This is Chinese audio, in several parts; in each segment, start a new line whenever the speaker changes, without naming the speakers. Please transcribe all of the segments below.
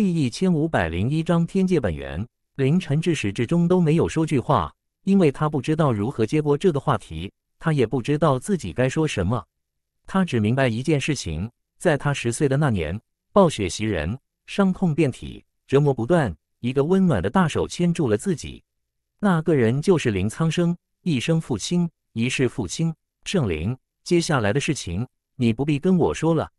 第一千五百零一章天界本源。凌晨至始至终都没有说句话，因为他不知道如何接过这个话题，他也不知道自己该说什么。他只明白一件事情：在他十岁的那年，暴雪袭人，伤痛遍体，折磨不断。一个温暖的大手牵住了自己，那个人就是林苍生，一生父亲，一世父亲，圣灵。接下来的事情你不必跟我说了。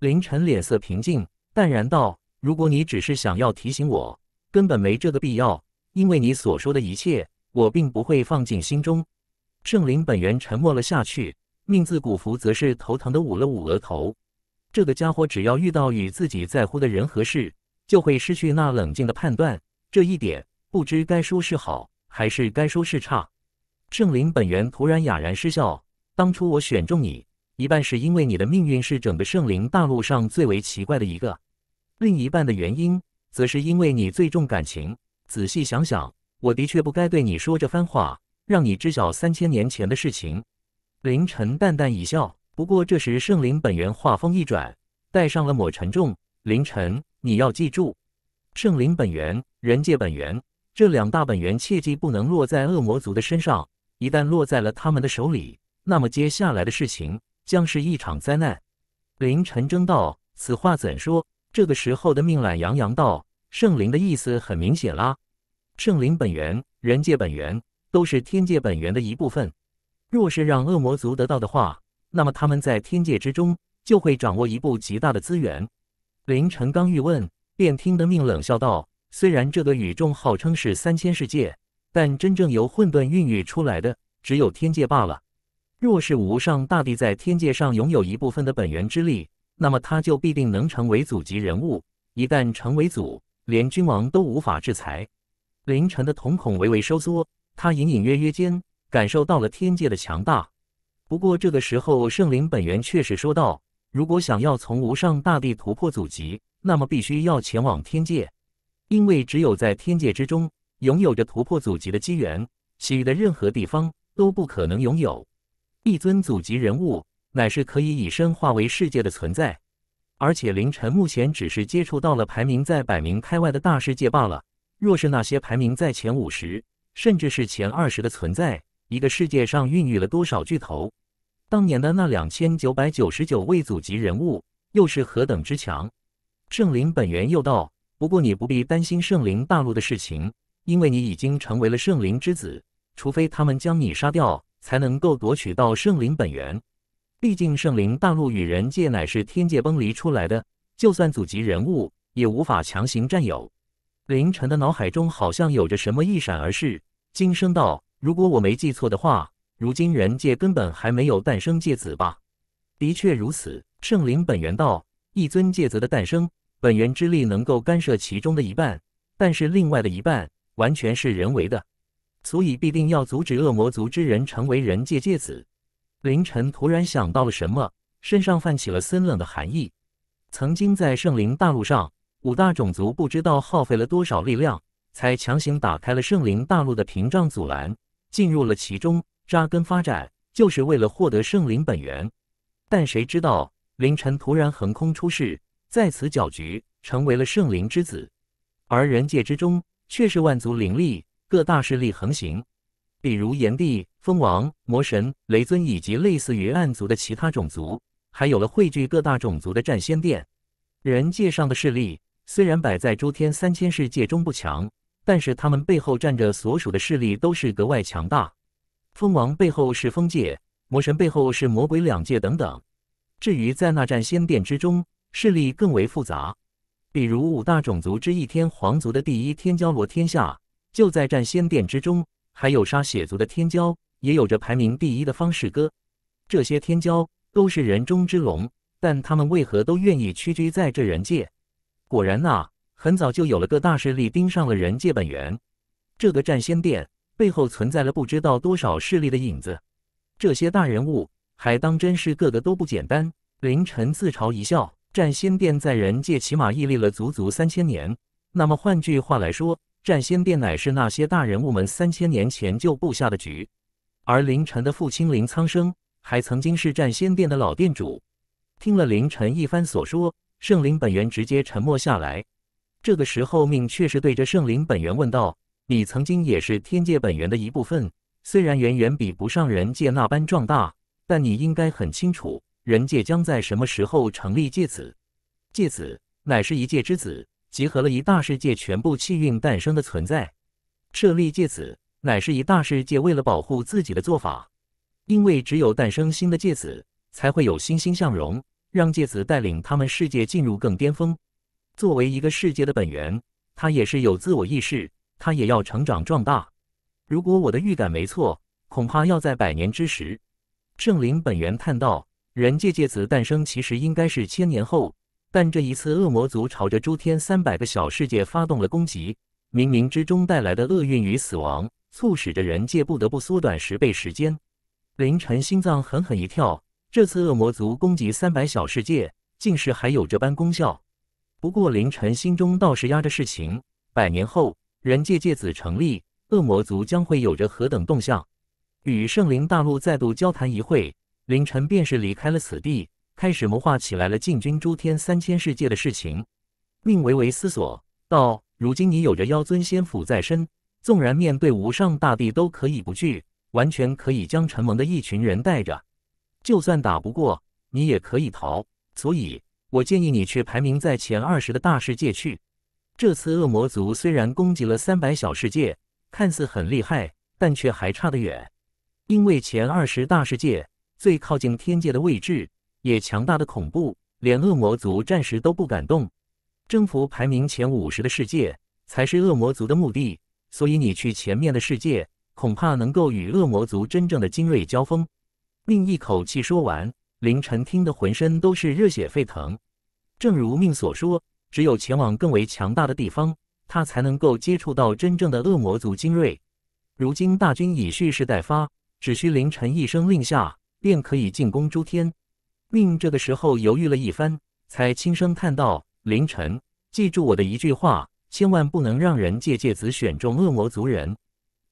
凌晨脸色平静，淡然道。如果你只是想要提醒我，根本没这个必要，因为你所说的一切，我并不会放进心中。圣灵本源沉默了下去，命字古符则是头疼的捂了捂额头。这个家伙只要遇到与自己在乎的人和事，就会失去那冷静的判断。这一点不知该说是好，还是该说是差。圣灵本源突然哑然失笑，当初我选中你，一半是因为你的命运是整个圣灵大陆上最为奇怪的一个。另一半的原因，则是因为你最重感情。仔细想想，我的确不该对你说这番话，让你知晓三千年前的事情。凌晨淡淡一笑，不过这时圣灵本源话锋一转，带上了抹沉重。凌晨，你要记住，圣灵本源、人界本源这两大本源，切记不能落在恶魔族的身上。一旦落在了他们的手里，那么接下来的事情将是一场灾难。凌晨争道，此话怎说？这个时候的命懒洋洋道：“圣灵的意思很明显啦，圣灵本源、人界本源都是天界本源的一部分。若是让恶魔族得到的话，那么他们在天界之中就会掌握一部极大的资源。”林晨刚欲问，便听得命冷笑道：“虽然这个宇宙号称是三千世界，但真正由混沌孕育出来的只有天界罢了。若是无上大帝在天界上拥有一部分的本源之力。”那么他就必定能成为祖级人物。一旦成为祖，连君王都无法制裁。凌晨的瞳孔微微收缩，他隐隐约约间感受到了天界的强大。不过这个时候，圣灵本源确实说道：“如果想要从无上大帝突破祖级，那么必须要前往天界，因为只有在天界之中，拥有着突破祖级的机缘，其余的任何地方都不可能拥有一尊祖级人物。”乃是可以以身化为世界的存在，而且凌晨目前只是接触到了排名在百名开外的大世界罢了。若是那些排名在前五十，甚至是前二十的存在，一个世界上孕育了多少巨头？当年的那两千九百九十九位祖级人物又是何等之强？圣灵本源又道：“不过你不必担心圣灵大陆的事情，因为你已经成为了圣灵之子。除非他们将你杀掉，才能够夺取到圣灵本源。”毕竟圣灵大陆与人界乃是天界崩离出来的，就算祖籍人物也无法强行占有。凌晨的脑海中好像有着什么一闪而逝，惊声道：“如果我没记错的话，如今人界根本还没有诞生界子吧？”的确如此，圣灵本源道，一尊界子的诞生，本源之力能够干涉其中的一半，但是另外的一半完全是人为的，所以必定要阻止恶魔族之人成为人界界子。凌晨突然想到了什么，身上泛起了森冷的寒意。曾经在圣灵大陆上，五大种族不知道耗费了多少力量，才强行打开了圣灵大陆的屏障阻拦，进入了其中扎根发展，就是为了获得圣灵本源。但谁知道，凌晨突然横空出世，在此搅局，成为了圣灵之子。而人界之中，却是万族林立，各大势力横行。比如炎帝、蜂王、魔神、雷尊以及类似于暗族的其他种族，还有了汇聚各大种族的战仙殿。人界上的势力虽然摆在诸天三千世界中不强，但是他们背后站着所属的势力都是格外强大。蜂王背后是封界，魔神背后是魔鬼两界等等。至于在那战仙殿之中，势力更为复杂。比如五大种族之一天皇族的第一天骄罗天下，就在战仙殿之中。还有杀血族的天骄，也有着排名第一的方世歌，这些天骄都是人中之龙，但他们为何都愿意屈居在这人界？果然呐，很早就有了个大势力盯上了人界本源，这个战仙殿背后存在了不知道多少势力的影子，这些大人物还当真是个个都不简单。凌晨自嘲一笑，战仙殿在人界起码屹立了足足三千年，那么换句话来说。战仙殿乃是那些大人物们三千年前就布下的局，而凌晨的父亲林苍生还曾经是战仙殿的老店主。听了凌晨一番所说，圣灵本源直接沉默下来。这个时候，命却是对着圣灵本源问道：“你曾经也是天界本源的一部分，虽然远远比不上人界那般壮大，但你应该很清楚，人界将在什么时候成立界子？界子乃是一界之子。”集合了一大世界全部气运诞生的存在，设立芥子，乃是一大世界为了保护自己的做法。因为只有诞生新的芥子，才会有欣欣向荣，让芥子带领他们世界进入更巅峰。作为一个世界的本源，它也是有自我意识，它也要成长壮大。如果我的预感没错，恐怕要在百年之时。圣灵本源叹道：“人界芥子诞生，其实应该是千年后。”但这一次，恶魔族朝着诸天三百个小世界发动了攻击，冥冥之中带来的厄运与死亡，促使着人界不得不缩短十倍时间。凌晨心脏狠狠一跳，这次恶魔族攻击三百小世界，竟是还有这般功效。不过凌晨心中倒是压着事情，百年后人界界子成立，恶魔族将会有着何等动向？与圣灵大陆再度交谈一会，凌晨便是离开了此地。开始谋划起来了，进军诸天三千世界的事情。命维维思索道：“如今你有着妖尊仙府在身，纵然面对无上大帝都可以不惧，完全可以将陈蒙的一群人带着。就算打不过，你也可以逃。所以，我建议你去排名在前二十的大世界去。这次恶魔族虽然攻击了三百小世界，看似很厉害，但却还差得远。因为前二十大世界最靠近天界的位置。”也强大的恐怖，连恶魔族暂时都不敢动。征服排名前五十的世界，才是恶魔族的目的。所以你去前面的世界，恐怕能够与恶魔族真正的精锐交锋。命一口气说完，凌晨听得浑身都是热血沸腾。正如命所说，只有前往更为强大的地方，他才能够接触到真正的恶魔族精锐。如今大军已蓄势待发，只需凌晨一声令下，便可以进攻诸天。命这个时候犹豫了一番，才轻声叹道：“凌晨，记住我的一句话，千万不能让人借戒子选中恶魔族人，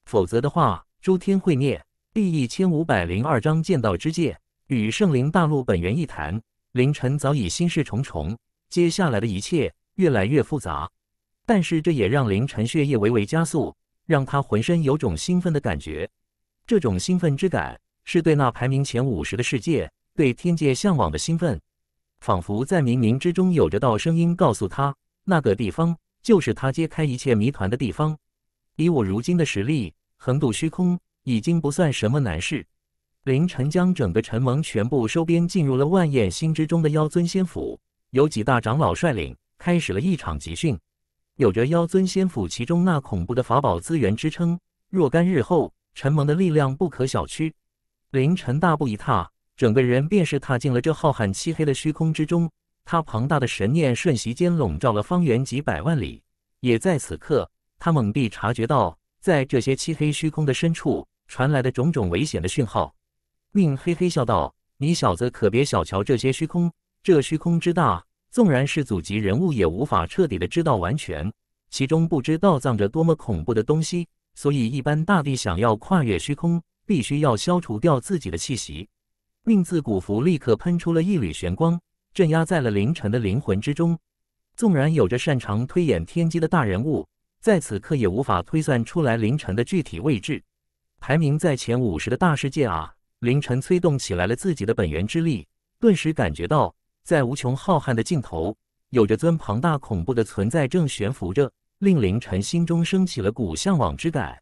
否则的话，诸天会灭。”第一千五百零二章剑道之界与圣灵大陆本源一谈。凌晨早已心事重重，接下来的一切越来越复杂，但是这也让凌晨血液微微加速，让他浑身有种兴奋的感觉。这种兴奋之感，是对那排名前五十的世界。对天界向往的兴奋，仿佛在冥冥之中有着道声音告诉他，那个地方就是他揭开一切谜团的地方。以我如今的实力，横渡虚空已经不算什么难事。凌晨将整个陈盟全部收编，进入了万衍星之中的妖尊仙府，由几大长老率领，开始了一场集训。有着妖尊仙府其中那恐怖的法宝资源支撑，若干日后，陈盟的力量不可小觑。凌晨大步一踏。整个人便是踏进了这浩瀚漆黑的虚空之中，他庞大的神念瞬息间笼罩了方圆几百万里。也在此刻，他猛地察觉到，在这些漆黑虚空的深处传来的种种危险的讯号，命嘿嘿笑道：“你小子可别小瞧这些虚空，这虚空之大，纵然是祖级人物也无法彻底的知道完全，其中不知道藏着多么恐怖的东西。所以，一般大帝想要跨越虚空，必须要消除掉自己的气息。”命字古符立刻喷出了一缕玄光，镇压在了凌晨的灵魂之中。纵然有着擅长推演天机的大人物，在此刻也无法推算出来凌晨的具体位置。排名在前五十的大世界啊！凌晨催动起来了自己的本源之力，顿时感觉到在无穷浩瀚的尽头，有着尊庞大恐怖的存在正悬浮着，令凌晨心中升起了股向往之感。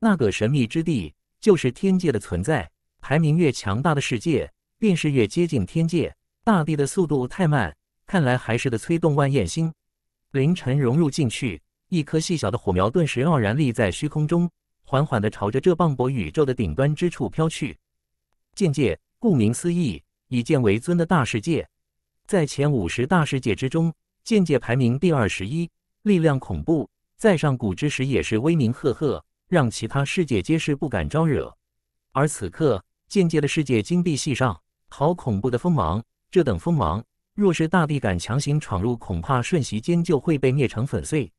那个神秘之地，就是天界的存在。排名越强大的世界，便是越接近天界。大地的速度太慢，看来还是得催动万焰星，凌晨融入进去。一颗细小的火苗顿时傲然立在虚空中，缓缓地朝着这磅礴宇宙的顶端之处飘去。剑界，顾名思义，以剑为尊的大世界，在前五十大世界之中，剑界排名第二十一，力量恐怖，在上古之时也是威名赫赫，让其他世界皆是不敢招惹。而此刻。间接的世界，金币系上，好恐怖的锋芒！这等锋芒，若是大地敢强行闯入，恐怕瞬息间就会被灭成粉碎。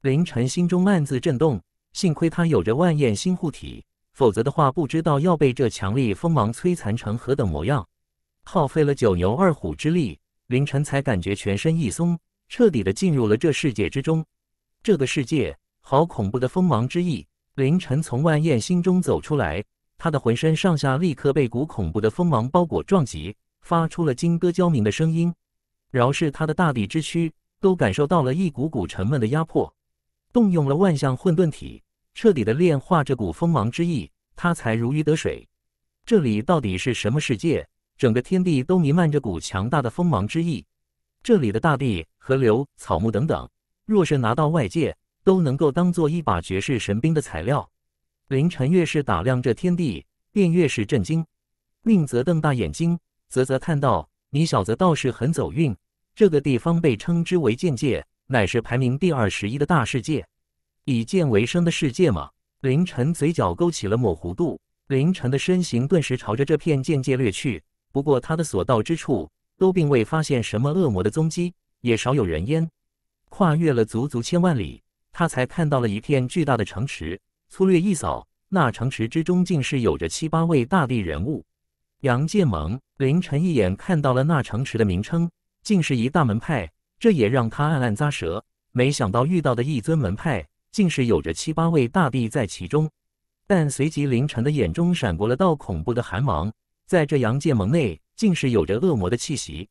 凌晨心中暗自震动，幸亏他有着万焰星护体，否则的话，不知道要被这强力锋芒摧残成何等模样。耗费了九牛二虎之力，凌晨才感觉全身一松，彻底的进入了这世界之中。这个世界，好恐怖的锋芒之意！凌晨从万焰心中走出来。他的浑身上下立刻被股恐怖的锋芒包裹撞击，发出了金戈交鸣的声音。饶是他的大地之躯，都感受到了一股股沉闷的压迫。动用了万象混沌体，彻底的炼化这股锋芒之意，他才如鱼得水。这里到底是什么世界？整个天地都弥漫着股强大的锋芒之意。这里的大地、河流、草木等等，若是拿到外界，都能够当做一把绝世神兵的材料。凌晨越是打量这天地，便越是震惊。宁泽瞪大眼睛，啧啧叹道：“你小子倒是很走运，这个地方被称之为剑界，乃是排名第二十一的大世界，以剑为生的世界嘛。”凌晨嘴角勾起了抹弧度。凌晨的身形顿时朝着这片剑界掠去。不过他的所到之处都并未发现什么恶魔的踪迹，也少有人烟。跨越了足足千万里，他才看到了一片巨大的城池。粗略一扫，那城池之中竟是有着七八位大帝人物。杨建盟，凌晨一眼看到了那城池的名称，竟是一大门派，这也让他暗暗咂舌。没想到遇到的一尊门派，竟是有着七八位大帝在其中。但随即，凌晨的眼中闪过了道恐怖的寒芒，在这杨建盟内，竟是有着恶魔的气息。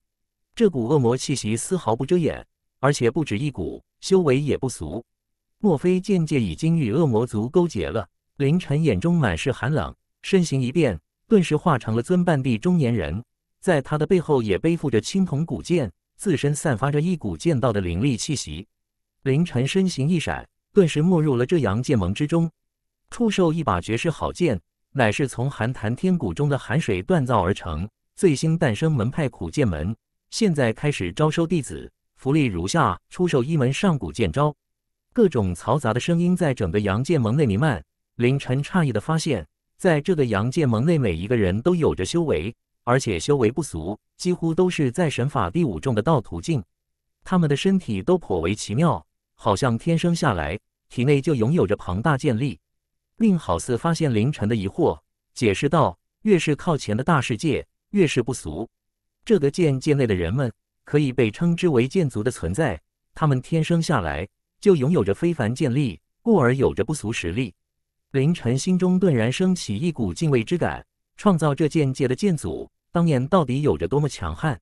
这股恶魔气息丝毫不遮掩，而且不止一股，修为也不俗。莫非剑界已经与恶魔族勾结了？凌晨眼中满是寒冷，身形一变，顿时化成了尊半帝中年人。在他的背后也背负着青铜古剑，自身散发着一股剑道的凌厉气息。凌晨身形一闪，顿时没入了这阳剑盟之中。出售一把绝世好剑，乃是从寒潭天谷中的寒水锻造而成，最新诞生门派苦剑门，现在开始招收弟子，福利如下：出售一门上古剑招。各种嘈杂的声音在整个阳界盟内弥漫。凌晨诧异的发现，在这个阳界盟内，每一个人都有着修为，而且修为不俗，几乎都是在神法第五重的道途径。他们的身体都颇为奇妙，好像天生下来体内就拥有着庞大剑力。令好似发现凌晨的疑惑，解释道：“越是靠前的大世界，越是不俗。这个剑界内的人们，可以被称之为剑族的存在。他们天生下来。”就拥有着非凡剑力，故而有着不俗实力。凌晨心中顿然升起一股敬畏之感。创造这剑界的剑祖，当年到底有着多么强悍？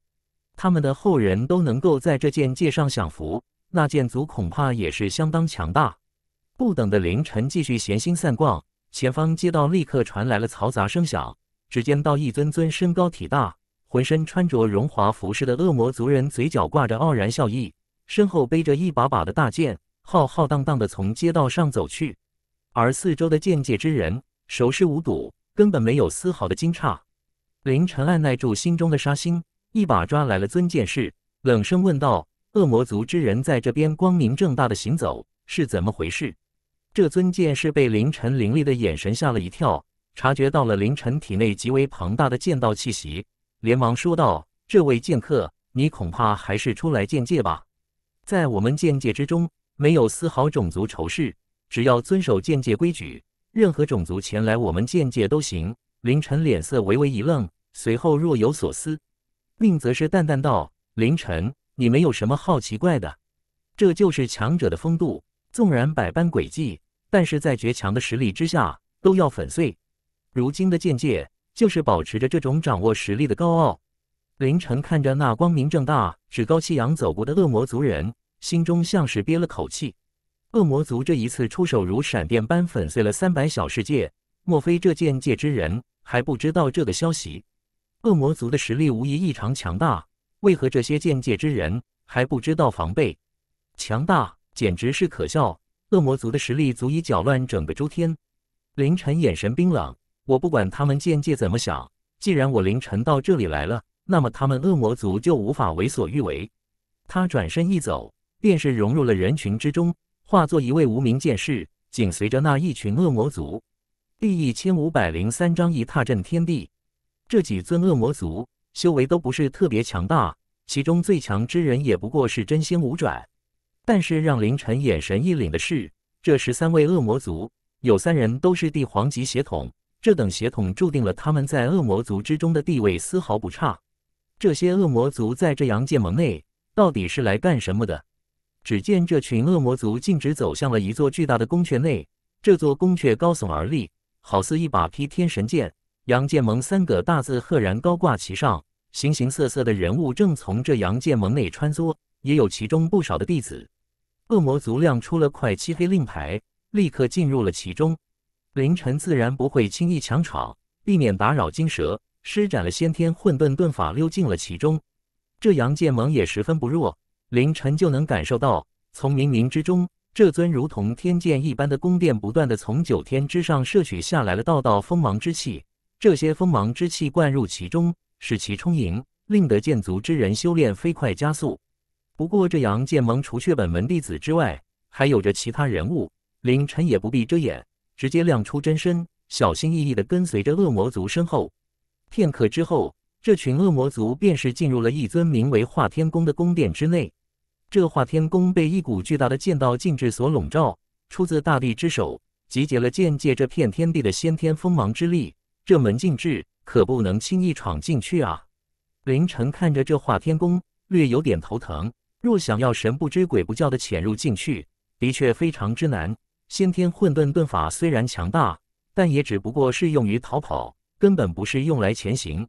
他们的后人都能够在这剑界上享福，那剑祖恐怕也是相当强大。不等的凌晨继续闲心散逛，前方街道立刻传来了嘈杂声响。只见到一尊尊身高体大、浑身穿着荣华服饰的恶魔族人，嘴角挂着傲然笑意，身后背着一把把的大剑。浩浩荡荡地从街道上走去，而四周的剑界之人熟视无睹，根本没有丝毫的惊诧。凌晨按耐住心中的杀心，一把抓来了尊剑士，冷声问道：“恶魔族之人在这边光明正大的行走是怎么回事？”这尊剑士被凌晨凌厉的眼神吓了一跳，察觉到了凌晨体内极为庞大的剑道气息，连忙说道：“这位剑客，你恐怕还是出来见界吧，在我们剑界之中。”没有丝毫种族仇视，只要遵守剑界规矩，任何种族前来我们剑界都行。凌晨脸色微微一愣，随后若有所思。命则是淡淡道：“凌晨，你没有什么好奇怪的，这就是强者的风度。纵然百般诡计，但是在绝强的实力之下都要粉碎。如今的剑界，就是保持着这种掌握实力的高傲。”凌晨看着那光明正大、趾高气扬走过的恶魔族人。心中像是憋了口气。恶魔族这一次出手如闪电般粉碎了三百小世界，莫非这剑界之人还不知道这个消息？恶魔族的实力无疑异常强大，为何这些剑界之人还不知道防备？强大简直是可笑！恶魔族的实力足以搅乱整个周天。凌晨眼神冰冷，我不管他们剑界怎么想，既然我凌晨到这里来了，那么他们恶魔族就无法为所欲为。他转身一走。便是融入了人群之中，化作一位无名剑士，紧随着那一群恶魔族。第一千五百零三章一踏震天地。这几尊恶魔族修为都不是特别强大，其中最强之人也不过是真仙五转。但是让凌晨眼神一凛的是，这十三位恶魔族有三人都是帝皇级血统，这等血统注定了他们在恶魔族之中的地位丝毫不差。这些恶魔族在这阳界盟内到底是来干什么的？只见这群恶魔族径直走向了一座巨大的宫阙内，这座宫阙高耸而立，好似一把劈天神剑。杨剑盟三个大字赫然高挂其上，形形色色的人物正从这杨剑盟内穿梭，也有其中不少的弟子。恶魔族亮出了块漆黑令牌，立刻进入了其中。凌晨自然不会轻易强闯，避免打扰惊蛇，施展了先天混沌遁法溜进了其中。这杨剑盟也十分不弱。凌晨就能感受到，从冥冥之中，这尊如同天剑一般的宫殿，不断的从九天之上摄取下来了道道锋芒之气。这些锋芒之气灌入其中，使其充盈，令得剑族之人修炼飞快加速。不过，这阳剑盟除却本门弟子之外，还有着其他人物。凌晨也不必遮掩，直接亮出真身，小心翼翼的跟随着恶魔族身后。片刻之后，这群恶魔族便是进入了一尊名为化天宫的宫殿之内。这化天宫被一股巨大的剑道禁制所笼罩，出自大地之手，集结了剑界这片天地的先天锋芒之力。这门禁制可不能轻易闯进去啊！凌晨看着这化天宫，略有点头疼。若想要神不知鬼不觉的潜入进去，的确非常之难。先天混沌遁法虽然强大，但也只不过适用于逃跑，根本不是用来前行。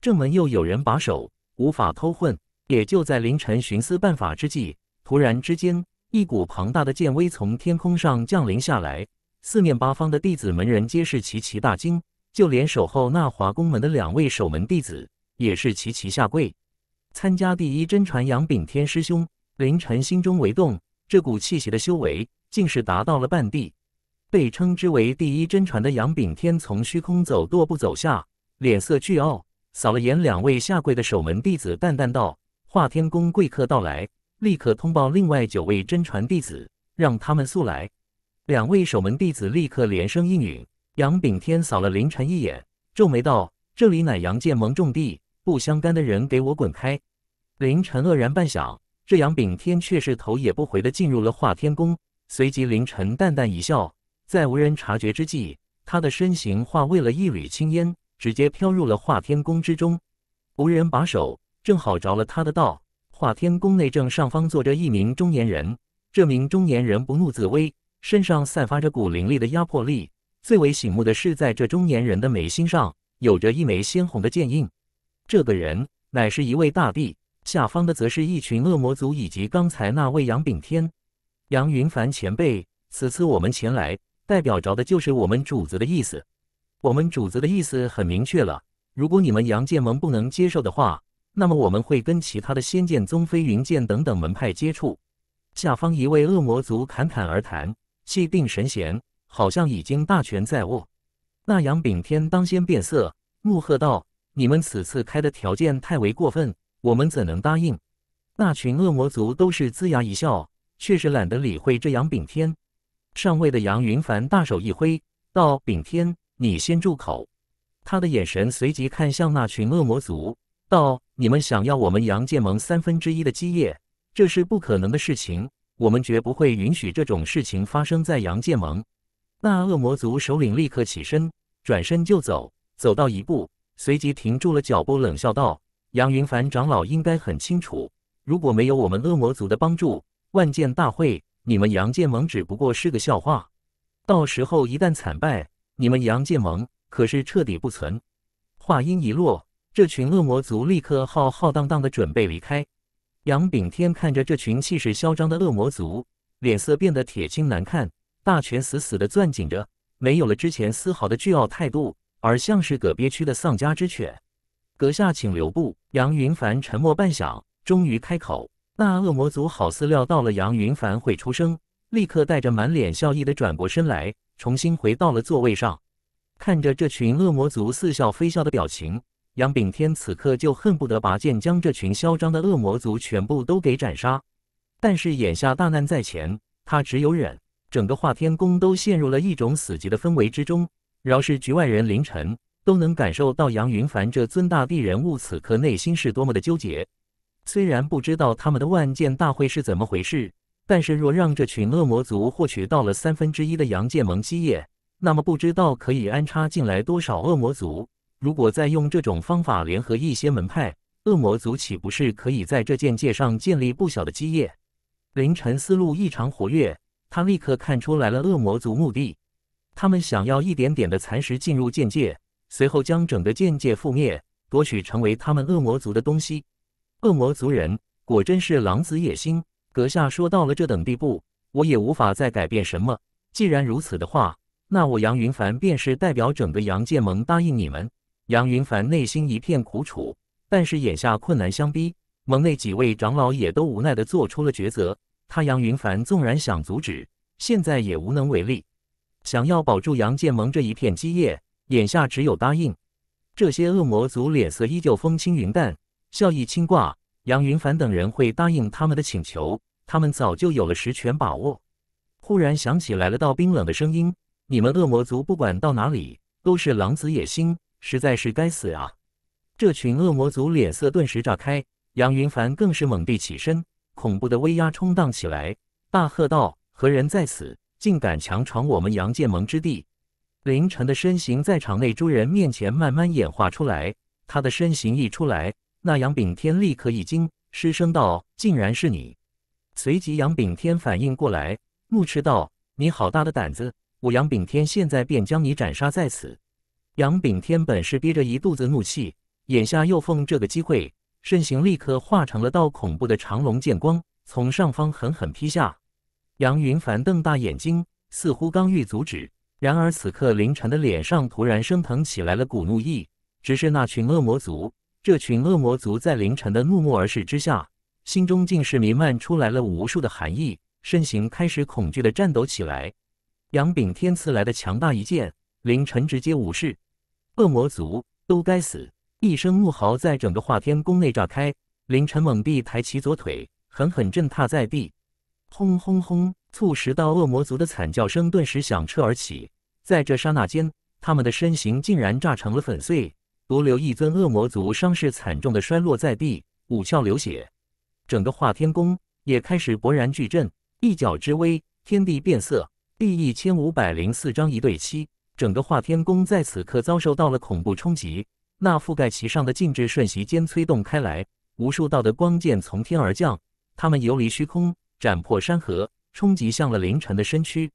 正门又有人把守，无法偷混。也就在凌晨寻思办法之际，突然之间，一股庞大的剑威从天空上降临下来，四面八方的弟子门人皆是齐齐大惊，就连守候那华宫门的两位守门弟子也是齐齐下跪。参加第一真传杨炳天师兄，凌晨心中为动，这股气息的修为竟是达到了半地。被称之为第一真传的杨炳天从虚空走踱步走下，脸色巨傲，扫了眼两位下跪的守门弟子，淡淡道。华天宫贵客到来，立刻通报另外九位真传弟子，让他们速来。两位守门弟子立刻连声应允。杨炳天扫了凌晨一眼，皱眉道：“这里乃杨剑盟重地，不相干的人给我滚开！”凌晨愕然半晌，这杨炳天却是头也不回的进入了华天宫。随即，凌晨淡淡一笑，在无人察觉之际，他的身形化为了一缕青烟，直接飘入了华天宫之中，无人把守。正好着了他的道。华天宫内正上方坐着一名中年人，这名中年人不怒自威，身上散发着股凌厉的压迫力。最为醒目的是，在这中年人的眉心上有着一枚鲜红的剑印。这个人乃是一位大帝。下方的则是一群恶魔族以及刚才那位杨炳天、杨云凡前辈。此次我们前来，代表着的就是我们主子的意思。我们主子的意思很明确了，如果你们杨剑盟不能接受的话。那么我们会跟其他的仙剑宗、飞云剑等等门派接触。下方一位恶魔族侃侃而谈，气定神闲，好像已经大权在握。那杨炳天当先变色，怒喝道：“你们此次开的条件太为过分，我们怎能答应？”那群恶魔族都是龇牙一笑，却是懒得理会这杨炳天。上位的杨云凡大手一挥，道：“炳天，你先住口。”他的眼神随即看向那群恶魔族。道：“你们想要我们杨建盟三分之一的基业，这是不可能的事情。我们绝不会允许这种事情发生在杨建盟。”那恶魔族首领立刻起身，转身就走。走到一步，随即停住了脚步，冷笑道：“杨云凡长老应该很清楚，如果没有我们恶魔族的帮助，万剑大会你们杨建盟只不过是个笑话。到时候一旦惨败，你们杨建盟可是彻底不存。”话音一落。这群恶魔族立刻浩浩荡荡的准备离开。杨炳天看着这群气势嚣张的恶魔族，脸色变得铁青难看，大拳死死的攥紧着，没有了之前丝毫的倨傲态度，而像是个憋屈的丧家之犬。阁下请留步。杨云凡沉默半晌，终于开口。那恶魔族好似料到了杨云凡会出声，立刻带着满脸笑意的转过身来，重新回到了座位上。看着这群恶魔族似笑非笑的表情。杨炳天此刻就恨不得拔剑将这群嚣张的恶魔族全部都给斩杀，但是眼下大难在前，他只有忍。整个化天宫都陷入了一种死寂的氛围之中，饶是局外人凌晨都能感受到杨云凡这尊大帝人物此刻内心是多么的纠结。虽然不知道他们的万剑大会是怎么回事，但是若让这群恶魔族获取到了三分之一的杨剑盟基业，那么不知道可以安插进来多少恶魔族。如果再用这种方法联合一些门派，恶魔族岂不是可以在这剑界上建立不小的基业？凌晨思路异常活跃，他立刻看出来了恶魔族目的。他们想要一点点的蚕食进入剑界，随后将整个剑界覆灭，夺取成为他们恶魔族的东西。恶魔族人果真是狼子野心。阁下说到了这等地步，我也无法再改变什么。既然如此的话，那我杨云凡便是代表整个杨剑盟答应你们。杨云凡内心一片苦楚，但是眼下困难相逼，盟内几位长老也都无奈地做出了抉择。他杨云凡纵然想阻止，现在也无能为力。想要保住杨剑盟这一片基业，眼下只有答应。这些恶魔族脸色依旧风轻云淡，笑意轻挂。杨云凡等人会答应他们的请求，他们早就有了实权把握。忽然响起来了道冰冷的声音：“你们恶魔族不管到哪里，都是狼子野心。”实在是该死啊！这群恶魔族脸色顿时炸开，杨云凡更是猛地起身，恐怖的威压冲荡起来，大喝道：“何人在此？竟敢强闯我们杨剑盟之地！”凌晨的身形在场内诸人面前慢慢演化出来，他的身形一出来，那杨炳天立刻一惊，失声道：“竟然是你！”随即杨炳天反应过来，怒斥道：“你好大的胆子！我杨炳天现在便将你斩杀在此！”杨炳天本是憋着一肚子怒气，眼下又奉这个机会，身形立刻化成了道恐怖的长龙剑光，从上方狠狠劈下。杨云凡瞪大眼睛，似乎刚欲阻止，然而此刻凌晨的脸上突然升腾起来了股怒意。只是那群恶魔族，这群恶魔族在凌晨的怒目而视之下，心中竟是弥漫出来了无数的寒意，身形开始恐惧的颤抖起来。杨炳天刺来的强大一剑。凌晨直接无视，恶魔族都该死！一声怒嚎在整个化天宫内炸开。凌晨猛地抬起左腿，狠狠震踏在地，轰轰轰！促使到恶魔族的惨叫声顿时响彻而起。在这刹那间，他们的身形竟然炸成了粉碎，独留一尊恶魔族伤势惨重的摔落在地，五窍流血。整个化天宫也开始勃然巨震，一脚之威，天地变色。第一千五百零四章一对七。整个化天宫在此刻遭受到了恐怖冲击，那覆盖其上的禁制瞬息间催动开来，无数道的光剑从天而降，他们游离虚空，斩破山河，冲击向了凌晨的身躯。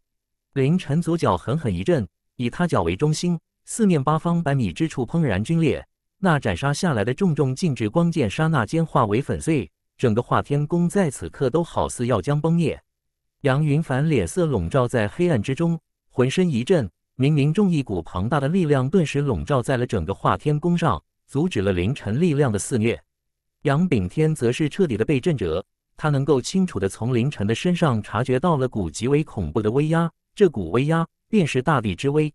凌晨左脚狠狠一震，以他脚为中心，四面八方百米之处砰然皲裂，那斩杀下来的重重禁制光剑刹那间化为粉碎，整个化天宫在此刻都好似要将崩灭。杨云凡脸色笼罩在黑暗之中，浑身一震。冥冥中一股庞大的力量，顿时笼罩在了整个化天宫上，阻止了凌晨力量的肆虐。杨炳天则是彻底的被震折，他能够清楚的从凌晨的身上察觉到了股极为恐怖的威压，这股威压便是大地之威。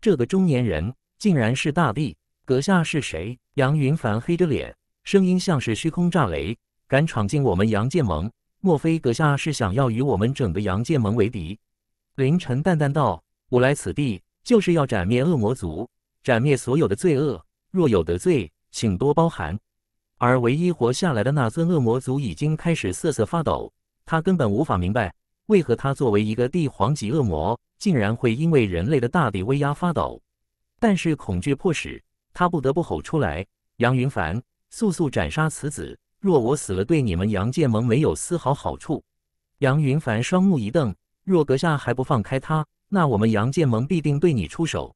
这个中年人竟然是大地阁下是谁？杨云凡黑着脸，声音像是虚空炸雷：“敢闯进我们杨剑盟，莫非阁下是想要与我们整个杨剑盟为敌？”凌晨淡淡道。我来此地就是要斩灭恶魔族，斩灭所有的罪恶。若有得罪，请多包涵。而唯一活下来的那尊恶魔族已经开始瑟瑟发抖，他根本无法明白为何他作为一个帝皇级恶魔，竟然会因为人类的大地威压发抖。但是恐惧迫使他不得不吼出来：“杨云凡，速速斩杀此子！若我死了，对你们杨剑盟没有丝毫好处。”杨云凡双目一瞪：“若阁下还不放开他！”那我们杨建盟必定对你出手，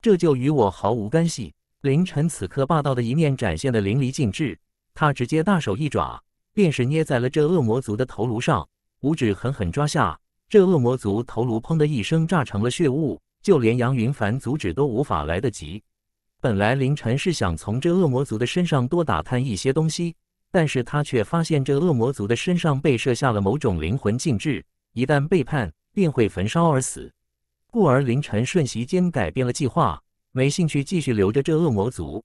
这就与我毫无干系。凌晨此刻霸道的一面展现的淋漓尽致，他直接大手一抓，便是捏在了这恶魔族的头颅上，五指狠狠抓下，这恶魔族头颅砰的一声炸成了血雾，就连杨云凡阻止都无法来得及。本来凌晨是想从这恶魔族的身上多打探一些东西，但是他却发现这恶魔族的身上被设下了某种灵魂禁制，一旦背叛便会焚烧而死。故而凌晨瞬息间改变了计划，没兴趣继续留着这恶魔族。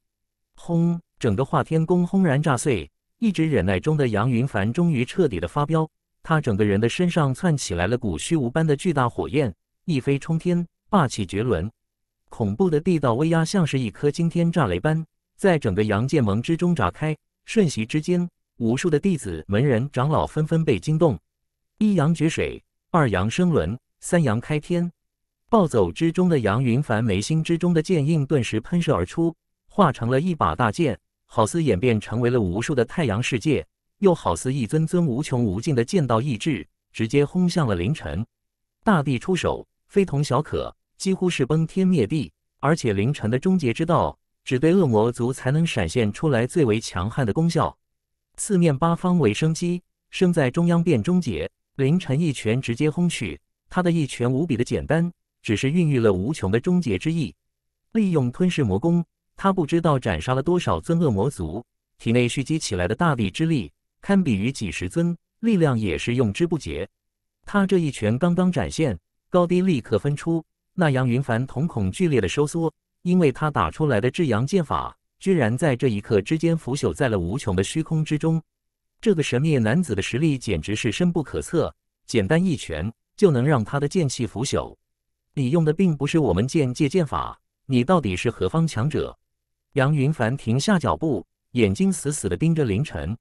轰！整个化天宫轰然炸碎。一直忍耐中的杨云凡终于彻底的发飙，他整个人的身上窜起来了股虚无般的巨大火焰，一飞冲天，霸气绝伦。恐怖的地道威压像是一颗惊天炸雷般，在整个杨剑盟之中炸开。瞬息之间，无数的弟子、门人、长老纷纷被惊动。一阳绝水，二阳生轮，三阳开天。暴走之中的杨云凡眉心之中的剑印顿时喷射而出，化成了一把大剑，好似演变成为了无数的太阳世界，又好似一尊尊无穷无尽的剑道意志，直接轰向了凌晨。大地出手非同小可，几乎是崩天灭地，而且凌晨的终结之道只对恶魔族才能闪现出来最为强悍的功效。四面八方为生机，生在中央变终结。凌晨一拳直接轰去，他的一拳无比的简单。只是孕育了无穷的终结之意，利用吞噬魔功，他不知道斩杀了多少尊恶魔族，体内蓄积起来的大地之力，堪比于几十尊，力量也是用之不竭。他这一拳刚刚展现，高低立刻分出。那杨云凡瞳孔剧烈的收缩，因为他打出来的至阳剑法，居然在这一刻之间腐朽在了无穷的虚空之中。这个神秘男子的实力简直是深不可测，简单一拳就能让他的剑气腐朽。你用的并不是我们剑界剑法，你到底是何方强者？杨云凡停下脚步，眼睛死死地盯着凌晨。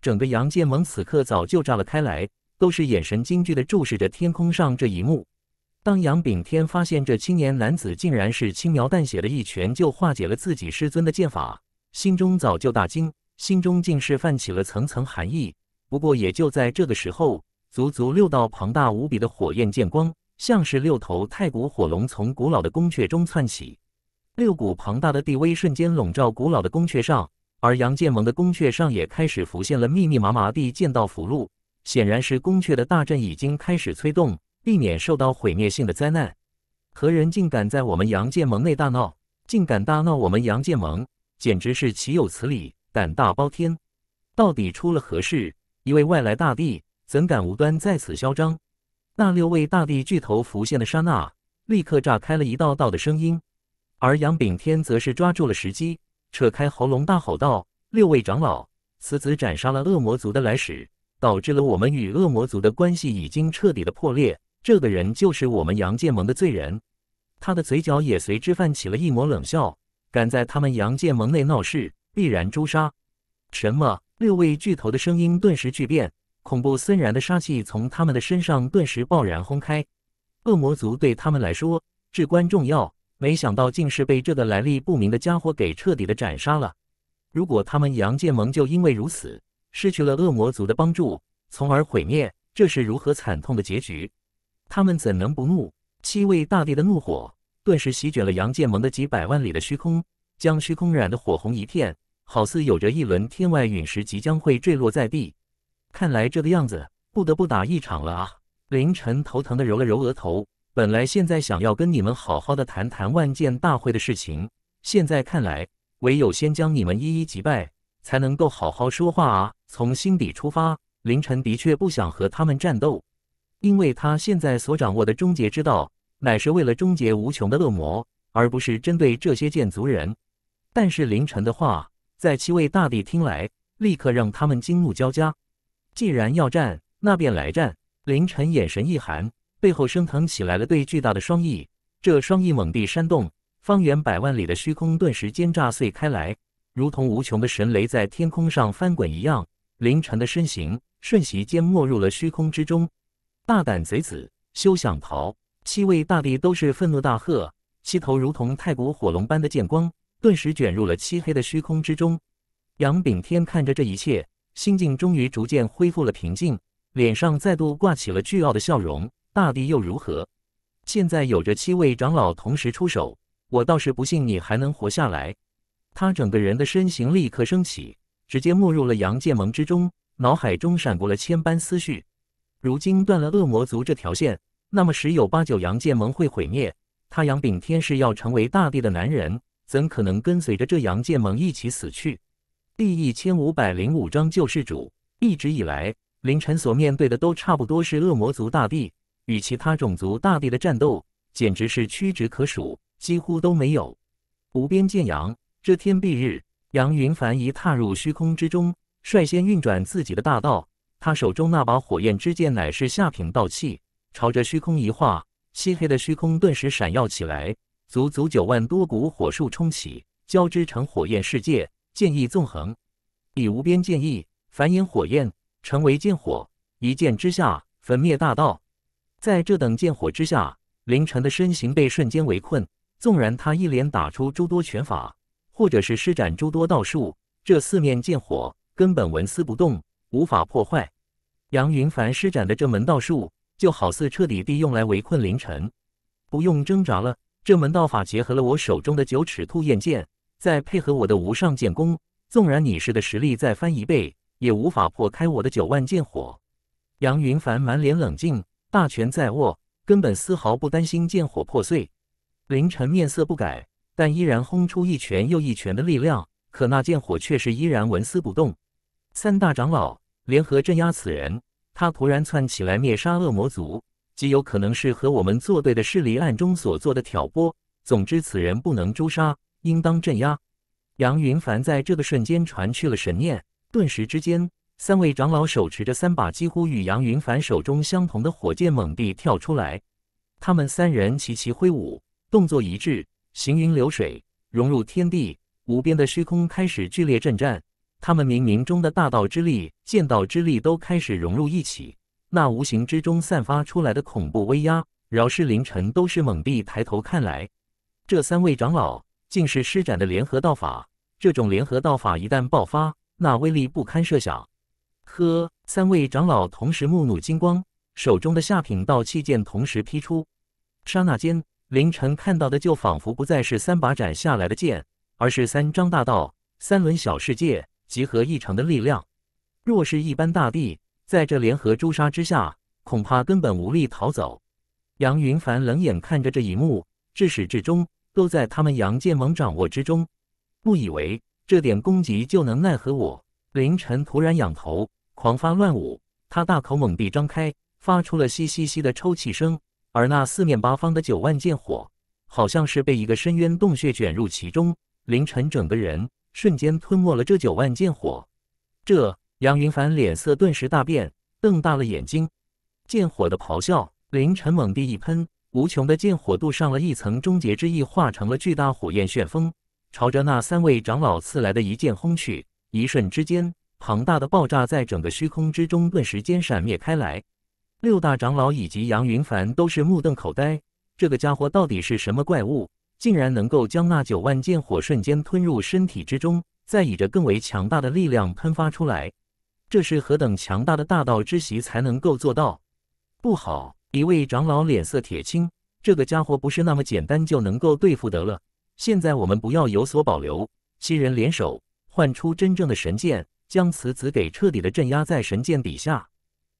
整个杨剑盟此刻早就炸了开来，都是眼神惊惧地注视着天空上这一幕。当杨炳天发现这青年男子竟然是轻描淡写的一拳就化解了自己师尊的剑法，心中早就大惊，心中竟是泛起了层层寒意。不过也就在这个时候，足足六道庞大无比的火焰剑光。像是六头太古火龙从古老的宫阙中窜起，六股庞大的地威瞬间笼罩古老的宫阙上，而杨建盟的宫阙上也开始浮现了密密麻麻地剑道符箓，显然是宫阙的大阵已经开始催动，避免受到毁灭性的灾难。何人竟敢在我们杨建盟内大闹？竟敢大闹我们杨建盟，简直是岂有此理！胆大包天！到底出了何事？一位外来大帝怎敢无端在此嚣张？那六位大地巨头浮现的刹那，立刻炸开了一道道的声音，而杨炳天则是抓住了时机，扯开喉咙大吼道：“六位长老，此子斩杀了恶魔族的来使，导致了我们与恶魔族的关系已经彻底的破裂。这个人就是我们杨剑盟的罪人。”他的嘴角也随之泛起了一抹冷笑：“敢在他们杨剑盟内闹事，必然诛杀。”什么？六位巨头的声音顿时巨变。恐怖森然的杀气从他们的身上顿时爆然轰开，恶魔族对他们来说至关重要，没想到竟是被这个来历不明的家伙给彻底的斩杀了。如果他们杨建盟就因为如此失去了恶魔族的帮助，从而毁灭，这是如何惨痛的结局？他们怎能不怒？七位大帝的怒火顿时席卷了杨建盟的几百万里的虚空，将虚空染得火红一片，好似有着一轮天外陨石即将会坠落在地。看来这个样子不得不打一场了啊！凌晨头疼的揉了揉额头，本来现在想要跟你们好好的谈谈万剑大会的事情，现在看来唯有先将你们一一击败，才能够好好说话啊！从心底出发，凌晨的确不想和他们战斗，因为他现在所掌握的终结之道乃是为了终结无穷的恶魔，而不是针对这些剑族人。但是凌晨的话，在七位大帝听来，立刻让他们惊怒交加。既然要战，那便来战！凌晨眼神一寒，背后升腾起来了对巨大的双翼，这双翼猛地扇动，方圆百万里的虚空顿时间炸碎开来，如同无穷的神雷在天空上翻滚一样。凌晨的身形瞬息间没入了虚空之中。大胆贼子，休想逃！七位大帝都是愤怒大喝，七头如同太古火龙般的剑光顿时卷入了漆黑的虚空之中。杨炳天看着这一切。心境终于逐渐恢复了平静，脸上再度挂起了倨傲的笑容。大帝又如何？现在有着七位长老同时出手，我倒是不信你还能活下来。他整个人的身形立刻升起，直接没入了阳剑盟之中，脑海中闪过了千般思绪。如今断了恶魔族这条线，那么十有八九阳剑盟会毁灭。他杨炳天是要成为大帝的男人，怎可能跟随着这阳剑盟一起死去？第一千五百零五章救世主。一直以来，凌晨所面对的都差不多是恶魔族大帝与其他种族大帝的战斗，简直是屈指可数，几乎都没有。无边见阳，遮天蔽日。杨云凡一踏入虚空之中，率先运转自己的大道。他手中那把火焰之剑乃是下品道器，朝着虚空一划，漆黑的虚空顿时闪耀起来，足足九万多股火树冲起，交织成火焰世界。剑意纵横，以无边剑意繁衍火焰，成为剑火。一剑之下，焚灭大道。在这等剑火之下，凌晨的身形被瞬间围困。纵然他一连打出诸多拳法，或者是施展诸多道术，这四面剑火根本纹丝不动，无法破坏。杨云凡施展的这门道术，就好似彻底地用来围困凌晨。不用挣扎了，这门道法结合了我手中的九尺兔焰剑。再配合我的无上剑功，纵然你是的实力再翻一倍，也无法破开我的九万剑火。杨云凡满脸冷静，大权在握，根本丝毫不担心剑火破碎。凌晨面色不改，但依然轰出一拳又一拳的力量，可那剑火却是依然纹丝不动。三大长老联合镇压此人，他突然窜起来灭杀恶魔族，极有可能是和我们作对的势力暗中所做的挑拨。总之，此人不能诛杀。应当镇压。杨云凡在这个瞬间传去了神念，顿时之间，三位长老手持着三把几乎与杨云凡手中相同的火箭，猛地跳出来。他们三人齐齐挥舞，动作一致，行云流水，融入天地无边的虚空，开始剧烈震颤。他们冥冥中的大道之力、剑道之力都开始融入一起，那无形之中散发出来的恐怖威压，饶是凌晨都是猛地抬头看来，这三位长老。竟是施展的联合道法，这种联合道法一旦爆发，那威力不堪设想。呵，三位长老同时目露金光，手中的下品道器剑同时劈出。刹那间，凌晨看到的就仿佛不再是三把斩下来的剑，而是三张大道、三轮小世界集合一成的力量。若是一般大帝在这联合诛杀之下，恐怕根本无力逃走。杨云凡冷眼看着这一幕，至始至终。都在他们杨建盟掌握之中。误以为这点攻击就能奈何我？凌晨突然仰头，狂发乱舞，他大口猛地张开，发出了“嘻嘻嘻”的抽泣声。而那四面八方的九万剑火，好像是被一个深渊洞穴卷入其中。凌晨整个人瞬间吞没了这九万剑火。这杨云凡脸色顿时大变，瞪大了眼睛。剑火的咆哮，凌晨猛地一喷。无穷的剑火镀上了一层终结之意，化成了巨大火焰旋风，朝着那三位长老刺来的一剑轰去。一瞬之间，庞大的爆炸在整个虚空之中顿时间闪灭开来。六大长老以及杨云凡都是目瞪口呆：这个家伙到底是什么怪物？竟然能够将那九万剑火瞬间吞入身体之中，再以着更为强大的力量喷发出来？这是何等强大的大道之袭才能够做到？不好！一位长老脸色铁青，这个家伙不是那么简单就能够对付得了。现在我们不要有所保留，七人联手，唤出真正的神剑，将此子给彻底的镇压在神剑底下。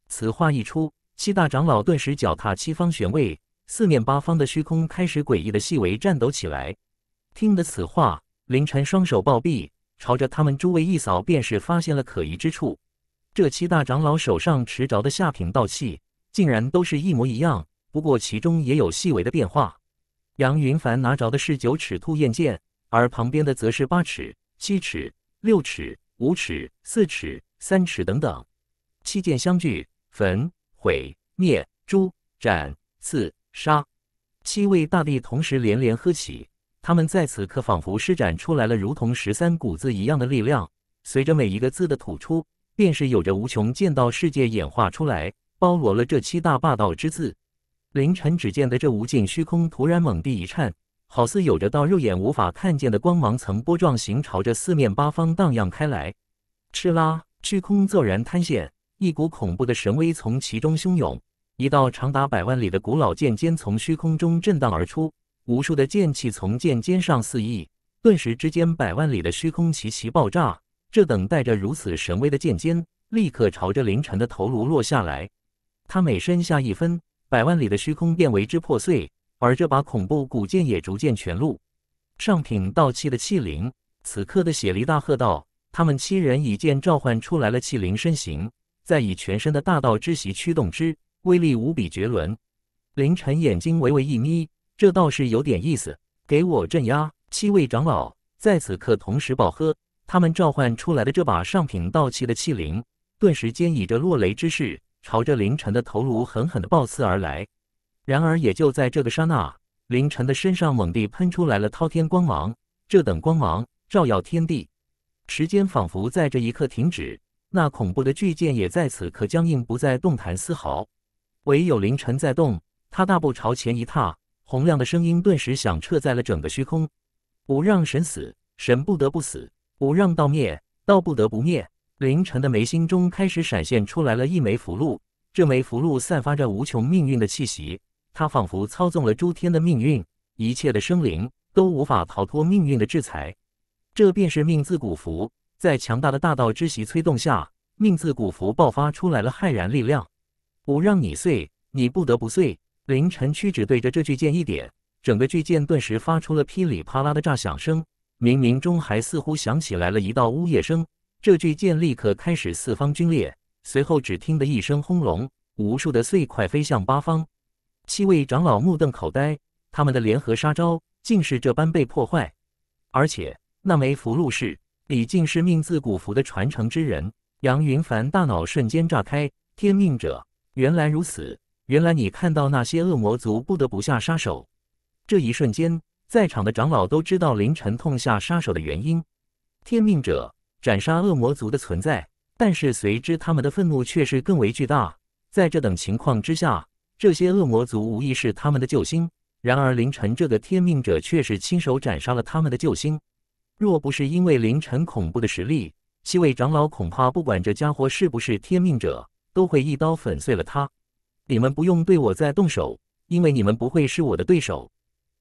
此话一出，七大长老顿时脚踏七方玄位，四面八方的虚空开始诡异的细微颤抖起来。听得此话，凌晨双手暴臂，朝着他们诸位一扫，便是发现了可疑之处。这七大长老手上持着的下品道器。竟然都是一模一样，不过其中也有细微的变化。杨云凡拿着的是九尺兔焰剑，而旁边的则是八尺、七尺、六尺、五尺、四尺、三尺等等。七剑相聚，焚、毁、灭、诛、斩、刺、杀，七位大帝同时连连喝起。他们在此刻仿佛施展出来了如同十三股字一样的力量，随着每一个字的吐出，便是有着无穷剑道世界演化出来。包罗了这七大霸道之字，凌晨只见得这无尽虚空突然猛地一颤，好似有着到肉眼无法看见的光芒层波状形朝着四面八方荡漾开来。哧啦！虚空骤然坍陷，一股恐怖的神威从其中汹涌，一道长达百万里的古老剑尖从虚空中震荡而出，无数的剑气从剑尖上肆意，顿时之间百万里的虚空齐齐爆炸。这等带着如此神威的剑尖，立刻朝着凌晨的头颅落下来。他每身下一分，百万里的虚空便为之破碎，而这把恐怖古剑也逐渐全露。上品道器的器灵，此刻的血离大喝道：“他们七人以剑召唤出来了器灵身形，再以全身的大道之息驱动之，威力无比绝伦。”凌晨眼睛微微一眯，这倒是有点意思。给我镇压！七位长老在此刻同时爆喝，他们召唤出来的这把上品道器的器灵，顿时间以这落雷之势。朝着凌晨的头颅狠狠地暴刺而来，然而也就在这个刹那，凌晨的身上猛地喷出来了滔天光芒。这等光芒照耀天地，时间仿佛在这一刻停止，那恐怖的巨剑也在此刻僵硬，不再动弹丝毫，唯有凌晨在动。他大步朝前一踏，洪亮的声音顿时响彻在了整个虚空：“不让神死，神不得不死；不让道灭，道不得不灭。”凌晨的眉心中开始闪现出来了一枚符箓，这枚符箓散发着无穷命运的气息，它仿佛操纵了诸天的命运，一切的生灵都无法逃脱命运的制裁。这便是命字古符，在强大的大道之息催动下，命字古符爆发出来了骇然力量，我让你碎，你不得不碎。凌晨屈指对着这巨剑一点，整个巨剑顿时发出了噼里啪啦的炸响声，冥冥中还似乎响起来了一道呜咽声。这巨剑立刻开始四方龟裂，随后只听得一声轰隆，无数的碎块飞向八方。七位长老目瞪口呆，他们的联合杀招竟是这般被破坏。而且那枚福禄是李靖是命字古符的传承之人杨云凡。大脑瞬间炸开，天命者，原来如此！原来你看到那些恶魔族不得不下杀手。这一瞬间，在场的长老都知道凌晨痛下杀手的原因。天命者。斩杀恶魔族的存在，但是随之他们的愤怒却是更为巨大。在这等情况之下，这些恶魔族无疑是他们的救星。然而凌晨这个天命者却是亲手斩杀了他们的救星。若不是因为凌晨恐怖的实力，七位长老恐怕不管这家伙是不是天命者，都会一刀粉碎了他。你们不用对我再动手，因为你们不会是我的对手。”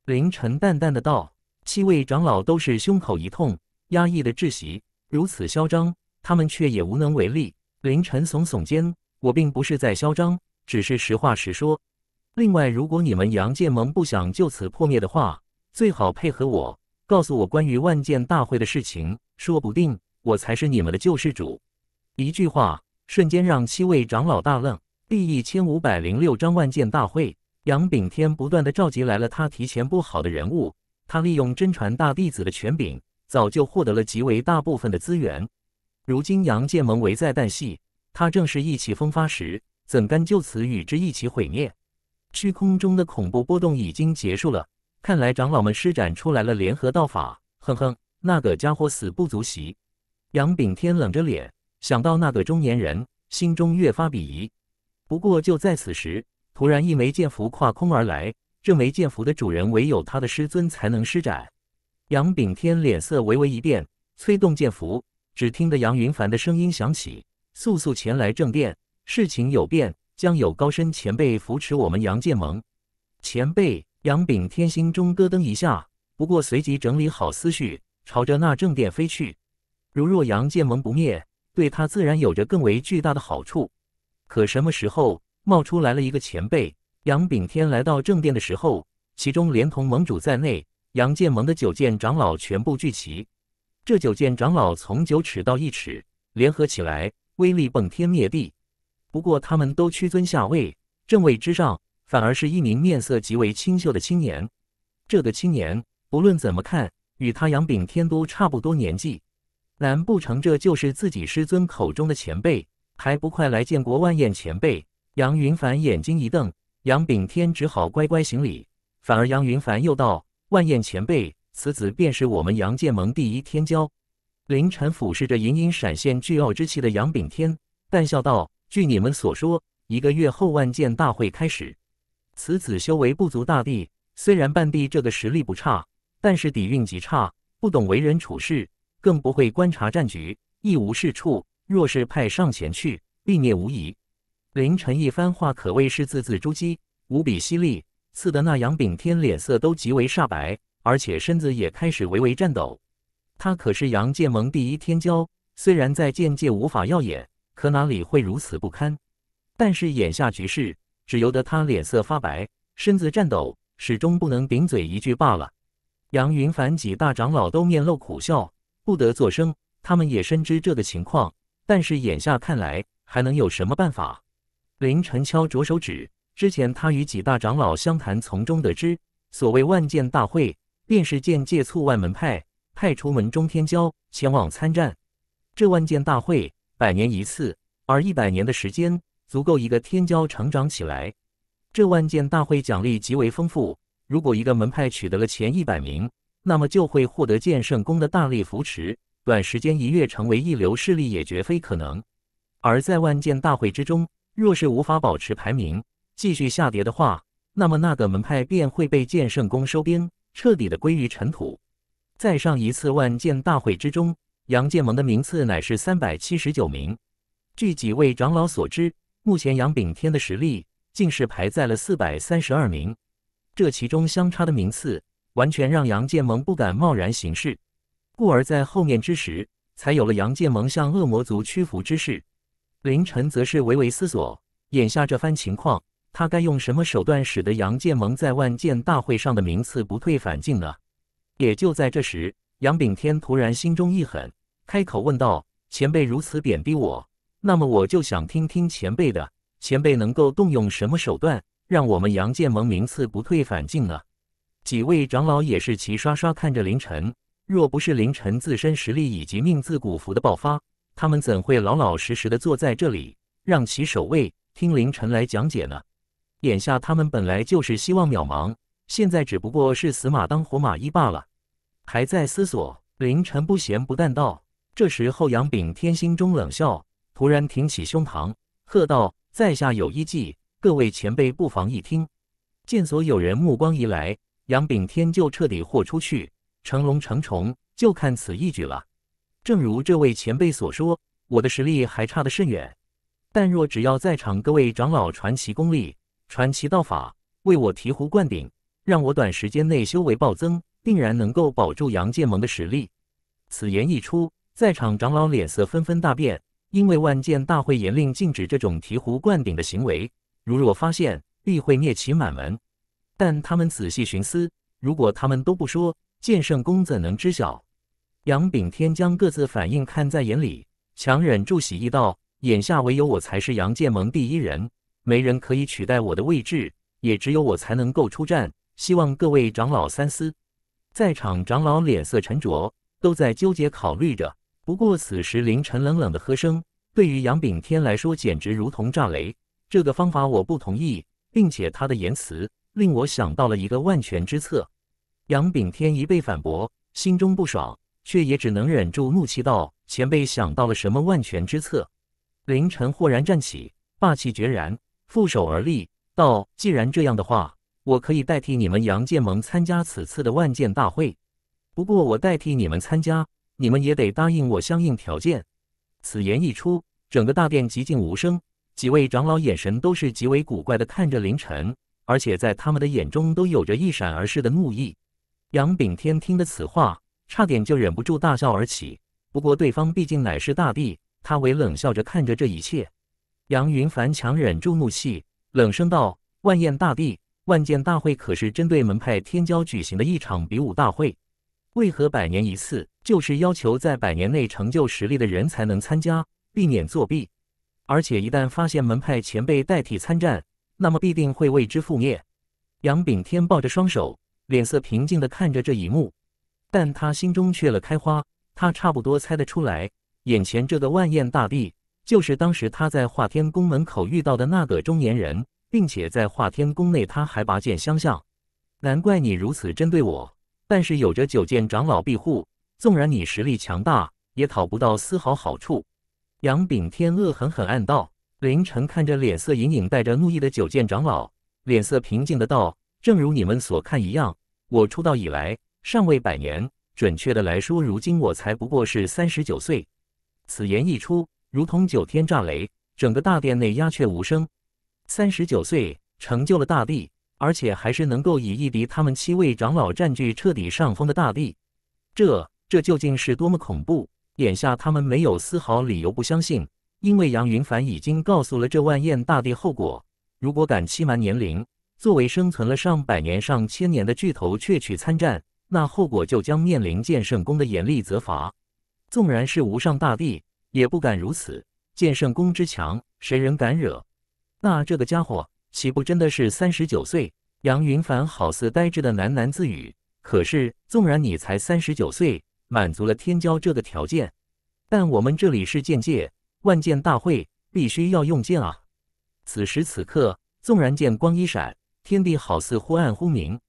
凌晨淡淡的道。七位长老都是胸口一痛，压抑的窒息。如此嚣张，他们却也无能为力。凌晨耸耸肩：“我并不是在嚣张，只是实话实说。另外，如果你们杨建盟不想就此破灭的话，最好配合我，告诉我关于万剑大会的事情。说不定我才是你们的救世主。”一句话瞬间让七位长老大愣。第一千五百零六章万剑大会，杨炳天不断的召集来了他提前布好的人物，他利用真传大弟子的权柄。早就获得了极为大部分的资源，如今杨剑盟危在旦夕，他正是意气风发时，怎甘就此与之一起毁灭？虚空中的恐怖波动已经结束了，看来长老们施展出来了联合道法。哼哼，那个家伙死不足惜。杨炳天冷着脸，想到那个中年人，心中越发鄙夷。不过就在此时，突然一枚剑符跨空而来，这枚剑符的主人唯有他的师尊才能施展。杨炳天脸色微微一变，催动剑符，只听得杨云凡的声音响起：“速速前来正殿，事情有变，将有高深前辈扶持我们杨剑盟。”前辈！杨炳天心中咯噔一下，不过随即整理好思绪，朝着那正殿飞去。如若杨剑盟不灭，对他自然有着更为巨大的好处。可什么时候冒出来了一个前辈？杨炳天来到正殿的时候，其中连同盟主在内。杨建盟的九剑长老全部聚齐，这九剑长老从九尺到一尺，联合起来威力崩天灭地。不过他们都屈尊下位，正位之上，反而是一名面色极为清秀的青年。这个青年不论怎么看，与他杨炳天都差不多年纪。难不成这就是自己师尊口中的前辈？还不快来见过万宴前辈！杨云凡眼睛一瞪，杨炳天只好乖乖行礼。反而杨云凡又道。万燕前辈，此子便是我们杨剑盟第一天骄。凌晨俯视着隐隐闪现巨傲之气的杨炳天，淡笑道：“据你们所说，一个月后万剑大会开始，此子修为不足大帝，虽然半帝这个实力不差，但是底蕴极差，不懂为人处事，更不会观察战局，一无是处。若是派上前去，必灭无疑。”凌晨一番话可谓是字字珠玑，无比犀利。刺得那杨炳天脸色都极为煞白，而且身子也开始微微颤抖。他可是杨剑盟第一天骄，虽然在剑界无法耀眼，可哪里会如此不堪？但是眼下局势，只由得他脸色发白，身子颤抖，始终不能顶嘴一句罢了。杨云凡几大长老都面露苦笑，不得作声。他们也深知这个情况，但是眼下看来，还能有什么办法？林晨敲着手指。之前他与几大长老相谈，从中得知，所谓万剑大会，便是剑界促万门派派出门中天骄前往参战。这万剑大会百年一次，而一百年的时间足够一个天骄成长起来。这万剑大会奖励极为丰富，如果一个门派取得了前一百名，那么就会获得剑圣宫的大力扶持，短时间一跃成为一流势力也绝非可能。而在万剑大会之中，若是无法保持排名，继续下跌的话，那么那个门派便会被剑圣宫收兵，彻底的归于尘土。在上一次万剑大会之中，杨剑盟的名次乃是三百七十九名。据几位长老所知，目前杨炳天的实力竟是排在了四百三十二名。这其中相差的名次，完全让杨剑盟不敢贸然行事，故而在后面之时，才有了杨剑盟向恶魔族屈服之事。凌晨则是微微思索，眼下这番情况。他该用什么手段使得杨建盟在万剑大会上的名次不退反进呢？也就在这时，杨炳天突然心中一狠，开口问道：“前辈如此贬低我，那么我就想听听前辈的。前辈能够动用什么手段，让我们杨建盟名次不退反进呢？”几位长老也是齐刷刷看着凌晨。若不是凌晨自身实力以及命字古符的爆发，他们怎会老老实实的坐在这里，让其守卫听凌晨来讲解呢？眼下他们本来就是希望渺茫，现在只不过是死马当活马医罢了。还在思索，凌晨不咸不淡道。这时候，杨炳天心中冷笑，突然挺起胸膛，喝道：“在下有一计，各位前辈不妨一听。”见所有人目光一来，杨炳天就彻底豁出去，成龙成虫，就看此一举了。正如这位前辈所说，我的实力还差得甚远，但若只要在场各位长老传奇功力。传奇道法为我醍醐灌顶，让我短时间内修为暴增，定然能够保住杨剑盟的实力。此言一出，在场长老脸色纷纷大变，因为万剑大会严令禁止这种醍醐灌顶的行为，如若发现，必会灭其满门。但他们仔细寻思，如果他们都不说，剑圣公怎能知晓？杨炳天将各自反应看在眼里，强忍住喜意道：“眼下唯有我才是杨剑盟第一人。”没人可以取代我的位置，也只有我才能够出战。希望各位长老三思。在场长老脸色沉着，都在纠结考虑着。不过此时凌晨冷冷的喝声，对于杨炳天来说简直如同炸雷。这个方法我不同意，并且他的言辞令我想到了一个万全之策。杨炳天一被反驳，心中不爽，却也只能忍住怒气道：“前辈想到了什么万全之策？”凌晨豁然站起，霸气决然。负手而立，道：“既然这样的话，我可以代替你们杨建盟参加此次的万剑大会。不过，我代替你们参加，你们也得答应我相应条件。”此言一出，整个大殿寂静无声，几位长老眼神都是极为古怪的看着凌晨，而且在他们的眼中都有着一闪而逝的怒意。杨炳天听的此话，差点就忍不住大笑而起。不过，对方毕竟乃是大帝，他唯冷笑着看着这一切。杨云凡强忍住怒气，冷声道：“万燕大帝，万剑大会可是针对门派天骄举行的一场比武大会，为何百年一次？就是要求在百年内成就实力的人才能参加，避免作弊。而且一旦发现门派前辈代替参战，那么必定会为之覆灭。”杨炳天抱着双手，脸色平静的看着这一幕，但他心中却了开花。他差不多猜得出来，眼前这个万燕大帝。就是当时他在华天宫门口遇到的那个中年人，并且在华天宫内，他还拔剑相向。难怪你如此针对我。但是有着九剑长老庇护，纵然你实力强大，也讨不到丝毫好处。杨炳天恶狠狠暗道。凌晨看着脸色隐隐带着怒意的九剑长老，脸色平静的道：“正如你们所看一样，我出道以来尚未百年，准确的来说，如今我才不过是三十九岁。”此言一出。如同九天炸雷，整个大殿内鸦雀无声。三十九岁，成就了大帝，而且还是能够以一敌他们七位长老占据彻底上风的大帝。这这究竟是多么恐怖？眼下他们没有丝毫理由不相信，因为杨云凡已经告诉了这万燕大帝后果：如果敢欺瞒年龄，作为生存了上百年、上千年的巨头却去参战，那后果就将面临剑圣宫的严厉责罚。纵然是无上大帝。也不敢如此，剑圣宫之强，谁人敢惹？那这个家伙岂不真的是三十九岁？杨云凡好似呆滞的喃喃自语。可是，纵然你才三十九岁，满足了天骄这个条件，但我们这里是剑界，万剑大会必须要用剑啊！此时此刻，纵然剑光一闪，天地好似忽暗忽明。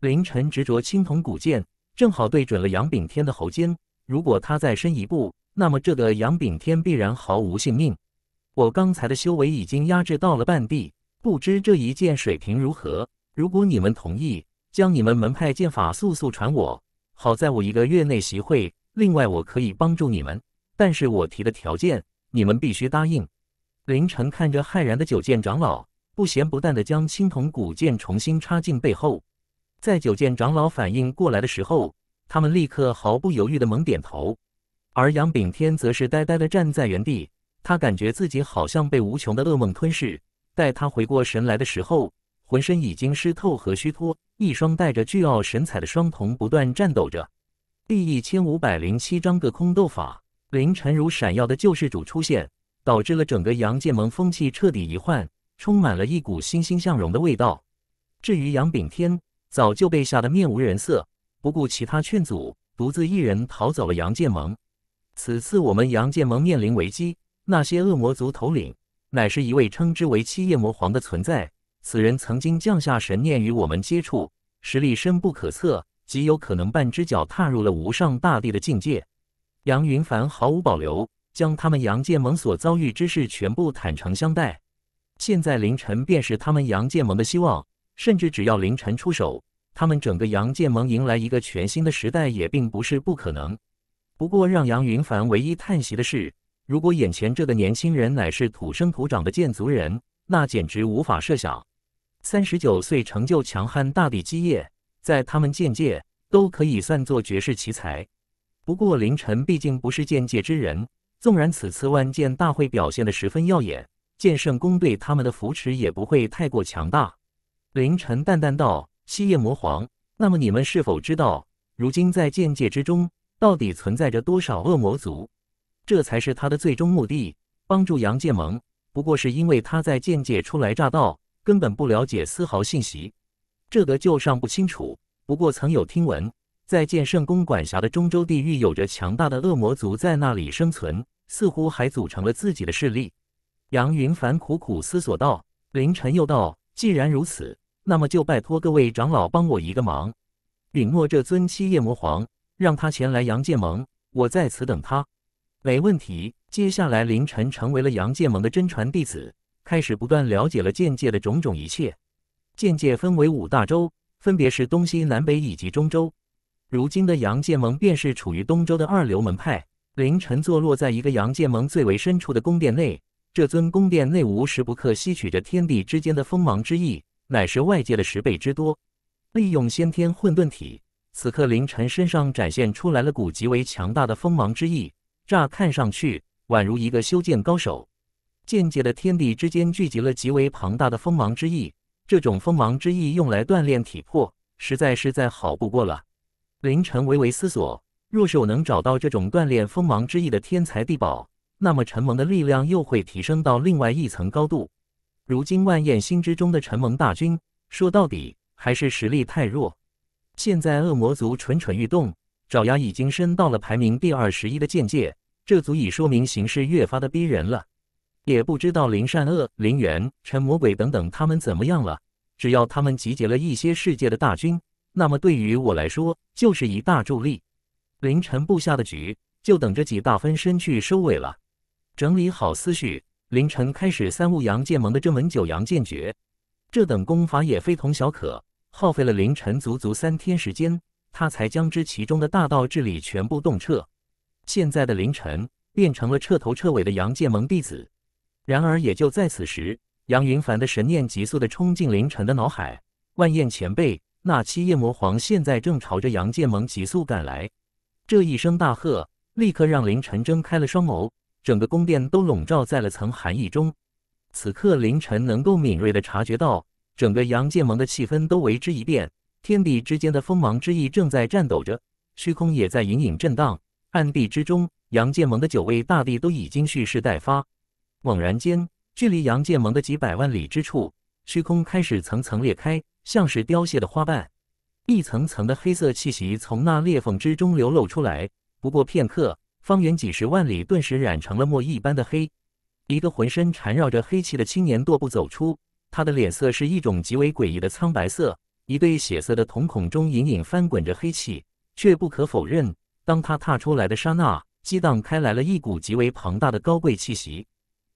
凌晨执着青铜古剑，正好对准了杨炳天的喉尖。如果他再深一步。那么这个杨炳天必然毫无性命。我刚才的修为已经压制到了半地，不知这一剑水平如何？如果你们同意，将你们门派剑法速速传我，好在我一个月内习会。另外，我可以帮助你们，但是我提的条件，你们必须答应。凌晨看着骇然的九剑长老，不咸不淡的将青铜古剑重新插进背后，在九剑长老反应过来的时候，他们立刻毫不犹豫的猛点头。而杨炳天则是呆呆地站在原地，他感觉自己好像被无穷的噩梦吞噬。待他回过神来的时候，浑身已经湿透和虚脱，一双带着巨傲神采的双瞳不断颤抖着。第一千五百零七章隔空斗法，凌晨如闪耀的救世主出现，导致了整个杨剑盟风气彻底一换，充满了一股欣欣向荣的味道。至于杨炳天，早就被吓得面无人色，不顾其他劝阻，独自一人逃走了杨剑盟。此次我们杨剑盟面临危机，那些恶魔族头领乃是一位称之为七夜魔皇的存在。此人曾经降下神念与我们接触，实力深不可测，极有可能半只脚踏入了无上大帝的境界。杨云凡毫无保留，将他们杨建盟所遭遇之事全部坦诚相待。现在凌晨便是他们杨建盟的希望，甚至只要凌晨出手，他们整个杨建盟迎来一个全新的时代，也并不是不可能。不过，让杨云凡唯一叹息的是，如果眼前这个年轻人乃是土生土长的剑族人，那简直无法设想。三十九岁成就强悍大帝基业，在他们剑界都可以算作绝世奇才。不过，凌晨毕竟不是剑界之人，纵然此次万剑大会表现的十分耀眼，剑圣宫对他们的扶持也不会太过强大。凌晨淡淡道：“西夜魔皇，那么你们是否知道，如今在剑界之中？”到底存在着多少恶魔族？这才是他的最终目的。帮助杨建盟，不过是因为他在剑界初来乍到，根本不了解丝毫信息。这个就尚不清楚。不过曾有听闻，在剑圣宫管辖的中州地域，有着强大的恶魔族在那里生存，似乎还组成了自己的势力。杨云凡苦苦思索道：“凌晨又道，既然如此，那么就拜托各位长老帮我一个忙，陨诺这尊七叶魔皇。”让他前来杨剑盟，我在此等他，没问题。接下来，凌晨成为了杨建盟的真传弟子，开始不断了解了剑界的种种一切。剑界分为五大洲，分别是东西南北以及中州。如今的杨建盟便是处于东周的二流门派。凌晨坐落在一个杨建盟最为深处的宫殿内，这尊宫殿内无时不刻吸取着天地之间的锋芒之意，乃是外界的十倍之多。利用先天混沌体。此刻，凌晨身上展现出来了股极为强大的锋芒之意，乍看上去宛如一个修剑高手。渐渐的，天地之间聚集了极为庞大的锋芒之意。这种锋芒之意用来锻炼体魄，实在是再好不过了。凌晨微微思索：，若是我能找到这种锻炼锋芒之意的天才地宝，那么陈蒙的力量又会提升到另外一层高度。如今万焰星之中的陈蒙大军，说到底还是实力太弱。现在恶魔族蠢蠢欲动，爪牙已经伸到了排名第二十一的剑界，这足以说明形势越发的逼人了。也不知道林善恶、林元、陈魔鬼等等他们怎么样了。只要他们集结了一些世界的大军，那么对于我来说就是一大助力。凌晨布下的局，就等着几大分身去收尾了。整理好思绪，凌晨开始三五阳剑盟的这门九阳剑诀，这等功法也非同小可。耗费了凌晨足足三天时间，他才将之其中的大道治理全部洞彻。现在的凌晨变成了彻头彻尾的杨建盟弟子。然而，也就在此时，杨云凡的神念急速的冲进凌晨的脑海。万艳前辈，那七夜魔皇现在正朝着杨建盟急速赶来。这一声大喝，立刻让凌晨睁开了双眸。整个宫殿都笼罩在了层寒意中。此刻，凌晨能够敏锐的察觉到。整个杨剑盟的气氛都为之一变，天地之间的锋芒之意正在颤抖着，虚空也在隐隐震荡。暗地之中，杨剑盟的九位大帝都已经蓄势待发。猛然间，距离杨剑盟的几百万里之处，虚空开始层层裂开，像是凋谢的花瓣，一层层的黑色气息从那裂缝之中流露出来。不过片刻，方圆几十万里顿时染成了墨一般的黑。一个浑身缠绕着黑气的青年踱步走出。他的脸色是一种极为诡异的苍白色，一对血色的瞳孔中隐隐翻滚着黑气，却不可否认，当他踏出来的刹那，激荡开来了一股极为庞大的高贵气息。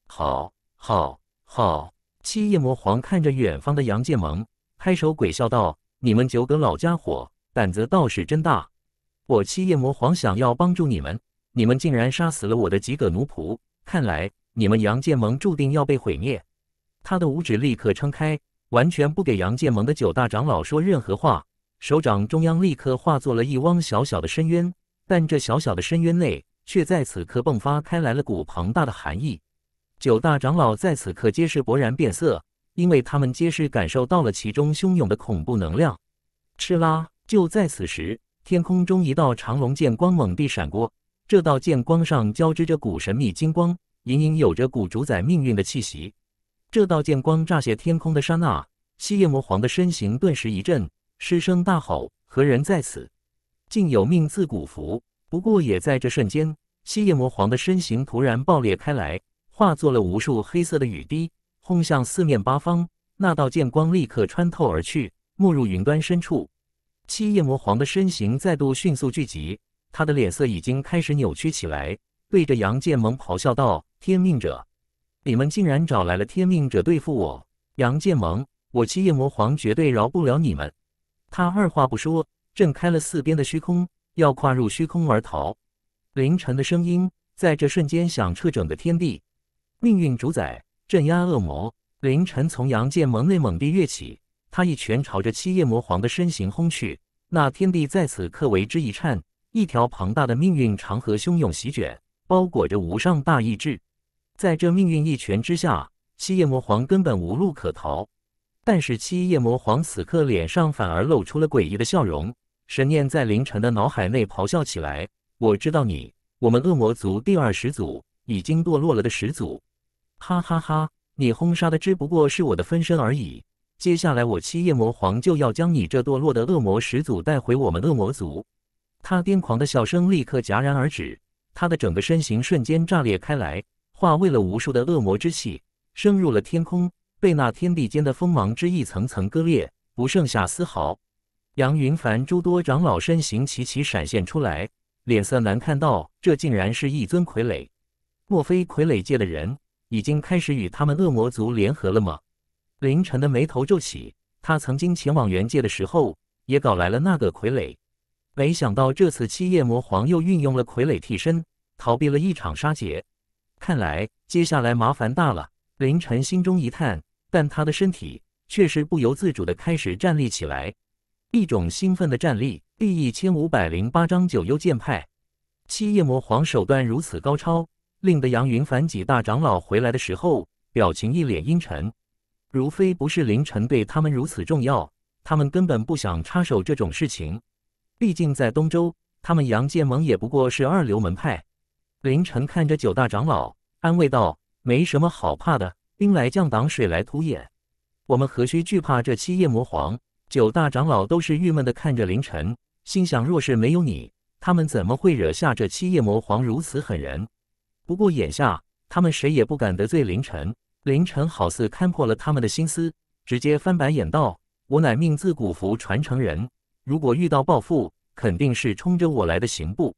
好，好，好！七夜魔皇看着远方的杨剑盟，拍手鬼笑道：“你们九个老家伙，胆子倒是真大！我七夜魔皇想要帮助你们，你们竟然杀死了我的几个奴仆，看来你们杨剑盟注定要被毁灭。”他的五指立刻撑开，完全不给杨建盟的九大长老说任何话。手掌中央立刻化作了一汪小小的深渊，但这小小的深渊内却在此刻迸发开来了股庞大的寒意。九大长老在此刻皆是勃然变色，因为他们皆是感受到了其中汹涌的恐怖能量。哧啦！就在此时，天空中一道长龙剑光猛地闪过，这道剑光上交织着股神秘金光，隐隐有着股主宰命运的气息。这道剑光乍现天空的刹那，西夜魔皇的身形顿时一震，失声大吼：“何人在此？竟有命自古福！”不过也在这瞬间，西夜魔皇的身形突然爆裂开来，化作了无数黑色的雨滴，轰向四面八方。那道剑光立刻穿透而去，没入云端深处。七夜魔皇的身形再度迅速聚集，他的脸色已经开始扭曲起来，对着杨剑盟咆哮道：“天命者！”你们竟然找来了天命者对付我！杨建盟，我七夜魔皇绝对饶不了你们！他二话不说，震开了四边的虚空，要跨入虚空而逃。凌晨的声音在这瞬间响彻整个天地。命运主宰，镇压恶魔。凌晨从杨建盟内猛地跃起，他一拳朝着七夜魔皇的身形轰去。那天地在此刻为之一颤，一条庞大的命运长河汹涌席卷，包裹着无上大意志。在这命运一拳之下，七夜魔皇根本无路可逃。但是七夜魔皇此刻脸上反而露出了诡异的笑容，神念在凌晨的脑海内咆哮起来：“我知道你，我们恶魔族第二始祖，已经堕落了的始祖。哈哈哈，你轰杀的只不过是我的分身而已。接下来我七夜魔皇就要将你这堕落的恶魔始祖带回我们恶魔族。”他癫狂的笑声立刻戛然而止，他的整个身形瞬间炸裂开来。化为了无数的恶魔之气，升入了天空，被那天地间的锋芒之一层层割裂，不剩下丝毫。杨云凡诸多长老身形齐齐闪现出来，脸色难看道：“这竟然是一尊傀儡！莫非傀儡界的人已经开始与他们恶魔族联合了吗？”凌晨的眉头皱起，他曾经前往原界的时候也搞来了那个傀儡，没想到这次七夜魔皇又运用了傀儡替身，逃避了一场杀劫。看来接下来麻烦大了。凌晨心中一叹，但他的身体却是不由自主的开始站立起来，一种兴奋的站立。第一千五百零八章九幽剑派。七夜魔皇手段如此高超，令得杨云凡几大长老回来的时候，表情一脸阴沉。如非不是凌晨对他们如此重要，他们根本不想插手这种事情。毕竟在东周，他们杨剑盟也不过是二流门派。凌晨看着九大长老，安慰道：“没什么好怕的，兵来将挡，水来土掩，我们何须惧怕这七夜魔皇？”九大长老都是郁闷的看着凌晨，心想：若是没有你，他们怎么会惹下这七夜魔皇如此狠人？不过眼下，他们谁也不敢得罪凌晨。凌晨好似看破了他们的心思，直接翻白眼道：“我乃命自古福传承人，如果遇到报复，肯定是冲着我来的，行不？”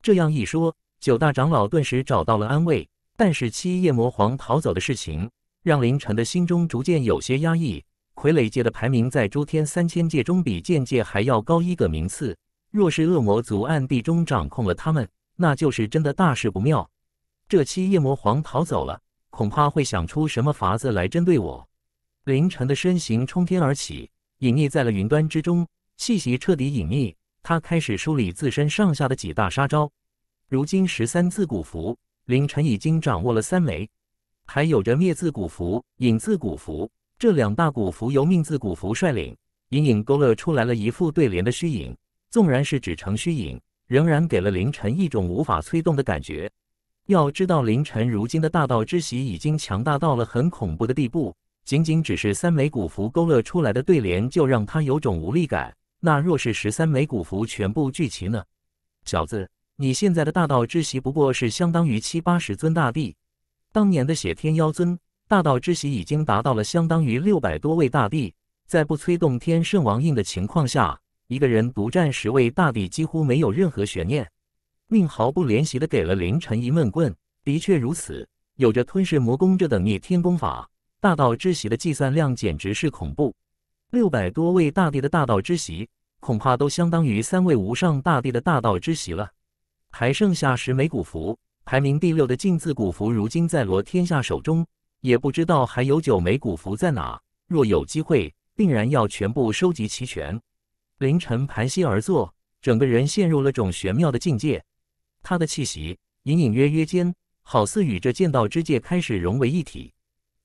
这样一说。九大长老顿时找到了安慰，但是七夜魔皇逃走的事情让凌晨的心中逐渐有些压抑。傀儡界的排名在诸天三千界中比剑界还要高一个名次，若是恶魔族暗地中掌控了他们，那就是真的大事不妙。这七夜魔皇逃走了，恐怕会想出什么法子来针对我。凌晨的身形冲天而起，隐匿在了云端之中，气息彻底隐匿。他开始梳理自身上下的几大杀招。如今十三字古符，凌晨已经掌握了三枚，还有着灭字古符、隐字古符这两大古符由命字古符率领，隐隐勾勒出来了一副对联的虚影。纵然是只成虚影，仍然给了凌晨一种无法催动的感觉。要知道，凌晨如今的大道之喜已经强大到了很恐怖的地步，仅仅只是三枚古符勾勒出来的对联就让他有种无力感。那若是十三枚古符全部聚齐呢？小子。你现在的大道之席不过是相当于七八十尊大帝，当年的血天妖尊大道之席已经达到了相当于六百多位大帝，在不催动天圣王印的情况下，一个人独占十位大帝几乎没有任何悬念，命毫不怜惜的给了凌晨一闷棍。的确如此，有着吞噬魔功这等逆天功法，大道之席的计算量简直是恐怖，六百多位大帝的大道之席，恐怕都相当于三位无上大帝的大道之席了。还剩下十枚古符，排名第六的净字古符如今在罗天下手中，也不知道还有九枚古符在哪。若有机会，定然要全部收集齐全。凌晨盘膝而坐，整个人陷入了种玄妙的境界，他的气息隐隐约约间，好似与这剑道之界开始融为一体。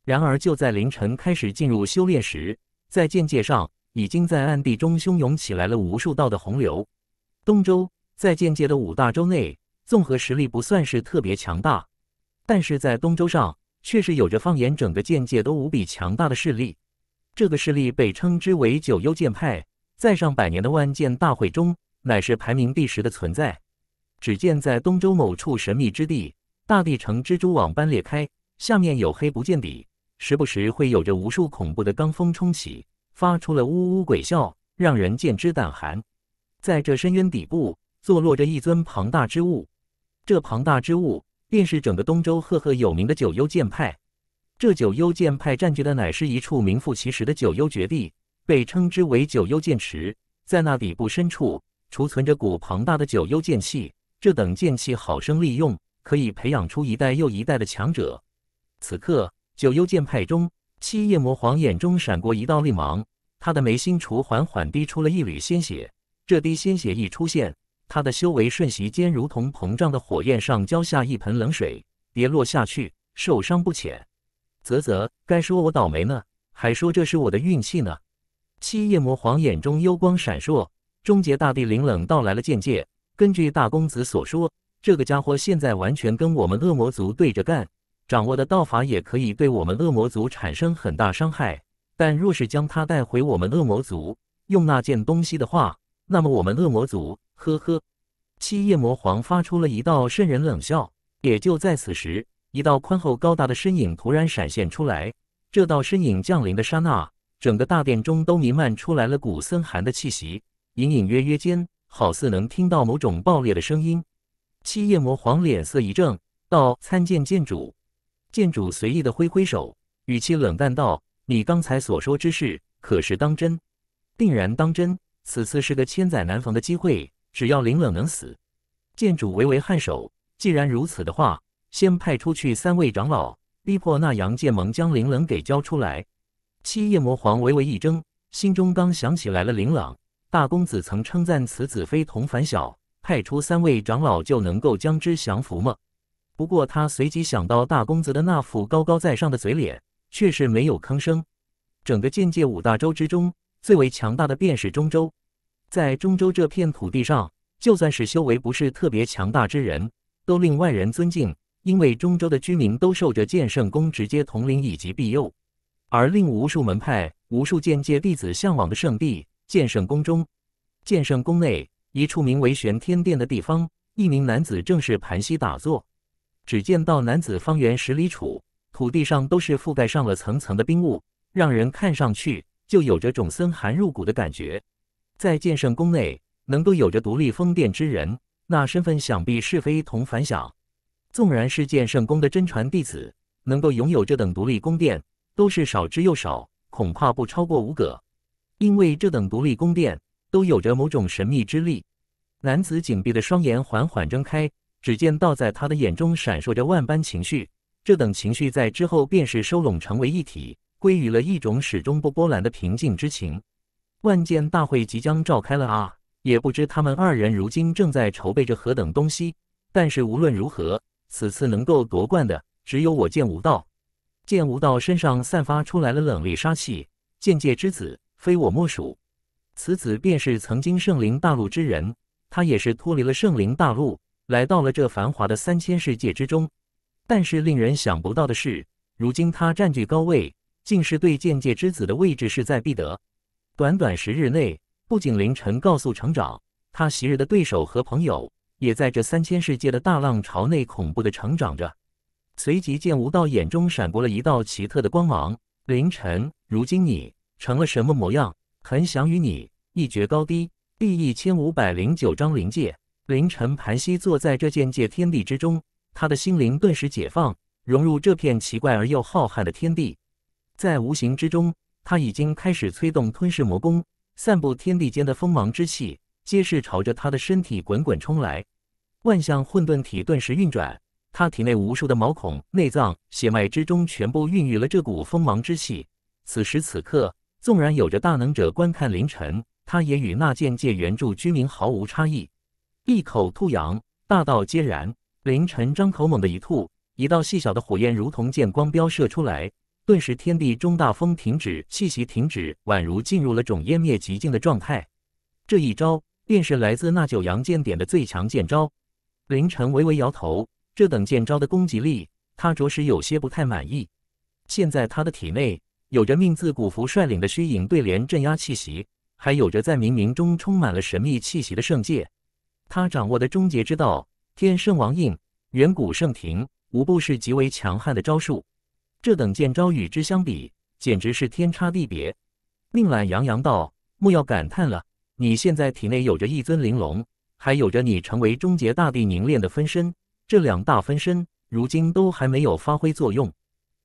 然而就在凌晨开始进入修炼时，在剑界上已经在暗地中汹涌起来了无数道的洪流。东周。在剑界的五大洲内，综合实力不算是特别强大，但是在东洲上，却是有着放眼整个剑界都无比强大的势力。这个势力被称之为九幽剑派，在上百年的万剑大会中，乃是排名第十的存在。只见在东洲某处神秘之地，大地呈蜘蛛网般裂开，下面有黑不见底，时不时会有着无数恐怖的罡风冲起，发出了呜呜鬼啸，让人见之胆寒。在这深渊底部。坐落着一尊庞大之物，这庞大之物便是整个东周赫赫有名的九幽剑派。这九幽剑派占据的乃是一处名副其实的九幽绝地，被称之为九幽剑池。在那底部深处，储存着股庞大的九幽剑气。这等剑气好生利用，可以培养出一代又一代的强者。此刻，九幽剑派中七夜魔皇眼中闪过一道厉芒，他的眉心处缓缓滴出了一缕鲜血。这滴鲜血一出现，他的修为瞬息间如同膨胀的火焰上浇下一盆冷水，跌落下去，受伤不浅。啧啧，该说我倒霉呢，还说这是我的运气呢。七夜魔皇眼中幽光闪烁，终结大地凛冷到来了剑界。根据大公子所说，这个家伙现在完全跟我们恶魔族对着干，掌握的道法也可以对我们恶魔族产生很大伤害。但若是将他带回我们恶魔族，用那件东西的话。那么我们恶魔族，呵呵。七夜魔皇发出了一道渗人冷笑。也就在此时，一道宽厚高大的身影突然闪现出来。这道身影降临的刹那，整个大殿中都弥漫出来了股森寒的气息，隐隐约约间，好似能听到某种爆裂的声音。七夜魔皇脸色一正，道：“参见剑主。”剑主随意的挥挥手，语气冷淡道：“你刚才所说之事，可是当真？定然当真。”此次是个千载难逢的机会，只要林冷能死，剑主唯唯颔首。既然如此的话，先派出去三位长老，逼迫那杨剑盟将林冷给交出来。七夜魔皇微微一怔，心中刚想起来了，林冷大公子曾称赞此子非同凡小，派出三位长老就能够将之降服吗？不过他随即想到大公子的那副高高在上的嘴脸，却是没有吭声。整个剑界五大洲之中。最为强大的便是中州，在中州这片土地上，就算是修为不是特别强大之人都令外人尊敬，因为中州的居民都受着剑圣宫直接统领以及庇佑，而令无数门派、无数剑界弟子向往的圣地——剑圣宫中，剑圣宫内一处名为玄天殿的地方，一名男子正是盘膝打坐。只见到男子方圆十里处土地上都是覆盖上了层层的冰雾，让人看上去。就有着种森寒入骨的感觉，在剑圣宫内能够有着独立封殿之人，那身份想必是非同凡响。纵然是剑圣宫的真传弟子，能够拥有这等独立宫殿，都是少之又少，恐怕不超过五个。因为这等独立宫殿都有着某种神秘之力。男子紧闭的双眼缓缓睁开，只见倒在他的眼中闪烁着万般情绪，这等情绪在之后便是收拢成为一体。归于了一种始终不波澜的平静之情。万剑大会即将召开了啊！也不知他们二人如今正在筹备着何等东西。但是无论如何，此次能够夺冠的只有我剑无道。剑无道身上散发出来了冷厉杀气。剑界之子，非我莫属。此子便是曾经圣灵大陆之人，他也是脱离了圣灵大陆，来到了这繁华的三千世界之中。但是令人想不到的是，如今他占据高位。竟是对剑界之子的位置势在必得。短短十日内，不仅凌晨告诉成长，他昔日的对手和朋友，也在这三千世界的大浪潮内恐怖的成长着。随即，见无道眼中闪过了一道奇特的光芒。凌晨，如今你成了什么模样？很想与你一决高低。第一千五百零九章灵界。凌晨盘膝坐在这剑界天地之中，他的心灵顿时解放，融入这片奇怪而又浩瀚的天地。在无形之中，他已经开始催动吞噬魔功，散布天地间的锋芒之气，皆是朝着他的身体滚滚冲来。万象混沌体顿时运转，他体内无数的毛孔、内脏、血脉之中全部孕育了这股锋芒之气。此时此刻，纵然有着大能者观看凌晨，他也与那剑界原著居民毫无差异。一口吐阳，大道皆然。凌晨张口猛地一吐，一道细小的火焰如同见光标射出来。顿时，天地中大风停止，气息停止，宛如进入了种湮灭极境的状态。这一招便是来自那九阳剑典的最强剑招。凌晨微微摇头，这等剑招的攻击力，他着实有些不太满意。现在他的体内有着命字古符率领的虚影对联镇压气息，还有着在冥冥中充满了神秘气息的圣戒。他掌握的终结之道、天圣王印、远古圣庭，无不是极为强悍的招数。这等剑招与之相比，简直是天差地别。令懒洋洋道：“莫要感叹了，你现在体内有着一尊玲珑，还有着你成为终结大帝凝练的分身，这两大分身如今都还没有发挥作用。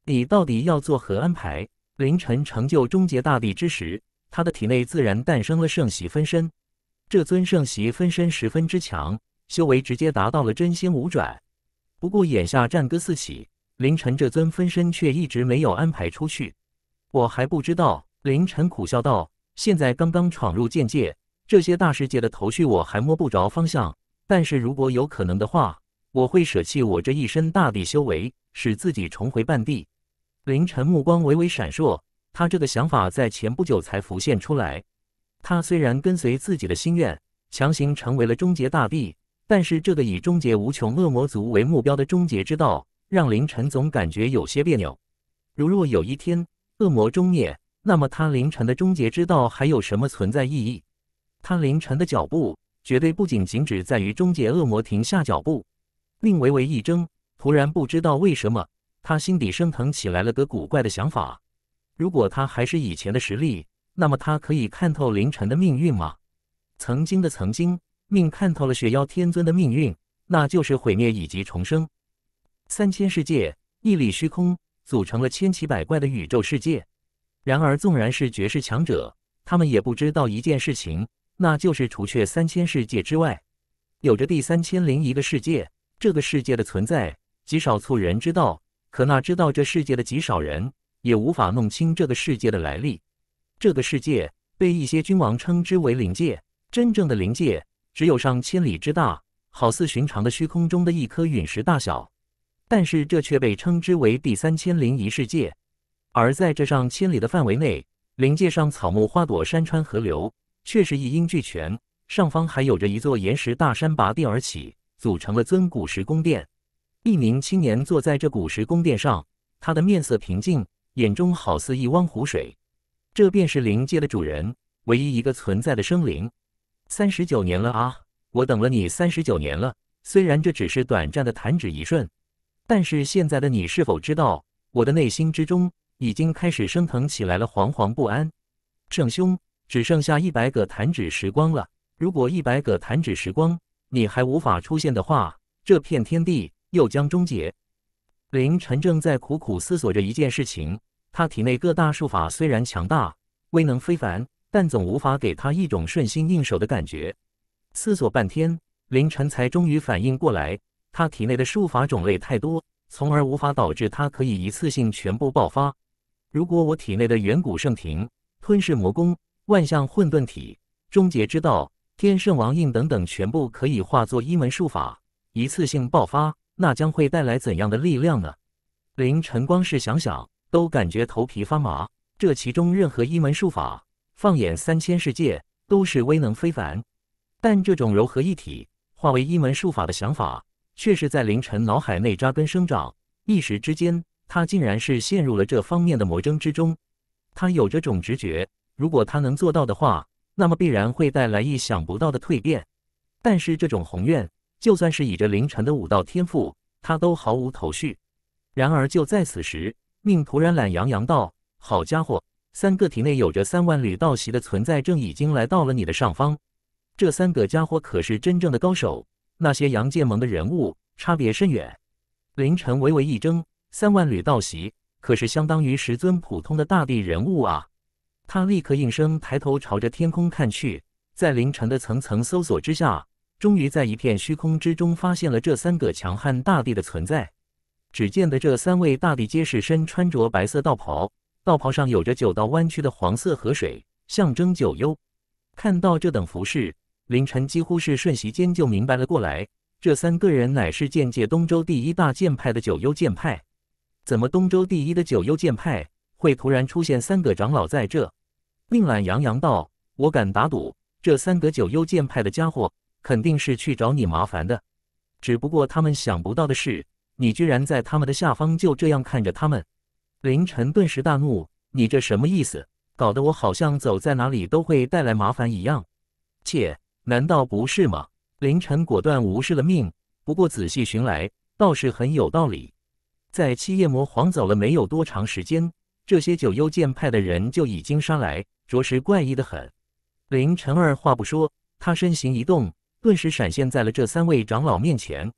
你到底要做何安排？”凌晨成就终结大帝之时，他的体内自然诞生了圣袭分身。这尊圣袭分身十分之强，修为直接达到了真仙五转。不过眼下战歌四起。凌晨这尊分身却一直没有安排出去，我还不知道。凌晨苦笑道：“现在刚刚闯入剑界，这些大世界的头绪我还摸不着方向。但是如果有可能的话，我会舍弃我这一身大地修为，使自己重回半地。”凌晨目光微微闪烁，他这个想法在前不久才浮现出来。他虽然跟随自己的心愿，强行成为了终结大帝，但是这个以终结无穷恶魔族为目标的终结之道。让凌晨总感觉有些别扭。如若有一天恶魔终灭，那么他凌晨的终结之道还有什么存在意义？他凌晨的脚步绝对不仅仅止在于终结恶魔停下脚步。命微微一怔，突然不知道为什么，他心底升腾起来了个古怪的想法：如果他还是以前的实力，那么他可以看透凌晨的命运吗？曾经的曾经，命看透了雪妖天尊的命运，那就是毁灭以及重生。三千世界屹立虚空，组成了千奇百怪的宇宙世界。然而，纵然是绝世强者，他们也不知道一件事情，那就是除却三千世界之外，有着第三千零一个世界。这个世界的存在极少，数人知道。可那知道这世界的极少人，也无法弄清这个世界的来历。这个世界被一些君王称之为灵界。真正的灵界只有上千里之大，好似寻常的虚空中的一颗陨石大小。但是这却被称之为第三千灵仪世界，而在这上千里的范围内，灵界上草木花朵山川河流却是一应俱全。上方还有着一座岩石大山拔地而起，组成了尊古石宫殿。一名青年坐在这古石宫殿上，他的面色平静，眼中好似一汪湖水。这便是灵界的主人，唯一一个存在的生灵。三十九年了啊，我等了你三十九年了。虽然这只是短暂的弹指一瞬。但是现在的你是否知道，我的内心之中已经开始升腾起来了，惶惶不安。正兄只剩下一百个弹指时光了，如果一百个弹指时光你还无法出现的话，这片天地又将终结。林晨正在苦苦思索着一件事情，他体内各大术法虽然强大，威能非凡，但总无法给他一种顺心应手的感觉。思索半天，林晨才终于反应过来。他体内的术法种类太多，从而无法导致他可以一次性全部爆发。如果我体内的远古圣庭、吞噬魔功、万象混沌体、终结之道、天圣王印等等全部可以化作一门术法，一次性爆发，那将会带来怎样的力量呢？林晨光是想想都感觉头皮发麻。这其中任何一门术法，放眼三千世界都是威能非凡。但这种柔合一体，化为一门术法的想法。却是在凌晨脑海内扎根生长，一时之间，他竟然是陷入了这方面的魔怔之中。他有着种直觉，如果他能做到的话，那么必然会带来意想不到的蜕变。但是这种宏愿，就算是以着凌晨的武道天赋，他都毫无头绪。然而就在此时，命突然懒洋洋道：“好家伙，三个体内有着三万缕道习的存在，正已经来到了你的上方。这三个家伙可是真正的高手。”那些杨建盟的人物差别甚远，凌晨微微一怔，三万缕道袭可是相当于十尊普通的大地人物啊！他立刻应声抬头朝着天空看去，在凌晨的层层搜索之下，终于在一片虚空之中发现了这三个强悍大地的存在。只见得这三位大帝皆是身穿着白色道袍，道袍上有着九道弯曲的黄色河水，象征九幽。看到这等服饰。凌晨几乎是瞬息间就明白了过来，这三个人乃是剑界东周第一大剑派的九幽剑派。怎么东周第一的九幽剑派会突然出现三个长老在这？令懒洋洋道：“我敢打赌，这三个九幽剑派的家伙肯定是去找你麻烦的。只不过他们想不到的是，你居然在他们的下方就这样看着他们。”凌晨顿时大怒：“你这什么意思？搞得我好像走在哪里都会带来麻烦一样！”切。难道不是吗？凌晨果断无视了命，不过仔细寻来倒是很有道理。在七夜魔皇走了没有多长时间，这些九幽剑派的人就已经杀来，着实怪异的很。凌晨二话不说，他身形一动，顿时闪现在了这三位长老面前。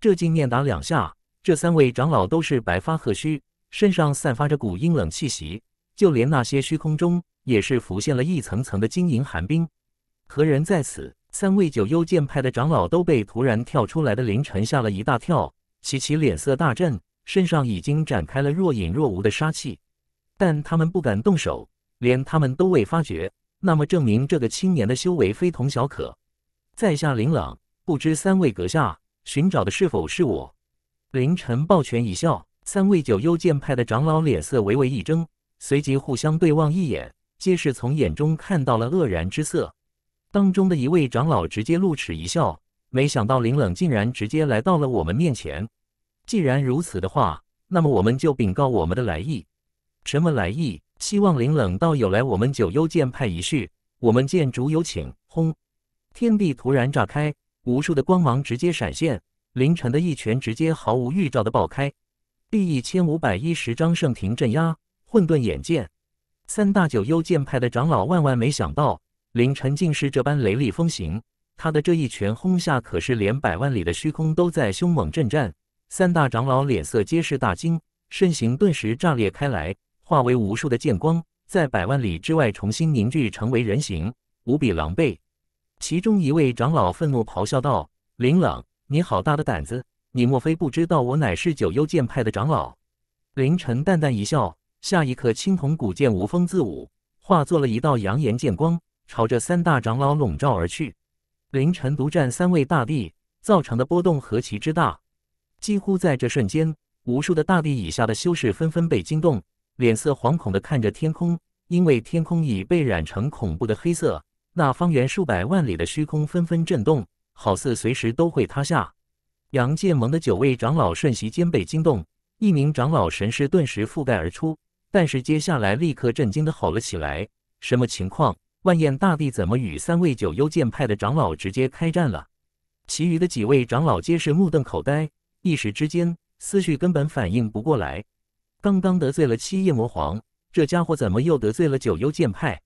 这镜面打两下，这三位长老都是白发鹤须，身上散发着股阴冷气息，就连那些虚空中也是浮现了一层层的晶莹寒冰。何人在此？三位九幽剑派的长老都被突然跳出来的凌晨吓了一大跳，齐齐脸色大震，身上已经展开了若隐若无的杀气，但他们不敢动手，连他们都未发觉，那么证明这个青年的修为非同小可。在下林朗，不知三位阁下寻找的是否是我？凌晨抱拳一笑，三位九幽剑派的长老脸色微微一怔，随即互相对望一眼，皆是从眼中看到了愕然之色。当中的一位长老直接露齿一笑，没想到林冷竟然直接来到了我们面前。既然如此的话，那么我们就禀告我们的来意。什么来意？希望林冷道友来我们九幽剑派一叙，我们剑主有请。轰！天地突然炸开，无数的光芒直接闪现。凌晨的一拳直接毫无预兆的爆开。第一千五百一十章圣庭镇压，混沌眼剑。三大九幽剑派的长老万万没想到。凌晨竟是这般雷厉风行，他的这一拳轰下，可是连百万里的虚空都在凶猛震颤。三大长老脸色皆是大惊，身形顿时炸裂开来，化为无数的剑光，在百万里之外重新凝聚成为人形，无比狼狈。其中一位长老愤怒咆哮道：“林冷，你好大的胆子！你莫非不知道我乃是九幽剑派的长老？”凌晨淡淡一笑，下一刻，青铜古剑无风自舞，化作了一道扬言剑光。朝着三大长老笼罩而去，凌晨独占三位大帝造成的波动何其之大，几乎在这瞬间，无数的大地以下的修士纷纷被惊动，脸色惶恐地看着天空，因为天空已被染成恐怖的黑色，那方圆数百万里的虚空纷纷震动，好似随时都会塌下。杨建盟的九位长老瞬息间被惊动，一名长老神识顿时覆盖而出，但是接下来立刻震惊的吼了起来，什么情况？万燕大帝怎么与三位九幽剑派的长老直接开战了？其余的几位长老皆是目瞪口呆，一时之间思绪根本反应不过来。刚刚得罪了七夜魔皇，这家伙怎么又得罪了九幽剑派？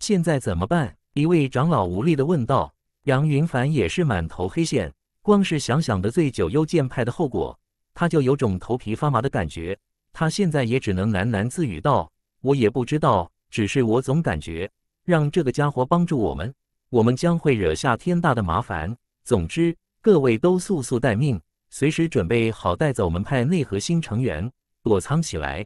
现在怎么办？一位长老无力地问道。杨云凡也是满头黑线，光是想想得罪九幽剑派的后果，他就有种头皮发麻的感觉。他现在也只能喃喃自语道：“我也不知道，只是我总感觉……”让这个家伙帮助我们，我们将会惹下天大的麻烦。总之，各位都速速待命，随时准备好带走我们派内核心成员，躲藏起来。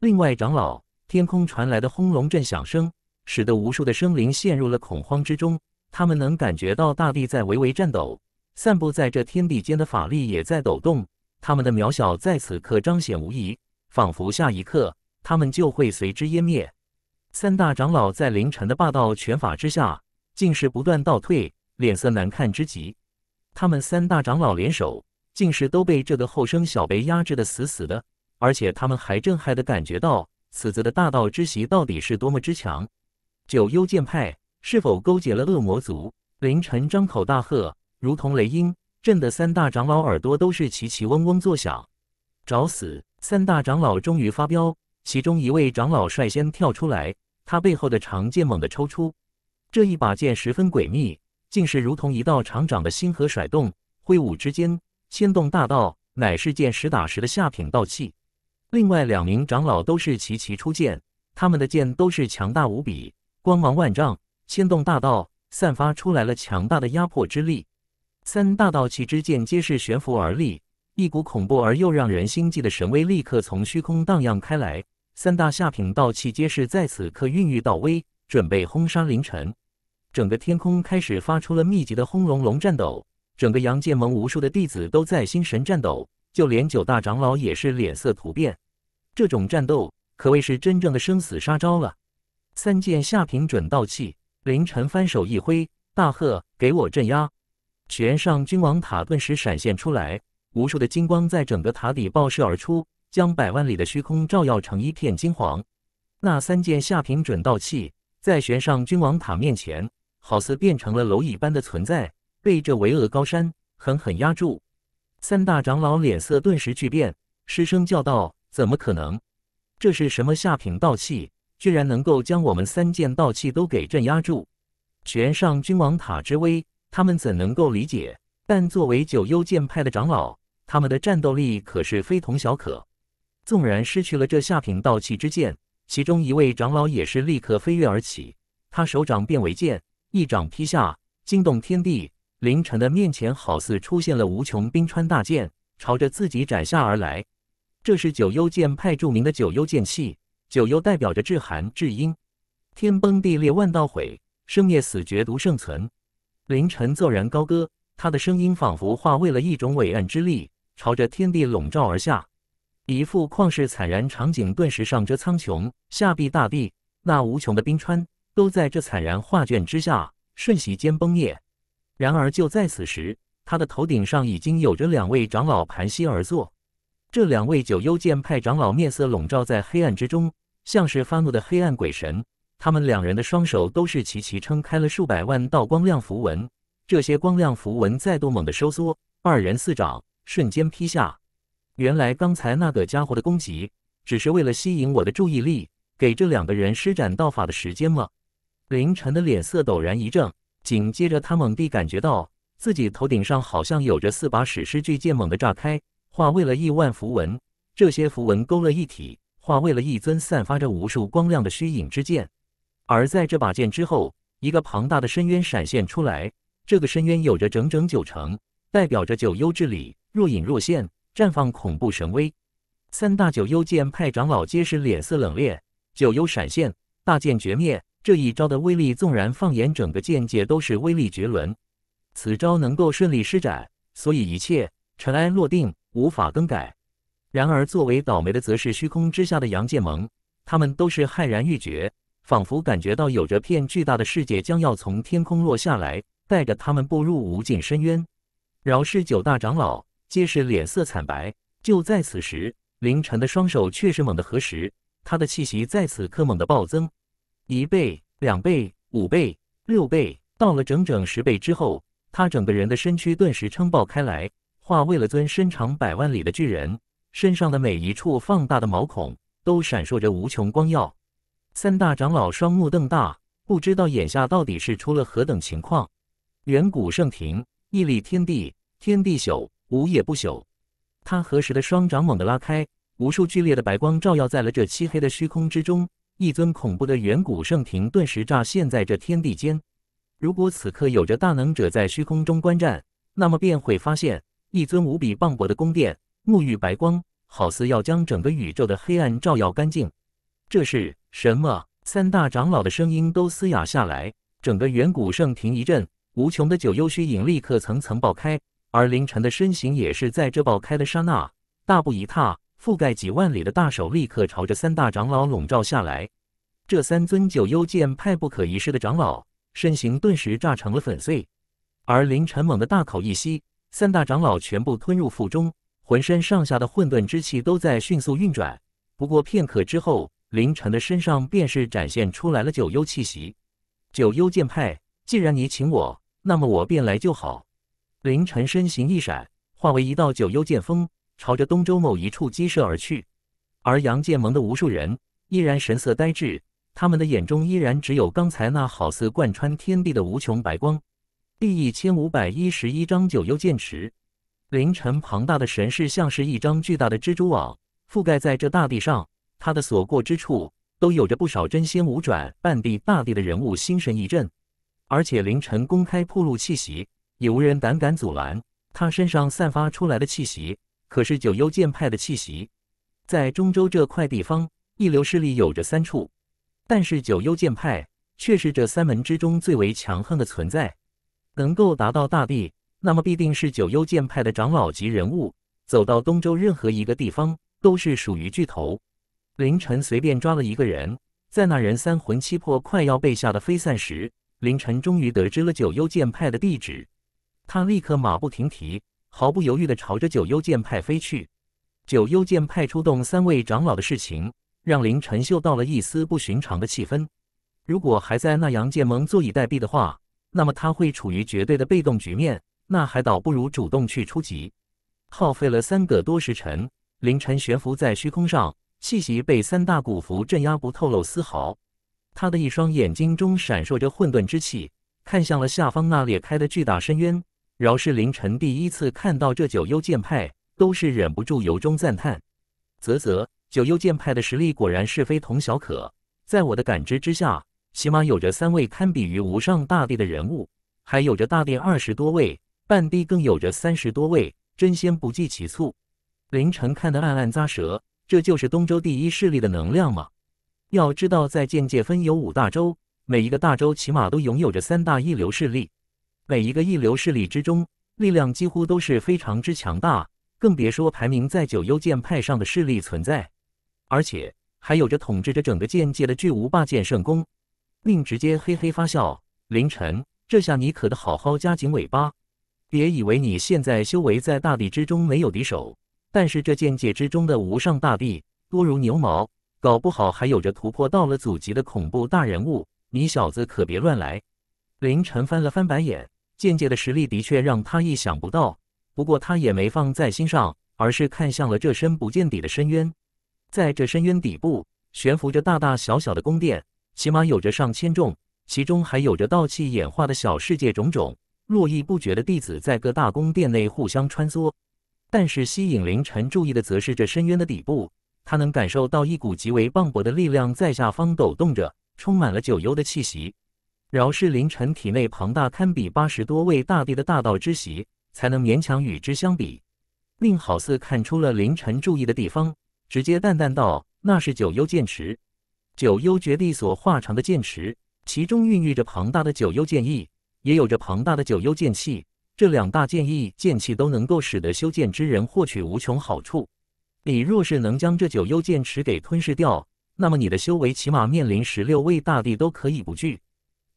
另外，长老，天空传来的轰隆震响声，使得无数的生灵陷入了恐慌之中。他们能感觉到大地在微微颤抖，散布在这天地间的法力也在抖动。他们的渺小在此刻彰显无疑，仿佛下一刻他们就会随之湮灭。三大长老在凌晨的霸道拳法之下，竟是不断倒退，脸色难看之极。他们三大长老联手，竟是都被这个后生小辈压制的死死的。而且他们还震撼的感觉到，此子的大道之袭到底是多么之强。九幽剑派是否勾结了恶魔族？凌晨张口大喝，如同雷音。震的三大长老耳朵都是齐齐嗡嗡作响。找死！三大长老终于发飙，其中一位长老率先跳出来。他背后的长剑猛地抽出，这一把剑十分诡秘，竟是如同一道长长的星河甩动挥舞之间牵动大道，乃是件实打实的下品道器。另外两名长老都是齐齐出剑，他们的剑都是强大无比，光芒万丈，牵动大道，散发出来了强大的压迫之力。三大道器之剑皆是悬浮而立，一股恐怖而又让人心悸的神威立刻从虚空荡漾开来。三大下品道器皆是在此刻孕育到威，准备轰杀凌晨。整个天空开始发出了密集的轰隆隆战斗，整个阳界盟无数的弟子都在心神战斗，就连九大长老也是脸色突变。这种战斗可谓是真正的生死杀招了。三件下品准道器，凌晨翻手一挥，大喝：“给我镇压！”全上君王塔顿时闪现出来，无数的金光在整个塔底爆射而出。将百万里的虚空照耀成一片金黄，那三件下品准道器在悬上君王塔面前，好似变成了蝼蚁般的存在，被这巍峨高山狠狠压住。三大长老脸色顿时巨变，失声叫道：“怎么可能？这是什么下品道器？居然能够将我们三件道器都给镇压住？悬上君王塔之威，他们怎能够理解？但作为九幽剑派的长老，他们的战斗力可是非同小可。”纵然失去了这下品道器之剑，其中一位长老也是立刻飞跃而起，他手掌变为剑，一掌劈下，惊动天地。凌晨的面前好似出现了无穷冰川大剑，朝着自己斩下而来。这是九幽剑派著名的九幽剑气，九幽代表着至寒至阴，天崩地裂，万道毁，生灭死绝，独生存。凌晨纵然高歌，他的声音仿佛化为了一种伟岸之力，朝着天地笼罩而下。一副旷世惨然场景，顿时上遮苍穹，下蔽大地。那无穷的冰川，都在这惨然画卷之下，瞬息间崩裂。然而就在此时，他的头顶上已经有着两位长老盘膝而坐。这两位九幽剑派长老面色笼罩在黑暗之中，像是发怒的黑暗鬼神。他们两人的双手都是齐齐撑开了数百万道光亮符文，这些光亮符文再度猛地收缩，二人四掌瞬间劈下。原来刚才那个家伙的攻击只是为了吸引我的注意力，给这两个人施展道法的时间吗？凌晨的脸色陡然一怔，紧接着他猛地感觉到自己头顶上好像有着四把史诗巨剑猛地炸开，化为了亿万符文。这些符文勾勒一体，化为了一尊散发着无数光亮的虚影之剑。而在这把剑之后，一个庞大的深渊闪现出来。这个深渊有着整整九成，代表着九幽之理，若隐若现。绽放恐怖神威，三大九幽剑派长老皆是脸色冷冽。九幽闪现，大剑绝灭。这一招的威力，纵然放眼整个剑界，都是威力绝伦。此招能够顺利施展，所以一切尘埃落定，无法更改。然而，作为倒霉的，则是虚空之下的杨剑盟，他们都是骇然欲绝，仿佛感觉到有着片巨大的世界将要从天空落下来，带着他们步入无尽深渊。饶是九大长老。皆是脸色惨白。就在此时，凌晨的双手却是猛地合十，他的气息在此刻猛地暴增，一倍、两倍、五倍、六倍，到了整整十倍之后，他整个人的身躯顿时撑爆开来，化为了尊身长百万里的巨人，身上的每一处放大的毛孔都闪烁着无穷光耀。三大长老双目瞪大，不知道眼下到底是出了何等情况。远古圣庭屹立天地，天地朽。无夜不朽，他合十的双掌猛地拉开，无数剧烈的白光照耀在了这漆黑的虚空之中。一尊恐怖的远古圣庭顿时乍现在这天地间。如果此刻有着大能者在虚空中观战，那么便会发现一尊无比磅礴的宫殿沐浴白光，好似要将整个宇宙的黑暗照耀干净。这是什么？三大长老的声音都嘶哑下来，整个远古圣庭一震，无穷的九幽虚影立刻层层爆开。而凌晨的身形也是在这爆开的刹那，大步一踏，覆盖几万里的大手立刻朝着三大长老笼罩下来。这三尊九幽剑派不可一世的长老身形顿时炸成了粉碎。而凌晨猛地大口一吸，三大长老全部吞入腹中，浑身上下的混沌之气都在迅速运转。不过片刻之后，凌晨的身上便是展现出来了九幽气息。九幽剑派，既然你请我，那么我便来就好。凌晨身形一闪，化为一道九幽剑锋，朝着东周某一处激射而去。而杨剑盟的无数人依然神色呆滞，他们的眼中依然只有刚才那好似贯穿天地的无穷白光。第一千五百一十一章九幽剑池。凌晨庞大的神势像是一张巨大的蜘蛛网，覆盖在这大地上，他的所过之处都有着不少真仙五转、半地大地的人物心神一震。而且凌晨公开铺露气息。也无人胆敢阻拦。他身上散发出来的气息，可是九幽剑派的气息。在中州这块地方，一流势力有着三处，但是九幽剑派却是这三门之中最为强横的存在。能够达到大帝，那么必定是九幽剑派的长老级人物。走到东周任何一个地方，都是属于巨头。凌晨随便抓了一个人，在那人三魂七魄快要被吓得飞散时，凌晨终于得知了九幽剑派的地址。他立刻马不停蹄，毫不犹豫地朝着九幽剑派飞去。九幽剑派出动三位长老的事情，让林晨嗅到了一丝不寻常的气氛。如果还在那阳剑盟坐以待毙的话，那么他会处于绝对的被动局面。那还倒不如主动去出击。耗费了三个多时辰，林晨悬浮在虚空上，气息被三大古符镇压，不透露丝毫。他的一双眼睛中闪烁着混沌之气，看向了下方那裂开的巨大深渊。饶是凌晨第一次看到这九幽剑派，都是忍不住由衷赞叹：“啧啧，九幽剑派的实力果然是非同小可。在我的感知之下，起码有着三位堪比于无上大帝的人物，还有着大帝二十多位，半帝更有着三十多位，真仙不计其数。”凌晨看得暗暗咂舌：“这就是东周第一势力的能量吗？要知道，在剑界分有五大洲，每一个大洲起码都拥有着三大一流势力。”每一个一流势力之中，力量几乎都是非常之强大，更别说排名在九幽剑派上的势力存在，而且还有着统治着整个剑界的巨无霸剑圣宫，令直接嘿嘿发笑。凌晨，这下你可得好好夹紧尾巴，别以为你现在修为在大地之中没有敌手，但是这剑界之中的无上大帝多如牛毛，搞不好还有着突破到了祖级的恐怖大人物，你小子可别乱来。凌晨翻了翻白眼。境界的实力的确让他意想不到，不过他也没放在心上，而是看向了这深不见底的深渊。在这深渊底部，悬浮着大大小小的宫殿，起码有着上千种，其中还有着道气演化的小世界，种种络绎不绝的弟子在各大宫殿内互相穿梭。但是吸引凌晨注意的，则是这深渊的底部，他能感受到一股极为磅礴的力量在下方抖动着，充满了九幽的气息。饶是凌晨体内庞大堪比八十多位大帝的大道之息，才能勉强与之相比。令好似看出了凌晨注意的地方，直接淡淡道：“那是九幽剑池，九幽绝地所化成的剑池，其中孕育着庞大的九幽剑意，也有着庞大的九幽剑气。这两大剑意剑气都能够使得修剑之人获取无穷好处。你若是能将这九幽剑池给吞噬掉，那么你的修为起码面临十六位大帝都可以不惧。”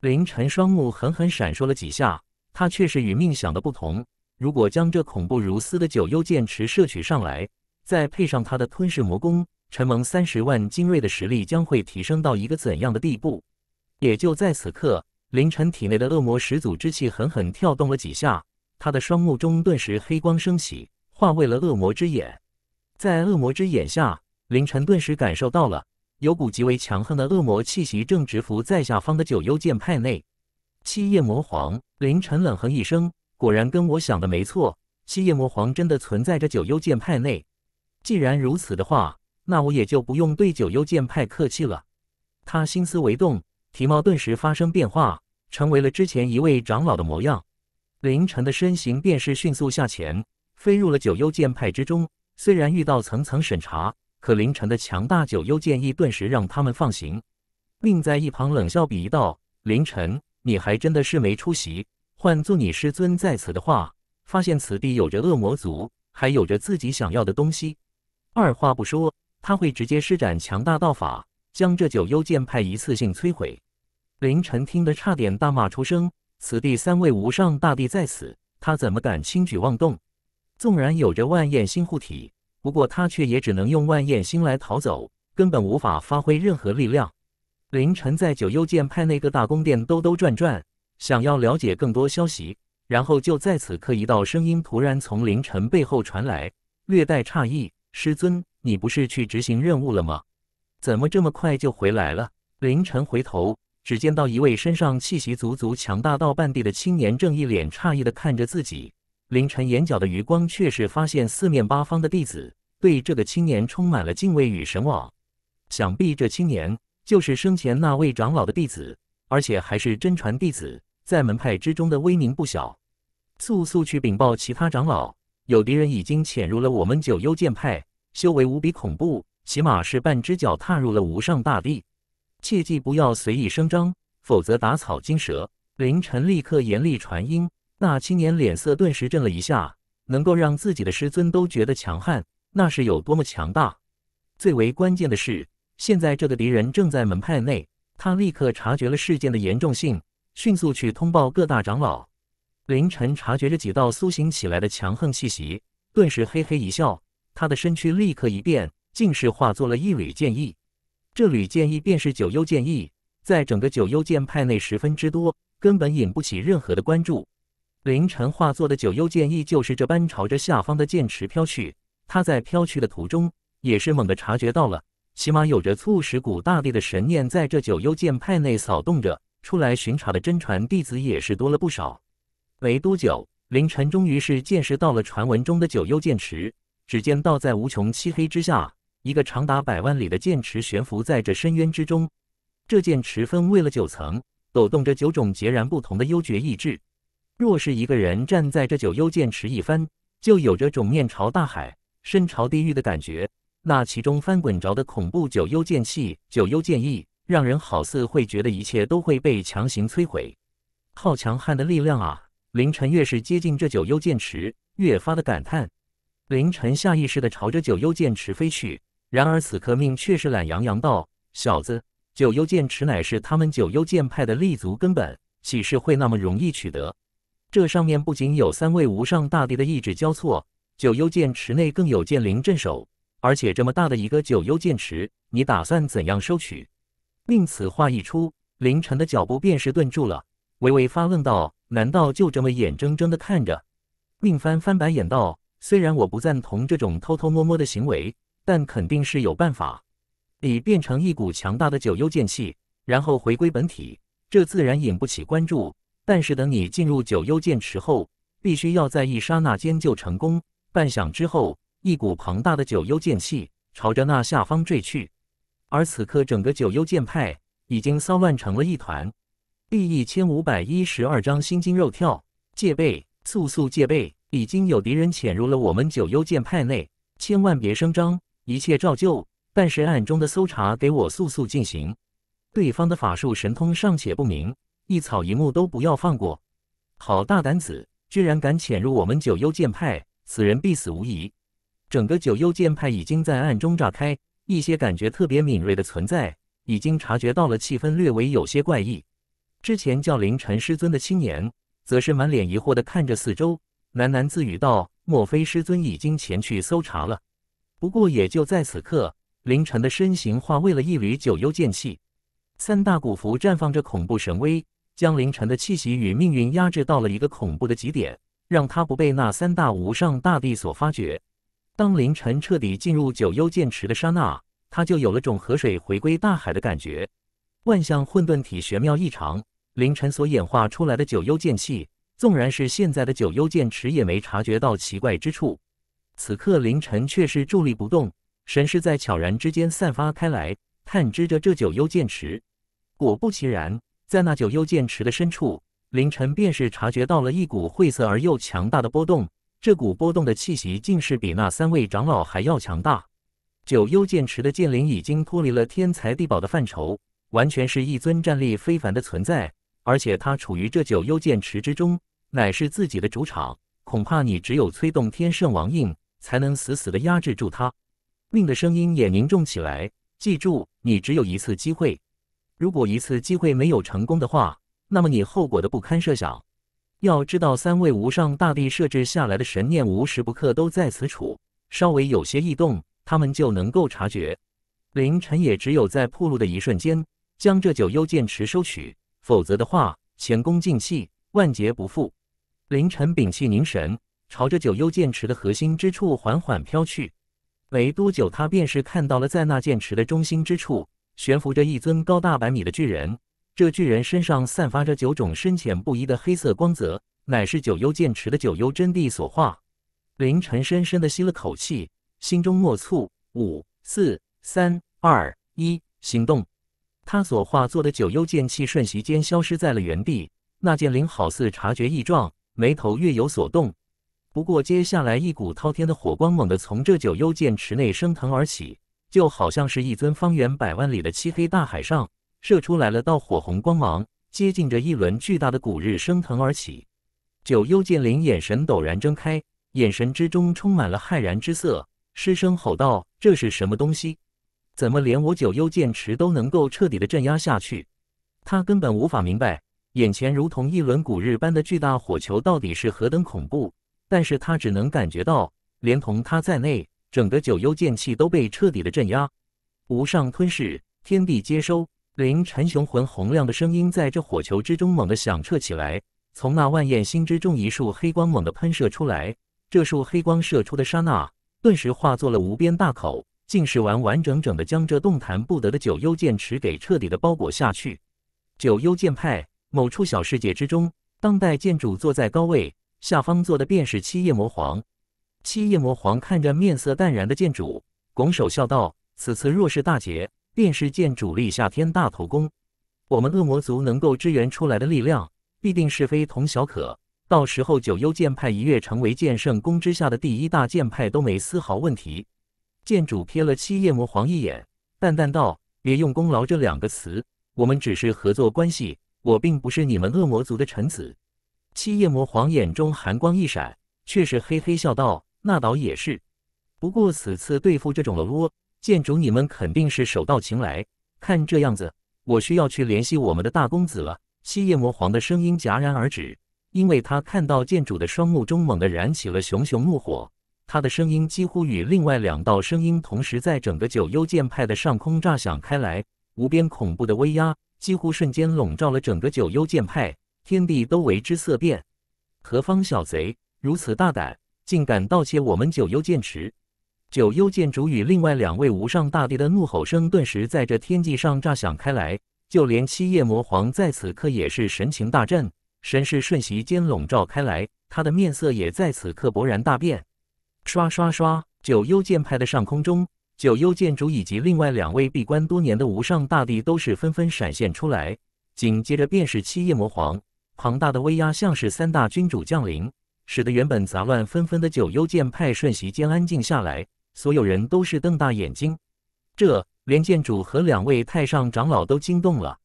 凌晨双目狠狠闪烁了几下，他却是与命想的不同。如果将这恐怖如斯的九幽剑池摄取上来，再配上他的吞噬魔功，陈蒙三十万精锐的实力将会提升到一个怎样的地步？也就在此刻，凌晨体内的恶魔始祖之气狠狠跳动了几下，他的双目中顿时黑光升起，化为了恶魔之眼。在恶魔之眼下，凌晨顿时感受到了。有股极为强横的恶魔气息正直伏在下方的九幽剑派内。七夜魔皇凌晨冷哼一声，果然跟我想的没错，七夜魔皇真的存在着九幽剑派内。既然如此的话，那我也就不用对九幽剑派客气了。他心思为动，体貌顿时发生变化，成为了之前一位长老的模样。凌晨的身形便是迅速下潜，飞入了九幽剑派之中。虽然遇到层层审查。可凌晨的强大九幽剑意顿时让他们放行，并在一旁冷笑鄙夷道：“凌晨，你还真的是没出息。换做你师尊在此的话，发现此地有着恶魔族，还有着自己想要的东西，二话不说，他会直接施展强大道法，将这九幽剑派一次性摧毁。”凌晨听得差点大骂出声：“此地三位无上大帝在此，他怎么敢轻举妄动？纵然有着万焰星护体。”不过他却也只能用万焰星来逃走，根本无法发挥任何力量。凌晨在九幽剑派那个大宫殿兜兜转转，想要了解更多消息，然后就在此刻，一道声音突然从凌晨背后传来，略带诧异：“师尊，你不是去执行任务了吗？怎么这么快就回来了？”凌晨回头，只见到一位身上气息足足强大到半地的青年，正一脸诧异的看着自己。凌晨眼角的余光却是发现四面八方的弟子。对这个青年充满了敬畏与神往，想必这青年就是生前那位长老的弟子，而且还是真传弟子，在门派之中的威名不小。速速去禀报其他长老，有敌人已经潜入了我们九幽剑派，修为无比恐怖，起码是半只脚踏入了无上大帝。切记不要随意声张，否则打草惊蛇。凌晨立刻严厉传音，那青年脸色顿时震了一下，能够让自己的师尊都觉得强悍。那是有多么强大！最为关键的是，现在这个敌人正在门派内，他立刻察觉了事件的严重性，迅速去通报各大长老。凌晨察觉着几道苏醒起来的强横气息，顿时嘿嘿一笑，他的身躯立刻一变，竟是化作了一缕剑意。这缕剑意便是九幽剑意，在整个九幽剑派内十分之多，根本引不起任何的关注。凌晨化作的九幽剑意就是这般朝着下方的剑池飘去。他在飘去的途中，也是猛地察觉到了，起码有着促使古大帝的神念在这九幽剑派内扫动着。出来巡查的真传弟子也是多了不少。没多久，林晨终于是见识到了传闻中的九幽剑池。只见倒在无穷漆黑之下，一个长达百万里的剑池悬浮在这深渊之中。这剑池分为了九层，抖动着九种截然不同的幽绝意志。若是一个人站在这九幽剑池一番，就有着种面朝大海。身朝地狱的感觉，那其中翻滚着的恐怖九幽剑气、九幽剑意，让人好似会觉得一切都会被强行摧毁。好强悍的力量啊！凌晨越是接近这九幽剑池，越发的感叹。凌晨下意识的朝着九幽剑池飞去，然而此刻命却是懒洋洋道：“小子，九幽剑池乃是他们九幽剑派的立足根本，岂是会那么容易取得？这上面不仅有三位无上大帝的意志交错。”九幽剑池内更有剑灵镇守，而且这么大的一个九幽剑池，你打算怎样收取？令此话一出，凌晨的脚步便是顿住了，微微发愣道：“难道就这么眼睁睁的看着？”令翻翻白眼道：“虽然我不赞同这种偷偷摸摸的行为，但肯定是有办法。你变成一股强大的九幽剑气，然后回归本体，这自然引不起关注。但是等你进入九幽剑池后，必须要在一刹那间就成功。”半晌之后，一股庞大的九幽剑气朝着那下方坠去，而此刻整个九幽剑派已经骚乱成了一团。第一千五百一十二章心惊肉跳，戒备，速速戒备！已经有敌人潜入了我们九幽剑派内，千万别声张，一切照旧，但是暗中的搜查给我速速进行。对方的法术神通尚且不明，一草一木都不要放过。好大胆子，居然敢潜入我们九幽剑派！此人必死无疑。整个九幽剑派已经在暗中炸开，一些感觉特别敏锐的存在已经察觉到了气氛略微有些怪异。之前叫凌晨师尊的青年，则是满脸疑惑的看着四周，喃喃自语道：“莫非师尊已经前去搜查了？”不过也就在此刻，凌晨的身形化为了一缕九幽剑气，三大古符绽放着恐怖神威，将凌晨的气息与命运压制到了一个恐怖的极点。让他不被那三大无上大帝所发觉。当凌晨彻底进入九幽剑池的刹那，他就有了种河水回归大海的感觉。万象混沌体玄妙异常，凌晨所演化出来的九幽剑气，纵然是现在的九幽剑池也没察觉到奇怪之处。此刻，凌晨却是伫立不动，神识在悄然之间散发开来，探知着这九幽剑池。果不其然，在那九幽剑池的深处。凌晨便是察觉到了一股晦涩而又强大的波动，这股波动的气息竟是比那三位长老还要强大。九幽剑池的剑灵已经脱离了天才地宝的范畴，完全是一尊战力非凡的存在。而且它处于这九幽剑池之中，乃是自己的主场，恐怕你只有催动天圣王印，才能死死的压制住它。命的声音也凝重起来，记住，你只有一次机会，如果一次机会没有成功的话。那么你后果的不堪设想。要知道，三位无上大帝设置下来的神念无时不刻都在此处，稍微有些异动，他们就能够察觉。凌晨也只有在铺路的一瞬间，将这九幽剑池收取，否则的话，前功尽弃，万劫不复。凌晨屏气凝神，朝着九幽剑池的核心之处缓缓飘去。没多久，他便是看到了，在那剑池的中心之处，悬浮着一尊高大百米的巨人。这巨人身上散发着九种深浅不一的黑色光泽，乃是九幽剑池的九幽真谛所化。凌晨深深的吸了口气，心中默促：五、四、三、二、一，行动！他所化作的九幽剑气瞬息间消失在了原地。那剑灵好似察觉异状，眉头略有所动。不过接下来，一股滔天的火光猛地从这九幽剑池内升腾而起，就好像是一尊方圆百万里的漆黑大海上。射出来了道火红光芒，接近着一轮巨大的古日升腾而起。九幽剑灵眼神陡然睁开，眼神之中充满了骇然之色，失声吼道：“这是什么东西？怎么连我九幽剑池都能够彻底的镇压下去？”他根本无法明白眼前如同一轮古日般的巨大火球到底是何等恐怖，但是他只能感觉到，连同他在内，整个九幽剑气都被彻底的镇压，无上吞噬，天地接收。林晨雄浑洪亮的声音在这火球之中猛地响彻起来。从那万焰星之中，一束黑光猛地喷射出来。这束黑光射出的刹那，顿时化作了无边大口，竟是完完整整的将这动弹不得的九幽剑池给彻底的包裹下去。九幽剑派某处小世界之中，当代剑主坐在高位，下方坐的便是七夜魔皇。七夜魔皇看着面色淡然的剑主，拱手笑道：“此次若是大捷。”便是剑主力下天大头功，我们恶魔族能够支援出来的力量，必定是非同小可。到时候九幽剑派一跃成为剑圣宫之下的第一大剑派，都没丝毫问题。剑主瞥了七夜魔皇一眼，淡淡道：“别用‘功劳’这两个词，我们只是合作关系，我并不是你们恶魔族的臣子。”七夜魔皇眼中寒光一闪，却是嘿嘿笑道：“那倒也是，不过此次对付这种了啰。”剑主，你们肯定是手到擒来。看这样子，我需要去联系我们的大公子了。西叶魔皇的声音戛然而止，因为他看到剑主的双目中猛地燃起了熊熊怒火。他的声音几乎与另外两道声音同时在整个九幽剑派的上空炸响开来，无边恐怖的威压几乎瞬间笼罩了整个九幽剑派，天地都为之色变。何方小贼，如此大胆，竟敢盗窃我们九幽剑池！九幽剑主与另外两位无上大帝的怒吼声顿时在这天际上炸响开来，就连七夜魔皇在此刻也是神情大震，神势瞬息间笼罩开来，他的面色也在此刻勃然大变。刷刷刷！九幽剑派的上空中，九幽剑主以及另外两位闭关多年的无上大帝都是纷纷闪现出来，紧接着便是七夜魔皇，庞大的威压像是三大君主降临，使得原本杂乱纷纷的九幽剑派瞬息间安静下来。所有人都是瞪大眼睛，这连剑主和两位太上长老都惊动了。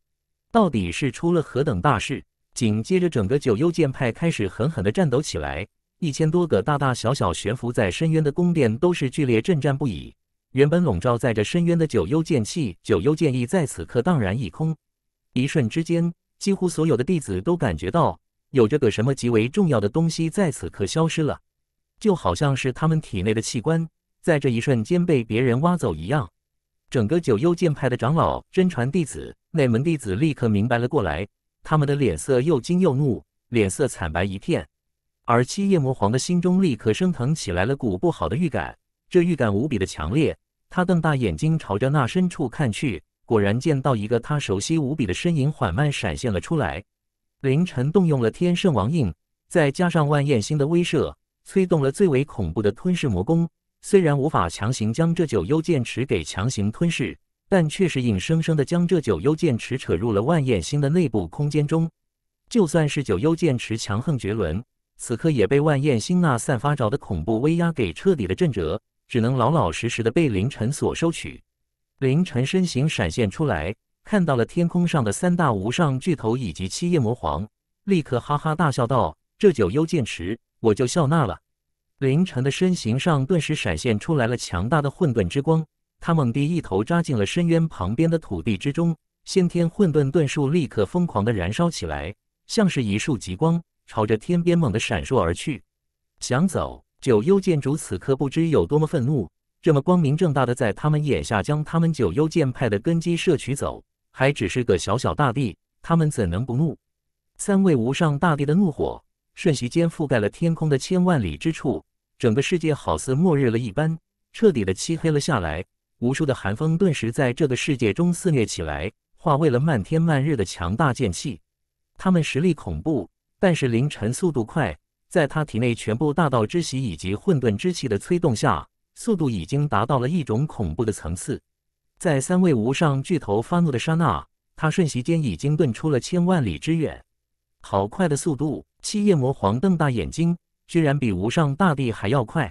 到底是出了何等大事？紧接着，整个九幽剑派开始狠狠地战斗起来。一千多个大大小小悬浮在深渊的宫殿都是剧烈震颤不已。原本笼罩在这深渊的九幽剑气、九幽剑意，在此刻荡然一空。一瞬之间，几乎所有的弟子都感觉到，有着个什么极为重要的东西在此刻消失了，就好像是他们体内的器官。在这一瞬间被别人挖走一样，整个九幽剑派的长老、真传弟子、内门弟子立刻明白了过来，他们的脸色又惊又怒，脸色惨白一片。而七夜魔皇的心中立刻升腾起来了股不好的预感，这预感无比的强烈。他瞪大眼睛朝着那深处看去，果然见到一个他熟悉无比的身影缓慢闪现了出来。凌晨动用了天圣王印，再加上万焰星的威慑，催动了最为恐怖的吞噬魔功。虽然无法强行将这九幽剑池给强行吞噬，但却是硬生生的将这九幽剑池扯入了万焰星的内部空间中。就算是九幽剑池强横绝伦，此刻也被万焰星那散发着的恐怖威压给彻底的震折，只能老老实实的被凌晨所收取。凌晨身形闪现出来，看到了天空上的三大无上巨头以及七夜魔皇，立刻哈哈大笑道：“这九幽剑池，我就笑纳了。”林晨的身形上顿时闪现出来了强大的混沌之光，他猛地一头扎进了深渊旁边的土地之中，先天混沌遁术立刻疯狂的燃烧起来，像是一束极光朝着天边猛地闪烁而去。想走？九幽剑主此刻不知有多么愤怒，这么光明正大的在他们眼下将他们九幽剑派的根基摄取走，还只是个小小大帝，他们怎能不怒？三位无上大帝的怒火瞬息间覆盖了天空的千万里之处。整个世界好似末日了一般，彻底的漆黑了下来。无数的寒风顿时在这个世界中肆虐起来，化为了漫天漫日的强大剑气。他们实力恐怖，但是凌晨速度快，在他体内全部大道之息以及混沌之气的催动下，速度已经达到了一种恐怖的层次。在三位无上巨头发怒的刹那，他瞬息间已经遁出了千万里之远。好快的速度！七夜魔皇瞪大眼睛。居然比无上大帝还要快！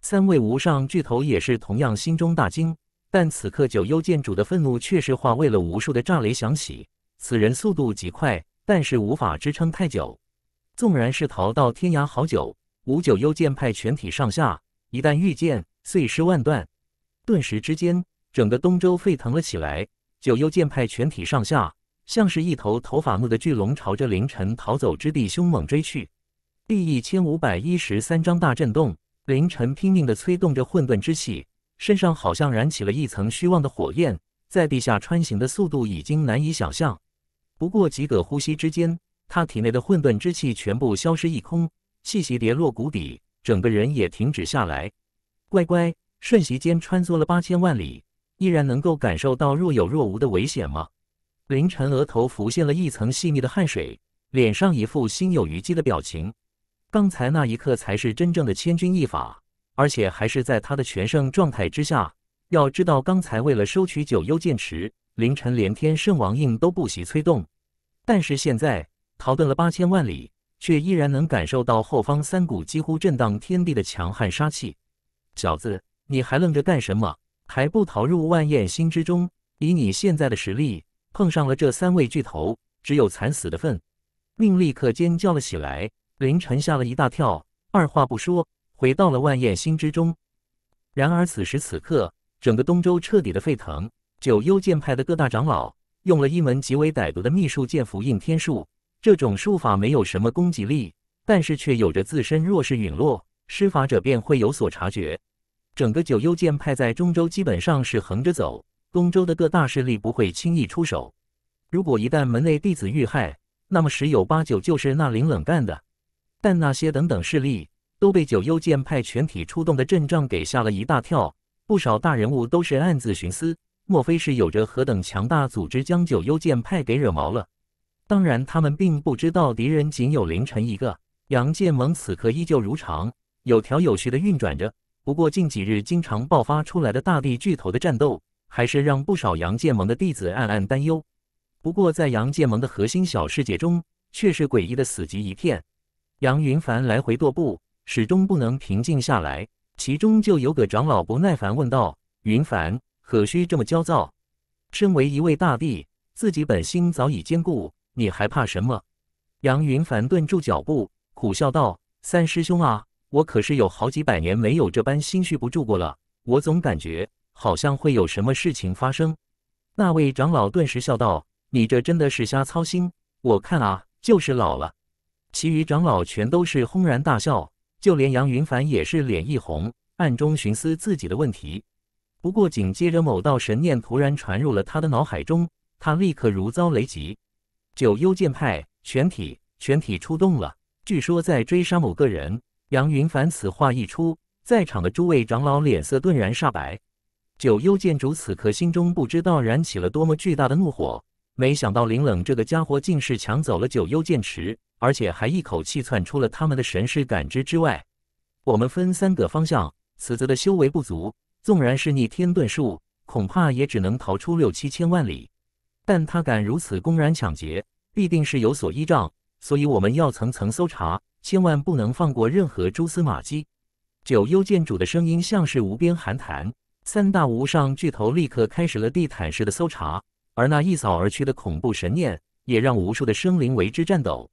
三位无上巨头也是同样心中大惊，但此刻九幽剑主的愤怒却是化为了无数的炸雷响起。此人速度极快，但是无法支撑太久。纵然是逃到天涯好久，五九幽剑派全体上下一旦遇见，碎尸万段。顿时之间，整个东周沸腾了起来。九幽剑派全体上下像是一头头发怒的巨龙，朝着凌晨逃走之地凶猛追去。第一千五百一十三章大震动。凌晨拼命地催动着混沌之气，身上好像燃起了一层虚妄的火焰，在地下穿行的速度已经难以想象。不过几个呼吸之间，他体内的混沌之气全部消失一空，气息跌落谷底，整个人也停止下来。乖乖，瞬息间穿梭了八千万里，依然能够感受到若有若无的危险吗？凌晨额头浮现了一层细腻的汗水，脸上一副心有余悸的表情。刚才那一刻才是真正的千钧一发，而且还是在他的全盛状态之下。要知道，刚才为了收取九幽剑池，凌晨连天圣王印都不惜催动。但是现在逃遁了八千万里，却依然能感受到后方三股几乎震荡天地的强悍杀气。小子，你还愣着干什么？还不逃入万焰星之中？以你现在的实力，碰上了这三位巨头，只有惨死的份！命立刻尖叫了起来。林晨吓了一大跳，二话不说回到了万叶星之中。然而此时此刻，整个东周彻底的沸腾。九幽剑派的各大长老用了一门极为歹毒的秘术——剑符印天术。这种术法没有什么攻击力，但是却有着自身弱势陨落，施法者便会有所察觉。整个九幽剑派在中州基本上是横着走，东周的各大势力不会轻易出手。如果一旦门内弟子遇害，那么十有八九就是那林冷干的。但那些等等势力都被九幽剑派全体出动的阵仗给吓了一大跳，不少大人物都是暗自寻思：莫非是有着何等强大组织将九幽剑派给惹毛了？当然，他们并不知道敌人仅有凌晨一个。杨剑盟此刻依旧如常，有条有序的运转着。不过，近几日经常爆发出来的大地巨头的战斗，还是让不少杨剑盟的弟子暗暗担忧。不过，在杨剑盟的核心小世界中，却是诡异的死寂一片。杨云凡来回踱步，始终不能平静下来。其中就有个长老不耐烦问道：“云凡，何须这么焦躁？身为一位大帝，自己本心早已坚固，你还怕什么？”杨云凡顿住脚步，苦笑道：“三师兄啊，我可是有好几百年没有这般心绪不住过了。我总感觉好像会有什么事情发生。”那位长老顿时笑道：“你这真的是瞎操心。我看啊，就是老了。”其余长老全都是轰然大笑，就连杨云凡也是脸一红，暗中寻思自己的问题。不过紧接着，某道神念突然传入了他的脑海中，他立刻如遭雷击。九幽剑派全体全体出动了，据说在追杀某个人。杨云凡此话一出，在场的诸位长老脸色顿然煞白。九幽剑主此刻心中不知道燃起了多么巨大的怒火，没想到林冷这个家伙竟是抢走了九幽剑池。而且还一口气窜出了他们的神识感知之外。我们分三个方向。此则的修为不足，纵然是逆天遁术，恐怕也只能逃出六七千万里。但他敢如此公然抢劫，必定是有所依仗。所以我们要层层搜查，千万不能放过任何蛛丝马迹。九幽剑主的声音像是无边寒潭，三大无上巨头立刻开始了地毯式的搜查，而那一扫而去的恐怖神念，也让无数的生灵为之颤抖。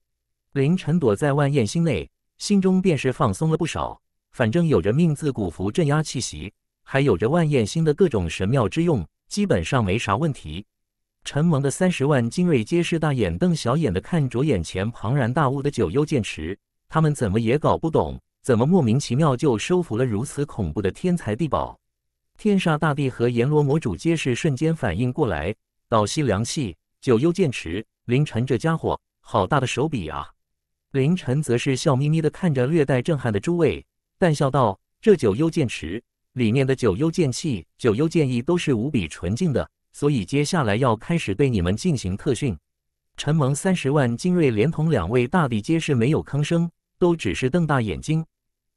凌晨躲在万艳星内，心中便是放松了不少。反正有着命字古符镇压气息，还有着万艳星的各种神妙之用，基本上没啥问题。陈萌的三十万精锐皆是大眼瞪小眼的看着眼前庞然大物的九幽剑池，他们怎么也搞不懂，怎么莫名其妙就收服了如此恐怖的天材地宝。天煞大帝和阎罗魔主皆是瞬间反应过来，倒吸凉气：九幽剑池，凌晨这家伙好大的手笔啊！凌晨则是笑眯眯地看着略带震撼的诸位，淡笑道：“这九幽剑池里面的九幽剑气、九幽剑意都是无比纯净的，所以接下来要开始对你们进行特训。”陈蒙三十万精锐连同两位大帝皆是没有吭声，都只是瞪大眼睛，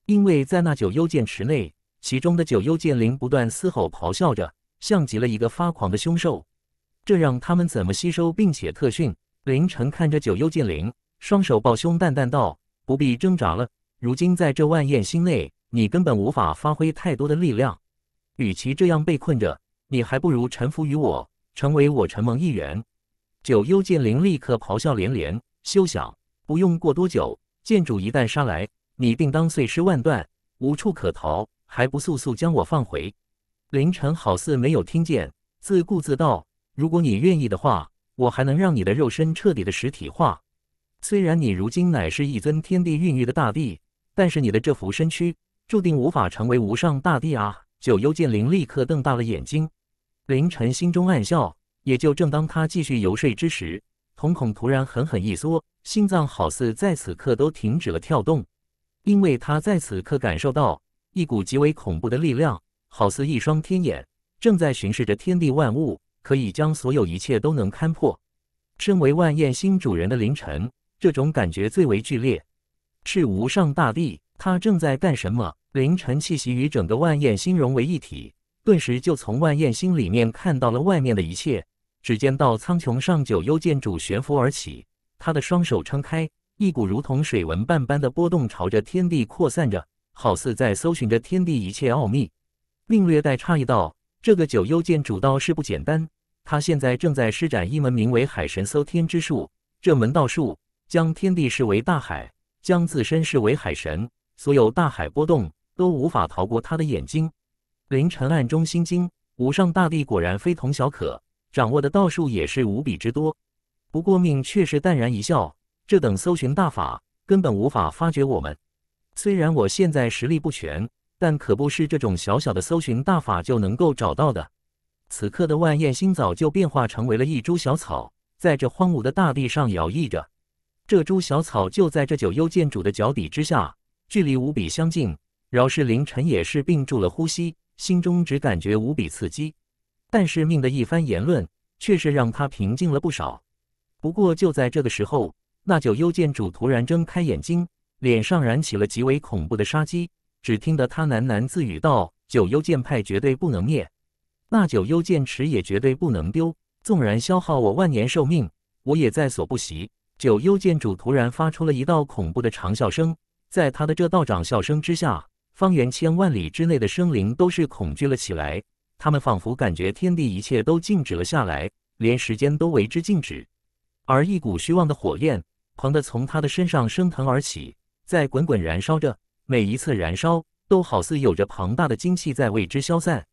因为在那九幽剑池内，其中的九幽剑灵不断嘶吼咆哮着，像极了一个发狂的凶兽，这让他们怎么吸收并且特训？凌晨看着九幽剑灵。双手抱胸，淡淡道：“不必挣扎了，如今在这万焰星内，你根本无法发挥太多的力量。与其这样被困着，你还不如臣服于我，成为我承盟一员。”九幽剑灵立刻咆哮连连：“休想！不用过多久，剑主一旦杀来，你定当碎尸万段，无处可逃！还不速速将我放回？”凌晨好似没有听见，自顾自道：“如果你愿意的话，我还能让你的肉身彻底的实体化。”虽然你如今乃是一尊天地孕育的大帝，但是你的这副身躯注定无法成为无上大帝啊！九幽剑灵立刻瞪大了眼睛，凌晨心中暗笑。也就正当他继续游说之时，瞳孔突然狠狠一缩，心脏好似在此刻都停止了跳动，因为他在此刻感受到一股极为恐怖的力量，好似一双天眼，正在巡视着天地万物，可以将所有一切都能勘破。身为万焰新主人的凌晨。这种感觉最为剧烈，是无上大帝，他正在干什么？凌晨气息与整个万焰星融为一体，顿时就从万焰星里面看到了外面的一切。只见到苍穹上九幽剑主悬浮而起，他的双手撑开，一股如同水纹般般的波动朝着天地扩散着，好似在搜寻着天地一切奥秘。另略带诧异道：“这个九幽剑主倒是不简单，他现在正在施展一门名为‘海神搜天之术’这门道术。”将天地视为大海，将自身视为海神，所有大海波动都无法逃过他的眼睛。凌晨暗中心惊，无上大帝果然非同小可，掌握的道术也是无比之多。不过命却是淡然一笑，这等搜寻大法根本无法发觉我们。虽然我现在实力不全，但可不是这种小小的搜寻大法就能够找到的。此刻的万叶星早就变化成为了一株小草，在这荒芜的大地上摇曳着。这株小草就在这九幽剑主的脚底之下，距离无比相近。饶是凌晨也是屏住了呼吸，心中只感觉无比刺激。但是命的一番言论，却是让他平静了不少。不过就在这个时候，那九幽剑主突然睁开眼睛，脸上燃起了极为恐怖的杀机。只听得他喃喃自语道：“九幽剑派绝对不能灭，那九幽剑池也绝对不能丢。纵然消耗我万年寿命，我也在所不惜。”九幽剑主突然发出了一道恐怖的长啸声，在他的这道长啸声之下，方圆千万里之内的生灵都是恐惧了起来。他们仿佛感觉天地一切都静止了下来，连时间都为之静止。而一股虚妄的火焰狂的从他的身上升腾而起，在滚滚燃烧着。每一次燃烧，都好似有着庞大的精气在为之消散。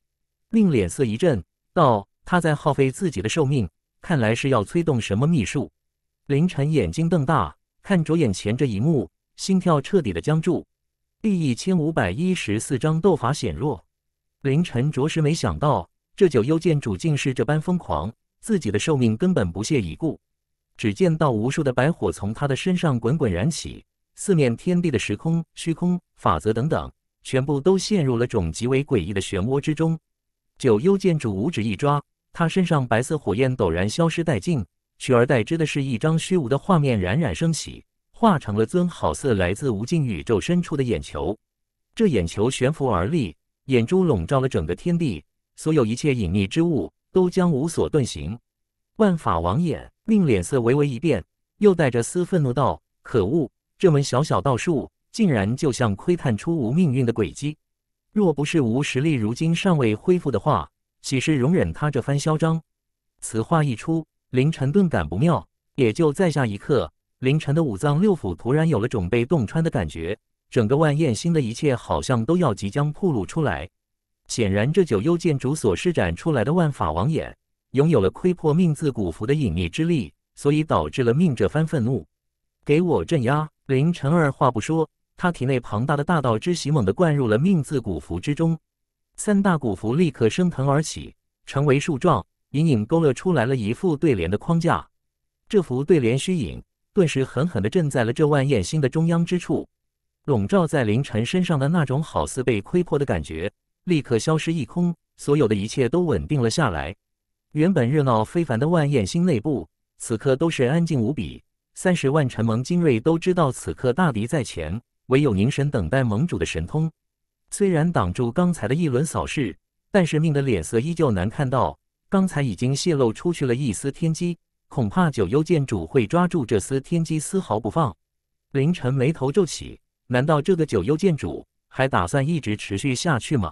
令脸色一震，道：“他在耗费自己的寿命，看来是要催动什么秘术。”凌晨眼睛瞪大，看着眼前这一幕，心跳彻底的僵住。第一千五百一十四章斗法显弱。凌晨着实没想到，这九幽剑主竟是这般疯狂，自己的寿命根本不屑一顾。只见到无数的白火从他的身上滚滚燃起，四面天地的时空、虚空、法则等等，全部都陷入了种极为诡异的漩涡之中。九幽剑主五指一抓，他身上白色火焰陡然消失殆尽。取而代之的是一张虚无的画面冉冉升起，化成了尊好似来自无尽宇宙深处的眼球。这眼球悬浮而立，眼珠笼罩了整个天地，所有一切隐秘之物都将无所遁形。万法王眼令脸色微微一变，又带着丝愤怒道：“可恶！这门小小道术竟然就像窥探出无命运的轨迹。若不是无实力如今尚未恢复的话，岂是容忍他这番嚣张？”此话一出。凌晨顿感不妙，也就在下一刻，凌晨的五脏六腑突然有了种被洞穿的感觉，整个万艳星的一切好像都要即将暴露出来。显然，这九幽剑主所施展出来的万法王眼，拥有了窥破命字古符的隐秘之力，所以导致了命这番愤怒。给我镇压！凌晨二话不说，他体内庞大的大道之息猛地灌入了命字古符之中，三大古符立刻升腾而起，成为树状。隐隐勾勒出来了一副对联的框架，这幅对联虚影顿时狠狠地震在了这万焰星的中央之处，笼罩在凌晨身上的那种好似被窥破的感觉立刻消失一空，所有的一切都稳定了下来。原本热闹非凡的万焰星内部，此刻都是安静无比。三十万辰盟精锐都知道此刻大敌在前，唯有凝神等待盟主的神通。虽然挡住刚才的一轮扫视，但是命的脸色依旧难看到。刚才已经泄露出去了一丝天机，恐怕九幽剑主会抓住这丝天机丝毫不放。凌晨眉头皱起，难道这个九幽剑主还打算一直持续下去吗？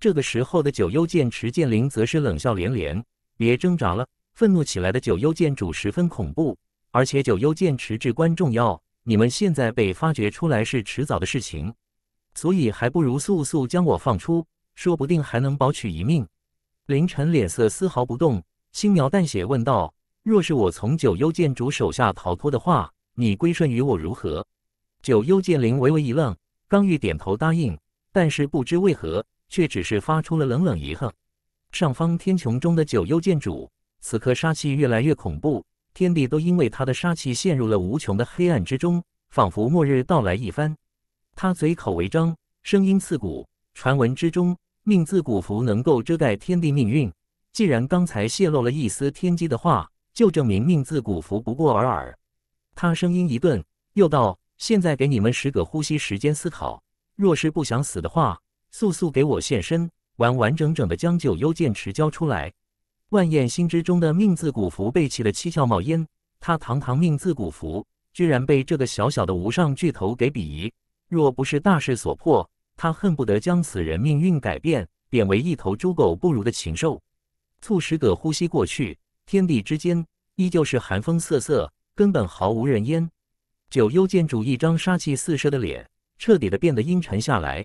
这个时候的九幽剑池剑灵则是冷笑连连：“别挣扎了！”愤怒起来的九幽剑主十分恐怖，而且九幽剑池至关重要，你们现在被发掘出来是迟早的事情，所以还不如速速将我放出，说不定还能保取一命。凌晨脸色丝毫不动，轻描淡写问道：“若是我从九幽剑主手下逃脱的话，你归顺于我如何？”九幽剑灵微微一愣，刚欲点头答应，但是不知为何，却只是发出了冷冷一哼。上方天穹中的九幽剑主，此刻杀气越来越恐怖，天地都因为他的杀气陷入了无穷的黑暗之中，仿佛末日到来一般。他嘴口微张，声音刺骨：“传闻之中。”命字古符能够遮盖天地命运，既然刚才泄露了一丝天机的话，就证明命字古符不过尔尔。他声音一顿，又道：“现在给你们十个呼吸时间思考，若是不想死的话，速速给我现身，完完整整的将九幽剑池交出来。”万艳心之中的命字古符背起了七窍冒烟，他堂堂命字古符，居然被这个小小的无上巨头给鄙夷，若不是大势所迫。他恨不得将此人命运改变，变为一头猪狗不如的禽兽，促使葛呼吸过去。天地之间依旧是寒风瑟瑟，根本毫无人烟。九幽剑主一张杀气四射的脸彻底的变得阴沉下来。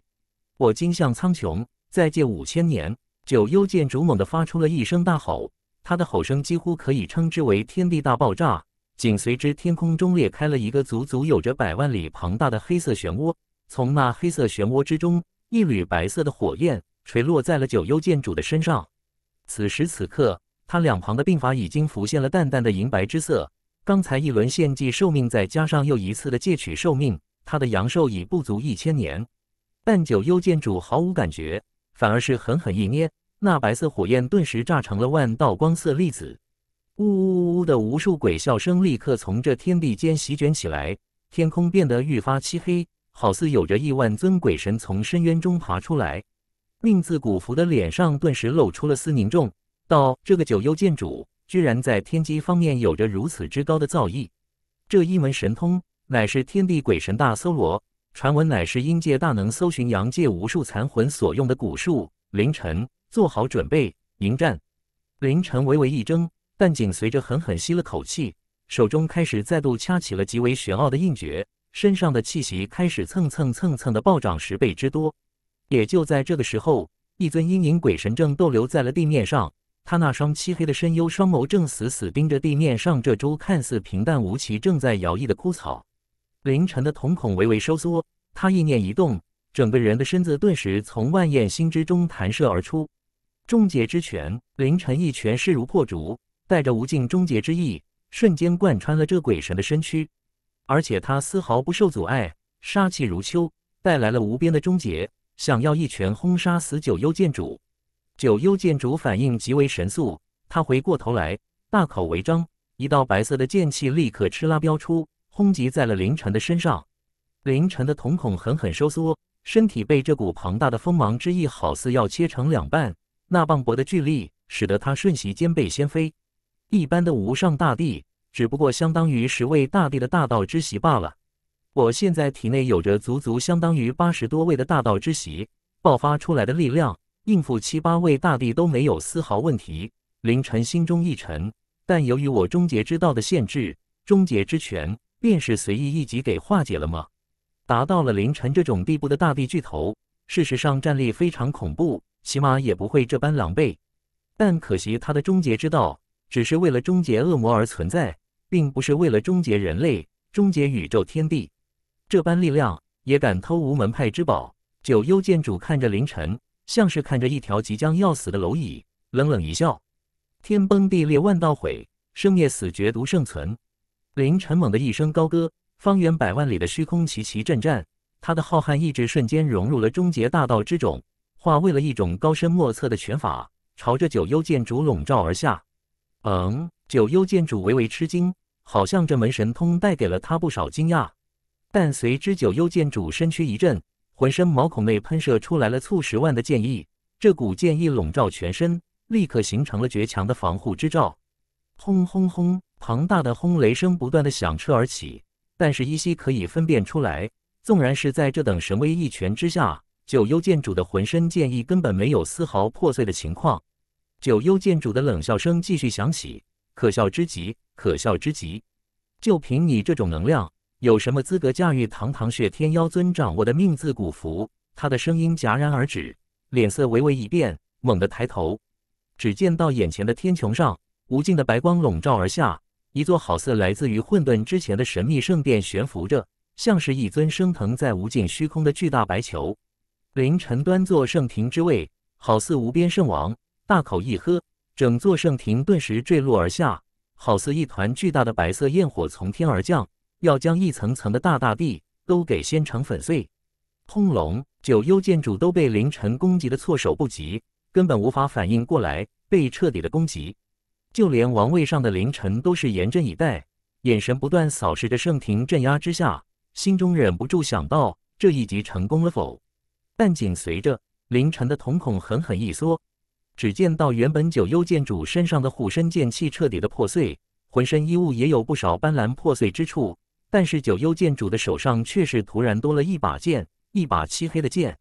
我今向苍穹，再借五千年！九幽剑主猛地发出了一声大吼，他的吼声几乎可以称之为天地大爆炸。紧随之，天空中裂开了一个足足有着百万里庞大的黑色漩涡。从那黑色漩涡之中，一缕白色的火焰垂落在了九幽剑主的身上。此时此刻，他两旁的鬓发已经浮现了淡淡的银白之色。刚才一轮献祭寿命，再加上又一次的借取寿命，他的阳寿已不足一千年。但九幽剑主毫无感觉，反而是狠狠一捏，那白色火焰顿时炸成了万道光色粒子。呜呜呜呜的无数鬼笑声立刻从这天地间席卷起来，天空变得愈发漆黑。好似有着亿万尊鬼神从深渊中爬出来，命字古符的脸上顿时露出了丝凝重，道：“这个九幽剑主居然在天机方面有着如此之高的造诣，这一门神通乃是天地鬼神大搜罗，传闻乃是阴界大能搜寻阳界无数残魂所用的古术。”凌晨做好准备迎战，凌晨微微一怔，但紧随着狠狠吸了口气，手中开始再度掐起了极为玄奥的印诀。身上的气息开始蹭蹭蹭蹭的暴涨十倍之多。也就在这个时候，一尊阴影鬼神正逗留在了地面上，他那双漆黑的深幽双眸正死死盯着地面上这株看似平淡无奇、正在摇曳的枯草。凌晨的瞳孔微微收缩，他意念一动，整个人的身子顿时从万焰星之中弹射而出。终结之拳，凌晨一拳势如破竹，带着无尽终结之意，瞬间贯穿了这鬼神的身躯。而且他丝毫不受阻碍，杀气如秋，带来了无边的终结。想要一拳轰杀死九幽剑主，九幽剑主反应极为神速，他回过头来，大口为张，一道白色的剑气立刻哧啦飙出，轰击在了凌晨的身上。凌晨的瞳孔狠狠收缩，身体被这股庞大的锋芒之意好似要切成两半，那磅礴的巨力使得他瞬息间被掀飞。一般的无上大帝。只不过相当于十位大帝的大道之席罢了。我现在体内有着足足相当于八十多位的大道之席，爆发出来的力量，应付七八位大帝都没有丝毫问题。凌晨心中一沉，但由于我终结之道的限制，终结之拳便是随意一击给化解了吗？达到了凌晨这种地步的大帝巨头，事实上战力非常恐怖，起码也不会这般狼狈。但可惜他的终结之道只是为了终结恶魔而存在。并不是为了终结人类，终结宇宙天地，这般力量也敢偷无门派之宝？九幽剑主看着凌晨，像是看着一条即将要死的蝼蚁，冷冷一笑：“天崩地裂万道毁，生灭死绝独生存。”凌晨猛地一声高歌，方圆百万里的虚空齐齐震颤，他的浩瀚意志瞬间融入了终结大道之中，化为了一种高深莫测的拳法，朝着九幽剑主笼罩而下。嗯，九幽剑主微微吃惊，好像这门神通带给了他不少惊讶。但随之，九幽剑主身躯一震，浑身毛孔内喷射出来了数十万的剑意，这股剑意笼罩全身，立刻形成了绝强的防护之罩。轰轰轰！庞大的轰雷声不断的响彻而起，但是依稀可以分辨出来，纵然是在这等神威一拳之下，九幽剑主的浑身剑意根本没有丝毫破碎的情况。九幽剑主的冷笑声继续响起，可笑之极，可笑之极！就凭你这种能量，有什么资格驾驭堂堂血天妖尊掌握的命字古符？他的声音戛然而止，脸色微微一变，猛地抬头，只见到眼前的天穹上，无尽的白光笼罩而下，一座好似来自于混沌之前的神秘圣殿悬浮着，像是一尊升腾在无尽虚空的巨大白球。凌晨端坐圣庭之位，好似无边圣王。大口一喝，整座圣庭顿时坠落而下，好似一团巨大的白色焰火从天而降，要将一层层的大大地都给掀成粉碎。轰隆！九幽建筑都被凌晨攻击的措手不及，根本无法反应过来，被彻底的攻击。就连王位上的凌晨都是严阵以待，眼神不断扫视着圣庭镇压之下，心中忍不住想到：这一击成功了否？但紧随着，凌晨的瞳孔狠狠一缩。只见到原本九幽剑主身上的护身剑气彻底的破碎，浑身衣物也有不少斑斓破碎之处。但是九幽剑主的手上却是突然多了一把剑，一把漆黑的剑。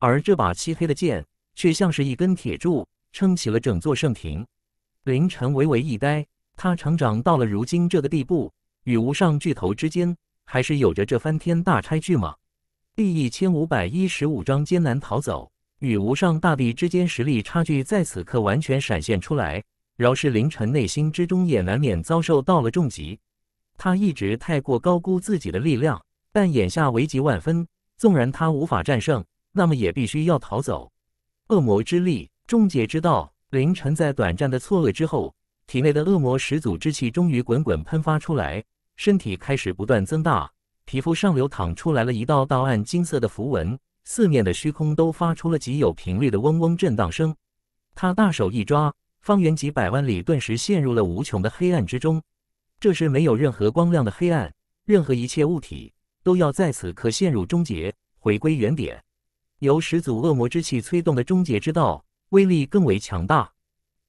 而这把漆黑的剑，却像是一根铁柱，撑起了整座圣庭。凌晨微微一呆，他成长到了如今这个地步，与无上巨头之间，还是有着这翻天大差距吗？第一千五百一十五章艰难逃走。与无上大帝之间实力差距在此刻完全闪现出来，饶是凌晨内心之中也难免遭受到了重击。他一直太过高估自己的力量，但眼下危急万分，纵然他无法战胜，那么也必须要逃走。恶魔之力，终结之道。凌晨在短暂的错愕之后，体内的恶魔始祖之气终于滚滚喷发出来，身体开始不断增大，皮肤上流淌出来了一道道暗金色的符文。四面的虚空都发出了极有频率的嗡嗡震荡声。他大手一抓，方圆几百万里顿时陷入了无穷的黑暗之中。这是没有任何光亮的黑暗，任何一切物体都要在此刻陷入终结，回归原点。由始祖恶魔之气催动的终结之道，威力更为强大。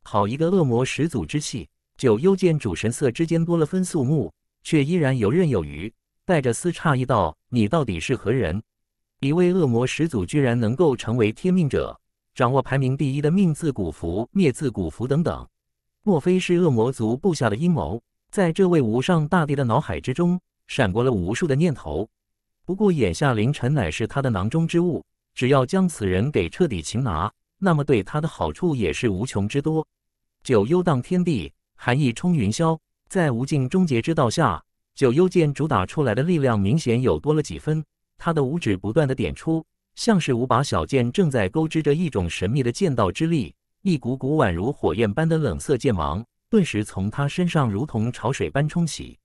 好一个恶魔始祖之气！九幽剑主神色之间多了分肃穆，却依然游刃有余，带着丝诧异道：“你到底是何人？”一位恶魔始祖居然能够成为天命者，掌握排名第一的命字古符、灭字古符等等，莫非是恶魔族布下的阴谋？在这位无上大帝的脑海之中，闪过了无数的念头。不过眼下凌晨乃是他的囊中之物，只要将此人给彻底擒拿，那么对他的好处也是无穷之多。九幽荡天地，寒意冲云霄，在无尽终结之道下，九幽剑主打出来的力量明显有多了几分。他的五指不断的点出，像是五把小剑正在勾织着一种神秘的剑道之力。一股股宛如火焰般的冷色剑芒，顿时从他身上如同潮水般冲洗。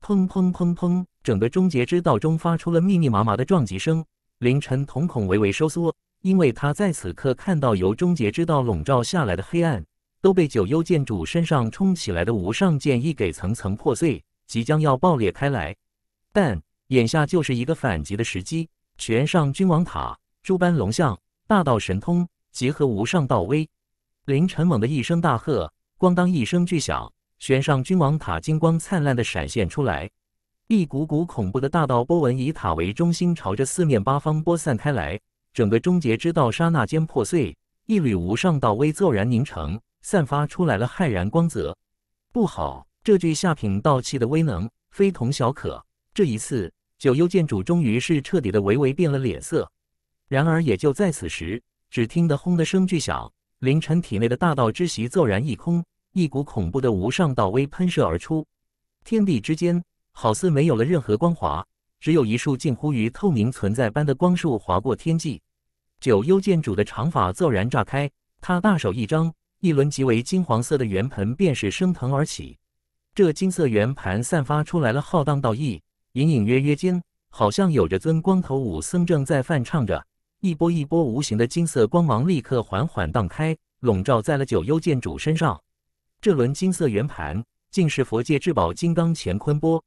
砰砰砰砰！整个终结之道中发出了密密麻麻的撞击声。凌晨瞳孔微微收缩，因为他在此刻看到由终结之道笼罩下来的黑暗，都被九幽剑主身上冲起来的无上剑意给层层破碎，即将要爆裂开来。但。眼下就是一个反击的时机，玄上君王塔，诸般龙象大道神通结合无上道威，凌晨猛的一声大喝，咣当一声巨响，悬上君王塔金光灿烂的闪现出来，一股股恐怖的大道波纹以塔为中心朝着四面八方播散开来，整个终结之道刹那间破碎，一缕无上道威骤然凝成，散发出来了骇然光泽。不好，这具下品道器的威能非同小可，这一次。九幽剑主终于是彻底的微微变了脸色，然而也就在此时，只听得轰的声巨响，凌晨体内的大道之息骤然一空，一股恐怖的无上道威喷射而出，天地之间好似没有了任何光华，只有一束近乎于透明存在般的光束划过天际。九幽剑主的长发骤然炸开，他大手一张，一轮极为金黄色的圆盘便是升腾而起，这金色圆盘散发出来了浩荡道意。隐隐约约间，好像有着尊光头武僧正在泛唱着，一波一波无形的金色光芒立刻缓缓荡开，笼罩在了九幽剑主身上。这轮金色圆盘竟是佛界至宝金刚乾坤波，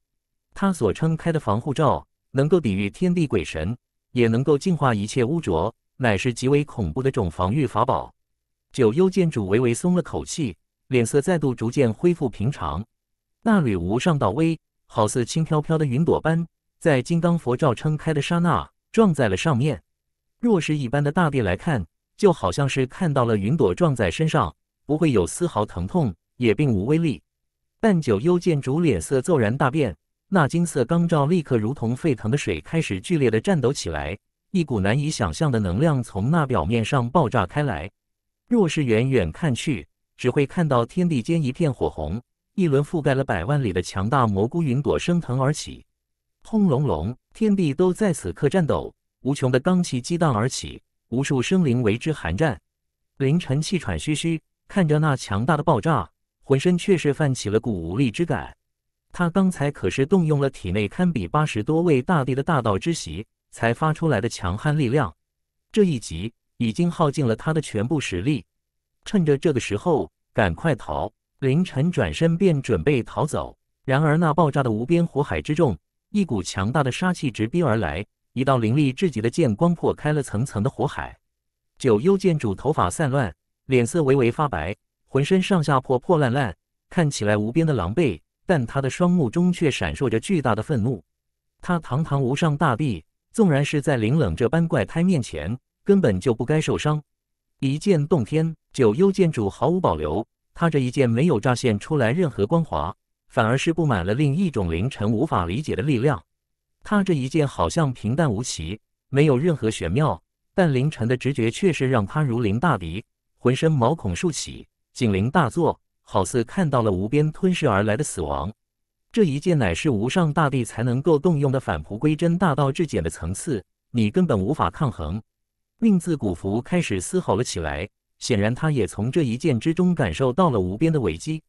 它所撑开的防护罩能够抵御天地鬼神，也能够净化一切污浊，乃是极为恐怖的种防御法宝。九幽剑主微微松了口气，脸色再度逐渐恢复平常。那缕无上道威。好似轻飘飘的云朵般，在金刚佛罩撑开的刹那撞在了上面。若是一般的大地来看，就好像是看到了云朵撞在身上，不会有丝毫疼痛，也并无威力。但九幽剑主脸色骤然大变，那金色钢罩立刻如同沸腾的水开始剧烈的颤抖起来，一股难以想象的能量从那表面上爆炸开来。若是远远看去，只会看到天地间一片火红。一轮覆盖了百万里的强大蘑菇云朵升腾而起，轰隆隆，天地都在此刻颤抖，无穷的罡气激荡而起，无数生灵为之寒战。凌晨气喘吁吁，看着那强大的爆炸，浑身却是泛起了股无力之感。他刚才可是动用了体内堪比八十多位大帝的大道之息，才发出来的强悍力量。这一击已经耗尽了他的全部实力，趁着这个时候，赶快逃！凌晨转身便准备逃走，然而那爆炸的无边火海之中，一股强大的杀气直逼而来，一道凌厉至极的剑光破开了层层的火海。九幽剑主头发散乱，脸色微微发白，浑身上下破破烂烂，看起来无边的狼狈，但他的双目中却闪烁着巨大的愤怒。他堂堂无上大帝，纵然是在凌冷这般怪胎面前，根本就不该受伤。一剑洞天，九幽剑主毫无保留。他这一剑没有乍现出来任何光华，反而是布满了另一种凌晨无法理解的力量。他这一剑好像平淡无奇，没有任何玄妙，但凌晨的直觉却是让他如临大敌，浑身毛孔竖起，警铃大作，好似看到了无边吞噬而来的死亡。这一剑乃是无上大帝才能够动用的返璞归真、大道至简的层次，你根本无法抗衡。命字古符开始嘶吼了起来。显然，他也从这一剑之中感受到了无边的危机。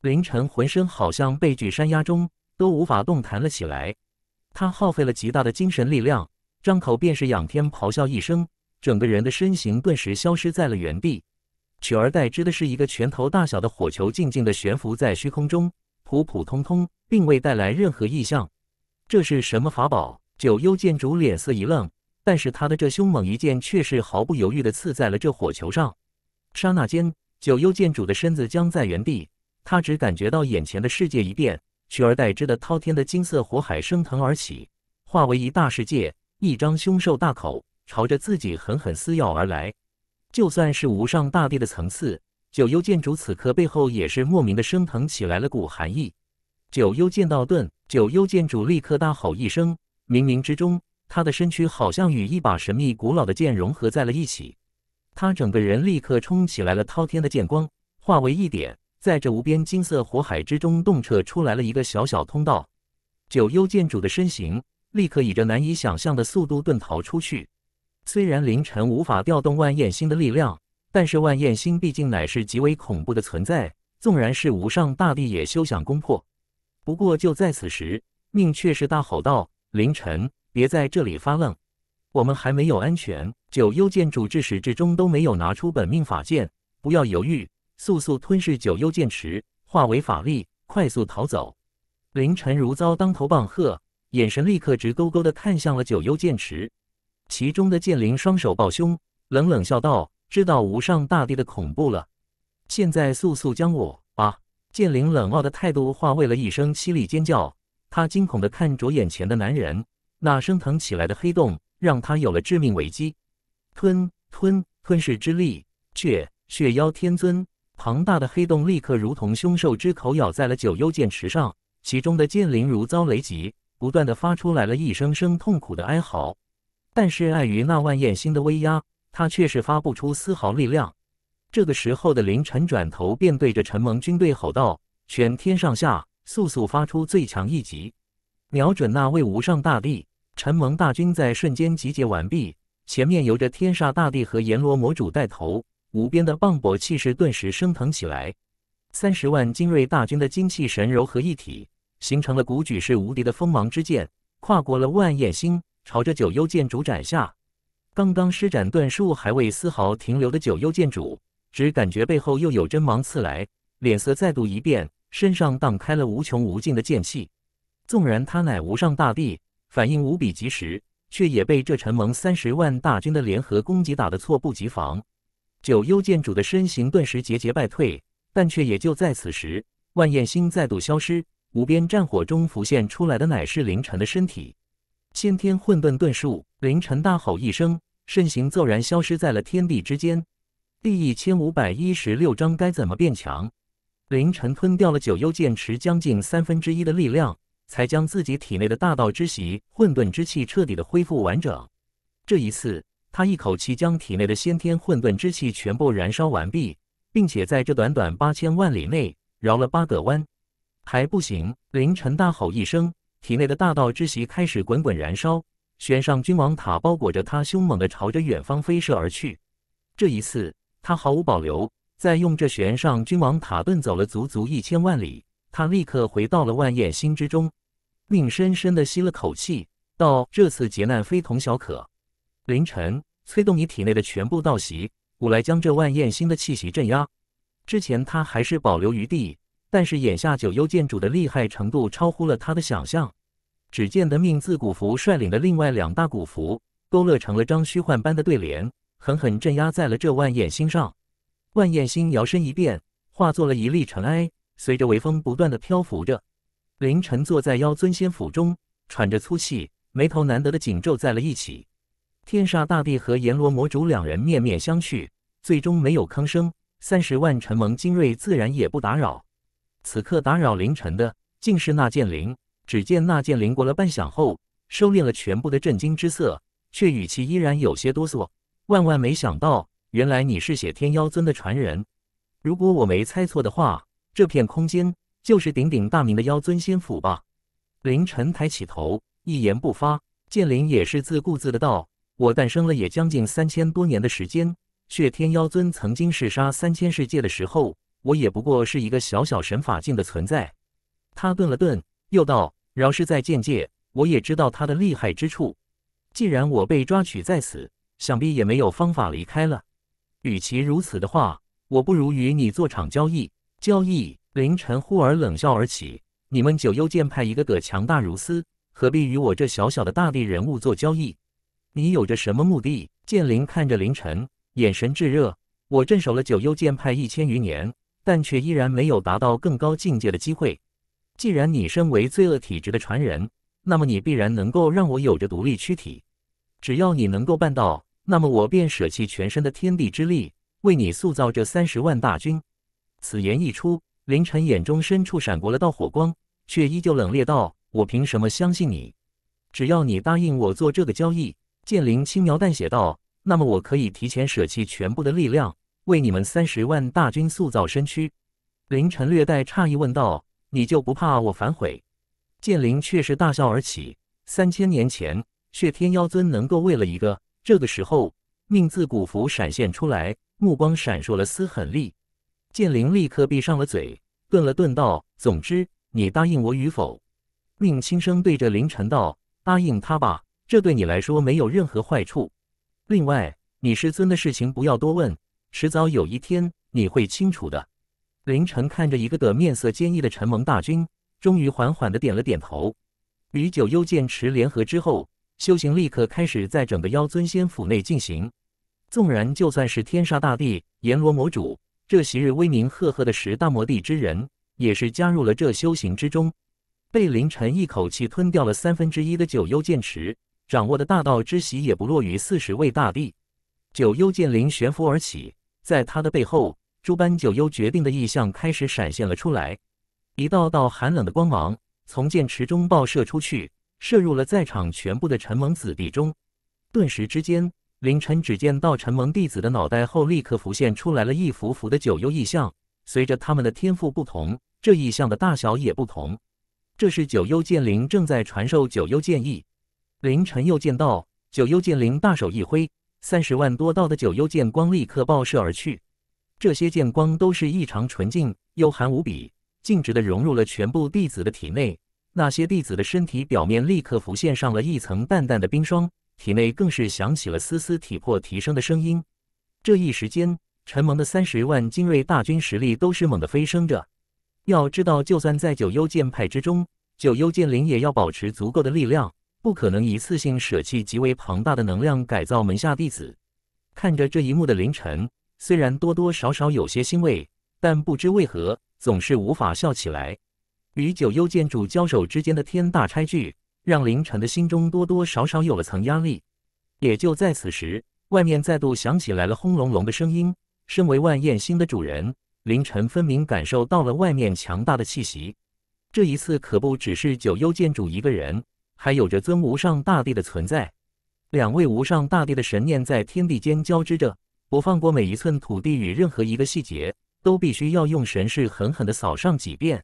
凌晨浑身好像被巨山压中，都无法动弹了起来。他耗费了极大的精神力量，张口便是仰天咆哮一声，整个人的身形顿时消失在了原地，取而代之的是一个拳头大小的火球，静静的悬浮在虚空中，普普通通，并未带来任何异象。这是什么法宝？九幽剑主脸色一愣，但是他的这凶猛一剑却是毫不犹豫的刺在了这火球上。刹那间，九幽剑主的身子僵在原地，他只感觉到眼前的世界一变，取而代之的滔天的金色火海升腾而起，化为一大世界，一张凶兽大口朝着自己狠狠撕咬而来。就算是无上大帝的层次，九幽剑主此刻背后也是莫名的升腾起来了股寒意。九幽剑道盾！九幽剑主立刻大吼一声，冥冥之中，他的身躯好像与一把神秘古老的剑融合在了一起。他整个人立刻冲起来了，滔天的剑光化为一点，在这无边金色火海之中洞彻出来了一个小小通道。九幽剑主的身形立刻以着难以想象的速度遁逃出去。虽然凌晨无法调动万焰星的力量，但是万焰星毕竟乃是极为恐怖的存在，纵然是无上大帝也休想攻破。不过就在此时，命却是大吼道：“凌晨，别在这里发愣！”我们还没有安全。九幽剑主至始至终都没有拿出本命法剑，不要犹豫，速速吞噬九幽剑池，化为法力，快速逃走。凌晨如遭当头棒喝，眼神立刻直勾勾的看向了九幽剑池，其中的剑灵双手抱胸，冷冷笑道：“知道无上大帝的恐怖了。”现在速速将我吧。”剑灵冷傲的态度化为了一声凄厉尖叫，他惊恐的看着眼前的男人，那升腾起来的黑洞。让他有了致命危机，吞吞吞噬之力，却血妖天尊庞大的黑洞立刻如同凶兽之口，咬在了九幽剑池上，其中的剑灵如遭雷击，不断的发出来了一声声痛苦的哀嚎。但是碍于那万焰星的威压，他却是发不出丝毫力量。这个时候的凌晨转头便对着陈蒙军队吼道：“全天上下，速速发出最强一击，瞄准那位无上大帝。”陈蒙大军在瞬间集结完毕，前面由着天煞大帝和阎罗魔主带头，无边的磅礴气势顿时升腾起来。三十万精锐大军的精气神柔合一体，形成了古举世无敌的锋芒之剑，跨过了万叶星，朝着九幽剑主斩下。刚刚施展断术还未丝毫停留的九幽剑主，只感觉背后又有针芒刺来，脸色再度一变，身上荡开了无穷无尽的剑气。纵然他乃无上大帝。反应无比及时，却也被这陈蒙三十万大军的联合攻击打得措不及防。九幽剑主的身形顿时节节败退，但却也就在此时，万焰星再度消失，无边战火中浮现出来的乃是凌晨的身体。先天混沌遁术，凌晨大吼一声，身形骤然消失在了天地之间。第一千五百一十六章该怎么变强？凌晨吞掉了九幽剑池将近三分之一的力量。才将自己体内的大道之息、混沌之气彻底的恢复完整。这一次，他一口气将体内的先天混沌之气全部燃烧完毕，并且在这短短八千万里内绕了八个弯，还不行！凌晨大吼一声，体内的大道之息开始滚滚燃烧，悬上君王塔包裹着他，凶猛的朝着远方飞射而去。这一次，他毫无保留，在用这悬上君王塔遁走了足足一千万里。他立刻回到了万叶星之中，并深深的吸了口气，道：“这次劫难非同小可。”凌晨催动你体内的全部道息，古来将这万叶星的气息镇压。之前他还是保留余地，但是眼下九幽剑主的厉害程度超乎了他的想象。只见的命字古符率领的另外两大古符，勾勒成了张虚幻般的对联，狠狠镇压在了这万叶星上。万叶星摇身一变，化作了一粒尘埃。随着微风不断的漂浮着，凌晨坐在妖尊仙府中，喘着粗气，眉头难得的紧皱在了一起。天煞大帝和阎罗魔主两人面面相觑，最终没有吭声。三十万陈盟精锐自然也不打扰。此刻打扰凌晨的，竟是那剑灵。只见那剑灵过了半晌后，收敛了全部的震惊之色，却语气依然有些哆嗦。万万没想到，原来你是血天妖尊的传人。如果我没猜错的话。这片空间就是鼎鼎大名的妖尊仙府吧？凌晨抬起头，一言不发。剑灵也是自顾自的道：“我诞生了也将近三千多年的时间，血天妖尊曾经弑杀三千世界的时候，我也不过是一个小小神法境的存在。”他顿了顿，又道：“饶是在剑界，我也知道他的厉害之处。既然我被抓取在此，想必也没有方法离开了。与其如此的话，我不如与你做场交易。”交易！凌晨忽而冷笑而起：“你们九幽剑派一个个强大如斯，何必与我这小小的大地人物做交易？你有着什么目的？”剑灵看着凌晨，眼神炙热：“我镇守了九幽剑派一千余年，但却依然没有达到更高境界的机会。既然你身为罪恶体质的传人，那么你必然能够让我有着独立躯体。只要你能够办到，那么我便舍弃全身的天地之力，为你塑造这三十万大军。”此言一出，林晨眼中深处闪过了道火光，却依旧冷冽道：“我凭什么相信你？只要你答应我做这个交易。”剑灵轻描淡写道：“那么我可以提前舍弃全部的力量，为你们三十万大军塑造身躯。”林晨略带诧异问道：“你就不怕我反悔？”剑灵却是大笑而起。三千年前，血天妖尊能够为了一个，这个时候，命字古符闪现出来，目光闪烁了丝狠厉。剑灵立刻闭上了嘴，顿了顿道：“总之，你答应我与否。”命轻声对着凌晨道：“答应他吧，这对你来说没有任何坏处。另外，你师尊的事情不要多问，迟早有一天你会清楚的。”凌晨看着一个个面色坚毅的陈蒙大军，终于缓缓的点了点头。与九幽剑池联合之后，修行立刻开始在整个妖尊仙府内进行。纵然就算是天煞大帝、阎罗魔主。这昔日威名赫赫的十大魔帝之人，也是加入了这修行之中，被凌晨一口气吞掉了三分之一的九幽剑池，掌握的大道之喜也不落于四十位大帝。九幽剑灵悬浮而起，在他的背后，诸般九幽决定的意象开始闪现了出来，一道道寒冷的光芒从剑池中爆射出去，射入了在场全部的陈蒙子弟中，顿时之间。凌晨只见到陈蒙弟子的脑袋后，立刻浮现出来了一幅幅的九幽意象。随着他们的天赋不同，这意象的大小也不同。这是九幽剑灵正在传授九幽剑意。凌晨又见到九幽剑灵大手一挥，三十万多道的九幽剑光立刻爆射而去。这些剑光都是异常纯净、幽寒无比，径直的融入了全部弟子的体内。那些弟子的身体表面立刻浮现上了一层淡淡的冰霜。体内更是响起了丝丝体魄提升的声音。这一时间，陈蒙的三十万精锐大军实力都是猛地飞升着。要知道，就算在九幽剑派之中，九幽剑灵也要保持足够的力量，不可能一次性舍弃极为庞大的能量改造门下弟子。看着这一幕的凌晨，虽然多多少少有些欣慰，但不知为何总是无法笑起来。与九幽剑主交手之间的天大差距。让凌晨的心中多多少少有了层压力。也就在此时，外面再度响起来了轰隆隆的声音。身为万艳星的主人，凌晨分明感受到了外面强大的气息。这一次可不只是九幽剑主一个人，还有着尊无上大帝的存在。两位无上大帝的神念在天地间交织着，不放过每一寸土地与任何一个细节，都必须要用神势狠狠地扫上几遍。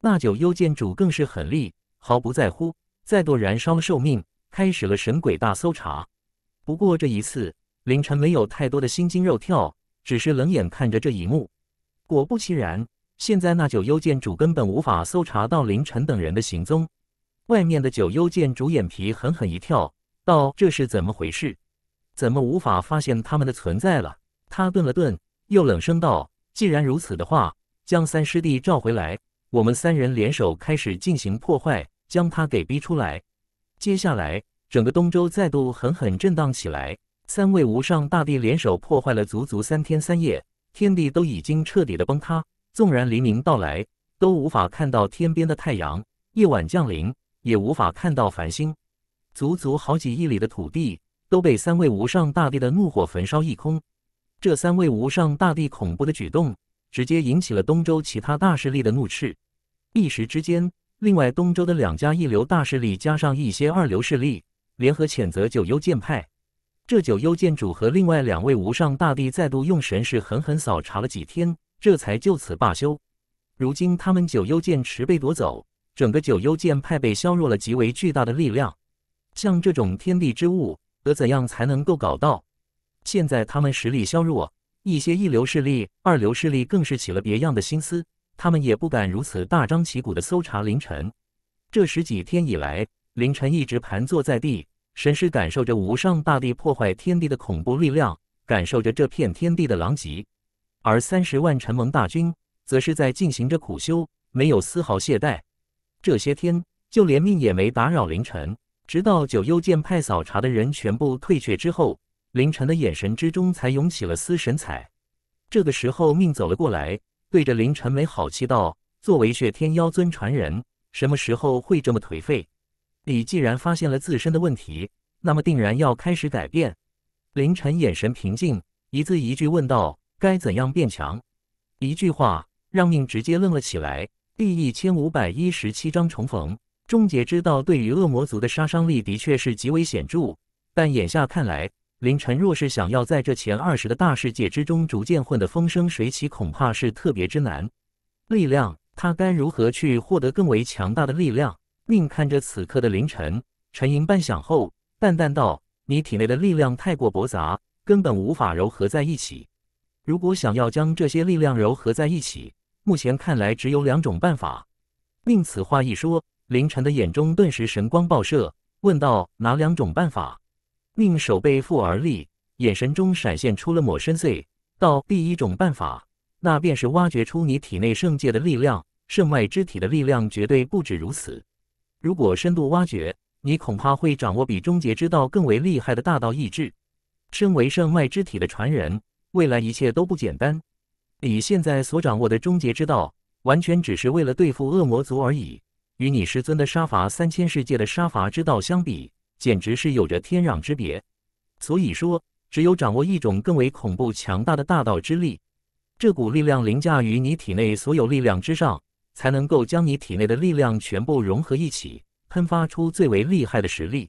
那九幽剑主更是狠厉，毫不在乎。再度燃烧了寿命，开始了神鬼大搜查。不过这一次，凌晨没有太多的心惊肉跳，只是冷眼看着这一幕。果不其然，现在那九幽剑主根本无法搜查到凌晨等人的行踪。外面的九幽剑主眼皮狠狠一跳，道：“这是怎么回事？怎么无法发现他们的存在了？”他顿了顿，又冷声道：“既然如此的话，将三师弟召回来，我们三人联手开始进行破坏。”将他给逼出来，接下来整个东周再度狠狠震荡起来。三位无上大帝联手破坏了足足三天三夜，天地都已经彻底的崩塌。纵然黎明到来，都无法看到天边的太阳；夜晚降临，也无法看到繁星。足足好几亿里的土地都被三位无上大帝的怒火焚烧一空。这三位无上大帝恐怖的举动，直接引起了东周其他大势力的怒斥，一时之间。另外，东周的两家一流大势力，加上一些二流势力，联合谴责九幽剑派。这九幽剑主和另外两位无上大帝再度用神识狠狠扫查了几天，这才就此罢休。如今他们九幽剑池被夺走，整个九幽剑派被削弱了极为巨大的力量。像这种天地之物，得怎样才能够搞到？现在他们实力削弱，一些一流势力、二流势力更是起了别样的心思。他们也不敢如此大张旗鼓地搜查凌晨。这十几天以来，凌晨一直盘坐在地，神识感受着无上大地破坏天地的恐怖力量，感受着这片天地的狼藉。而三十万辰盟大军则是在进行着苦修，没有丝毫懈怠。这些天，就连命也没打扰凌晨。直到九幽剑派扫查的人全部退却之后，凌晨的眼神之中才涌起了丝神采。这个时候，命走了过来。对着林晨没好气道：“作为血天妖尊传人，什么时候会这么颓废？你既然发现了自身的问题，那么定然要开始改变。”林晨眼神平静，一字一句问道：“该怎样变强？”一句话让命直接愣了起来。第一千五百一十七章重逢。终结之道对于恶魔族的杀伤力的确是极为显著，但眼下看来。凌晨若是想要在这前二十的大世界之中逐渐混得风生水起，恐怕是特别之难。力量，他该如何去获得更为强大的力量？宁看着此刻的凌晨，沉吟半响后，淡淡道：“你体内的力量太过驳杂，根本无法糅合在一起。如果想要将这些力量糅合在一起，目前看来只有两种办法。”宁此话一说，凌晨的眼中顿时神光爆射，问道：“哪两种办法？”命手背负而立，眼神中闪现出了抹深邃。到第一种办法，那便是挖掘出你体内圣界的力量，圣脉之体的力量绝对不止如此。如果深度挖掘，你恐怕会掌握比终结之道更为厉害的大道意志。身为圣脉之体的传人，未来一切都不简单。你现在所掌握的终结之道，完全只是为了对付恶魔族而已。与你师尊的杀伐三千世界的杀伐之道相比。简直是有着天壤之别，所以说，只有掌握一种更为恐怖强大的大道之力，这股力量凌驾于你体内所有力量之上，才能够将你体内的力量全部融合一起，喷发出最为厉害的实力。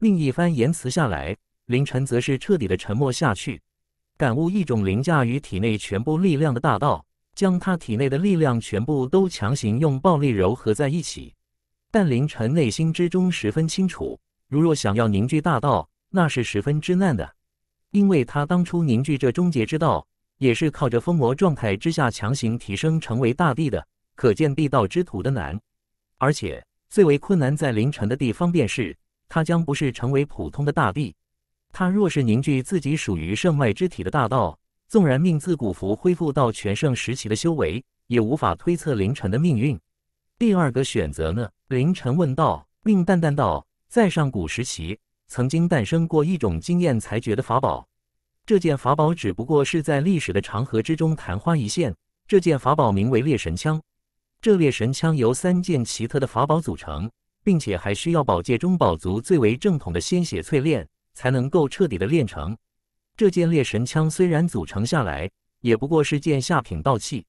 另一番言辞下来，凌晨则是彻底的沉默下去，感悟一种凌驾于体内全部力量的大道，将他体内的力量全部都强行用暴力柔合在一起。但凌晨内心之中十分清楚。如若想要凝聚大道，那是十分之难的，因为他当初凝聚这终结之道，也是靠着封魔状态之下强行提升成为大帝的，可见帝道之途的难。而且最为困难在凌晨的地方便是，他将不是成为普通的大帝，他若是凝聚自己属于圣脉之体的大道，纵然命自古福恢复到全盛时期的修为，也无法推测凌晨的命运。第二个选择呢？凌晨问道，命淡淡道。在上古时期，曾经诞生过一种惊艳裁决的法宝。这件法宝只不过是在历史的长河之中昙花一现。这件法宝名为猎神枪。这猎神枪由三件奇特的法宝组成，并且还需要宝界中宝族最为正统的鲜血淬炼，才能够彻底的炼成。这件猎神枪虽然组成下来也不过是件下品道器，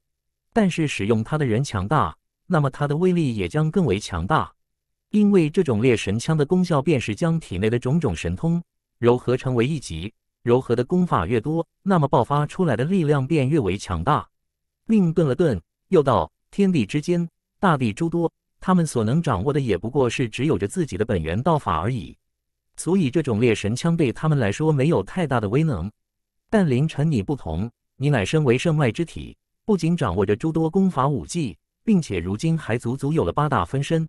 但是使用它的人强大，那么它的威力也将更为强大。因为这种猎神枪的功效，便是将体内的种种神通柔合成为一集。柔合的功法越多，那么爆发出来的力量便越为强大。命顿了顿，又道：“天地之间，大地诸多，他们所能掌握的也不过是只有着自己的本源道法而已。所以，这种猎神枪对他们来说没有太大的威能。但凌晨，你不同，你乃身为圣外之体，不仅掌握着诸多功法武技，并且如今还足足有了八大分身。”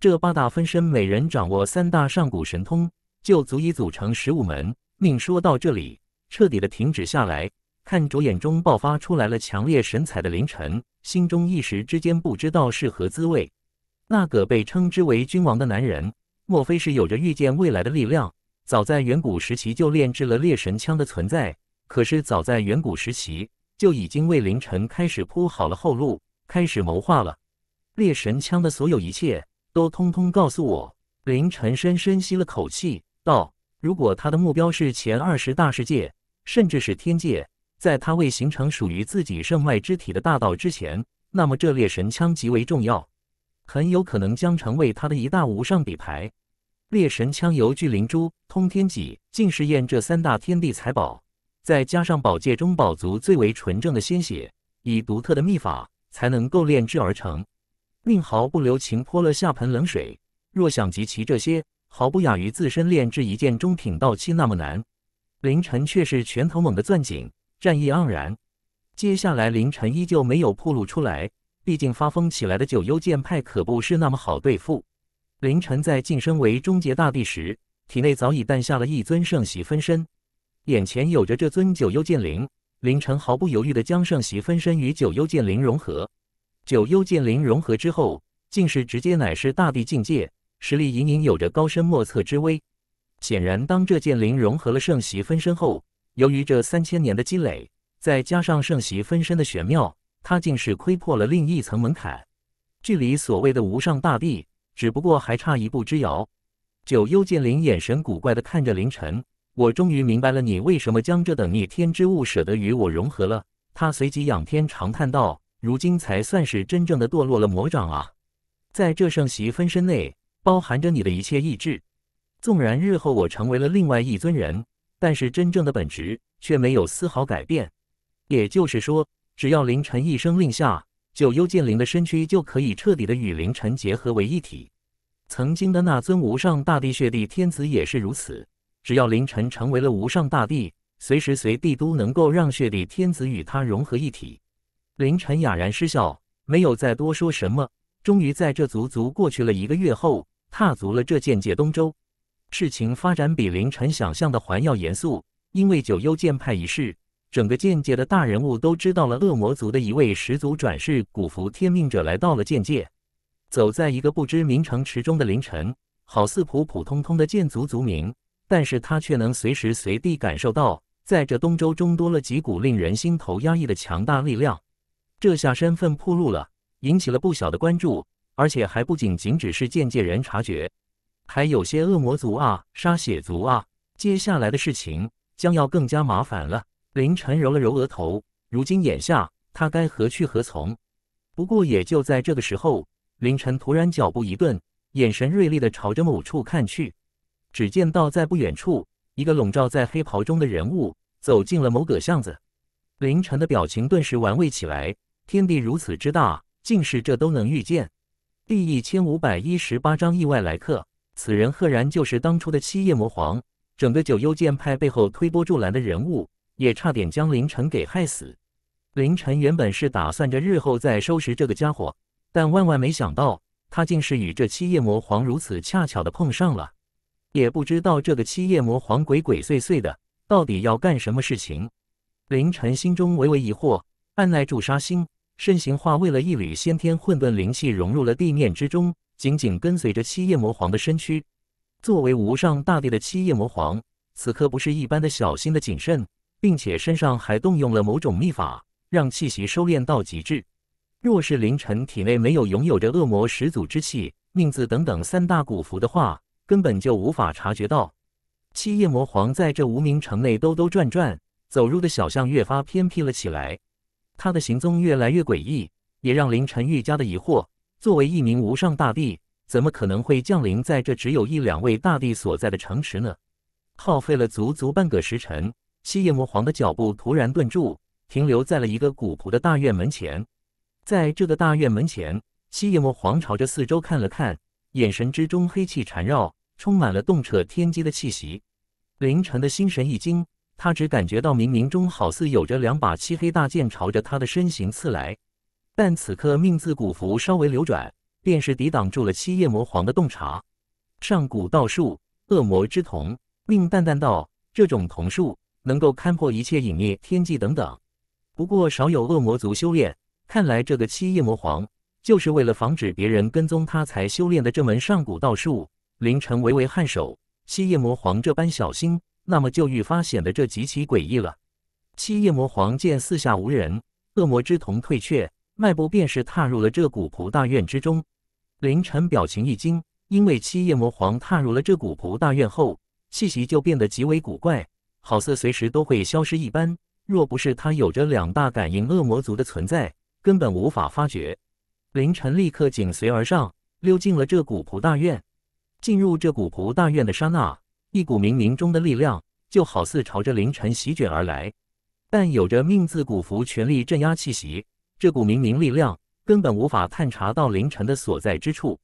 这八大分身每人掌握三大上古神通，就足以组成十五门。命说到这里，彻底的停止下来。看，着眼中爆发出来了强烈神采的凌晨，心中一时之间不知道是何滋味。那个被称之为君王的男人，莫非是有着预见未来的力量？早在远古时期就炼制了猎神枪的存在。可是早在远古时期就已经为凌晨开始铺好了后路，开始谋划了猎神枪的所有一切。都通通告诉我。林晨深深吸了口气，道：“如果他的目标是前二十大世界，甚至是天界，在他未形成属于自己圣脉之体的大道之前，那么这列神枪极为重要，很有可能将成为他的一大无上底牌。猎神枪由聚灵珠、通天戟、净世焰这三大天地财宝，再加上宝界中宝族最为纯正的鲜血，以独特的秘法才能够炼制而成。”另毫不留情泼了下盆冷水。若想集齐这些，毫不亚于自身炼制一件中品道器那么难。凌晨却是拳头猛地攥紧，战意盎然。接下来，凌晨依旧没有暴露出来，毕竟发疯起来的九幽剑派可不是那么好对付。凌晨在晋升为终结大帝时，体内早已诞下了一尊圣袭分身。眼前有着这尊九幽剑灵，凌晨毫不犹豫的将圣袭分身与九幽剑灵融合。九幽剑灵融合之后，竟是直接乃是大帝境界，实力隐隐有着高深莫测之威。显然，当这剑灵融合了圣袭分身后，由于这三千年的积累，再加上圣袭分身的玄妙，他竟是窥破了另一层门槛，距离所谓的无上大帝，只不过还差一步之遥。九幽剑灵眼神古怪地看着凌晨，我终于明白了你为什么将这等逆天之物舍得与我融合了。他随即仰天长叹道。如今才算是真正的堕落了魔掌啊！在这圣袭分身内，包含着你的一切意志。纵然日后我成为了另外一尊人，但是真正的本质却没有丝毫改变。也就是说，只要凌晨一声令下，九幽剑灵的身躯就可以彻底的与凌晨结合为一体。曾经的那尊无上大帝血帝天子也是如此。只要凌晨成为了无上大帝，随时随地都能够让血帝天子与他融合一体。凌晨哑然失笑，没有再多说什么。终于，在这足足过去了一个月后，踏足了这剑界东周。事情发展比凌晨想象的还要严肃，因为九幽剑派一事，整个剑界的大人物都知道了。恶魔族的一位始祖转世，古服天命者来到了剑界。走在一个不知名城池中的凌晨，好似普普通通的剑族族民，但是他却能随时随地感受到，在这东周中多了几股令人心头压抑的强大力量。这下身份暴露了，引起了不小的关注，而且还不仅仅只是间接人察觉，还有些恶魔族啊、杀血族啊。接下来的事情将要更加麻烦了。凌晨揉了揉额头，如今眼下他该何去何从？不过也就在这个时候，凌晨突然脚步一顿，眼神锐利的朝着某处看去，只见到在不远处，一个笼罩在黑袍中的人物走进了某个巷子。凌晨的表情顿时玩味起来。天地如此之大，竟是这都能遇见。第一千五百一十八章意外来客。此人赫然就是当初的七夜魔皇，整个九幽剑派背后推波助澜的人物，也差点将凌晨给害死。凌晨原本是打算着日后再收拾这个家伙，但万万没想到，他竟是与这七夜魔皇如此恰巧的碰上了。也不知道这个七夜魔皇鬼鬼祟祟的，到底要干什么事情。凌晨心中微微疑惑，按耐住杀心。身形化为了一缕先天混沌灵气，融入了地面之中，紧紧跟随着七叶魔皇的身躯。作为无上大帝的七叶魔皇，此刻不是一般的小心的谨慎，并且身上还动用了某种秘法，让气息收敛到极致。若是凌晨体内没有拥有着恶魔始祖之气、命字等等三大古符的话，根本就无法察觉到。七叶魔皇在这无名城内兜兜转转，走入的小巷越发偏僻了起来。他的行踪越来越诡异，也让林晨愈加的疑惑。作为一名无上大帝，怎么可能会降临在这只有一两位大帝所在的城池呢？耗费了足足半个时辰，西夜魔皇的脚步突然顿住，停留在了一个古朴的大院门前。在这个大院门前，西夜魔皇朝着四周看了看，眼神之中黑气缠绕，充满了洞彻天机的气息。林晨的心神一惊。他只感觉到冥冥中好似有着两把漆黑大剑朝着他的身形刺来，但此刻命字古符稍微流转，便是抵挡住了七夜魔皇的洞察。上古道术，恶魔之瞳，命淡淡道：“这种瞳术能够看破一切隐秘天际等等，不过少有恶魔族修炼。看来这个七夜魔皇就是为了防止别人跟踪他才修炼的这门上古道术。”凌晨微微颔首，七夜魔皇这般小心。那么就愈发显得这极其诡异了。七夜魔皇见四下无人，恶魔之瞳退却，迈步便是踏入了这古仆大院之中。凌晨表情一惊，因为七夜魔皇踏入了这古仆大院后，气息就变得极为古怪，好似随时都会消失一般。若不是他有着两大感应恶魔族的存在，根本无法发觉。凌晨立刻紧随而上，溜进了这古仆大院。进入这古仆大院的刹那。一股冥冥中的力量，就好似朝着凌晨席卷而来，但有着命字古符全力镇压气息，这股冥冥力量根本无法探查到凌晨的所在之处。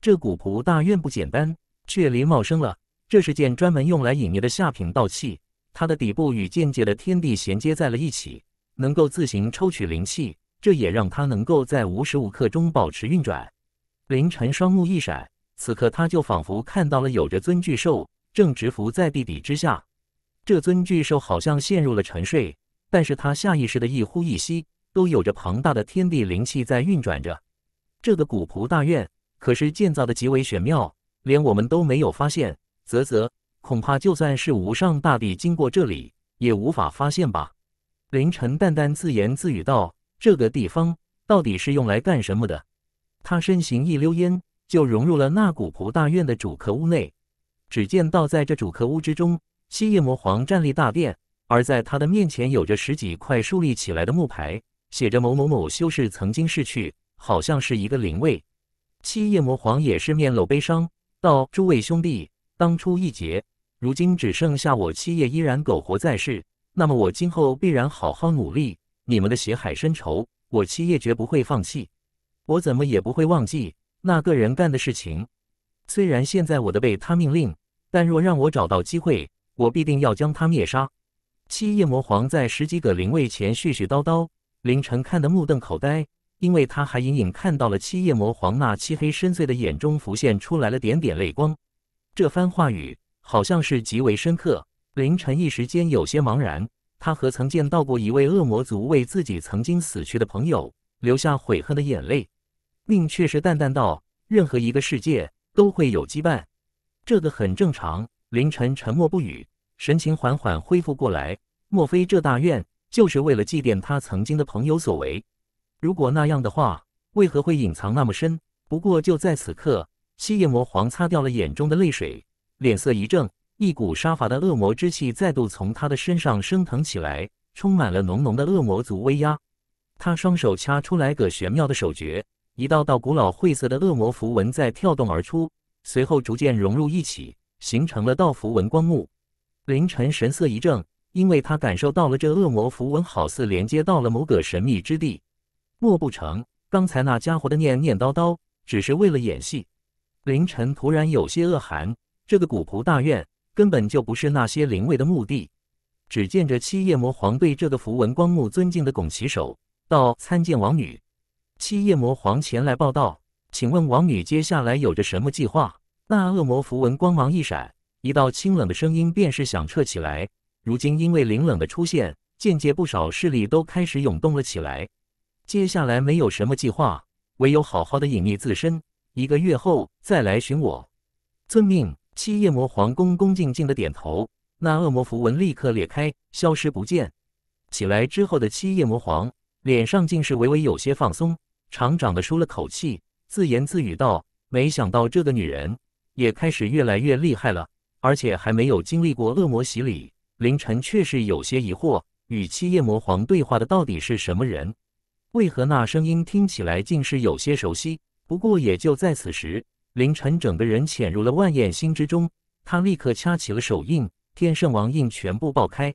这古符大愿不简单，却离茂生了。这是件专门用来隐匿的下品道器，它的底部与间接的天地衔接在了一起，能够自行抽取灵气，这也让它能够在无时无刻中保持运转。凌晨双目一闪，此刻他就仿佛看到了有着尊巨兽。正直伏在地底之下，这尊巨兽好像陷入了沉睡，但是它下意识的一呼一吸，都有着庞大的天地灵气在运转着。这个古仆大院可是建造的极为玄妙，连我们都没有发现。啧啧，恐怕就算是无上大帝经过这里，也无法发现吧？凌晨淡淡自言自语道：“这个地方到底是用来干什么的？”他身形一溜烟，就融入了那古仆大院的主客屋内。只见到在这主客屋之中，七夜魔皇战力大变，而在他的面前有着十几块竖立起来的木牌，写着某某某修士曾经逝去，好像是一个灵位。七夜魔皇也是面露悲伤，道：“诸位兄弟，当初一劫，如今只剩下我七夜依然苟活在世，那么我今后必然好好努力。你们的血海深仇，我七夜绝不会放弃，我怎么也不会忘记那个人干的事情。虽然现在我的被他命令。”但若让我找到机会，我必定要将他灭杀。七夜魔皇在十几个灵位前絮絮叨叨，凌晨看得目瞪口呆，因为他还隐隐看到了七夜魔皇那漆黑深邃的眼中浮现出来了点点泪光。这番话语好像是极为深刻，凌晨一时间有些茫然。他何曾见到过一位恶魔族为自己曾经死去的朋友留下悔恨的眼泪？命却是淡淡道：“任何一个世界都会有羁绊。”这个很正常。凌晨沉默不语，神情缓缓恢复过来。莫非这大院就是为了祭奠他曾经的朋友所为？如果那样的话，为何会隐藏那么深？不过就在此刻，七夜魔皇擦掉了眼中的泪水，脸色一正，一股杀伐的恶魔之气再度从他的身上升腾起来，充满了浓浓的恶魔族威压。他双手掐出来个玄妙的手诀，一道道古老晦涩的恶魔符文在跳动而出。随后逐渐融入一起，形成了道符文光幕。凌晨神色一怔，因为他感受到了这恶魔符文好似连接到了某个神秘之地。莫不成刚才那家伙的念念叨叨只是为了演戏？凌晨突然有些恶寒，这个古仆大院根本就不是那些灵位的墓地。只见这七夜魔皇对这个符文光幕尊敬的拱起手，道：“参见王女，七夜魔皇前来报道。”请问王女接下来有着什么计划？那恶魔符文光芒一闪，一道清冷的声音便是响彻起来。如今因为灵冷的出现，间接不少势力都开始涌动了起来。接下来没有什么计划，唯有好好的隐匿自身，一个月后再来寻我。遵命！七夜魔皇恭恭敬敬的点头。那恶魔符文立刻裂开，消失不见。起来之后的七夜魔皇脸上竟是微微有些放松，长长的舒了口气。自言自语道：“没想到这个女人也开始越来越厉害了，而且还没有经历过恶魔洗礼。”凌晨确实有些疑惑，与七夜魔皇对话的到底是什么人？为何那声音听起来竟是有些熟悉？不过也就在此时，凌晨整个人潜入了万焰星之中，他立刻掐起了手印，天圣王印全部爆开。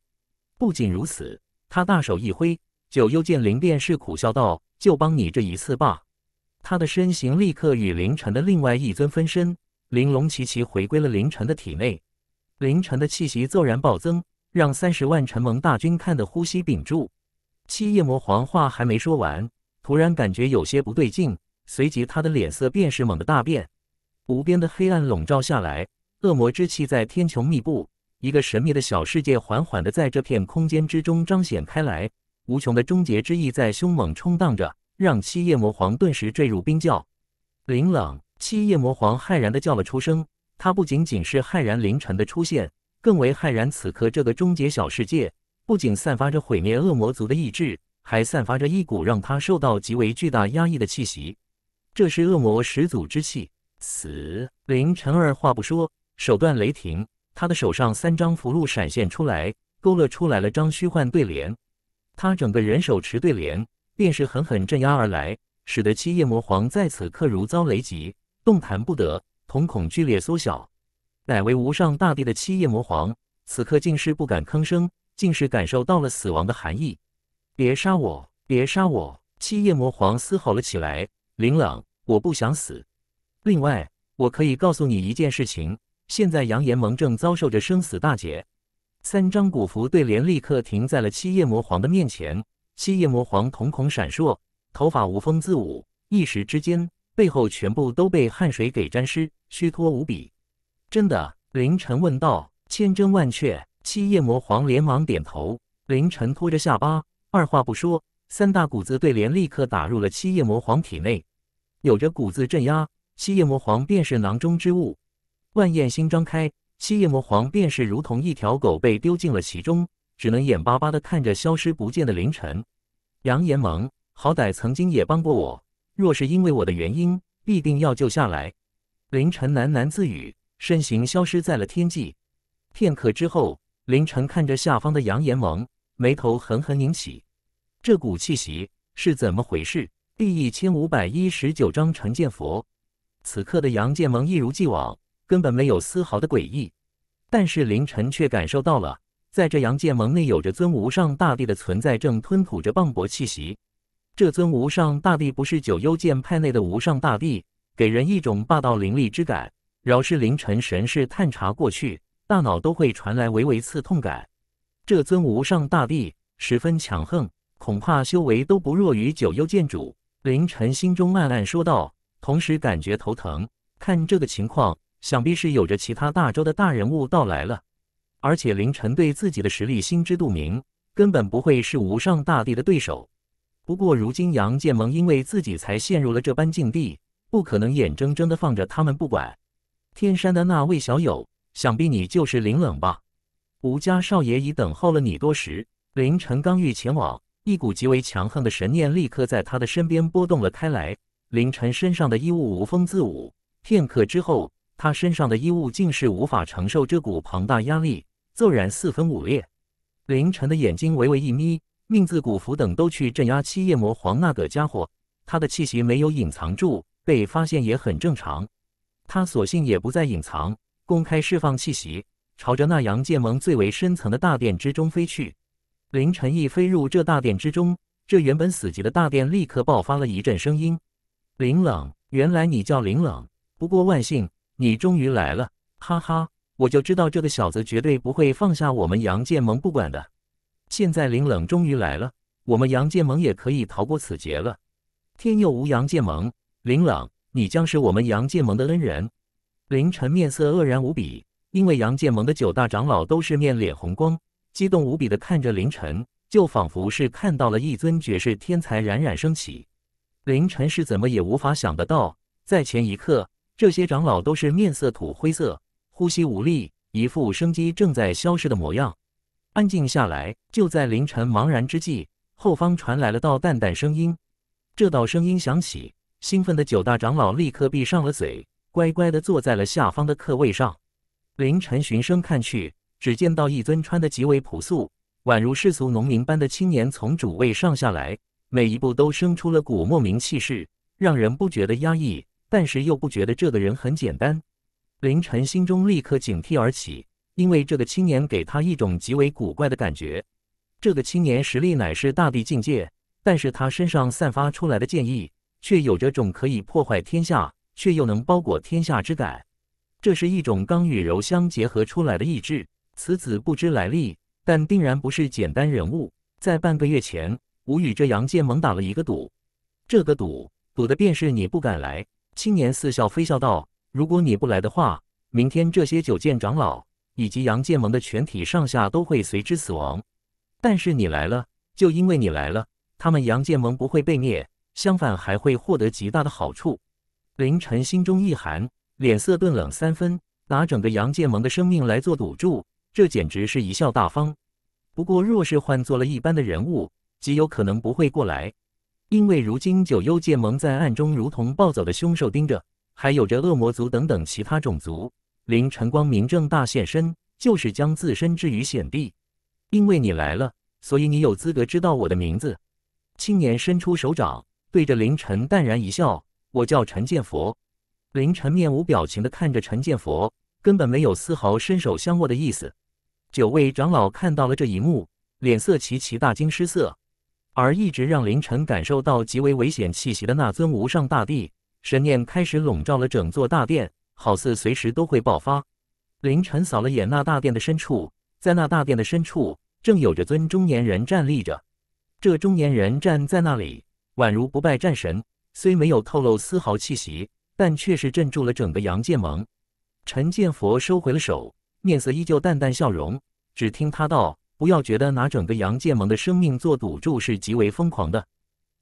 不仅如此，他大手一挥，九幽剑灵便是苦笑道：“就帮你这一次吧。”他的身形立刻与凌晨的另外一尊分身玲珑齐齐回归了凌晨的体内，凌晨的气息骤然暴增，让三十万尘蒙大军看得呼吸屏住。七夜魔皇话还没说完，突然感觉有些不对劲，随即他的脸色便是猛地大变，无边的黑暗笼罩下来，恶魔之气在天穹密布，一个神秘的小世界缓缓的在这片空间之中彰显开来，无穷的终结之意在凶猛冲荡着。让七夜魔皇顿时坠入冰窖，林冷七夜魔皇骇然的叫了出声。他不仅仅是骇然凌晨的出现，更为骇然此刻这个终结小世界不仅散发着毁灭恶魔族的意志，还散发着一股让他受到极为巨大压抑的气息。这是恶魔始祖之气。死凌晨二话不说，手段雷霆。他的手上三张符箓闪现出来，勾勒出来了张虚幻对联。他整个人手持对联。便是狠狠镇压而来，使得七叶魔皇在此刻如遭雷击，动弹不得，瞳孔剧烈缩小。乃为无上大帝的七叶魔皇，此刻竟是不敢吭声，竟是感受到了死亡的寒意。别杀我！别杀我！七叶魔皇嘶吼了起来：“林琅，我不想死。另外，我可以告诉你一件事情：现在扬言盟正遭受着生死大劫。”三张古符对联立刻停在了七叶魔皇的面前。七叶魔皇瞳孔闪烁，头发无风自舞，一时之间，背后全部都被汗水给沾湿，虚脱无比。真的？凌晨问道。千真万确。七叶魔皇连忙点头。凌晨托着下巴，二话不说，三大骨子对联立刻打入了七叶魔皇体内。有着骨子镇压，七叶魔皇便是囊中之物。万焰心张开，七叶魔皇便是如同一条狗被丢进了其中。只能眼巴巴地看着消失不见的凌晨，杨延蒙好歹曾经也帮过我，若是因为我的原因，必定要救下来。凌晨喃喃自语，身形消失在了天际。片刻之后，凌晨看着下方的杨延蒙，眉头狠狠拧起，这股气息是怎么回事？第一千五百一十九章成见佛。此刻的杨建萌一如既往，根本没有丝毫的诡异，但是凌晨却感受到了。在这阳界盟内，有着尊无上大帝的存在，正吞吐着磅礴气息。这尊无上大帝不是九幽剑派内的无上大帝，给人一种霸道凌厉之感。饶是凌晨神识探查过去，大脑都会传来微微刺痛感。这尊无上大帝十分强横，恐怕修为都不弱于九幽剑主。凌晨心中暗暗说道，同时感觉头疼。看这个情况，想必是有着其他大洲的大人物到来了。而且凌晨对自己的实力心知肚明，根本不会是无上大帝的对手。不过如今杨建盟因为自己才陷入了这般境地，不可能眼睁睁的放着他们不管。天山的那位小友，想必你就是林冷吧？吴家少爷已等候了你多时。凌晨刚欲前往，一股极为强横的神念立刻在他的身边波动了开来。凌晨身上的衣物无风自舞，片刻之后，他身上的衣物竟是无法承受这股庞大压力。骤然四分五裂，凌晨的眼睛微微一眯，命字古符等都去镇压七夜魔皇那个家伙。他的气息没有隐藏住，被发现也很正常。他索性也不再隐藏，公开释放气息，朝着那阳剑盟最为深层的大殿之中飞去。凌晨一飞入这大殿之中，这原本死寂的大殿立刻爆发了一阵声音。林冷，原来你叫林冷，不过万幸，你终于来了，哈哈。我就知道这个小子绝对不会放下我们杨建盟不管的。现在林冷终于来了，我们杨建盟也可以逃过此劫了。天佑吾杨建盟，林冷，你将是我们杨建盟的恩人。凌晨面色愕然无比，因为杨建盟的九大长老都是面脸红光，激动无比的看着凌晨，就仿佛是看到了一尊绝世天才冉冉升起。凌晨是怎么也无法想得到，在前一刻，这些长老都是面色土灰色。呼吸无力，一副生机正在消失的模样。安静下来，就在凌晨茫然之际，后方传来了道淡淡声音。这道声音响起，兴奋的九大长老立刻闭上了嘴，乖乖的坐在了下方的客位上。凌晨循声看去，只见到一尊穿的极为朴素，宛如世俗农民般的青年从主位上下来，每一步都生出了股莫名气势，让人不觉得压抑，但是又不觉得这个人很简单。凌晨心中立刻警惕而起，因为这个青年给他一种极为古怪的感觉。这个青年实力乃是大帝境界，但是他身上散发出来的剑意，却有着种可以破坏天下，却又能包裹天下之感。这是一种刚与柔相结合出来的意志。此子不知来历，但定然不是简单人物。在半个月前，吾与这杨剑猛打了一个赌，这个赌赌的便是你不敢来。青年似笑非笑道。如果你不来的话，明天这些九剑长老以及杨剑盟的全体上下都会随之死亡。但是你来了，就因为你来了，他们杨剑盟不会被灭，相反还会获得极大的好处。凌晨心中一寒，脸色顿冷三分，拿整个杨剑盟的生命来做赌注，这简直是贻笑大方。不过若是换做了一般的人物，极有可能不会过来，因为如今九幽剑盟在暗中如同暴走的凶兽盯着。还有着恶魔族等等其他种族。凌晨光明正大现身，就是将自身置于险地。因为你来了，所以你有资格知道我的名字。青年伸出手掌，对着凌晨淡然一笑：“我叫陈建佛。”凌晨面无表情的看着陈建佛，根本没有丝毫伸手相握的意思。九位长老看到了这一幕，脸色齐齐大惊失色。而一直让凌晨感受到极为危险气息的那尊无上大帝。神念开始笼罩了整座大殿，好似随时都会爆发。凌晨扫了眼那大殿的深处，在那大殿的深处，正有着尊中年人站立着。这中年人站在那里，宛如不败战神，虽没有透露丝毫气息，但却是镇住了整个杨剑盟。陈建佛收回了手，面色依旧淡淡笑容，只听他道：“不要觉得拿整个杨剑盟的生命做赌注是极为疯狂的，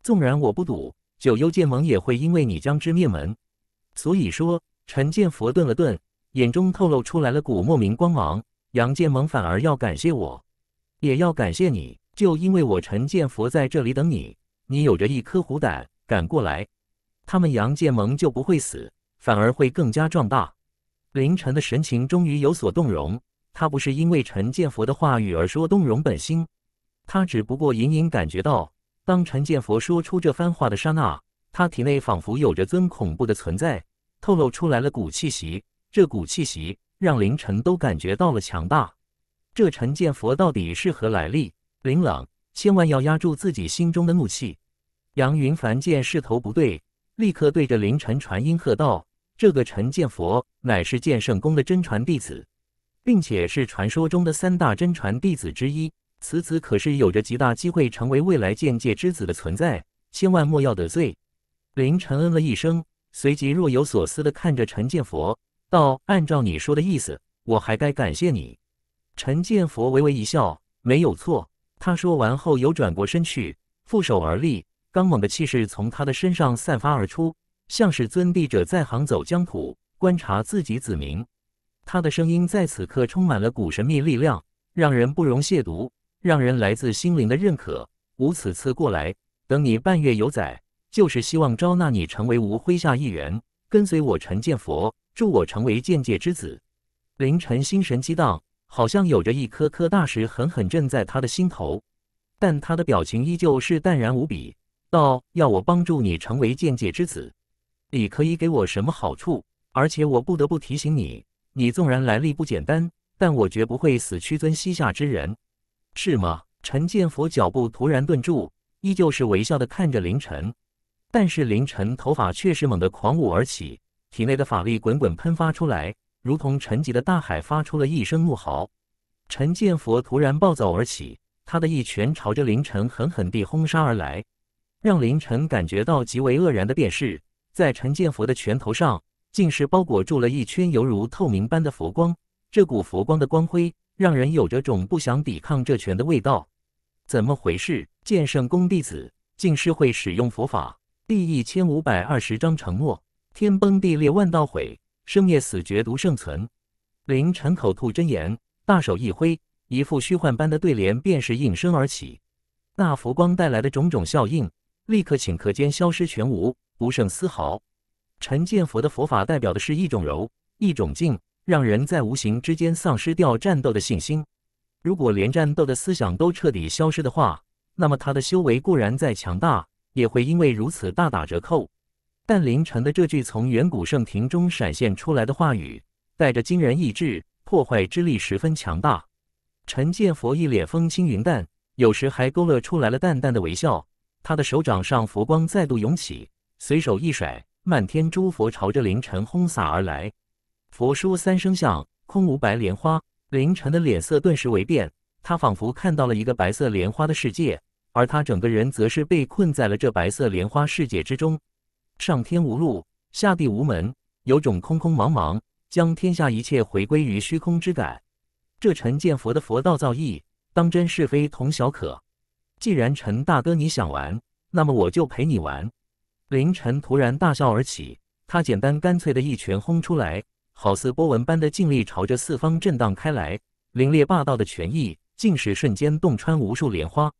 纵然我不赌。”九幽剑盟也会因为你将之灭门，所以说，陈剑佛顿了顿，眼中透露出来了股莫名光芒。杨剑盟反而要感谢我，也要感谢你，就因为我陈剑佛在这里等你，你有着一颗虎胆赶过来，他们杨剑盟就不会死，反而会更加壮大。凌晨的神情终于有所动容，他不是因为陈剑佛的话语而说动容本心，他只不过隐隐感觉到。当陈建佛说出这番话的刹那，他体内仿佛有着尊恐怖的存在透露出来了股气息，这股气息让凌晨都感觉到了强大。这陈建佛到底是何来历？林朗，千万要压住自己心中的怒气。杨云凡见势头不对，立刻对着凌晨传音喝道：“这个陈建佛乃是剑圣宫的真传弟子，并且是传说中的三大真传弟子之一。”此子可是有着极大机会成为未来剑界之子的存在，千万莫要得罪。林晨嗯了一声，随即若有所思的看着陈剑佛，道：“按照你说的意思，我还该感谢你。”陈剑佛微微一笑，没有错。他说完后，又转过身去，负手而立，刚猛的气势从他的身上散发而出，像是尊帝者在行走疆土，观察自己子民。他的声音在此刻充满了古神秘力量，让人不容亵渎。让人来自心灵的认可。吾此次过来，等你半月有载，就是希望招纳你成为吾麾下一员，跟随我成建佛，助我成为剑界之子。凌晨心神激荡，好像有着一颗颗大石狠狠震在他的心头，但他的表情依旧是淡然无比，道：“要我帮助你成为剑界之子，你可以给我什么好处？而且我不得不提醒你，你纵然来历不简单，但我绝不会死屈尊膝下之人。”是吗？陈建佛脚步突然顿住，依旧是微笑地看着凌晨。但是凌晨头发确实猛地狂舞而起，体内的法力滚滚喷发出来，如同沉寂的大海发出了一声怒嚎。陈建佛突然暴走而起，他的一拳朝着凌晨狠狠地轰杀而来，让凌晨感觉到极为愕然的便是，在陈建佛的拳头上，竟是包裹住了一圈犹如透明般的佛光。这股佛光的光辉。让人有着种不想抵抗这拳的味道，怎么回事？剑圣宫弟子竟是会使用佛法？第一千五百二十章承诺。天崩地裂，万道毁，生灭死绝，独胜存。林晨口吐真言，大手一挥，一副虚幻般的对联便是应声而起。那佛光带来的种种效应，立刻顷刻间消失全无，不剩丝毫。陈剑佛的佛法代表的是一种柔，一种静。让人在无形之间丧失掉战斗的信心。如果连战斗的思想都彻底消失的话，那么他的修为固然再强大，也会因为如此大打折扣。但凌晨的这句从远古圣庭中闪现出来的话语，带着惊人意志，破坏之力十分强大。陈建佛一脸风轻云淡，有时还勾勒出来了淡淡的微笑。他的手掌上佛光再度涌起，随手一甩，漫天诸佛朝着凌晨轰洒而来。佛说三生相空无白莲花，凌晨的脸色顿时为变，他仿佛看到了一个白色莲花的世界，而他整个人则是被困在了这白色莲花世界之中，上天无路，下地无门，有种空空茫茫，将天下一切回归于虚空之感。这陈见佛的佛道造诣，当真是非同小可。既然陈大哥你想玩，那么我就陪你玩。凌晨突然大笑而起，他简单干脆的一拳轰出来。好似波纹般的劲力朝着四方震荡开来，凌冽霸道的拳意竟是瞬间洞穿无数莲花。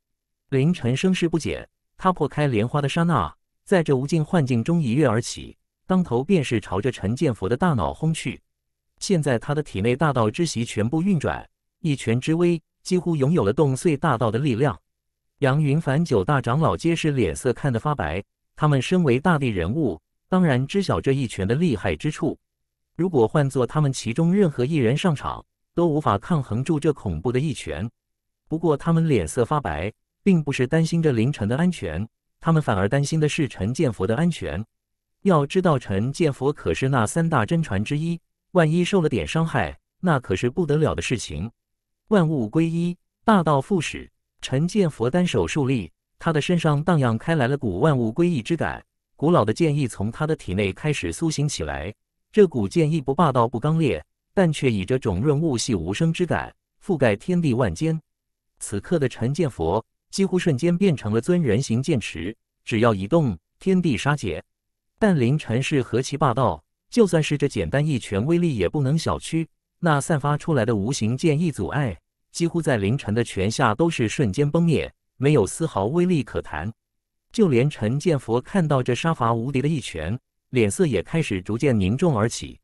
凌晨声势不减，他破开莲花的刹那，在这无尽幻境中一跃而起，当头便是朝着陈建福的大脑轰去。现在他的体内大道之息全部运转，一拳之威几乎拥有了洞碎大道的力量。杨云凡九大长老皆是脸色看得发白，他们身为大地人物，当然知晓这一拳的厉害之处。如果换做他们其中任何一人上场，都无法抗衡住这恐怖的一拳。不过他们脸色发白，并不是担心着林晨的安全，他们反而担心的是陈建佛的安全。要知道，陈建佛可是那三大真传之一，万一受了点伤害，那可是不得了的事情。万物归一，大道复始。陈建佛单手竖立，他的身上荡漾开来了股万物归一之感，古老的剑意从他的体内开始苏醒起来。这古剑亦不霸道，不刚烈，但却以这种润物细无声之感覆盖天地万间。此刻的陈剑佛几乎瞬间变成了尊人形剑池，只要一动，天地杀劫。但凌晨是何其霸道，就算是这简单一拳威力也不能小觑。那散发出来的无形剑意阻碍，几乎在凌晨的拳下都是瞬间崩灭，没有丝毫威力可谈。就连陈剑佛看到这杀伐无敌的一拳。脸色也开始逐渐凝重而起。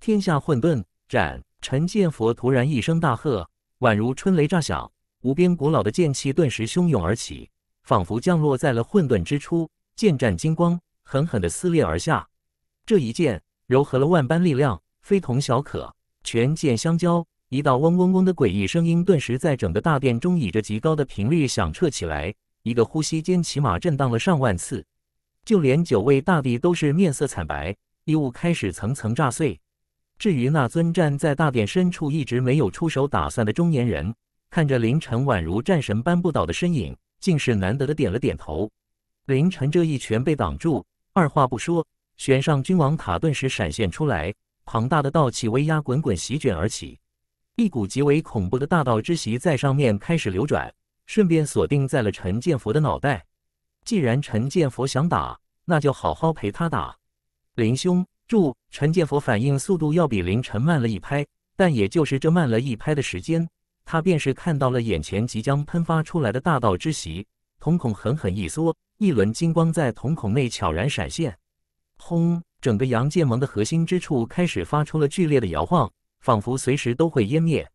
天下混沌斩！陈剑佛突然一声大喝，宛如春雷炸响，无边古老的剑气顿时汹涌而起，仿佛降落在了混沌之初。剑斩金光，狠狠地撕裂而下。这一剑柔合了万般力量，非同小可。拳剑相交，一道嗡嗡嗡的诡异声音顿时在整个大殿中以着极高的频率响彻起来，一个呼吸间起码震荡了上万次。就连九位大帝都是面色惨白，衣物开始层层炸碎。至于那尊站在大殿深处一直没有出手打算的中年人，看着凌晨宛如战神般不倒的身影，竟是难得的点了点头。凌晨这一拳被挡住，二话不说，悬上君王塔顿时闪现出来，庞大的道气威压滚滚席卷而起，一股极为恐怖的大道之袭在上面开始流转，顺便锁定在了陈建福的脑袋。既然陈建佛想打，那就好好陪他打。林兄，祝陈建佛反应速度要比林晨慢了一拍，但也就是这慢了一拍的时间，他便是看到了眼前即将喷发出来的大道之袭，瞳孔狠狠一缩，一轮金光在瞳孔内悄然闪现。轰！整个阳剑盟的核心之处开始发出了剧烈的摇晃，仿佛随时都会湮灭。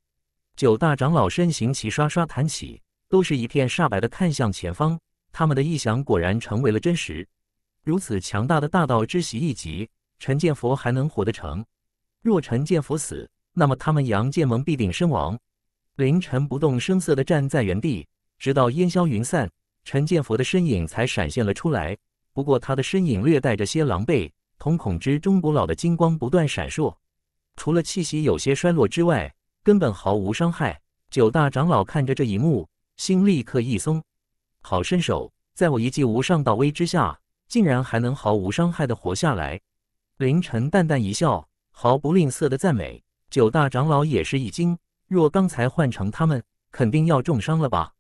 九大长老身形齐刷刷弹起，都是一片煞白的看向前方。他们的臆想果然成为了真实。如此强大的大道之息一击，陈建佛还能活得成？若陈建佛死，那么他们杨剑盟必定身亡。凌晨不动声色的站在原地，直到烟消云散，陈建佛的身影才闪现了出来。不过他的身影略带着些狼狈，瞳孔之中古老的金光不断闪烁。除了气息有些衰落之外，根本毫无伤害。九大长老看着这一幕，心立刻一松。好身手，在我一记无上道威之下，竟然还能毫无伤害的活下来。凌晨淡淡一笑，毫不吝啬的赞美。九大长老也是一惊，若刚才换成他们，肯定要重伤了吧？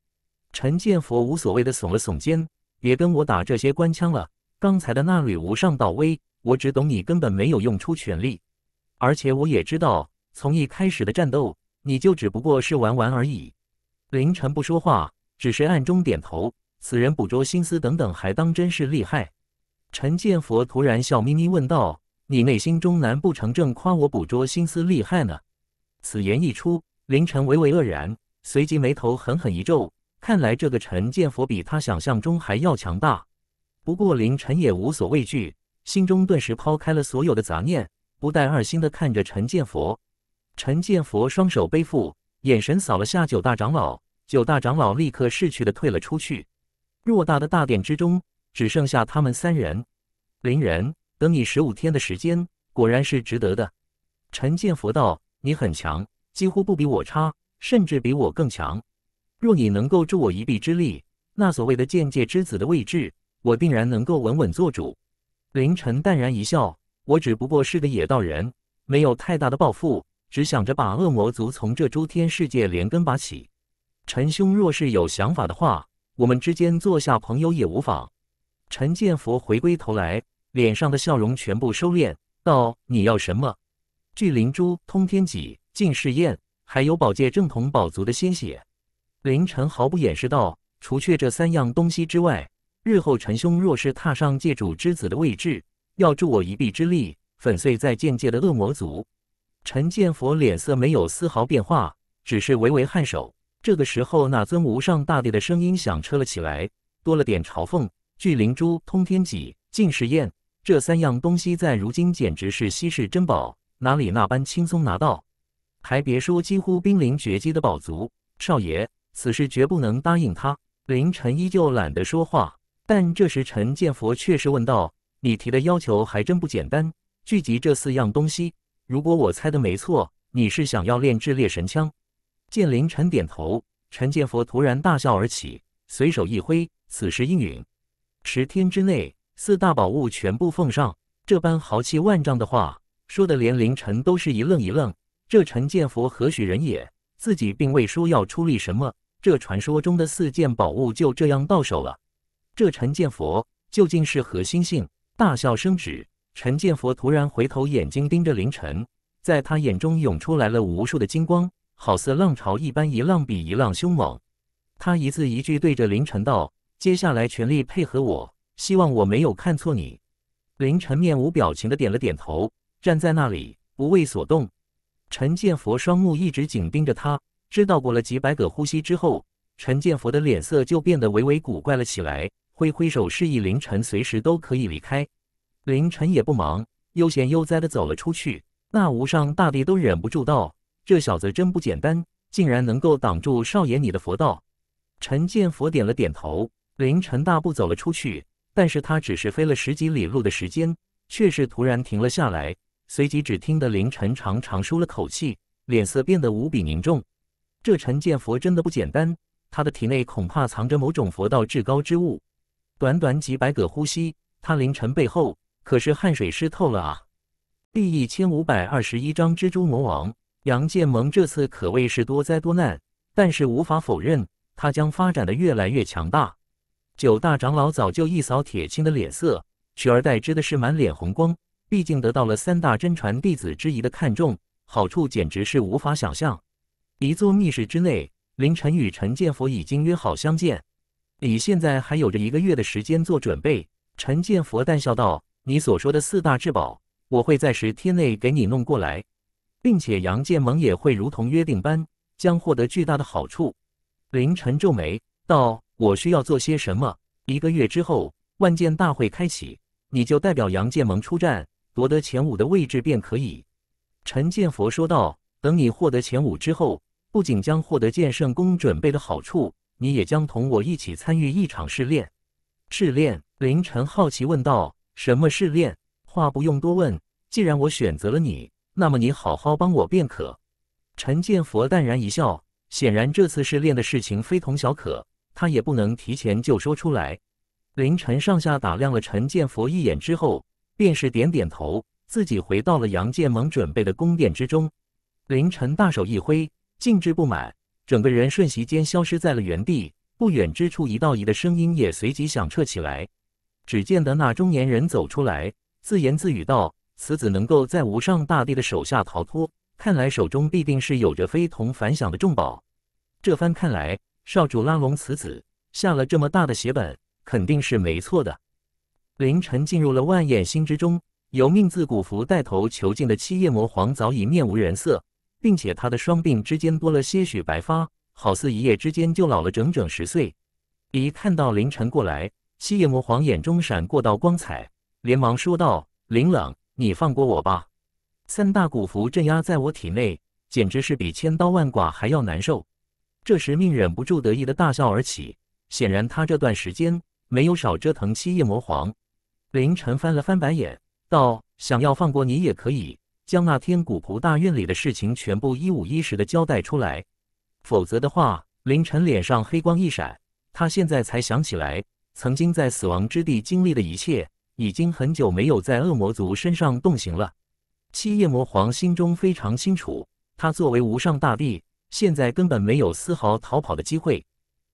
陈建佛无所谓的耸了耸肩，别跟我打这些官腔了。刚才的那缕无上道威，我只懂你根本没有用出全力，而且我也知道，从一开始的战斗，你就只不过是玩玩而已。凌晨不说话。只是暗中点头，此人捕捉心思等等，还当真是厉害。陈建佛突然笑眯眯问道：“你内心中难不成正夸我捕捉心思厉害呢？”此言一出，凌晨微微愕然，随即眉头狠狠一皱。看来这个陈建佛比他想象中还要强大。不过凌晨也无所畏惧，心中顿时抛开了所有的杂念，不带二心的看着陈建佛。陈建佛双手背负，眼神扫了下九大长老。九大长老立刻逝去的退了出去，偌大的大殿之中只剩下他们三人。林人，等你十五天的时间，果然是值得的。陈剑佛道，你很强，几乎不比我差，甚至比我更强。若你能够助我一臂之力，那所谓的剑界之子的位置，我定然能够稳稳做主。凌晨淡然一笑，我只不过是个野道人，没有太大的抱负，只想着把恶魔族从这诸天世界连根拔起。陈兄若是有想法的话，我们之间做下朋友也无妨。陈建佛回归头来，脸上的笑容全部收敛，道：“你要什么？聚灵珠、通天戟、净世焰，还有宝界正统宝族的鲜血。”林晨毫不掩饰道：“除却这三样东西之外，日后陈兄若是踏上界主之子的位置，要助我一臂之力，粉碎在剑界的恶魔族。”陈建佛脸色没有丝毫变化，只是微微颔首。这个时候，那尊无上大帝的声音响彻了起来，多了点嘲讽。聚灵珠、通天戟、净世焰，这三样东西在如今简直是稀世珍宝，哪里那般轻松拿到？还别说，几乎濒临绝迹的宝足少爷，此事绝不能答应他。林晨依旧懒得说话，但这时陈建佛却是问道：“你提的要求还真不简单，聚集这四样东西。如果我猜的没错，你是想要炼制猎神枪？”见凌晨点头，陈建佛突然大笑而起，随手一挥，此时应允，十天之内四大宝物全部奉上。这般豪气万丈的话，说的连凌晨都是一愣一愣。这陈建佛何许人也？自己并未说要出力什么，这传说中的四件宝物就这样到手了。这陈建佛究竟是何心性？大笑声止，陈建佛突然回头，眼睛盯着凌晨，在他眼中涌出来了无数的金光。好似浪潮一般，一浪比一浪凶猛。他一字一句对着凌晨道：“接下来全力配合我，希望我没有看错你。”凌晨面无表情的点了点头，站在那里不为所动。陈建佛双目一直紧盯着他，知道过了几百个呼吸之后，陈建佛的脸色就变得微微古怪了起来，挥挥手示意凌晨随时都可以离开。凌晨也不忙，悠闲悠哉的走了出去。那无上大帝都忍不住道。这小子真不简单，竟然能够挡住少爷你的佛道。陈建佛点了点头，凌晨大步走了出去。但是他只是飞了十几里路的时间，却是突然停了下来。随即只听得凌晨长长舒了口气，脸色变得无比凝重。这陈建佛真的不简单，他的体内恐怕藏着某种佛道至高之物。短短几百个呼吸，他凌晨背后可是汗水湿透了啊！第一千五百二十一章蜘蛛魔王。杨建盟这次可谓是多灾多难，但是无法否认，他将发展的越来越强大。九大长老早就一扫铁青的脸色，取而代之的是满脸红光，毕竟得到了三大真传弟子之一的看重，好处简直是无法想象。一座密室之内，林晨与陈建佛已经约好相见。你现在还有着一个月的时间做准备。陈建佛淡笑道：“你所说的四大至宝，我会在十天内给你弄过来。”并且杨建盟也会如同约定般，将获得巨大的好处。林晨皱眉道：“我需要做些什么？”一个月之后，万剑大会开启，你就代表杨建盟出战，夺得前五的位置便可以。”陈建佛说道：“等你获得前五之后，不仅将获得剑圣宫准备的好处，你也将同我一起参与一场试炼。”试炼？林晨好奇问道：“什么试炼？”话不用多问，既然我选择了你。那么你好好帮我便可。陈建佛淡然一笑，显然这次试炼的事情非同小可，他也不能提前就说出来。凌晨上下打量了陈建佛一眼之后，便是点点头，自己回到了杨建盟准备的宫殿之中。凌晨大手一挥，径直不满，整个人瞬息间消失在了原地。不远之处，一道仪的声音也随即响彻起来。只见得那中年人走出来，自言自语道。此子能够在无上大帝的手下逃脱，看来手中必定是有着非同凡响的重宝。这番看来，少主拉拢此子，下了这么大的血本，肯定是没错的。凌晨进入了万眼星之中，由命字古符带头囚禁的七夜魔皇早已面无人色，并且他的双鬓之间多了些许白发，好似一夜之间就老了整整十岁。一看到凌晨过来，七夜魔皇眼中闪过道光彩，连忙说道：“林朗。”你放过我吧！三大古符镇压在我体内，简直是比千刀万剐还要难受。这时，命忍不住得意的大笑而起。显然，他这段时间没有少折腾七夜魔皇。凌晨翻了翻白眼，道：“想要放过你也可以，将那天古仆大院里的事情全部一五一十的交代出来。否则的话，凌晨脸上黑光一闪，他现在才想起来曾经在死亡之地经历的一切。”已经很久没有在恶魔族身上动刑了，七夜魔皇心中非常清楚，他作为无上大帝，现在根本没有丝毫逃跑的机会。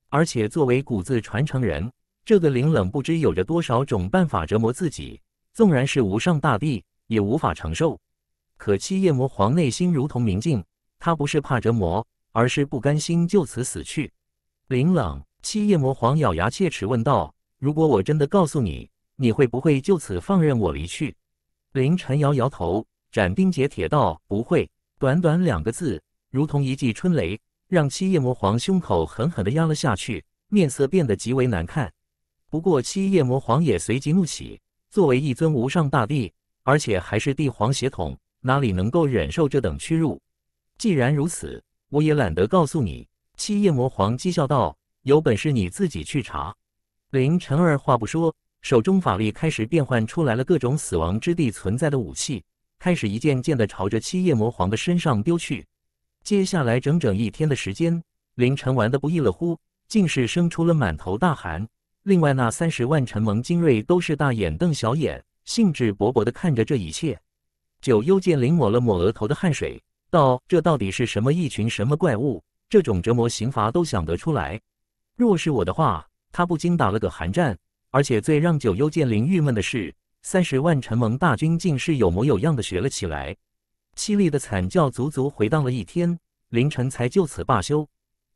而且作为骨子传承人，这个凌冷不知有着多少种办法折磨自己，纵然是无上大帝也无法承受。可七夜魔皇内心如同明镜，他不是怕折磨，而是不甘心就此死去。凌冷，七夜魔皇咬牙切齿问道：“如果我真的告诉你？”你会不会就此放任我离去？林晨摇摇头，斩钉截铁道：“不会。”短短两个字，如同一记春雷，让七夜魔皇胸口狠狠地压了下去，面色变得极为难看。不过，七夜魔皇也随即怒起。作为一尊无上大帝，而且还是帝皇血统，哪里能够忍受这等屈辱？既然如此，我也懒得告诉你。”七夜魔皇讥笑道：“有本事你自己去查。”林晨二话不说。手中法力开始变换出来了各种死亡之地存在的武器，开始一件件的朝着七叶魔皇的身上丢去。接下来整整一天的时间，凌晨玩的不亦乐乎，竟是生出了满头大汗。另外那三十万陈蒙精锐都是大眼瞪小眼，兴致勃勃的看着这一切。九幽剑灵抹了抹额头的汗水，道：“这到底是什么一群什么怪物？这种折磨刑罚都想得出来？若是我的话，他不禁打了个寒战。”而且最让九幽剑灵郁闷的是，三十万辰蒙大军竟是有模有样的学了起来，凄厉的惨叫足足回荡了一天，凌晨才就此罢休。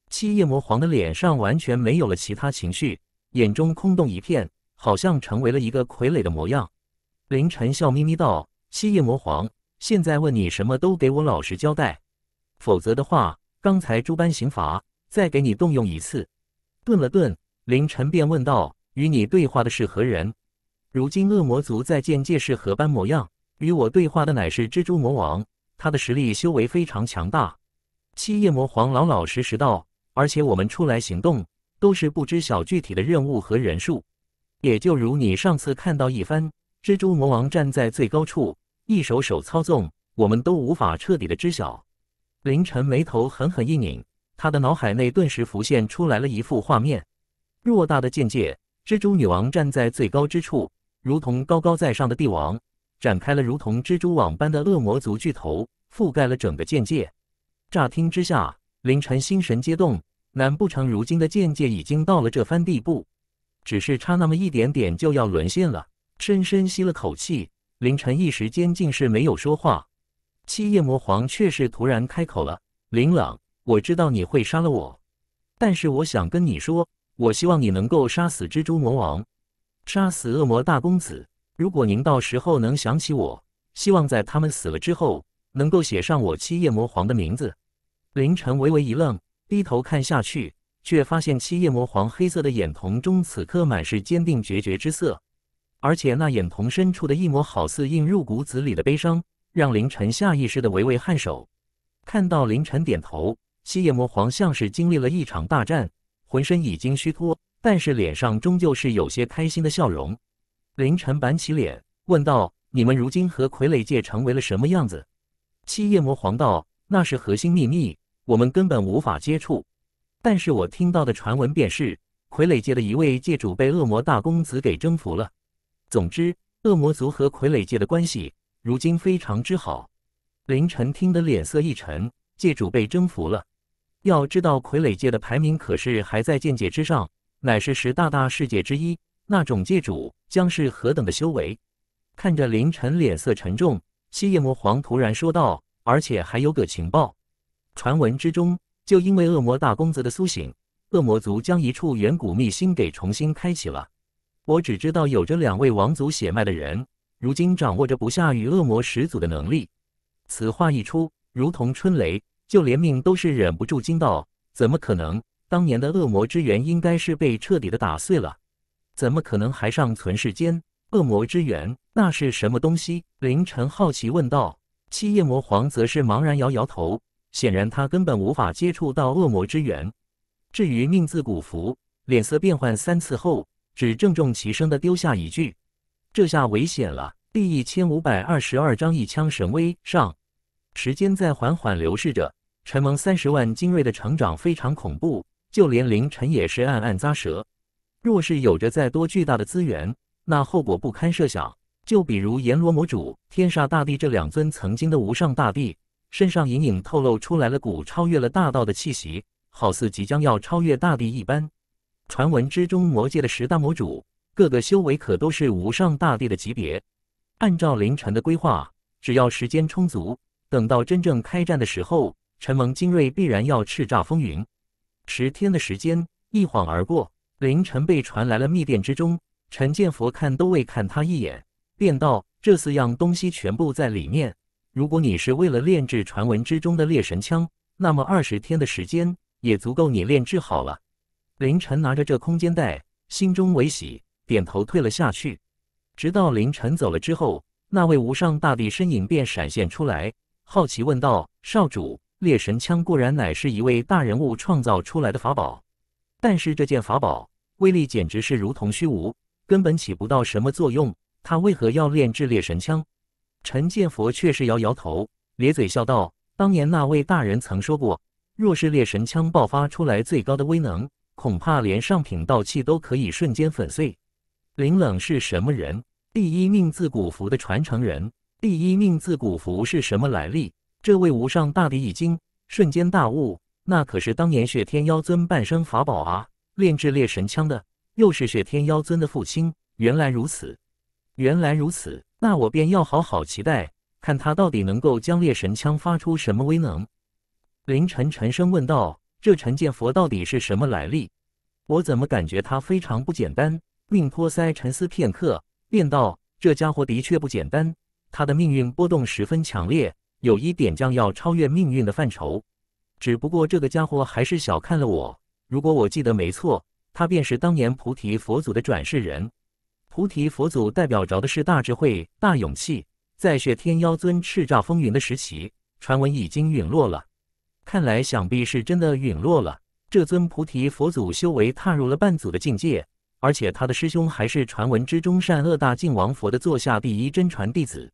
七夜魔皇的脸上完全没有了其他情绪，眼中空洞一片，好像成为了一个傀儡的模样。凌晨笑眯眯道：“七夜魔皇，现在问你什么都给我老实交代，否则的话，刚才诸般刑罚再给你动用一次。”顿了顿，凌晨便问道。与你对话的是何人？如今恶魔族在界界是何般模样？与我对话的乃是蜘蛛魔王，他的实力修为非常强大。七夜魔皇老老实实道，而且我们出来行动都是不知晓具体的任务和人数，也就如你上次看到一番，蜘蛛魔王站在最高处，一手手操纵，我们都无法彻底的知晓。凌晨眉头狠狠一拧，他的脑海内顿时浮现出来了一幅画面，偌大的境界。蜘蛛女王站在最高之处，如同高高在上的帝王，展开了如同蜘蛛网般的恶魔族巨头，覆盖了整个剑界。乍听之下，凌晨心神皆动，难不成如今的剑界已经到了这番地步？只是差那么一点点就要沦陷了。深深吸了口气，凌晨一时间竟是没有说话。七夜魔皇却是突然开口了：“林朗，我知道你会杀了我，但是我想跟你说。”我希望你能够杀死蜘蛛魔王，杀死恶魔大公子。如果您到时候能想起我，希望在他们死了之后，能够写上我七夜魔皇的名字。凌晨微微一愣，低头看下去，却发现七夜魔皇黑色的眼瞳中此刻满是坚定决绝之色，而且那眼瞳深处的一抹好似印入骨子里的悲伤，让凌晨下意识的微微颔首。看到凌晨点头，七夜魔皇像是经历了一场大战。浑身已经虚脱，但是脸上终究是有些开心的笑容。凌晨板起脸问道：“你们如今和傀儡界成为了什么样子？”七夜魔皇道：“那是核心秘密，我们根本无法接触。但是我听到的传闻便是，傀儡界的一位界主被恶魔大公子给征服了。总之，恶魔族和傀儡界的关系如今非常之好。”凌晨听得脸色一沉：“界主被征服了。”要知道，傀儡界的排名可是还在剑界之上，乃是十大大世界之一。那种界主将是何等的修为？看着凌晨脸色沉重，西夜魔皇突然说道：“而且还有个情报，传闻之中，就因为恶魔大公子的苏醒，恶魔族将一处远古秘辛给重新开启了。我只知道，有着两位王族血脉的人，如今掌握着不下于恶魔始祖的能力。”此话一出，如同春雷。就连命都是忍不住惊道：“怎么可能？当年的恶魔之源应该是被彻底的打碎了，怎么可能还尚存世间？恶魔之源那是什么东西？”凌晨好奇问道。七夜魔皇则是茫然摇摇头，显然他根本无法接触到恶魔之源。至于命字古符，脸色变幻三次后，只郑重其声的丢下一句：“这下危险了。”第一千五百二十二章一枪神威上，时间在缓缓流逝着。陈蒙三十万精锐的成长非常恐怖，就连凌晨也是暗暗咂舌。若是有着再多巨大的资源，那后果不堪设想。就比如阎罗魔主、天煞大帝这两尊曾经的无上大帝，身上隐隐透露出来了股超越了大道的气息，好似即将要超越大帝一般。传闻之中，魔界的十大魔主，各个修为可都是无上大帝的级别。按照凌晨的规划，只要时间充足，等到真正开战的时候。陈蒙精锐必然要叱咤风云。十天的时间一晃而过，凌晨被传来了密电之中。陈建佛看都未看他一眼，便道：“这四样东西全部在里面。如果你是为了炼制传闻之中的猎神枪，那么二十天的时间也足够你炼制好了。”凌晨拿着这空间袋，心中为喜，点头退了下去。直到凌晨走了之后，那位无上大帝身影便闪现出来，好奇问道：“少主？”猎神枪固然乃是一位大人物创造出来的法宝，但是这件法宝威力简直是如同虚无，根本起不到什么作用。他为何要炼制猎神枪？陈建佛却是摇摇头，咧嘴笑道：“当年那位大人曾说过，若是猎神枪爆发出来最高的威能，恐怕连上品道器都可以瞬间粉碎。”林冷是什么人？第一命字古符的传承人。第一命字古符是什么来历？这位无上大帝一惊，瞬间大悟，那可是当年血天妖尊半生法宝啊！炼制猎神枪的，又是血天妖尊的父亲。原来如此，原来如此，那我便要好好期待，看他到底能够将猎神枪发出什么威能。凌晨沉声问道：“这陈剑佛到底是什么来历？我怎么感觉他非常不简单？”令托腮沉思片刻，便道：“这家伙的确不简单，他的命运波动十分强烈。”有一点将要超越命运的范畴，只不过这个家伙还是小看了我。如果我记得没错，他便是当年菩提佛祖的转世人。菩提佛祖代表着的是大智慧、大勇气。在血天妖尊叱咤风云的时期，传闻已经陨落了。看来想必是真的陨落了。这尊菩提佛祖修为踏入了半祖的境界，而且他的师兄还是传闻之中善恶大净王佛的座下第一真传弟子。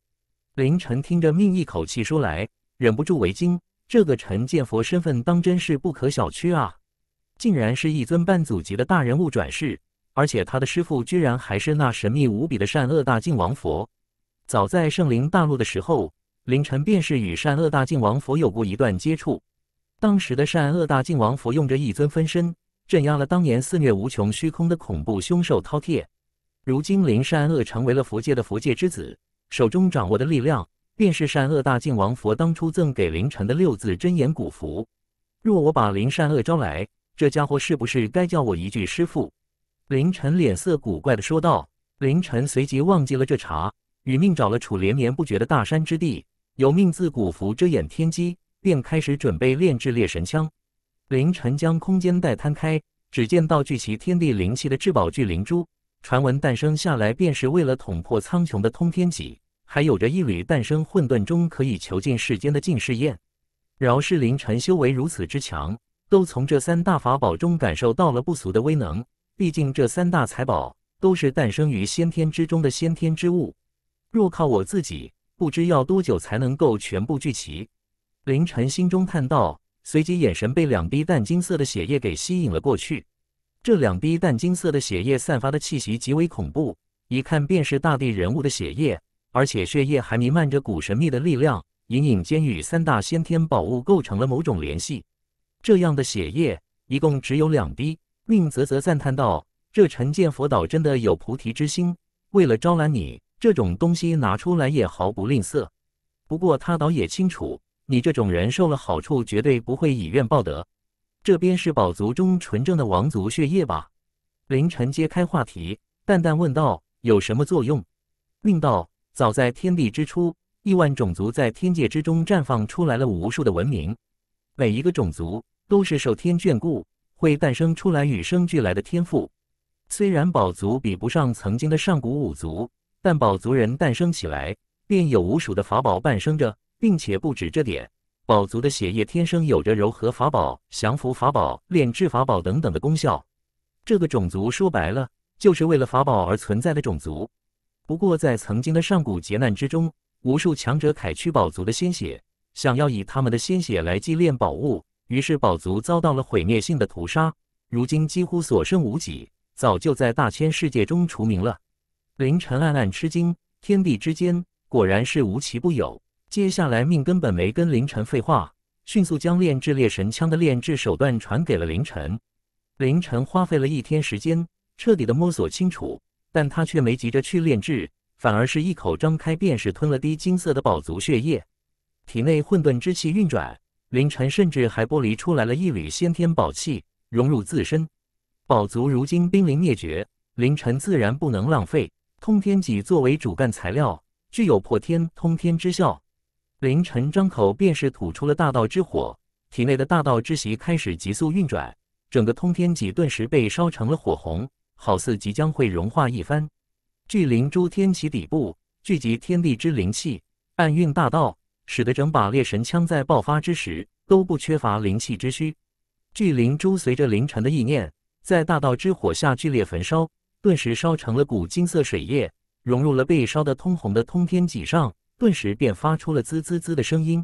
凌晨听着命一口气说来，忍不住为惊。这个陈建佛身份当真是不可小觑啊！竟然是一尊半祖级的大人物转世，而且他的师傅居然还是那神秘无比的善恶大靖王佛。早在圣灵大陆的时候，凌晨便是与善恶大靖王佛有过一段接触。当时的善恶大靖王佛用着一尊分身，镇压了当年肆虐无穷虚空的恐怖凶兽饕餮。如今灵善恶成为了佛界的佛界之子。手中掌握的力量，便是善恶大晋王佛当初赠给凌晨的六字真言古符。若我把灵善恶招来，这家伙是不是该叫我一句师傅？凌晨脸色古怪的说道。凌晨随即忘记了这茬，与命找了楚连绵不绝的大山之地，有命字古符遮掩天机，便开始准备炼制猎神枪。凌晨将空间带摊开，只见道具齐天地灵气的至宝聚灵珠，传闻诞生下来便是为了捅破苍穹的通天戟。还有着一缕诞生混沌中可以囚禁世间的近视焰，饶是凌晨修为如此之强，都从这三大法宝中感受到了不俗的威能。毕竟这三大财宝都是诞生于先天之中的先天之物。若靠我自己，不知要多久才能够全部聚齐。凌晨心中叹道，随即眼神被两滴淡金色的血液给吸引了过去。这两滴淡金色的血液散发的气息极为恐怖，一看便是大地人物的血液。而且血液还弥漫着股神秘的力量，隐隐间与三大先天宝物构成了某种联系。这样的血液一共只有两滴，令啧啧赞叹道：“这陈建佛岛真的有菩提之心，为了招揽你，这种东西拿出来也毫不吝啬。”不过他倒也清楚，你这种人受了好处，绝对不会以怨报德。这边是宝族中纯正的王族血液吧？凌晨揭开话题，淡淡问道：“有什么作用？”令道。早在天地之初，亿万种族在天界之中绽放出来了无数的文明。每一个种族都是受天眷顾，会诞生出来与生俱来的天赋。虽然宝族比不上曾经的上古五族，但宝族人诞生起来便有无数的法宝伴生着，并且不止这点，宝族的血液天生有着柔和法宝、降服法宝、炼制法宝等等的功效。这个种族说白了，就是为了法宝而存在的种族。不过，在曾经的上古劫难之中，无数强者凯取宝族的鲜血，想要以他们的鲜血来祭炼宝物，于是宝族遭到了毁灭性的屠杀。如今几乎所剩无几，早就在大千世界中除名了。凌晨暗暗吃惊，天地之间果然是无奇不有。接下来，命根本没跟凌晨废话，迅速将炼制猎神枪的炼制手段传给了凌晨。凌晨花费了一天时间，彻底的摸索清楚。但他却没急着去炼制，反而是一口张开便是吞了滴金色的宝族血液，体内混沌之气运转，凌晨甚至还剥离出来了一缕先天宝气融入自身。宝族如今濒临灭绝，凌晨自然不能浪费。通天戟作为主干材料，具有破天通天之效。凌晨张口便是吐出了大道之火，体内的大道之息开始急速运转，整个通天戟顿时被烧成了火红。好似即将会融化一番。巨灵珠天启底部聚集天地之灵气，暗运大道，使得整把猎神枪在爆发之时都不缺乏灵气之需。巨灵珠随着凌晨的意念，在大道之火下剧烈焚烧，顿时烧成了股金色水液，融入了被烧得通红的通天戟上，顿时便发出了滋滋滋的声音。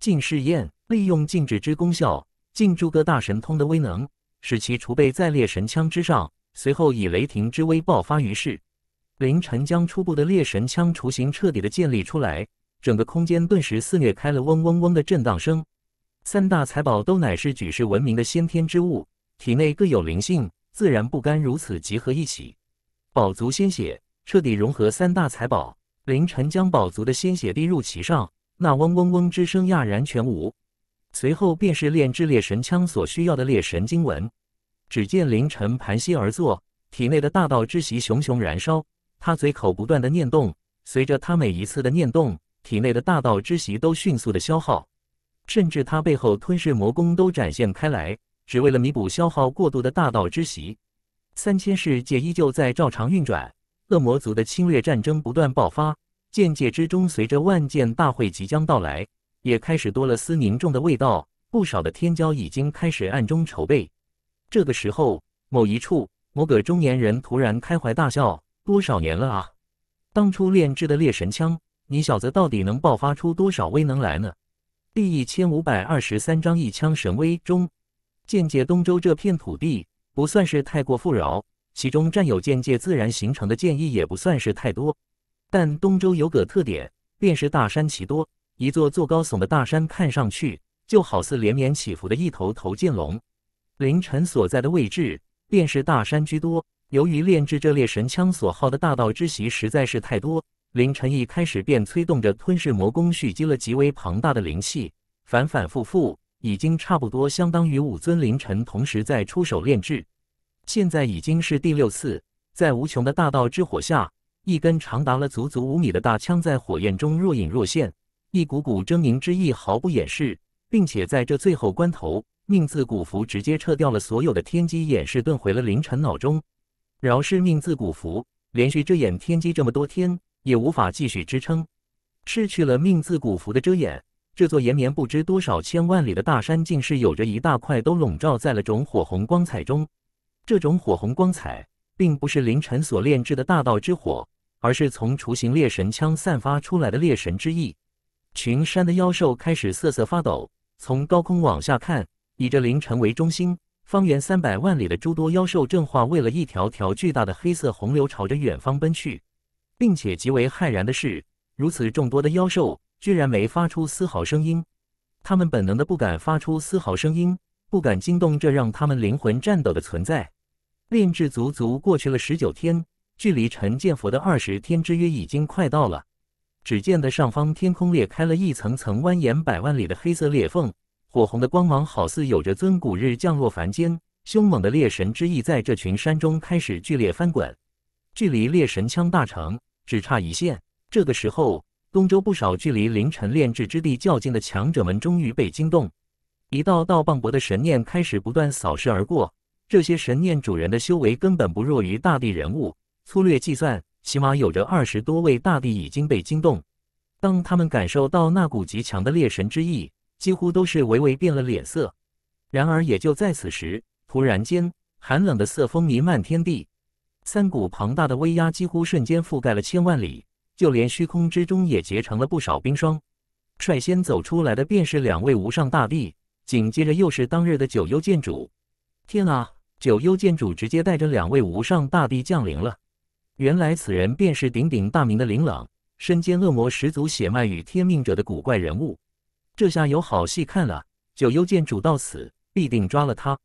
静试焰利用静止之功效，禁诸各大神通的威能，使其储备在猎神枪之上。随后以雷霆之威爆发于世，凌晨将初步的猎神枪雏形彻底的建立出来，整个空间顿时肆虐开了嗡嗡嗡的震荡声。三大财宝都乃是举世闻名的先天之物，体内各有灵性，自然不甘如此集合一起。宝足鲜血彻底融合三大财宝，凌晨将宝足的鲜血滴入其上，那嗡嗡嗡之声讶然全无。随后便是炼制猎神枪所需要的猎神经文。只见凌晨盘膝而坐，体内的大道之息熊熊燃烧。他嘴口不断的念动，随着他每一次的念动，体内的大道之息都迅速的消耗，甚至他背后吞噬魔功都展现开来，只为了弥补消耗过度的大道之息。三千世界依旧在照常运转，恶魔族的侵略战争不断爆发。剑界之中，随着万剑大会即将到来，也开始多了丝凝重的味道。不少的天骄已经开始暗中筹备。这个时候，某一处，某个中年人突然开怀大笑：“多少年了啊！当初炼制的猎神枪，你小子到底能爆发出多少威能来呢？”第一千五百二十三章一枪神威中，剑界东周这片土地不算是太过富饶，其中占有剑界自然形成的剑意也不算是太多。但东周有个特点，便是大山奇多，一座座高耸的大山看上去就好似连绵起伏的一头头剑龙。凌晨所在的位置便是大山居多。由于炼制这列神枪所耗的大道之息实在是太多，凌晨一开始便催动着吞噬魔功，蓄积了极为庞大的灵气。反反复复，已经差不多相当于五尊凌晨同时在出手炼制。现在已经是第六次，在无穷的大道之火下，一根长达了足足五米的大枪在火焰中若隐若现，一股股狰狞之意毫不掩饰，并且在这最后关头。命字古符直接撤掉了所有的天机演示遁回了凌晨脑中。饶是命字古符连续遮掩天机这么多天，也无法继续支撑。失去了命字古符的遮掩，这座延绵不知多少千万里的大山，竟是有着一大块都笼罩在了种火红光彩中。这种火红光彩，并不是凌晨所炼制的大道之火，而是从雏形猎神枪散发出来的猎神之意。群山的妖兽开始瑟瑟发抖，从高空往下看。以这凌晨为中心，方圆三百万里的诸多妖兽正化为了一条条巨大的黑色洪流，朝着远方奔去。并且极为骇然的是，如此众多的妖兽居然没发出丝毫声音。他们本能的不敢发出丝毫声音，不敢惊动这让他们灵魂颤抖的存在。炼制足足过去了十九天，距离陈建佛的二十天之约已经快到了。只见得上方天空裂开了一层层蜿蜒百万里的黑色裂缝。火红的光芒好似有着尊古日降落凡间，凶猛的猎神之意在这群山中开始剧烈翻滚，距离猎神枪大成只差一线。这个时候，东周不少距离凌晨炼制之地较近的强者们终于被惊动，一道道磅礴的神念开始不断扫视而过。这些神念主人的修为根本不弱于大地人物，粗略计算，起码有着二十多位大地已经被惊动。当他们感受到那股极强的猎神之意，几乎都是微微变了脸色，然而也就在此时，突然间，寒冷的色风弥漫天地，三股庞大的威压几乎瞬间覆盖了千万里，就连虚空之中也结成了不少冰霜。率先走出来的便是两位无上大帝，紧接着又是当日的九幽剑主。天啊！九幽剑主直接带着两位无上大帝降临了。原来此人便是鼎鼎大名的林朗，身兼恶魔始祖血脉与天命者的古怪人物。这下有好戏看了！九幽剑主到此，必定抓了他，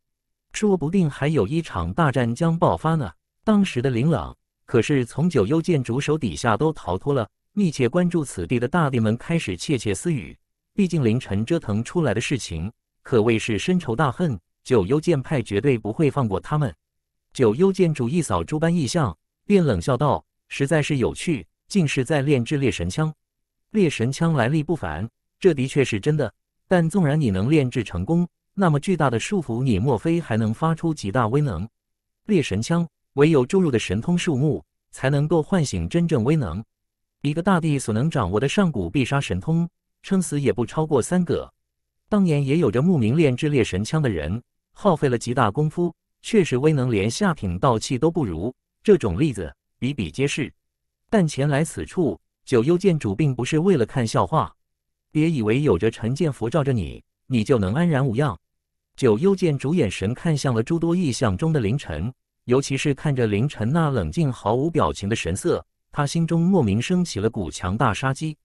说不定还有一场大战将爆发呢。当时的林朗可是从九幽剑主手底下都逃脱了。密切关注此地的大帝们开始窃窃私语，毕竟凌晨折腾出来的事情可谓是深仇大恨，九幽剑派绝对不会放过他们。九幽剑主一扫诸般异象，便冷笑道：“实在是有趣，竟是在炼制猎神枪。猎神枪来历不凡。”这的确是真的，但纵然你能炼制成功，那么巨大的束缚，你莫非还能发出极大威能？猎神枪唯有注入的神通数目，才能够唤醒真正威能。一个大帝所能掌握的上古必杀神通，撑死也不超过三个。当年也有着慕名炼制猎神枪的人，耗费了极大功夫，确实威能连下品道器都不如。这种例子比比皆是。但前来此处，九幽剑主并不是为了看笑话。别以为有着陈剑福罩着你，你就能安然无恙。九幽剑主眼神看向了诸多意象中的凌晨，尤其是看着凌晨那冷静毫无表情的神色，他心中莫名升起了股强大杀机。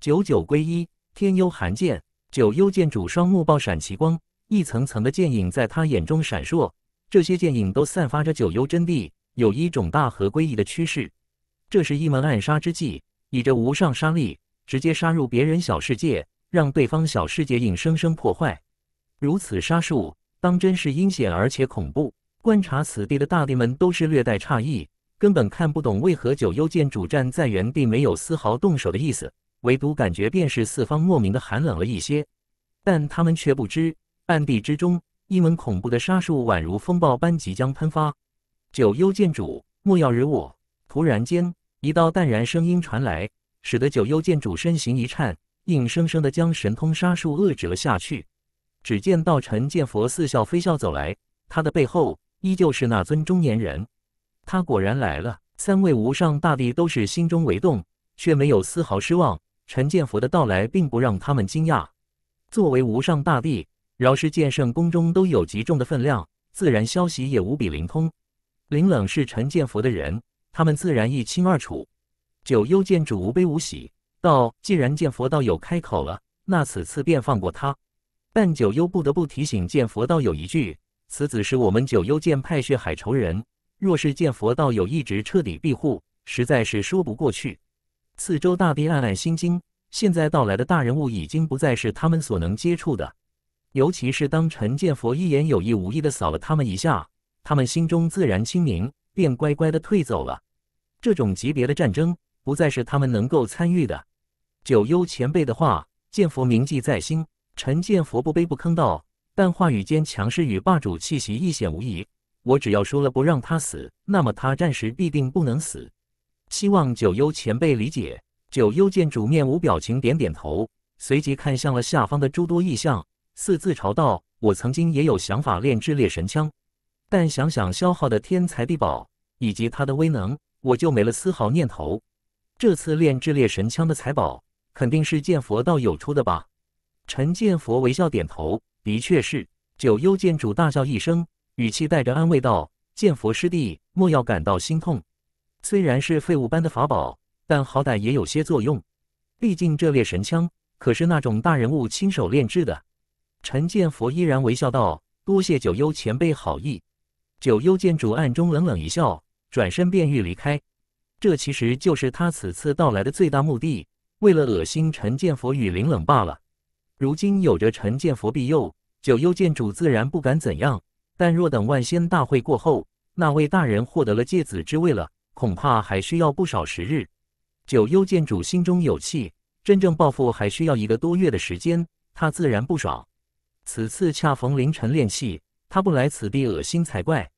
九九归一，天幽寒剑。九幽剑主双目爆闪奇光，一层层的剑影在他眼中闪烁，这些剑影都散发着九幽真谛，有一种大和归一的趋势。这是一门暗杀之计，以这无上杀力。直接杀入别人小世界，让对方小世界硬生生破坏，如此杀术当真是阴险而且恐怖。观察此地的大帝们都是略带诧异，根本看不懂为何九幽剑主站在原地没有丝毫动手的意思，唯独感觉便是四方莫名的寒冷了一些。但他们却不知暗地之中，一门恐怖的杀术宛如风暴般即将喷发。九幽剑主莫要惹我！突然间，一道淡然声音传来。使得九幽剑主身形一颤，硬生生的将神通杀术遏制了下去。只见道尘剑佛似笑非笑走来，他的背后依旧是那尊中年人。他果然来了。三位无上大帝都是心中为动，却没有丝毫失望。陈剑佛的到来并不让他们惊讶。作为无上大帝，饶是剑圣宫中都有极重的分量，自然消息也无比灵通。林冷是陈剑佛的人，他们自然一清二楚。九幽见主无悲无喜，道：“既然见佛道友开口了，那此次便放过他。”但九幽不得不提醒见佛道友一句：“此子是我们九幽剑派血海仇人，若是见佛道友一直彻底庇护，实在是说不过去。”四周大地暗暗心惊，现在到来的大人物已经不再是他们所能接触的。尤其是当陈见佛一眼有意无意的扫了他们一下，他们心中自然清明，便乖乖的退走了。这种级别的战争。不再是他们能够参与的。九幽前辈的话，剑佛铭记在心。陈剑佛不卑不吭道，但话语间强势与霸主气息一显无疑。我只要说了不让他死，那么他暂时必定不能死。希望九幽前辈理解。九幽见主面无表情，点点头，随即看向了下方的诸多异象，似自嘲道：“我曾经也有想法炼制猎神枪，但想想消耗的天材地宝以及他的威能，我就没了丝毫念头。”这次炼制猎神枪的财宝，肯定是剑佛道友出的吧？陈剑佛微笑点头，的确是。九幽剑主大笑一声，语气带着安慰道：“剑佛师弟，莫要感到心痛。虽然是废物般的法宝，但好歹也有些作用。毕竟这猎神枪可是那种大人物亲手炼制的。”陈剑佛依然微笑道：“多谢九幽前辈好意。”九幽剑主暗中冷冷一笑，转身便欲离开。这其实就是他此次到来的最大目的，为了恶心陈建佛与林冷罢了。如今有着陈建佛庇佑，九幽剑主自然不敢怎样。但若等万仙大会过后，那位大人获得了芥子之位了，恐怕还需要不少时日。九幽剑主心中有气，真正报复还需要一个多月的时间，他自然不爽。此次恰逢凌晨练气，他不来此地恶心才怪。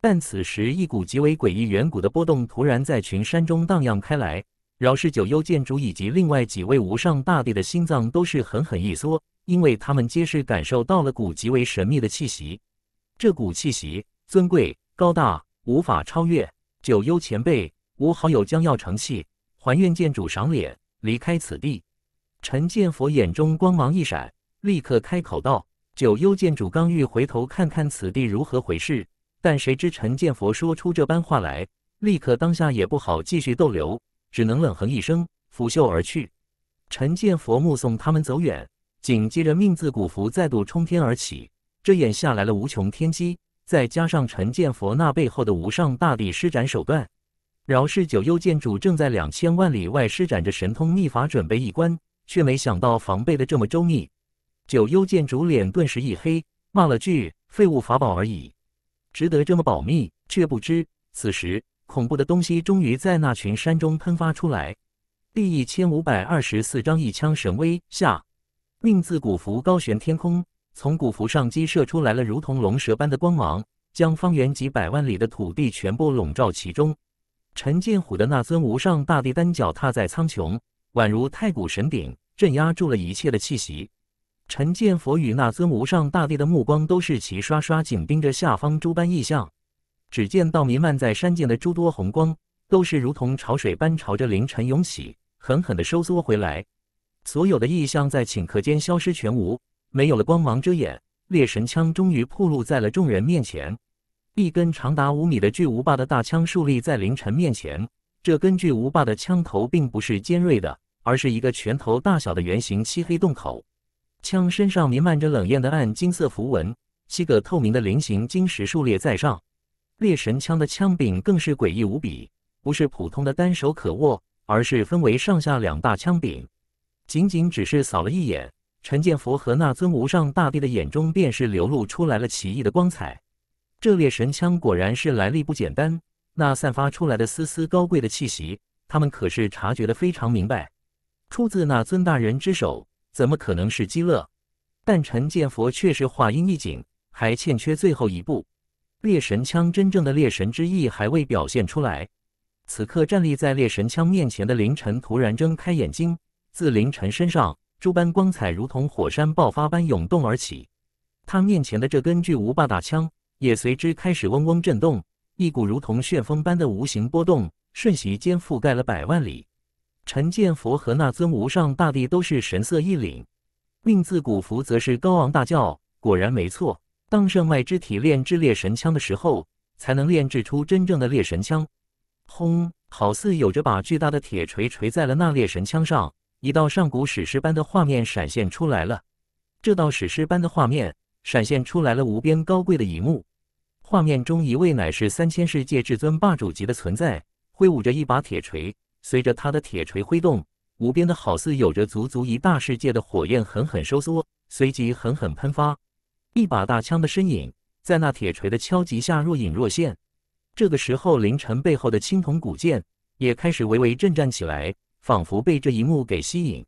但此时，一股极为诡异、远古的波动突然在群山中荡漾开来，饶是九幽剑主以及另外几位无上大帝的心脏都是狠狠一缩，因为他们皆是感受到了股极为神秘的气息。这股气息尊贵高大，无法超越。九幽前辈，吾好友将要成器，还愿剑主赏脸离开此地。陈剑佛眼中光芒一闪，立刻开口道：“九幽剑主刚欲回头看看此地如何回事。”但谁知陈建佛说出这般话来，立刻当下也不好继续逗留，只能冷哼一声，拂袖而去。陈建佛目送他们走远，紧接着命字古符再度冲天而起。这眼下来了无穷天机，再加上陈建佛那背后的无上大帝施展手段，饶是九幽剑主正在两千万里外施展着神通秘法准备一关，却没想到防备的这么周密。九幽剑主脸顿时一黑，骂了句：“废物法宝而已。”值得这么保密，却不知此时恐怖的东西终于在那群山中喷发出来。第一千五百二十四章一枪神威下，命字古符高悬天空，从古符上激射出来了如同龙蛇般的光芒，将方圆几百万里的土地全部笼罩其中。陈建虎的那尊无上大帝单脚踏在苍穹，宛如太古神鼎，镇压住了一切的气息。陈剑佛与那尊无上大帝的目光都是齐刷刷紧盯着下方诸般异象。只见到弥漫在山间的诸多红光，都是如同潮水般朝着凌晨涌起，狠狠地收缩回来。所有的异象在顷刻间消失全无，没有了光芒遮掩，猎神枪终于暴露在了众人面前。一根长达五米的巨无霸的大枪竖立在凌晨面前。这根巨无霸的枪头并不是尖锐的，而是一个拳头大小的圆形漆黑洞口。枪身上弥漫着冷艳的暗金色符文，七个透明的菱形晶石竖列在上。猎神枪的枪柄更是诡异无比，不是普通的单手可握，而是分为上下两大枪柄。仅仅只是扫了一眼，陈建福和那尊无上大帝的眼中便是流露出来了奇异的光彩。这猎神枪果然是来历不简单，那散发出来的丝丝高贵的气息，他们可是察觉的非常明白，出自那尊大人之手。怎么可能是基乐？但陈建佛却是话音一紧，还欠缺最后一步。猎神枪真正的猎神之意还未表现出来。此刻站立在猎神枪面前的凌晨突然睁开眼睛，自凌晨身上诸般光彩如同火山爆发般涌动而起，他面前的这根巨无霸大枪也随之开始嗡嗡震动，一股如同旋风般的无形波动瞬息间覆盖了百万里。陈建佛和那尊无上大帝都是神色一凛，命字古符则是高昂大叫：“果然没错，当圣外之体炼制猎神枪的时候，才能炼制出真正的猎神枪！”轰，好似有着把巨大的铁锤锤在了那猎神枪上，一道上古史诗般的画面闪现出来了。这道史诗般的画面闪现出来了无边高贵的一幕，画面中一位乃是三千世界至尊霸主级的存在，挥舞着一把铁锤。随着他的铁锤挥动，无边的好似有着足足一大世界的火焰狠狠收缩，随即狠狠喷发。一把大枪的身影在那铁锤的敲击下若隐若现。这个时候，凌晨背后的青铜古剑也开始微微震颤起来，仿佛被这一幕给吸引。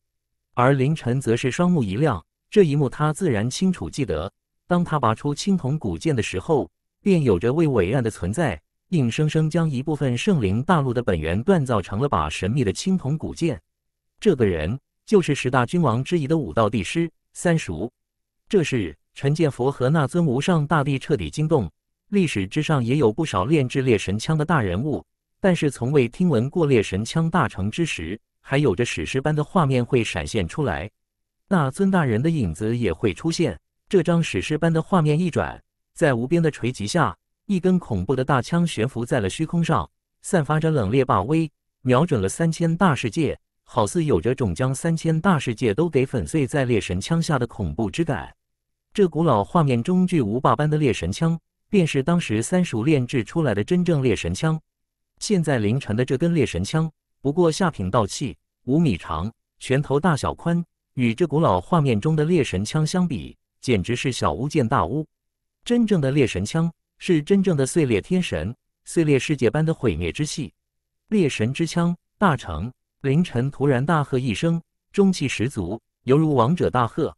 而凌晨则是双目一亮，这一幕他自然清楚记得。当他拔出青铜古剑的时候，便有着未伟岸的存在。硬生生将一部分圣灵大陆的本源锻造成了把神秘的青铜古剑。这个人就是十大君王之一的武道帝师三叔。这是陈建佛和那尊无上大帝彻底惊动。历史之上也有不少炼制猎神枪的大人物，但是从未听闻过猎神枪大成之时还有着史诗般的画面会闪现出来，那尊大人的影子也会出现。这张史诗般的画面一转，在无边的锤击下。一根恐怖的大枪悬浮在了虚空上，散发着冷冽霸威，瞄准了三千大世界，好似有着种将三千大世界都给粉碎在猎神枪下的恐怖之感。这古老画面中巨无霸般的猎神枪，便是当时三叔炼制出来的真正猎神枪。现在凌晨的这根猎神枪，不过下品道器，五米长，拳头大小宽，与这古老画面中的猎神枪相比，简直是小巫见大巫。真正的猎神枪。是真正的碎裂天神、碎裂世界般的毁灭之气，猎神之枪大成。凌晨突然大喝一声，中气十足，犹如王者大喝。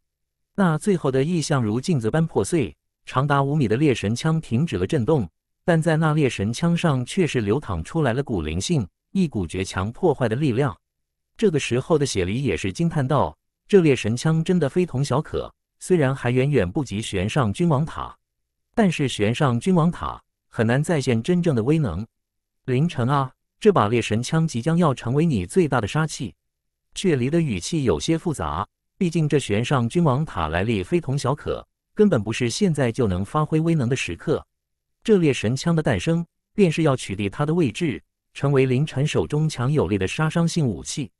那最后的意象如镜子般破碎，长达五米的猎神枪停止了震动，但在那猎神枪上却是流淌出来了古灵性，一股绝强破坏的力量。这个时候的雪梨也是惊叹道：“这猎神枪真的非同小可，虽然还远远不及悬上君王塔。”但是悬上君王塔很难再现真正的威能。凌晨啊，这把猎神枪即将要成为你最大的杀器。却离的语气有些复杂，毕竟这悬上君王塔来历非同小可，根本不是现在就能发挥威能的时刻。这猎神枪的诞生，便是要取缔它的位置，成为凌晨手中强有力的杀伤性武器。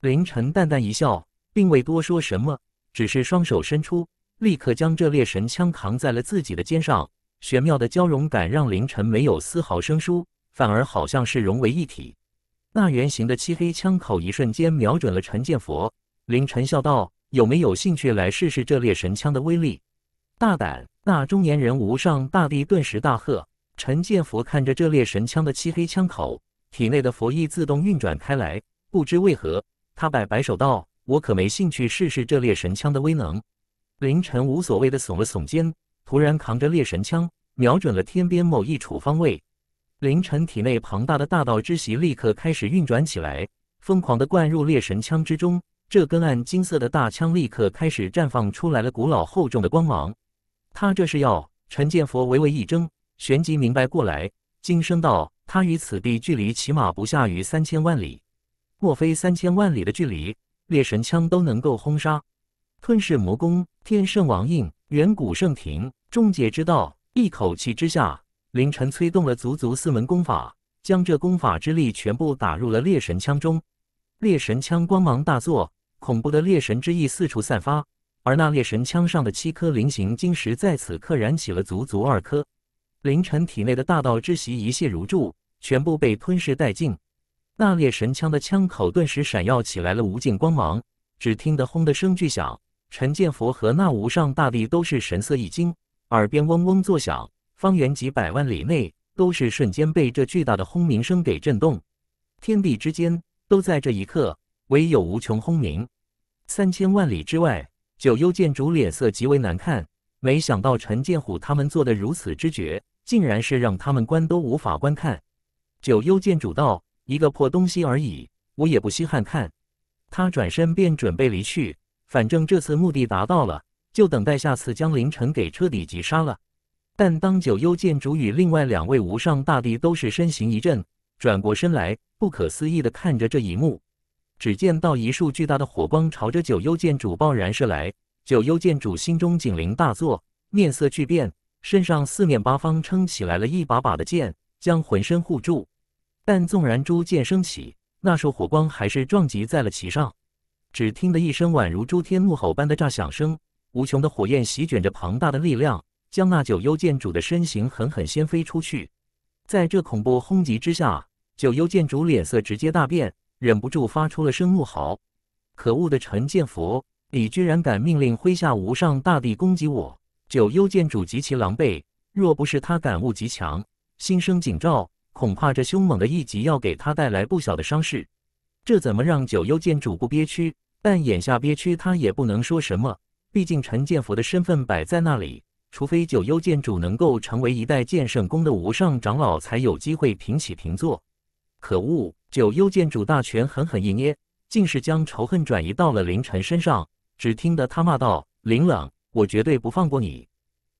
凌晨淡淡一笑，并未多说什么，只是双手伸出。立刻将这猎神枪扛在了自己的肩上，玄妙的交融感让凌晨没有丝毫生疏，反而好像是融为一体。那圆形的漆黑枪口一瞬间瞄准了陈建佛。凌晨笑道：“有没有兴趣来试试这猎神枪的威力？”大胆！那中年人无上大帝顿时大喝。陈建佛看着这猎神枪的漆黑枪口，体内的佛意自动运转开来。不知为何，他摆摆手道：“我可没兴趣试试这猎神枪的威能。”凌晨无所谓的耸了耸肩，突然扛着猎神枪，瞄准了天边某一处方位。凌晨体内庞大的大道之息立刻开始运转起来，疯狂的灌入猎神枪之中。这根暗金色的大枪立刻开始绽放出来了古老厚重的光芒。他这是要陈建佛微微一怔，旋即明白过来，惊声道：“他与此地距离起码不下于三千万里，莫非三千万里的距离，猎神枪都能够轰杀？”吞噬魔功、天圣王印、远古圣庭、终结之道，一口气之下，凌晨催动了足足四门功法，将这功法之力全部打入了猎神枪中。猎神枪光芒大作，恐怖的猎神之意四处散发，而那猎神枪上的七颗菱形晶石在此刻燃起了足足二颗。凌晨体内的大道之息一泻如注，全部被吞噬殆尽。那猎神枪的枪口顿时闪耀起来了无尽光芒，只听得轰的声巨响。陈建佛和那无上大帝都是神色一惊，耳边嗡嗡作响，方圆几百万里内都是瞬间被这巨大的轰鸣声给震动，天地之间都在这一刻唯有无穷轰鸣。三千万里之外，九幽剑主脸色极为难看，没想到陈建虎他们做的如此之绝，竟然是让他们观都无法观看。九幽剑主道：“一个破东西而已，我也不稀罕看。”他转身便准备离去。反正这次目的达到了，就等待下次将凌晨给彻底击杀了。但当九幽剑主与另外两位无上大帝都是身形一震，转过身来，不可思议地看着这一幕。只见到一束巨大的火光朝着九幽剑主爆燃射来，九幽剑主心中警铃大作，面色巨变，身上四面八方撑起来了一把把的剑，将浑身护住。但纵然诸剑升起，那束火光还是撞击在了其上。只听得一声宛如诸天怒吼般的炸响声，无穷的火焰席卷着庞大的力量，将那九幽剑主的身形狠狠掀飞出去。在这恐怖轰击之下，九幽剑主脸色直接大变，忍不住发出了声怒吼：“可恶的陈剑佛，你居然敢命令麾下无上大帝攻击我！”九幽剑主极其狼狈，若不是他感悟极强，心生警兆，恐怕这凶猛的一击要给他带来不小的伤势。这怎么让九幽剑主不憋屈？但眼下憋屈，他也不能说什么。毕竟陈建福的身份摆在那里，除非九幽剑主能够成为一代剑圣宫的无上长老，才有机会平起平坐。可恶！九幽剑主大拳狠狠一捏，竟是将仇恨转移到了林晨身上。只听得他骂道：“林冷，我绝对不放过你！”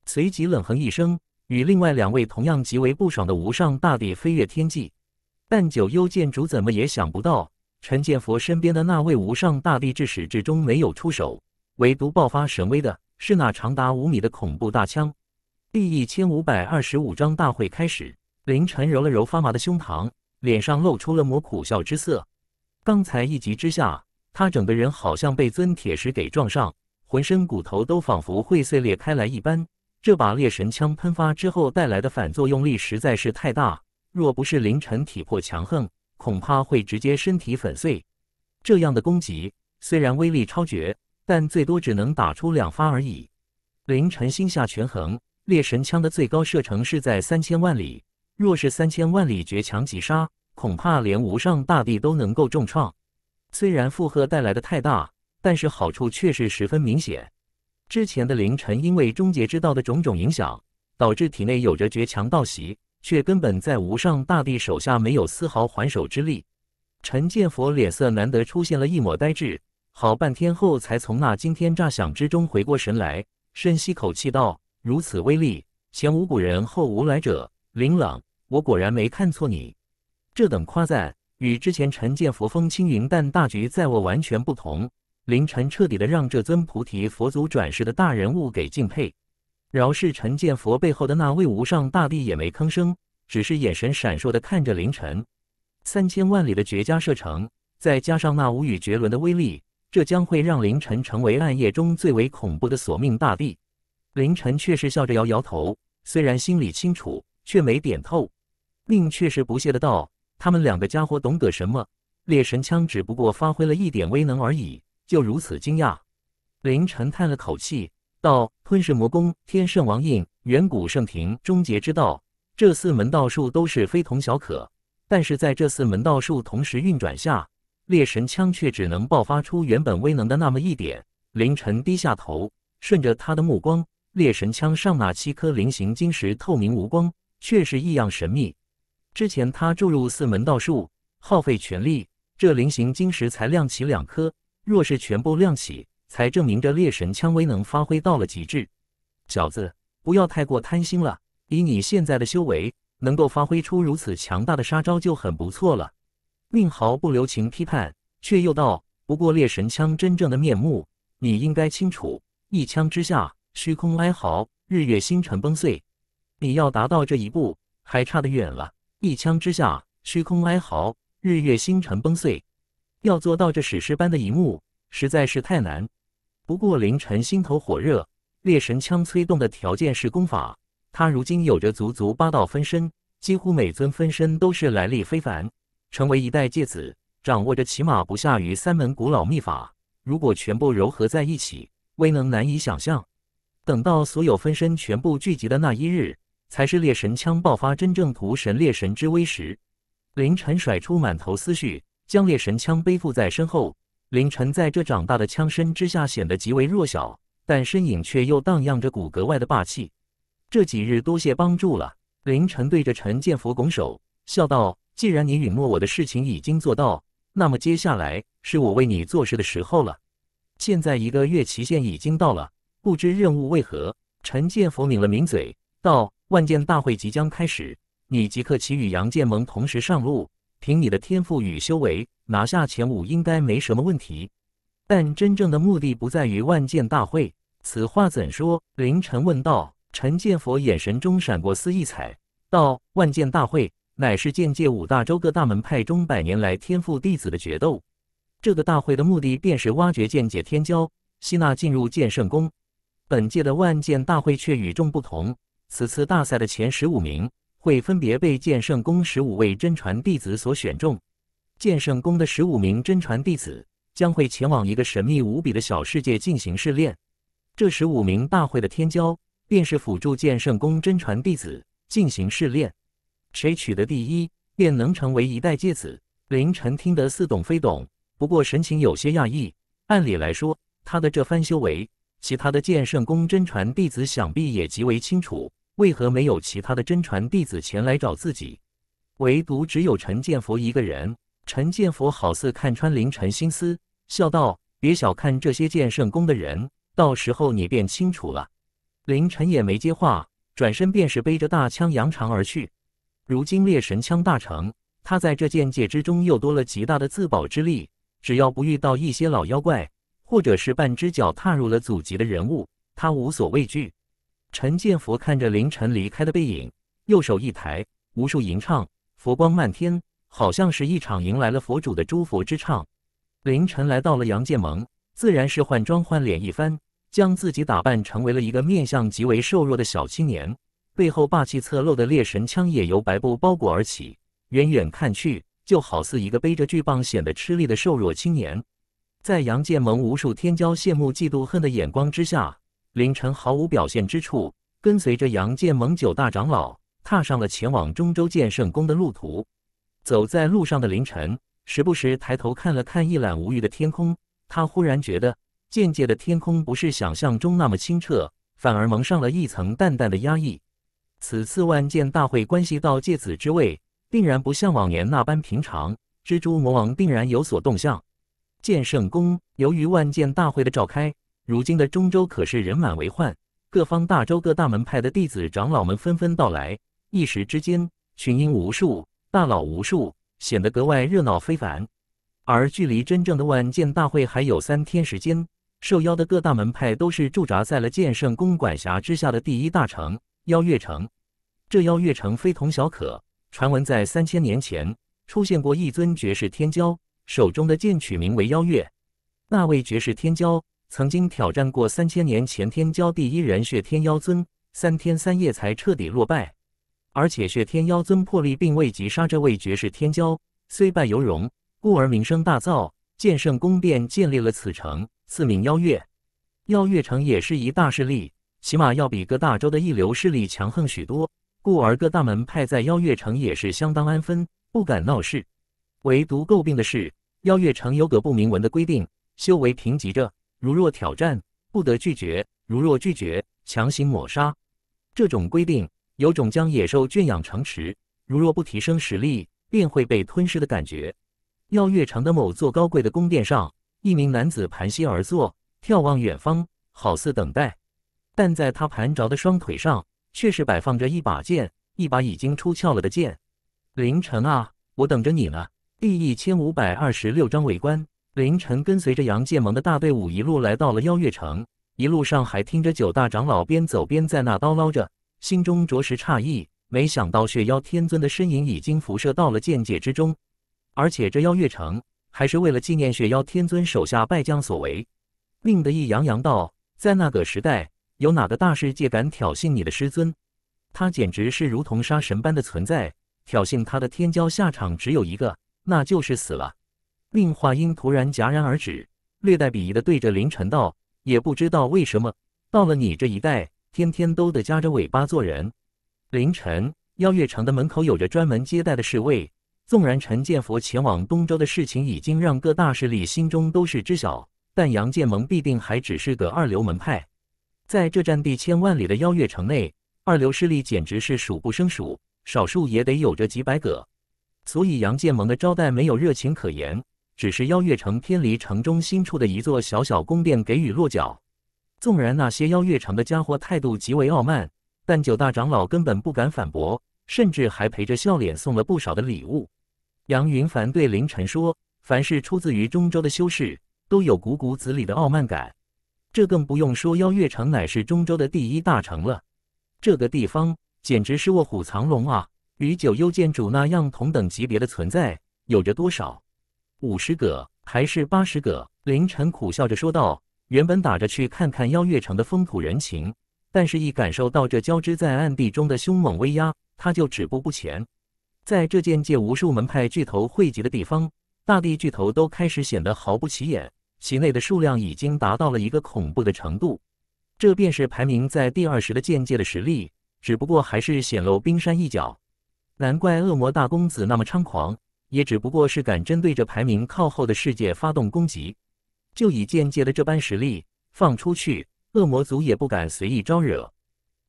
随即冷哼一声，与另外两位同样极为不爽的无上大帝飞跃天际。但九幽剑主怎么也想不到。陈建佛身边的那位无上大帝至始至终没有出手，唯独爆发神威的是那长达五米的恐怖大枪。第一千五百二十五章大会开始，凌晨揉了揉发麻的胸膛，脸上露出了抹苦笑之色。刚才一急之下，他整个人好像被尊铁石给撞上，浑身骨头都仿佛会碎裂开来一般。这把猎神枪喷发之后带来的反作用力实在是太大，若不是凌晨体魄强横。恐怕会直接身体粉碎。这样的攻击虽然威力超绝，但最多只能打出两发而已。凌晨心下权衡，猎神枪的最高射程是在三千万里。若是三千万里绝强击杀，恐怕连无上大帝都能够重创。虽然负荷带来的太大，但是好处却是十分明显。之前的凌晨因为终结之道的种种影响，导致体内有着绝强道袭。却根本在无上大帝手下没有丝毫还手之力。陈建佛脸色难得出现了一抹呆滞，好半天后才从那惊天炸响之中回过神来，深吸口气道：“如此威力，前无古人，后无来者。林朗，我果然没看错你。这等夸赞，与之前陈建佛风轻云淡、大局在握完全不同。林晨彻底的让这尊菩提佛祖转世的大人物给敬佩。”饶是陈建佛背后的那位无上大帝也没吭声，只是眼神闪烁的看着凌晨。三千万里的绝佳射程，再加上那无与绝伦的威力，这将会让凌晨成为暗夜中最为恐怖的索命大帝。凌晨却是笑着摇摇头，虽然心里清楚，却没点透。命却是不屑的道：“他们两个家伙懂得什么？猎神枪只不过发挥了一点威能而已，就如此惊讶？”凌晨叹了口气。道吞噬魔功、天圣王印、远古圣庭、终结之道，这四门道术都是非同小可。但是在这四门道术同时运转下，猎神枪却只能爆发出原本威能的那么一点。凌晨低下头，顺着他的目光，猎神枪上那七颗菱形晶石透明无光，却是异样神秘。之前他注入四门道术，耗费全力，这菱形晶石才亮起两颗。若是全部亮起，才证明着猎神枪威能发挥到了极致。小子，不要太过贪心了。以你现在的修为，能够发挥出如此强大的杀招就很不错了。命毫不留情批判，却又道：“不过猎神枪真正的面目，你应该清楚。一枪之下，虚空哀嚎，日月星辰崩碎。你要达到这一步，还差得远了。一枪之下，虚空哀嚎，日月星辰崩碎。要做到这史诗般的一幕，实在是太难。”不过，凌晨心头火热，猎神枪催动的条件是功法。他如今有着足足八道分身，几乎每尊分身都是来历非凡，成为一代界子，掌握着起码不下于三门古老秘法。如果全部糅合在一起，威能难以想象。等到所有分身全部聚集的那一日，才是猎神枪爆发真正屠神猎神之威时。凌晨甩出满头思绪，将猎神枪背负在身后。凌晨在这长大的枪身之下显得极为弱小，但身影却又荡漾着骨骼外的霸气。这几日多谢帮助了，凌晨对着陈建福拱手笑道：“既然你允诺我的事情已经做到，那么接下来是我为你做事的时候了。现在一个月期限已经到了，不知任务为何？”陈建福抿了抿嘴道：“万剑大会即将开始，你即刻起与杨建盟同时上路，凭你的天赋与修为。”拿下前五应该没什么问题，但真正的目的不在于万剑大会。此话怎说？凌晨问道。陈剑佛眼神中闪过一丝异彩，道：“万剑大会乃是剑界五大洲各大门派中百年来天赋弟子的决斗，这个大会的目的便是挖掘剑界天骄，吸纳进入剑圣宫。本届的万剑大会却与众不同，此次大赛的前十五名会分别被剑圣宫十五位真传弟子所选中。”剑圣宫的十五名真传弟子将会前往一个神秘无比的小世界进行试炼。这十五名大会的天骄，便是辅助剑圣宫真传弟子进行试炼。谁取得第一，便能成为一代戒子。凌晨听得似懂非懂，不过神情有些讶异。按理来说，他的这番修为，其他的剑圣宫真传弟子想必也极为清楚。为何没有其他的真传弟子前来找自己？唯独只有陈剑佛一个人。陈建佛好似看穿凌晨心思，笑道：“别小看这些建圣宫的人，到时候你便清楚了。”凌晨也没接话，转身便是背着大枪扬长而去。如今猎神枪大成，他在这剑界之中又多了极大的自保之力。只要不遇到一些老妖怪，或者是半只脚踏入了祖籍的人物，他无所畏惧。陈建佛看着凌晨离开的背影，右手一抬，无数吟唱佛光漫天。好像是一场迎来了佛主的诸佛之唱。凌晨来到了杨建盟，自然是换装换脸一番，将自己打扮成为了一个面相极为瘦弱的小青年。背后霸气侧漏的猎神枪也由白布包裹而起，远远看去就好似一个背着巨棒显得吃力的瘦弱青年。在杨建盟无数天骄羡慕嫉妒恨的眼光之下，凌晨毫无表现之处，跟随着杨建盟九大长老踏上了前往中州剑圣宫的路途。走在路上的凌晨，时不时抬头看了看一览无余的天空。他忽然觉得，渐渐的天空不是想象中那么清澈，反而蒙上了一层淡淡的压抑。此次万剑大会关系到借子之位，定然不像往年那般平常。蜘蛛魔王定然有所动向。剑圣宫由于万剑大会的召开，如今的中州可是人满为患，各方大州各大门派的弟子长老们纷纷到来，一时之间群英无数。大佬无数，显得格外热闹非凡。而距离真正的万剑大会还有三天时间，受邀的各大门派都是驻扎在了剑圣宫管辖之下的第一大城——邀月城。这邀月城非同小可，传闻在三千年前出现过一尊绝世天骄，手中的剑取名为邀月。那位绝世天骄曾经挑战过三千年前天骄第一人血天妖尊，三天三夜才彻底落败。而且血天妖尊破例并未击杀这位绝世天骄，虽败犹荣，故而名声大噪。剑圣宫便建立了此城，赐名妖月。妖月城也是一大势力，起码要比各大洲的一流势力强横许多。故而各大门派在妖月城也是相当安分，不敢闹事。唯独诟病的是，妖月城有个不明文的规定：修为贫级着，如若挑战，不得拒绝；如若拒绝，强行抹杀。这种规定。有种将野兽圈养成池，如若不提升实力，便会被吞噬的感觉。耀月城的某座高贵的宫殿上，一名男子盘膝而坐，眺望远方，好似等待。但在他盘着的双腿上，却是摆放着一把剑，一把已经出鞘了的剑。凌晨啊，我等着你呢。第一千五百二十六章围观。凌晨跟随着杨建盟的大队伍一路来到了邀月城，一路上还听着九大长老边走边在那叨唠着。心中着实诧异，没想到雪妖天尊的身影已经辐射到了剑界之中，而且这妖月城还是为了纪念雪妖天尊手下败将所为。令得意洋洋道：“在那个时代，有哪个大师界敢挑衅你的师尊？他简直是如同杀神般的存在，挑衅他的天骄下场只有一个，那就是死了。”令话音突然戛然而止，略带鄙夷的对着凌晨道：“也不知道为什么，到了你这一代。”天天都得夹着尾巴做人。凌晨，邀月城的门口有着专门接待的侍卫。纵然陈建佛前往东周的事情已经让各大势力心中都是知晓，但杨建盟必定还只是个二流门派。在这占地千万里的邀月城内，二流势力简直是数不胜数，少数也得有着几百个。所以杨建盟的招待没有热情可言，只是邀月城偏离城中心处的一座小小宫殿给予落脚。纵然那些邀月城的家伙态度极为傲慢，但九大长老根本不敢反驳，甚至还陪着笑脸送了不少的礼物。杨云凡对凌晨说：“凡是出自于中州的修士，都有骨骨子里的傲慢感。这更不用说邀月城乃是中州的第一大城了，这个地方简直是卧虎藏龙啊！与九幽剑主那样同等级别的存在，有着多少？五十个还是八十个？”凌晨苦笑着说道。原本打着去看看妖月城的风土人情，但是一感受到这交织在暗地中的凶猛威压，他就止步不前。在这剑界无数门派巨头汇集的地方，大地巨头都开始显得毫不起眼，其内的数量已经达到了一个恐怖的程度。这便是排名在第二十的剑界的实力，只不过还是显露冰山一角。难怪恶魔大公子那么猖狂，也只不过是敢针对这排名靠后的世界发动攻击。就以剑界的这般实力放出去，恶魔族也不敢随意招惹。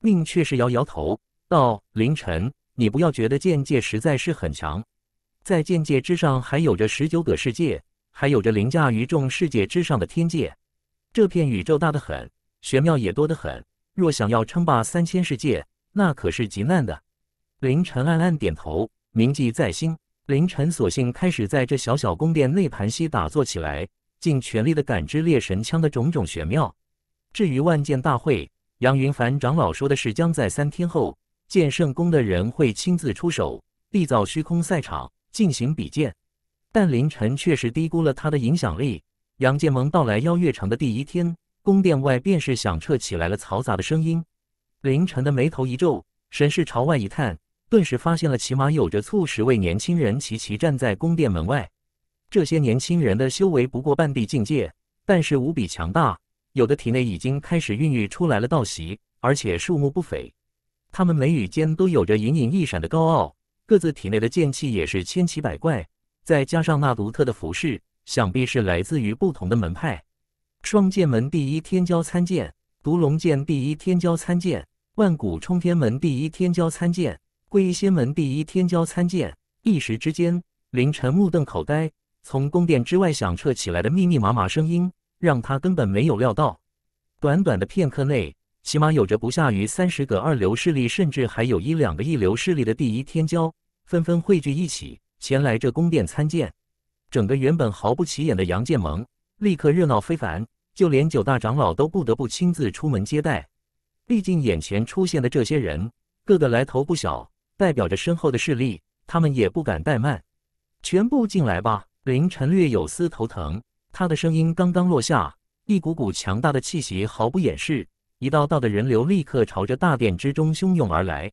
命却是摇摇头道：“凌晨，你不要觉得剑界实在是很强，在剑界之上还有着十九个世界，还有着凌驾于众世界之上的天界。这片宇宙大得很，玄妙也多得很。若想要称霸三千世界，那可是极难的。”凌晨暗暗点头，铭记在心。凌晨索性开始在这小小宫殿内盘膝打坐起来。尽全力的感知猎神枪的种种玄妙。至于万剑大会，杨云凡长老说的是将在三天后，剑圣宫的人会亲自出手，缔造虚空赛场进行比剑。但凌晨确实低估了他的影响力。杨剑盟到来邀月城的第一天，宫殿外便是响彻起来了嘈杂的声音。凌晨的眉头一皱，神视朝外一看，顿时发现了起码有着数十位年轻人齐齐站在宫殿门外。这些年轻人的修为不过半地境界，但是无比强大。有的体内已经开始孕育出来了道习，而且数目不菲。他们眉宇间都有着隐隐一闪的高傲，各自体内的剑气也是千奇百怪。再加上那独特的服饰，想必是来自于不同的门派。双剑门第一天骄参见，独龙剑第一天骄参见，万古冲天门第一天骄参见，归仙门第一天骄参见。一时之间，凌晨目瞪口呆。从宫殿之外响彻起来的密密麻麻声音，让他根本没有料到。短短的片刻内，起码有着不下于三十个二流势力，甚至还有一两个一流势力的第一天骄，纷纷汇聚一起前来这宫殿参见。整个原本毫不起眼的杨剑盟，立刻热闹非凡。就连九大长老都不得不亲自出门接待，毕竟眼前出现的这些人，个个来头不小，代表着深厚的势力，他们也不敢怠慢。全部进来吧。凌晨略有丝头疼，他的声音刚刚落下，一股股强大的气息毫不掩饰，一道道的人流立刻朝着大殿之中汹涌而来。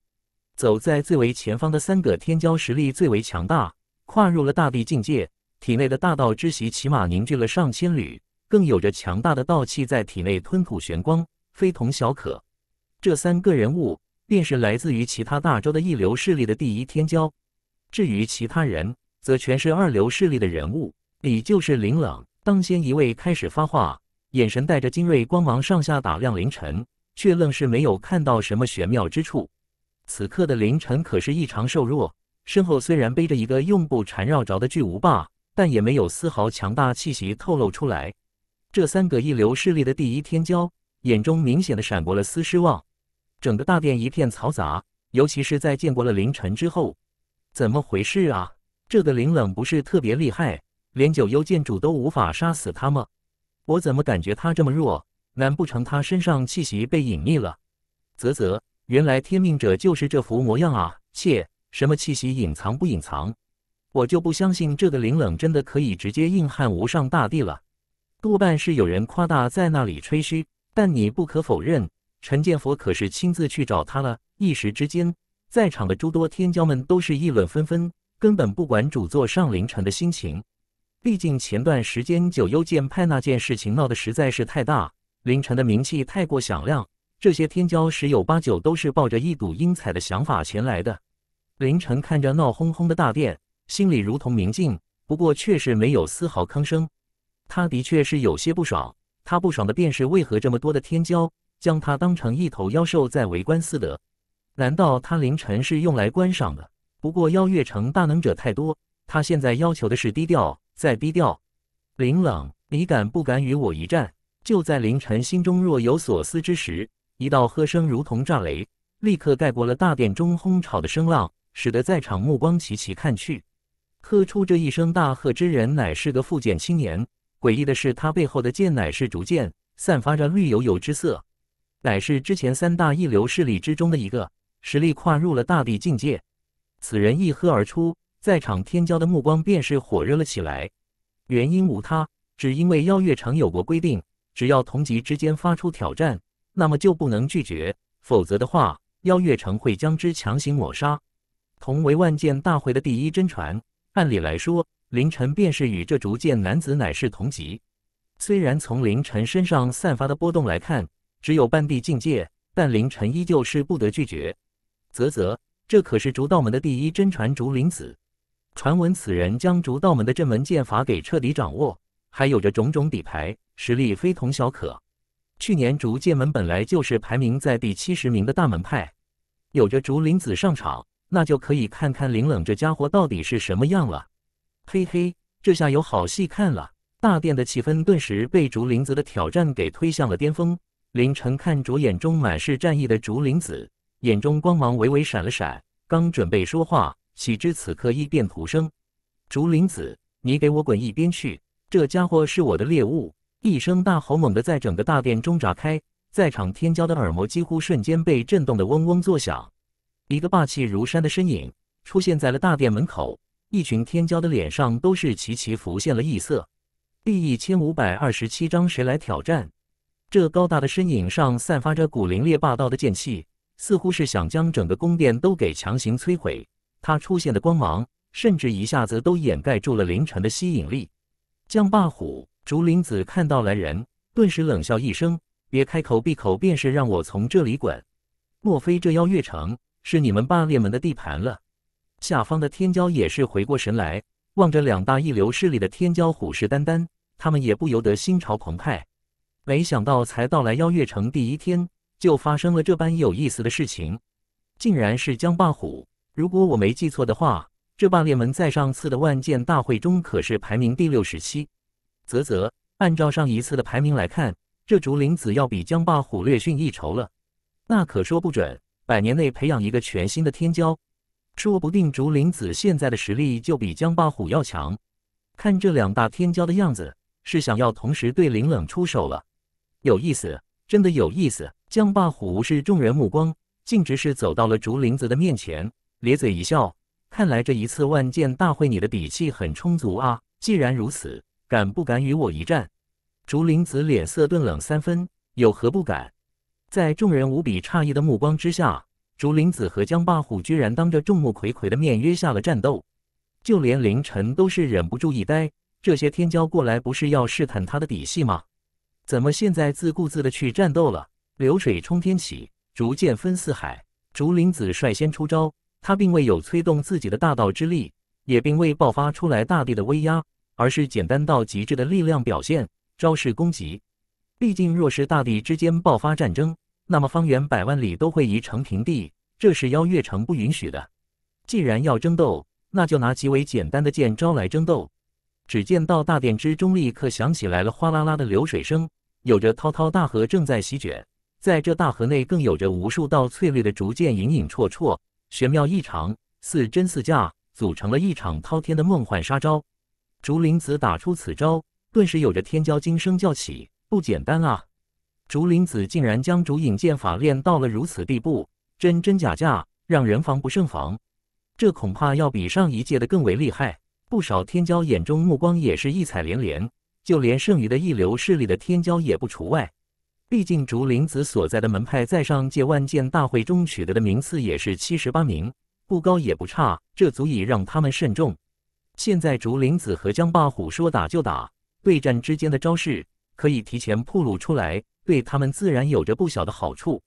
走在最为前方的三个天骄实力最为强大，跨入了大地境界，体内的大道之息起码凝聚了上千缕，更有着强大的道气在体内吞吐玄光，非同小可。这三个人物便是来自于其他大洲的一流势力的第一天骄，至于其他人。则全是二流势力的人物，你就是林冷当先一位开始发话，眼神带着精锐光芒，上下打量凌晨，却愣是没有看到什么玄妙之处。此刻的凌晨可是异常瘦弱，身后虽然背着一个用布缠绕着的巨无霸，但也没有丝毫强大气息透露出来。这三个一流势力的第一天骄眼中明显的闪过了丝失望。整个大殿一片嘈杂，尤其是在见过了凌晨之后，怎么回事啊？这个林冷不是特别厉害，连九幽剑主都无法杀死他吗？我怎么感觉他这么弱？难不成他身上气息被隐匿了？啧啧，原来天命者就是这副模样啊！切，什么气息隐藏不隐藏？我就不相信这个林冷真的可以直接硬撼无上大帝了。多半是有人夸大在那里吹嘘。但你不可否认，陈建佛可是亲自去找他了。一时之间，在场的诸多天骄们都是议论纷纷。根本不管主座上凌晨的心情，毕竟前段时间九幽剑派那件事情闹得实在是太大，凌晨的名气太过响亮，这些天骄十有八九都是抱着一睹英才的想法前来的。凌晨看着闹哄哄的大殿，心里如同明镜，不过却是没有丝毫吭声。他的确是有些不爽，他不爽的便是为何这么多的天骄将他当成一头妖兽在围观似的，难道他凌晨是用来观赏的？不过邀月城大能者太多，他现在要求的是低调，再低调。林冷，你敢不敢与我一战？就在林晨心中若有所思之时，一道喝声如同炸雷，立刻盖过了大殿中哄吵的声浪，使得在场目光齐齐看去。喝出这一声大喝之人，乃是个负剑青年。诡异的是，他背后的剑乃是竹剑，散发着绿油油之色，乃是之前三大一流势力之中的一个，实力跨入了大帝境界。此人一喝而出，在场天骄的目光便是火热了起来。原因无他，只因为邀月城有过规定，只要同级之间发出挑战，那么就不能拒绝，否则的话，邀月城会将之强行抹杀。同为万剑大会的第一真传，按理来说，凌晨便是与这竹剑男子乃是同级。虽然从凌晨身上散发的波动来看，只有半地境界，但凌晨依旧是不得拒绝。啧啧。这可是竹道门的第一真传竹林子，传闻此人将竹道门的镇门剑法给彻底掌握，还有着种种底牌，实力非同小可。去年竹剑门本来就是排名在第七十名的大门派，有着竹林子上场，那就可以看看林冷这家伙到底是什么样了。嘿嘿，这下有好戏看了！大殿的气氛顿时被竹林子的挑战给推向了巅峰。凌晨看着眼中满是战意的竹林子。眼中光芒微微闪了闪，刚准备说话，岂知此刻异变突生。竹林子，你给我滚一边去！这家伙是我的猎物！一声大吼猛地在整个大殿中炸开，在场天骄的耳膜几乎瞬间被震动的嗡嗡作响。一个霸气如山的身影出现在了大殿门口，一群天骄的脸上都是齐齐浮现了异色。第一千五百二十七章谁来挑战？这高大的身影上散发着古灵烈霸道的剑气。似乎是想将整个宫殿都给强行摧毁，他出现的光芒甚至一下子都掩盖住了凌晨的吸引力。江霸虎、竹林子看到来人，顿时冷笑一声：“别开口闭口便是让我从这里滚，莫非这妖月城是你们霸烈门的地盘了？”下方的天骄也是回过神来，望着两大一流势力的天骄虎视眈眈，他们也不由得心潮澎湃。没想到才到来妖月城第一天。就发生了这般有意思的事情，竟然是江霸虎。如果我没记错的话，这霸烈门在上次的万剑大会中可是排名第六十七。啧啧，按照上一次的排名来看，这竹林子要比江霸虎略逊一筹了。那可说不准，百年内培养一个全新的天骄，说不定竹林子现在的实力就比江霸虎要强。看这两大天骄的样子，是想要同时对林冷出手了。有意思，真的有意思。江霸虎无视众人目光，径直是走到了竹林子的面前，咧嘴一笑。看来这一次万剑大会，你的底气很充足啊！既然如此，敢不敢与我一战？竹林子脸色顿冷三分，有何不敢？在众人无比诧异的目光之下，竹林子和江霸虎居然当着众目睽睽的面约下了战斗。就连凌晨都是忍不住一呆，这些天骄过来不是要试探他的底细吗？怎么现在自顾自的去战斗了？流水冲天起，逐渐分四海。竹林子率先出招，他并未有催动自己的大道之力，也并未爆发出来大地的威压，而是简单到极致的力量表现，招式攻击。毕竟，若是大地之间爆发战争，那么方圆百万里都会夷成平地，这是妖月城不允许的。既然要争斗，那就拿极为简单的剑招来争斗。只见到大殿之中，立刻响起来了哗啦啦的流水声，有着滔滔大河正在席卷。在这大河内，更有着无数道翠绿的竹剑，隐隐绰绰，玄妙异常，似真似假，组成了一场滔天的梦幻杀招。竹林子打出此招，顿时有着天骄惊声叫起：“不简单啊！”竹林子竟然将竹影剑法练到了如此地步，真真假假，让人防不胜防。这恐怕要比上一届的更为厉害。不少天骄眼中目光也是异彩连连，就连剩余的一流势力的天骄也不除外。毕竟竹林子所在的门派在上届万剑大会中取得的名次也是七十八名，不高也不差，这足以让他们慎重。现在竹林子和江霸虎说打就打，对战之间的招式可以提前暴露出来，对他们自然有着不小的好处。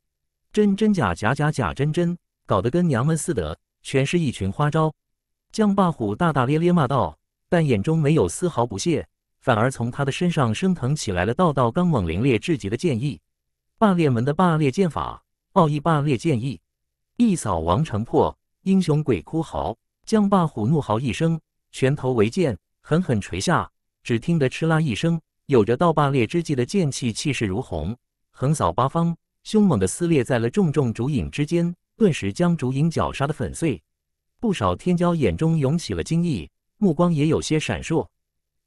真真假假假假真真，搞得跟娘们似的，全是一群花招。江霸虎大大咧咧骂道，但眼中没有丝毫不屑。反而从他的身上升腾起来了道道刚猛凌冽至极的剑意，霸裂门的霸裂剑法，奥义霸裂剑意，一扫王城破，英雄鬼哭嚎，江霸虎怒嚎一声，拳头为剑，狠狠垂下，只听得嗤啦一声，有着道霸裂之际的剑气气势如虹，横扫八方，凶猛的撕裂在了重重竹影之间，顿时将竹影绞杀的粉碎，不少天骄眼中涌起了惊异，目光也有些闪烁。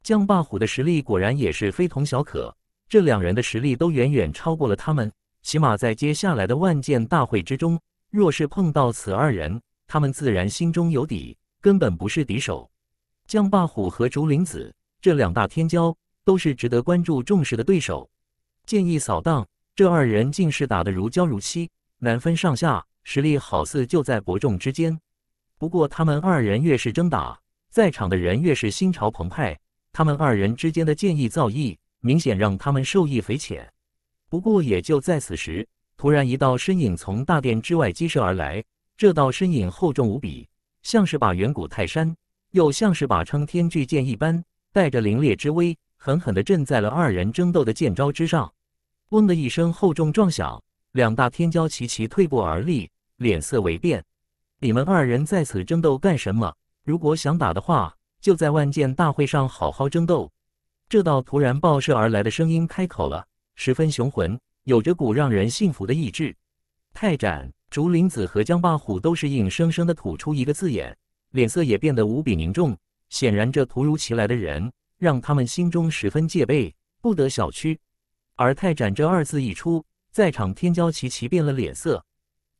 江霸虎的实力果然也是非同小可，这两人的实力都远远超过了他们。起码在接下来的万剑大会之中，若是碰到此二人，他们自然心中有底，根本不是敌手。江霸虎和竹林子这两大天骄，都是值得关注重视的对手。剑意扫荡，这二人竟是打得如胶如漆，难分上下，实力好似就在伯仲之间。不过他们二人越是争打，在场的人越是心潮澎湃。他们二人之间的剑意造诣，明显让他们受益匪浅。不过，也就在此时，突然一道身影从大殿之外激射而来。这道身影厚重无比，像是把远古泰山，又像是把撑天巨剑一般，带着凌冽之威，狠狠地震在了二人争斗的剑招之上。嗡的一声厚重撞响，两大天骄齐齐退步而立，脸色微变。你们二人在此争斗干什么？如果想打的话。就在万剑大会上好好争斗。这道突然爆射而来的声音开口了，十分雄浑，有着股让人信服的意志。太展、竹林子和江霸虎都是硬生生的吐出一个字眼，脸色也变得无比凝重。显然，这突如其来的人让他们心中十分戒备，不得小觑。而太展”这二字一出，在场天骄齐齐变了脸色，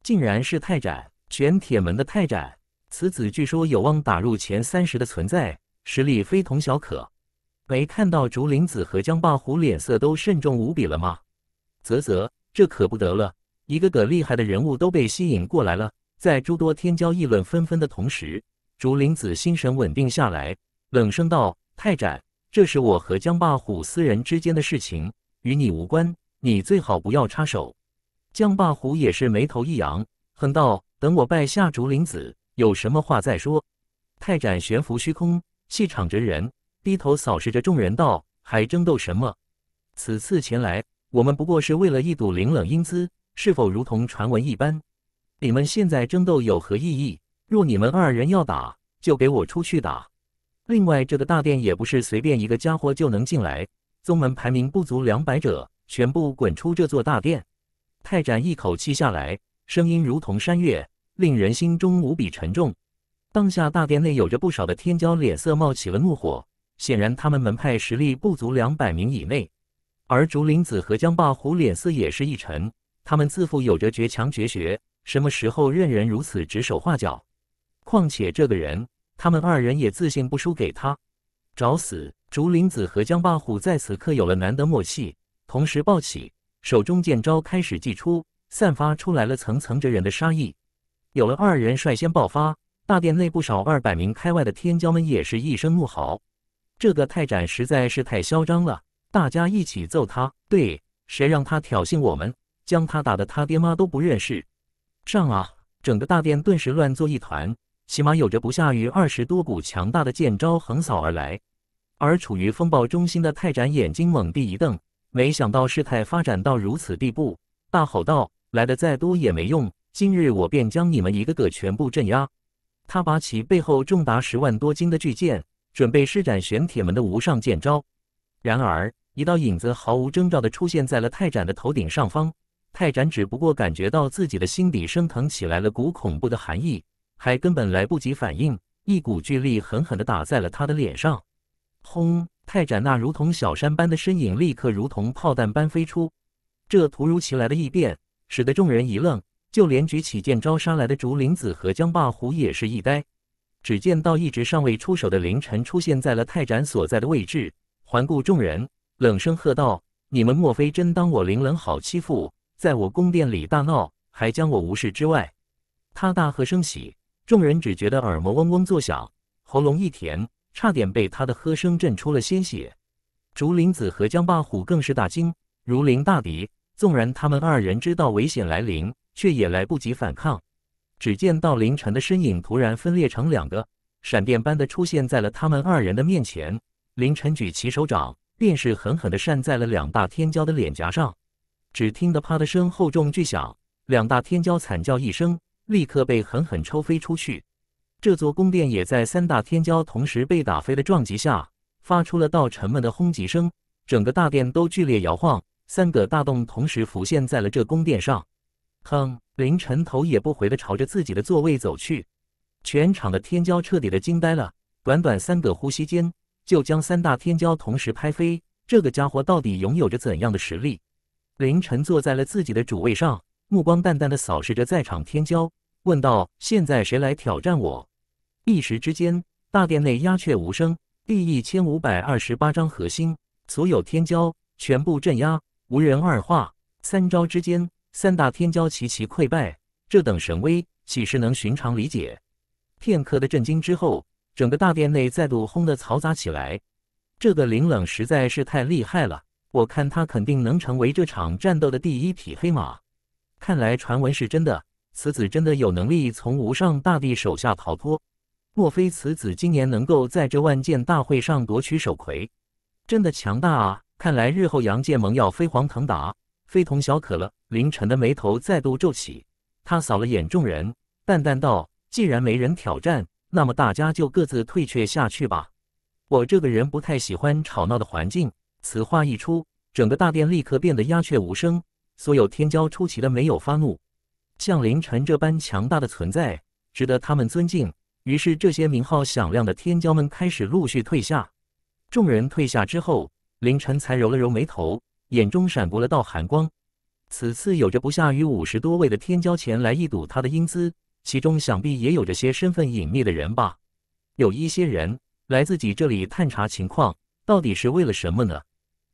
竟然是太展，全铁门的太展。此子据说有望打入前三十的存在，实力非同小可。没看到竹林子和江霸虎脸色都慎重无比了吗？啧啧，这可不得了，一个个厉害的人物都被吸引过来了。在诸多天骄议论纷纷的同时，竹林子心神稳定下来，冷声道：“泰斩，这是我和江霸虎私人之间的事情，与你无关，你最好不要插手。”江霸虎也是眉头一扬，狠道：“等我拜下竹林子。”有什么话再说？太展悬浮虚空，戏场着人低头扫视着众人道：“还争斗什么？此次前来，我们不过是为了一睹凌冷英姿，是否如同传闻一般？你们现在争斗有何意义？若你们二人要打，就给我出去打！另外，这个大殿也不是随便一个家伙就能进来。宗门排名不足两百者，全部滚出这座大殿！”太展一口气下来，声音如同山岳。令人心中无比沉重。当下大殿内有着不少的天骄，脸色冒起了怒火。显然，他们门派实力不足两百名以内。而竹林子和江霸虎脸色也是一沉，他们自负有着绝强绝学，什么时候任人如此指手画脚？况且这个人，他们二人也自信不输给他。找死！竹林子和江霸虎在此刻有了难得默契，同时抱起，手中剑招开始祭出，散发出来了层层折人的杀意。有了二人率先爆发，大殿内不少二百名开外的天骄们也是一声怒吼：“这个泰斩实在是太嚣张了！”大家一起揍他。对，谁让他挑衅我们？将他打得他爹妈都不认识！上啊！整个大殿顿时乱作一团，起码有着不下于二十多股强大的剑招横扫而来。而处于风暴中心的泰斩眼睛猛地一瞪，没想到事态发展到如此地步，大吼道：“来的再多也没用！”今日我便将你们一个个全部镇压。他拔起背后重达十万多斤的巨剑，准备施展玄铁门的无上剑招。然而，一道影子毫无征兆的出现在了泰展的头顶上方。泰展只不过感觉到自己的心底升腾起来了股恐怖的寒意，还根本来不及反应，一股巨力狠狠的打在了他的脸上。轰！泰展那如同小山般的身影立刻如同炮弹般飞出。这突如其来的异变，使得众人一愣。就连举起剑招杀来的竹林子和江霸虎也是一呆，只见到一直尚未出手的凌晨出现在了泰斩所在的位置，环顾众人，冷声喝道：“你们莫非真当我凌冷好欺负，在我宫殿里大闹，还将我无视之外？”他大喝声起，众人只觉得耳膜嗡嗡作响，喉咙一甜，差点被他的喝声震出了鲜血。竹林子和江霸虎更是大惊，如临大敌，纵然他们二人知道危险来临。却也来不及反抗，只见到凌晨的身影突然分裂成两个，闪电般的出现在了他们二人的面前。凌晨举起手掌，便是狠狠的扇在了两大天骄的脸颊上。只听得“啪”的声，厚重巨响，两大天骄惨叫一声，立刻被狠狠抽飞出去。这座宫殿也在三大天骄同时被打飞的撞击下，发出了道沉闷的轰击声，整个大殿都剧烈摇晃，三个大洞同时浮现在了这宫殿上。哼！凌晨头也不回的朝着自己的座位走去，全场的天骄彻底的惊呆了。短短三个呼吸间，就将三大天骄同时拍飞，这个家伙到底拥有着怎样的实力？凌晨坐在了自己的主位上，目光淡淡的扫视着在场天骄，问道：“现在谁来挑战我？”一时之间，大殿内鸦雀无声。第一千五百二十八章核心，所有天骄全部镇压，无人二话。三招之间。三大天骄齐齐溃败，这等神威岂是能寻常理解？片刻的震惊之后，整个大殿内再度轰得嘈杂起来。这个林冷实在是太厉害了，我看他肯定能成为这场战斗的第一匹黑马。看来传闻是真的，此子真的有能力从无上大帝手下逃脱。莫非此子今年能够在这万剑大会上夺取首魁？真的强大啊！看来日后杨剑盟要飞黄腾达，非同小可了。凌晨的眉头再度皱起，他扫了眼众人，淡淡道：“既然没人挑战，那么大家就各自退却下去吧。我这个人不太喜欢吵闹的环境。”此话一出，整个大殿立刻变得鸦雀无声。所有天骄出奇的没有发怒，像凌晨这般强大的存在，值得他们尊敬。于是，这些名号响亮的天骄们开始陆续退下。众人退下之后，凌晨才揉了揉眉头，眼中闪过了道寒光。此次有着不下于五十多位的天骄前来一睹他的英姿，其中想必也有着些身份隐秘的人吧？有一些人来自己这里探查情况，到底是为了什么呢？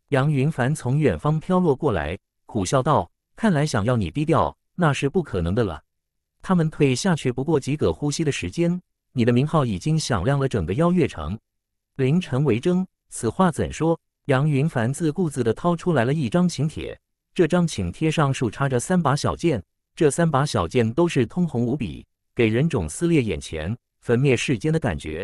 杨云凡从远方飘落过来，苦笑道：“看来想要你低调，那是不可能的了。他们退下去不过几个呼吸的时间，你的名号已经响亮了整个邀月城。”林晨为争此话怎说？杨云凡自顾自的掏出来了一张请帖。这张请帖上竖插着三把小剑，这三把小剑都是通红无比，给人种撕裂眼前、焚灭世间的感觉。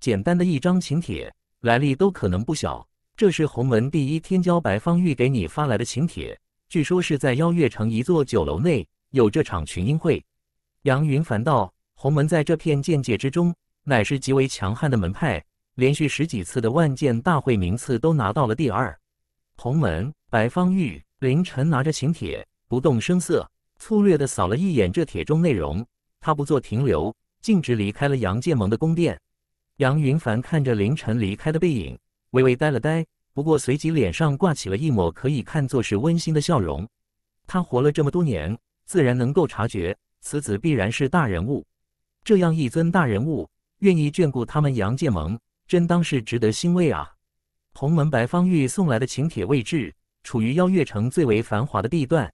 简单的一张请帖，来历都可能不小。这是洪门第一天骄白方玉给你发来的请帖，据说是在邀月城一座酒楼内有这场群英会。杨云凡道：“洪门在这片剑界之中，乃是极为强悍的门派，连续十几次的万剑大会名次都拿到了第二。”洪门白方玉。凌晨拿着请帖，不动声色，粗略地扫了一眼这帖中内容。他不做停留，径直离开了杨建盟的宫殿。杨云凡看着凌晨离开的背影，微微呆了呆，不过随即脸上挂起了一抹可以看作是温馨的笑容。他活了这么多年，自然能够察觉，此子必然是大人物。这样一尊大人物愿意眷顾他们杨建盟，真当是值得欣慰啊！红门白方玉送来的请帖未至。处于邀月城最为繁华的地段，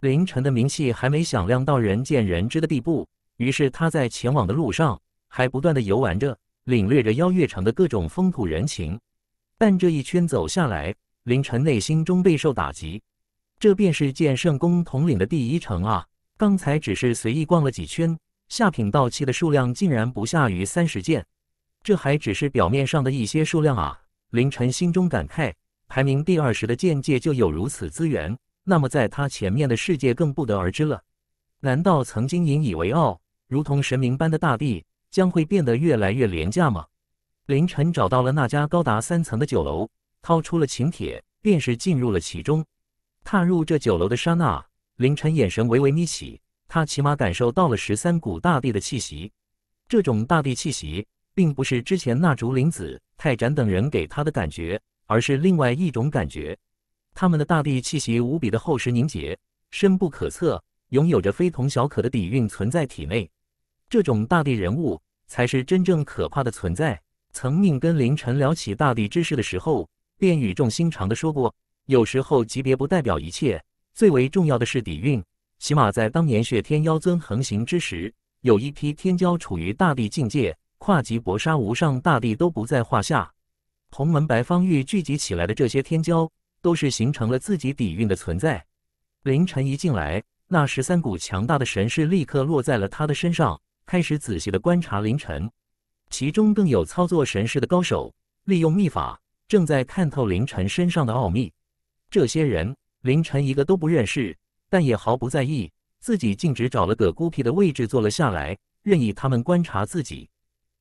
凌晨的名气还没响亮到人见人知的地步。于是他在前往的路上还不断的游玩着，领略着邀月城的各种风土人情。但这一圈走下来，凌晨内心中备受打击。这便是剑圣宫统领的第一城啊！刚才只是随意逛了几圈，下品道器的数量竟然不下于三十件，这还只是表面上的一些数量啊！凌晨心中感慨。排名第二十的剑界就有如此资源，那么在他前面的世界更不得而知了。难道曾经引以为傲，如同神明般的大地，将会变得越来越廉价吗？凌晨找到了那家高达三层的酒楼，掏出了请帖，便是进入了其中。踏入这酒楼的刹那，凌晨眼神微微眯起，他起码感受到了十三股大地的气息。这种大地气息，并不是之前那竹林子、太展等人给他的感觉。而是另外一种感觉，他们的大地气息无比的厚实凝结，深不可测，拥有着非同小可的底蕴存在体内。这种大地人物才是真正可怕的存在。曾命跟凌晨聊起大地之事的时候，便语重心长的说过：有时候级别不代表一切，最为重要的是底蕴。起码在当年血天妖尊横行之时，有一批天骄处于大地境界，跨级搏杀无上大地都不在话下。同门白方玉聚集起来的这些天骄，都是形成了自己底蕴的存在。凌晨一进来，那十三股强大的神势立刻落在了他的身上，开始仔细的观察凌晨。其中更有操作神识的高手，利用秘法正在看透凌晨身上的奥秘。这些人，凌晨一个都不认识，但也毫不在意，自己径直找了个孤僻的位置坐了下来，任意他们观察自己。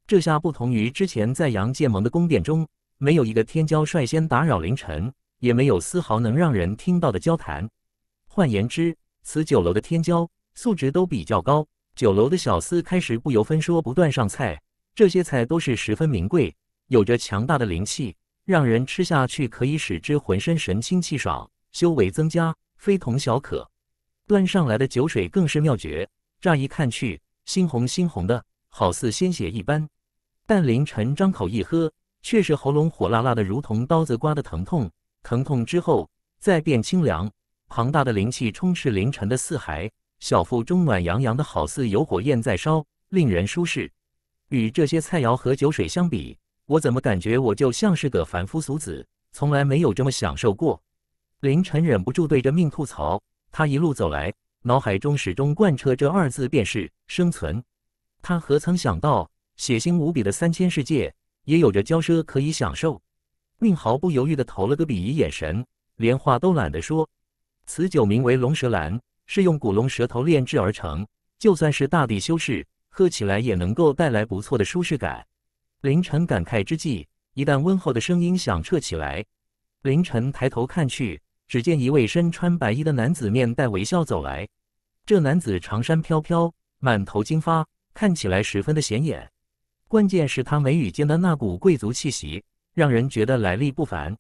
这下不同于之前在杨建盟的宫殿中。没有一个天骄率先打扰凌晨，也没有丝毫能让人听到的交谈。换言之，此酒楼的天骄素质都比较高。酒楼的小厮开始不由分说，不断上菜。这些菜都是十分名贵，有着强大的灵气，让人吃下去可以使之浑身神清气爽，修为增加，非同小可。端上来的酒水更是妙绝，乍一看去，猩红猩红的，好似鲜血一般。但凌晨张口一喝。却是喉咙火辣辣的，如同刀子刮的疼痛。疼痛之后再变清凉，庞大的灵气充斥凌晨的四海，小腹中暖洋洋的，好似有火焰在烧，令人舒适。与这些菜肴和酒水相比，我怎么感觉我就像是个凡夫俗子，从来没有这么享受过？凌晨忍不住对着命吐槽。他一路走来，脑海中始终贯彻这二字便是生存。他何曾想到，血腥无比的三千世界。也有着骄奢可以享受，命毫不犹豫地投了个鄙夷眼神，连话都懒得说。此酒名为龙舌兰，是用古龙舌头炼制而成，就算是大帝修士喝起来也能够带来不错的舒适感。凌晨感慨之际，一旦温厚的声音响彻起来。凌晨抬头看去，只见一位身穿白衣的男子面带微笑走来。这男子长衫飘飘，满头金发，看起来十分的显眼。关键是，他眉宇间的那股贵族气息，让人觉得来历不凡。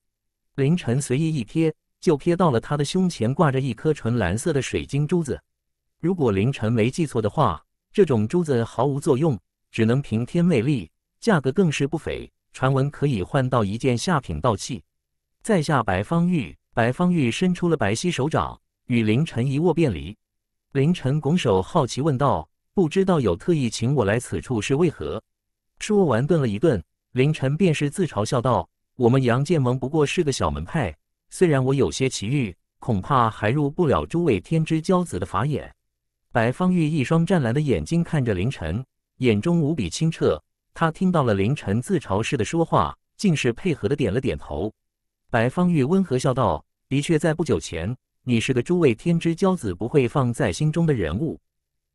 凌晨随意一瞥，就瞥到了他的胸前挂着一颗纯蓝色的水晶珠子。如果凌晨没记错的话，这种珠子毫无作用，只能平添魅力，价格更是不菲，传闻可以换到一件下品道器。在下白方玉，白方玉伸出了白皙手掌，与凌晨一握便离。凌晨拱手，好奇问道：“不知道有特意请我来此处是为何？”说完，顿了一顿，凌晨便是自嘲笑道：“我们杨剑盟不过是个小门派，虽然我有些奇遇，恐怕还入不了诸位天之骄子的法眼。”白方玉一双湛蓝的眼睛看着凌晨，眼中无比清澈。他听到了凌晨自嘲似的说话，竟是配合的点了点头。白方玉温和笑道：“的确，在不久前，你是个诸位天之骄子不会放在心中的人物。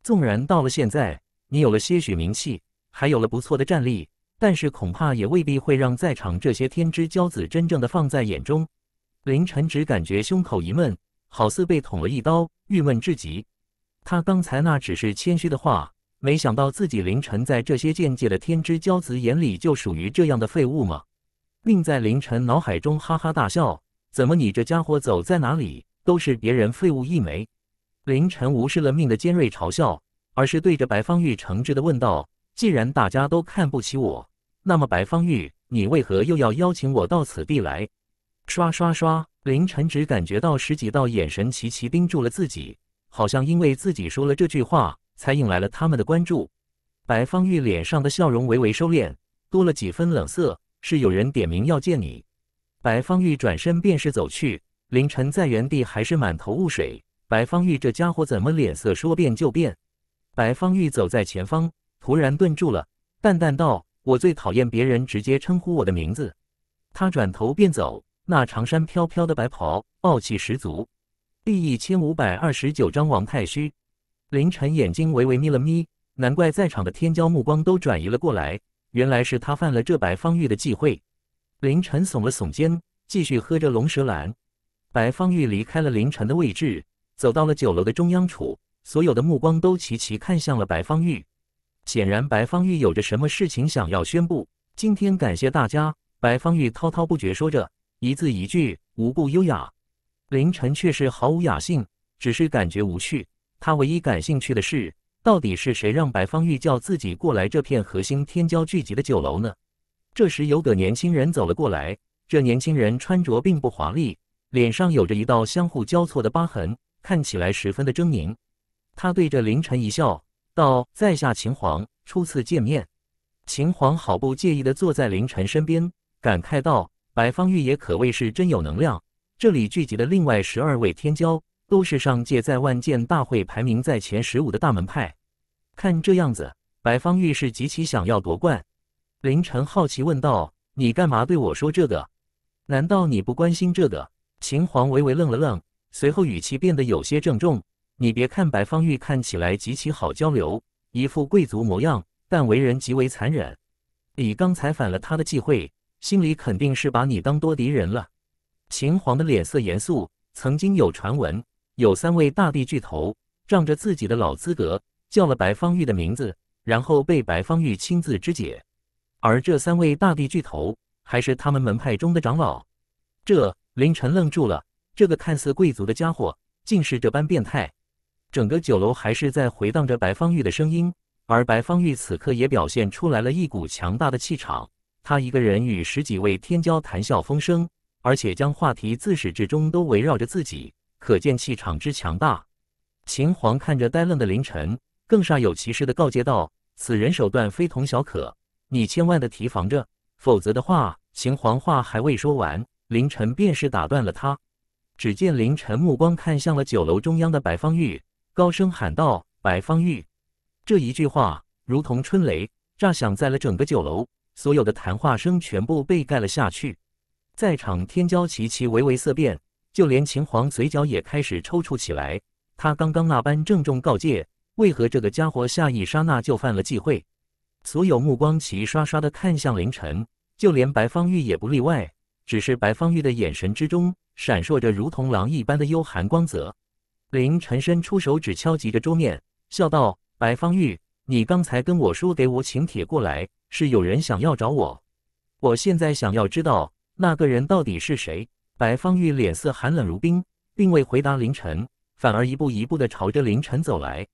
纵然到了现在，你有了些许名气。”还有了不错的战力，但是恐怕也未必会让在场这些天之骄子真正的放在眼中。凌晨只感觉胸口一闷，好似被捅了一刀，郁闷至极。他刚才那只是谦虚的话，没想到自己凌晨在这些剑界的天之骄子眼里就属于这样的废物吗？命在凌晨脑海中哈哈大笑，怎么你这家伙走在哪里都是别人废物一枚？凌晨无视了命的尖锐嘲笑，而是对着白方玉诚挚的问道。既然大家都看不起我，那么白方玉，你为何又要邀请我到此地来？刷刷刷！凌晨只感觉到十几道眼神齐齐盯住了自己，好像因为自己说了这句话，才引来了他们的关注。白方玉脸上的笑容微微收敛，多了几分冷色。是有人点名要见你。白方玉转身便是走去，凌晨在原地还是满头雾水。白方玉这家伙怎么脸色说变就变？白方玉走在前方。突然顿住了，淡淡道：“我最讨厌别人直接称呼我的名字。”他转头便走，那长衫飘飘的白袍，傲气十足。第一千五百二十九章王太虚。凌晨眼睛微微眯了眯，难怪在场的天骄目光都转移了过来，原来是他犯了这白方玉的忌讳。凌晨耸了耸肩，继续喝着龙舌兰。白方玉离开了凌晨的位置，走到了酒楼的中央处，所有的目光都齐齐看向了白方玉。显然白方玉有着什么事情想要宣布。今天感谢大家，白方玉滔滔不绝说着，一字一句，无不优雅。凌晨却是毫无雅兴，只是感觉无趣。他唯一感兴趣的是，到底是谁让白方玉叫自己过来这片核心天骄聚集的酒楼呢？这时有个年轻人走了过来，这年轻人穿着并不华丽，脸上有着一道相互交错的疤痕，看起来十分的狰狞。他对着凌晨一笑。道：“在下秦皇，初次见面。”秦皇毫不介意的坐在凌晨身边，感慨道：“白方玉也可谓是真有能量。这里聚集的另外十二位天骄，都是上界在万剑大会排名在前十五的大门派。看这样子，白方玉是极其想要夺冠。”凌晨好奇问道：“你干嘛对我说这个？难道你不关心这个？”秦皇微微愣了愣，随后语气变得有些郑重。你别看白方玉看起来极其好交流，一副贵族模样，但为人极为残忍。你刚才反了他的忌讳，心里肯定是把你当多敌人了。秦皇的脸色严肃。曾经有传闻，有三位大帝巨头仗着自己的老资格，叫了白方玉的名字，然后被白方玉亲自肢解。而这三位大帝巨头还是他们门派中的长老。这凌晨愣住了，这个看似贵族的家伙竟是这般变态。整个酒楼还是在回荡着白方玉的声音，而白方玉此刻也表现出来了一股强大的气场。他一个人与十几位天骄谈笑风生，而且将话题自始至终都围绕着自己，可见气场之强大。秦皇看着呆愣的凌晨，更煞有其事的告诫道：“此人手段非同小可，你千万的提防着，否则的话。”秦皇话还未说完，凌晨便是打断了他。只见凌晨目光看向了酒楼中央的白方玉。高声喊道：“白方玉！”这一句话如同春雷炸响在了整个酒楼，所有的谈话声全部被盖了下去。在场天骄齐齐微微色变，就连秦皇嘴角也开始抽搐起来。他刚刚那般郑重告诫，为何这个家伙下一刹那就犯了忌讳？所有目光齐刷刷的看向凌晨，就连白方玉也不例外。只是白方玉的眼神之中闪烁着如同狼一般的幽寒光泽。林晨伸出手指敲击着桌面，笑道：“白方玉，你刚才跟我说给我请帖过来，是有人想要找我。我现在想要知道那个人到底是谁。”白方玉脸色寒冷如冰，并未回答林晨，反而一步一步的朝着林晨走来。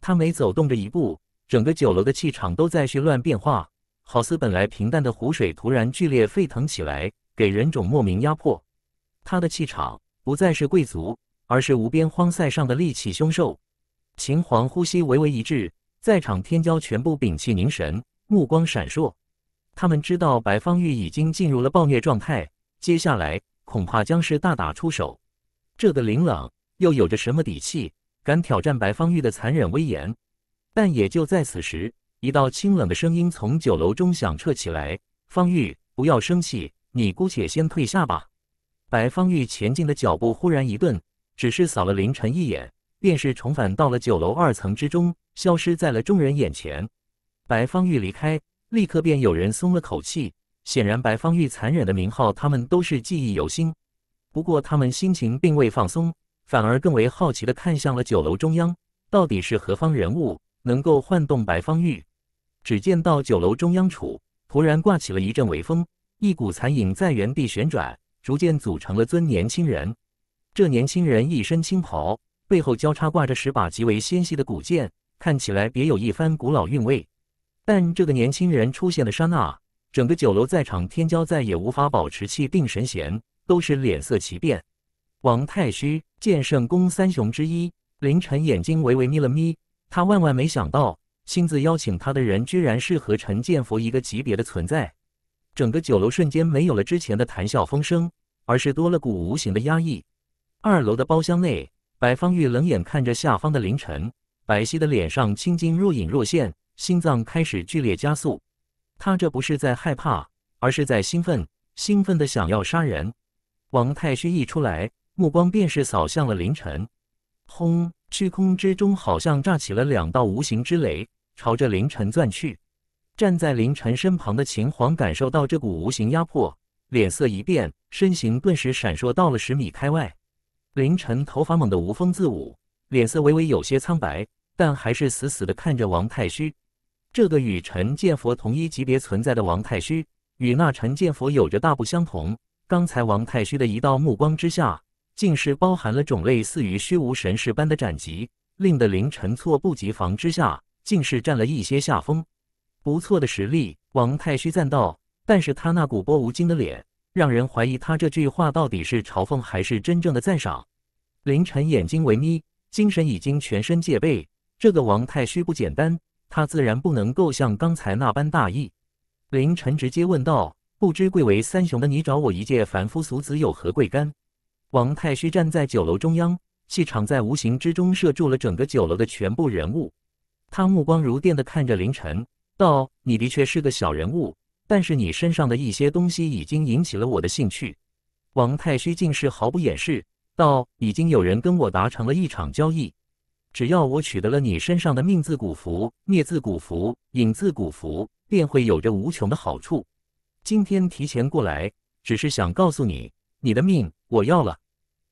他每走动着一步，整个酒楼的气场都在絮乱变化，好似本来平淡的湖水突然剧烈沸腾起来，给人种莫名压迫。他的气场不再是贵族。而是无边荒塞上的戾气凶兽，秦皇呼吸微微一滞，在场天骄全部屏气凝神，目光闪烁。他们知道白方玉已经进入了暴虐状态，接下来恐怕将是大打出手。这个林朗又有着什么底气，敢挑战白方玉的残忍威严？但也就在此时，一道清冷的声音从酒楼中响彻起来：“方玉，不要生气，你姑且先退下吧。”白方玉前进的脚步忽然一顿。只是扫了林晨一眼，便是重返到了九楼二层之中，消失在了众人眼前。白方玉离开，立刻便有人松了口气。显然，白方玉残忍的名号，他们都是记忆犹新。不过，他们心情并未放松，反而更为好奇的看向了九楼中央，到底是何方人物能够晃动白方玉？只见到九楼中央处，突然挂起了一阵微风，一股残影在原地旋转，逐渐组成了尊年轻人。这年轻人一身青袍，背后交叉挂着十把极为纤细的古剑，看起来别有一番古老韵味。但这个年轻人出现的刹那，整个酒楼在场天骄再也无法保持气定神闲，都是脸色奇变。王太虚、剑圣宫三雄之一，凌晨眼睛微微眯了眯，他万万没想到亲自邀请他的人，居然是和陈建福一个级别的存在。整个酒楼瞬间没有了之前的谈笑风生，而是多了股无形的压抑。二楼的包厢内，白方玉冷眼看着下方的凌晨，白皙的脸上青筋若隐若现，心脏开始剧烈加速。他这不是在害怕，而是在兴奋，兴奋的想要杀人。王太虚一出来，目光便是扫向了凌晨。轰！虚空之中好像炸起了两道无形之雷，朝着凌晨钻去。站在凌晨身旁的秦皇感受到这股无形压迫，脸色一变，身形顿时闪烁到了十米开外。凌晨头发猛地无风自舞，脸色微微有些苍白，但还是死死的看着王太虚。这个与陈建佛同一级别存在的王太虚，与那陈建佛有着大不相同。刚才王太虚的一道目光之下，竟是包含了种类似于虚无神识般的斩击，令得凌晨措不及防之下，竟是占了一些下风。不错的实力，王太虚赞道。但是他那古波无惊的脸。让人怀疑他这句话到底是嘲讽还是真正的赞赏。凌晨眼睛微眯，精神已经全身戒备。这个王太虚不简单，他自然不能够像刚才那般大意。凌晨直接问道：“不知贵为三雄的你找我一介凡夫俗子有何贵干？”王太虚站在酒楼中央，气场在无形之中射住了整个酒楼的全部人物。他目光如电的看着凌晨，道：“你的确是个小人物。”但是你身上的一些东西已经引起了我的兴趣，王太虚竟是毫不掩饰道：“已经有人跟我达成了一场交易，只要我取得了你身上的命字古符、灭字古符、引字古符，便会有着无穷的好处。今天提前过来，只是想告诉你，你的命我要了。”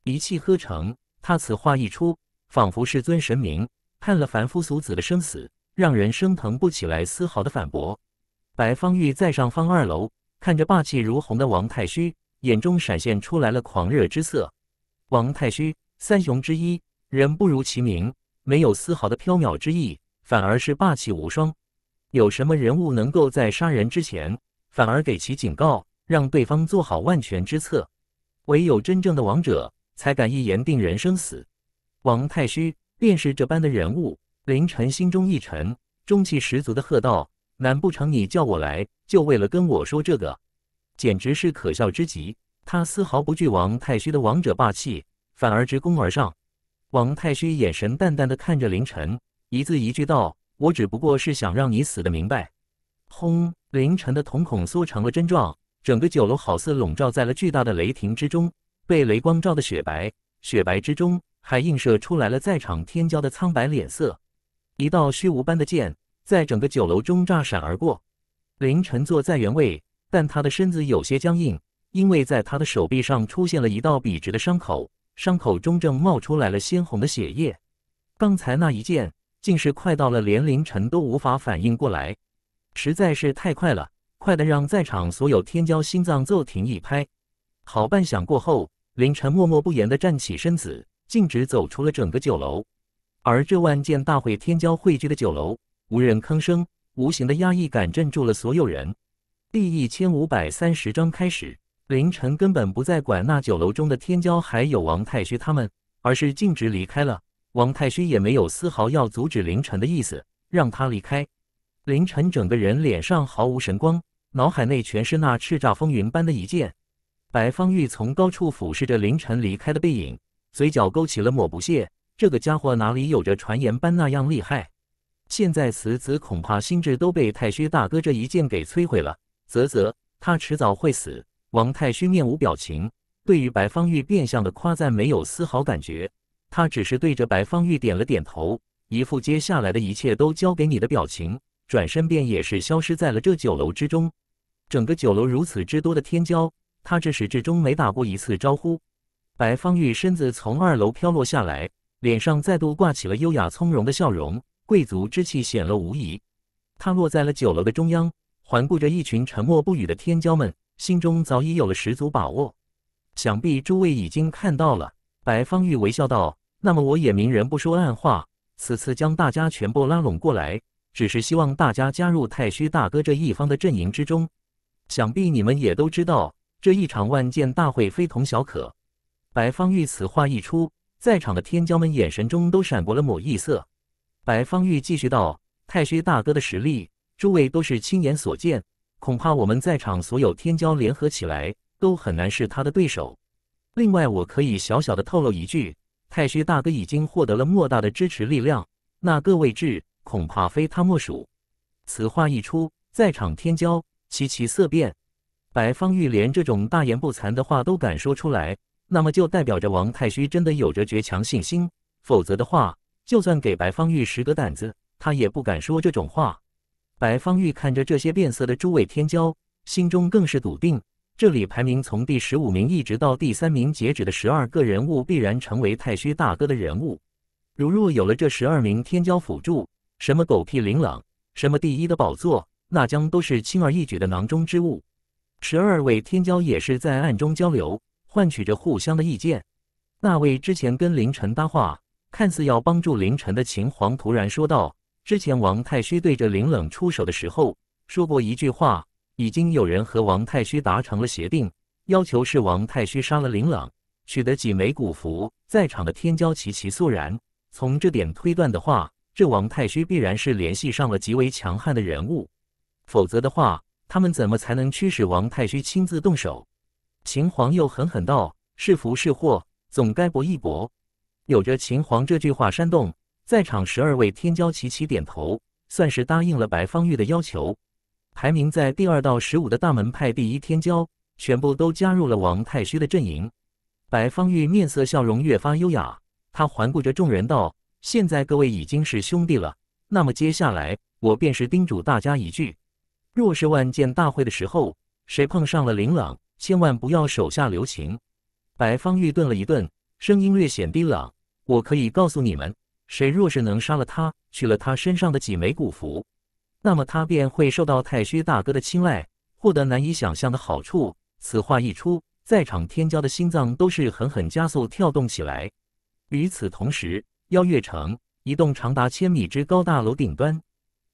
一气呵成，他此话一出，仿佛是尊神明判了凡夫俗子的生死，让人生疼不起来丝毫的反驳。白方玉在上方二楼看着霸气如虹的王太虚，眼中闪现出来了狂热之色。王太虚，三雄之一，人不如其名，没有丝毫的飘渺之意，反而是霸气无双。有什么人物能够在杀人之前，反而给其警告，让对方做好万全之策？唯有真正的王者，才敢一言定人生死。王太虚便是这般的人物。凌晨心中一沉，中气十足的喝道。难不成你叫我来就为了跟我说这个？简直是可笑之极！他丝毫不惧王太虚的王者霸气，反而直攻而上。王太虚眼神淡淡的看着凌晨，一字一句道：“我只不过是想让你死的明白。”轰！凌晨的瞳孔缩成了针状，整个酒楼好似笼罩在了巨大的雷霆之中，被雷光照的雪白。雪白之中，还映射出来了在场天骄的苍白脸色。一道虚无般的剑。在整个酒楼中乍闪而过，凌晨坐在原位，但他的身子有些僵硬，因为在他的手臂上出现了一道笔直的伤口，伤口中正冒出来了鲜红的血液。刚才那一剑，竟是快到了连凌晨都无法反应过来，实在是太快了，快的让在场所有天骄心脏骤停一拍。好半响过后，凌晨默默不言地站起身子，径直走出了整个酒楼，而这万剑大会天骄汇聚的酒楼。无人吭声，无形的压抑感镇住了所有人。第一千五百三十章开始，凌晨根本不再管那酒楼中的天骄还有王太虚他们，而是径直离开了。王太虚也没有丝毫要阻止凌晨的意思，让他离开。凌晨整个人脸上毫无神光，脑海内全是那叱咤风云般的一剑。白方玉从高处俯视着凌晨离开的背影，嘴角勾起了抹不屑：这个家伙哪里有着传言般那样厉害？现在此子恐怕心智都被太虚大哥这一剑给摧毁了。啧啧，他迟早会死。王太虚面无表情，对于白方玉变相的夸赞没有丝毫感觉，他只是对着白方玉点了点头，一副接下来的一切都交给你的表情，转身便也是消失在了这酒楼之中。整个酒楼如此之多的天骄，他至始至终没打过一次招呼。白方玉身子从二楼飘落下来，脸上再度挂起了优雅从容的笑容。贵族之气显露无疑，他落在了酒楼的中央，环顾着一群沉默不语的天骄们，心中早已有了十足把握。想必诸位已经看到了，白方玉微笑道：“那么我也明人不说暗话，此次将大家全部拉拢过来，只是希望大家加入太虚大哥这一方的阵营之中。想必你们也都知道，这一场万剑大会非同小可。”白方玉此话一出，在场的天骄们眼神中都闪过了抹异色。白方玉继续道：“太虚大哥的实力，诸位都是亲眼所见，恐怕我们在场所有天骄联合起来，都很难是他的对手。另外，我可以小小的透露一句，太虚大哥已经获得了莫大的支持力量，那个位置恐怕非他莫属。”此话一出，在场天骄齐齐色变。白方玉连这种大言不惭的话都敢说出来，那么就代表着王太虚真的有着绝强信心，否则的话。就算给白方玉十个胆子，他也不敢说这种话。白方玉看着这些变色的诸位天骄，心中更是笃定：这里排名从第十五名一直到第三名截止的十二个人物，必然成为太虚大哥的人物。如若有了这十二名天骄辅助，什么狗屁琳琅，什么第一的宝座，那将都是轻而易举的囊中之物。十二位天骄也是在暗中交流，换取着互相的意见。那位之前跟凌晨搭话。看似要帮助凌晨的秦皇突然说道：“之前王太虚对着林冷出手的时候说过一句话，已经有人和王太虚达成了协定，要求是王太虚杀了林冷，取得几枚古符。”在场的天骄齐齐肃然。从这点推断的话，这王太虚必然是联系上了极为强悍的人物，否则的话，他们怎么才能驱使王太虚亲自动手？秦皇又狠狠道：“是福是祸，总该搏一搏。”有着秦皇这句话煽动，在场十二位天骄齐齐点头，算是答应了白方玉的要求。排名在第二到十五的大门派第一天骄，全部都加入了王太虚的阵营。白方玉面色笑容越发优雅，他环顾着众人道：“现在各位已经是兄弟了，那么接下来我便是叮嘱大家一句：若是万剑大会的时候，谁碰上了林朗，千万不要手下留情。”白方玉顿了一顿，声音略显低冷。我可以告诉你们，谁若是能杀了他，取了他身上的几枚古符，那么他便会受到太虚大哥的青睐，获得难以想象的好处。此话一出，在场天骄的心脏都是狠狠加速跳动起来。与此同时，邀月城一栋长达千米之高大楼顶端，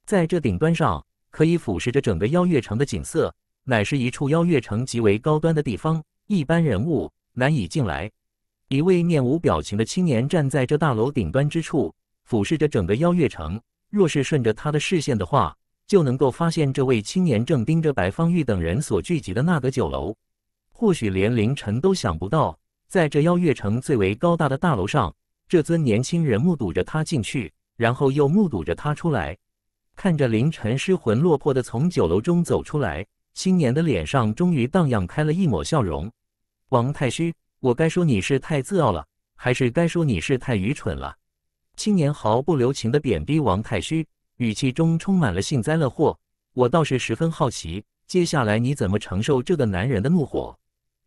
在这顶端上可以俯视着整个邀月城的景色，乃是一处邀月城极为高端的地方，一般人物难以进来。一位面无表情的青年站在这大楼顶端之处，俯视着整个邀月城。若是顺着他的视线的话，就能够发现这位青年正盯着白方玉等人所聚集的那个酒楼。或许连凌晨都想不到，在这邀月城最为高大的大楼上，这尊年轻人目睹着他进去，然后又目睹着他出来，看着凌晨失魂落魄的从酒楼中走出来，青年的脸上终于荡漾开了一抹笑容。王太虚。我该说你是太自傲了，还是该说你是太愚蠢了？青年毫不留情的贬低王太虚，语气中充满了幸灾乐祸。我倒是十分好奇，接下来你怎么承受这个男人的怒火？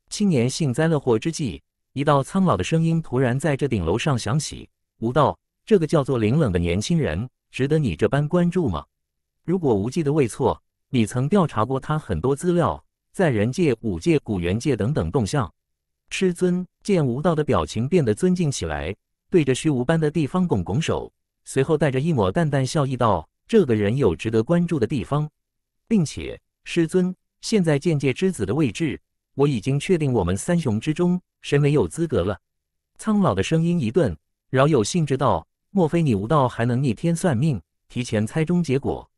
青年幸灾乐祸之际，一道苍老的声音突然在这顶楼上响起：“吴道，这个叫做林冷的年轻人，值得你这般关注吗？如果无忌的未错，你曾调查过他很多资料，在人界、五界、古元界等等动向。”师尊见吴道的表情变得尊敬起来，对着虚无般的地方拱拱手，随后带着一抹淡淡笑意道：“这个人有值得关注的地方，并且师尊现在剑界之子的位置，我已经确定我们三雄之中谁没有资格了。”苍老的声音一顿，饶有兴致道：“莫非你吴道还能逆天算命，提前猜中结果？”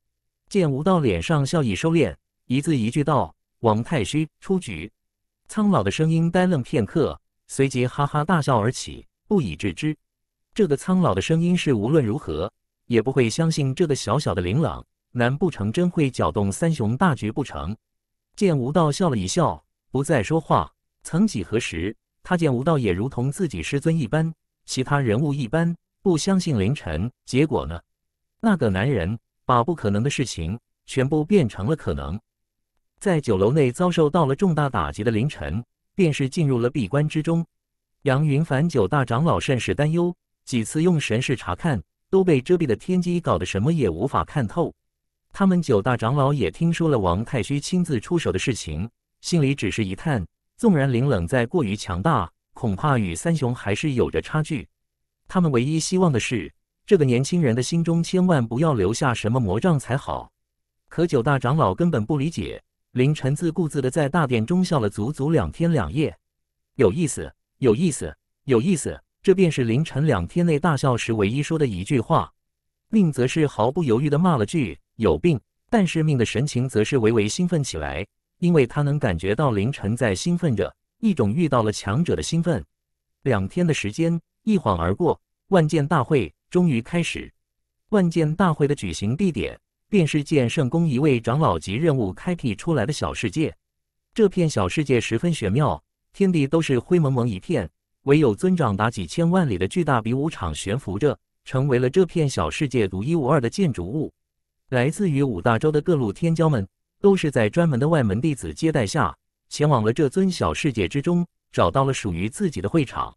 见吴道脸上笑意收敛，一字一句道：“王太虚出局。”苍老的声音呆愣片刻，随即哈哈大笑而起，不以置之。这个苍老的声音是无论如何也不会相信这个小小的琳琅，难不成真会搅动三雄大局不成？见吴道笑了一笑，不再说话。曾几何时，他见吴道也如同自己师尊一般，其他人物一般不相信凌晨，结果呢？那个男人把不可能的事情全部变成了可能。在酒楼内遭受到了重大打击的凌晨，便是进入了闭关之中。杨云凡九大长老甚是担忧，几次用神识查看，都被遮蔽的天机搞得什么也无法看透。他们九大长老也听说了王太虚亲自出手的事情，心里只是一叹：纵然林冷再过于强大，恐怕与三雄还是有着差距。他们唯一希望的是，这个年轻人的心中千万不要留下什么魔障才好。可九大长老根本不理解。凌晨自顾自的在大殿中笑了足足两天两夜，有意思，有意思，有意思。这便是凌晨两天内大笑时唯一说的一句话。命则是毫不犹豫的骂了句“有病”，但是命的神情则是微微兴奋起来，因为他能感觉到凌晨在兴奋着一种遇到了强者的兴奋。两天的时间一晃而过，万剑大会终于开始。万剑大会的举行地点。便是见圣宫一位长老级任务开辟出来的小世界，这片小世界十分玄妙，天地都是灰蒙蒙一片，唯有尊长达几千万里的巨大比武场悬浮着，成为了这片小世界独一无二的建筑物。来自于五大洲的各路天骄们，都是在专门的外门弟子接待下，前往了这尊小世界之中，找到了属于自己的会场。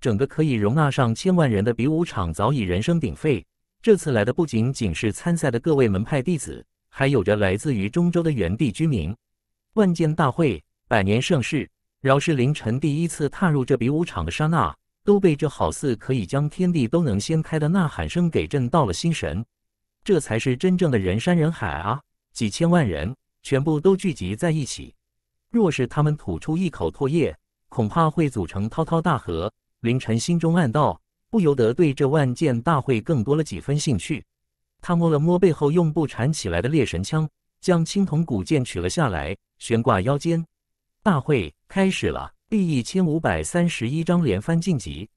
整个可以容纳上千万人的比武场早已人声鼎沸。这次来的不仅仅是参赛的各位门派弟子，还有着来自于中州的原地居民。万剑大会，百年盛世。饶是凌晨第一次踏入这比武场的刹那，都被这好似可以将天地都能掀开的呐喊声给震到了心神。这才是真正的人山人海啊，几千万人全部都聚集在一起。若是他们吐出一口唾液，恐怕会组成滔滔大河。凌晨心中暗道。不由得对这万剑大会更多了几分兴趣。他摸了摸背后用布缠起来的猎神枪，将青铜古剑取了下来，悬挂腰间。大会开始了，第一千五百三十一章连番晋级。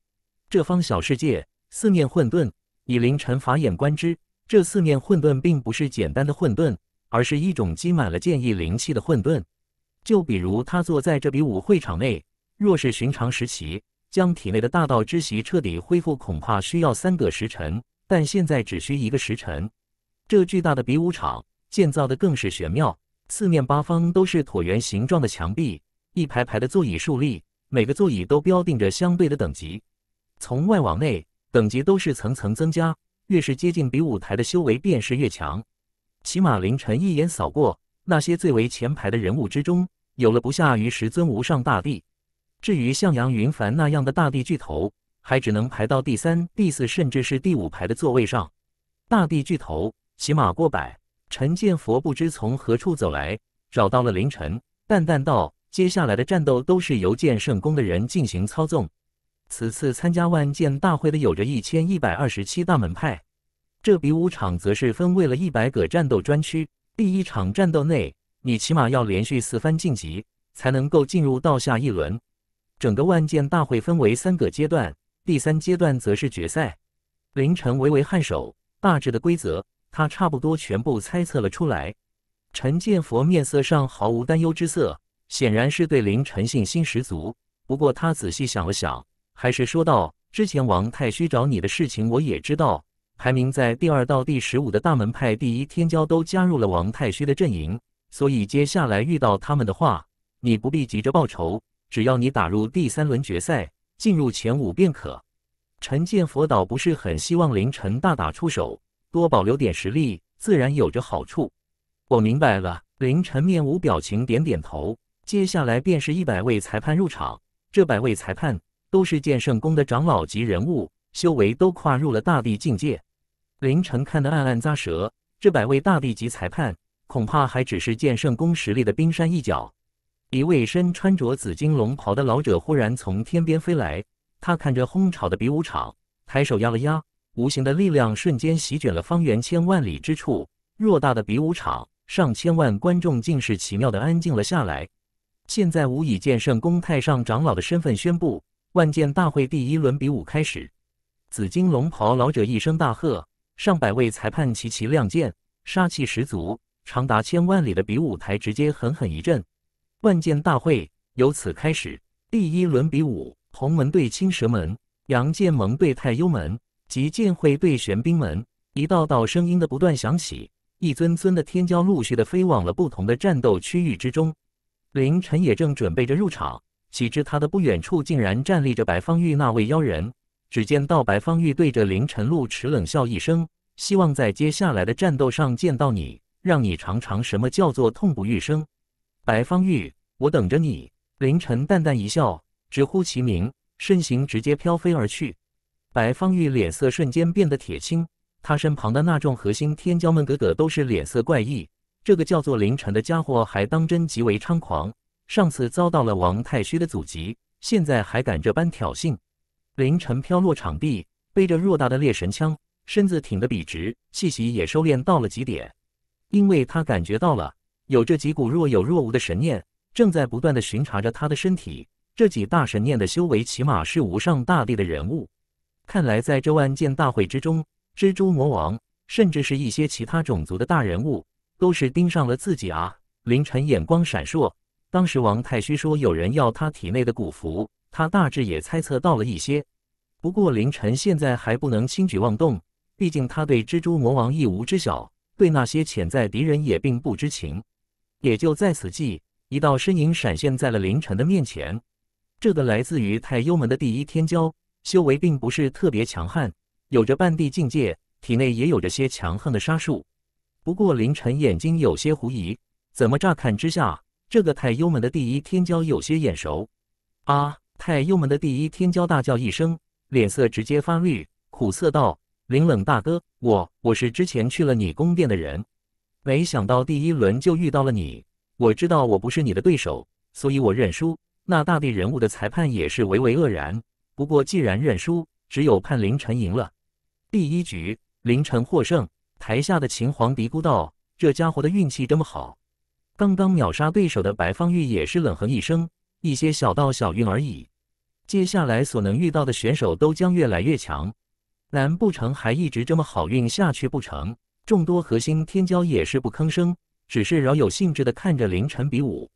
这方小世界四面混沌，以凌晨法眼观之，这四面混沌并不是简单的混沌，而是一种积满了剑意灵气的混沌。就比如他坐在这比武会场内，若是寻常时期。将体内的大道之息彻底恢复，恐怕需要三个时辰，但现在只需一个时辰。这巨大的比武场建造的更是玄妙，四面八方都是椭圆形状的墙壁，一排排的座椅竖立，每个座椅都标定着相对的等级。从外往内，等级都是层层增加，越是接近比武台的修为便是越强。起码凌晨一眼扫过，那些最为前排的人物之中，有了不下于十尊无上大帝。至于像杨云凡那样的大地巨头，还只能排到第三、第四，甚至是第五排的座位上。大地巨头起码过百，陈建佛不知从何处走来，找到了凌晨，淡淡道：“接下来的战斗都是由剑圣宫的人进行操纵。此次参加万剑大会的，有着一千一百二十七大门派，这比武场则是分为了一百个战斗专区。第一场战斗内，你起码要连续四番晋级，才能够进入到下一轮。”整个万剑大会分为三个阶段，第三阶段则是决赛。凌晨微微颔首，大致的规则他差不多全部猜测了出来。陈建佛面色上毫无担忧之色，显然是对凌晨信心十足。不过他仔细想了想，还是说道：“之前王太虚找你的事情我也知道，排名在第二到第十五的大门派第一天骄都加入了王太虚的阵营，所以接下来遇到他们的话，你不必急着报仇。”只要你打入第三轮决赛，进入前五便可。陈建佛岛不是很希望凌晨大打出手，多保留点实力，自然有着好处。我明白了。凌晨面无表情点点头。接下来便是一百位裁判入场。这百位裁判都是剑圣宫的长老级人物，修为都跨入了大帝境界。凌晨看得暗暗咂舌，这百位大帝级裁判，恐怕还只是剑圣宫实力的冰山一角。一位身穿着紫金龙袍的老者忽然从天边飞来，他看着轰吵的比武场，抬手压了压，无形的力量瞬间席卷了方圆千万里之处。偌大的比武场，上千万观众竟是奇妙的安静了下来。现在，吾以剑圣宫太上长老的身份宣布，万剑大会第一轮比武开始。紫金龙袍老者一声大喝，上百位裁判齐齐亮剑，杀气十足。长达千万里的比武台直接狠狠一震。万剑大会由此开始，第一轮比武，红门对青蛇门，杨剑盟对太幽门，极剑会对玄冰门。一道道声音的不断响起，一尊尊的天骄陆续的飞往了不同的战斗区域之中。凌晨也正准备着入场，岂知他的不远处竟然站立着白方玉那位妖人。只见到白方玉对着凌晨露齿冷笑一声，希望在接下来的战斗上见到你，让你尝尝什么叫做痛不欲生。白方玉，我等着你。凌晨淡淡一笑，直呼其名，身形直接飘飞而去。白方玉脸色瞬间变得铁青，他身旁的那众核心天骄们个个都是脸色怪异。这个叫做凌晨的家伙还当真极为猖狂，上次遭到了王太虚的阻击，现在还敢这般挑衅。凌晨飘落场地，背着偌大的猎神枪，身子挺得笔直，气息也收敛到了极点，因为他感觉到了。有这几股若有若无的神念，正在不断的巡查着他的身体。这几大神念的修为，起码是无上大帝的人物。看来，在这万剑大会之中，蜘蛛魔王，甚至是一些其他种族的大人物，都是盯上了自己啊！凌晨眼光闪烁。当时王太虚说有人要他体内的古符，他大致也猜测到了一些。不过，凌晨现在还不能轻举妄动，毕竟他对蜘蛛魔王一无知晓，对那些潜在敌人也并不知情。也就在此际，一道身影闪现在了凌晨的面前。这个来自于太幽门的第一天骄，修为并不是特别强悍，有着半帝境界，体内也有着些强横的杀术。不过凌晨眼睛有些狐疑，怎么乍看之下，这个太幽门的第一天骄有些眼熟？啊！太幽门的第一天骄大叫一声，脸色直接发绿，苦涩道：“林冷大哥，我我是之前去了你宫殿的人。”没想到第一轮就遇到了你，我知道我不是你的对手，所以我认输。那大地人物的裁判也是唯唯愕然。不过既然认输，只有盼凌晨赢了。第一局，凌晨获胜。台下的秦皇嘀咕道：“这家伙的运气这么好。”刚刚秒杀对手的白方玉也是冷哼一声：“一些小道小运而已。”接下来所能遇到的选手都将越来越强，难不成还一直这么好运下去不成？众多核心天骄也是不吭声，只是饶有兴致地看着凌晨比武。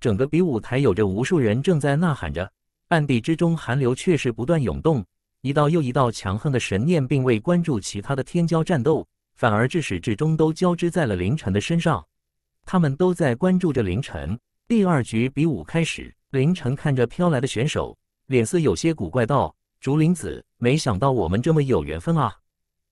整个比武台有着无数人正在呐喊着，暗地之中寒流却是不断涌动，一道又一道强横的神念并未关注其他的天骄战斗，反而至始至终都交织在了凌晨的身上。他们都在关注着凌晨。第二局比武开始，凌晨看着飘来的选手，脸色有些古怪道：“竹林子，没想到我们这么有缘分啊！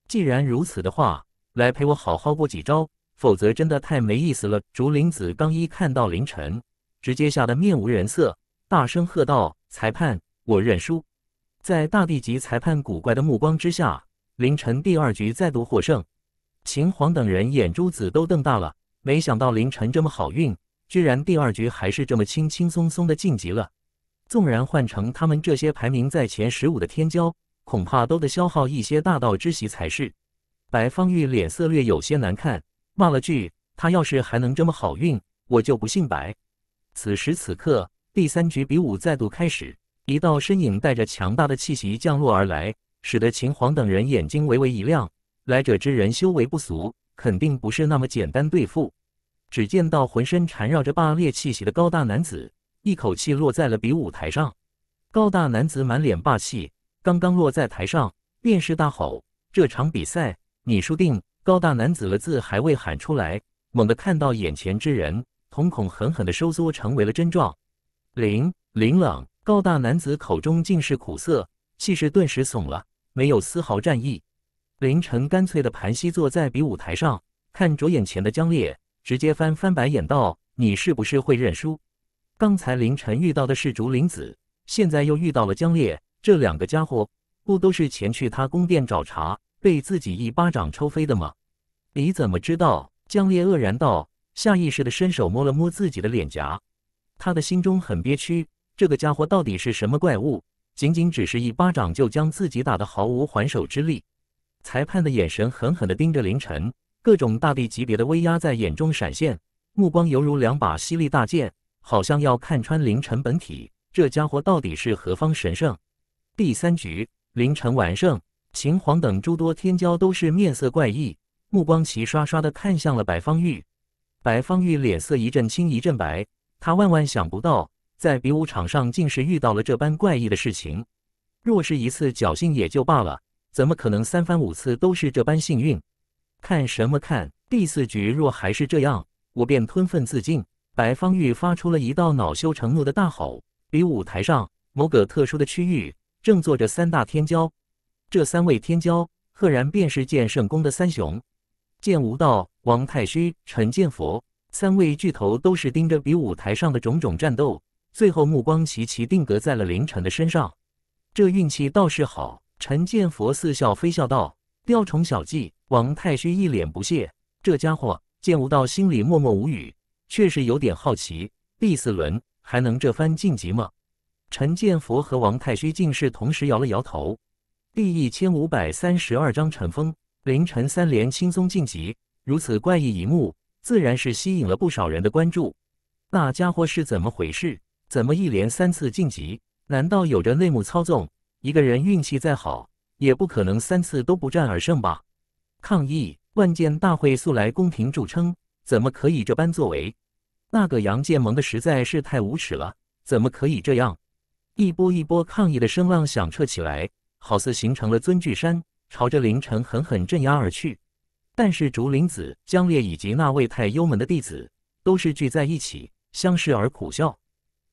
既然如此的话。”来陪我好好过几招，否则真的太没意思了。竹林子刚一看到凌晨，直接吓得面无人色，大声喝道：“裁判，我认输！”在大帝级裁判古怪的目光之下，凌晨第二局再度获胜。秦皇等人眼珠子都瞪大了，没想到凌晨这么好运，居然第二局还是这么轻轻松松的晋级了。纵然换成他们这些排名在前十五的天骄，恐怕都得消耗一些大道之息才是。白方玉脸色略有些难看，骂了句：“他要是还能这么好运，我就不姓白。”此时此刻，第三局比武再度开始，一道身影带着强大的气息降落而来，使得秦皇等人眼睛微微一亮。来者之人修为不俗，肯定不是那么简单对付。只见到浑身缠绕着霸烈气息的高大男子，一口气落在了比武台上。高大男子满脸霸气，刚刚落在台上，便是大吼：“这场比赛！”你输定！高大男子的字还未喊出来，猛地看到眼前之人，瞳孔狠狠的收缩成为了针状。林林朗，高大男子口中尽是苦涩，气势顿时怂了，没有丝毫战意。凌晨干脆的盘膝坐在比武台上，看着眼前的江烈，直接翻翻白眼道：“你是不是会认输？”刚才凌晨遇到的是竹林子，现在又遇到了江烈，这两个家伙不都是前去他宫殿找茬？被自己一巴掌抽飞的吗？你怎么知道？江烈愕然道，下意识的伸手摸了摸自己的脸颊，他的心中很憋屈。这个家伙到底是什么怪物？仅仅只是一巴掌就将自己打得毫无还手之力。裁判的眼神狠狠地盯着凌晨，各种大地级别的威压在眼中闪现，目光犹如两把犀利大剑，好像要看穿凌晨本体。这家伙到底是何方神圣？第三局，凌晨完胜。秦皇等诸多天骄都是面色怪异，目光齐刷刷的看向了白方玉。白方玉脸色一阵青一阵白，他万万想不到在比武场上竟是遇到了这般怪异的事情。若是一次侥幸也就罢了，怎么可能三番五次都是这般幸运？看什么看？第四局若还是这样，我便吞粪自尽！白方玉发出了一道恼羞成怒的大吼。比武台上某个特殊的区域，正坐着三大天骄。这三位天骄，赫然便是剑圣宫的三雄：剑无道、王太虚、陈剑佛。三位巨头都是盯着比武台上的种种战斗，最后目光齐齐定格在了凌晨的身上。这运气倒是好。陈剑佛似笑非笑道：“雕虫小技。”王太虚一脸不屑：“这家伙。”剑无道心里默默无语，确实有点好奇，第四轮还能这番晋级吗？陈剑佛和王太虚竟是同时摇了摇头。第一千五百三十二章尘封凌晨三连轻松晋级，如此怪异一幕，自然是吸引了不少人的关注。那家伙是怎么回事？怎么一连三次晋级？难道有着内幕操纵？一个人运气再好，也不可能三次都不战而胜吧？抗议！万剑大会素来公平著称，怎么可以这般作为？那个杨剑盟的实在是太无耻了！怎么可以这样？一波一波抗议的声浪响彻起来。好似形成了尊巨山，朝着凌晨狠狠镇压而去。但是竹林子、江烈以及那位太幽门的弟子都是聚在一起，相视而苦笑。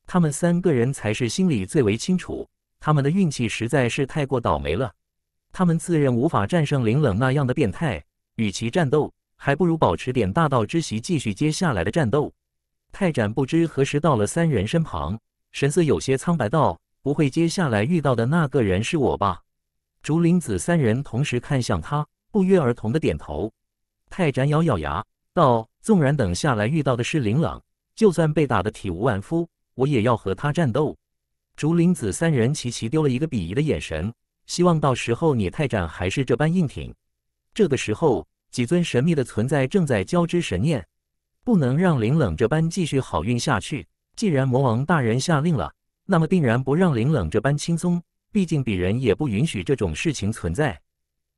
他们三个人才是心里最为清楚，他们的运气实在是太过倒霉了。他们自认无法战胜林冷那样的变态，与其战斗，还不如保持点大道之习，继续接下来的战斗。太斩不知何时到了三人身旁，神色有些苍白道。不会，接下来遇到的那个人是我吧？竹林子三人同时看向他，不约而同的点头。泰斩咬咬牙道：“纵然等下来遇到的是林冷，就算被打得体无完肤，我也要和他战斗。”竹林子三人齐齐丢了一个鄙夷的眼神，希望到时候你泰斩还是这般硬挺。这个时候，几尊神秘的存在正在交织神念，不能让林冷这般继续好运下去。既然魔王大人下令了。那么定然不让林冷这般轻松，毕竟鄙人也不允许这种事情存在。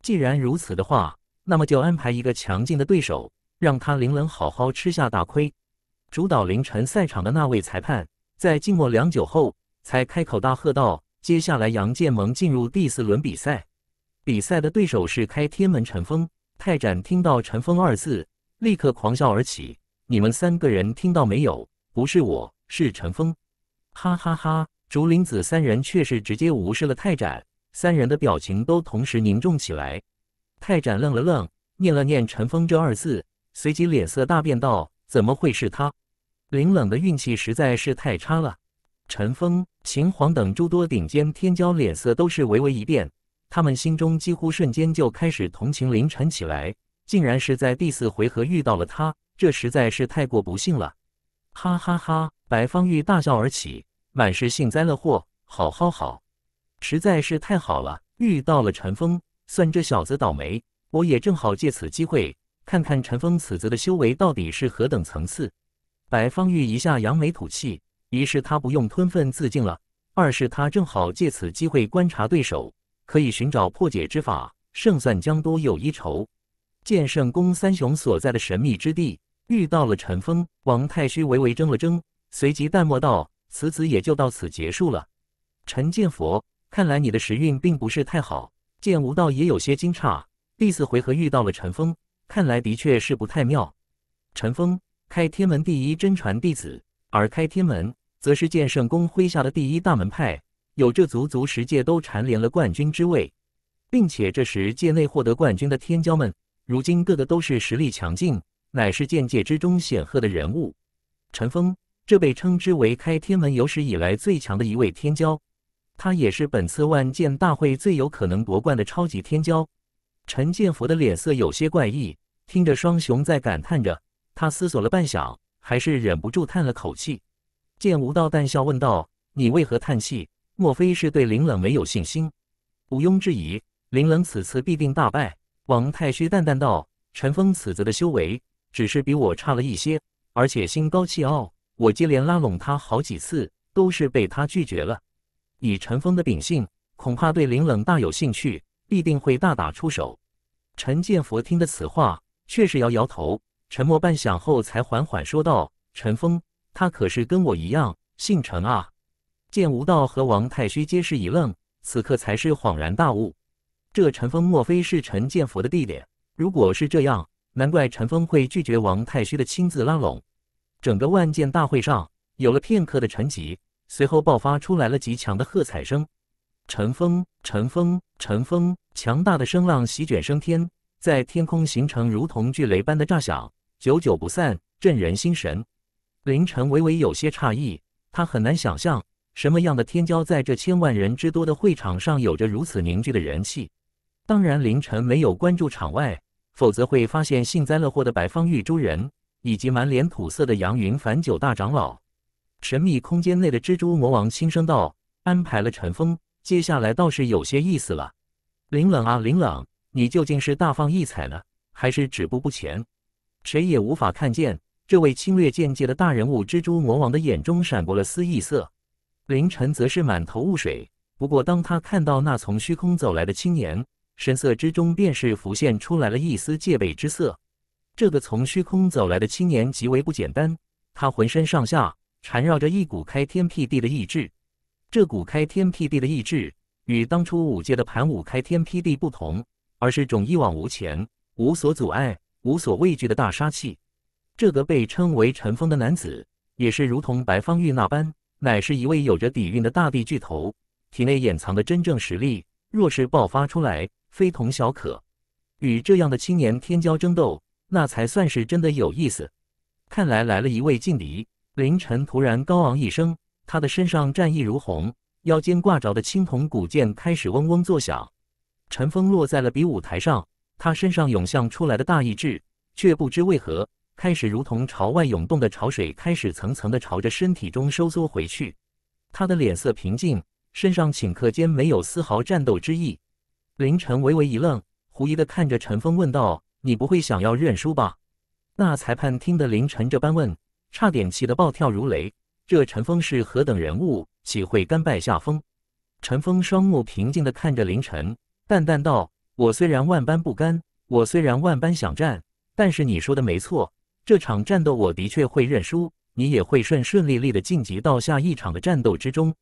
既然如此的话，那么就安排一个强劲的对手，让他林冷好好吃下大亏。主导凌晨赛场的那位裁判，在静默良久后，才开口大喝道：“接下来，杨建盟进入第四轮比赛，比赛的对手是开天门陈峰。”太展听到“陈峰”二字，立刻狂笑而起：“你们三个人听到没有？不是我，是陈峰。”哈哈哈！竹林子三人却是直接无视了泰展，三人的表情都同时凝重起来。泰展愣了愣，念了念“陈峰”这二字，随即脸色大变，道：“怎么会是他？林冷的运气实在是太差了！”陈峰、秦皇等诸多顶尖天骄脸色都是微微一变，他们心中几乎瞬间就开始同情林晨起来，竟然是在第四回合遇到了他，这实在是太过不幸了！哈哈哈！白方玉大笑而起，满是幸灾乐祸。好好好，实在是太好了！遇到了陈峰，算这小子倒霉。我也正好借此机会，看看陈峰此子的修为到底是何等层次。白方玉一下扬眉吐气，一是他不用吞愤自尽了，二是他正好借此机会观察对手，可以寻找破解之法，胜算将多有一筹。剑圣宫三雄所在的神秘之地，遇到了陈峰，王太虚微微怔了怔。随即淡漠道：“此子也就到此结束了。”陈剑佛，看来你的时运并不是太好。剑无道也有些惊诧，第四回合遇到了陈峰，看来的确是不太妙。陈峰，开天门第一真传弟子，而开天门则是剑圣宫麾下的第一大门派，有着足足十届都蝉联了冠军之位，并且这十届内获得冠军的天骄们，如今个个都是实力强劲，乃是剑界之中显赫的人物。陈峰，这被称之为开天门有史以来最强的一位天骄，他也是本次万剑大会最有可能夺冠的超级天骄。陈建福的脸色有些怪异，听着双雄在感叹着，他思索了半晌，还是忍不住叹了口气。见无道淡笑问道：“你为何叹气？莫非是对林冷没有信心？”毋庸置疑，林冷此次必定大败。王太虚淡淡道：“陈峰此子的修为只是比我差了一些，而且心高气傲。”我接连拉拢他好几次，都是被他拒绝了。以陈峰的秉性，恐怕对林冷大有兴趣，必定会大打出手。陈建佛听得此话，却是摇摇头，沉默半晌后，才缓缓说道：“陈峰，他可是跟我一样姓陈啊！”见吴道和王太虚皆是一愣，此刻才是恍然大悟：这陈峰莫非是陈建佛的弟弟？如果是这样，难怪陈峰会拒绝王太虚的亲自拉拢。整个万剑大会上，有了片刻的沉寂，随后爆发出来了极强的喝彩声。尘风，尘风，尘风！强大的声浪席卷升天，在天空形成如同巨雷般的炸响，久久不散，震人心神。林晨微微有些诧异，他很难想象什么样的天骄在这千万人之多的会场上有着如此凝聚的人气。当然，林晨没有关注场外，否则会发现幸灾乐祸的白方玉珠人。以及满脸土色的杨云凡九大长老，神秘空间内的蜘蛛魔王轻声道：“安排了尘封，接下来倒是有些意思了。”林冷啊，林冷，你究竟是大放异彩呢，还是止步不前？谁也无法看见。这位侵略剑界的大人物，蜘蛛魔王的眼中闪过了丝异色。凌晨则是满头雾水，不过当他看到那从虚空走来的青年，神色之中便是浮现出来了一丝戒备之色。这个从虚空走来的青年极为不简单，他浑身上下缠绕着一股开天辟地的意志，这股开天辟地的意志与当初五界的盘武开天辟地不同，而是种一往无前、无所阻碍、无所畏惧的大杀器。这个被称为陈峰的男子，也是如同白方玉那般，乃是一位有着底蕴的大地巨头，体内掩藏的真正实力，若是爆发出来，非同小可。与这样的青年天骄争斗。那才算是真的有意思。看来来了一位劲敌。凌晨突然高昂一声，他的身上战意如虹，腰间挂着的青铜古剑开始嗡嗡作响。陈峰落在了比武台上，他身上涌向出来的大意志，却不知为何开始如同朝外涌动的潮水，开始层层的朝着身体中收缩回去。他的脸色平静，身上顷刻间没有丝毫战斗之意。凌晨微微一愣，狐疑的看着陈峰问道。你不会想要认输吧？那裁判听得凌晨这般问，差点气得暴跳如雷。这陈峰是何等人物，岂会甘拜下风？陈峰双目平静的看着凌晨，淡淡道：“我虽然万般不甘，我虽然万般想战，但是你说的没错，这场战斗我的确会认输，你也会顺顺利利的晋级到下一场的战斗之中。”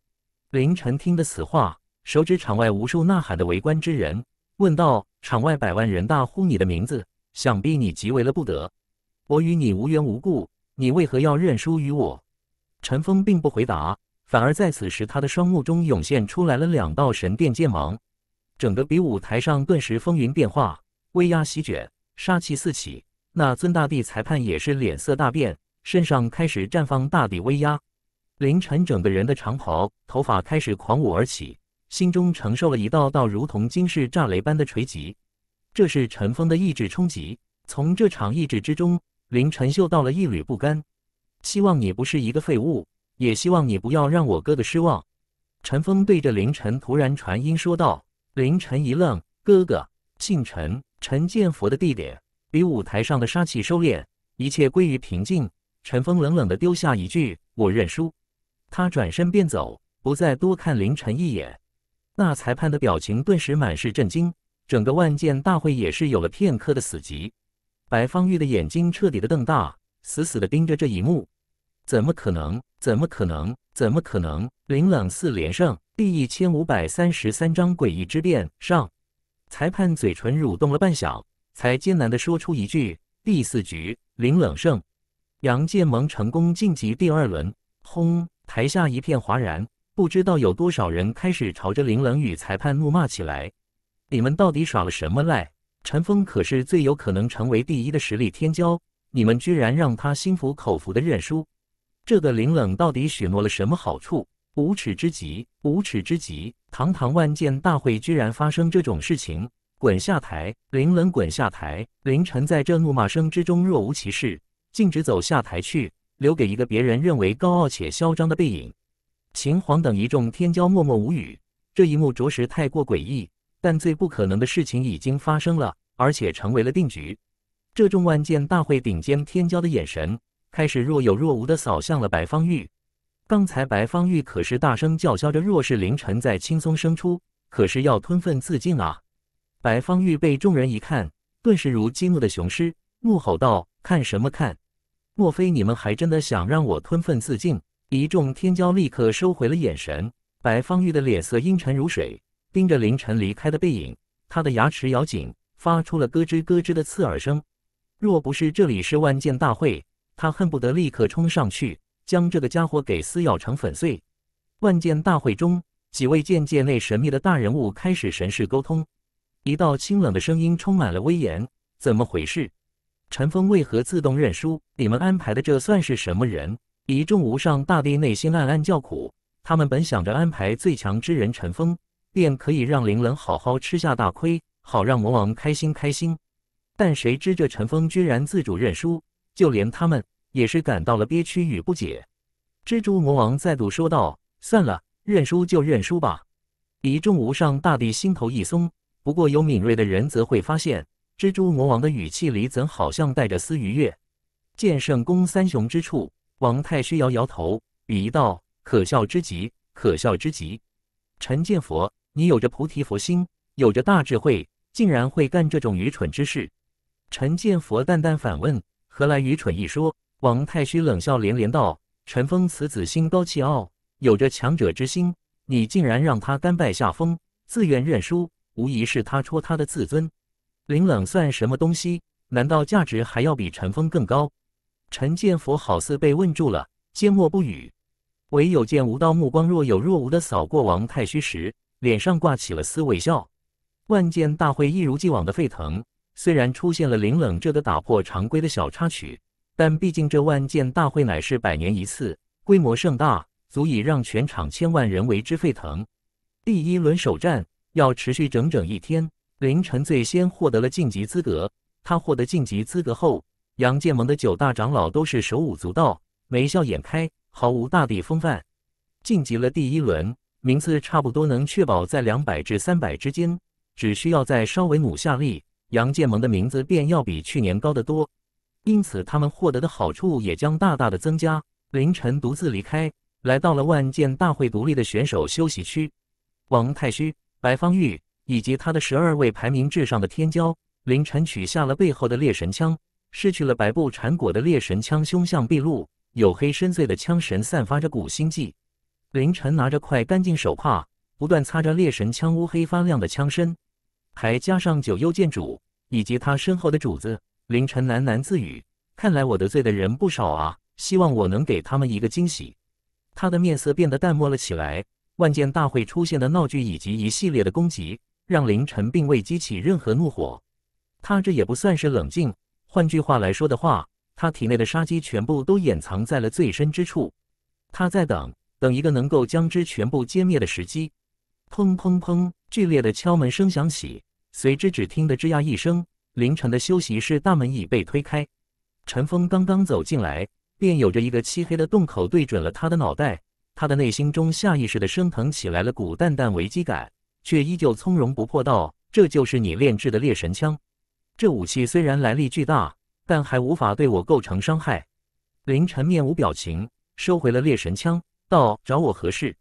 凌晨听得此话，手指场外无数呐喊的围观之人，问道：“场外百万人大呼你的名字？”想必你极为了不得，我与你无缘无故，你为何要认输于我？陈峰并不回答，反而在此时，他的双目中涌现出来了两道神殿剑芒，整个比武台上顿时风云变化，威压席卷，杀气四起。那尊大帝裁判也是脸色大变，身上开始绽放大地威压，凌晨整个人的长袍头发开始狂舞而起，心中承受了一道道如同惊世炸雷般的锤击。这是陈峰的意志冲击，从这场意志之中，林晨嗅到了一缕不甘。希望你不是一个废物，也希望你不要让我哥哥失望。陈峰对着林晨突然传音说道。林晨一愣：“哥哥，姓陈，陈建福的弟弟。”比舞台上的杀气收敛，一切归于平静。陈峰冷冷的丢下一句：“我认输。”他转身便走，不再多看林晨一眼。那裁判的表情顿时满是震惊。整个万剑大会也是有了片刻的死寂，白方玉的眼睛彻底的瞪大，死死的盯着这一幕。怎么可能？怎么可能？怎么可能？林冷四连胜，第一千五百三十三章诡异之变。上，裁判嘴唇蠕动了半晌，才艰难的说出一句：“第四局，林冷胜，杨建盟成功晋级第二轮。”轰！台下一片哗然，不知道有多少人开始朝着林冷与裁判怒骂起来。你们到底耍了什么赖？陈峰可是最有可能成为第一的实力天骄，你们居然让他心服口服的认输！这个林冷到底许诺了什么好处？无耻之极，无耻之极！堂堂万剑大会居然发生这种事情，滚下台！林冷滚下台！凌晨在这怒骂声之中若无其事，径直走下台去，留给一个别人认为高傲且嚣张的背影。秦皇等一众天骄默默无语，这一幕着实太过诡异。但最不可能的事情已经发生了，而且成为了定局。这众万剑大会顶尖天骄的眼神开始若有若无的扫向了白方玉。刚才白方玉可是大声叫嚣着若是凌晨在青松生出，可是要吞粪自尽啊！白方玉被众人一看，顿时如激怒的雄狮，怒吼道：“看什么看？莫非你们还真的想让我吞粪自尽？”一众天骄立刻收回了眼神。白方玉的脸色阴沉如水。盯着凌晨离开的背影，他的牙齿咬紧，发出了咯吱咯吱的刺耳声。若不是这里是万剑大会，他恨不得立刻冲上去，将这个家伙给撕咬成粉碎。万剑大会中，几位剑界内神秘的大人物开始神识沟通。一道清冷的声音充满了威严：“怎么回事？陈峰为何自动认输？你们安排的这算是什么人？”一众无上大帝内心暗暗叫苦。他们本想着安排最强之人陈峰，便可以让灵冷好好吃下大亏，好让魔王开心开心。但谁知这陈峰居然自主认输，就连他们也是感到了憋屈与不解。蜘蛛魔王再度说道：“算了，认输就认输吧。”一众无上大帝心头一松。不过有敏锐的人则会发现，蜘蛛魔王的语气里怎好像带着丝愉悦。剑圣宫三雄之处，王太虚摇摇头，语一道：“可笑之极，可笑之极。”陈剑佛。你有着菩提佛心，有着大智慧，竟然会干这种愚蠢之事？陈建佛淡淡反问：“何来愚蠢一说？”王太虚冷笑连连道：“陈峰此子心高气傲，有着强者之心，你竟然让他甘拜下风，自愿认输，无疑是他戳他的自尊。”林冷算什么东西？难道价值还要比陈峰更高？陈建佛好似被问住了，缄默不语，唯有见吴道目光若有若无的扫过王太虚时。脸上挂起了丝微笑，万剑大会一如既往的沸腾。虽然出现了林冷这个打破常规的小插曲，但毕竟这万剑大会乃是百年一次，规模盛大，足以让全场千万人为之沸腾。第一轮首战要持续整整一天。凌晨最先获得了晋级资格，他获得晋级资格后，杨剑盟的九大长老都是手舞足蹈，眉笑眼开，毫无大地风范。晋级了第一轮。名次差不多能确保在两百至三百之间，只需要再稍微努下力，杨建盟的名字便要比去年高得多，因此他们获得的好处也将大大的增加。凌晨独自离开，来到了万剑大会独立的选手休息区。王太虚、白方玉以及他的十二位排名至上的天骄，凌晨取下了背后的猎神枪，失去了白布缠裹的猎神枪，凶相毕露，黝黑深邃的枪神散发着古星悸。凌晨拿着块干净手帕，不断擦着猎神枪乌黑发亮的枪身，还加上九幽剑主以及他身后的主子。凌晨喃喃自语：“看来我得罪的人不少啊，希望我能给他们一个惊喜。”他的面色变得淡漠了起来。万剑大会出现的闹剧以及一系列的攻击，让凌晨并未激起任何怒火。他这也不算是冷静。换句话来说的话，他体内的杀机全部都掩藏在了最深之处。他在等。等一个能够将之全部歼灭的时机。砰砰砰！剧烈的敲门声响起，随之只听得吱呀一声，凌晨的休息室大门已被推开。陈峰刚刚走进来，便有着一个漆黑的洞口对准了他的脑袋。他的内心中下意识的升腾起来了股淡淡危机感，却依旧从容不迫道：“这就是你炼制的猎神枪？这武器虽然来历巨大，但还无法对我构成伤害。”凌晨面无表情，收回了猎神枪。道找我何事？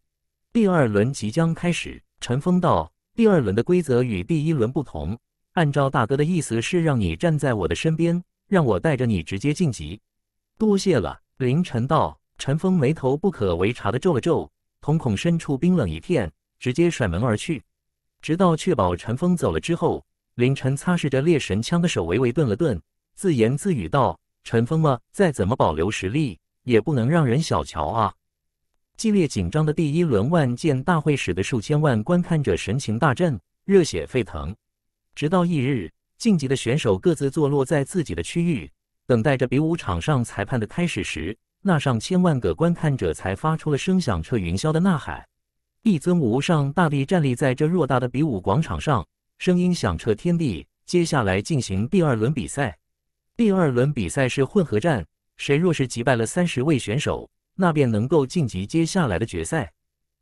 第二轮即将开始。陈峰道：“第二轮的规则与第一轮不同，按照大哥的意思是让你站在我的身边，让我带着你直接晋级。”多谢了。凌晨道。陈峰眉头不可为察的皱了皱，瞳孔深处冰冷一片，直接甩门而去。直到确保陈峰走了之后，凌晨擦拭着猎神枪的手微微顿了顿，自言自语道：“陈峰嘛，再怎么保留实力，也不能让人小瞧啊。”激烈紧张的第一轮万剑大会使得数千万观看者神情大振，热血沸腾。直到翌日，晋级的选手各自坐落在自己的区域，等待着比武场上裁判的开始时，那上千万个观看者才发出了声响彻云霄的呐喊。一尊无上大帝站立在这偌大的比武广场上，声音响彻天地。接下来进行第二轮比赛。第二轮比赛是混合战，谁若是击败了三十位选手。那便能够晋级接下来的决赛。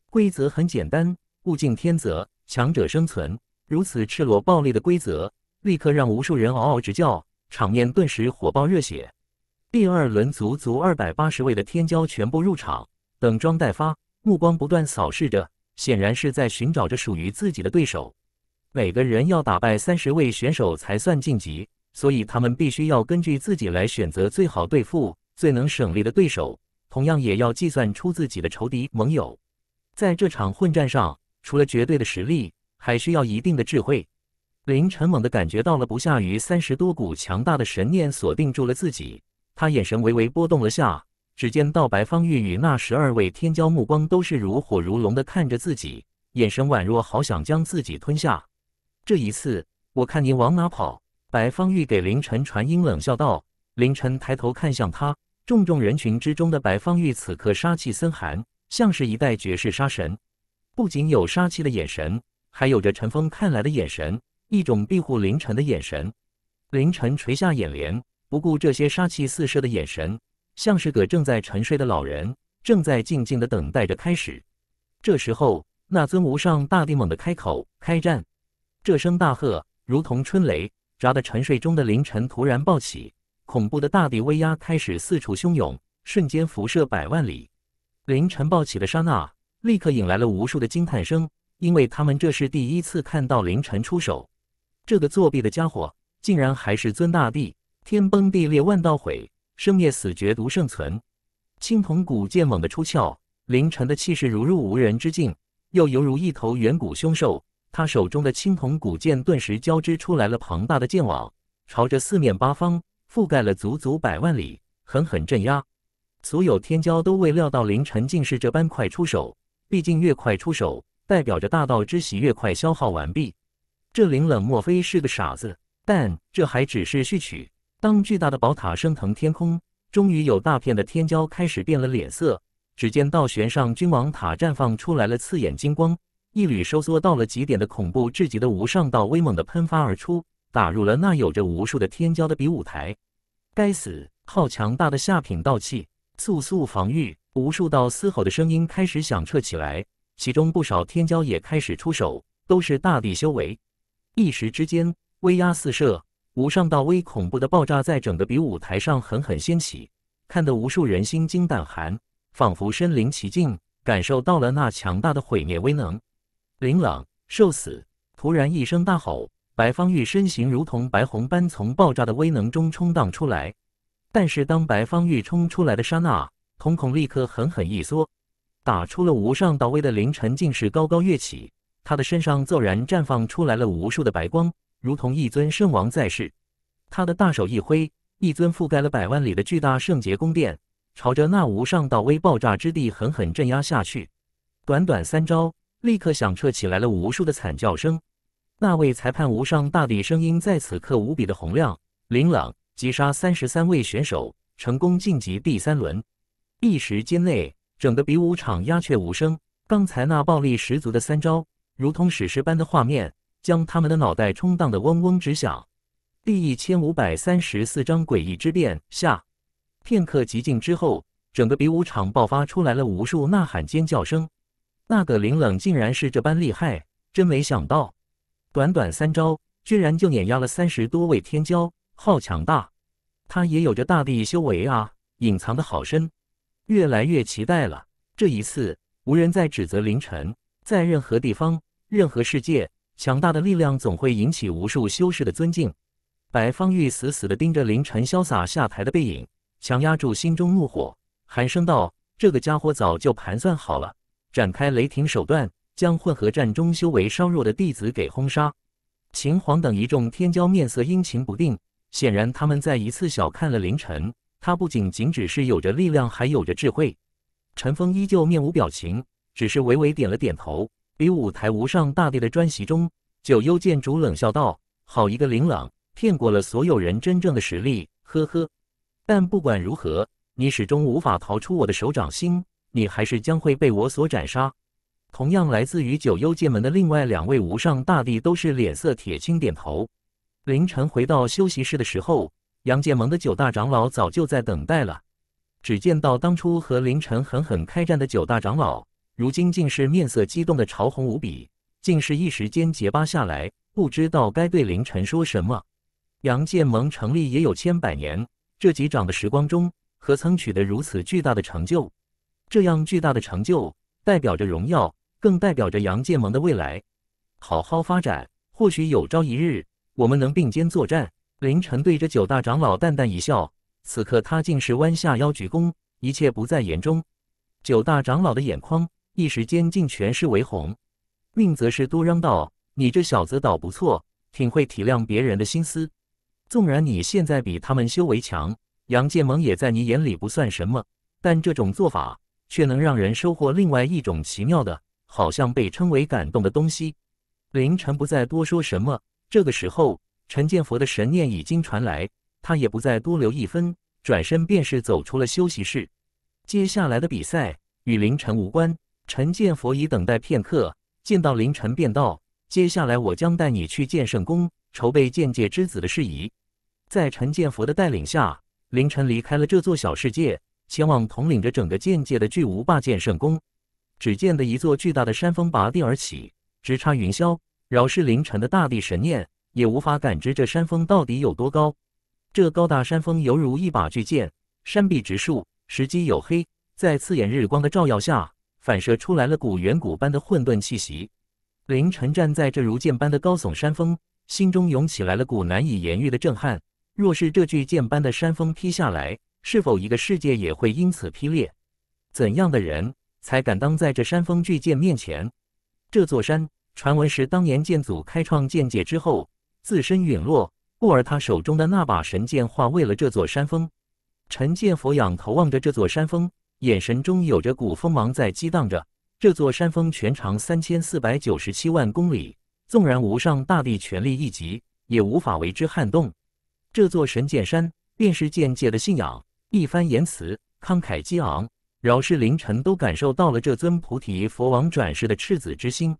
规则很简单，物竞天择，强者生存。如此赤裸暴力的规则，立刻让无数人嗷嗷直叫，场面顿时火爆热血。第二轮，足足二百八十位的天骄全部入场，等装待发，目光不断扫视着，显然是在寻找着属于自己的对手。每个人要打败三十位选手才算晋级，所以他们必须要根据自己来选择最好对付、最能省力的对手。同样也要计算出自己的仇敌、盟友，在这场混战上，除了绝对的实力，还需要一定的智慧。凌晨猛地感觉到了不下于三十多股强大的神念锁定住了自己，他眼神微微波动了下，只见到白方玉与那十二位天骄目光都是如火如龙的看着自己，眼神宛若好想将自己吞下。这一次，我看你往哪跑！白方玉给凌晨传音冷笑道。凌晨抬头看向他。重重人群之中的白方玉此刻杀气森寒，像是一代绝世杀神。不仅有杀气的眼神，还有着陈峰看来的眼神，一种庇护凌晨的眼神。凌晨垂下眼帘，不顾这些杀气四射的眼神，像是个正在沉睡的老人，正在静静的等待着开始。这时候，那尊无上大帝猛地开口：“开战！”这声大喝如同春雷，砸得沉睡中的凌晨突然暴起。恐怖的大地威压开始四处汹涌，瞬间辐射百万里。凌晨暴起的刹那，立刻引来了无数的惊叹声，因为他们这是第一次看到凌晨出手。这个作弊的家伙，竟然还是尊大帝！天崩地裂万道毁，生灭死绝独剩存。青铜古剑猛地出鞘，凌晨的气势如入无人之境，又犹如一头远古凶兽。他手中的青铜古剑顿时交织出来了庞大的剑网，朝着四面八方。覆盖了足足百万里，狠狠镇压。所有天骄都未料到凌晨竟是这般快出手。毕竟越快出手，代表着大道之喜越快消耗完毕。这林冷莫非是个傻子？但这还只是序曲。当巨大的宝塔升腾天空，终于有大片的天骄开始变了脸色。只见道玄上君王塔绽放出来了刺眼金光，一缕收缩到了极点的恐怖至极的无上道威猛的喷发而出。打入了那有着无数的天骄的比武台。该死！好强大的下品道器！速速防御！无数道嘶吼的声音开始响彻起来，其中不少天骄也开始出手，都是大地修为。一时之间，威压四射，无上道威恐怖的爆炸在整个比武台上狠狠掀起，看得无数人心惊胆寒，仿佛身临其境，感受到了那强大的毁灭威能。林琅，受死！突然一声大吼。白方玉身形如同白虹般从爆炸的威能中冲荡出来，但是当白方玉冲出来的刹那，瞳孔立刻狠狠一缩。打出了无上道威的凌晨，竟是高高跃起，他的身上骤然绽放出来了无数的白光，如同一尊圣王在世。他的大手一挥，一尊覆盖了百万里的巨大圣洁宫殿，朝着那无上道威爆炸之地狠狠镇压下去。短短三招，立刻响彻起来了无数的惨叫声。那位裁判无上大帝声音在此刻无比的洪亮，林冷击杀三十三位选手，成功晋级第三轮。一时间内，整个比武场鸦雀无声。刚才那暴力十足的三招，如同史诗般的画面，将他们的脑袋冲荡的嗡嗡直响。第一千五百三十四章诡异之变下，片刻寂静之后，整个比武场爆发出来了无数呐喊尖叫声。那个林冷竟然是这般厉害，真没想到。短短三招，居然就碾压了三十多位天骄，好强大！他也有着大地修为啊，隐藏的好深，越来越期待了。这一次，无人再指责凌晨，在任何地方、任何世界，强大的力量总会引起无数修士的尊敬。白方玉死死地盯着凌晨潇洒下台的背影，强压住心中怒火，寒声道：“这个家伙早就盘算好了，展开雷霆手段。”将混合战中修为稍弱的弟子给轰杀。秦皇等一众天骄面色阴晴不定，显然他们在一次小看了凌晨。他不仅仅只是有着力量，还有着智慧。陈峰依旧面无表情，只是微微点了点头。比武台无上大帝的专席中，九幽剑主冷笑道：“好一个林朗，骗过了所有人真正的实力。呵呵，但不管如何，你始终无法逃出我的手掌心，你还是将会被我所斩杀。”同样来自于九幽剑门的另外两位无上大帝都是脸色铁青，点头。凌晨回到休息室的时候，杨建盟的九大长老早就在等待了。只见到当初和凌晨狠狠开战的九大长老，如今竟是面色激动的潮红无比，竟是一时间结巴下来，不知道该对凌晨说什么。杨建盟成立也有千百年，这几掌的时光中，何曾取得如此巨大的成就？这样巨大的成就，代表着荣耀。更代表着杨建盟的未来，好好发展，或许有朝一日我们能并肩作战。凌晨对着九大长老淡淡一笑，此刻他竟是弯下腰鞠躬，一切不在言中。九大长老的眼眶一时间竟全是为红，命则是多嚷道：“你这小子倒不错，挺会体谅别人的心思。纵然你现在比他们修为强，杨建盟也在你眼里不算什么，但这种做法却能让人收获另外一种奇妙的。”好像被称为感动的东西。凌晨不再多说什么，这个时候陈建佛的神念已经传来，他也不再多留一分，转身便是走出了休息室。接下来的比赛与凌晨无关，陈建佛已等待片刻，见到凌晨便道：“接下来我将带你去剑圣宫筹备剑界之子的事宜。”在陈建佛的带领下，凌晨离开了这座小世界，前往统领着整个剑界的巨无霸剑圣宫。只见得一座巨大的山峰拔地而起，直插云霄，饶是凌晨的大地神念也无法感知这山峰到底有多高。这高大山峰犹如一把巨剑，山壁直竖，石基黝黑，在刺眼日光的照耀下，反射出来了股远古般的混沌气息。凌晨站在这如剑般的高耸山峰，心中涌起来了股难以言喻的震撼。若是这巨剑般的山峰劈下来，是否一个世界也会因此劈裂？怎样的人？才敢当在这山峰巨剑面前。这座山传闻是当年剑祖开创剑界之后，自身陨落，故而他手中的那把神剑化为了这座山峰。陈剑佛仰头望着这座山峰，眼神中有着股锋芒在激荡着。这座山峰全长三千四百九十七万公里，纵然无上大帝全力一击，也无法为之撼动。这座神剑山便是剑界的信仰。一番言辞慷慨激昂。饶是凌晨都感受到了这尊菩提佛王转世的赤子之心，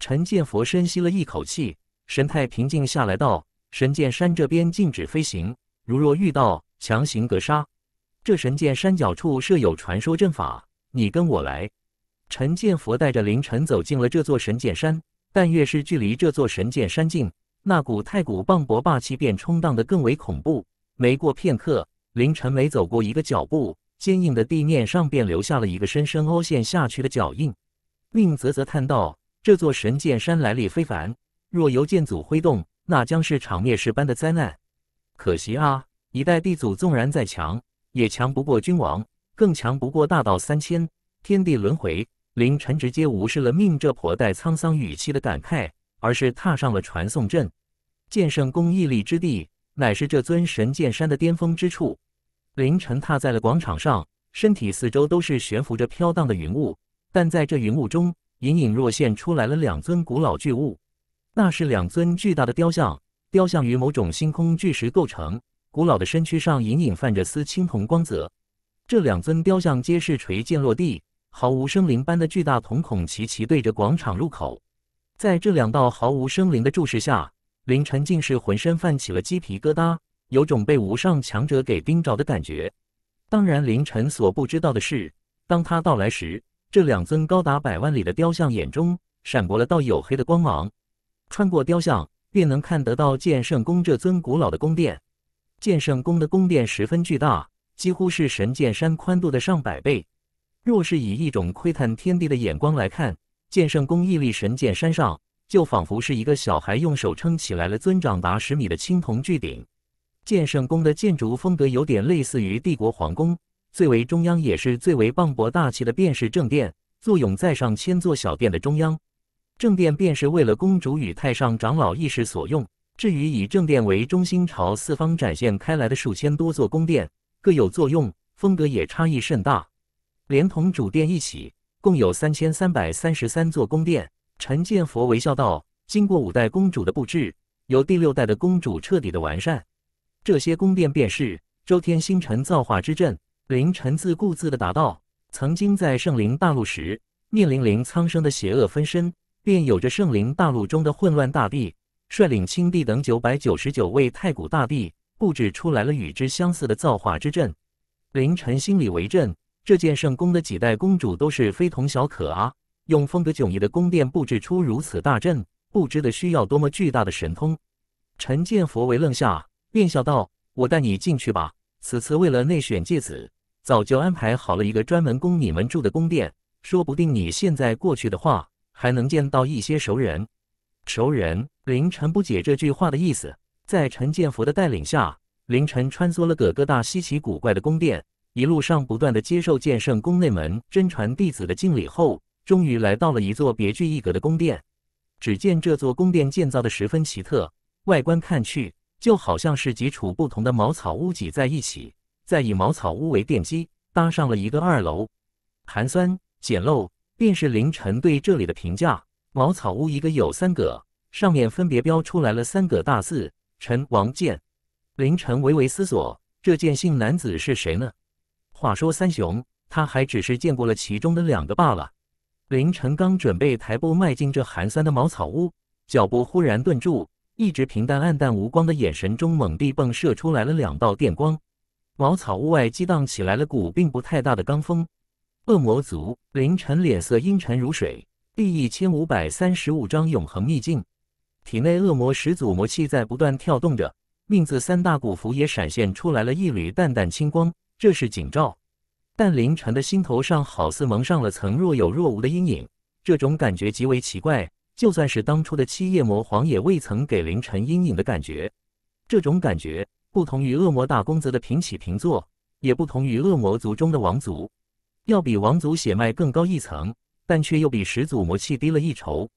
陈建佛深吸了一口气，神态平静下来道：“神剑山这边禁止飞行，如若遇到强行格杀，这神剑山脚处设有传说阵法，你跟我来。”陈建佛带着凌晨走进了这座神剑山，但越是距离这座神剑山近，那股太古磅礴霸气便冲荡得更为恐怖。没过片刻，凌晨每走过一个脚步。坚硬的地面上便留下了一个深深凹陷下去的脚印。宁啧啧叹道：“这座神剑山来历非凡，若由剑祖挥动，那将是场灭世般的灾难。可惜啊，一代地祖纵然再强，也强不过君王，更强不过大道三千。天地轮回，凌晨直接无视了命这婆带沧桑语气的感慨，而是踏上了传送阵。剑圣宫屹立之地，乃是这尊神剑山的巅峰之处。”凌晨踏在了广场上，身体四周都是悬浮着飘荡的云雾，但在这云雾中，隐隐若现出来了两尊古老巨物，那是两尊巨大的雕像，雕像于某种星空巨石构成，古老的身躯上隐隐泛着丝青铜光泽。这两尊雕像皆是垂剑落地，毫无生灵般的巨大瞳孔齐齐对着广场入口，在这两道毫无生灵的注视下，凌晨竟是浑身泛起了鸡皮疙瘩。有种被无上强者给盯着的感觉。当然，凌晨所不知道的是，当他到来时，这两尊高达百万里的雕像眼中闪过了道黝黑的光芒。穿过雕像，便能看得到剑圣宫这尊古老的宫殿。剑圣宫的宫殿十分巨大，几乎是神剑山宽度的上百倍。若是以一种窥探天地的眼光来看，剑圣宫屹立神剑山上，就仿佛是一个小孩用手撑起来了尊长达十米的青铜巨鼎。建圣宫的建筑风格有点类似于帝国皇宫，最为中央也是最为磅礴大气的便是正殿，坐拥在上千座小殿的中央。正殿便是为了公主与太上长老议事所用。至于以正殿为中心朝四方展现开来的数千多座宫殿，各有作用，风格也差异甚大。连同主殿一起，共有三千三百三十三座宫殿。陈建佛微笑道：“经过五代公主的布置，由第六代的公主彻底的完善。”这些宫殿便是周天星辰造化之阵。凌晨自顾自的答道：“曾经在圣灵大陆时，面临灵苍生的邪恶分身，便有着圣灵大陆中的混乱大帝率领青帝等九百九十九位太古大帝布置出来了与之相似的造化之阵。”凌晨心里为震，这件圣宫的几代公主都是非同小可啊！用风格迥异的宫殿布置出如此大阵，不知的需要多么巨大的神通。陈建佛为愣下。便笑道：“我带你进去吧。此次为了内选介子，早就安排好了一个专门供你们住的宫殿，说不定你现在过去的话，还能见到一些熟人。”熟人，林晨不解这句话的意思。在陈建福的带领下，林晨穿梭了各个大稀奇古怪的宫殿，一路上不断的接受剑圣宫内门真传弟子的敬礼后，终于来到了一座别具一格的宫殿。只见这座宫殿建造的十分奇特，外观看去。就好像是几处不同的茅草屋挤在一起，再以茅草屋为奠基搭上了一个二楼，寒酸简陋便是凌晨对这里的评价。茅草屋一个有三个，上面分别标出来了三个大字：陈王建。凌晨微微思索，这建姓男子是谁呢？话说三雄，他还只是见过了其中的两个罢了。凌晨刚准备抬步迈进这寒酸的茅草屋，脚步忽然顿住。一直平淡暗淡无光的眼神中，猛地迸射出来了两道电光。茅草屋外激荡起来了股并不太大的罡风。恶魔族凌晨脸色阴沉如水。第一千五百三十五章永恒秘境。体内恶魔始祖魔气在不断跳动着，命字三大古符也闪现出来了一缕淡淡青光，这是警兆。但凌晨的心头上好似蒙上了层若有若无的阴影，这种感觉极为奇怪。就算是当初的七夜魔皇也未曾给凌晨阴影的感觉，这种感觉不同于恶魔大公子的平起平坐，也不同于恶魔族中的王族，要比王族血脉更高一层，但却又比始祖魔气低了一筹。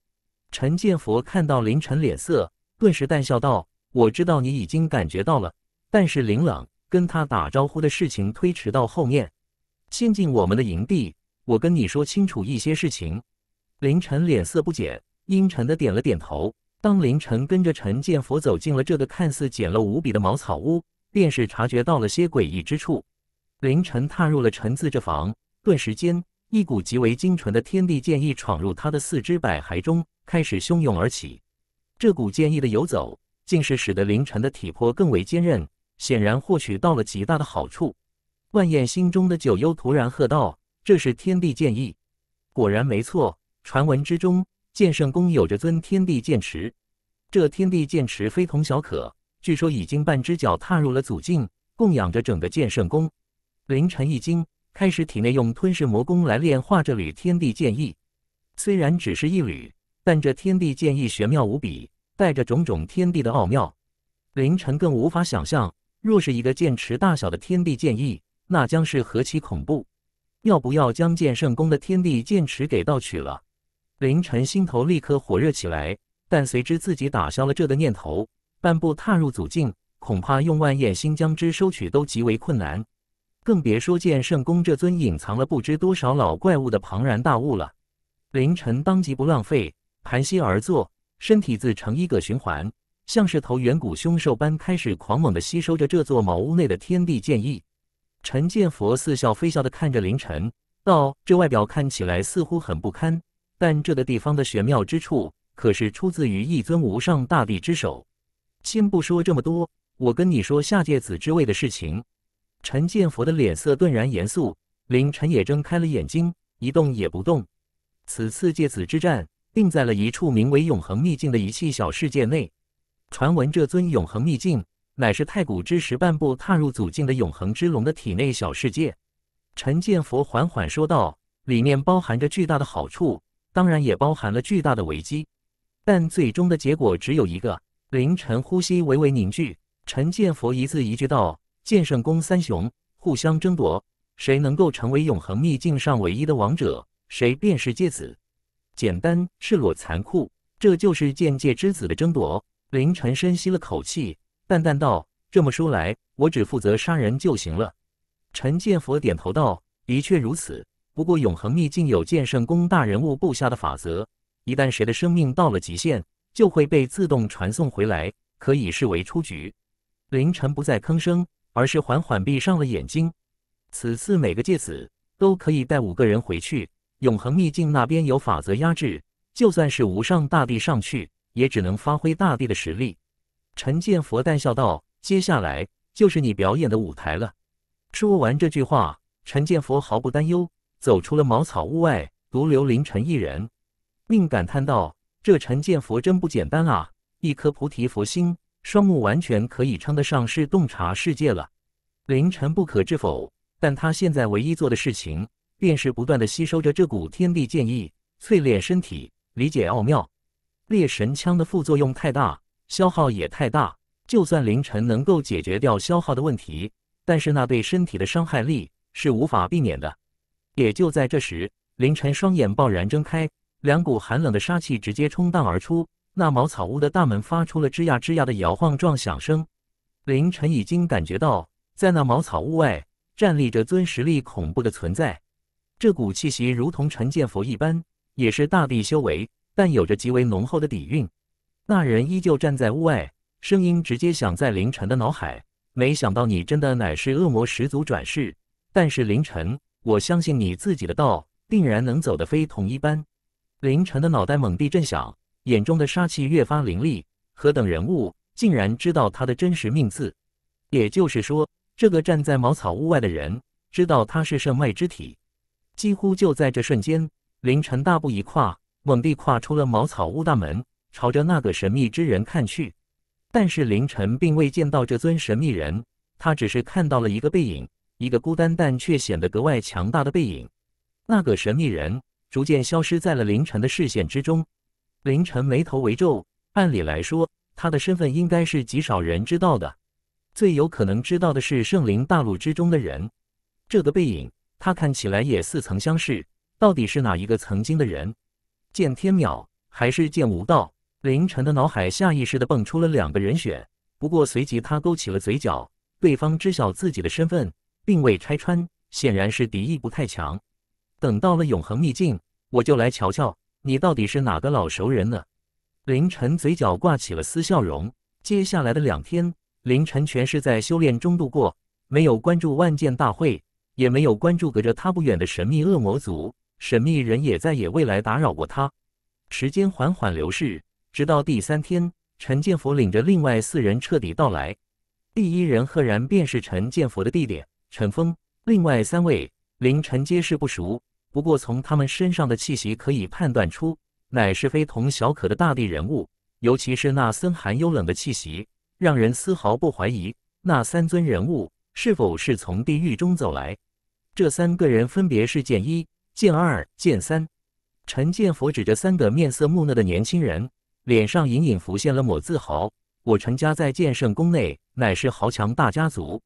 陈建佛看到凌晨脸色，顿时淡笑道：“我知道你已经感觉到了，但是林朗跟他打招呼的事情推迟到后面，先进我们的营地，我跟你说清楚一些事情。”凌晨脸色不减。阴沉的点了点头。当凌晨跟着陈建佛走进了这个看似简陋无比的茅草屋，便是察觉到了些诡异之处。凌晨踏入了陈字这房，顿时间一股极为精纯的天地剑意闯入他的四肢百骸中，开始汹涌而起。这股剑意的游走，竟是使得凌晨的体魄更为坚韧，显然获取到了极大的好处。万燕心中的九幽突然喝道：“这是天地剑意！果然没错，传闻之中。”剑圣宫有着尊天地剑池，这天地剑池非同小可，据说已经半只脚踏入了祖境，供养着整个剑圣宫。凌晨一惊，开始体内用吞噬魔功来炼化这缕天地剑意。虽然只是一缕，但这天地剑意玄妙无比，带着种种天地的奥妙。凌晨更无法想象，若是一个剑池大小的天地剑意，那将是何其恐怖！要不要将剑圣宫的天地剑池给盗取了？凌晨心头立刻火热起来，但随之自己打消了这的念头。半步踏入祖境，恐怕用万叶心将之收取都极为困难，更别说见圣宫这尊隐藏了不知多少老怪物的庞然大物了。凌晨当即不浪费，盘膝而坐，身体自成一个循环，像是头远古凶兽般开始狂猛地吸收着这座茅屋内的天地剑意。陈剑佛似笑非笑的看着凌晨，道：“这外表看起来似乎很不堪。”但这个地方的玄妙之处，可是出自于一尊无上大帝之手。先不说这么多，我跟你说下界子之位的事情。陈建佛的脸色顿然严肃，林晨也睁开了眼睛，一动也不动。此次界子之战，定在了一处名为永恒秘境的一器小世界内。传闻这尊永恒秘境，乃是太古之时半步踏入祖境的永恒之龙的体内小世界。陈建佛缓缓说道：“里面包含着巨大的好处。”当然也包含了巨大的危机，但最终的结果只有一个。凌晨呼吸微微凝聚，陈建佛一字一句道：“剑圣宫三雄互相争夺，谁能够成为永恒秘境上唯一的王者，谁便是界子。简单、赤裸、残酷，这就是剑界之子的争夺。”凌晨深吸了口气，淡淡道：“这么说来，我只负责杀人就行了。”陈建佛点头道：“的确如此。”不过，永恒秘境有剑圣宫大人物布下的法则，一旦谁的生命到了极限，就会被自动传送回来，可以视为出局。凌晨不再吭声，而是缓缓闭上了眼睛。此次每个戒指都可以带五个人回去。永恒秘境那边有法则压制，就算是无上大帝上去，也只能发挥大帝的实力。陈建佛淡笑道：“接下来就是你表演的舞台了。”说完这句话，陈建佛毫不担忧。走出了茅草屋外，独留凌晨一人，并感叹道：“这陈建佛真不简单啊！一颗菩提佛心，双目完全可以称得上是洞察世界了。”凌晨不可置否，但他现在唯一做的事情，便是不断的吸收着这股天地剑意，淬炼身体，理解奥妙。猎神枪的副作用太大，消耗也太大。就算凌晨能够解决掉消耗的问题，但是那对身体的伤害力是无法避免的。也就在这时，凌晨双眼爆然睁开，两股寒冷的杀气直接冲荡而出。那茅草屋的大门发出了吱呀吱呀的摇晃状响声。凌晨已经感觉到，在那茅草屋外站立着尊实力恐怖的存在。这股气息如同陈建佛一般，也是大地修为，但有着极为浓厚的底蕴。那人依旧站在屋外，声音直接响在凌晨的脑海。没想到你真的乃是恶魔始祖转世，但是凌晨。我相信你自己的道，定然能走得非同一般。凌晨的脑袋猛地震响，眼中的杀气越发凌厉。何等人物，竟然知道他的真实命字？也就是说，这个站在茅草屋外的人，知道他是圣脉之体。几乎就在这瞬间，凌晨大步一跨，猛地跨出了茅草屋大门，朝着那个神秘之人看去。但是凌晨并未见到这尊神秘人，他只是看到了一个背影。一个孤单但却显得格外强大的背影，那个神秘人逐渐消失在了凌晨的视线之中。凌晨眉头微皱，按理来说，他的身份应该是极少人知道的，最有可能知道的是圣灵大陆之中的人。这个背影，他看起来也似曾相识，到底是哪一个曾经的人？见天淼还是见无道？凌晨的脑海下意识地蹦出了两个人选，不过随即他勾起了嘴角，对方知晓自己的身份。并未拆穿，显然是敌意不太强。等到了永恒秘境，我就来瞧瞧你到底是哪个老熟人呢？凌晨嘴角挂起了丝笑容。接下来的两天，凌晨全是在修炼中度过，没有关注万剑大会，也没有关注隔着他不远的神秘恶魔族。神秘人也再也未来打扰过他。时间缓缓流逝，直到第三天，陈建福领着另外四人彻底到来。第一人赫然便是陈建福的弟弟。陈峰，另外三位林晨皆是不熟，不过从他们身上的气息可以判断出，乃是非同小可的大地人物。尤其是那森寒幽冷的气息，让人丝毫不怀疑那三尊人物是否是从地狱中走来。这三个人分别是剑一、剑二、剑三。陈剑佛指着三个面色木讷的年轻人，脸上隐隐浮现了抹自豪。我陈家在剑圣宫内，乃是豪强大家族。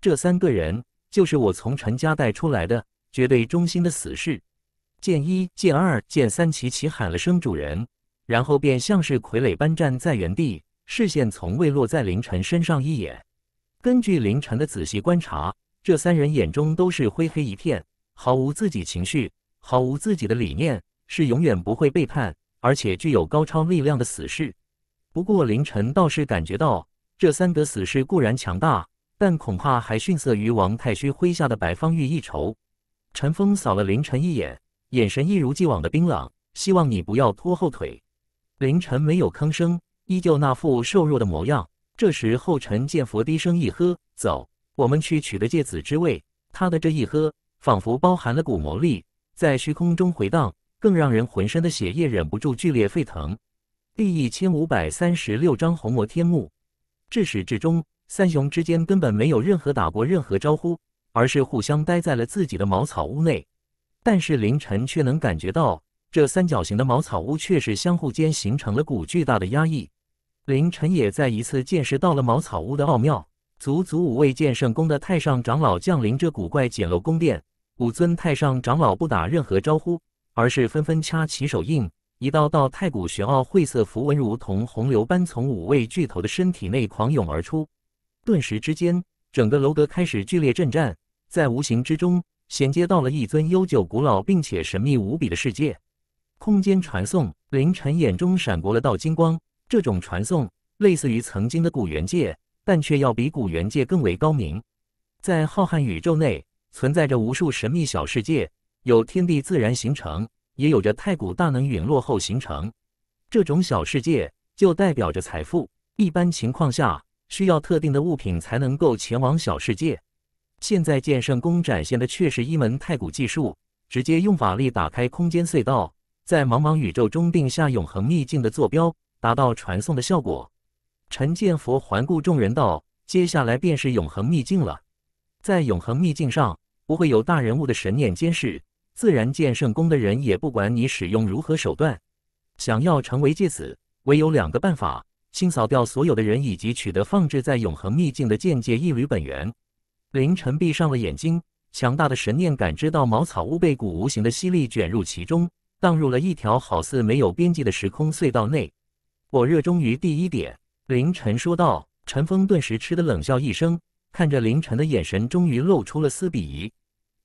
这三个人就是我从陈家带出来的绝对忠心的死士，剑一、剑二、剑三齐齐喊了声“主人”，然后便像是傀儡般站在原地，视线从未落在凌晨身上一眼。根据凌晨的仔细观察，这三人眼中都是灰黑一片，毫无自己情绪，毫无自己的理念，是永远不会背叛，而且具有高超力量的死士。不过凌晨倒是感觉到，这三个死士固然强大。但恐怕还逊色于王太虚麾下的白方玉一筹。陈峰扫了凌晨一眼，眼神一如既往的冰冷。希望你不要拖后腿。凌晨没有吭声，依旧那副瘦弱的模样。这时，后尘见佛低声一喝：“走，我们去取得芥子之味。”他的这一喝，仿佛包含了股魔力，在虚空中回荡，更让人浑身的血液忍不住剧烈沸腾。第一千五百三十六章红魔天幕，至始至终。三雄之间根本没有任何打过任何招呼，而是互相待在了自己的茅草屋内。但是凌晨却能感觉到，这三角形的茅草屋却是相互间形成了股巨大的压抑。凌晨也再一次见识到了茅草屋的奥妙。足足五位剑圣宫的太上长老降临这古怪简陋宫殿，五尊太上长老不打任何招呼，而是纷纷掐起手印，一道道太古玄奥晦涩符文如同洪流般从五位巨头的身体内狂涌而出。顿时之间，整个楼阁开始剧烈震颤，在无形之中衔接到了一尊悠久、古老并且神秘无比的世界。空间传送，凌晨眼中闪过了道金光。这种传送类似于曾经的古元界，但却要比古元界更为高明。在浩瀚宇宙内，存在着无数神秘小世界，有天地自然形成，也有着太古大能陨落后形成。这种小世界就代表着财富。一般情况下，需要特定的物品才能够前往小世界。现在剑圣宫展现的却是一门太古技术，直接用法力打开空间隧道，在茫茫宇宙中定下永恒秘境的坐标，达到传送的效果。陈建佛环顾众人道：“接下来便是永恒秘境了。在永恒秘境上不会有大人物的神念监视，自然剑圣宫的人也不管你使用如何手段。想要成为戒子，唯有两个办法。”清扫掉所有的人，以及取得放置在永恒秘境的剑界一缕本源。凌晨闭上了眼睛，强大的神念感知到茅草屋被股无形的吸力卷入其中，荡入了一条好似没有边际的时空隧道内。我热衷于第一点，凌晨说道。陈峰顿时吃的冷笑一声，看着凌晨的眼神终于露出了丝鄙夷。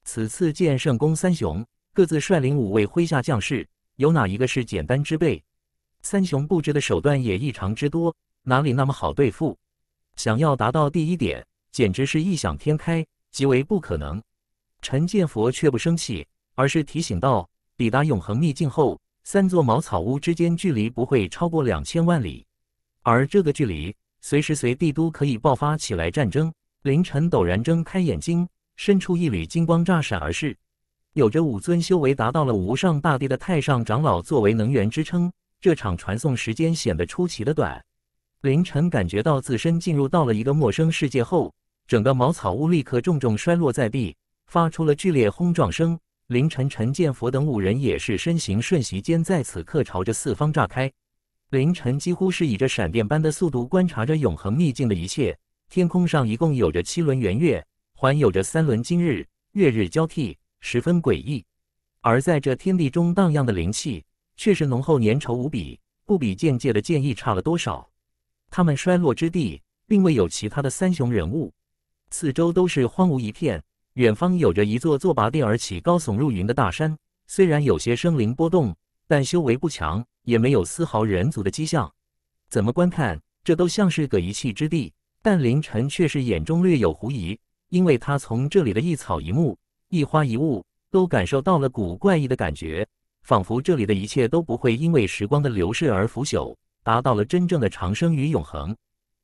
此次剑圣宫三雄各自率领五位麾下将士，有哪一个是简单之辈？三雄布置的手段也异常之多，哪里那么好对付？想要达到第一点，简直是异想天开，极为不可能。陈建佛却不生气，而是提醒道：“抵达永恒秘境后，三座茅草屋之间距离不会超过两千万里，而这个距离随时随地都可以爆发起来战争。”凌晨陡然睁开眼睛，伸出一缕金光，乍闪而逝。有着五尊修为达到了无上大帝的太上长老作为能源支撑。这场传送时间显得出奇的短。凌晨感觉到自身进入到了一个陌生世界后，整个茅草屋立刻重重摔落在地，发出了剧烈轰撞声。凌晨、陈建佛等五人也是身形瞬息间在此刻朝着四方炸开。凌晨几乎是以着闪电般的速度观察着永恒秘境的一切。天空上一共有着七轮圆月，环有着三轮金日，月日交替，十分诡异。而在这天地中荡漾的灵气。确实浓厚粘稠无比，不比剑界的剑意差了多少。他们衰落之地，并未有其他的三雄人物，四周都是荒芜一片。远方有着一座座拔地而起、高耸入云的大山，虽然有些生灵波动，但修为不强，也没有丝毫人族的迹象。怎么观看，这都像是个一弃之地。但凌晨却是眼中略有狐疑，因为他从这里的一草一木、一花一物，都感受到了古怪异的感觉。仿佛这里的一切都不会因为时光的流逝而腐朽，达到了真正的长生与永恒。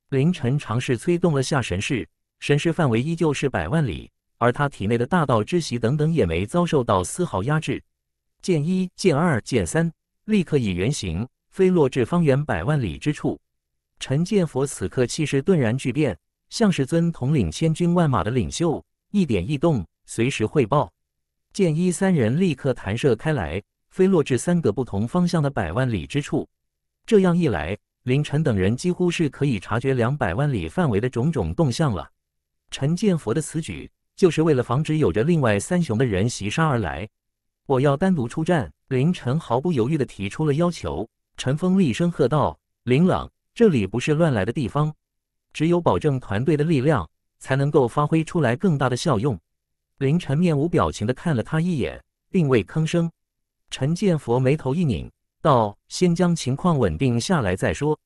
凌晨尝试催动了下神视，神识范围依旧是百万里，而他体内的大道之息等等也没遭受到丝毫压制。剑一、剑二、剑三立刻以原形飞落至方圆百万里之处。陈剑佛此刻气势顿然巨变，像是尊统领千军万马的领袖，一点异动随时汇报。剑一三人立刻弹射开来。飞落至三个不同方向的百万里之处，这样一来，凌晨等人几乎是可以察觉两百万里范围的种种动向了。陈建佛的此举就是为了防止有着另外三雄的人袭杀而来。我要单独出战，凌晨毫不犹豫地提出了要求。陈峰厉声喝道：“林朗，这里不是乱来的地方，只有保证团队的力量，才能够发挥出来更大的效用。”林晨面无表情地看了他一眼，并未吭声。陈建佛眉头一拧，道：“先将情况稳定下来再说。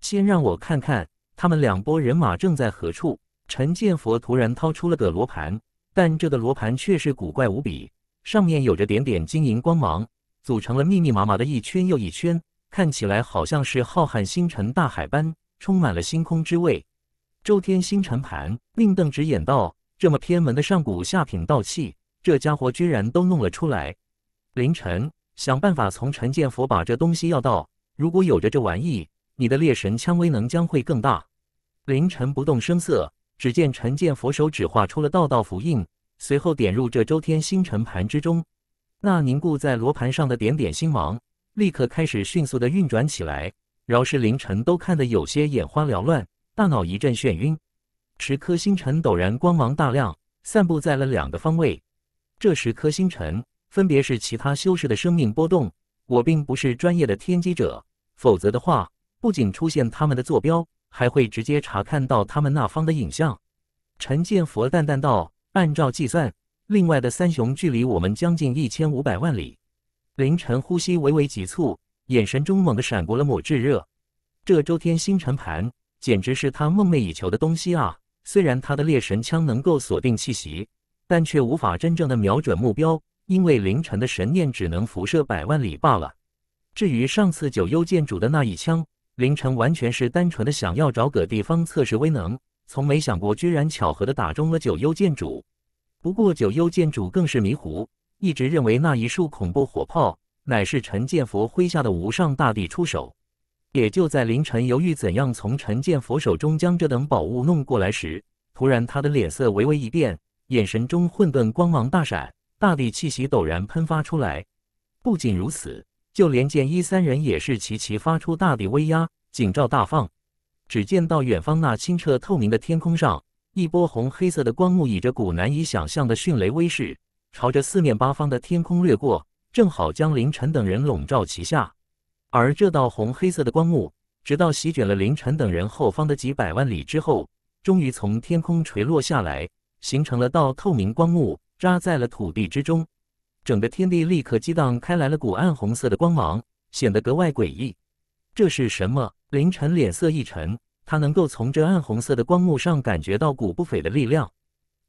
先让我看看他们两拨人马正在何处。”陈建佛突然掏出了个罗盘，但这个罗盘却是古怪无比，上面有着点点晶莹光芒，组成了密密麻麻的一圈又一圈，看起来好像是浩瀚星辰大海般，充满了星空之味。周天星辰盘令邓直眼道：“这么偏门的上古下品道器，这家伙居然都弄了出来。”凌晨想办法从陈建佛把这东西要到，如果有着这玩意，你的猎神枪威能将会更大。凌晨不动声色，只见陈建佛手指画出了道道符印，随后点入这周天星辰盘之中。那凝固在罗盘上的点点星芒，立刻开始迅速的运转起来，饶是凌晨都看得有些眼花缭乱，大脑一阵眩晕。十颗星辰陡然光芒大亮，散布在了两个方位。这时，颗星辰。分别是其他修士的生命波动。我并不是专业的天机者，否则的话，不仅出现他们的坐标，还会直接查看到他们那方的影像。陈建佛淡淡道：“按照计算，另外的三雄距离我们将近一千五百万里。”凌晨呼吸微微急促，眼神中猛地闪过了抹炙热。这周天星辰盘，简直是他梦寐以求的东西啊！虽然他的猎神枪能够锁定气息，但却无法真正的瞄准目标。因为凌晨的神念只能辐射百万里罢了。至于上次九幽剑主的那一枪，凌晨完全是单纯的想要找个地方测试威能，从没想过居然巧合的打中了九幽剑主。不过九幽剑主更是迷糊，一直认为那一束恐怖火炮乃是陈建佛麾下的无上大帝出手。也就在凌晨犹豫怎样从陈建佛手中将这等宝物弄过来时，突然他的脸色微微一变，眼神中混沌光芒大闪。大地气息陡然喷发出来，不仅如此，就连剑一三人也是齐齐发出大地威压，警照大放。只见到远方那清澈透明的天空上，一波红黑色的光幕，以着股难以想象的迅雷威势，朝着四面八方的天空掠过，正好将凌晨等人笼罩其下。而这道红黑色的光幕，直到席卷了凌晨等人后方的几百万里之后，终于从天空垂落下来，形成了道透明光幕。扎在了土地之中，整个天地立刻激荡开来了股暗红色的光芒，显得格外诡异。这是什么？凌晨脸色一沉，他能够从这暗红色的光幕上感觉到股不菲的力量。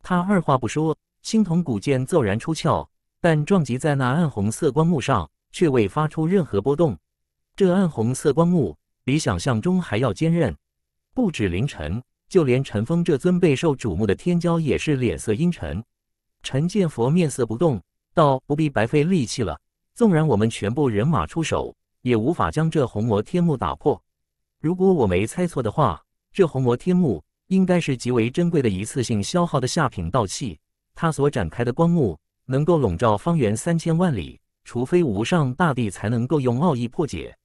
他二话不说，青铜古剑骤然出鞘，但撞击在那暗红色光幕上，却未发出任何波动。这暗红色光幕比想象中还要坚韧。不止凌晨，就连陈峰这尊备受瞩目的天骄也是脸色阴沉。陈建佛面色不动，道：“不必白费力气了。纵然我们全部人马出手，也无法将这红魔天幕打破。如果我没猜错的话，这红魔天幕应该是极为珍贵的一次性消耗的下品道器。它所展开的光幕，能够笼罩方圆三千万里。除非无上大帝才能够用奥义破解。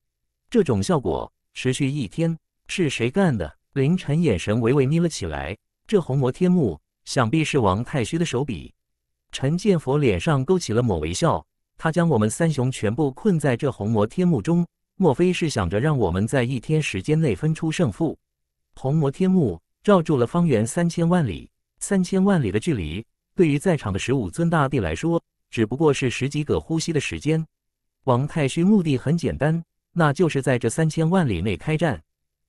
这种效果持续一天，是谁干的？”凌晨眼神微微眯了起来。这红魔天幕，想必是王太虚的手笔。陈建佛脸上勾起了抹微笑，他将我们三雄全部困在这红魔天幕中，莫非是想着让我们在一天时间内分出胜负？红魔天幕罩住了方圆三千万里，三千万里的距离，对于在场的十五尊大帝来说，只不过是十几个呼吸的时间。王太虚目的很简单，那就是在这三千万里内开战，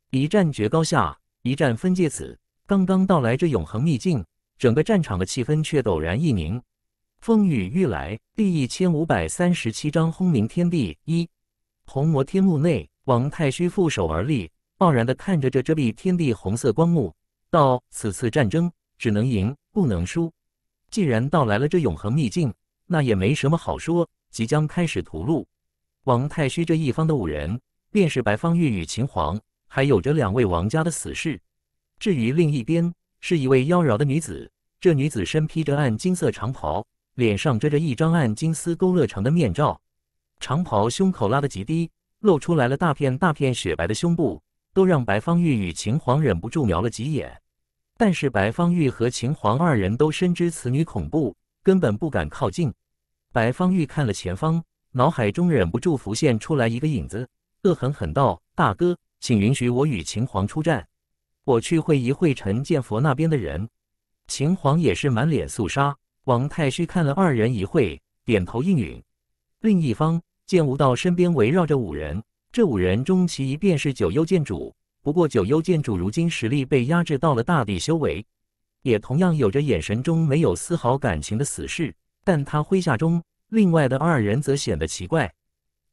一战决高下，一战分界此。刚刚到来这永恒秘境，整个战场的气氛却陡然一凝。风雨欲来，第一千五百三十七章轰鸣天地。一红魔天幕内，王太虚负手而立，傲然的看着这遮蔽天地红色光幕，道：“此次战争只能赢不能输。既然到来了这永恒秘境，那也没什么好说。即将开始屠戮。王太虚这一方的五人，便是白方玉与秦皇，还有着两位王家的死士。至于另一边，是一位妖娆的女子。这女子身披着暗金色长袍。”脸上遮着一张暗金丝勾勒成的面罩，长袍胸口拉得极低，露出来了大片大片雪白的胸部，都让白方玉与秦皇忍不住瞄了几眼。但是白方玉和秦皇二人都深知此女恐怖，根本不敢靠近。白方玉看了前方，脑海中忍不住浮现出来一个影子，恶狠狠道：“大哥，请允许我与秦皇出战，我去会一会陈建佛那边的人。”秦皇也是满脸肃杀。王太虚看了二人一会，点头应允。另一方，剑无道身边围绕着五人，这五人中其一便是九幽剑主，不过九幽剑主如今实力被压制到了大帝修为，也同样有着眼神中没有丝毫感情的死士。但他麾下中另外的二人则显得奇怪，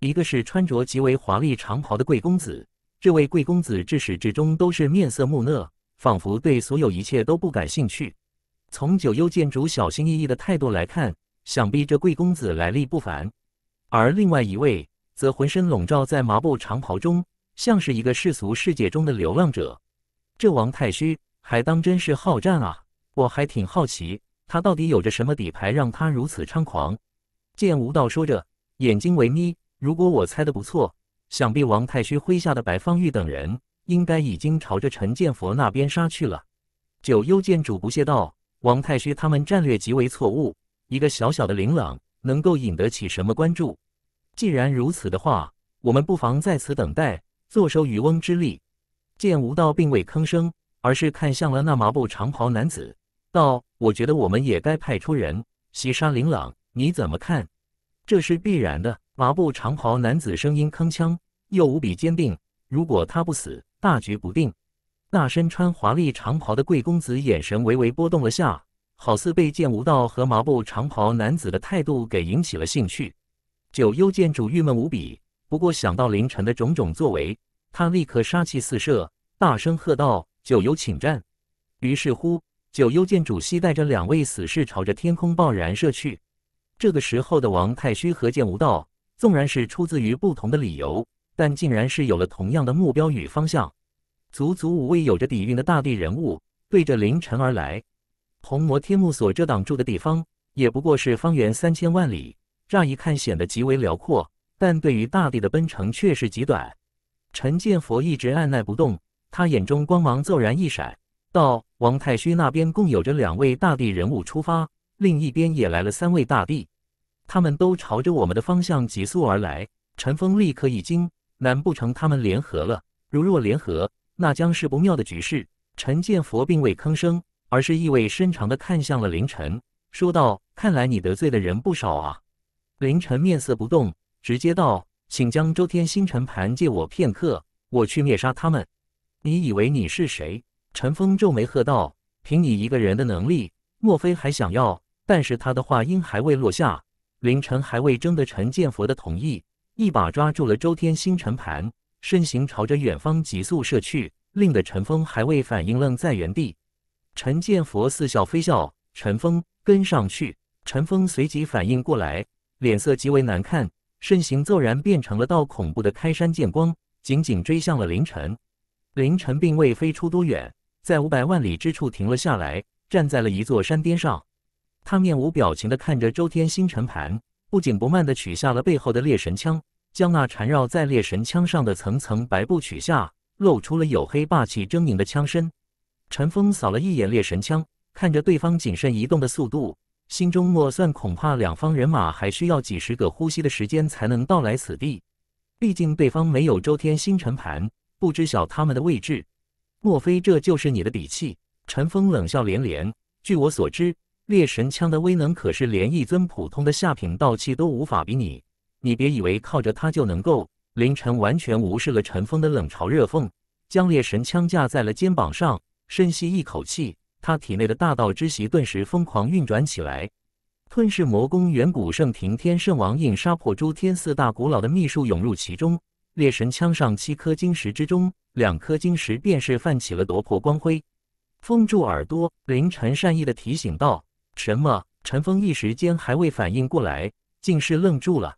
一个是穿着极为华丽长袍的贵公子，这位贵公子至始至终都是面色木讷，仿佛对所有一切都不感兴趣。从九幽剑主小心翼翼的态度来看，想必这贵公子来历不凡。而另外一位则浑身笼罩在麻布长袍中，像是一个世俗世界中的流浪者。这王太虚还当真是好战啊！我还挺好奇，他到底有着什么底牌，让他如此猖狂？剑无道说着，眼睛微眯。如果我猜的不错，想必王太虚麾下的白方玉等人，应该已经朝着陈剑佛那边杀去了。九幽剑主不屑道。王太虚他们战略极为错误，一个小小的琳琅能够引得起什么关注？既然如此的话，我们不妨在此等待，坐收渔翁之利。见吴道并未吭声，而是看向了那麻布长袍男子，道：“我觉得我们也该派出人袭杀琳琅，你怎么看？”这是必然的。麻布长袍男子声音铿锵，又无比坚定：“如果他不死，大局不定。”那身穿华丽长袍的贵公子眼神微微波动了下，好似被剑无道和麻布长袍男子的态度给引起了兴趣。九幽剑主郁闷无比，不过想到凌晨的种种作为，他立刻杀气四射，大声喝道：“九幽请战！”于是乎，九幽剑主携带着两位死士朝着天空爆燃射去。这个时候的王太虚和剑无道，纵然是出自于不同的理由，但竟然是有了同样的目标与方向。足足五位有着底蕴的大地人物对着凌晨而来，红魔天幕所遮挡住的地方也不过是方圆三千万里，乍一看显得极为辽阔，但对于大地的奔程却是极短。陈建佛一直按耐不动，他眼中光芒骤然一闪，道：“王太虚那边共有着两位大地人物出发，另一边也来了三位大地，他们都朝着我们的方向急速而来。”陈锋立刻一惊，难不成他们联合了？如若联合？那将是不妙的局势。陈建佛并未吭声，而是意味深长地看向了凌晨，说道：“看来你得罪的人不少啊。”凌晨面色不动，直接道：“请将周天星辰盘借我片刻，我去灭杀他们。”你以为你是谁？陈峰皱眉喝道：“凭你一个人的能力，莫非还想要？”但是他的话音还未落下，凌晨还未征得陈建佛的同意，一把抓住了周天星辰盘。身形朝着远方急速射去，令得陈峰还未反应，愣在原地。陈建佛似笑非笑，陈峰，跟上去。陈峰随即反应过来，脸色极为难看，身形骤然变成了道恐怖的开山剑光，紧紧追向了凌晨。凌晨并未飞出多远，在五百万里之处停了下来，站在了一座山巅上。他面无表情的看着周天星辰盘，不紧不慢的取下了背后的猎神枪。将那缠绕在猎神枪上的层层白布取下，露出了黝黑、霸气、狰狞的枪身。陈峰扫了一眼猎神枪，看着对方谨慎移动的速度，心中默算，恐怕两方人马还需要几十个呼吸的时间才能到来此地。毕竟对方没有周天星辰盘，不知晓他们的位置。莫非这就是你的底气？陈峰冷笑连连。据我所知，猎神枪的威能可是连一尊普通的下品道器都无法比拟。你别以为靠着他就能够。凌晨完全无视了陈峰的冷嘲热讽，将猎神枪架在了肩膀上，深吸一口气，他体内的大道之息顿时疯狂运转起来，吞噬魔功、远古圣庭、天圣王印、杀破诸天四大古老的秘术涌入其中。猎神枪上七颗晶石之中，两颗晶石便是泛起了夺魄光辉。封住耳朵，凌晨善意的提醒道：“什么？”陈峰一时间还未反应过来，竟是愣住了。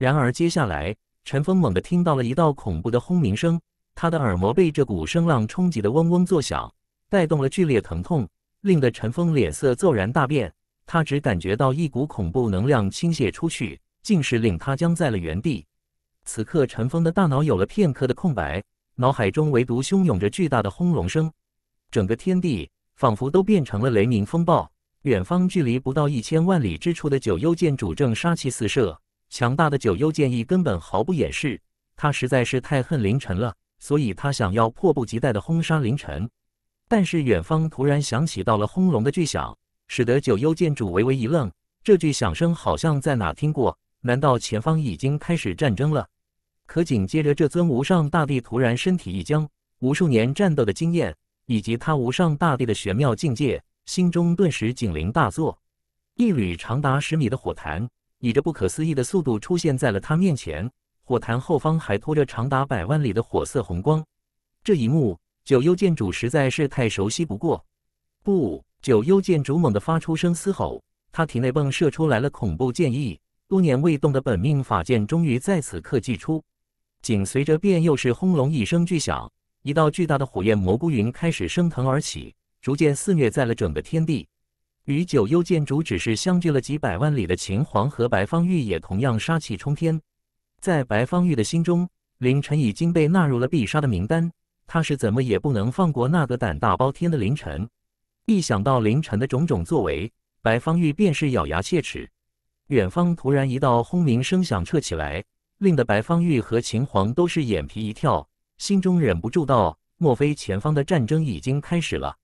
然而，接下来，陈峰猛地听到了一道恐怖的轰鸣声，他的耳膜被这股声浪冲击得嗡嗡作响，带动了剧烈疼痛，令得陈峰脸色骤然大变。他只感觉到一股恐怖能量倾泻出去，竟是令他僵在了原地。此刻，陈峰的大脑有了片刻的空白，脑海中唯独汹涌着巨大的轰隆声，整个天地仿佛都变成了雷鸣风暴。远方，距离不到一千万里之处的九幽剑主正杀气四射。强大的九幽剑意根本毫不掩饰，他实在是太恨凌晨了，所以他想要迫不及待的轰杀凌晨。但是远方突然响起到了轰隆的巨响，使得九幽剑主微微一愣，这巨响声好像在哪听过？难道前方已经开始战争了？可紧接着这尊无上大帝突然身体一僵，无数年战斗的经验以及他无上大帝的玄妙境界，心中顿时警铃大作，一缕长达十米的火弹。以着不可思议的速度出现在了他面前，火坛后方还拖着长达百万里的火色红光。这一幕，九幽剑主实在是太熟悉不过。不，九幽剑主猛地发出声嘶吼，他体内迸射出来了恐怖剑意，多年未动的本命法剑终于在此刻祭出。紧随着，便又是轰隆一声巨响，一道巨大的火焰蘑菇云开始升腾而起，逐渐肆虐在了整个天地。与九幽剑主只是相距了几百万里的秦皇和白方玉也同样杀气冲天。在白方玉的心中，凌晨已经被纳入了必杀的名单，他是怎么也不能放过那个胆大包天的凌晨。一想到凌晨的种种作为，白方玉便是咬牙切齿。远方突然一道轰鸣声响彻起来，令得白方玉和秦皇都是眼皮一跳，心中忍不住道：“莫非前方的战争已经开始了？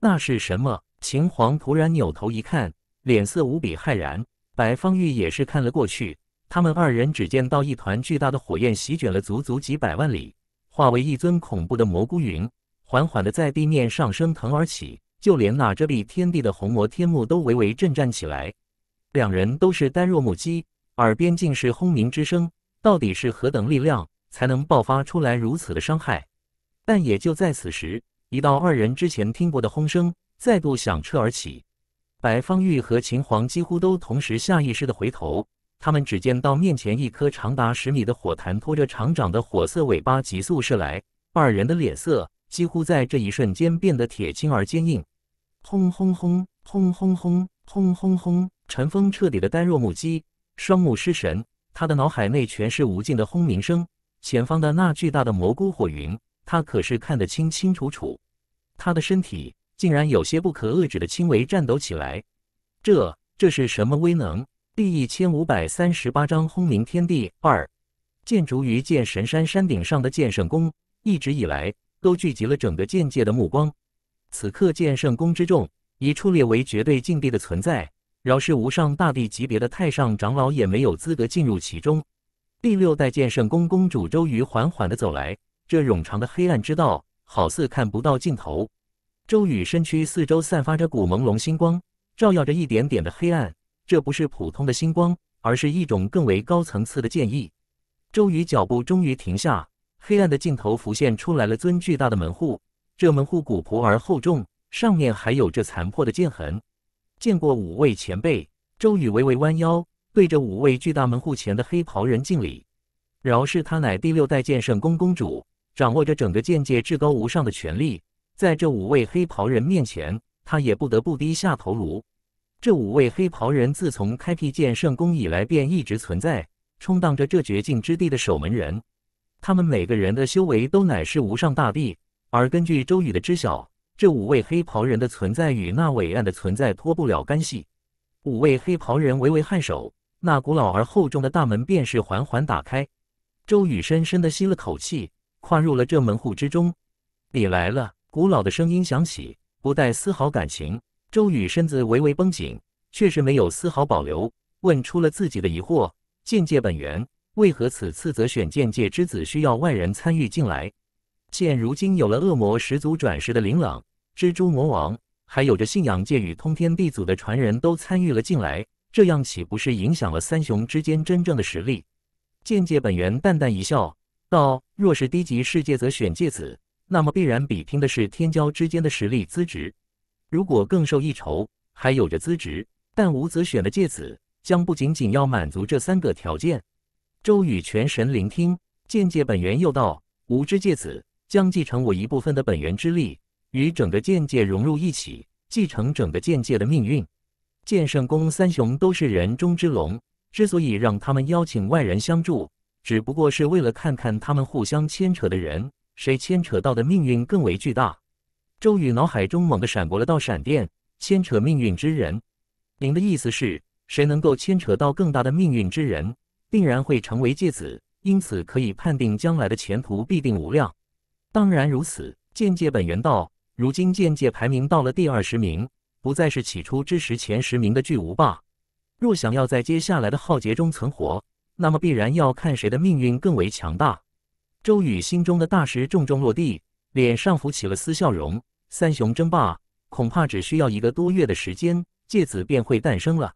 那是什么？”秦皇突然扭头一看，脸色无比骇然。白方玉也是看了过去。他们二人只见到一团巨大的火焰席卷了足足几百万里，化为一尊恐怖的蘑菇云，缓缓的在地面上升腾而起。就连那遮蔽天地的红魔天幕都微微震颤起来。两人都是呆若木鸡，耳边尽是轰鸣之声。到底是何等力量，才能爆发出来如此的伤害？但也就在此时，一道二人之前听过的轰声。再度响彻而起，白方玉和秦皇几乎都同时下意识的回头，他们只见到面前一颗长达十米的火弹拖着长长的火色尾巴急速射来，二人的脸色几乎在这一瞬间变得铁青而坚硬。轰轰轰轰轰轰轰轰！陈锋彻底的呆若木鸡，双目失神，他的脑海内全是无尽的轰鸣声，前方的那巨大的蘑菇火云，他可是看得清清楚楚，他的身体。竟然有些不可遏制的轻微颤抖起来，这这是什么威能？第一千五百三十八章轰鸣天地二。建筑于剑神山山顶上的剑圣宫，一直以来都聚集了整个剑界的目光。此刻，剑圣宫之众已处列为绝对禁地的存在，饶是无上大帝级别的太上长老也没有资格进入其中。第六代剑圣宫公主周瑜缓缓的走来，这冗长的黑暗之道好似看不到尽头。周宇身躯四周散发着股朦胧星光，照耀着一点点的黑暗。这不是普通的星光，而是一种更为高层次的剑意。周宇脚步终于停下，黑暗的尽头浮现出来了尊巨大的门户。这门户古朴而厚重，上面还有着残破的剑痕。见过五位前辈，周宇微微弯腰，对着五位巨大门户前的黑袍人敬礼。饶是他乃第六代剑圣宫公主，掌握着整个剑界至高无上的权力。在这五位黑袍人面前，他也不得不低下头颅。这五位黑袍人自从开辟剑圣宫以来便一直存在，充当着这绝境之地的守门人。他们每个人的修为都乃是无上大帝，而根据周宇的知晓，这五位黑袍人的存在与那伟岸的存在脱不了干系。五位黑袍人微微颔首，那古老而厚重的大门便是缓缓打开。周宇深深的吸了口气，跨入了这门户之中。你来了。古老的声音响起，不带丝毫感情。周宇身子微微绷紧，却是没有丝毫保留，问出了自己的疑惑：剑界本源为何此次则选剑界之子，需要外人参与进来？现如今有了恶魔始祖转世的林琅、蜘蛛魔王，还有着信仰界与通天地祖的传人都参与了进来，这样岂不是影响了三雄之间真正的实力？剑界本源淡淡一笑，道：“若是低级世界，则选界子。”那么必然比拼的是天骄之间的实力资质，如果更胜一筹，还有着资质。但吾子选的介子，将不仅仅要满足这三个条件。周宇全神聆听，剑界本源又道：吾之介子将继承我一部分的本源之力，与整个剑界融入一起，继承整个剑界的命运。剑圣宫三雄都是人中之龙，之所以让他们邀请外人相助，只不过是为了看看他们互相牵扯的人。谁牵扯到的命运更为巨大？周宇脑海中猛地闪过了道闪电，牵扯命运之人。您的意思是，谁能够牵扯到更大的命运之人，定然会成为芥子，因此可以判定将来的前途必定无量。当然如此。剑界本源道，如今剑界排名到了第二十名，不再是起初之时前十名的巨无霸。若想要在接下来的浩劫中存活，那么必然要看谁的命运更为强大。周宇心中的大石重重落地，脸上浮起了丝笑容。三雄争霸，恐怕只需要一个多月的时间，芥子便会诞生了。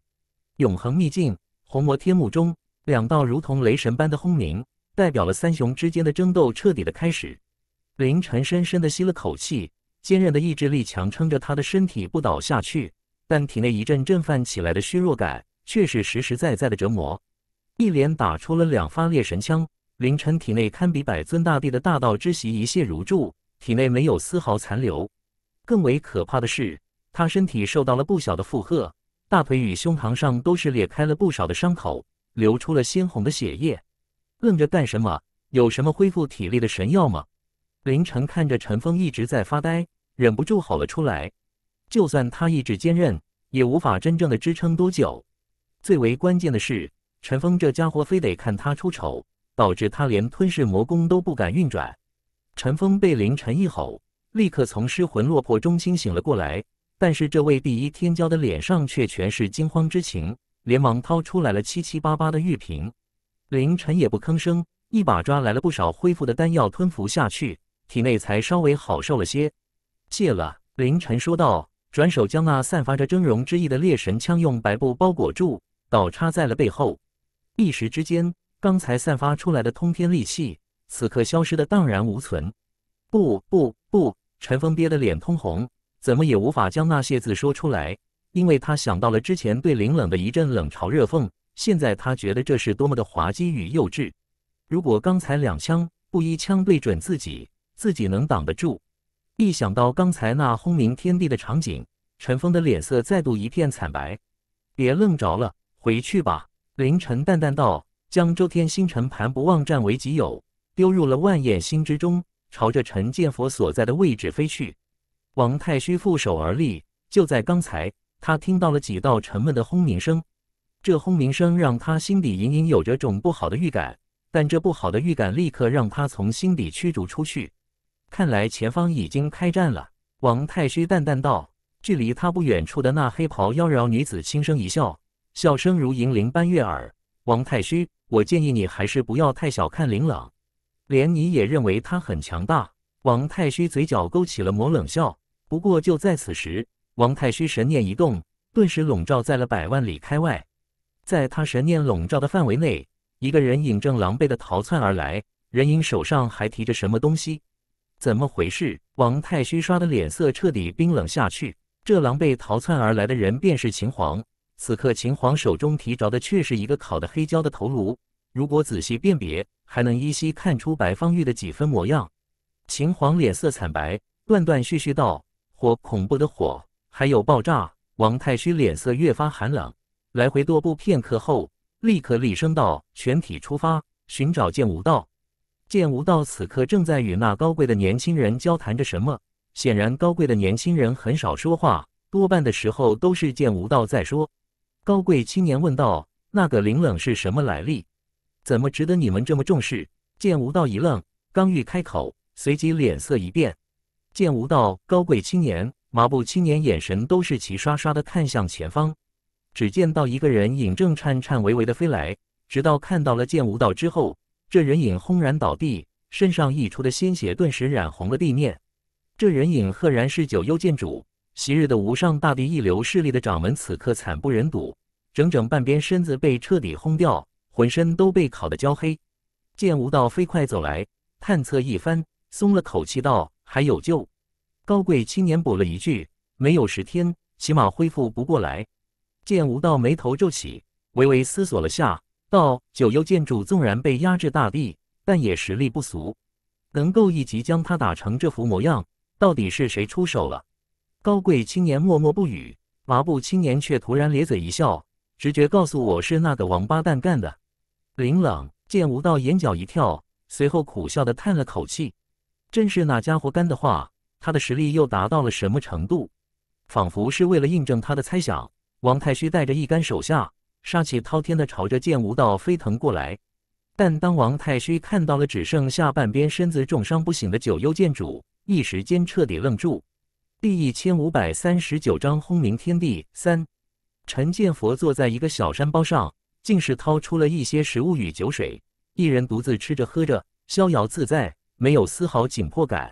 永恒秘境，红魔天幕中，两道如同雷神般的轰鸣，代表了三雄之间的争斗彻底的开始。凌晨深深的吸了口气，坚韧的意志力强撑着他的身体不倒下去，但体内一阵震奋起来的虚弱感，却是实实在在的折磨。一连打出了两发猎神枪。凌晨体内堪比百尊大帝的大道之息一泻如注，体内没有丝毫残留。更为可怕的是，他身体受到了不小的负荷，大腿与胸膛上都是裂开了不少的伤口，流出了鲜红的血液。愣着干什么？有什么恢复体力的神药吗？凌晨看着陈峰一直在发呆，忍不住吼了出来。就算他意志坚韧，也无法真正的支撑多久。最为关键的是，陈峰这家伙非得看他出丑。导致他连吞噬魔功都不敢运转。陈峰被凌晨一吼，立刻从失魂落魄中清醒了过来。但是这位第一天骄的脸上却全是惊慌之情，连忙掏出来了七七八八的玉瓶。凌晨也不吭声，一把抓来了不少恢复的丹药吞服下去，体内才稍微好受了些。谢了，凌晨说道，转手将那散发着峥嵘之意的猎神枪用白布包裹住，倒插在了背后。一时之间。刚才散发出来的通天戾气，此刻消失的荡然无存。不不不！陈峰憋得脸通红，怎么也无法将那些字说出来，因为他想到了之前对林冷的一阵冷嘲热讽。现在他觉得这是多么的滑稽与幼稚。如果刚才两枪不一枪对准自己，自己能挡得住？一想到刚才那轰鸣天地的场景，陈峰的脸色再度一片惨白。别愣着了，回去吧。凌晨淡淡道。将周天星辰盘不忘占为己有，丢入了万焰星之中，朝着陈建佛所在的位置飞去。王太虚负手而立，就在刚才，他听到了几道沉闷的轰鸣声，这轰鸣声让他心底隐隐有着种不好的预感，但这不好的预感立刻让他从心底驱逐出去。看来前方已经开战了。王太虚淡淡道：“距离他不远处的那黑袍妖娆女子轻声一笑，笑声如银铃般悦耳。”王太虚。我建议你还是不要太小看林朗，连你也认为他很强大。王太虚嘴角勾起了抹冷笑。不过就在此时，王太虚神念一动，顿时笼罩在了百万里开外。在他神念笼罩的范围内，一个人影正狼狈地逃窜而来，人影手上还提着什么东西？怎么回事？王太虚刷的脸色彻底冰冷下去。这狼狈逃窜而来的人，便是秦皇。此刻，秦皇手中提着的却是一个烤的黑焦的头颅。如果仔细辨别，还能依稀看出白方玉的几分模样。秦皇脸色惨白，断断续续道：“火，恐怖的火，还有爆炸。”王太虚脸色越发寒冷，来回踱步片刻后，立刻厉声道：“全体出发，寻找剑无道。”剑无道此刻正在与那高贵的年轻人交谈着什么。显然，高贵的年轻人很少说话，多半的时候都是剑无道在说。高贵青年问道：“那个林冷是什么来历？怎么值得你们这么重视？”剑无道一愣，刚欲开口，随即脸色一变。剑无道、高贵青年、麻布青年眼神都是齐刷刷的看向前方，只见到一个人影正颤颤巍巍的飞来，直到看到了剑无道之后，这人影轰然倒地，身上溢出的鲜血顿时染红了地面。这人影赫然是九幽剑主。昔日的无上大帝一流势力的掌门，此刻惨不忍睹，整整半边身子被彻底轰掉，浑身都被烤得焦黑。见无道飞快走来，探测一番，松了口气道：“还有救。”高贵青年补了一句：“没有十天，起码恢复不过来。”见无道眉头皱起，微微思索了下，道：“九幽剑主纵然被压制，大地但也实力不俗，能够一击将他打成这副模样，到底是谁出手了？”高贵青年默默不语，麻布青年却突然咧嘴一笑。直觉告诉我是那个王八蛋干的。林朗见吴道眼角一跳，随后苦笑的叹了口气。真是那家伙干的话，他的实力又达到了什么程度？仿佛是为了印证他的猜想，王太虚带着一干手下，杀气滔天的朝着剑无道飞腾过来。但当王太虚看到了只剩下半边身子重伤不醒的九幽剑主，一时间彻底愣住。第一千五百三十九章轰鸣天地三。陈建佛坐在一个小山包上，竟是掏出了一些食物与酒水，一人独自吃着喝着，逍遥自在，没有丝毫紧迫感。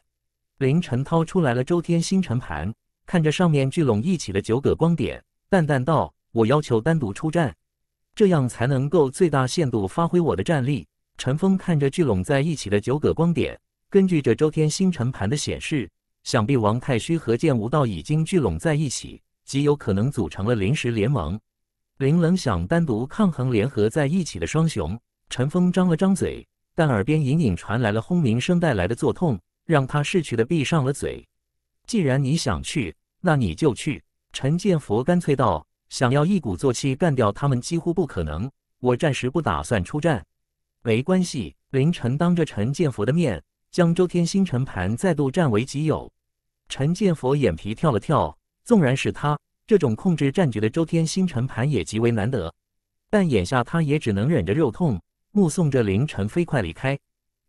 林晨掏出来了周天星辰盘，看着上面聚拢一起的九个光点，淡淡道：“我要求单独出战，这样才能够最大限度发挥我的战力。”陈峰看着聚拢在一起的九个光点，根据这周天星辰盘的显示。想必王太虚和剑无道已经聚拢在一起，极有可能组成了临时联盟。林冷想单独抗衡联合在一起的双雄，陈峰张了张嘴，但耳边隐隐传来了轰鸣声带来的作痛，让他逝去的闭上了嘴。既然你想去，那你就去。陈建佛干脆道：“想要一鼓作气干掉他们，几乎不可能。我暂时不打算出战。”没关系，凌晨当着陈建佛的面。将周天星辰盘再度占为己有，陈建佛眼皮跳了跳。纵然是他，这种控制战局的周天星辰盘也极为难得。但眼下他也只能忍着肉痛，目送着凌晨飞快离开。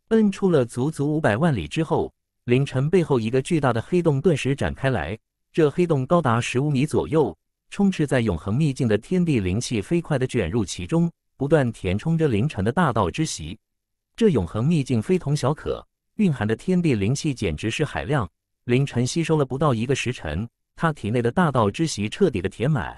奔出了足足五百万里之后，凌晨背后一个巨大的黑洞顿时展开来。这黑洞高达十五米左右，充斥在永恒秘境的天地灵气飞快的卷入其中，不断填充着凌晨的大道之席。这永恒秘境非同小可。蕴含的天地灵气简直是海量。凌晨吸收了不到一个时辰，他体内的大道之息彻底的填满，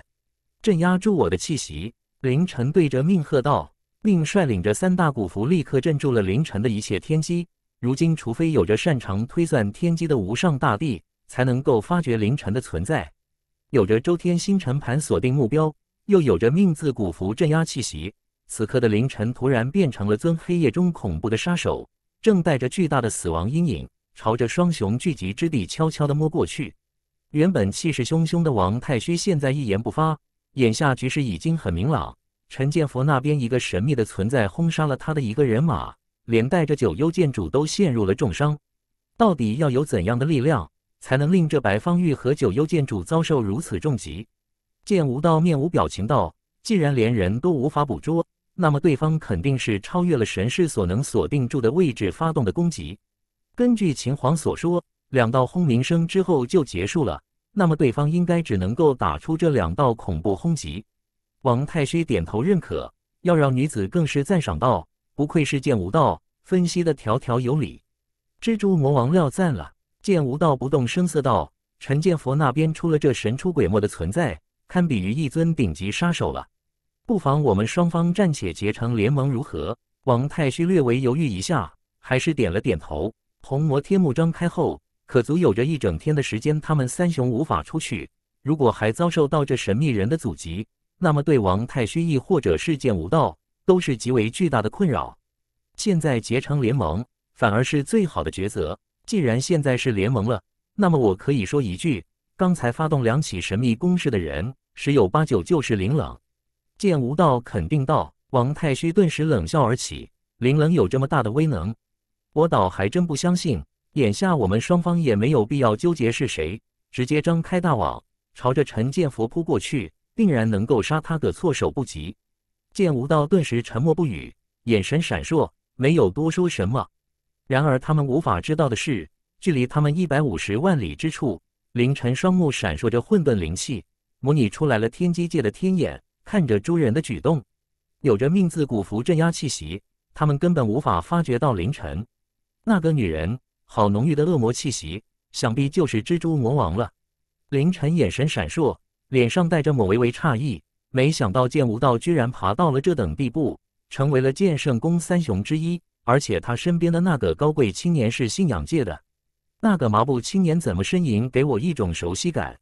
镇压住我的气息。凌晨对着命喝道：“命，率领着三大古符，立刻镇住了凌晨的一切天机。如今，除非有着擅长推算天机的无上大帝，才能够发觉凌晨的存在。有着周天星辰盘锁定目标，又有着命字古符镇压气息，此刻的凌晨突然变成了尊黑夜中恐怖的杀手。”正带着巨大的死亡阴影，朝着双雄聚集之地悄悄地摸过去。原本气势汹汹的王太虚，现在一言不发。眼下局势已经很明朗，陈建福那边一个神秘的存在轰杀了他的一个人马，连带着九幽剑主都陷入了重伤。到底要有怎样的力量，才能令这白方玉和九幽剑主遭受如此重击？剑无道面无表情道：“既然连人都无法捕捉。”那么对方肯定是超越了神识所能锁定住的位置发动的攻击。根据秦皇所说，两道轰鸣声之后就结束了，那么对方应该只能够打出这两道恐怖轰击。王太师点头认可，要让女子更是赞赏道：“不愧是剑无道，分析的条条有理。”蜘蛛魔王料赞了，剑无道不动声色道：“陈剑佛那边出了这神出鬼没的存在，堪比于一尊顶级杀手了。”不妨我们双方暂且结成联盟，如何？王太虚略为犹豫一下，还是点了点头。红魔天目张开后，可足有着一整天的时间，他们三雄无法出去。如果还遭受到这神秘人的阻击，那么对王太虚亦或者是剑无道，都是极为巨大的困扰。现在结成联盟，反而是最好的抉择。既然现在是联盟了，那么我可以说一句：刚才发动两起神秘攻势的人，十有八九就是林朗。剑无道肯定道，王太虚顿时冷笑而起。林冷有这么大的威能，我倒还真不相信。眼下我们双方也没有必要纠结是谁，直接张开大网，朝着陈剑佛扑过去，定然能够杀他个措手不及。剑无道顿时沉默不语，眼神闪烁，没有多说什么。然而他们无法知道的是，距离他们一百五十万里之处，凌晨双目闪烁着混沌灵气，模拟出来了天机界的天眼。看着诸人的举动，有着命字古符镇压气息，他们根本无法发觉到。凌晨，那个女人，好浓郁的恶魔气息，想必就是蜘蛛魔王了。凌晨，眼神闪烁，脸上带着某微微诧异，没想到剑无道居然爬到了这等地步，成为了剑圣宫三雄之一。而且他身边的那个高贵青年是信仰界的，那个麻布青年怎么呻吟，给我一种熟悉感。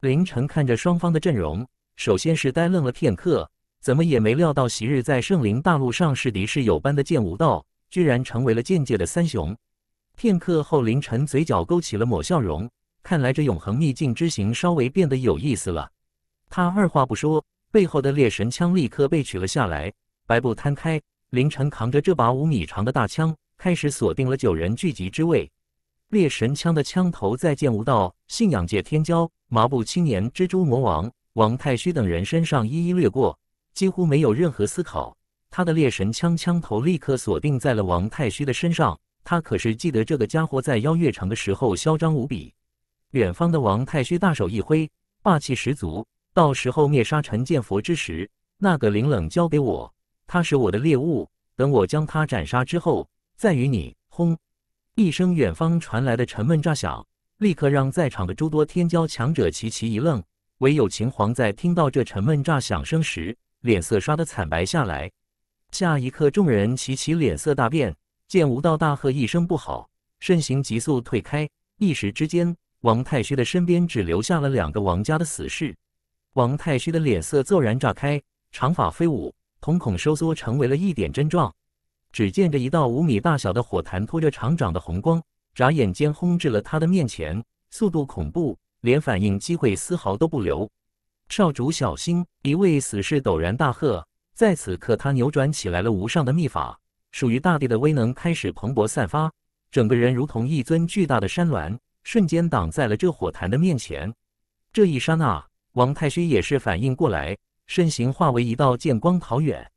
凌晨，看着双方的阵容。首先是呆愣了片刻，怎么也没料到，昔日在圣灵大陆上是敌是友般的剑无道，居然成为了剑界的三雄。片刻后，凌晨嘴角勾起了抹笑容，看来这永恒秘境之行稍微变得有意思了。他二话不说，背后的猎神枪立刻被取了下来，白布摊开，凌晨扛着这把五米长的大枪，开始锁定了九人聚集之位。猎神枪的枪头在剑无道、信仰界天骄、麻布青年、蜘蛛魔王。王太虚等人身上一一掠过，几乎没有任何思考，他的猎神枪枪头立刻锁定在了王太虚的身上。他可是记得这个家伙在妖月城的时候嚣张无比。远方的王太虚大手一挥，霸气十足。到时候灭杀陈剑佛之时，那个林冷交给我，他是我的猎物。等我将他斩杀之后，再与你。轰！一声远方传来的沉闷炸响，立刻让在场的诸多天骄强者齐齐一愣。唯有秦皇在听到这沉闷炸响声时，脸色刷的惨白下来。下一刻，众人齐齐脸色大变，见无道大喝一声“不好”，身形急速退开。一时之间，王太虚的身边只留下了两个王家的死士。王太虚的脸色骤然炸开，长发飞舞，瞳孔收缩成为了一点针状。只见着一道五米大小的火弹，拖着长长的红光，眨眼间轰至了他的面前，速度恐怖。连反应机会丝毫都不留，少主小心！一位死士陡然大喝，在此刻他扭转起来了无上的秘法，属于大地的威能开始蓬勃散发，整个人如同一尊巨大的山峦，瞬间挡在了这火坛的面前。这一刹那，王太虚也是反应过来，身形化为一道剑光逃远。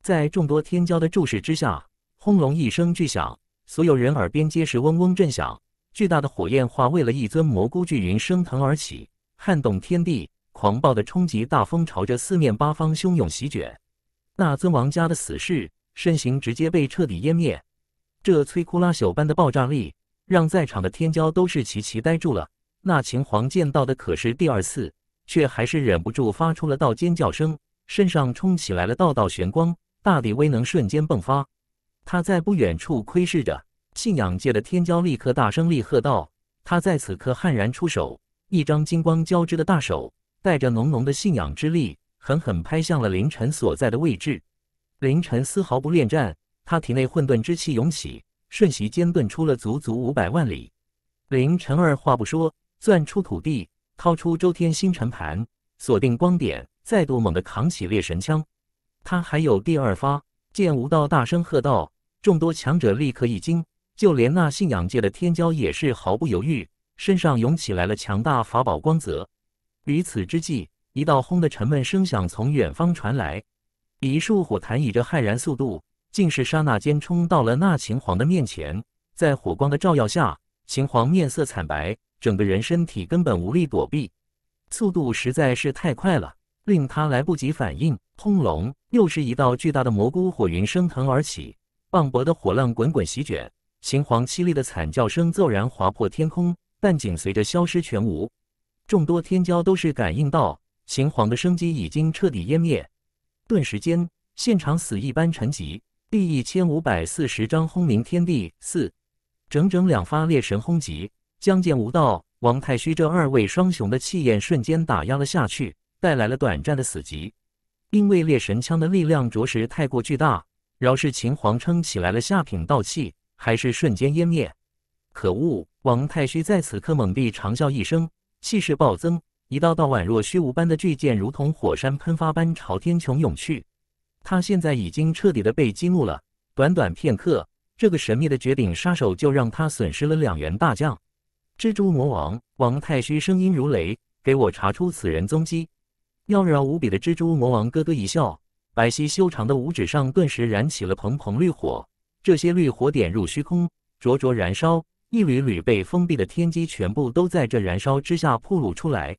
在众多天骄的注视之下，轰隆一声巨响，所有人耳边皆是嗡嗡震响。巨大的火焰化为了一尊蘑菇巨云升腾而起，撼动天地，狂暴的冲击大风朝着四面八方汹涌席卷。那尊王家的死士身形直接被彻底湮灭，这摧枯拉朽般的爆炸力让在场的天骄都是齐齐呆住了。那秦皇见到的可是第二次，却还是忍不住发出了道尖叫声，身上冲起来了道道玄光，大地威能瞬间迸发。他在不远处窥视着。信仰界的天骄立刻大声厉喝道：“他在此刻悍然出手，一张金光交织的大手，带着浓浓的信仰之力，狠狠拍向了凌晨所在的位置。”凌晨丝毫不恋战，他体内混沌之气涌起，瞬息间遁出了足足五百万里。凌晨二话不说，钻出土地，掏出周天星辰盘，锁定光点，再度猛地扛起猎神枪。他还有第二发！剑无道大声喝道：“众多强者立刻一惊。”就连那信仰界的天骄也是毫不犹豫，身上涌起来了强大法宝光泽。于此之际，一道轰的沉闷声响从远方传来，一束火弹以着骇然速度，竟是刹那间冲到了那秦皇的面前。在火光的照耀下，秦皇面色惨白，整个人身体根本无力躲避，速度实在是太快了，令他来不及反应。轰隆，又是一道巨大的蘑菇火云升腾而起，磅礴的火浪滚滚席卷。秦皇凄厉的惨叫声骤然划破天空，但紧随着消失全无。众多天骄都是感应到秦皇的生机已经彻底湮灭，顿时间现场死一般沉寂。第一千五百四十章轰鸣天地四，整整两发猎神轰击，将剑无道、王太虚这二位双雄的气焰瞬间打压了下去，带来了短暂的死寂。因为猎神枪的力量着实太过巨大，饶是秦皇撑起来了下品道器。还是瞬间湮灭，可恶！王太虚在此刻猛地长啸一声，气势暴增，一道道宛若虚无般的巨剑，如同火山喷发般朝天穹涌去。他现在已经彻底的被激怒了。短短片刻，这个神秘的绝顶杀手就让他损失了两员大将。蜘蛛魔王王太虚声音如雷：“给我查出此人踪迹！”妖娆无比的蜘蛛魔王咯咯一笑，白皙修长的五指上顿时燃起了蓬蓬绿火。这些绿火点入虚空，灼灼燃烧，一缕缕被封闭的天机全部都在这燃烧之下暴露出来。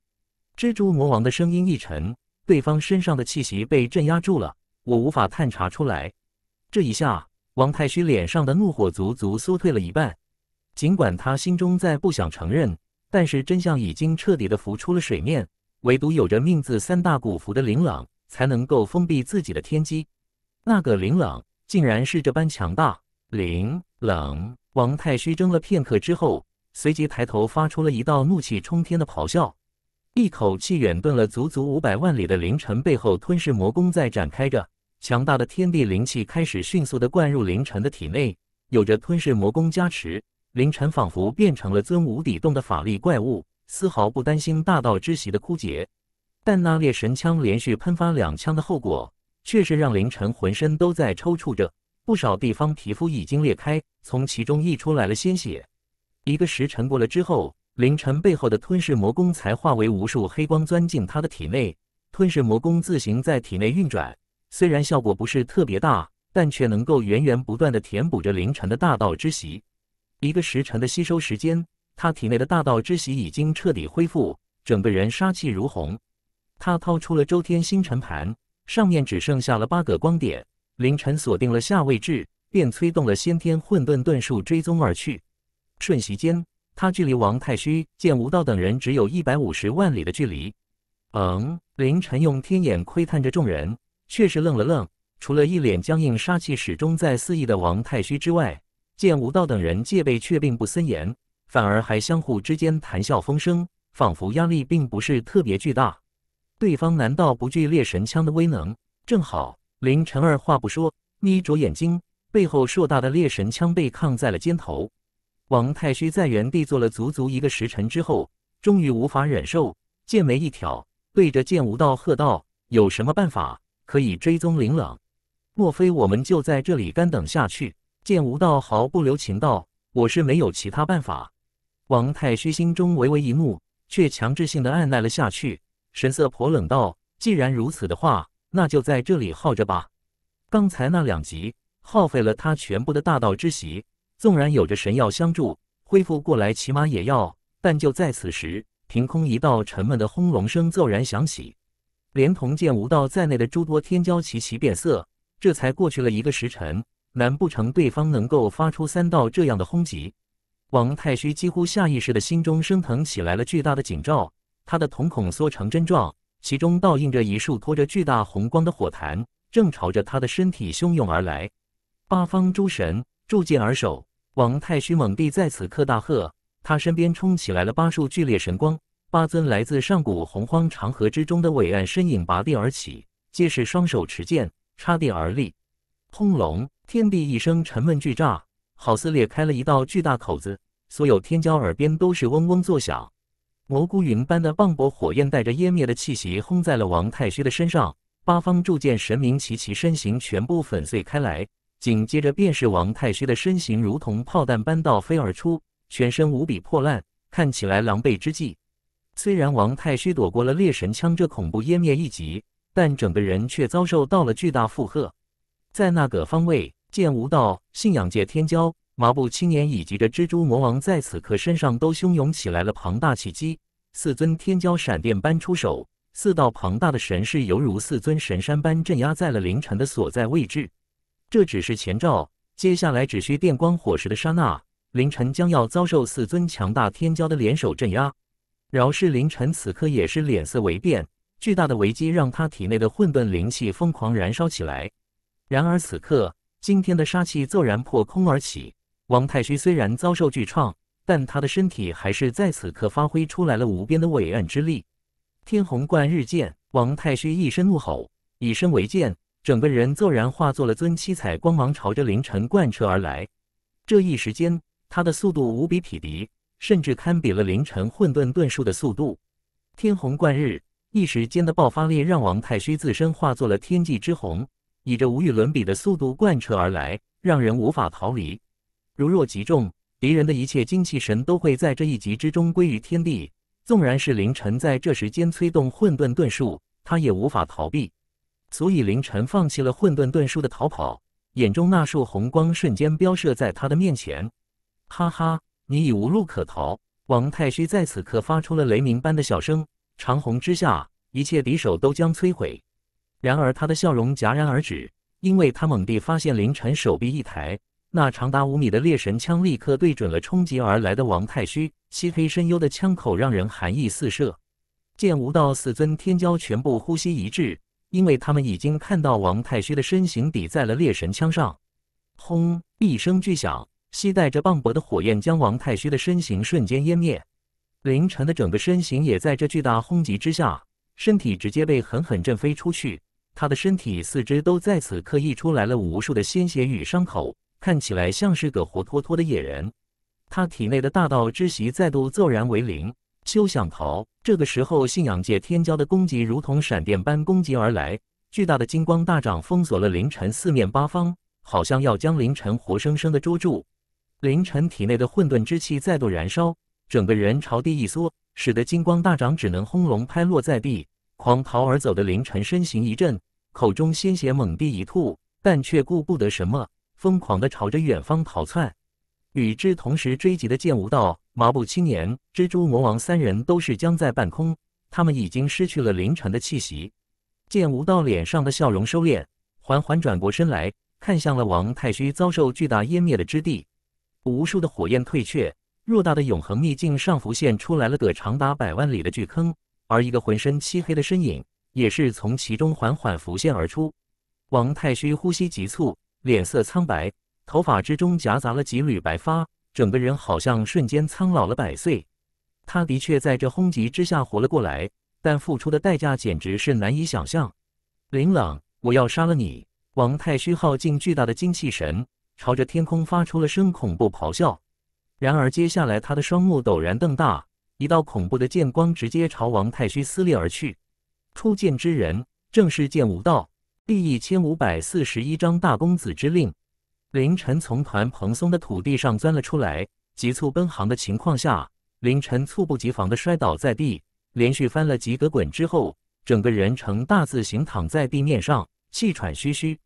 蜘蛛魔王的声音一沉，对方身上的气息被镇压住了，我无法探查出来。这一下，王太虚脸上的怒火足足缩退了一半。尽管他心中再不想承认，但是真相已经彻底的浮出了水面。唯独有着命字三大古符的林琅，才能够封闭自己的天机。那个林琅竟然是这般强大！凌冷王太虚怔了片刻之后，随即抬头发出了一道怒气冲天的咆哮，一口气远遁了足足五百万里的凌晨背后，吞噬魔功在展开着，强大的天地灵气开始迅速的灌入凌晨的体内，有着吞噬魔功加持，凌晨仿佛变成了尊无底洞的法力怪物，丝毫不担心大道之息的枯竭。但那烈神枪连续喷发两枪的后果。确实让凌晨浑身都在抽搐着，不少地方皮肤已经裂开，从其中溢出来了鲜血。一个时辰过了之后，凌晨背后的吞噬魔功才化为无数黑光钻进他的体内，吞噬魔功自行在体内运转。虽然效果不是特别大，但却能够源源不断的填补着凌晨的大道之息。一个时辰的吸收时间，他体内的大道之息已经彻底恢复，整个人杀气如虹。他掏出了周天星辰盘。上面只剩下了八个光点。凌晨锁定了下位置，便催动了先天混沌遁术追踪而去。瞬息间，他距离王太虚、剑无道等人只有一百五十万里的距离。嗯，凌晨用天眼窥探着众人，却是愣了愣。除了一脸僵硬、杀气始终在肆意的王太虚之外，剑无道等人戒备却并不森严，反而还相互之间谈笑风生，仿佛压力并不是特别巨大。对方难道不惧猎神枪的威能？正好，林晨二话不说，眯着眼睛，背后硕大的猎神枪被扛在了肩头。王太虚在原地坐了足足一个时辰之后，终于无法忍受，剑眉一挑，对着剑无道喝道：“有什么办法可以追踪林冷？莫非我们就在这里干等下去？”剑无道毫不留情道：“我是没有其他办法。”王太虚心中微微一怒，却强制性的按耐了下去。神色颇冷道：“既然如此的话，那就在这里耗着吧。刚才那两集耗费了他全部的大道之息，纵然有着神药相助，恢复过来起码也要……但就在此时，凭空一道沉闷的轰隆声骤然响起，连同剑无道在内的诸多天骄齐齐变色。这才过去了一个时辰，难不成对方能够发出三道这样的轰击？王太虚几乎下意识的心中升腾起来了巨大的警兆。”他的瞳孔缩成针状，其中倒映着一束拖着巨大红光的火潭，正朝着他的身体汹涌而来。八方诸神铸剑而守，王太虚猛地在此刻大喝，他身边冲起来了八束剧烈神光。八尊来自上古洪荒长河之中的伟岸身影拔地而起，皆是双手持剑，插地而立。轰隆！天地一声沉闷巨炸，好似裂开了一道巨大口子，所有天骄耳边都是嗡嗡作响。蘑菇云般的磅礴火焰带着湮灭的气息轰在了王太虚的身上，八方铸剑神明齐齐身形全部粉碎开来。紧接着便是王太虚的身形如同炮弹般倒飞而出，全身无比破烂，看起来狼狈之际。虽然王太虚躲过了猎神枪这恐怖湮灭一击，但整个人却遭受到了巨大负荷。在那个方位，剑无道，信仰界天骄。麻布青年以及这蜘蛛魔王在此刻身上都汹涌起来了庞大气机，四尊天骄闪电般出手，四道庞大的神势犹如四尊神山般镇压在了凌晨的所在位置。这只是前兆，接下来只需电光火石的刹那，凌晨将要遭受四尊强大天骄的联手镇压。饶是凌晨此刻也是脸色微变，巨大的危机让他体内的混沌灵气疯狂燃烧起来。然而此刻，惊天的杀气骤然破空而起。王太虚虽然遭受巨创，但他的身体还是在此刻发挥出来了无边的伟岸之力。天虹贯日剑，王太虚一声怒吼，以身为剑，整个人骤然化作了尊七彩光芒，朝着凌晨贯彻而来。这一时间，他的速度无比匹敌，甚至堪比了凌晨混沌遁术的速度。天虹贯日，一时间的爆发力让王太虚自身化作了天际之虹，以这无与伦比的速度贯彻而来，让人无法逃离。如若击中，敌人的一切精气神都会在这一击之中归于天地。纵然是凌晨，在这时间催动混沌遁术，他也无法逃避。所以凌晨放弃了混沌遁术的逃跑，眼中那束红光瞬间飙射在他的面前。哈哈，你已无路可逃！王太虚在此刻发出了雷鸣般的小声。长虹之下，一切敌手都将摧毁。然而他的笑容戛然而止，因为他猛地发现凌晨手臂一抬。那长达五米的猎神枪立刻对准了冲击而来的王太虚，漆黑深幽的枪口让人寒意四射。见无道四尊天骄全部呼吸一致，因为他们已经看到王太虚的身形抵在了猎神枪上。轰！一声巨响，携带着磅礴的火焰将王太虚的身形瞬间湮灭。凌晨的整个身形也在这巨大轰击之下，身体直接被狠狠震飞出去，他的身体四肢都在此刻溢出来了无数的鲜血与伤口。看起来像是个活脱脱的野人，他体内的大道之息再度骤然为零，休想逃！这个时候，信仰界天骄的攻击如同闪电般攻击而来，巨大的金光大掌封锁了凌晨四面八方，好像要将凌晨活生生的捉住。凌晨体内的混沌之气再度燃烧，整个人朝地一缩，使得金光大掌只能轰隆拍落在地。狂逃而走的凌晨身形一震，口中鲜血猛地一吐，但却顾不得什么。疯狂地朝着远方逃窜，与之同时追击的剑无道、麻布青年、蜘蛛魔王三人都是僵在半空，他们已经失去了凌晨的气息。剑无道脸上的笑容收敛，缓缓转过身来看向了王太虚遭受巨大湮灭的之地。无数的火焰退却，偌大的永恒秘境上浮现出来了个长达百万里的巨坑，而一个浑身漆黑的身影也是从其中缓缓浮现而出。王太虚呼吸急促。脸色苍白，头发之中夹杂了几缕白发，整个人好像瞬间苍老了百岁。他的确在这轰击之下活了过来，但付出的代价简直是难以想象。林朗，我要杀了你！王太虚耗尽巨大的精气神，朝着天空发出了声恐怖咆哮。然而接下来，他的双目陡然瞪大，一道恐怖的剑光直接朝王太虚撕裂而去。出剑之人，正是剑无道。第一千五百四十一章大公子之令。凌晨从团蓬松的土地上钻了出来，急促奔行的情况下，凌晨猝不及防的摔倒在地，连续翻了几个滚之后，整个人呈大字形躺在地面上，气喘吁吁。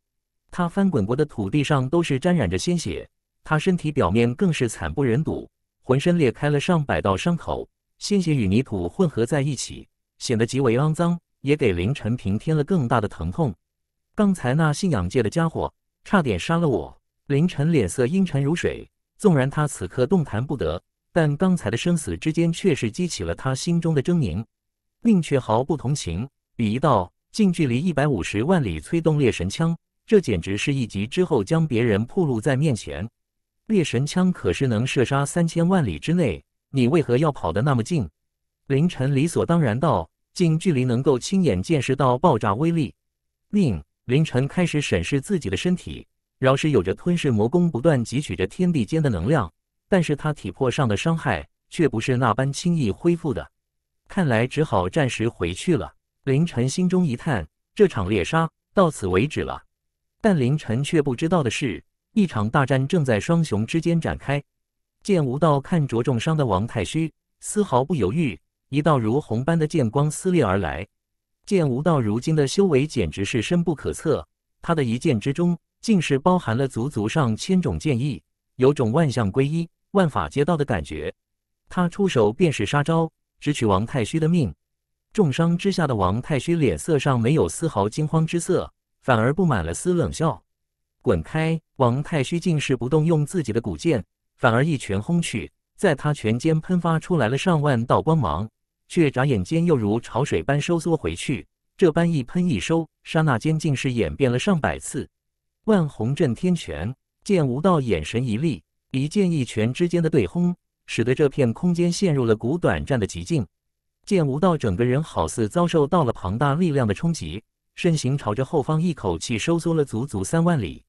他翻滚过的土地上都是沾染着鲜血，他身体表面更是惨不忍睹，浑身裂开了上百道伤口，鲜血与泥土混合在一起，显得极为肮脏，也给凌晨平添了更大的疼痛。刚才那信仰界的家伙差点杀了我。凌晨脸色阴沉如水，纵然他此刻动弹不得，但刚才的生死之间却是激起了他心中的狰狞，命却毫不同情，鄙夷道：“近距离一百五十万里催动猎神枪，这简直是一击之后将别人暴露在面前。猎神枪可是能射杀三千万里之内，你为何要跑得那么近？”凌晨理所当然道：“近距离能够亲眼见识到爆炸威力，命。凌晨开始审视自己的身体，饶是有着吞噬魔功，不断汲取着天地间的能量，但是他体魄上的伤害却不是那般轻易恢复的。看来只好暂时回去了。凌晨心中一叹，这场猎杀到此为止了。但凌晨却不知道的是，一场大战正在双雄之间展开。剑无道看着重伤的王太虚，丝毫不犹豫，一道如虹般的剑光撕裂而来。剑无道如今的修为简直是深不可测，他的一剑之中竟是包含了足足上千种剑意，有种万象归一、万法皆道的感觉。他出手便是杀招，直取王太虚的命。重伤之下的王太虚脸色上没有丝毫惊慌之色，反而布满了丝冷笑。滚开！王太虚竟是不动用自己的古剑，反而一拳轰去，在他拳间喷发出来了上万道光芒。却眨眼间又如潮水般收缩回去，这般一喷一收，刹那间竟是演变了上百次。万红震天拳，见无道眼神一厉，一剑一拳之间的对轰，使得这片空间陷入了古短暂的寂静。见无道整个人好似遭受到了庞大力量的冲击，身形朝着后方一口气收缩了足足三万里。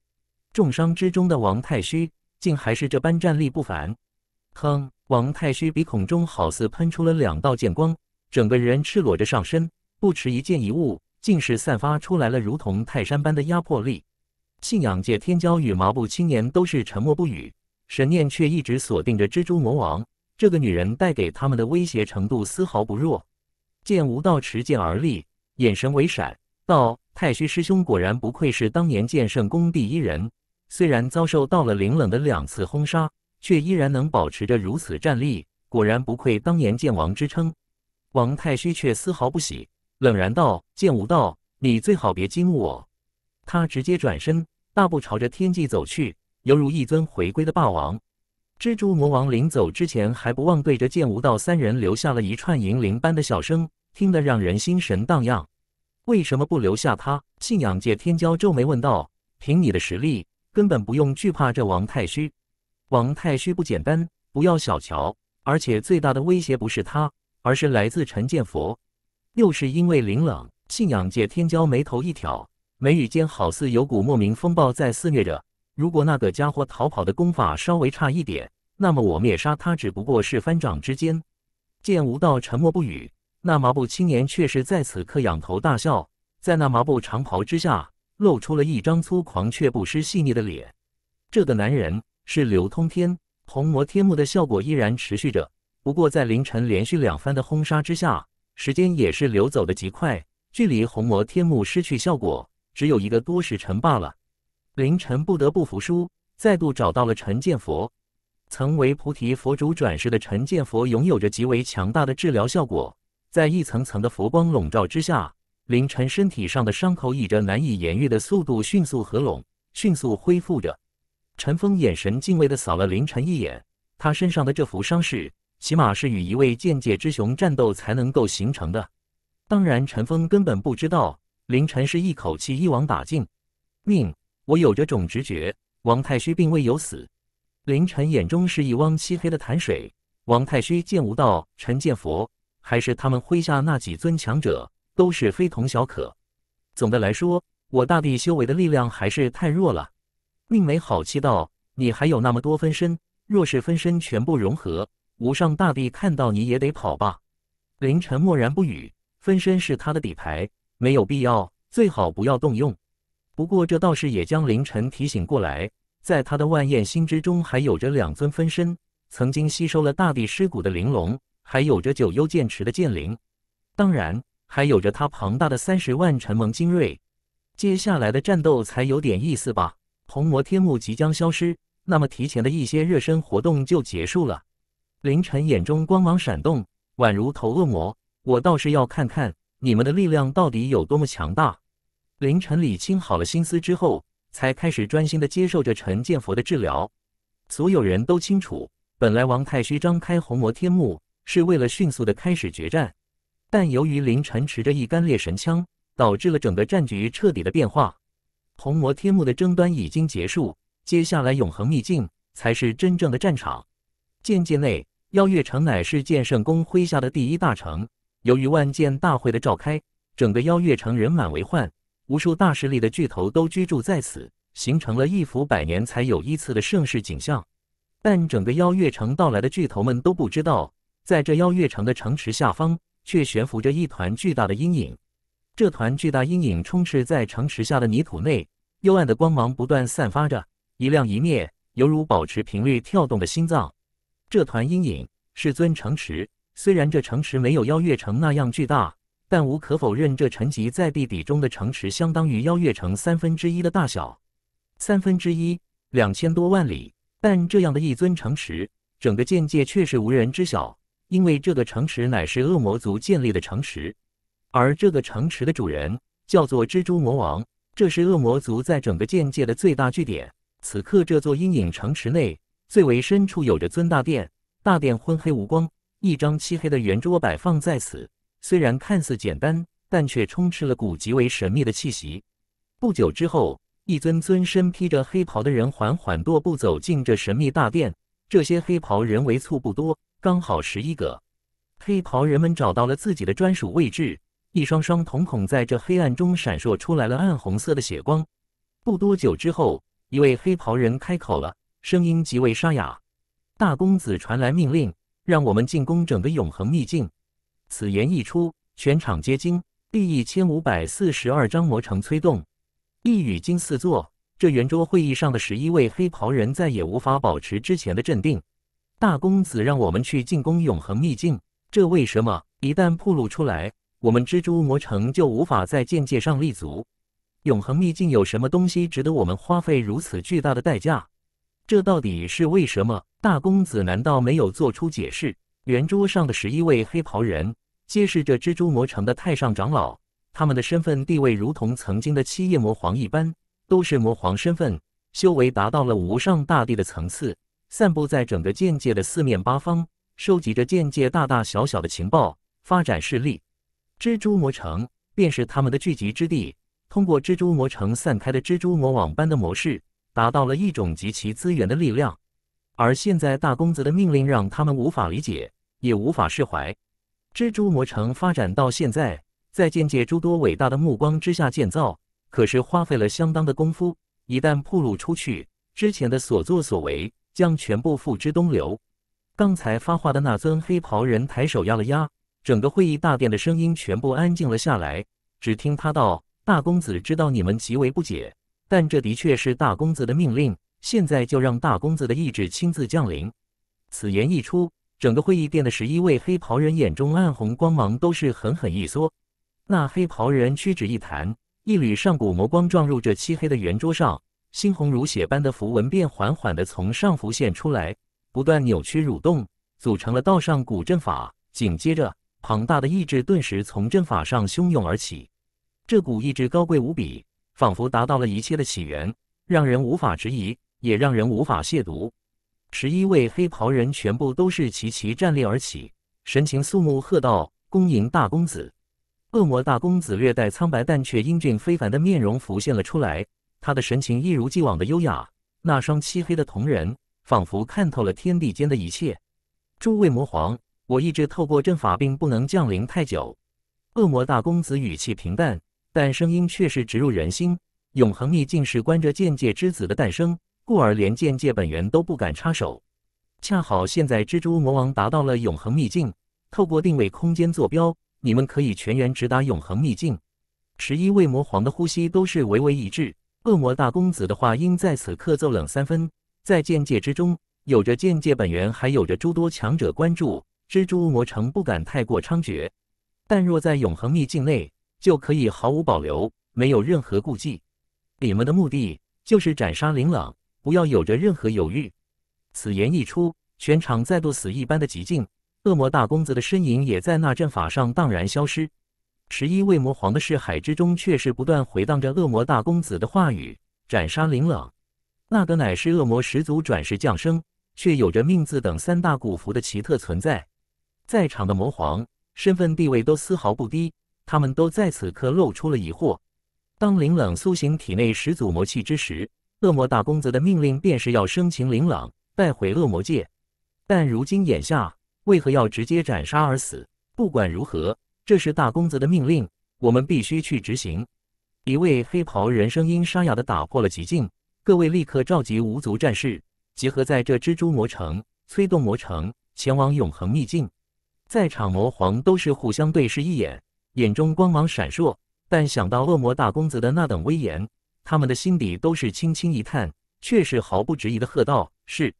重伤之中的王太虚，竟还是这般战力不凡。哼！王太虚鼻孔中好似喷出了两道剑光，整个人赤裸着上身，不持一剑一物，竟是散发出来了如同泰山般的压迫力。信仰界天骄与麻布青年都是沉默不语，沈念却一直锁定着蜘蛛魔王。这个女人带给他们的威胁程度丝毫不弱。剑无道持剑而立，眼神微闪，道：“太虚师兄果然不愧是当年剑圣宫第一人，虽然遭受到了凌冷的两次轰杀。”却依然能保持着如此战力，果然不愧当年剑王之称。王太虚却丝毫不喜，冷然道：“剑无道，你最好别激怒我。”他直接转身，大步朝着天际走去，犹如一尊回归的霸王。蜘蛛魔王临走之前，还不忘对着剑无道三人留下了一串银铃般的小声，听得让人心神荡漾。为什么不留下他？信仰界天骄皱眉问道：“凭你的实力，根本不用惧怕这王太虚。”王太虚不简单，不要小瞧。而且最大的威胁不是他，而是来自陈建佛。又是因为林冷，信仰界天骄眉头一挑，眉宇间好似有股莫名风暴在肆虐着。如果那个家伙逃跑的功法稍微差一点，那么我灭杀他只不过是翻掌之间。见无道沉默不语，那麻布青年却是在此刻仰头大笑，在那麻布长袍之下，露出了一张粗狂却不失细腻的脸。这个男人。是流通天红魔天幕的效果依然持续着，不过在凌晨连续两番的轰杀之下，时间也是流走的极快，距离红魔天幕失去效果，只有一个多时辰罢了。凌晨不得不服输，再度找到了陈建佛。曾为菩提佛主转世的陈建佛，拥有着极为强大的治疗效果，在一层层的佛光笼罩之下，凌晨身体上的伤口以着难以言喻的速度迅速合拢，迅速恢复着。陈峰眼神敬畏地扫了凌晨一眼，他身上的这幅伤势，起码是与一位剑界之雄战斗才能够形成的。当然，陈峰根本不知道凌晨是一口气一网打尽。命，我有着种直觉，王太虚并未有死。凌晨眼中是一汪漆黑的潭水。王太虚见无道，陈见佛，还是他们麾下那几尊强者，都是非同小可。总的来说，我大地修为的力量还是太弱了。命没好气道：“你还有那么多分身，若是分身全部融合，无上大帝看到你也得跑吧。”凌晨默然不语。分身是他的底牌，没有必要，最好不要动用。不过这倒是也将凌晨提醒过来，在他的万焰心之中还有着两尊分身，曾经吸收了大地尸骨的玲珑，还有着九幽剑池的剑灵，当然还有着他庞大的三十万尘盟精锐。接下来的战斗才有点意思吧。红魔天幕即将消失，那么提前的一些热身活动就结束了。凌晨眼中光芒闪动，宛如头恶魔，我倒是要看看你们的力量到底有多么强大。凌晨理清好了心思之后，才开始专心的接受着陈建佛的治疗。所有人都清楚，本来王太虚张开红魔天幕是为了迅速的开始决战，但由于凌晨持着一杆猎神枪，导致了整个战局彻底的变化。红魔天幕的争端已经结束，接下来永恒秘境才是真正的战场。剑界内，邀月城乃是剑圣宫麾下的第一大城。由于万剑大会的召开，整个邀月城人满为患，无数大势力的巨头都居住在此，形成了一幅百年才有一次的盛世景象。但整个邀月城到来的巨头们都不知道，在这邀月城的城池下方，却悬浮着一团巨大的阴影。这团巨大阴影充斥在城池下的泥土内，幽暗的光芒不断散发着，一亮一灭，犹如保持频率跳动的心脏。这团阴影是尊城池，虽然这城池没有妖月城那样巨大，但无可否认，这沉积在地底中的城池相当于妖月城三分之一的大小，三分之一，两千多万里。但这样的一尊城池，整个剑界确实无人知晓，因为这个城池乃是恶魔族建立的城池。而这个城池的主人叫做蜘蛛魔王，这是恶魔族在整个剑界的最大据点。此刻，这座阴影城池内最为深处有着尊大殿，大殿昏黑无光，一张漆黑的圆桌摆放在此，虽然看似简单，但却充斥了股极为神秘的气息。不久之后，一尊尊身披着黑袍的人缓缓踱步走进这神秘大殿。这些黑袍人为数不多，刚好十一个。黑袍人们找到了自己的专属位置。一双双瞳孔在这黑暗中闪烁出来了暗红色的血光。不多久之后，一位黑袍人开口了，声音极为沙哑：“大公子传来命令，让我们进攻整个永恒秘境。”此言一出，全场皆惊。第一千五百四十二章魔城催动。一语惊四座。这圆桌会议上的十一位黑袍人再也无法保持之前的镇定。大公子让我们去进攻永恒秘境，这为什么？一旦暴露出来。我们蜘蛛魔城就无法在剑界上立足。永恒秘境有什么东西值得我们花费如此巨大的代价？这到底是为什么？大公子难道没有做出解释？圆桌上的十一位黑袍人皆是这蜘蛛魔城的太上长老，他们的身份地位如同曾经的七叶魔皇一般，都是魔皇身份，修为达到了无上大帝的层次，散布在整个剑界的四面八方，收集着剑界大大小小的情报，发展势力。蜘蛛魔城便是他们的聚集之地，通过蜘蛛魔城散开的蜘蛛魔网般的模式，达到了一种集齐资源的力量。而现在大公子的命令让他们无法理解，也无法释怀。蜘蛛魔城发展到现在，在业界诸多伟大的目光之下建造，可是花费了相当的功夫。一旦暴露出去，之前的所作所为将全部付之东流。刚才发话的那尊黑袍人抬手压了压。整个会议大殿的声音全部安静了下来，只听他道：“大公子知道你们极为不解，但这的确是大公子的命令。现在就让大公子的意志亲自降临。”此言一出，整个会议殿的十一位黑袍人眼中暗红光芒都是狠狠一缩。那黑袍人屈指一弹，一缕上古魔光撞入这漆黑的圆桌上，猩红如血般的符文便缓缓的从上浮现出来，不断扭曲蠕动，组成了道上古阵法。紧接着，庞大的意志顿时从阵法上汹涌而起，这股意志高贵无比，仿佛达到了一切的起源，让人无法质疑，也让人无法亵渎。十一位黑袍人全部都是齐齐站立而起，神情肃穆，喝道：“恭迎大公子！”恶魔大公子略带苍白，但却英俊非凡的面容浮现了出来，他的神情一如既往的优雅，那双漆黑的瞳仁仿佛看透了天地间的一切。诸位魔皇。我一直透过阵法，并不能降临太久。恶魔大公子语气平淡，但声音却是直入人心。永恒秘境是关着剑界之子的诞生，故而连剑界本源都不敢插手。恰好现在蜘蛛魔王达到了永恒秘境，透过定位空间坐标，你们可以全员直达永恒秘境。十一位魔皇的呼吸都是微微一致。恶魔大公子的话音在此刻骤冷三分，在剑界之中，有着剑界本源，还有着诸多强者关注。蜘蛛魔城不敢太过猖獗，但若在永恒秘境内，就可以毫无保留，没有任何顾忌。你们的目的就是斩杀林冷，不要有着任何犹豫。此言一出，全场再度死一般的寂静。恶魔大公子的身影也在那阵法上荡然消失。十一位魔皇的视海之中，却是不断回荡着恶魔大公子的话语：“斩杀林冷，那个乃是恶魔始祖转世降生，却有着命字等三大古符的奇特存在。”在场的魔皇身份地位都丝毫不低，他们都在此刻露出了疑惑。当林冷苏醒体内始祖魔气之时，恶魔大公子的命令便是要生擒林冷带回恶魔界。但如今眼下，为何要直接斩杀而死？不管如何，这是大公子的命令，我们必须去执行。一位黑袍人声音沙哑的打破了寂静，各位立刻召集五族战士，集合在这蜘蛛魔城，催动魔城前往永恒秘境。在场魔皇都是互相对视一眼，眼中光芒闪烁，但想到恶魔大公子的那等威严，他们的心底都是轻轻一叹，却是毫不迟疑的喝道：“是。”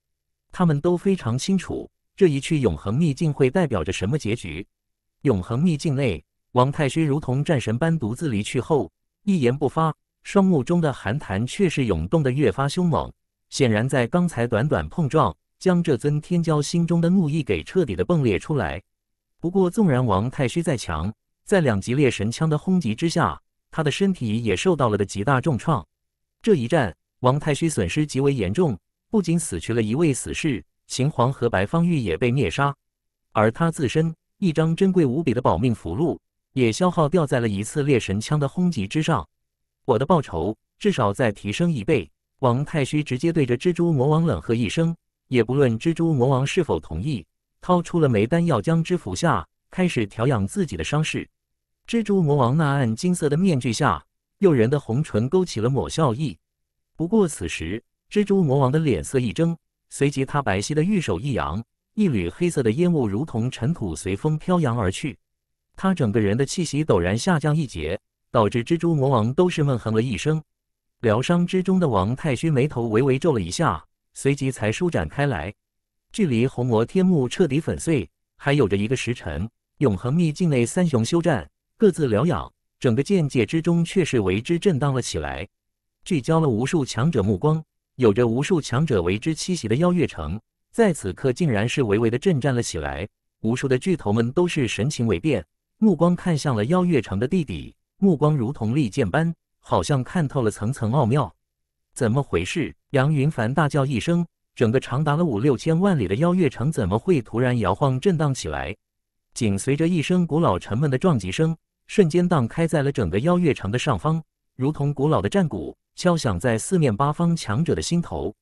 他们都非常清楚，这一去永恒秘境会代表着什么结局。永恒秘境内，王太虚如同战神般独自离去后，一言不发，双目中的寒潭却是涌动的越发凶猛。显然，在刚才短短碰撞，将这尊天骄心中的怒意给彻底的迸裂出来。不过，纵然王太虚再强，在两级猎神枪的轰击之下，他的身体也受到了的极大重创。这一战，王太虚损失极为严重，不仅死去了一位死士，秦皇和白方玉也被灭杀，而他自身一张珍贵无比的保命符箓也消耗掉在了一次猎神枪的轰击之上。我的报酬至少再提升一倍！王太虚直接对着蜘蛛魔王冷喝一声，也不论蜘蛛魔王是否同意。掏出了枚丹药，将之服下，开始调养自己的伤势。蜘蛛魔王那暗金色的面具下，诱人的红唇勾起了抹笑意。不过此时，蜘蛛魔王的脸色一怔，随即他白皙的玉手一扬，一缕黑色的烟雾如同尘土随风飘扬而去。他整个人的气息陡然下降一截，导致蜘蛛魔王都是闷哼了一声。疗伤之中的王太虚眉头微微皱了一下，随即才舒展开来。距离红魔天幕彻底粉碎还有着一个时辰，永恒秘境内三雄休战，各自疗养。整个剑界之中却是为之震荡了起来，聚焦了无数强者目光，有着无数强者为之栖息的邀月城，在此刻竟然是微微的震颤了起来。无数的巨头们都是神情未变，目光看向了邀月城的弟弟，目光如同利剑般，好像看透了层层奥妙。怎么回事？杨云凡大叫一声。整个长达了五六千万里的邀月城怎么会突然摇晃震荡起来？紧随着一声古老沉闷的撞击声，瞬间荡开在了整个邀月城的上方，如同古老的战鼓敲响在四面八方强者的心头。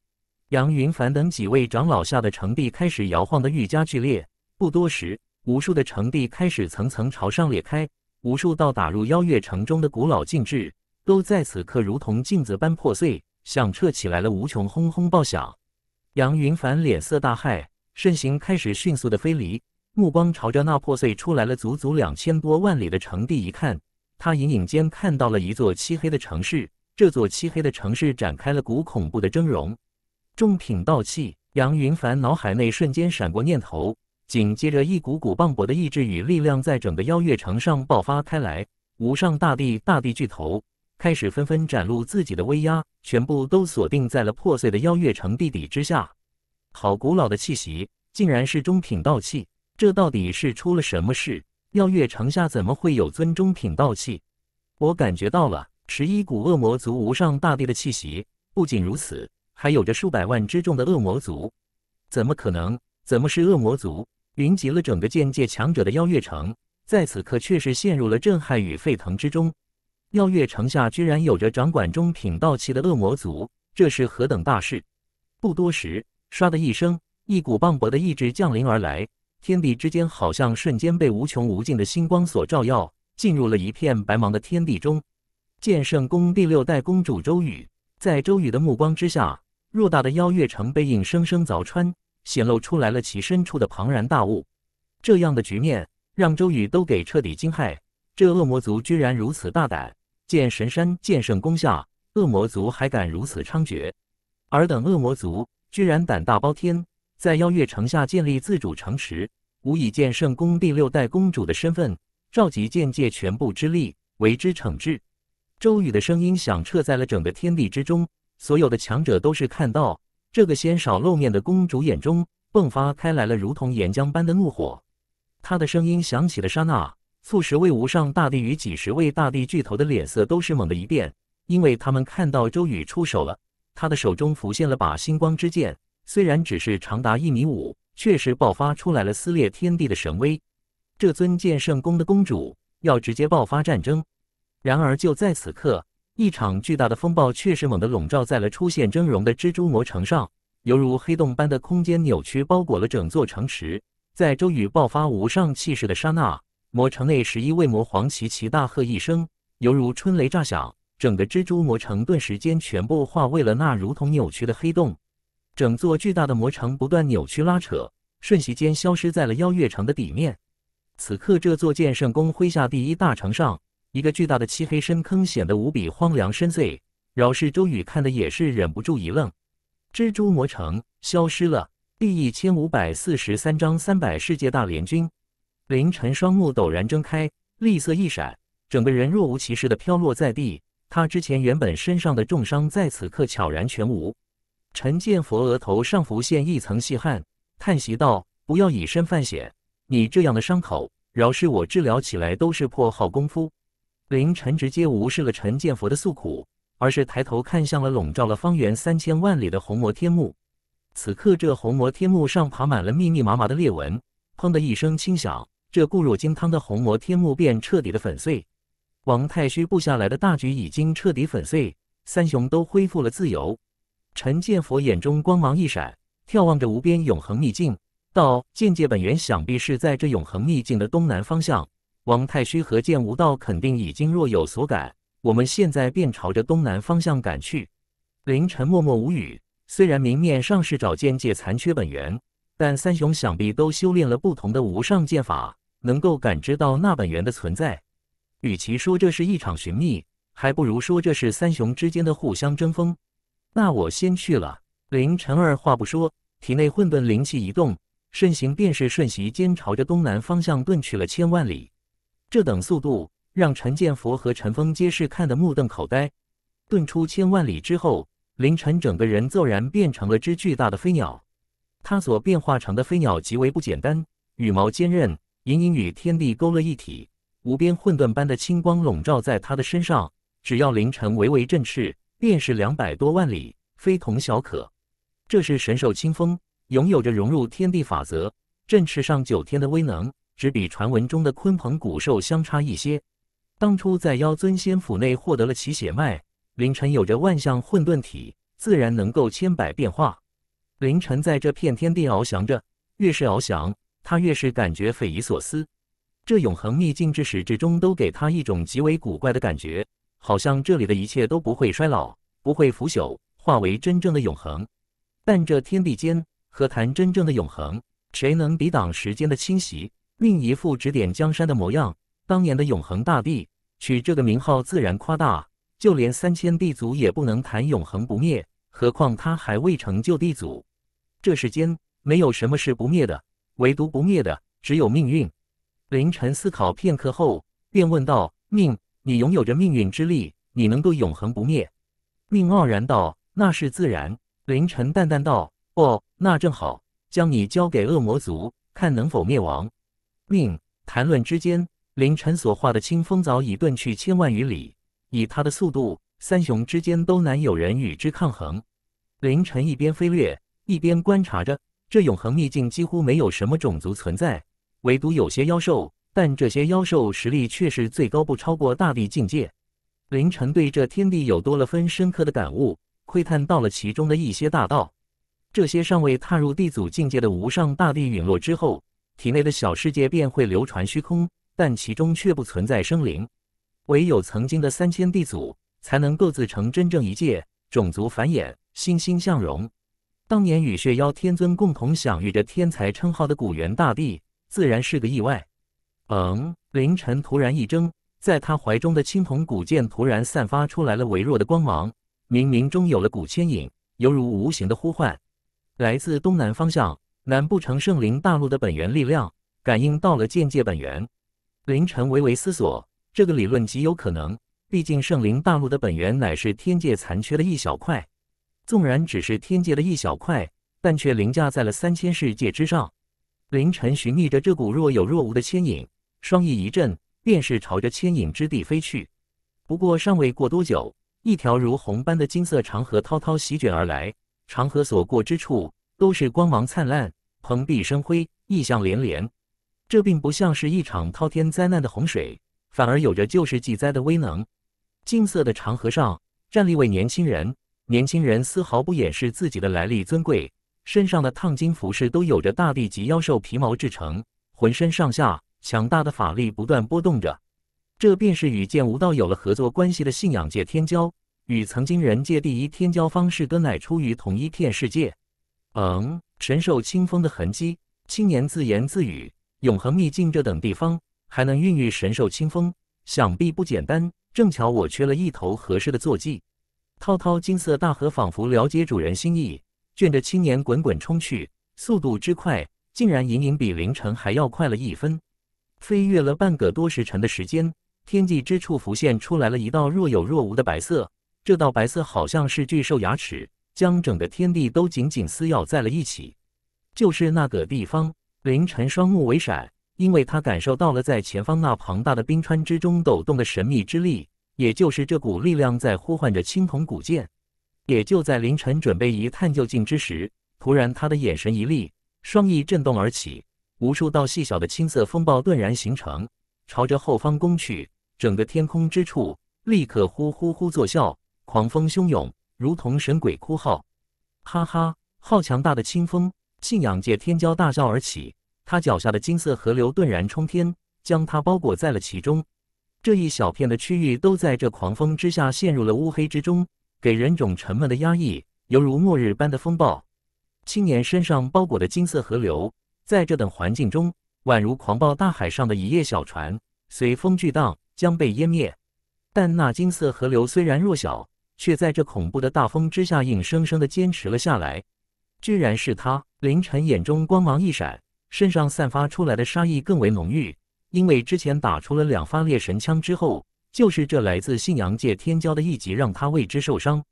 杨云凡等几位长老下的城壁开始摇晃的愈加剧烈，不多时，无数的城壁开始层层朝上裂开，无数道打入邀月城中的古老禁制都在此刻如同镜子般破碎，响彻起来了无穷轰轰爆响。杨云凡脸色大骇，身形开始迅速的飞离，目光朝着那破碎出来了足足两千多万里的城地一看，他隐隐间看到了一座漆黑的城市，这座漆黑的城市展开了股恐怖的峥嵘。重品道器，杨云凡脑海内瞬间闪过念头，紧接着一股股磅礴的意志与力量在整个邀月城上爆发开来，无上大地，大地巨头。开始纷纷展露自己的威压，全部都锁定在了破碎的妖月城地底之下。好古老的气息，竟然是中品道器！这到底是出了什么事？妖月城下怎么会有尊中品道器？我感觉到了，十一股恶魔族无上大帝的气息。不仅如此，还有着数百万之众的恶魔族。怎么可能？怎么是恶魔族？云集了整个剑界强者的妖月城，在此刻却是陷入了震撼与沸腾之中。妖月城下居然有着掌管中品道器的恶魔族，这是何等大事！不多时，唰的一声，一股磅礴的意志降临而来，天地之间好像瞬间被无穷无尽的星光所照耀，进入了一片白茫的天地中。剑圣宫第六代公主周宇，在周宇的目光之下，偌大的妖月城被硬生生凿穿，显露出来了其深处的庞然大物。这样的局面让周宇都给彻底惊骇，这恶魔族居然如此大胆！见神山剑圣宫下，恶魔族还敢如此猖獗？尔等恶魔族居然胆大包天，在妖月城下建立自主城池！吾以剑圣宫第六代公主的身份，召集剑界全部之力，为之惩治！周宇的声音响彻在了整个天地之中，所有的强者都是看到这个鲜少露面的公主眼中迸发开来了如同岩浆般的怒火。她的声音响起了刹那。促使位无上大帝与几十位大帝巨头的脸色都是猛地一变，因为他们看到周宇出手了。他的手中浮现了把星光之剑，虽然只是长达一米五，确实爆发出来了撕裂天地的神威。这尊剑圣宫的公主要直接爆发战争。然而就在此刻，一场巨大的风暴确实猛地笼罩在了出现峥嵘的蜘蛛魔城上，犹如黑洞般的空间扭曲包裹了整座城池。在周宇爆发无上气势的刹那。魔城内十一位魔皇齐齐大喝一声，犹如春雷炸响，整个蜘蛛魔城顿时间全部化为了那如同扭曲的黑洞。整座巨大的魔城不断扭曲拉扯，瞬息间消失在了妖月城的底面。此刻，这座剑圣宫麾下第一大城上，一个巨大的漆黑深坑显得无比荒凉深邃。饶是周宇看的也是忍不住一愣：蜘蛛魔城消失了。第一千五百四十三章三百世界大联军。凌晨双目陡然睁开，厉色一闪，整个人若无其事的飘落在地。他之前原本身上的重伤，在此刻悄然全无。陈建佛额头上浮现一层细汗，叹息道：“不要以身犯险，你这样的伤口，饶是我治疗起来都是破好功夫。”凌晨直接无视了陈建佛的诉苦，而是抬头看向了笼罩了方圆三千万里的红魔天幕。此刻，这红魔天幕上爬满了密密麻麻的裂纹。砰的一声轻响。这固若金汤的红魔天幕便彻底的粉碎，王太虚布下来的大局已经彻底粉碎，三雄都恢复了自由。陈建佛眼中光芒一闪，眺望着无边永恒秘境，道：“剑界本源想必是在这永恒秘境的东南方向，王太虚和剑无道肯定已经若有所感，我们现在便朝着东南方向赶去。”凌晨默默无语，虽然明面上是找剑界残缺本源。但三雄想必都修炼了不同的无上剑法，能够感知到那本源的存在。与其说这是一场寻觅，还不如说这是三雄之间的互相争锋。那我先去了。凌晨二话不说，体内混沌灵气一动，身形便是瞬息间朝着东南方向遁去了千万里。这等速度，让陈建佛和陈峰皆是看得目瞪口呆。遁出千万里之后，凌晨整个人骤然变成了只巨大的飞鸟。他所变化成的飞鸟极为不简单，羽毛坚韧，隐隐与天地勾勒一体，无边混沌般的青光笼罩在他的身上。只要凌晨微微振翅，便是两百多万里，非同小可。这是神兽清风，拥有着融入天地法则、振翅上九天的威能，只比传闻中的鲲鹏古兽相差一些。当初在妖尊仙府内获得了其血脉，凌晨有着万象混沌体，自然能够千百变化。凌晨在这片天地翱翔着，越是翱翔，他越是感觉匪夷所思。这永恒秘境至始至终都给他一种极为古怪的感觉，好像这里的一切都不会衰老，不会腐朽，化为真正的永恒。但这天地间何谈真正的永恒？谁能抵挡时间的侵袭？另一副指点江山的模样，当年的永恒大帝取这个名号自然夸大，就连三千帝族也不能谈永恒不灭，何况他还未成就帝祖。这世间没有什么是不灭的，唯独不灭的只有命运。凌晨思考片刻后，便问道：“命，你拥有着命运之力，你能够永恒不灭？”命傲然道：“那是自然。”凌晨淡淡道：“哦，那正好，将你交给恶魔族，看能否灭亡。”命谈论之间，凌晨所化的清风早已遁去千万余里，以他的速度，三雄之间都难有人与之抗衡。凌晨一边飞掠。一边观察着这永恒秘境，几乎没有什么种族存在，唯独有些妖兽，但这些妖兽实力却是最高不超过大地境界。凌晨对这天地有多了分深刻的感悟，窥探到了其中的一些大道。这些尚未踏入地祖境界的无上大地陨落之后，体内的小世界便会流传虚空，但其中却不存在生灵，唯有曾经的三千地祖才能够自成真正一界，种族繁衍，欣欣向荣。当年与血妖天尊共同享誉着天才称号的古元大帝，自然是个意外。嗯，凌晨突然一怔，在他怀中的青铜古剑突然散发出来了微弱的光芒，冥冥中有了古牵引，犹如无形的呼唤，来自东南方向。难不成圣灵大陆的本源力量感应到了剑界本源？凌晨微微思索，这个理论极有可能。毕竟圣灵大陆的本源乃是天界残缺的一小块。纵然只是天界的一小块，但却凌驾在了三千世界之上。凌晨寻觅着这股若有若无的牵引，双翼一震，便是朝着牵引之地飞去。不过尚未过多久，一条如虹般的金色长河滔滔席卷而来，长河所过之处都是光芒灿烂、蓬荜生辉、异象连连。这并不像是一场滔天灾难的洪水，反而有着救世济灾的威能。金色的长河上站立位年轻人。年轻人丝毫不掩饰自己的来历尊贵，身上的烫金服饰都有着大地级妖兽皮毛制成，浑身上下强大的法力不断波动着。这便是与剑无道有了合作关系的信仰界天骄，与曾经人界第一天骄方士根乃出于同一片世界。嗯，神兽清风的痕迹，青年自言自语。永恒秘境这等地方还能孕育神兽清风，想必不简单。正巧我缺了一头合适的坐骑。滔滔金色大河仿佛了解主人心意，卷着青年滚滚冲去，速度之快，竟然隐隐比凌晨还要快了一分。飞越了半个多时辰的时间，天际之处浮现出来了一道若有若无的白色。这道白色好像是巨兽牙齿，将整个天地都紧紧撕咬在了一起。就是那个地方，凌晨双目微闪，因为他感受到了在前方那庞大的冰川之中抖动的神秘之力。也就是这股力量在呼唤着青铜古剑。也就在凌晨准备一探究竟之时，突然他的眼神一立，双翼震动而起，无数道细小的青色风暴顿然形成，朝着后方攻去。整个天空之处立刻呼呼呼作啸，狂风汹涌，如同神鬼哭号。哈哈，好强大的清风！信仰界天骄大笑而起，他脚下的金色河流顿然冲天，将他包裹在了其中。这一小片的区域都在这狂风之下陷入了乌黑之中，给人种沉闷的压抑，犹如末日般的风暴。青年身上包裹的金色河流，在这等环境中，宛如狂暴大海上的一叶小船，随风巨荡，将被湮灭。但那金色河流虽然弱小，却在这恐怖的大风之下硬生生的坚持了下来。居然是他！凌晨眼中光芒一闪，身上散发出来的杀意更为浓郁。因为之前打出了两发猎神枪之后，就是这来自信阳界天骄的一击让他为之受伤。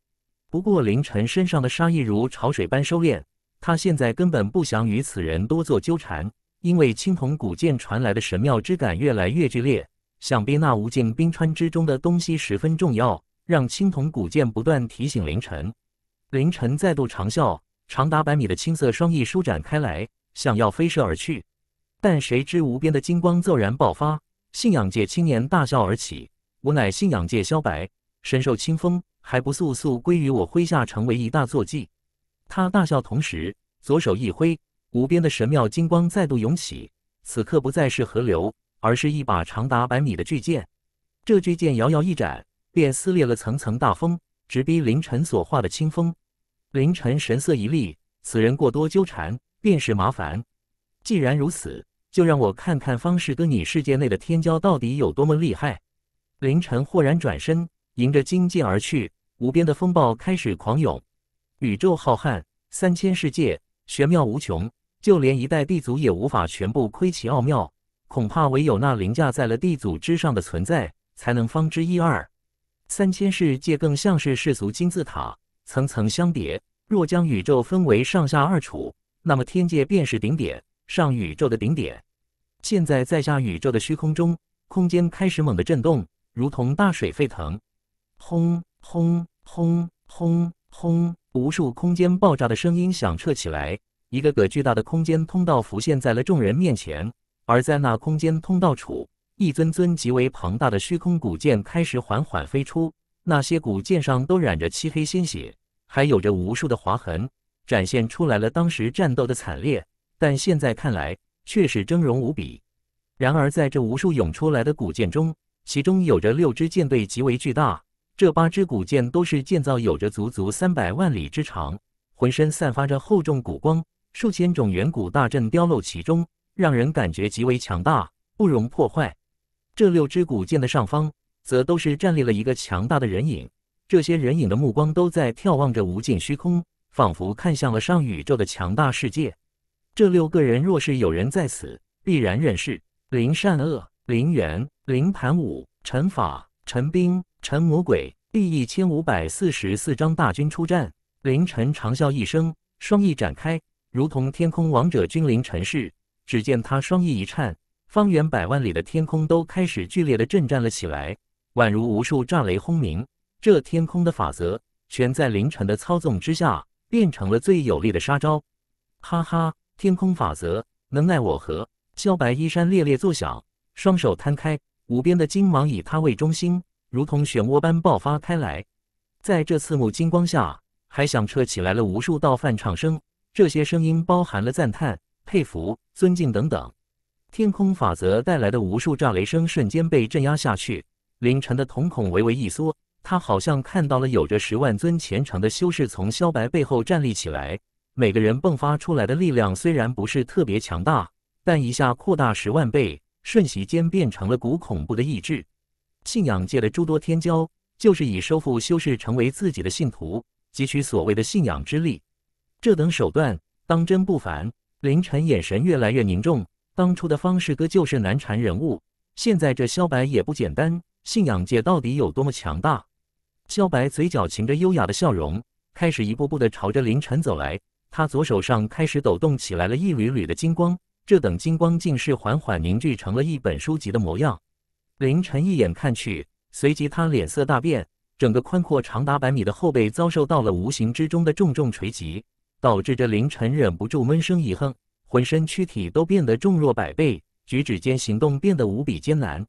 不过凌晨身上的杀意如潮水般收敛，他现在根本不想与此人多做纠缠，因为青铜古剑传来的神妙之感越来越剧烈，想必那无尽冰川之中的东西十分重要，让青铜古剑不断提醒凌晨。凌晨再度长啸，长达百米的青色双翼舒展开来，想要飞射而去。但谁知无边的金光骤然爆发，信仰界青年大笑而起：“我乃信仰界萧白，身受清风，还不速速归于我麾下，成为一大坐骑？”他大笑同时，左手一挥，无边的神庙金光再度涌起。此刻不再是河流，而是一把长达百米的巨剑。这巨剑遥遥一斩，便撕裂了层层大风，直逼凌晨所化的清风。凌晨神色一厉：“此人过多纠缠，便是麻烦。”既然如此，就让我看看方士跟你世界内的天骄到底有多么厉害。凌晨豁然转身，迎着金界而去。无边的风暴开始狂涌。宇宙浩瀚，三千世界，玄妙无穷，就连一代帝族也无法全部窥其奥妙。恐怕唯有那凌驾在了帝祖之上的存在，才能方知一二。三千世界更像是世俗金字塔，层层相叠。若将宇宙分为上下二处，那么天界便是顶点。上宇宙的顶点，现在在下宇宙的虚空中，空间开始猛地震动，如同大水沸腾。轰轰轰轰轰！无数空间爆炸的声音响彻起来，一个个巨大的空间通道浮现在了众人面前。而在那空间通道处，一尊尊极为庞大的虚空古剑开始缓缓飞出，那些古剑上都染着漆黑鲜血，还有着无数的划痕，展现出来了当时战斗的惨烈。但现在看来却是峥嵘无比。然而在这无数涌出来的古剑中，其中有着六支舰队极为巨大，这八支古剑都是建造有着足足三百万里之长，浑身散发着厚重古光，数千种远古大阵雕镂其中，让人感觉极为强大，不容破坏。这六支古剑的上方，则都是站立了一个强大的人影，这些人影的目光都在眺望着无尽虚空，仿佛看向了上宇宙的强大世界。这六个人若是有人在此，必然认识林善恶、林元、林盘武、陈法、陈兵、陈魔鬼。第一千五百四十四章大军出战。凌晨长啸一声，双翼展开，如同天空王者君临尘世。只见他双翼一颤，方圆百万里的天空都开始剧烈的震颤了起来，宛如无数炸雷轰鸣。这天空的法则，全在凌晨的操纵之下，变成了最有力的杀招。哈哈。天空法则能奈我何？萧白衣衫猎猎作响，双手摊开，无边的金芒以他为中心，如同漩涡般爆发开来。在这刺目金光下，还响彻起来了无数道梵唱声，这些声音包含了赞叹、佩服、尊敬等等。天空法则带来的无数炸雷声瞬间被镇压下去。凌晨的瞳孔微微一缩，他好像看到了有着十万尊虔诚的修士从萧白背后站立起来。每个人迸发出来的力量虽然不是特别强大，但一下扩大十万倍，瞬息间变成了股恐怖的意志。信仰界的诸多天骄，就是以收复修士成为自己的信徒，汲取所谓的信仰之力。这等手段当真不凡。凌晨眼神越来越凝重，当初的方士哥就是难缠人物，现在这萧白也不简单。信仰界到底有多么强大？萧白嘴角噙着优雅的笑容，开始一步步的朝着凌晨走来。他左手上开始抖动起来，了一缕缕的金光。这等金光竟是缓缓凝聚成了一本书籍的模样。凌晨一眼看去，随即他脸色大变，整个宽阔长达百米的后背遭受到了无形之中的重重锤击，导致着凌晨忍不住闷声一哼，浑身躯体都变得重若百倍，举止间行动变得无比艰难。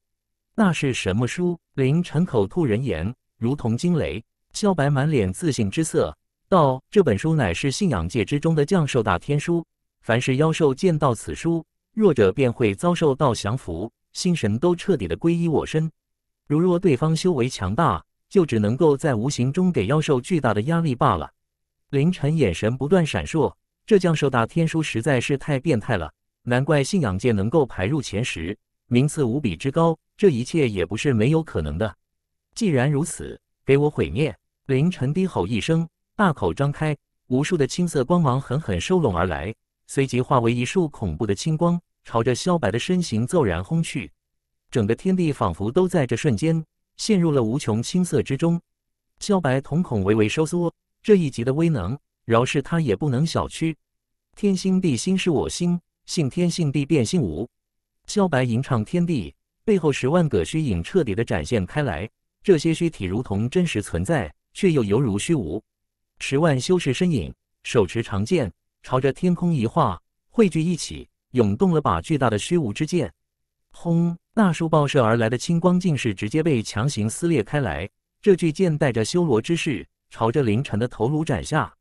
那是什么书？凌晨口吐人言，如同惊雷。萧白满脸自信之色。道这本书乃是信仰界之中的降兽大天书，凡是妖兽见到此书，弱者便会遭受到降服，心神都彻底的皈依我身。如若对方修为强大，就只能够在无形中给妖兽巨大的压力罢了。凌晨眼神不断闪烁，这降兽大天书实在是太变态了，难怪信仰界能够排入前十，名次无比之高。这一切也不是没有可能的。既然如此，给我毁灭！凌晨低吼一声。大口张开，无数的青色光芒狠狠收拢而来，随即化为一束恐怖的青光，朝着萧白的身形骤然轰去。整个天地仿佛都在这瞬间陷入了无穷青色之中。萧白瞳孔微微收缩，这一击的威能，饶是他也不能小觑。天心地心是我心，信天信地便信吾。萧白吟唱天地，背后十万个虚影彻底的展现开来，这些虚体如同真实存在，却又犹如虚无。十万修士身影手持长剑，朝着天空一划，汇聚一起，涌动了把巨大的虚无之剑。轰！那束爆射而来的青光竟是直接被强行撕裂开来。这巨剑带着修罗之势，朝着凌晨的头颅斩下。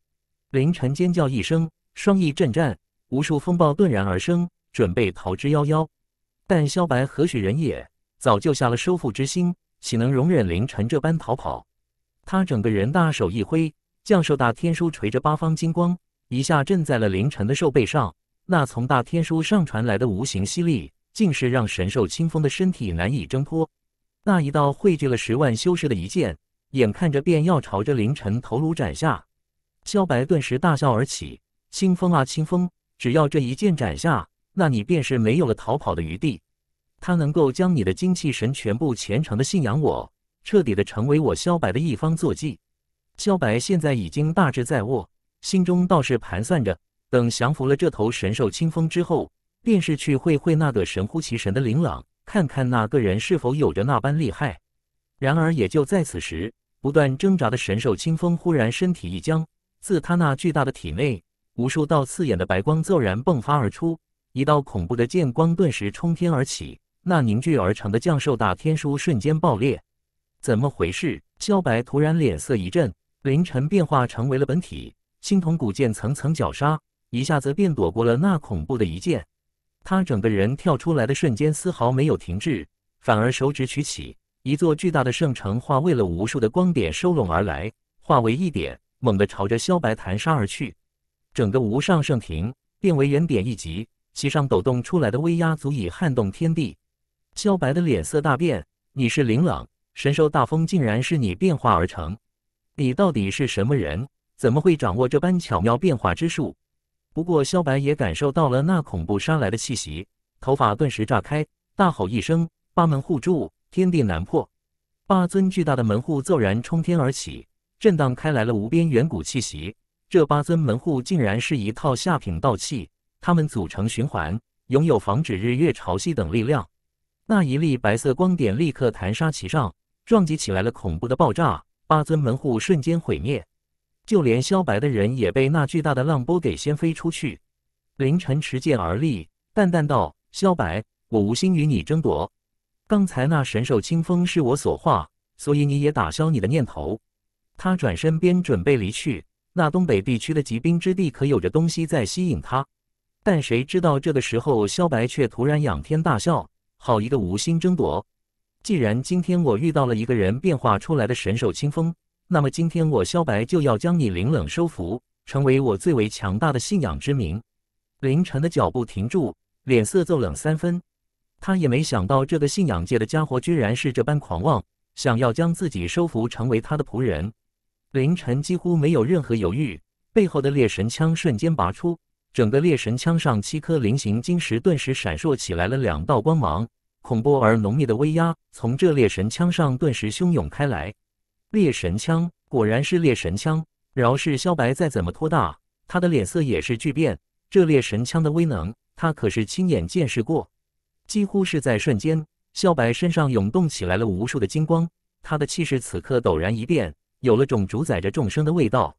凌晨尖叫一声，双翼震颤，无数风暴顿然而生，准备逃之夭夭。但萧白何许人也，早就下了收复之心，岂能容忍凌晨这般逃跑？他整个人大手一挥。将兽大天书垂着八方金光，一下震在了凌晨的兽背上。那从大天书上传来的无形吸力，竟是让神兽清风的身体难以挣脱。那一道汇聚了十万修士的一剑，眼看着便要朝着凌晨头颅斩下。萧白顿时大笑而起：“清风啊清风，只要这一剑斩下，那你便是没有了逃跑的余地。他能够将你的精气神全部虔诚的信仰我，彻底的成为我萧白的一方坐骑。”萧白现在已经大志在握，心中倒是盘算着，等降服了这头神兽清风之后，便是去会会那个神乎其神的林琅，看看那个人是否有着那般厉害。然而，也就在此时，不断挣扎的神兽清风忽然身体一僵，自他那巨大的体内，无数道刺眼的白光骤然迸发而出，一道恐怖的剑光顿时冲天而起，那凝聚而成的降兽大天书瞬间爆裂。怎么回事？萧白突然脸色一震。凌晨变化成为了本体，青铜古剑层层绞杀，一下子便躲过了那恐怖的一剑。他整个人跳出来的瞬间，丝毫没有停滞，反而手指举起一座巨大的圣城，化为了无数的光点收拢而来，化为一点，猛地朝着萧白弹杀而去。整个无上圣庭变为原点一级，其上抖动出来的威压足以撼动天地。萧白的脸色大变：“你是琳琅神兽大风竟然是你变化而成。”你到底是什么人？怎么会掌握这般巧妙变化之术？不过萧白也感受到了那恐怖杀来的气息，头发顿时炸开，大吼一声：“八门护住，天地难破！”八尊巨大的门户骤然冲天而起，震荡开来了无边远古气息。这八尊门户竟然是一套下品道器，它们组成循环，拥有防止日月潮汐等力量。那一粒白色光点立刻弹杀其上，撞击起来了恐怖的爆炸。八尊门户瞬间毁灭，就连萧白的人也被那巨大的浪波给掀飞出去。凌晨持剑而立，淡淡道：“萧白，我无心与你争夺。刚才那神兽清风是我所化，所以你也打消你的念头。”他转身便准备离去。那东北地区的极冰之地可有着东西在吸引他，但谁知道这个时候，萧白却突然仰天大笑：“好一个无心争夺！”既然今天我遇到了一个人变化出来的神兽清风，那么今天我萧白就要将你凌冷收服，成为我最为强大的信仰之名。凌晨的脚步停住，脸色骤冷三分。他也没想到这个信仰界的家伙居然是这般狂妄，想要将自己收服成为他的仆人。凌晨几乎没有任何犹豫，背后的猎神枪瞬间拔出，整个猎神枪上七颗菱形晶石顿时闪烁起来了两道光芒。恐怖而浓密的威压从这猎神枪上顿时汹涌开来。猎神枪果然是猎神枪！饶是萧白再怎么托大，他的脸色也是巨变。这猎神枪的威能，他可是亲眼见识过。几乎是在瞬间，萧白身上涌动起来了无数的金光，他的气势此刻陡然一变，有了种主宰着众生的味道。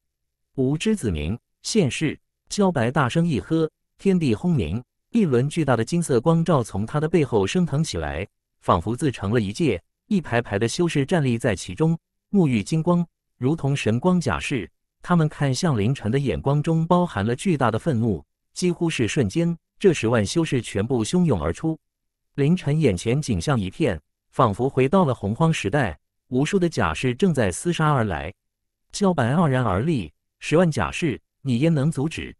吾之子民，现世！萧白大声一喝，天地轰鸣。一轮巨大的金色光照从他的背后升腾起来，仿佛自成了一界。一排排的修士站立在其中，沐浴金光，如同神光甲士。他们看向凌晨的眼光中包含了巨大的愤怒。几乎是瞬间，这十万修士全部汹涌而出。凌晨眼前景象一片，仿佛回到了洪荒时代，无数的甲士正在厮杀而来。萧白傲然而立：“十万甲士，你焉能阻止？”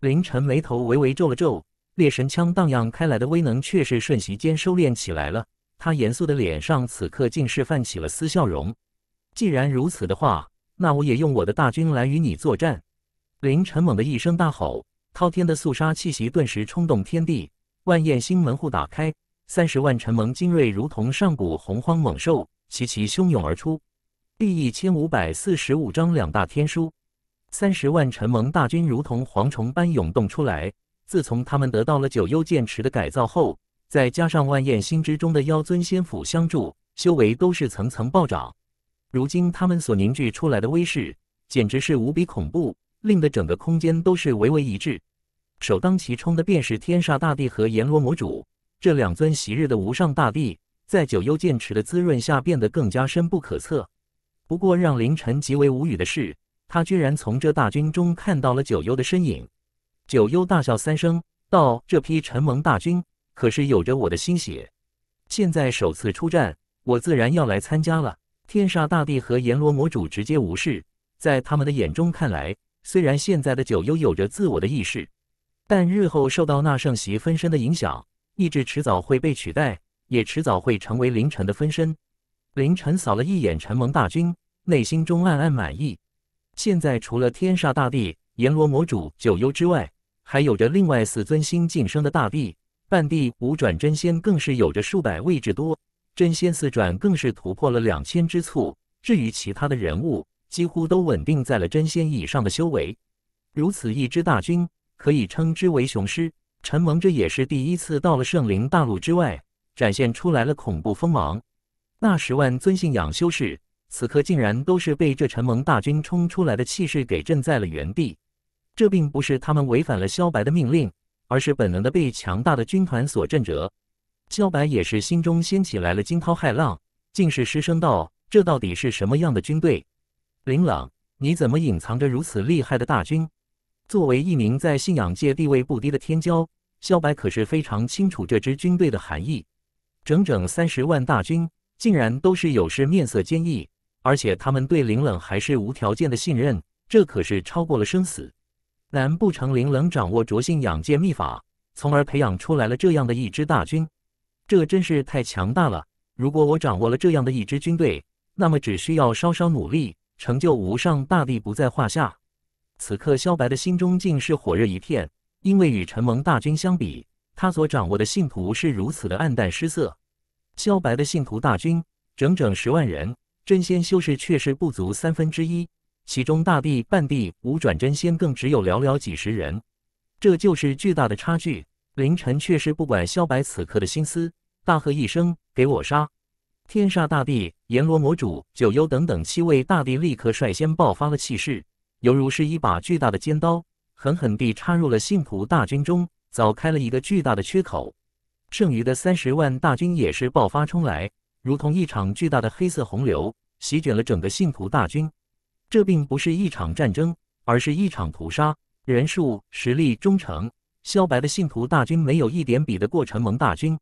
凌晨眉头微微皱了皱。猎神枪荡漾开来的威能，却是瞬息间收敛起来了。他严肃的脸上，此刻竟是泛起了丝笑容。既然如此的话，那我也用我的大军来与你作战。林晨猛的一声大吼，滔天的肃杀气息顿时冲动天地。万焰星门户打开，三十万晨盟精锐如同上古洪荒猛兽，齐齐汹涌而出。第一千五百四十五章两大天书。三十万晨盟大军如同蝗虫般涌动出来。自从他们得到了九幽剑池的改造后，再加上万焰星之中的妖尊仙府相助，修为都是层层暴涨。如今他们所凝聚出来的威势，简直是无比恐怖，令得整个空间都是微微一滞。首当其冲的便是天煞大帝和阎罗魔主这两尊昔日的无上大帝，在九幽剑池的滋润下变得更加深不可测。不过让凌晨极为无语的是，他居然从这大军中看到了九幽的身影。九幽大笑三声，道：“这批陈蒙大军可是有着我的心血，现在首次出战，我自然要来参加了。”天煞大帝和阎罗魔主直接无视，在他们的眼中看来，虽然现在的九幽有着自我的意识，但日后受到那圣袭分身的影响，意志迟早会被取代，也迟早会成为凌晨的分身。凌晨扫了一眼陈蒙大军，内心中暗暗满意。现在除了天煞大帝、阎罗魔主、九幽之外，还有着另外四尊星晋升的大帝、半帝、五转真仙，更是有着数百位置多；真仙四转更是突破了两千之数。至于其他的人物，几乎都稳定在了真仙以上的修为。如此一支大军，可以称之为雄师。陈蒙这也是第一次到了圣灵大陆之外，展现出来了恐怖锋芒。那十万尊信仰修士，此刻竟然都是被这陈蒙大军冲出来的气势给震在了原地。这并不是他们违反了萧白的命令，而是本能的被强大的军团所震折。萧白也是心中掀起来了惊涛骇浪，竟是失声道：“这到底是什么样的军队？林冷，你怎么隐藏着如此厉害的大军？”作为一名在信仰界地位不低的天骄，萧白可是非常清楚这支军队的含义。整整三十万大军，竟然都是有事面色坚毅，而且他们对林冷还是无条件的信任，这可是超过了生死。难不成林冷掌握浊性养界秘法，从而培养出来了这样的一支大军？这真是太强大了！如果我掌握了这样的一支军队，那么只需要稍稍努力，成就无上大帝不在话下。此刻，萧白的心中竟是火热一片，因为与陈蒙大军相比，他所掌握的信徒是如此的暗淡失色。萧白的信徒大军整整十万人，真仙修士却是不足三分之一。其中大帝、半帝、五转真仙，更只有寥寥几十人，这就是巨大的差距。凌晨却是不管萧白此刻的心思，大喝一声：“给我杀！”天煞大帝、阎罗魔主、九幽等等七位大帝立刻率先爆发了气势，犹如是一把巨大的尖刀，狠狠地插入了信徒大军中，凿开了一个巨大的缺口。剩余的三十万大军也是爆发冲来，如同一场巨大的黑色洪流，席卷了整个信徒大军。这并不是一场战争，而是一场屠杀。人数、实力、忠诚，萧白的信徒大军没有一点比得过陈蒙大军。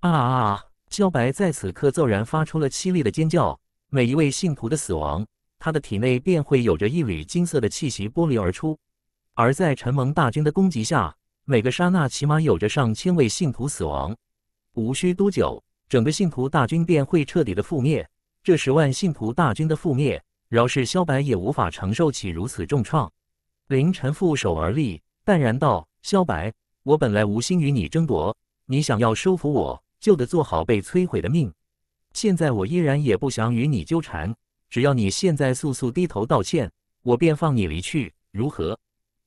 啊！啊！啊，萧白在此刻骤然发出了凄厉的尖叫。每一位信徒的死亡，他的体内便会有着一缕金色的气息剥离而出。而在陈蒙大军的攻击下，每个刹那起码有着上千位信徒死亡。无需多久，整个信徒大军便会彻底的覆灭。这十万信徒大军的覆灭。饶是萧白也无法承受起如此重创，林晨负手而立，淡然道：“萧白，我本来无心与你争夺，你想要收服我，就得做好被摧毁的命。现在我依然也不想与你纠缠，只要你现在速速低头道歉，我便放你离去，如何？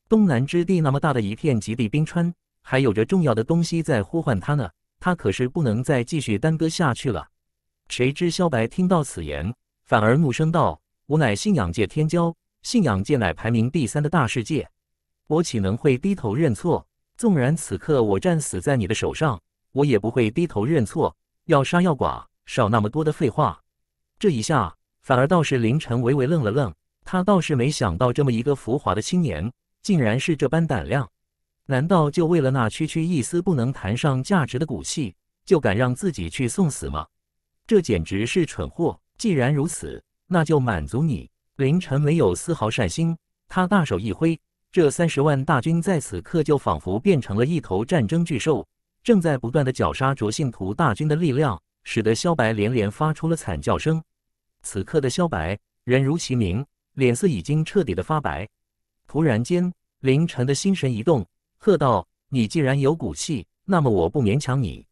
东南之地那么大的一片极地冰川，还有着重要的东西在呼唤他呢，他可是不能再继续耽搁下去了。”谁知萧白听到此言，反而怒声道。吾乃信仰界天骄，信仰界乃排名第三的大世界，我岂能会低头认错？纵然此刻我战死在你的手上，我也不会低头认错。要杀要剐，少那么多的废话。这一下，反而倒是凌晨微微愣了愣，他倒是没想到这么一个浮华的青年，竟然是这般胆量。难道就为了那区区一丝不能谈上价值的骨气，就敢让自己去送死吗？这简直是蠢货！既然如此。那就满足你。凌晨没有丝毫善心，他大手一挥，这三十万大军在此刻就仿佛变成了一头战争巨兽，正在不断的绞杀着信徒大军的力量，使得萧白连连发出了惨叫声。此刻的萧白人如其名，脸色已经彻底的发白。突然间，凌晨的心神一动，喝道：“你既然有骨气，那么我不勉强你。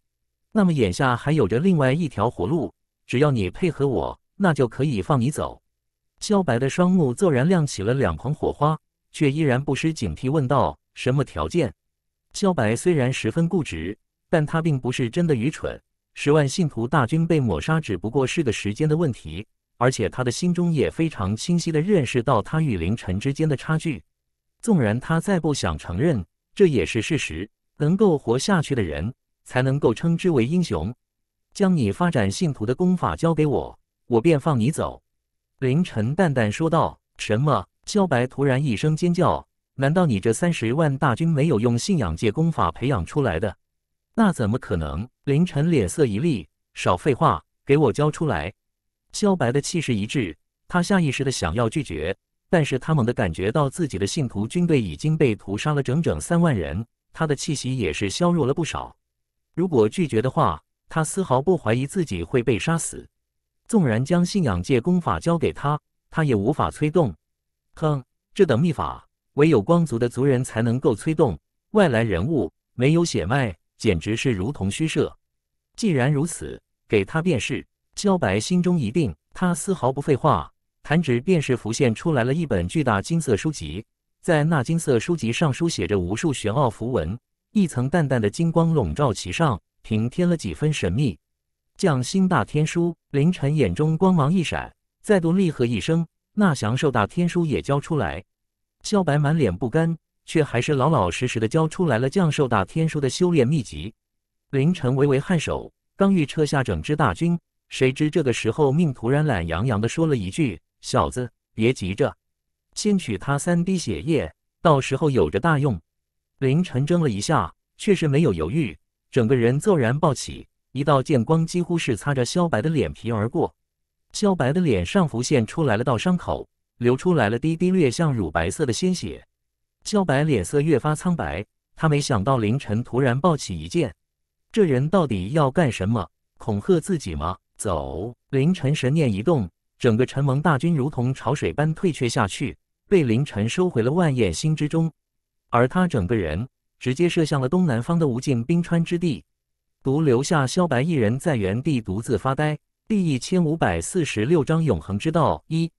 那么眼下还有着另外一条活路，只要你配合我。”那就可以放你走。萧白的双目骤然亮起了两捧火花，却依然不失警惕，问道：“什么条件？”萧白虽然十分固执，但他并不是真的愚蠢。十万信徒大军被抹杀，只不过是个时间的问题。而且他的心中也非常清晰的认识到，他与凌晨之间的差距。纵然他再不想承认，这也是事实。能够活下去的人，才能够称之为英雄。将你发展信徒的功法交给我。我便放你走。”凌晨淡淡说道。“什么？”萧白突然一声尖叫。“难道你这三十万大军没有用信仰界功法培养出来的？那怎么可能？”凌晨脸色一厉，“少废话，给我交出来！”萧白的气势一滞，他下意识的想要拒绝，但是他猛地感觉到自己的信徒军队已经被屠杀了整整三万人，他的气息也是削弱了不少。如果拒绝的话，他丝毫不怀疑自己会被杀死。纵然将信仰界功法交给他，他也无法催动。哼，这等秘法，唯有光族的族人才能够催动，外来人物没有血脉，简直是如同虚设。既然如此，给他便是。萧白心中一定，他丝毫不废话，弹指便是浮现出来了一本巨大金色书籍，在那金色书籍上书写着无数玄奥符文，一层淡淡的金光笼罩其上，平添了几分神秘。降星大天书，凌晨眼中光芒一闪，再度厉喝一声：“那降兽大天书也交出来！”萧白满脸不甘，却还是老老实实的交出来了降兽大天书的修炼秘籍。凌晨微微颔首，刚欲撤下整支大军，谁知这个时候命突然懒洋洋的说了一句：“小子，别急着，先取他三滴血液，到时候有着大用。”凌晨怔了一下，却是没有犹豫，整个人骤然暴起。一道剑光几乎是擦着萧白的脸皮而过，萧白的脸上浮现出来了道伤口，流出来了滴滴略像乳白色的鲜血。萧白脸色越发苍白，他没想到凌晨突然抱起一剑，这人到底要干什么？恐吓自己吗？走！凌晨神念一动，整个陈蒙大军如同潮水般退却下去，被凌晨收回了万叶星之中，而他整个人直接射向了东南方的无尽冰川之地。独留下萧白一人在原地独自发呆。第一千五百四十六章永恒之道一，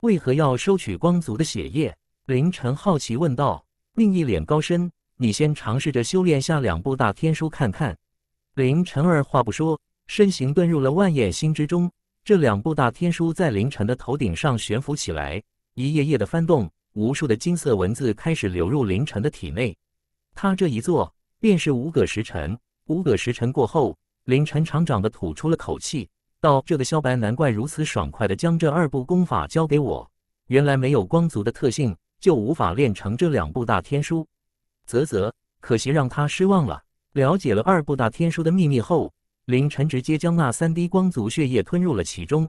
为何要收取光族的血液？凌晨好奇问道。另一脸高深，你先尝试着修炼下两部大天书看看。凌晨二话不说，身形遁入了万叶星之中。这两部大天书在凌晨的头顶上悬浮起来，一页页的翻动，无数的金色文字开始流入凌晨的体内。他这一坐便是五个时辰。五个时辰过后，凌晨长长的吐出了口气，道：“这个萧白难怪如此爽快的将这二部功法交给我，原来没有光族的特性就无法练成这两部大天书。啧啧，可惜让他失望了。”了解了二部大天书的秘密后，凌晨直接将那三滴光族血液吞入了其中。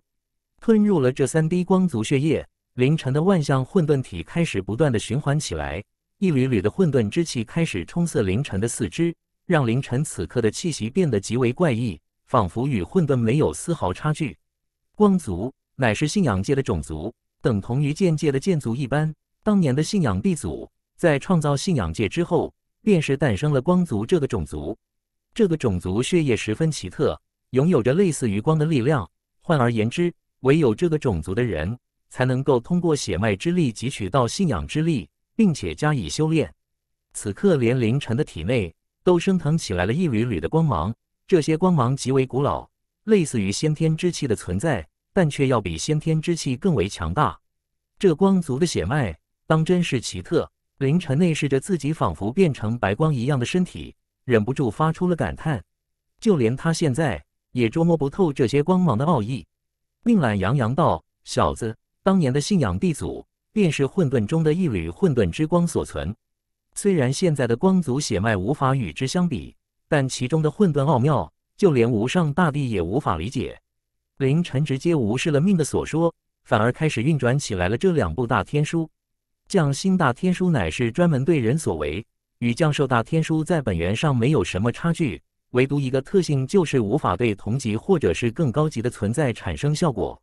吞入了这三滴光族血液，凌晨的万象混沌体开始不断的循环起来，一缕缕的混沌之气开始冲刺凌晨的四肢。让凌晨此刻的气息变得极为怪异，仿佛与混沌没有丝毫差距。光族乃是信仰界的种族，等同于剑界的剑族一般。当年的信仰帝祖在创造信仰界之后，便是诞生了光族这个种族。这个种族血液十分奇特，拥有着类似于光的力量。换而言之，唯有这个种族的人才能够通过血脉之力汲取到信仰之力，并且加以修炼。此刻，连凌晨的体内。都升腾起来了一缕缕的光芒，这些光芒极为古老，类似于先天之气的存在，但却要比先天之气更为强大。这光族的血脉当真是奇特。凌晨内视着自己仿佛变成白光一样的身体，忍不住发出了感叹。就连他现在也捉摸不透这些光芒的奥义。命懒洋洋道：“小子，当年的信仰地祖便是混沌中的一缕混沌之光所存。”虽然现在的光族血脉无法与之相比，但其中的混沌奥妙，就连无上大帝也无法理解。凌晨直接无视了命的所说，反而开始运转起来了。这两部大天书，降星大天书乃是专门对人所为，与降兽大天书在本源上没有什么差距，唯独一个特性就是无法对同级或者是更高级的存在产生效果，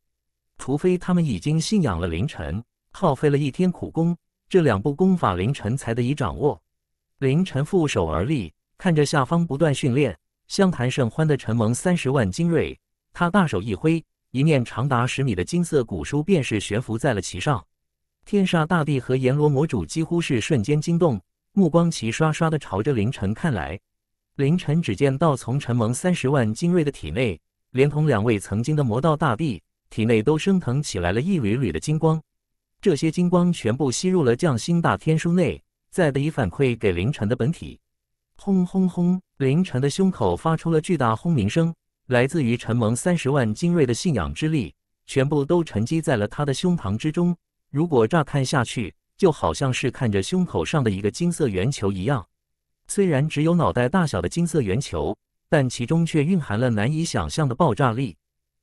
除非他们已经信仰了凌晨。耗费了一天苦功。这两部功法，凌晨才得以掌握。凌晨负手而立，看着下方不断训练、相谈甚欢的陈蒙三十万精锐，他大手一挥，一面长达十米的金色古书便是悬浮在了其上。天煞大帝和阎罗魔主几乎是瞬间惊动，目光齐刷刷的朝着凌晨看来。凌晨只见到从陈蒙三十万精锐的体内，连同两位曾经的魔道大帝体内，都升腾起来了一缕缕的金光。这些金光全部吸入了匠心大天书内，再得以反馈给凌晨的本体。轰轰轰！凌晨的胸口发出了巨大轰鸣声，来自于陈蒙三十万精锐的信仰之力，全部都沉积在了他的胸膛之中。如果乍看下去，就好像是看着胸口上的一个金色圆球一样。虽然只有脑袋大小的金色圆球，但其中却蕴含了难以想象的爆炸力。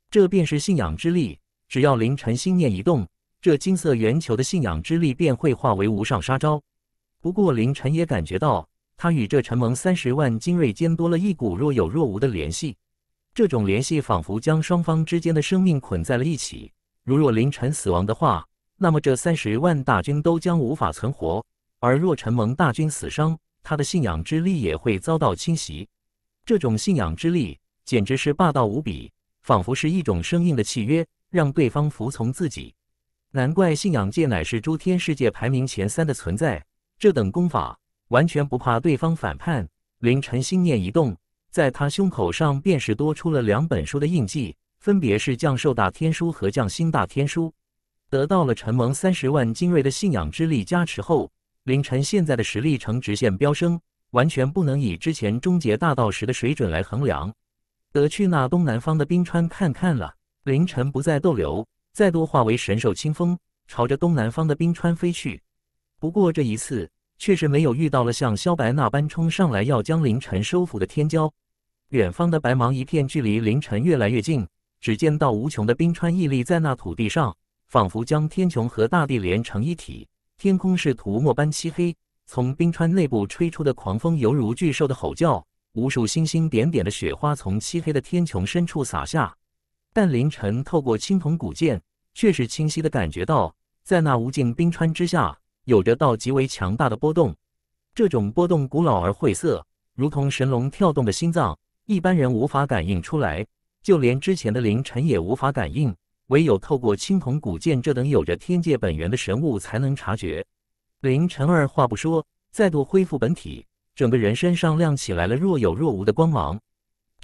这便是信仰之力，只要凌晨心念一动。这金色圆球的信仰之力便会化为无上杀招。不过，凌晨也感觉到，他与这陈蒙三十万精锐间多了一股若有若无的联系。这种联系仿佛将双方之间的生命捆在了一起。如若凌晨死亡的话，那么这三十万大军都将无法存活；而若陈蒙大军死伤，他的信仰之力也会遭到侵袭。这种信仰之力简直是霸道无比，仿佛是一种生硬的契约，让对方服从自己。难怪信仰界乃是诸天世界排名前三的存在，这等功法完全不怕对方反叛。凌晨心念一动，在他胸口上便是多出了两本书的印记，分别是降兽大天书和降星大天书。得到了陈蒙三十万精锐的信仰之力加持后，凌晨现在的实力呈直线飙升，完全不能以之前终结大道时的水准来衡量。得去那东南方的冰川看看了。凌晨不再逗留。再度化为神兽，清风朝着东南方的冰川飞去。不过这一次却是没有遇到了像萧白那般冲上来要将凌晨收服的天骄。远方的白茫一片，距离凌晨越来越近。只见到无穷的冰川屹立在那土地上，仿佛将天穹和大地连成一体。天空是涂墨般漆黑，从冰川内部吹出的狂风犹如巨兽的吼叫。无数星星点点的雪花从漆黑的天穹深处洒下。但凌晨透过青铜古剑，却是清晰的感觉到，在那无尽冰川之下，有着道极为强大的波动。这种波动古老而晦涩，如同神龙跳动的心脏，一般人无法感应出来，就连之前的凌晨也无法感应，唯有透过青铜古剑这等有着天界本源的神物才能察觉。凌晨二话不说，再度恢复本体，整个人身上亮起来了若有若无的光芒。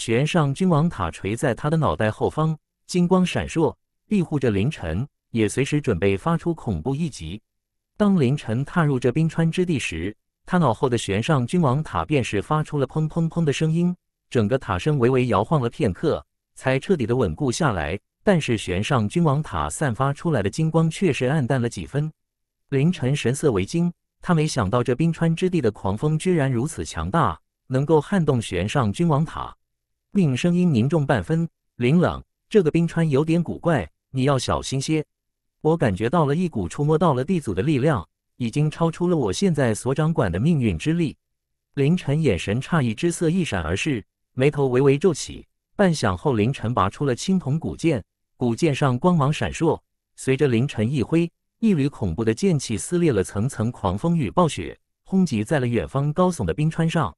悬上君王塔垂在他的脑袋后方，金光闪烁，庇护着凌晨，也随时准备发出恐怖一击。当凌晨踏入这冰川之地时，他脑后的悬上君王塔便是发出了砰砰砰的声音，整个塔身微微摇晃了片刻，才彻底的稳固下来。但是悬上君王塔散发出来的金光却是暗淡了几分。凌晨神色为惊，他没想到这冰川之地的狂风居然如此强大，能够撼动悬上君王塔。命声音凝重半分，林冷，这个冰川有点古怪，你要小心些。我感觉到了一股触摸到了地祖的力量，已经超出了我现在所掌管的命运之力。凌晨眼神诧异之色一闪而逝，眉头微微皱起。半晌后，凌晨拔出了青铜古剑，古剑上光芒闪烁。随着凌晨一挥，一缕恐怖的剑气撕裂了层层狂风与暴雪，轰击在了远方高耸的冰川上。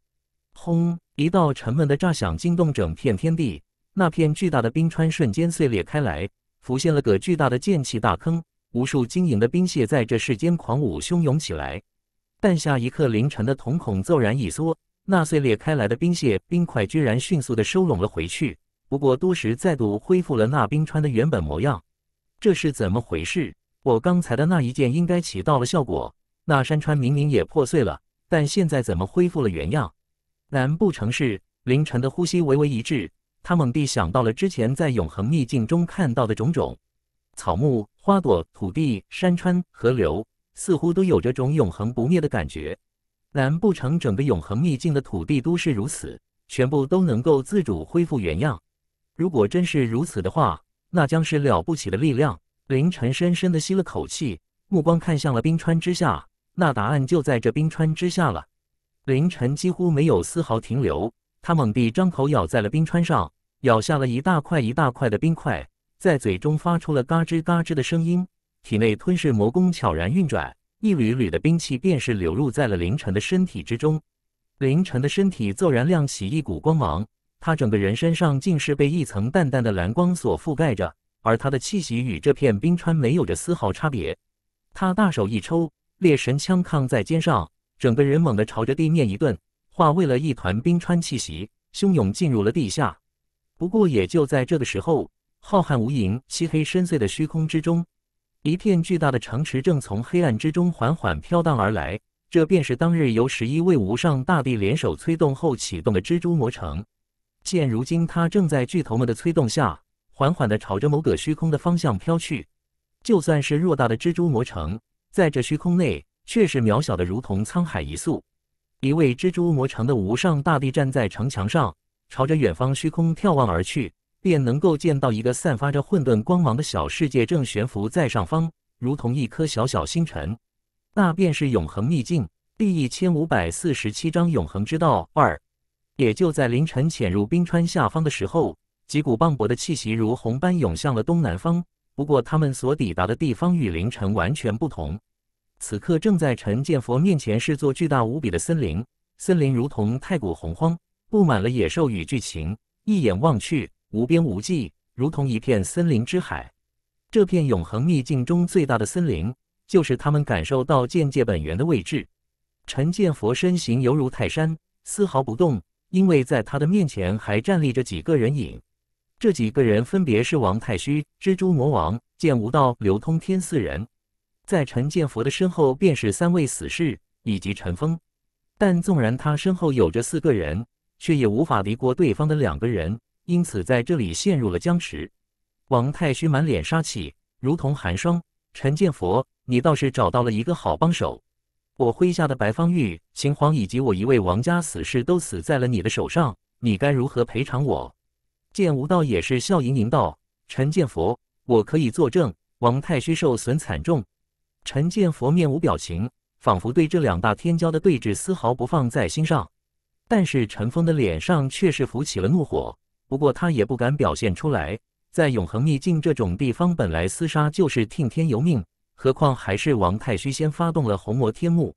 轰！一道沉闷的炸响惊动整片天地，那片巨大的冰川瞬间碎裂开来，浮现了个巨大的剑气大坑，无数晶莹的冰屑在这世间狂舞，汹涌起来。但下一刻，凌晨的瞳孔骤然一缩，那碎裂开来的冰屑冰块居然迅速的收拢了回去。不过多时，再度恢复了那冰川的原本模样。这是怎么回事？我刚才的那一剑应该起到了效果，那山川明明也破碎了，但现在怎么恢复了原样？难不成是凌晨的呼吸微微一滞？他猛地想到了之前在永恒秘境中看到的种种：草木、花朵、土地、山川、河流，似乎都有着种永恒不灭的感觉。难不成整个永恒秘境的土地都是如此？全部都能够自主恢复原样？如果真是如此的话，那将是了不起的力量。凌晨深深地吸了口气，目光看向了冰川之下，那答案就在这冰川之下了。凌晨几乎没有丝毫停留，他猛地张口咬在了冰川上，咬下了一大块一大块的冰块，在嘴中发出了嘎吱嘎吱的声音。体内吞噬魔功悄然运转，一缕缕的冰气便是流入在了凌晨的身体之中。凌晨的身体骤然亮起一股光芒，他整个人身上竟是被一层淡淡的蓝光所覆盖着，而他的气息与这片冰川没有着丝毫差别。他大手一抽，猎神枪抗在肩上。整个人猛地朝着地面一顿，化为了一团冰川气息，汹涌进入了地下。不过也就在这个时候，浩瀚无垠、漆黑深邃的虚空之中，一片巨大的城池正从黑暗之中缓缓飘荡而来。这便是当日由十一位无上大帝联手催动后启动的蜘蛛魔城。现如今，它正在巨头们的催动下，缓缓地朝着某个虚空的方向飘去。就算是偌大的蜘蛛魔城，在这虚空内。却是渺小的，如同沧海一粟。一位蜘蛛魔城的无上大帝站在城墙上，朝着远方虚空眺望而去，便能够见到一个散发着混沌光芒的小世界正悬浮在上方，如同一颗小小星辰。那便是永恒秘境第一千五百四十七章永恒之道二。也就在凌晨潜入冰川下方的时候，几股磅礴的气息如虹般涌向了东南方。不过，他们所抵达的地方与凌晨完全不同。此刻正在陈建佛面前是座巨大无比的森林，森林如同太古洪荒，布满了野兽与巨禽，一眼望去无边无际，如同一片森林之海。这片永恒秘境中最大的森林，就是他们感受到剑界本源的位置。陈建佛身形犹如泰山，丝毫不动，因为在他的面前还站立着几个人影。这几个人分别是王太虚、蜘蛛魔王、剑无道、刘通天四人。在陈建佛的身后，便是三位死士以及陈峰。但纵然他身后有着四个人，却也无法敌过对方的两个人，因此在这里陷入了僵持。王太虚满脸杀气，如同寒霜。陈建佛，你倒是找到了一个好帮手。我麾下的白方玉、秦皇以及我一位王家死士都死在了你的手上，你该如何赔偿我？剑无道也是笑盈盈道：“陈建佛，我可以作证，王太虚受损惨重。”陈建佛面无表情，仿佛对这两大天骄的对峙丝毫不放在心上。但是陈峰的脸上却是浮起了怒火，不过他也不敢表现出来。在永恒秘境这种地方，本来厮杀就是听天由命，何况还是王太虚先发动了红魔天幕。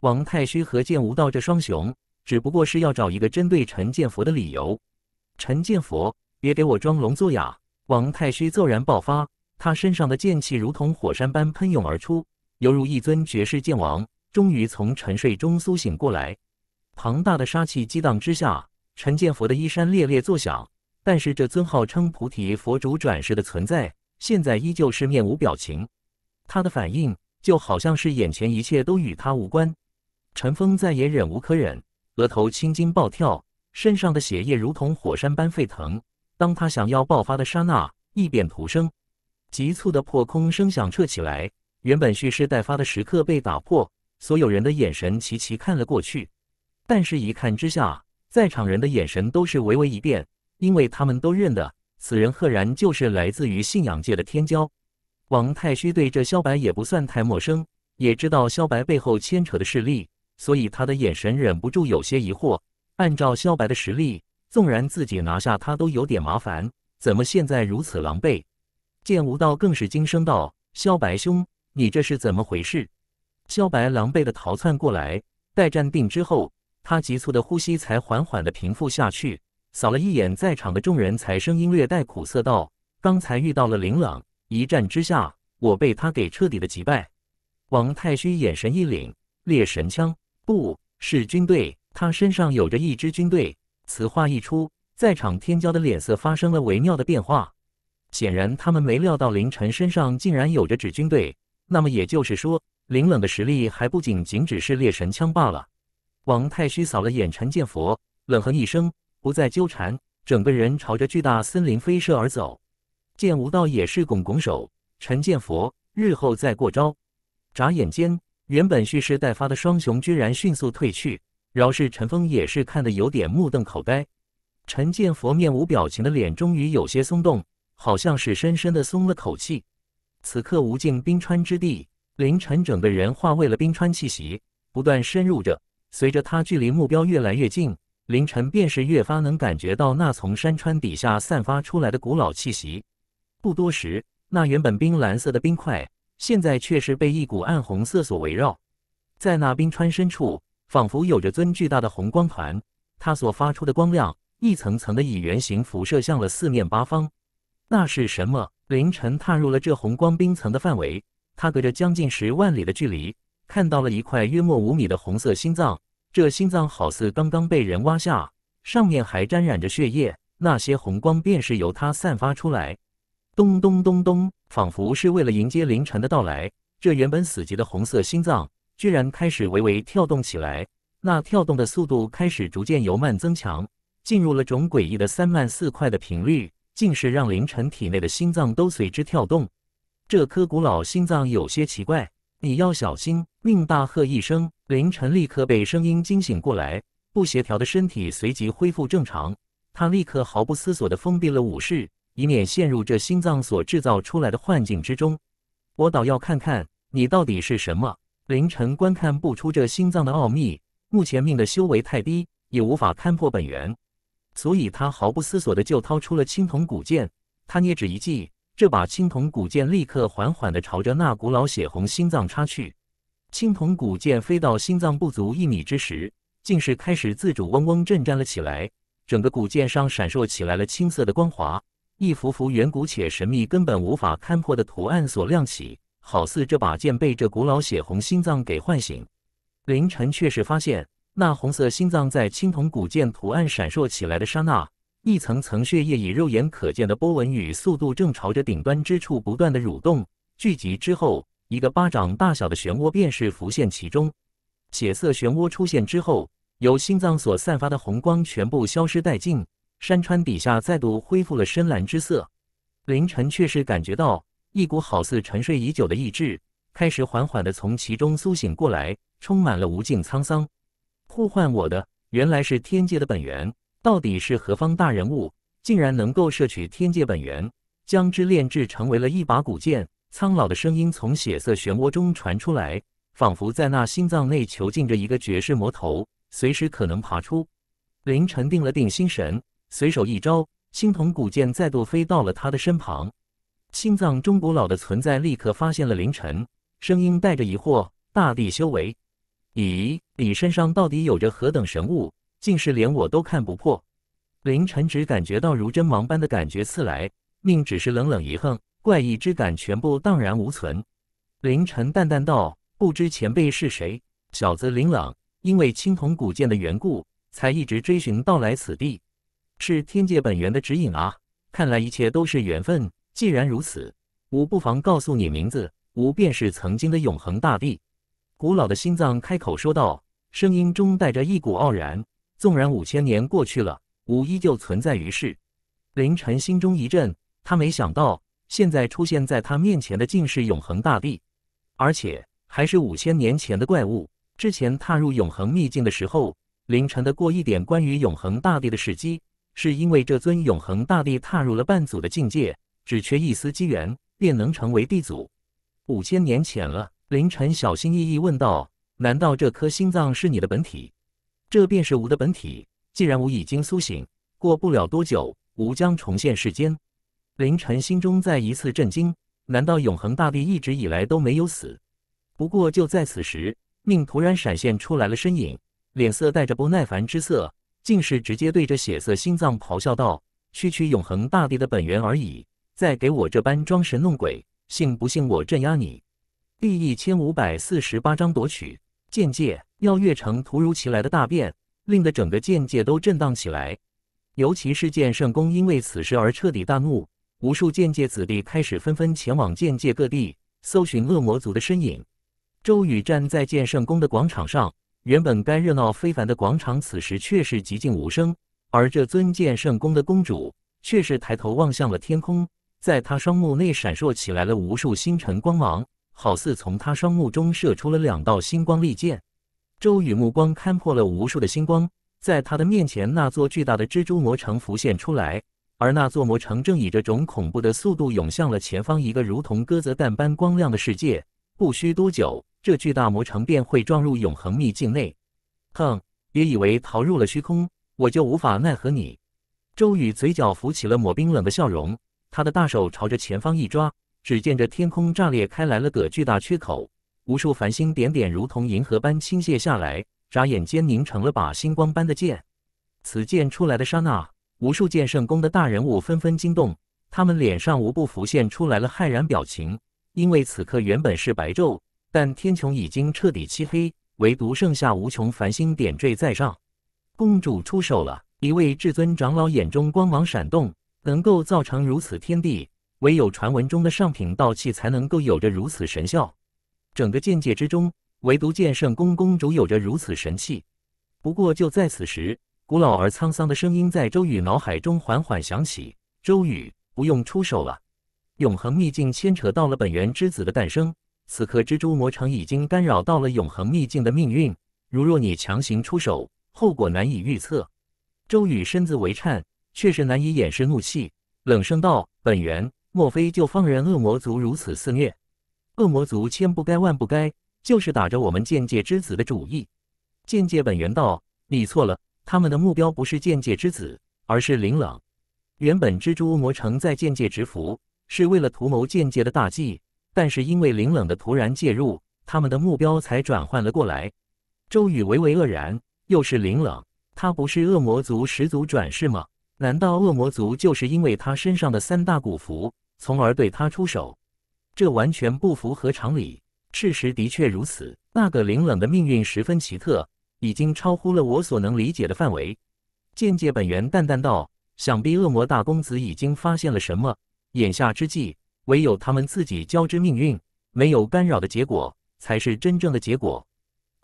王太虚和剑无道这双雄，只不过是要找一个针对陈建佛的理由。陈建佛，别给我装聋作哑！王太虚骤然爆发。他身上的剑气如同火山般喷涌而出，犹如一尊绝世剑王，终于从沉睡中苏醒过来。庞大的杀气激荡之下，陈建佛的衣衫猎猎作响。但是这尊号称菩提佛主转世的存在，现在依旧是面无表情。他的反应就好像是眼前一切都与他无关。陈峰再也忍无可忍，额头青筋暴跳，身上的血液如同火山般沸腾。当他想要爆发的刹那，异变徒生。急促的破空声响彻起来，原本蓄势待发的时刻被打破，所有人的眼神齐齐看了过去。但是，一看之下，在场人的眼神都是微微一变，因为他们都认得此人，赫然就是来自于信仰界的天骄。王太虚对这萧白也不算太陌生，也知道萧白背后牵扯的势力，所以他的眼神忍不住有些疑惑。按照萧白的实力，纵然自己拿下他都有点麻烦，怎么现在如此狼狈？剑无道更是惊声道：“萧白兄，你这是怎么回事？”萧白狼狈的逃窜过来，待站定之后，他急促的呼吸才缓缓的平复下去，扫了一眼在场的众人，才声音略带苦涩道：“刚才遇到了林朗，一战之下，我被他给彻底的击败。”王太虚眼神一凛：“猎神枪，不是军队，他身上有着一支军队。”此话一出，在场天骄的脸色发生了微妙的变化。显然他们没料到凌晨身上竟然有着纸军队，那么也就是说，林冷的实力还不仅仅只是猎神枪罢了。王太虚扫了眼陈剑佛，冷哼一声，不再纠缠，整个人朝着巨大森林飞射而走。剑无道也是拱拱手，陈剑佛日后再过招。眨眼间，原本蓄势待发的双雄居然迅速退去，饶是陈峰也是看得有点目瞪口呆。陈剑佛面无表情的脸终于有些松动。好像是深深地松了口气。此刻，无尽冰川之地，凌晨整个人化为了冰川气息，不断深入着。随着他距离目标越来越近，凌晨便是越发能感觉到那从山川底下散发出来的古老气息。不多时，那原本冰蓝色的冰块，现在却是被一股暗红色所围绕。在那冰川深处，仿佛有着尊巨大的红光团，它所发出的光亮，一层层的以圆形辐射向了四面八方。那是什么？凌晨踏入了这红光冰层的范围，他隔着将近十万里的距离，看到了一块约莫五米的红色心脏。这心脏好似刚刚被人挖下，上面还沾染着血液。那些红光便是由它散发出来。咚咚咚咚，仿佛是为了迎接凌晨的到来，这原本死寂的红色心脏居然开始微微跳动起来。那跳动的速度开始逐渐由慢增强，进入了种诡异的三慢四快的频率。竟是让凌晨体内的心脏都随之跳动，这颗古老心脏有些奇怪，你要小心！命大喝一声，凌晨立刻被声音惊醒过来，不协调的身体随即恢复正常。他立刻毫不思索地封闭了武士，以免陷入这心脏所制造出来的幻境之中。我倒要看看你到底是什么！凌晨观看不出这心脏的奥秘，目前命的修为太低，也无法看破本源。所以他毫不思索的就掏出了青铜古剑，他捏指一记，这把青铜古剑立刻缓缓的朝着那古老血红心脏插去。青铜古剑飞到心脏不足一米之时，竟是开始自主嗡嗡震颤了起来。整个古剑上闪烁起来了青色的光华，一幅幅远古且神秘、根本无法看破的图案所亮起，好似这把剑被这古老血红心脏给唤醒。凌晨却是发现。那红色心脏在青铜古剑图案闪烁起来的刹那，一层层血液以肉眼可见的波纹与速度，正朝着顶端之处不断的蠕动、聚集之后，一个巴掌大小的漩涡便是浮现其中。血色漩涡出现之后，由心脏所散发的红光全部消失殆尽，山川底下再度恢复了深蓝之色。凌晨却是感觉到一股好似沉睡已久的意志，开始缓缓地从其中苏醒过来，充满了无尽沧桑。呼唤我的原来是天界的本源，到底是何方大人物，竟然能够摄取天界本源，将之炼制成为了一把古剑？苍老的声音从血色漩涡中传出来，仿佛在那心脏内囚禁着一个绝世魔头，随时可能爬出。凌晨定了定心神，随手一招，青铜古剑再度飞到了他的身旁。心脏中古老的存在立刻发现了凌晨，声音带着疑惑：“大地修为。”咦，你身上到底有着何等神物，竟是连我都看不破？凌晨只感觉到如针芒般的感觉刺来，命只是冷冷一横，怪异之感全部荡然无存。凌晨淡淡道：“不知前辈是谁？小子林朗，因为青铜古剑的缘故，才一直追寻到来此地，是天界本源的指引啊！看来一切都是缘分。既然如此，吾不妨告诉你名字，吾便是曾经的永恒大帝。”古老的心脏开口说道，声音中带着一股傲然。纵然五千年过去了，吾依旧存在于世。凌晨心中一震，他没想到现在出现在他面前的竟是永恒大地，而且还是五千年前的怪物。之前踏入永恒秘境的时候，凌晨的过一点关于永恒大地的事迹，是因为这尊永恒大地踏入了半祖的境界，只缺一丝机缘便能成为地祖。五千年前了。凌晨小心翼翼问道：“难道这颗心脏是你的本体？这便是吾的本体。既然吾已经苏醒，过不了多久，吾将重现世间。”凌晨心中再一次震惊：“难道永恒大帝一直以来都没有死？”不过就在此时，宁突然闪现出来了身影，脸色带着不耐烦之色，竟是直接对着血色心脏咆哮道：“区区永恒大帝的本源而已，再给我这般装神弄鬼，信不信我镇压你？”第一千五百四十八章夺取剑界，要月城突如其来的大变，令得整个剑界都震荡起来。尤其是剑圣宫因为此事而彻底大怒，无数剑界子弟开始纷纷前往剑界各地搜寻恶魔族的身影。周宇站在剑圣宫的广场上，原本该热闹非凡的广场此时却是寂静无声。而这尊剑圣宫的公主却是抬头望向了天空，在她双目内闪烁起来了无数星辰光芒。好似从他双目中射出了两道星光利剑，周宇目光看破了无数的星光，在他的面前，那座巨大的蜘蛛魔城浮现出来，而那座魔城正以这种恐怖的速度涌向了前方一个如同鸽子蛋般光亮的世界。不需多久，这巨大魔城便会撞入永恒秘境内。哼，别以为逃入了虚空，我就无法奈何你。周宇嘴角浮起了抹冰冷的笑容，他的大手朝着前方一抓。只见着天空炸裂开来了个巨大缺口，无数繁星点点，如同银河般倾泻下来，眨眼间凝成了把星光般的剑。此剑出来的刹那，无数剑圣宫的大人物纷纷惊动，他们脸上无不浮现出来了骇然表情。因为此刻原本是白昼，但天穹已经彻底漆黑，唯独剩下无穷繁星点缀在上。公主出手了，一位至尊长老眼中光芒闪动，能够造成如此天地。唯有传闻中的上品道器才能够有着如此神效，整个剑界之中，唯独剑圣宫公主有着如此神器。不过就在此时，古老而沧桑的声音在周宇脑海中缓缓响起：“周宇，不用出手了。永恒秘境牵扯到了本源之子的诞生，此刻蜘蛛魔城已经干扰到了永恒秘境的命运。如若你强行出手，后果难以预测。”周宇身子微颤，却是难以掩饰怒气，冷声道：“本源。”莫非就放任恶魔族如此肆虐？恶魔族千不该万不该，就是打着我们剑界之子的主意。剑界本源道，你错了，他们的目标不是剑界之子，而是林冷。原本蜘蛛魔城在剑界执服，是为了图谋剑界的大计，但是因为林冷的突然介入，他们的目标才转换了过来。周宇微微愕然，又是林冷，他不是恶魔族始祖转世吗？难道恶魔族就是因为他身上的三大古符？从而对他出手，这完全不符合常理。事实的确如此。那个林冷的命运十分奇特，已经超乎了我所能理解的范围。剑界本源淡淡道：“想必恶魔大公子已经发现了什么。眼下之际，唯有他们自己交织命运，没有干扰的结果，才是真正的结果。”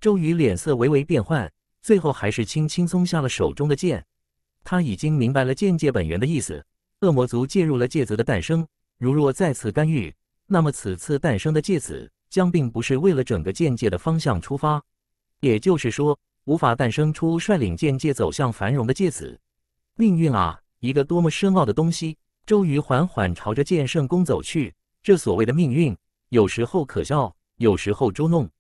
周瑜脸色微微变幻，最后还是轻轻松下了手中的剑。他已经明白了剑界本源的意思：恶魔族介入了界则的诞生。如若再次干预，那么此次诞生的介子将并不是为了整个剑界的方向出发，也就是说，无法诞生出率领剑界走向繁荣的介子。命运啊，一个多么深奥的东西！周瑜缓缓朝着剑圣宫走去。这所谓的命运，有时候可笑，有时候捉弄。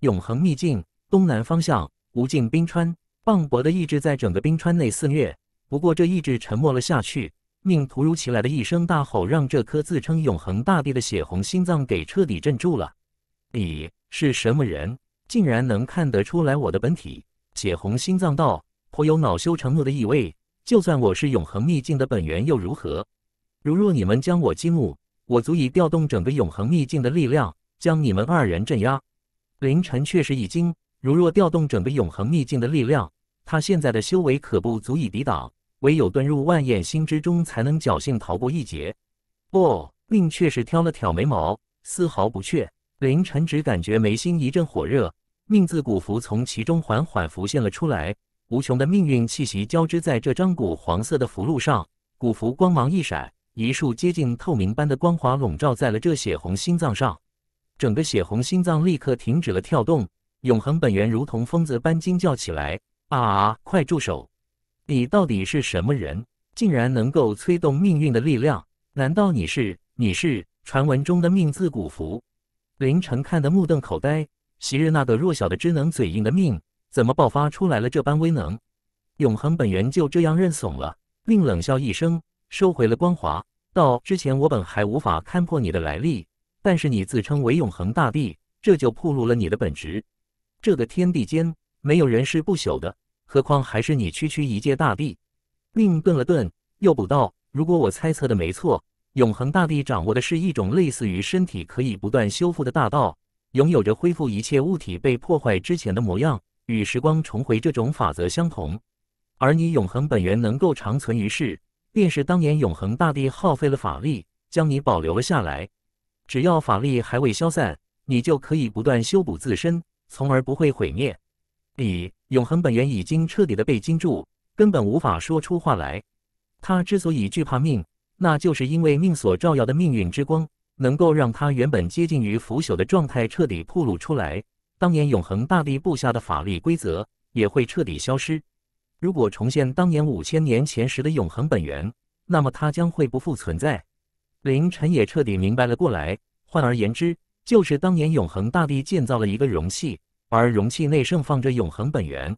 永恒秘境东南方向，无尽冰川，磅礴的意志在整个冰川内肆虐。不过，这意志沉默了下去。命突如其来的一声大吼，让这颗自称永恒大地的血红心脏给彻底镇住了。你是什么人，竟然能看得出来我的本体？血红心脏道，颇有恼羞成怒的意味。就算我是永恒秘境的本源又如何？如若你们将我激怒，我足以调动整个永恒秘境的力量，将你们二人镇压。凌晨确实一惊，如若调动整个永恒秘境的力量，他现在的修为可不足以抵挡。唯有遁入万眼星之中，才能侥幸逃过一劫。不，命却是挑了挑眉毛，丝毫不怯。林晨只感觉眉心一阵火热，命字古符从其中缓缓浮现了出来。无穷的命运气息交织在这张古黄色的符箓上，古符光芒一闪，一束接近透明般的光华笼罩在了这血红心脏上。整个血红心脏立刻停止了跳动，永恒本源如同疯子般惊叫起来：“啊！快住手！”你到底是什么人？竟然能够催动命运的力量？难道你是你是传闻中的命字古符？凌晨看得目瞪口呆。昔日那个弱小的、只能嘴硬的命，怎么爆发出来了这般威能？永恒本源就这样认怂了。令冷笑一声，收回了光华，道：“之前我本还无法看破你的来历，但是你自称为永恒大帝，这就暴露了你的本质。这个天地间，没有人是不朽的。”何况还是你区区一介大帝。令顿了顿，又补道：“如果我猜测的没错，永恒大帝掌握的是一种类似于身体可以不断修复的大道，拥有着恢复一切物体被破坏之前的模样，与时光重回这种法则相同。而你永恒本源能够长存于世，便是当年永恒大帝耗费了法力，将你保留了下来。只要法力还未消散，你就可以不断修补自身，从而不会毁灭。”你。永恒本源已经彻底的被禁住，根本无法说出话来。他之所以惧怕命，那就是因为命所照耀的命运之光，能够让他原本接近于腐朽的状态彻底暴露出来。当年永恒大帝布下的法律规则也会彻底消失。如果重现当年五千年前时的永恒本源，那么它将会不复存在。凌晨也彻底明白了过来。换而言之，就是当年永恒大帝建造了一个容器。而容器内盛放着永恒本源，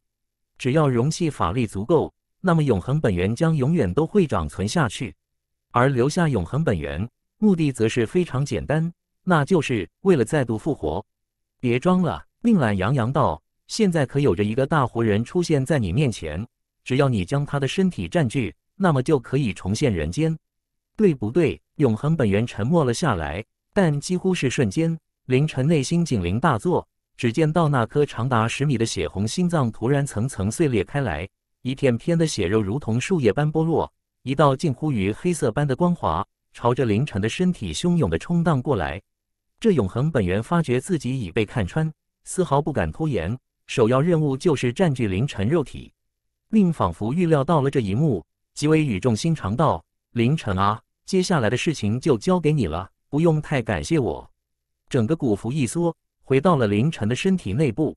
只要容器法力足够，那么永恒本源将永远都会长存下去。而留下永恒本源目的则是非常简单，那就是为了再度复活。别装了，宁懒洋洋道：“现在可有着一个大活人出现在你面前，只要你将他的身体占据，那么就可以重现人间，对不对？”永恒本源沉默了下来，但几乎是瞬间，凌晨内心警铃大作。只见到那颗长达十米的血红心脏突然层层碎裂开来，一片片的血肉如同树叶般剥落，一道近乎于黑色般的光华朝着凌晨的身体汹涌的冲荡过来。这永恒本源发觉自己已被看穿，丝毫不敢拖延，首要任务就是占据凌晨肉体。令仿佛预料到了这一幕，极为语重心长道：“凌晨啊，接下来的事情就交给你了，不用太感谢我。”整个古符一缩。回到了凌晨的身体内部，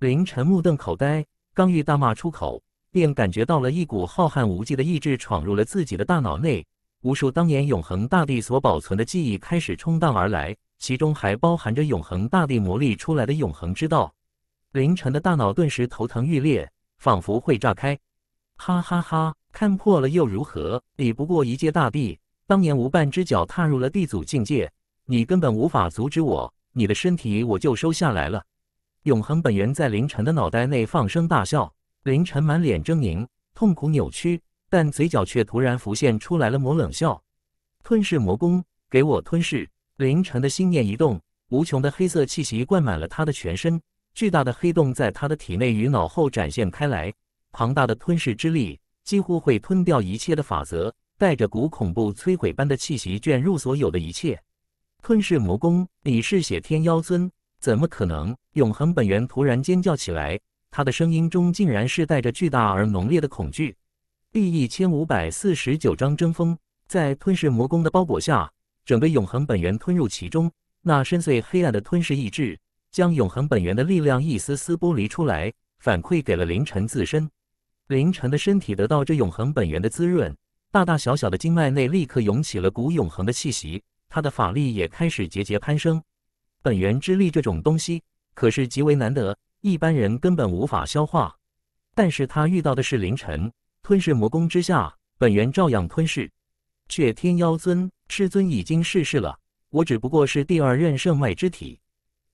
凌晨目瞪口呆，刚欲大骂出口，便感觉到了一股浩瀚无际的意志闯入了自己的大脑内，无数当年永恒大地所保存的记忆开始冲荡而来，其中还包含着永恒大地磨砺出来的永恒之道。凌晨的大脑顿时头疼欲裂，仿佛会炸开。哈哈哈，看破了又如何？你不过一介大地，当年无半只脚踏入了地祖境界，你根本无法阻止我。你的身体我就收下来了。永恒本源在凌晨的脑袋内放声大笑，凌晨满脸狰狞，痛苦扭曲，但嘴角却突然浮现出来了抹冷笑。吞噬魔功，给我吞噬！凌晨的心念一动，无穷的黑色气息灌满了他的全身，巨大的黑洞在他的体内与脑后展现开来，庞大的吞噬之力几乎会吞掉一切的法则，带着股恐怖摧毁般的气息卷入所有的一切。吞噬魔功，你是血天妖尊？怎么可能！永恒本源突然尖叫起来，他的声音中竟然是带着巨大而浓烈的恐惧。第一千五百四十九章争锋，在吞噬魔功的包裹下，整个永恒本源吞入其中。那深邃黑暗的吞噬意志，将永恒本源的力量一丝丝剥离出来，反馈给了凌晨自身。凌晨的身体得到这永恒本源的滋润，大大小小的经脉内立刻涌起了股永恒的气息。他的法力也开始节节攀升。本源之力这种东西可是极为难得，一般人根本无法消化。但是他遇到的是凌晨吞噬魔功之下，本源照样吞噬。却天妖尊师尊已经逝世了，我只不过是第二任圣脉之体。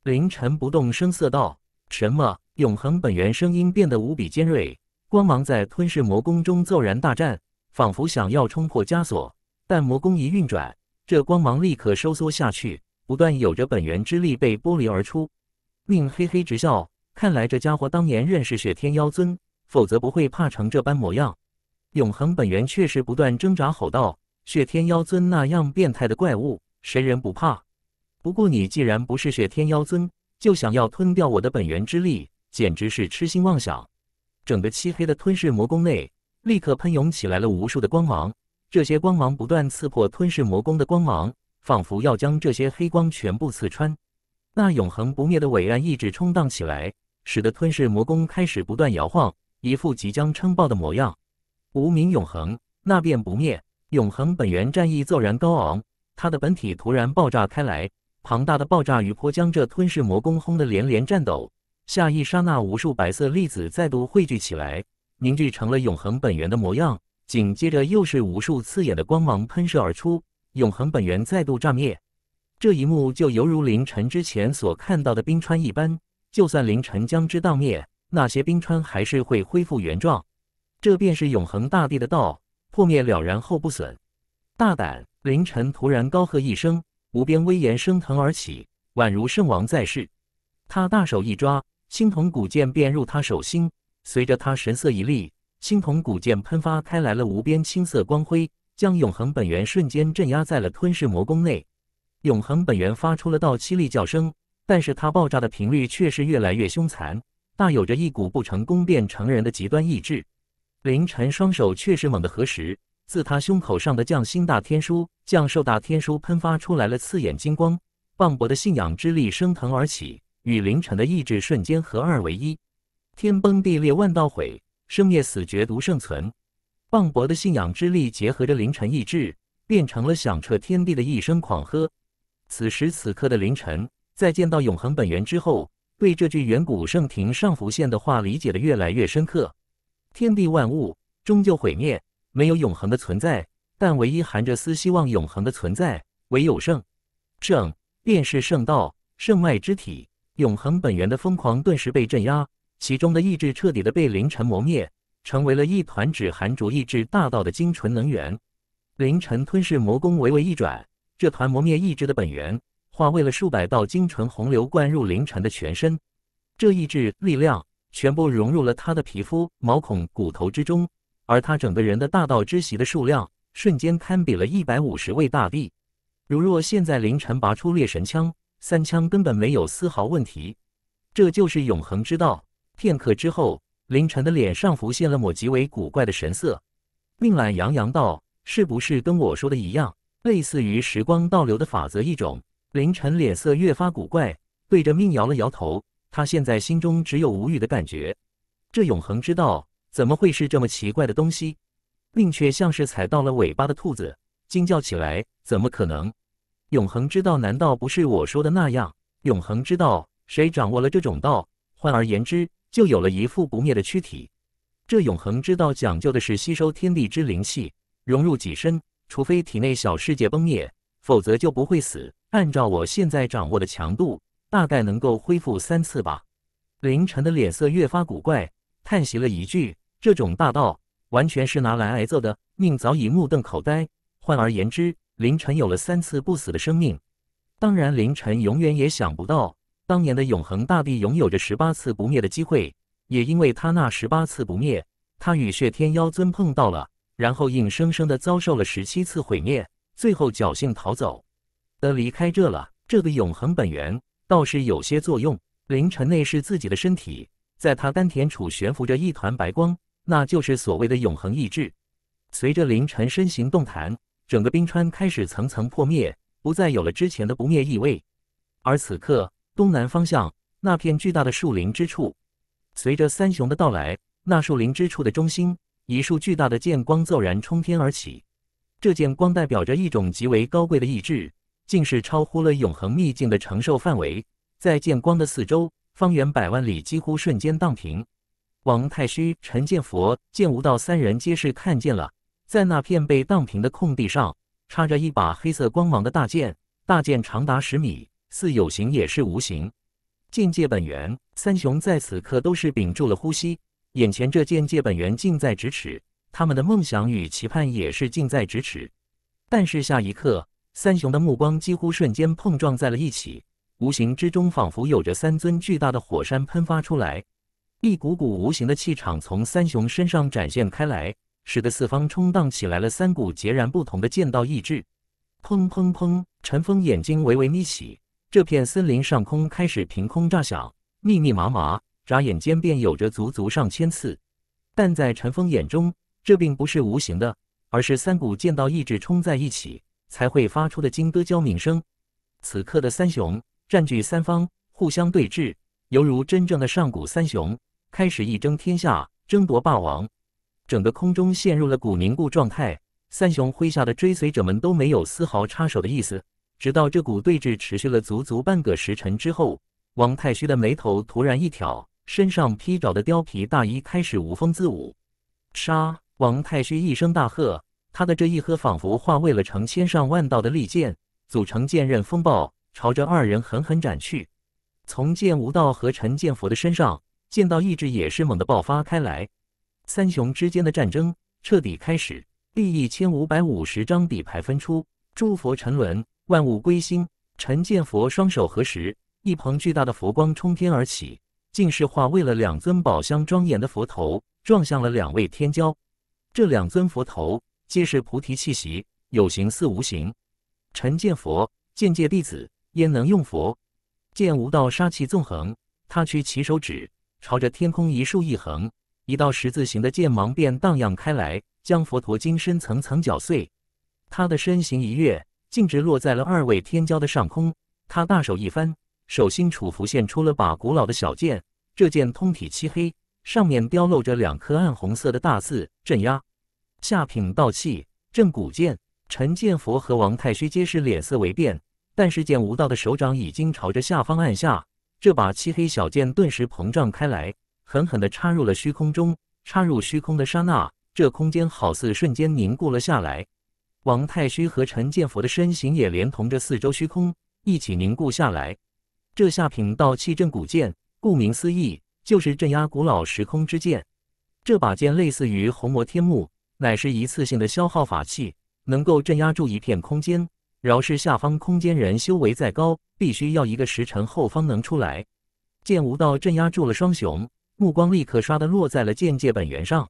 凌晨不动声色道：“什么永恒本源？”声音变得无比尖锐，光芒在吞噬魔功中骤然大绽，仿佛想要冲破枷锁。但魔功一运转。这光芒立刻收缩下去，不断有着本源之力被剥离而出，令嘿嘿直笑。看来这家伙当年认识雪天妖尊，否则不会怕成这般模样。永恒本源确实不断挣扎，吼道：“雪天妖尊那样变态的怪物，谁人不怕？不过你既然不是雪天妖尊，就想要吞掉我的本源之力，简直是痴心妄想！”整个漆黑的吞噬魔宫内，立刻喷涌起来了无数的光芒。这些光芒不断刺破吞噬魔宫的光芒，仿佛要将这些黑光全部刺穿。那永恒不灭的伟岸意志冲荡起来，使得吞噬魔宫开始不断摇晃，一副即将撑爆的模样。无名永恒，那便不灭。永恒本源战意骤然高昂，他的本体突然爆炸开来，庞大的爆炸余波将这吞噬魔宫轰得连连颤抖。下一刹那，无数白色粒子再度汇聚起来，凝聚成了永恒本源的模样。紧接着，又是无数刺眼的光芒喷射而出，永恒本源再度炸灭。这一幕就犹如凌晨之前所看到的冰川一般，就算凌晨将之荡灭，那些冰川还是会恢复原状。这便是永恒大地的道，破灭了然后不损。大胆！凌晨突然高喝一声，无边威严升腾而起，宛如圣王在世。他大手一抓，青铜古剑便入他手心，随着他神色一厉。青铜古剑喷发开来了无边青色光辉，将永恒本源瞬间镇压在了吞噬魔宫内。永恒本源发出了道七力叫声，但是它爆炸的频率却是越来越凶残，大有着一股不成功便成人的极端意志。凌晨双手确实猛的合十，自他胸口上的降星大天书、降兽大天书喷发出来了刺眼金光，磅礴的信仰之力升腾而起，与凌晨的意志瞬间合二为一，天崩地裂，万道毁。生灭死绝，独圣存。磅礴的信仰之力结合着凌晨意志，变成了响彻天地的一声狂喝。此时此刻的凌晨，在见到永恒本源之后，对这句远古圣庭上浮现的话理解的越来越深刻。天地万物终究毁灭，没有永恒的存在，但唯一含着丝希望永恒的存在，唯有圣。圣便是圣道，圣外之体。永恒本源的疯狂顿时被镇压。其中的意志彻底的被凌晨磨灭，成为了一团只含着意志大道的精纯能源。凌晨吞噬魔功微微一转，这团磨灭意志的本源化为了数百道精纯洪流，灌入凌晨的全身。这意志力量全部融入了他的皮肤、毛孔、骨头之中，而他整个人的大道之息的数量瞬间堪比了一百五十位大帝。如若现在凌晨拔出猎神枪，三枪根本没有丝毫问题。这就是永恒之道。片刻之后，凌晨的脸上浮现了抹极为古怪的神色，命懒洋洋道：“是不是跟我说的一样？类似于时光倒流的法则一种。”凌晨脸色越发古怪，对着命摇了摇头。他现在心中只有无语的感觉。这永恒之道怎么会是这么奇怪的东西？命却像是踩到了尾巴的兔子，惊叫起来：“怎么可能？永恒之道难道不是我说的那样？永恒之道，谁掌握了这种道？换而言之。”就有了一副不灭的躯体。这永恒之道讲究的是吸收天地之灵气，融入己身。除非体内小世界崩灭，否则就不会死。按照我现在掌握的强度，大概能够恢复三次吧。凌晨的脸色越发古怪，叹息了一句：“这种大道完全是拿来挨揍的。”命早已目瞪口呆。换而言之，凌晨有了三次不死的生命。当然，凌晨永远也想不到。当年的永恒大帝拥有着十八次不灭的机会，也因为他那十八次不灭，他与血天妖尊碰到了，然后硬生生的遭受了十七次毁灭，最后侥幸逃走的离开这了。这个永恒本源倒是有些作用。凌晨内视自己的身体，在他丹田处悬浮着一团白光，那就是所谓的永恒意志。随着凌晨身形动弹，整个冰川开始层层破灭，不再有了之前的不灭意味，而此刻。东南方向那片巨大的树林之处，随着三雄的到来，那树林之处的中心，一束巨大的剑光骤然冲天而起。这剑光代表着一种极为高贵的意志，竟是超乎了永恒秘境的承受范围。在剑光的四周，方圆百万里几乎瞬间荡平。王太虚、陈剑佛、剑无道三人皆是看见了，在那片被荡平的空地上，插着一把黑色光芒的大剑，大剑长达十米。似有形也是无形，剑界本源，三雄在此刻都是屏住了呼吸。眼前这剑界本源近在咫尺，他们的梦想与期盼也是近在咫尺。但是下一刻，三雄的目光几乎瞬间碰撞在了一起，无形之中仿佛有着三尊巨大的火山喷发出来，一股股无形的气场从三雄身上展现开来，使得四方冲荡起来了三股截然不同的剑道意志。砰砰砰，陈峰眼睛微微眯起。这片森林上空开始凭空炸响，密密麻麻，眨眼间便有着足足上千次。但在陈峰眼中，这并不是无形的，而是三股剑道意志冲在一起才会发出的金戈交鸣声。此刻的三雄占据三方，互相对峙，犹如真正的上古三雄开始一争天下，争夺霸王。整个空中陷入了古凝固状态，三雄麾下的追随者们都没有丝毫插手的意思。直到这股对峙持续了足足半个时辰之后，王太虚的眉头突然一挑，身上披着的貂皮大衣开始无风自舞。杀！王太虚一声大喝，他的这一喝仿佛化为了成千上万道的利剑，组成剑刃风暴，朝着二人狠狠斩去。从剑无道和陈剑佛的身上，剑道意志也是猛地爆发开来。三雄之间的战争彻底开始，第一千五百五十张底牌分出，诸佛沉沦。万物归心，陈见佛双手合十，一捧巨大的佛光冲天而起，竟是化为了两尊宝相庄严的佛头，撞向了两位天骄。这两尊佛头皆是菩提气息，有形似无形。陈见佛见界弟子焉能用佛？见无道杀气纵横，他屈起手指，朝着天空一竖一横，一道十字形的剑芒便荡漾开来，将佛陀金身层层绞碎。他的身形一跃。径直落在了二位天骄的上空，他大手一翻，手心处浮现出了把古老的小剑。这剑通体漆黑，上面雕镂着两颗暗红色的大字“镇压”。下品道器镇骨剑。陈剑佛和王太虚皆是脸色微变，但是剑无道的手掌已经朝着下方按下。这把漆黑小剑顿时膨胀开来，狠狠地插入了虚空中。插入虚空的刹那，这空间好似瞬间凝固了下来。王太虚和陈建福的身形也连同着四周虚空一起凝固下来。这下品道器震古剑，顾名思义就是镇压古老时空之剑。这把剑类似于红魔天幕，乃是一次性的消耗法器，能够镇压住一片空间。饶是下方空间人修为再高，必须要一个时辰后方能出来。剑无道镇压住了双雄，目光立刻刷的落在了剑界本源上。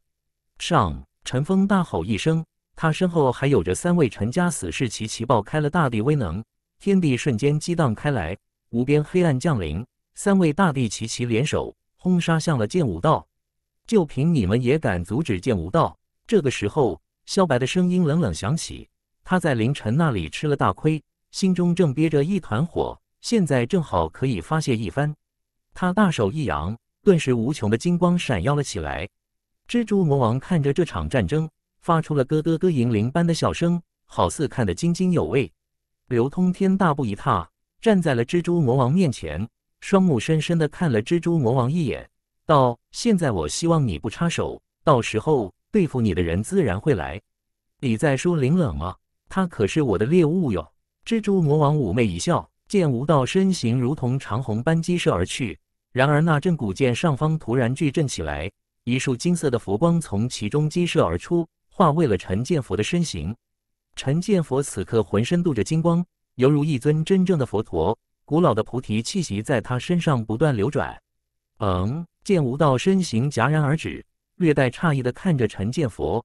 上！陈峰大吼一声。他身后还有着三位陈家死士，齐齐爆开了大地威能，天地瞬间激荡开来，无边黑暗降临。三位大帝齐齐联手轰杀向了剑武道。就凭你们也敢阻止剑武道？这个时候，萧白的声音冷冷响起。他在林晨那里吃了大亏，心中正憋着一团火，现在正好可以发泄一番。他大手一扬，顿时无穷的金光闪耀了起来。蜘蛛魔王看着这场战争。发出了咯咯咯银铃般的笑声，好似看得津津有味。刘通天大步一踏，站在了蜘蛛魔王面前，双目深深的看了蜘蛛魔王一眼，道：“现在我希望你不插手，到时候对付你的人自然会来。”你在说林冷吗？他可是我的猎物哟！蜘蛛魔王妩媚一笑，见无道身形如同长虹般激射而去。然而那阵古剑上方突然巨震起来，一束金色的佛光从其中激射而出。化为了陈建佛的身形，陈建佛此刻浑身镀着金光，犹如一尊真正的佛陀。古老的菩提气息在他身上不断流转。嗯，见无道身形戛然而止，略带诧异的看着陈建佛。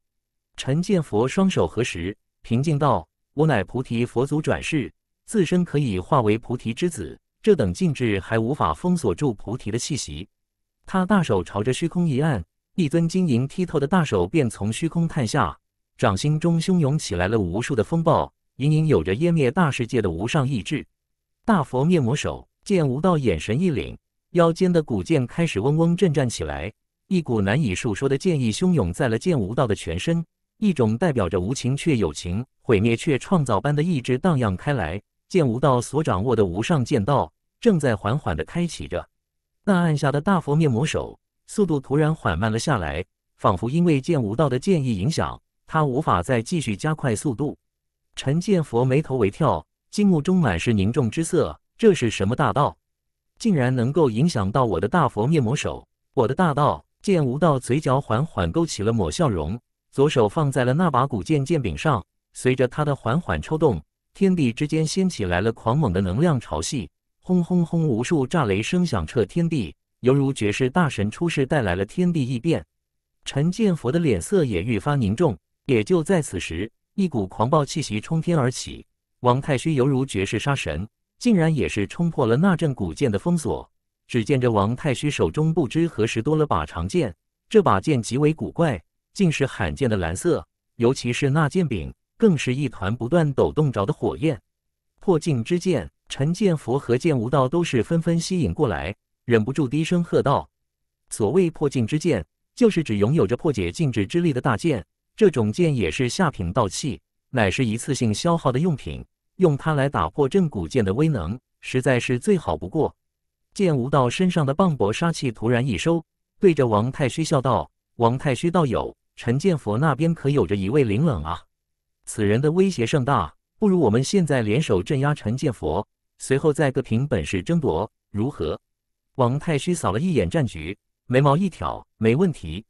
陈建佛双手合十，平静道：“我乃菩提佛祖转世，自身可以化为菩提之子。这等境止还无法封锁住菩提的气息。”他大手朝着虚空一按。一尊晶莹剔透的大手便从虚空探下，掌心中汹涌起来了无数的风暴，隐隐有着湮灭大世界的无上意志。大佛灭魔手，见无道眼神一凛，腰间的古剑开始嗡嗡震颤起来，一股难以述说的剑意汹涌在了剑无道的全身，一种代表着无情却有情、毁灭却创造般的意志荡漾开来。剑无道所掌握的无上剑道正在缓缓地开启着，那暗下的大佛灭魔手。速度突然缓慢了下来，仿佛因为剑无道的剑意影响，他无法再继续加快速度。陈剑佛眉头微跳，金目中满是凝重之色。这是什么大道？竟然能够影响到我的大佛灭魔手？我的大道？剑无道嘴角缓缓勾起了抹笑容，左手放在了那把古剑剑柄上，随着他的缓缓抽动，天地之间掀起来了狂猛的能量潮汐，轰轰轰，无数炸雷声响彻天地。犹如绝世大神出世，带来了天地异变。陈建佛的脸色也愈发凝重。也就在此时，一股狂暴气息冲天而起。王太虚犹如绝世杀神，竟然也是冲破了那阵古剑的封锁。只见这王太虚手中不知何时多了把长剑，这把剑极为古怪，竟是罕见的蓝色。尤其是那剑柄，更是一团不断抖动着的火焰。破镜之剑，陈建佛和剑无道都是纷纷吸引过来。忍不住低声喝道：“所谓破镜之剑，就是指拥有着破解禁制之力的大剑。这种剑也是下品道器，乃是一次性消耗的用品。用它来打破镇古剑的威能，实在是最好不过。”剑无道身上的磅礴杀气突然一收，对着王太虚笑道：“王太虚道友，陈剑佛那边可有着一位灵冷啊。此人的威胁甚大，不如我们现在联手镇压陈剑佛，随后再各凭本事争夺，如何？”王太虚扫了一眼战局，眉毛一挑：“没问题。”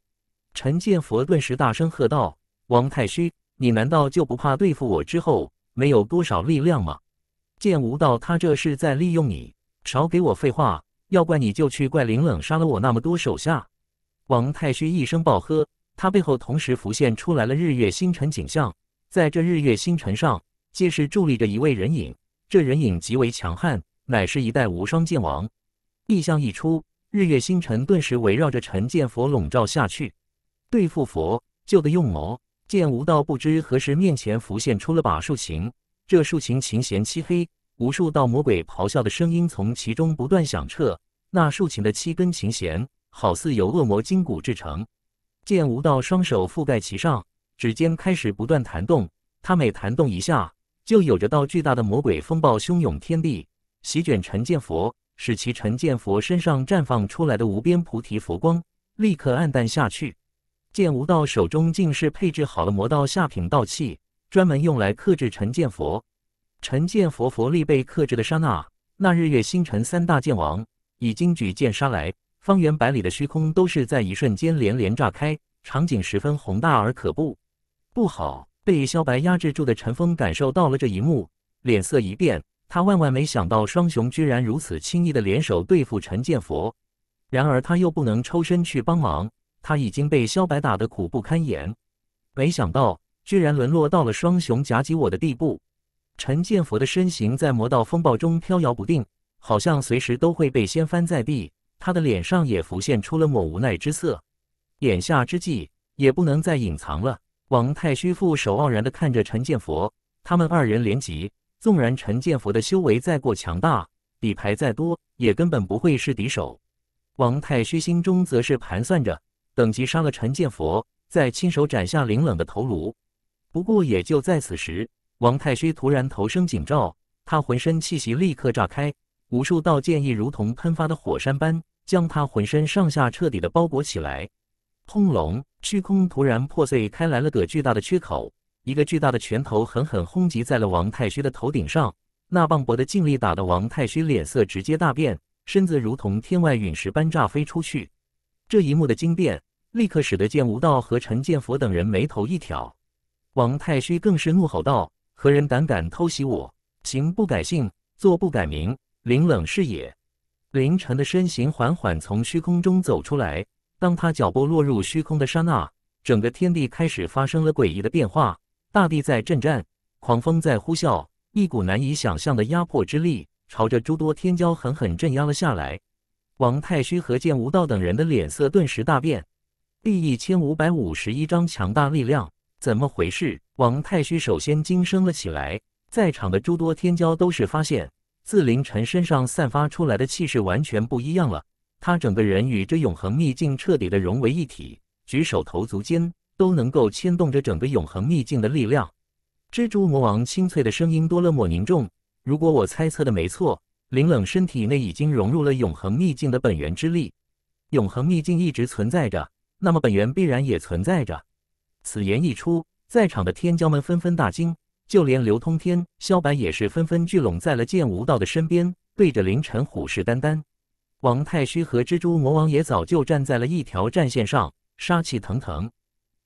陈剑佛顿时大声喝道：“王太虚，你难道就不怕对付我之后没有多少力量吗？”剑无道，他这是在利用你！少给我废话！要怪你就去怪林冷杀了我那么多手下！王太虚一声暴喝，他背后同时浮现出来了日月星辰景象，在这日月星辰上，皆是伫立着一位人影，这人影极为强悍，乃是一代无双剑王。异象一出，日月星辰顿时围绕着陈建佛笼罩下去。对付佛，就得用魔。见无道不知何时面前浮现出了把竖琴，这竖琴琴弦漆黑，无数道魔鬼咆哮的声音从其中不断响彻。那竖琴的七根琴弦好似由恶魔筋骨制成。见无道双手覆盖其上，指尖开始不断弹动。他每弹动一下，就有着道巨大的魔鬼风暴汹涌天地，席卷陈建佛。使其陈剑佛身上绽放出来的无边菩提佛光立刻暗淡下去。剑无道手中竟是配置好了魔道下品道器，专门用来克制陈剑佛。陈剑佛佛力被克制的刹那，那日月星辰三大剑王已经举剑杀来，方圆百里的虚空都是在一瞬间连连炸开，场景十分宏大而可怖。不好！被萧白压制住的陈峰感受到了这一幕，脸色一变。他万万没想到，双雄居然如此轻易的联手对付陈建佛。然而他又不能抽身去帮忙，他已经被萧白打得苦不堪言。没想到，居然沦落到了双雄夹击我的地步。陈建佛的身形在魔道风暴中飘摇不定，好像随时都会被掀翻在地。他的脸上也浮现出了抹无奈之色。眼下之际，也不能再隐藏了。王太虚负手傲然的看着陈建佛，他们二人联击。纵然陈建佛的修为再过强大，底牌再多，也根本不会是敌手。王太虚心中则是盘算着，等级杀了陈建佛，再亲手斩下凌冷的头颅。不过也就在此时，王太虚突然头生警兆，他浑身气息立刻炸开，无数道剑意如同喷发的火山般，将他浑身上下彻底的包裹起来。轰隆，虚空突然破碎开来了个巨大的缺口。一个巨大的拳头狠狠轰击在了王太虚的头顶上，那磅礴的劲力打得王太虚脸色直接大变，身子如同天外陨石般炸飞出去。这一幕的惊变，立刻使得剑无道和陈剑佛等人眉头一挑。王太虚更是怒吼道：“何人胆敢偷袭我？行不改姓，坐不改名，林冷是也。”林晨的身形缓缓从虚空中走出来。当他脚步落入虚空的刹那，整个天地开始发生了诡异的变化。大地在震颤，狂风在呼啸，一股难以想象的压迫之力朝着诸多天骄狠狠镇压了下来。王太虚和剑无道等人的脸色顿时大变。第一千五百五十一章强大力量，怎么回事？王太虚首先惊声了起来。在场的诸多天骄都是发现，自凌晨身上散发出来的气势完全不一样了。他整个人与这永恒秘境彻底的融为一体，举手投足间。都能够牵动着整个永恒秘境的力量。蜘蛛魔王清脆的声音多了抹凝重。如果我猜测的没错，林冷身体内已经融入了永恒秘境的本源之力。永恒秘境一直存在着，那么本源必然也存在着。此言一出，在场的天骄们纷纷大惊，就连刘通天、萧白也是纷纷聚拢在了剑无道的身边，对着凌晨虎视眈眈。王太虚和蜘蛛魔王也早就站在了一条战线上，杀气腾腾。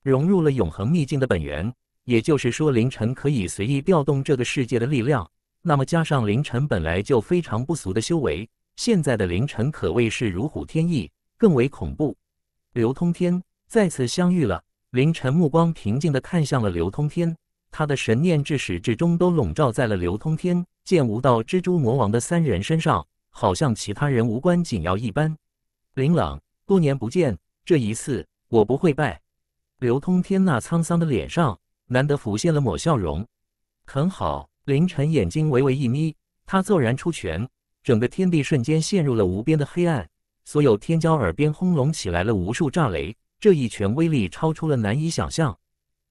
融入了永恒秘境的本源，也就是说，凌晨可以随意调动这个世界的力量。那么，加上凌晨本来就非常不俗的修为，现在的凌晨可谓是如虎添翼，更为恐怖。刘通天再次相遇了，凌晨目光平静的看向了刘通天，他的神念至始至终都笼罩在了刘通天、剑无道、蜘蛛魔王的三人身上，好像其他人无关紧要一般。林朗，多年不见，这一次我不会败。刘通天那沧桑的脸上难得浮现了抹笑容，很好。凌晨眼睛微微一眯，他骤然出拳，整个天地瞬间陷入了无边的黑暗。所有天骄耳边轰隆起来了无数炸雷，这一拳威力超出了难以想象。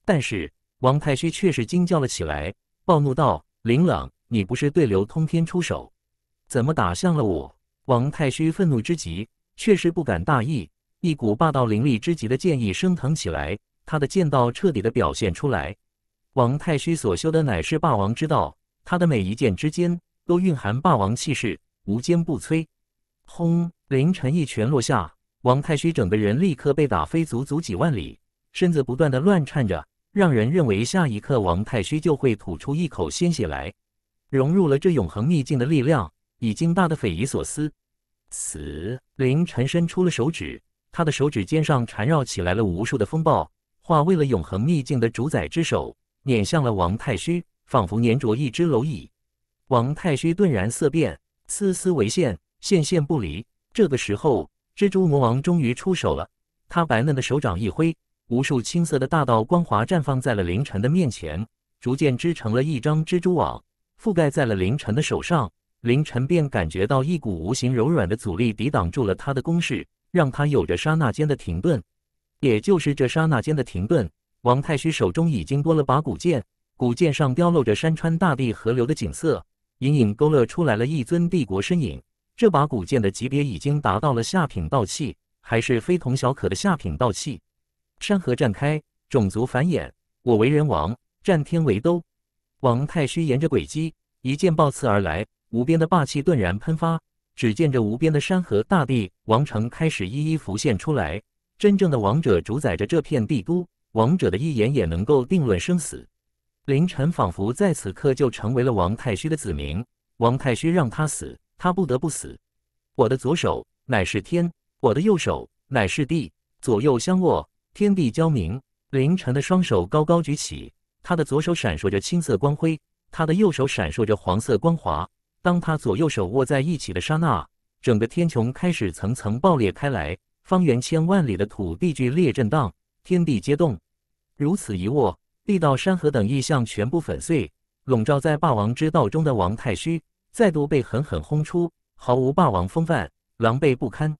但是王太虚却是惊叫了起来，暴怒道：“林朗，你不是对刘通天出手，怎么打向了我？”王太虚愤怒之极，却是不敢大意。一股霸道凌厉之极的剑意升腾起来，他的剑道彻底的表现出来。王太虚所修的乃是霸王之道，他的每一剑之间都蕴含霸王气势，无坚不摧。轰！凌晨一拳落下，王太虚整个人立刻被打飞，足足几万里，身子不断的乱颤着，让人认为下一刻王太虚就会吐出一口鲜血来。融入了这永恒秘境的力量，已经大的匪夷所思。死！凌晨伸出了手指。他的手指尖上缠绕起来了无数的风暴，化为了永恒秘境的主宰之手，碾向了王太虚，仿佛粘着一只蝼蚁。王太虚顿然色变，丝丝为线，线线不离。这个时候，蜘蛛魔王终于出手了。他白嫩的手掌一挥，无数青色的大道光华绽放在了凌晨的面前，逐渐织成了一张蜘蛛网，覆盖在了凌晨的手上。凌晨便感觉到一股无形柔软的阻力，抵挡住了他的攻势。让他有着刹那间的停顿，也就是这刹那间的停顿，王太虚手中已经多了把古剑，古剑上雕镂着山川大地、河流的景色，隐隐勾勒出来了一尊帝国身影。这把古剑的级别已经达到了下品道器，还是非同小可的下品道器。山河绽开，种族繁衍，我为人王，战天为都。王太虚沿着轨迹，一剑暴刺而来，无边的霸气顿然喷发。只见这无边的山河大地，王城开始一一浮现出来。真正的王者主宰着这片帝都，王者的一眼也能够定论生死。凌晨仿佛在此刻就成为了王太虚的子民。王太虚让他死，他不得不死。我的左手乃是天，我的右手乃是地，左右相握，天地交明。凌晨的双手高高举起，他的左手闪烁着青色光辉，他的右手闪烁着黄色光华。当他左右手握在一起的刹那，整个天穹开始层层爆裂开来，方圆千万里的土地剧烈震荡，天地皆动。如此一握，地道山河等异象全部粉碎，笼罩在霸王之道中的王太虚再度被狠狠轰出，毫无霸王风范，狼狈不堪。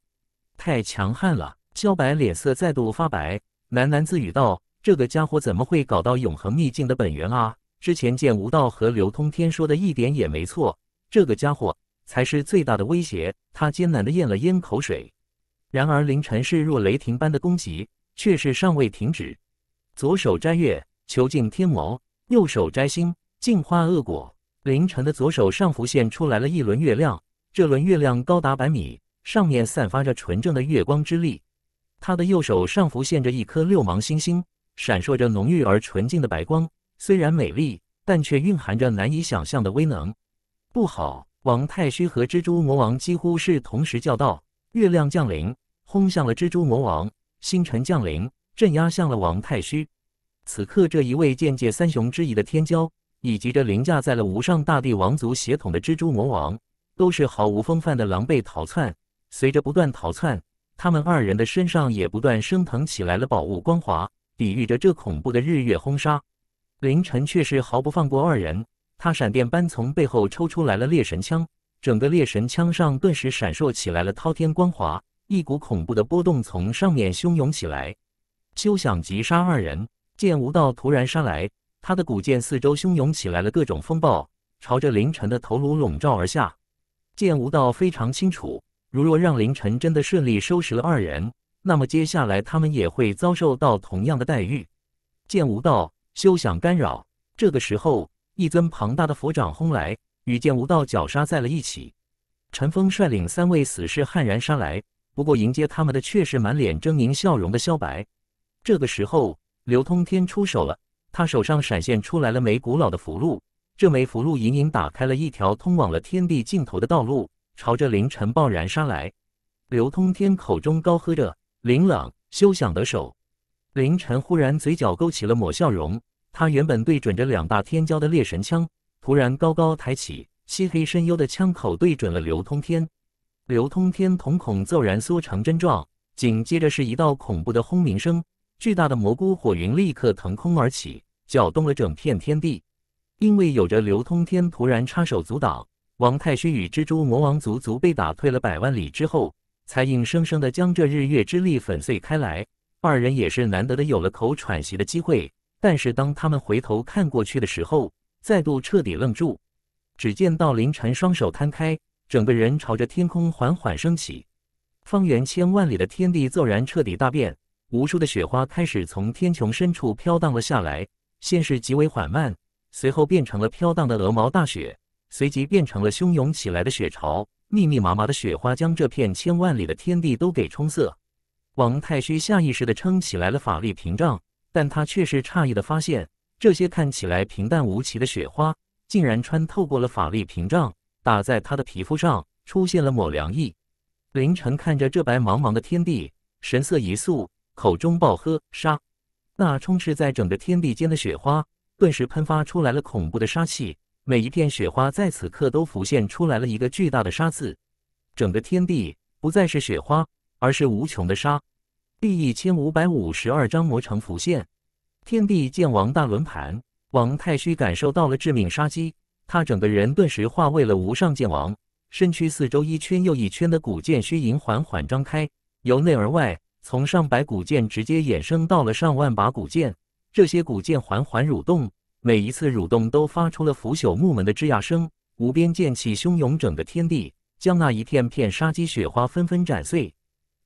太强悍了！萧白脸色再度发白，喃喃自语道：“这个家伙怎么会搞到永恒秘境的本源啊？之前见吴道和刘通天说的一点也没错。”这个家伙才是最大的威胁。他艰难地咽了咽口水。然而，凌晨势若雷霆般的攻击却是尚未停止。左手摘月，囚禁天魔；右手摘星，净化恶果。凌晨的左手上浮现出来了一轮月亮，这轮月亮高达百米，上面散发着纯正的月光之力。他的右手上浮现着一颗六芒星星，闪烁着浓郁而纯净的白光。虽然美丽，但却蕴含着难以想象的威能。不好！王太虚和蜘蛛魔王几乎是同时叫道：“月亮降临，轰向了蜘蛛魔王；星辰降临，镇压向了王太虚。”此刻，这一位剑界三雄之一的天骄，以及这凌驾在了无上大帝王族血统的蜘蛛魔王，都是毫无风范的狼狈逃窜。随着不断逃窜，他们二人的身上也不断升腾起来了宝物光华，抵御着这恐怖的日月轰杀。凌晨却是毫不放过二人。他闪电般从背后抽出来了猎神枪，整个猎神枪上顿时闪烁起来了滔天光华，一股恐怖的波动从上面汹涌起来，休想急杀二人！剑无道突然杀来，他的古剑四周汹涌起来了各种风暴，朝着凌晨的头颅笼罩而下。剑无道非常清楚，如若让凌晨真的顺利收拾了二人，那么接下来他们也会遭受到同样的待遇。剑无道休想干扰！这个时候。一尊庞大的佛掌轰来，与剑无道绞杀在了一起。陈峰率领三位死士悍然杀来，不过迎接他们的却是满脸狰狞笑容的萧白。这个时候，刘通天出手了，他手上闪现出来了枚古老的符箓，这枚符箓隐隐打开了一条通往了天地尽头的道路，朝着凌晨爆然杀来。刘通天口中高喝着：“林朗，休想得手！”凌晨忽然嘴角勾起了抹笑容。他原本对准着两大天骄的猎神枪，突然高高抬起，漆黑深幽的枪口对准了刘通天。刘通天瞳孔骤然缩成针状，紧接着是一道恐怖的轰鸣声，巨大的蘑菇火云立刻腾空而起，搅动了整片天地。因为有着刘通天突然插手阻挡，王太虚与蜘蛛魔王足足被打退了百万里之后，才硬生生的将这日月之力粉碎开来。二人也是难得的有了口喘息的机会。但是当他们回头看过去的时候，再度彻底愣住，只见到凌晨双手摊开，整个人朝着天空缓缓升起。方圆千万里的天地骤然彻底大变，无数的雪花开始从天穹深处飘荡了下来，先是极为缓慢，随后变成了飘荡的鹅毛大雪，随即变成了汹涌起来的雪潮，密密麻麻的雪花将这片千万里的天地都给冲色。王太虚下意识的撑起来了法力屏障。但他却是诧异的发现，这些看起来平淡无奇的雪花，竟然穿透过了法力屏障，打在他的皮肤上，出现了抹凉意。凌晨看着这白茫茫的天地，神色一肃，口中暴喝：“杀！”那充斥在整个天地间的雪花，顿时喷发出来了恐怖的杀气。每一片雪花在此刻都浮现出来了一个巨大的“杀”字，整个天地不再是雪花，而是无穷的杀。第一千五百五十二章魔城浮现，天地剑王大轮盘，王太虚感受到了致命杀机，他整个人顿时化为了无上剑王，身躯四周一圈又一圈的古剑虚影缓缓张开，由内而外，从上百古剑直接衍生到了上万把古剑，这些古剑缓缓蠕动，每一次蠕动都发出了腐朽木门的吱呀声，无边剑气汹涌整个天地，将那一片片杀机雪花纷纷斩碎。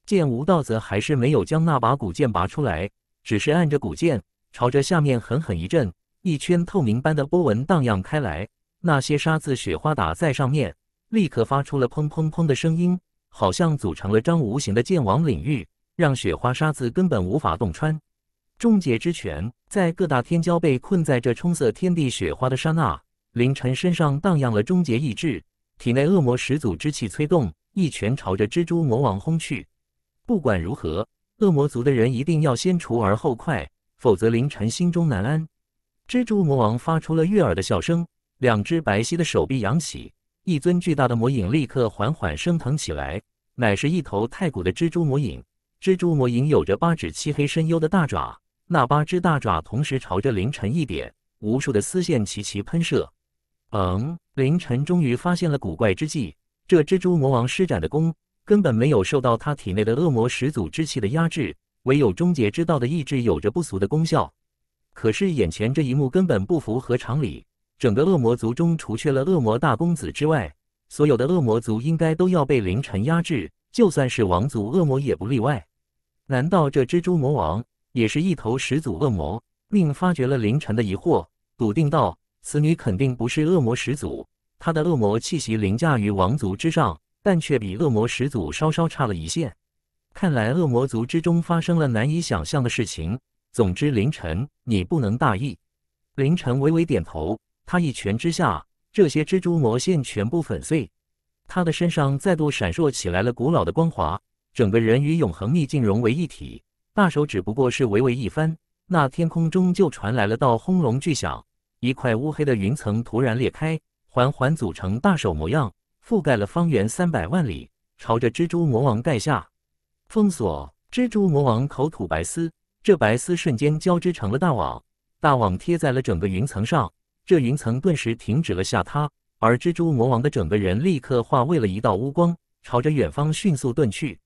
见吴道则还是没有将那把古剑拔出来，只是按着古剑，朝着下面狠狠一震，一圈透明般的波纹荡漾开来，那些沙子雪花打在上面，立刻发出了砰砰砰的声音，好像组成了张无形的剑网领域，让雪花沙子根本无法洞穿。终结之拳在各大天骄被困在这充塞天地雪花的刹那，凌晨身上荡漾了终结意志，体内恶魔始祖之气催动，一拳朝着蜘蛛魔王轰去。不管如何，恶魔族的人一定要先除而后快，否则凌晨心中难安。蜘蛛魔王发出了悦耳的笑声，两只白皙的手臂扬起，一尊巨大的魔影立刻缓缓升腾起来，乃是一头太古的蜘蛛魔影。蜘蛛魔影有着八指漆黑深幽的大爪，那八只大爪同时朝着凌晨一点，无数的丝线齐齐喷射。嗯，凌晨终于发现了古怪之际，这蜘蛛魔王施展的功。根本没有受到他体内的恶魔始祖之气的压制，唯有终结之道的意志有着不俗的功效。可是眼前这一幕根本不符合常理，整个恶魔族中除却了恶魔大公子之外，所有的恶魔族应该都要被凌晨压制，就算是王族恶魔也不例外。难道这蜘蛛魔王也是一头始祖恶魔？并发觉了凌晨的疑惑，笃定道：“此女肯定不是恶魔始祖，她的恶魔气息凌驾于王族之上。”但却比恶魔始祖稍稍差了一线，看来恶魔族之中发生了难以想象的事情。总之，凌晨你不能大意。凌晨微微点头，他一拳之下，这些蜘蛛魔线全部粉碎。他的身上再度闪烁起来了古老的光华，整个人与永恒秘境融为一体。大手只不过是微微一翻，那天空中就传来了道轰隆巨响，一块乌黑的云层突然裂开，缓缓组成大手模样。覆盖了方圆三百万里，朝着蜘蛛魔王盖下封锁。蜘蛛魔王口吐白丝，这白丝瞬间交织成了大网，大网贴在了整个云层上。这云层顿时停止了下塌，而蜘蛛魔王的整个人立刻化为了一道乌光，朝着远方迅速遁去。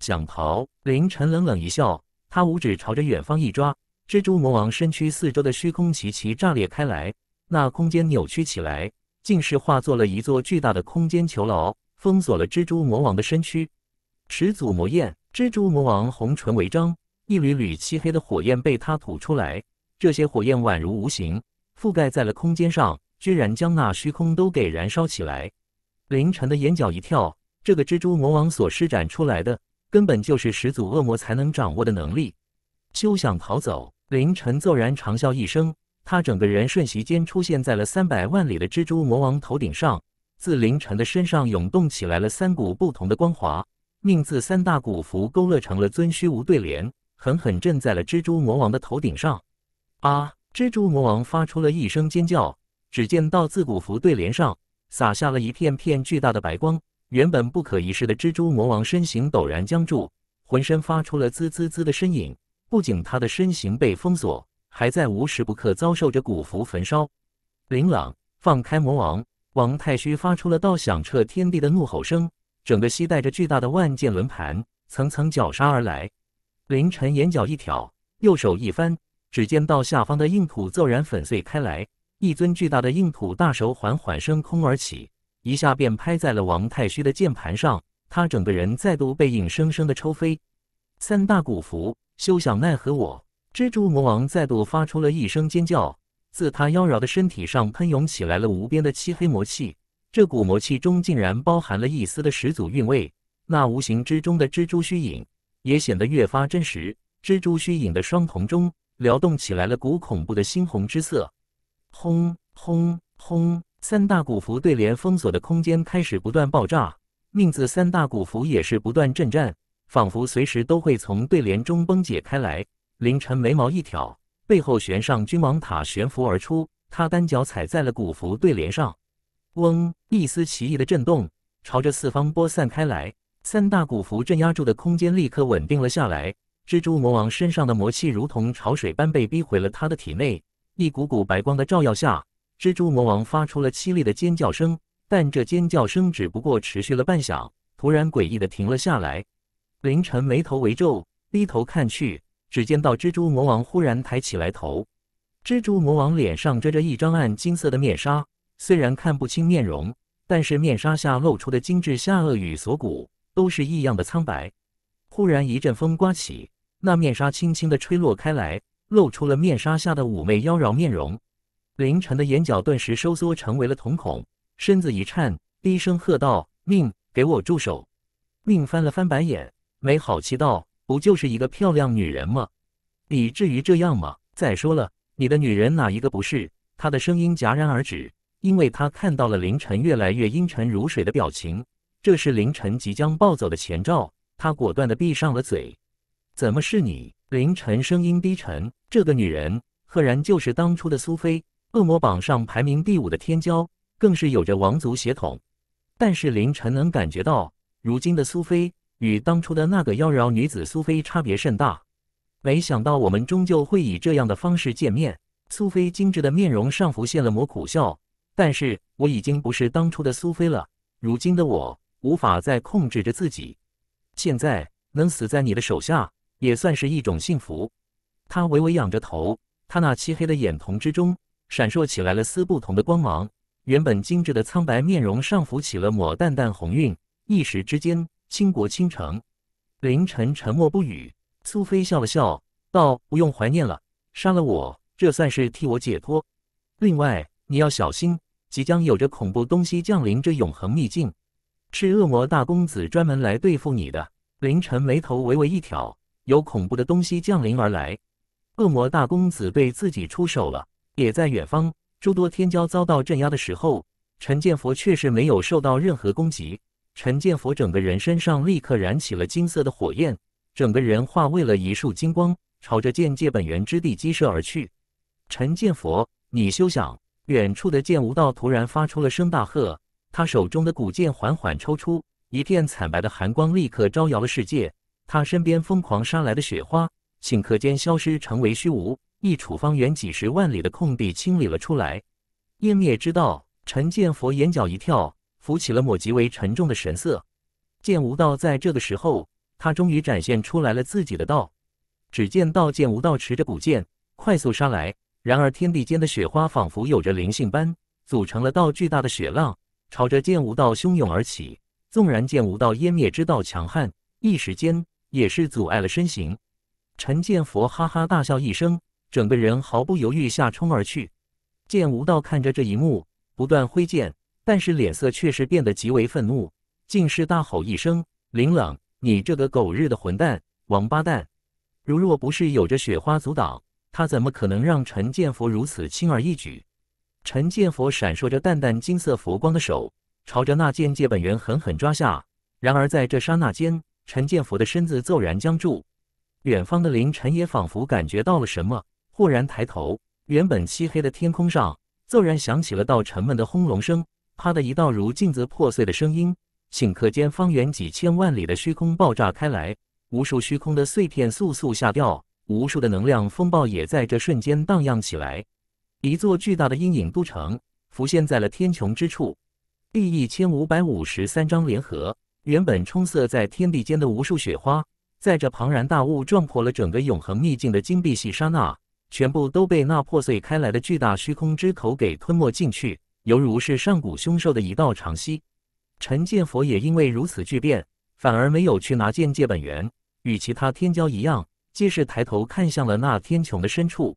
想逃？凌晨冷冷一笑，他五指朝着远方一抓，蜘蛛魔王身躯四周的虚空齐齐炸裂开来，那空间扭曲起来。竟是化作了一座巨大的空间囚牢，封锁了蜘蛛魔王的身躯。始祖魔焰，蜘蛛魔王红唇微张，一缕缕漆黑的火焰被他吐出来，这些火焰宛如无形，覆盖在了空间上，居然将那虚空都给燃烧起来。凌晨的眼角一跳，这个蜘蛛魔王所施展出来的，根本就是始祖恶魔才能掌握的能力。休想逃走，凌晨骤然长啸一声。他整个人瞬息间出现在了三百万里的蜘蛛魔王头顶上，自凌晨的身上涌动起来了三股不同的光华，命字三大古符勾勒成了尊虚无对联，狠狠震在了蜘蛛魔王的头顶上。啊！蜘蛛魔王发出了一声尖叫，只见道字古符对联上洒下了一片片巨大的白光，原本不可一世的蜘蛛魔王身形陡然僵住，浑身发出了滋滋滋的声音，不仅他的身形被封锁。还在无时不刻遭受着古符焚烧，林朗，放开魔王王太虚发出了道响彻天地的怒吼声，整个膝带着巨大的万剑轮盘层层绞杀而来。凌晨眼角一挑，右手一翻，只见到下方的硬土骤然粉碎开来，一尊巨大的硬土大手缓缓升空而起，一下便拍在了王太虚的键盘上，他整个人再度被硬生生的抽飞。三大古符，休想奈何我！蜘蛛魔王再度发出了一声尖叫，自他妖娆的身体上喷涌起来了无边的漆黑魔气。这股魔气中竟然包含了一丝的始祖韵味。那无形之中的蜘蛛虚影也显得越发真实。蜘蛛虚影的双瞳中撩动起来了股恐怖的猩红之色。轰轰轰！三大古符对联封锁的空间开始不断爆炸，命字三大古符也是不断震颤，仿佛随时都会从对联中崩解开来。凌晨眉毛一挑，背后悬上君王塔悬浮而出，他单脚踩在了古符对联上，嗡，一丝奇异的震动朝着四方播散开来，三大古符镇压住的空间立刻稳定了下来。蜘蛛魔王身上的魔气如同潮水般被逼回了他的体内，一股股白光的照耀下，蜘蛛魔王发出了凄厉的尖叫声，但这尖叫声只不过持续了半响，突然诡异的停了下来。凌晨眉头微皱，低头看去。只见到蜘蛛魔王忽然抬起来头，蜘蛛魔王脸上遮着一张暗金色的面纱，虽然看不清面容，但是面纱下露出的精致下颚与锁骨都是异样的苍白。忽然一阵风刮起，那面纱轻轻的吹落开来，露出了面纱下的妩媚妖娆面容。凌晨的眼角顿时收缩成为了瞳孔，身子一颤，低声喝道：“命，给我住手！”命翻了翻白眼，没好气道。不就是一个漂亮女人吗？你至于这样吗？再说了，你的女人哪一个不是？她的声音戛然而止，因为她看到了凌晨越来越阴沉如水的表情，这是凌晨即将暴走的前兆。她果断的闭上了嘴。怎么是你？凌晨声音低沉，这个女人赫然就是当初的苏菲，恶魔榜上排名第五的天骄，更是有着王族血统。但是凌晨能感觉到，如今的苏菲。与当初的那个妖娆女子苏菲差别甚大。没想到我们终究会以这样的方式见面。苏菲精致的面容上浮现了抹苦笑，但是我已经不是当初的苏菲了。如今的我无法再控制着自己。现在能死在你的手下，也算是一种幸福。她微微仰着头，她那漆黑的眼瞳之中闪烁起来了丝不同的光芒。原本精致的苍白面容上浮起了抹淡淡红晕，一时之间。倾国倾城，凌晨沉默不语。苏菲笑了笑，道：“不用怀念了，杀了我，这算是替我解脱。另外，你要小心，即将有着恐怖东西降临这永恒秘境，是恶魔大公子专门来对付你的。”凌晨眉头微微一挑，有恐怖的东西降临而来，恶魔大公子对自己出手了。也在远方诸多天骄遭到镇压的时候，陈建佛确实没有受到任何攻击。陈剑佛整个人身上立刻燃起了金色的火焰，整个人化为了一束金光，朝着剑界本源之地激射而去。陈剑佛，你休想！远处的剑无道突然发出了声大喝，他手中的古剑缓缓抽出，一片惨白的寒光立刻招摇了世界。他身边疯狂杀来的雪花，顷刻间消失，成为虚无，一处方圆几十万里的空地清理了出来。应灭之道，陈剑佛眼角一跳。浮起了抹极为沉重的神色。剑无道在这个时候，他终于展现出来了自己的道。只见道剑无道持着古剑快速杀来，然而天地间的雪花仿佛有着灵性般，组成了道巨大的雪浪，朝着剑无道汹涌而起。纵然剑无道湮灭之道强悍，一时间也是阻碍了身形。陈剑佛哈哈大笑一声，整个人毫不犹豫下冲而去。剑无道看着这一幕，不断挥剑。但是脸色却是变得极为愤怒，竟是大吼一声：“林冷，你这个狗日的混蛋，王八蛋！如若不是有着雪花阻挡，他怎么可能让陈建佛如此轻而易举？”陈建佛闪烁着淡淡金色佛光的手，朝着那剑界本源狠狠抓下。然而在这刹那间，陈建佛的身子骤然僵住。远方的林晨也仿佛感觉到了什么，豁然抬头。原本漆黑的天空上，骤然响起了道沉闷的轰隆声。啪的一道如镜子破碎的声音，顷刻间，方圆几千万里的虚空爆炸开来，无数虚空的碎片簌簌下掉，无数的能量风暴也在这瞬间荡漾起来。一座巨大的阴影都城浮现在了天穹之处。第一千五百五十三章联合。原本充塞在天地间的无数雪花，在这庞然大物撞破了整个永恒秘境的金币细沙那，全部都被那破碎开来的巨大虚空之口给吞没进去。犹如是上古凶兽的一道长息。陈建佛也因为如此巨变，反而没有去拿剑界本源，与其他天骄一样，皆是抬头看向了那天穹的深处。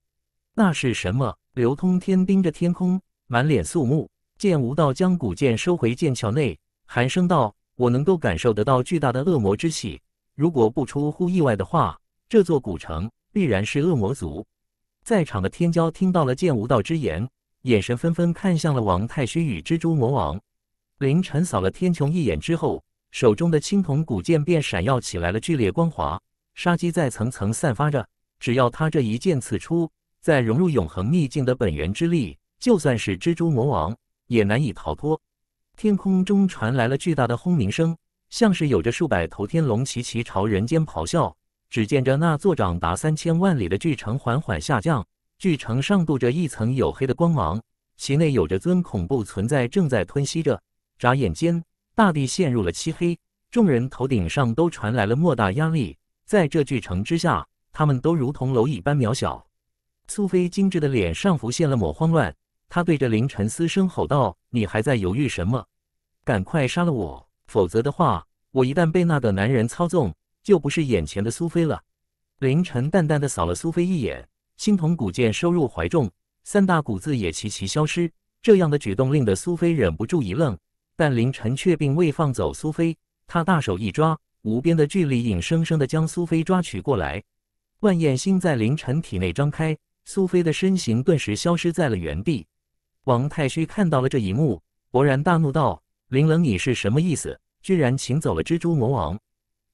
那是什么？刘通天盯着天空，满脸肃穆。剑无道将古剑收回剑鞘内，寒声道：“我能够感受得到巨大的恶魔之气，如果不出乎意外的话，这座古城必然是恶魔族。”在场的天骄听到了剑无道之言。眼神纷纷看向了王太虚与蜘蛛魔王。凌晨扫了天穹一眼之后，手中的青铜古剑便闪耀起来了，剧烈光华，杀机在层层散发着。只要他这一剑刺出，再融入永恒秘境的本源之力，就算是蜘蛛魔王也难以逃脱。天空中传来了巨大的轰鸣声，像是有着数百头天龙齐齐朝人间咆哮。只见着那座长达三千万里的巨城缓缓下降。巨城上镀着一层黝黑的光芒，其内有着尊恐怖存在正在吞吸着。眨眼间，大地陷入了漆黑，众人头顶上都传来了莫大压力。在这巨城之下，他们都如同蝼蚁般渺小。苏菲精致的脸上浮现了抹慌乱，她对着凌晨嘶声吼道：“你还在犹豫什么？赶快杀了我，否则的话，我一旦被那个男人操纵，就不是眼前的苏菲了。”凌晨淡淡的扫了苏菲一眼。青铜古剑收入怀中，三大古字也齐齐消失。这样的举动令得苏菲忍不住一愣，但凌晨却并未放走苏菲。他大手一抓，无边的巨力硬生生的将苏菲抓取过来。万艳星在凌晨体内张开，苏菲的身形顿时消失在了原地。王太虚看到了这一幕，勃然大怒道：“林冷，你是什么意思？居然请走了蜘蛛魔王！”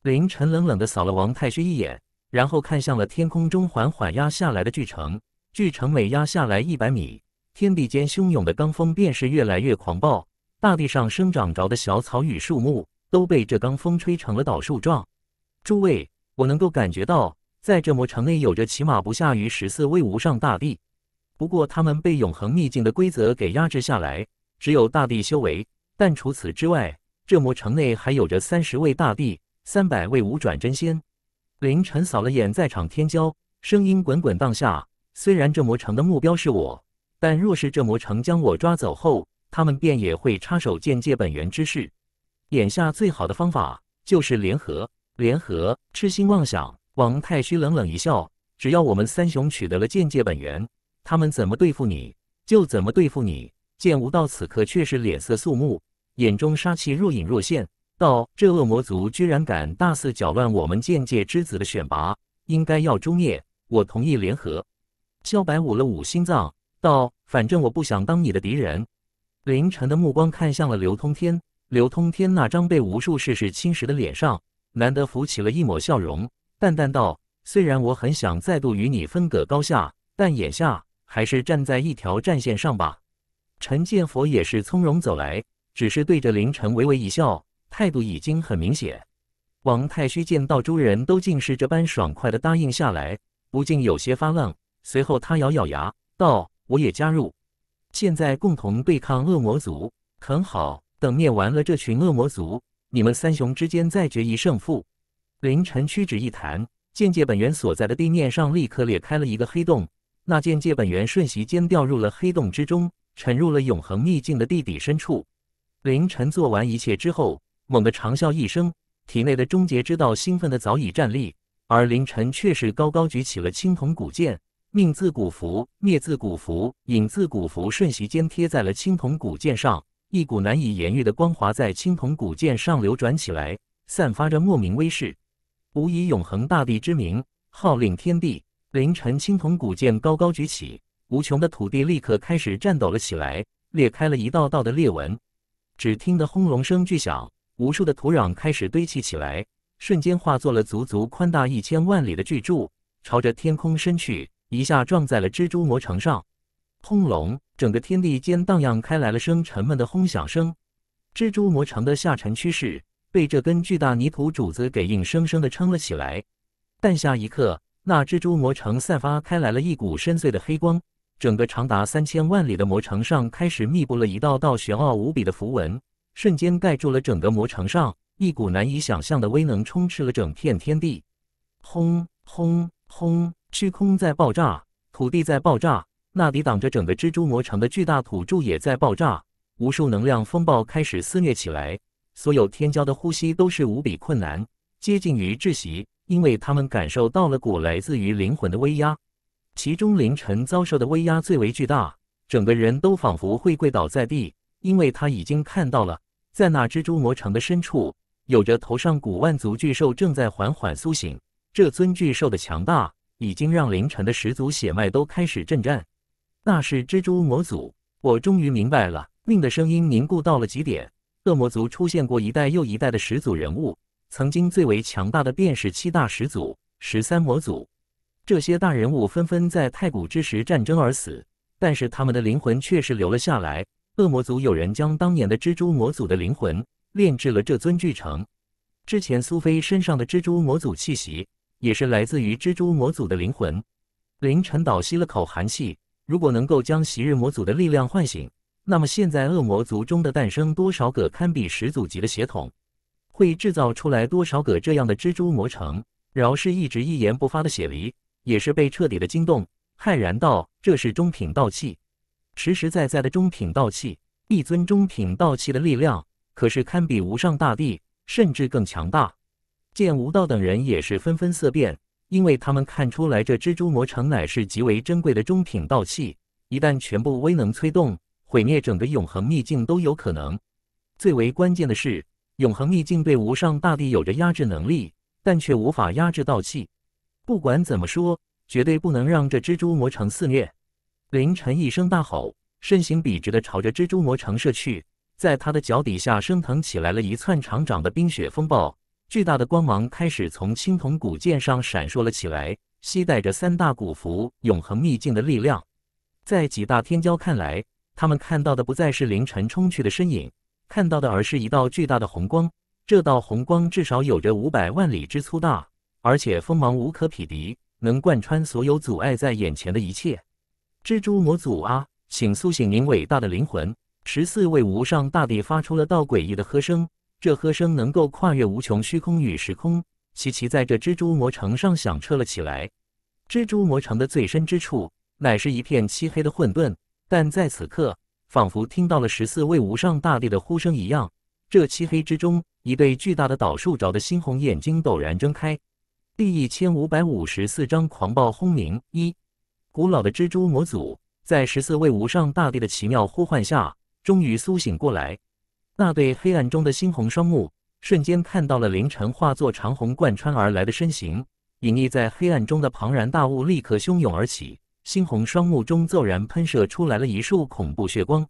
凌晨冷冷的扫了王太虚一眼。然后看向了天空中缓缓压下来的巨城，巨城每压下来一百米，天地间汹涌的罡风便是越来越狂暴，大地上生长着的小草与树木都被这罡风吹成了倒树状。诸位，我能够感觉到，在这魔城内有着起码不下于十四位无上大帝，不过他们被永恒秘境的规则给压制下来，只有大帝修为。但除此之外，这魔城内还有着三十位大帝，三百位五转真仙。凌晨扫了眼在场天骄，声音滚滚荡下。虽然这魔城的目标是我，但若是这魔城将我抓走后，他们便也会插手剑界本源之事。眼下最好的方法就是联合。联合，痴心妄想！王太虚冷冷一笑：“只要我们三雄取得了剑界本源，他们怎么对付你就怎么对付你。”剑无道此刻却是脸色肃穆，眼中杀气若隐若现。道：“这恶魔族居然敢大肆搅乱我们剑界之子的选拔，应该要诛灭。”我同意联合。萧白捂了捂心脏，道：“反正我不想当你的敌人。”凌晨的目光看向了刘通天，刘通天那张被无数事侵蚀的脸上，难得浮起了一抹笑容，淡淡道：“虽然我很想再度与你分个高下，但眼下还是站在一条战线上吧。”陈剑佛也是从容走来，只是对着凌晨微微一笑。态度已经很明显。王太虚见到诸人都竟是这般爽快的答应下来，不禁有些发愣。随后他咬咬牙道：“我也加入，现在共同对抗恶魔族。很好，等灭完了这群恶魔族，你们三雄之间再决一胜负。”凌晨屈指一弹，剑界本源所在的地面上立刻裂开了一个黑洞，那剑界本源瞬息间掉入了黑洞之中，沉入了永恒秘境的地底深处。凌晨做完一切之后。猛地长啸一声，体内的终结之道兴奋的早已站立，而凌晨却是高高举起了青铜古剑，命字古符灭字古符引字古符瞬息间贴在了青铜古剑上，一股难以言喻的光华在青铜古剑上流转起来，散发着莫名威势。吾以永恒大地之名号令天地，凌晨青铜古剑高高举起，无穷的土地立刻开始颤抖了起来，裂开了一道道的裂纹，只听得轰隆声巨响。无数的土壤开始堆砌起来，瞬间化作了足足宽大一千万里的巨柱，朝着天空伸去，一下撞在了蜘蛛魔城上。轰隆！整个天地间荡漾开来了声沉闷的轰响声。蜘蛛魔城的下沉趋势被这根巨大泥土柱子给硬生生的撑了起来。但下一刻，那蜘蛛魔城散发开来了一股深邃的黑光，整个长达三千万里的魔城上开始密布了一道道玄奥无比的符文。瞬间盖住了整个魔城上，一股难以想象的威能充斥了整片天地。轰轰轰！虚空在爆炸，土地在爆炸，那抵挡着整个蜘蛛魔城的巨大土柱也在爆炸。无数能量风暴开始肆虐起来，所有天骄的呼吸都是无比困难，接近于窒息，因为他们感受到了股来自于灵魂的威压。其中凌晨遭受的威压最为巨大，整个人都仿佛会跪倒在地。因为他已经看到了，在那蜘蛛魔城的深处，有着头上古万族巨兽正在缓缓苏醒。这尊巨兽的强大，已经让凌晨的始祖血脉都开始震颤。那是蜘蛛魔祖，我终于明白了。命的声音凝固到了极点。恶魔族出现过一代又一代的始祖人物，曾经最为强大的便是七大始祖、十三魔祖。这些大人物纷纷在太古之时战争而死，但是他们的灵魂却是留了下来。恶魔族有人将当年的蜘蛛魔祖的灵魂炼制了这尊巨城。之前苏菲身上的蜘蛛魔祖气息，也是来自于蜘蛛魔祖的灵魂。凌晨岛吸了口寒气，如果能够将昔日魔祖的力量唤醒，那么现在恶魔族中的诞生多少个堪比始祖级的血统，会制造出来多少个这样的蜘蛛魔城？饶是一直一言不发的血离，也是被彻底的惊动，骇然道：“这是中品道器。”实实在在的中品道器，一尊中品道器的力量可是堪比无上大帝，甚至更强大。见无道等人也是纷纷色变，因为他们看出来这蜘蛛魔城乃是极为珍贵的中品道器，一旦全部威能催动，毁灭整个永恒秘境都有可能。最为关键的是，永恒秘境对无上大帝有着压制能力，但却无法压制道器。不管怎么说，绝对不能让这蜘蛛魔城肆虐。凌晨一声大吼，身形笔直的朝着蜘蛛魔城射去，在他的脚底下升腾起来了一寸长长的冰雪风暴，巨大的光芒开始从青铜古剑上闪烁了起来。吸带着三大古符永恒秘境的力量，在几大天骄看来，他们看到的不再是凌晨冲去的身影，看到的而是一道巨大的红光。这道红光至少有着五百万里之粗大，而且锋芒无可匹敌，能贯穿所有阻碍在眼前的一切。蜘蛛魔祖啊，请苏醒您伟大的灵魂！十四位无上大帝发出了道诡异的喝声，这喝声能够跨越无穷虚空与时空，齐齐在这蜘蛛魔城上响彻了起来。蜘蛛魔城的最深之处，乃是一片漆黑的混沌，但在此刻，仿佛听到了十四位无上大帝的呼声一样，这漆黑之中，一对巨大的倒竖着的猩红眼睛陡然睁开。第一千五百五十四章狂暴轰鸣一。古老的蜘蛛魔祖在十四位无上大帝的奇妙呼唤下，终于苏醒过来。那对黑暗中的猩红双目，瞬间看到了凌晨化作长虹贯穿而来的身形。隐匿在黑暗中的庞然大物立刻汹涌而起，猩红双目中骤然喷射出来了一束恐怖血光。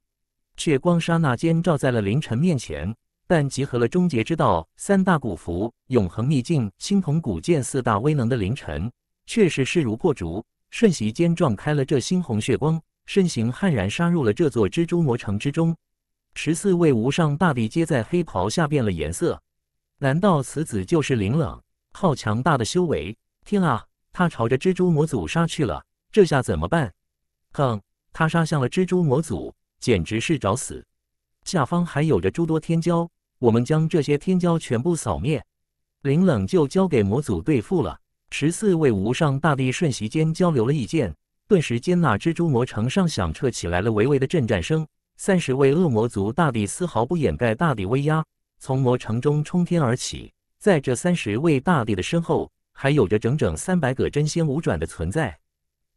血光刹那间照在了凌晨面前，但集合了终结之道、三大古符、永恒秘境、青铜古剑四大威能的凌晨，确实势如破竹。瞬息间撞开了这猩红血光，身形悍然杀入了这座蜘蛛魔城之中。十四位无上大帝皆在黑袍下变了颜色。难道此子就是林冷？靠强大的修为！天啊，他朝着蜘蛛魔祖杀去了！这下怎么办？哼，他杀向了蜘蛛魔祖，简直是找死！下方还有着诸多天骄，我们将这些天骄全部扫灭，林冷就交给魔祖对付了。十四位无上大帝瞬息间交流了意见，顿时，间那蜘蛛魔城上响彻起来了微微的阵战声。三十位恶魔族大帝丝毫不掩盖大帝威压，从魔城中冲天而起。在这三十位大帝的身后，还有着整整三百个真仙五转的存在。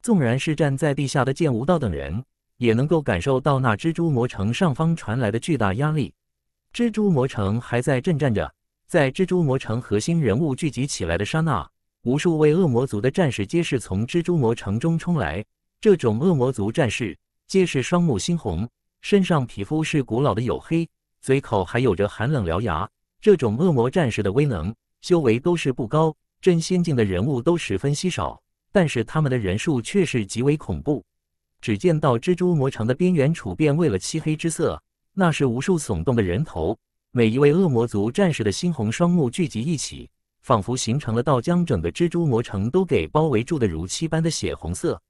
纵然是站在地下的剑无道等人，也能够感受到那蜘蛛魔城上方传来的巨大压力。蜘蛛魔城还在震战着，在蜘蛛魔城核心人物聚集起来的刹那。无数位恶魔族的战士皆是从蜘蛛魔城中冲来。这种恶魔族战士皆是双目猩红，身上皮肤是古老的黝黑，嘴口还有着寒冷獠牙。这种恶魔战士的威能、修为都是不高，真仙境的人物都十分稀少，但是他们的人数却是极为恐怖。只见到蜘蛛魔城的边缘处变为了漆黑之色，那是无数耸动的人头。每一位恶魔族战士的猩红双目聚集一起。仿佛形成了，道将整个蜘蛛魔城都给包围住的如漆般的血红色。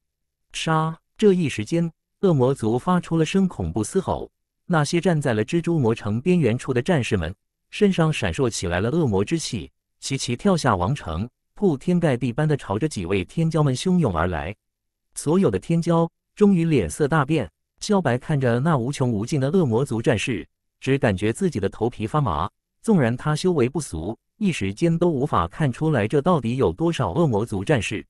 杀！这一时间，恶魔族发出了声恐怖嘶吼。那些站在了蜘蛛魔城边缘处的战士们，身上闪烁起来了恶魔之气，齐齐跳下王城，铺天盖地般的朝着几位天骄们汹涌而来。所有的天骄终于脸色大变。萧白看着那无穷无尽的恶魔族战士，只感觉自己的头皮发麻。纵然他修为不俗。一时间都无法看出来，这到底有多少恶魔族战士？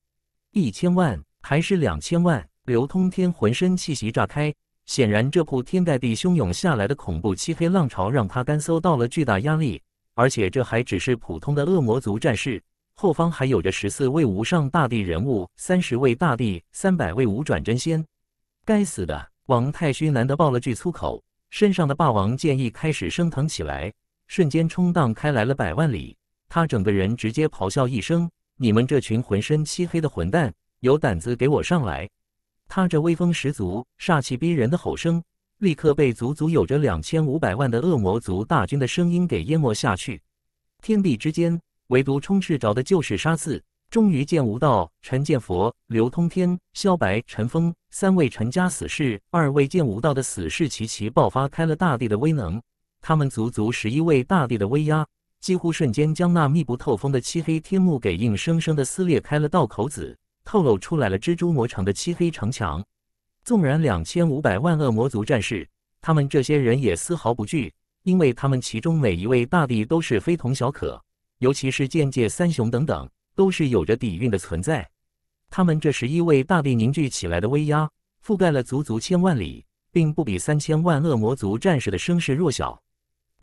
一千万还是两千万？刘通天浑身气息炸开，显然这铺天盖地汹涌下来的恐怖漆黑浪潮让他感受到了巨大压力。而且这还只是普通的恶魔族战士，后方还有着十四位无上大帝人物，三十位大帝，三百位五转真仙。该死的！王太虚难得爆了句粗口，身上的霸王剑意开始升腾起来。瞬间冲荡开来了百万里，他整个人直接咆哮一声：“你们这群浑身漆黑的混蛋，有胆子给我上来！”他这威风十足、煞气逼人的吼声，立刻被足足有着两千五百万的恶魔族大军的声音给淹没下去。天地之间，唯独充斥着的就是沙刺。终于，剑无道、陈剑佛、刘通天、萧白、陈峰三位陈家死士，二位剑无道的死士齐齐爆发开了大地的威能。他们足足十一位大帝的威压，几乎瞬间将那密不透风的漆黑天幕给硬生生的撕裂开了道口子，透露出来了蜘蛛魔城的漆黑城墙。纵然两千五百万恶魔族战士，他们这些人也丝毫不惧，因为他们其中每一位大帝都是非同小可，尤其是剑界三雄等等，都是有着底蕴的存在。他们这十一位大帝凝聚起来的威压，覆盖了足足千万里，并不比三千万恶魔族战士的声势弱小。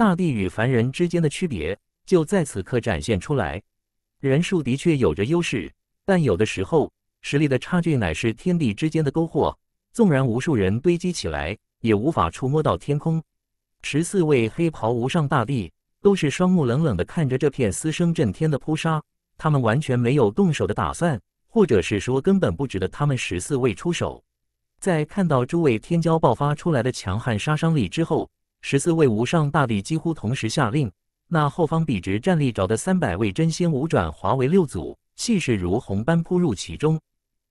大地与凡人之间的区别，就在此刻展现出来。人数的确有着优势，但有的时候，实力的差距乃是天地之间的沟壑，纵然无数人堆积起来，也无法触摸到天空。十四位黑袍无上大帝都是双目冷冷的看着这片嘶声震天的扑杀，他们完全没有动手的打算，或者是说根本不值得他们十四位出手。在看到诸位天骄爆发出来的强悍杀伤力之后。十四位无上大帝几乎同时下令，那后方笔直站立着的三百位真仙五转、华为六组，气势如虹般扑入其中。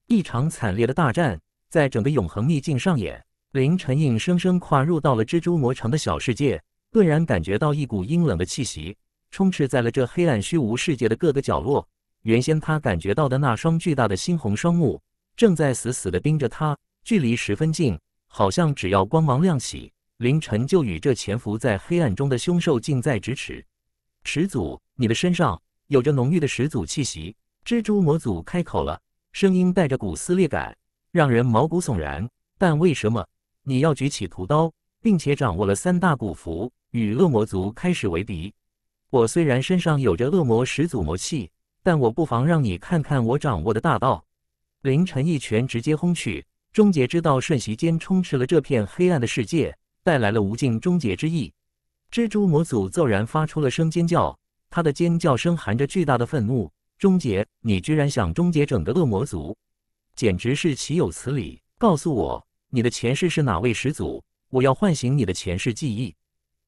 一场惨烈的大战在整个永恒秘境上演。林晨应生生跨入到了蜘蛛魔城的小世界，顿然感觉到一股阴冷的气息充斥在了这黑暗虚无世界的各个角落。原先他感觉到的那双巨大的猩红双目，正在死死地盯着他，距离十分近，好像只要光芒亮起。凌晨就与这潜伏在黑暗中的凶兽近在咫尺。始祖，你的身上有着浓郁的始祖气息。蜘蛛魔祖开口了，声音带着股撕裂感，让人毛骨悚然。但为什么你要举起屠刀，并且掌握了三大古符，与恶魔族开始为敌？我虽然身上有着恶魔始祖魔气，但我不妨让你看看我掌握的大道。凌晨一拳直接轰去，终结之道瞬息间充斥了这片黑暗的世界。带来了无尽终结之意，蜘蛛魔祖骤然发出了声尖叫，他的尖叫声含着巨大的愤怒。终结，你居然想终结整个恶魔族，简直是岂有此理！告诉我，你的前世是哪位始祖？我要唤醒你的前世记忆。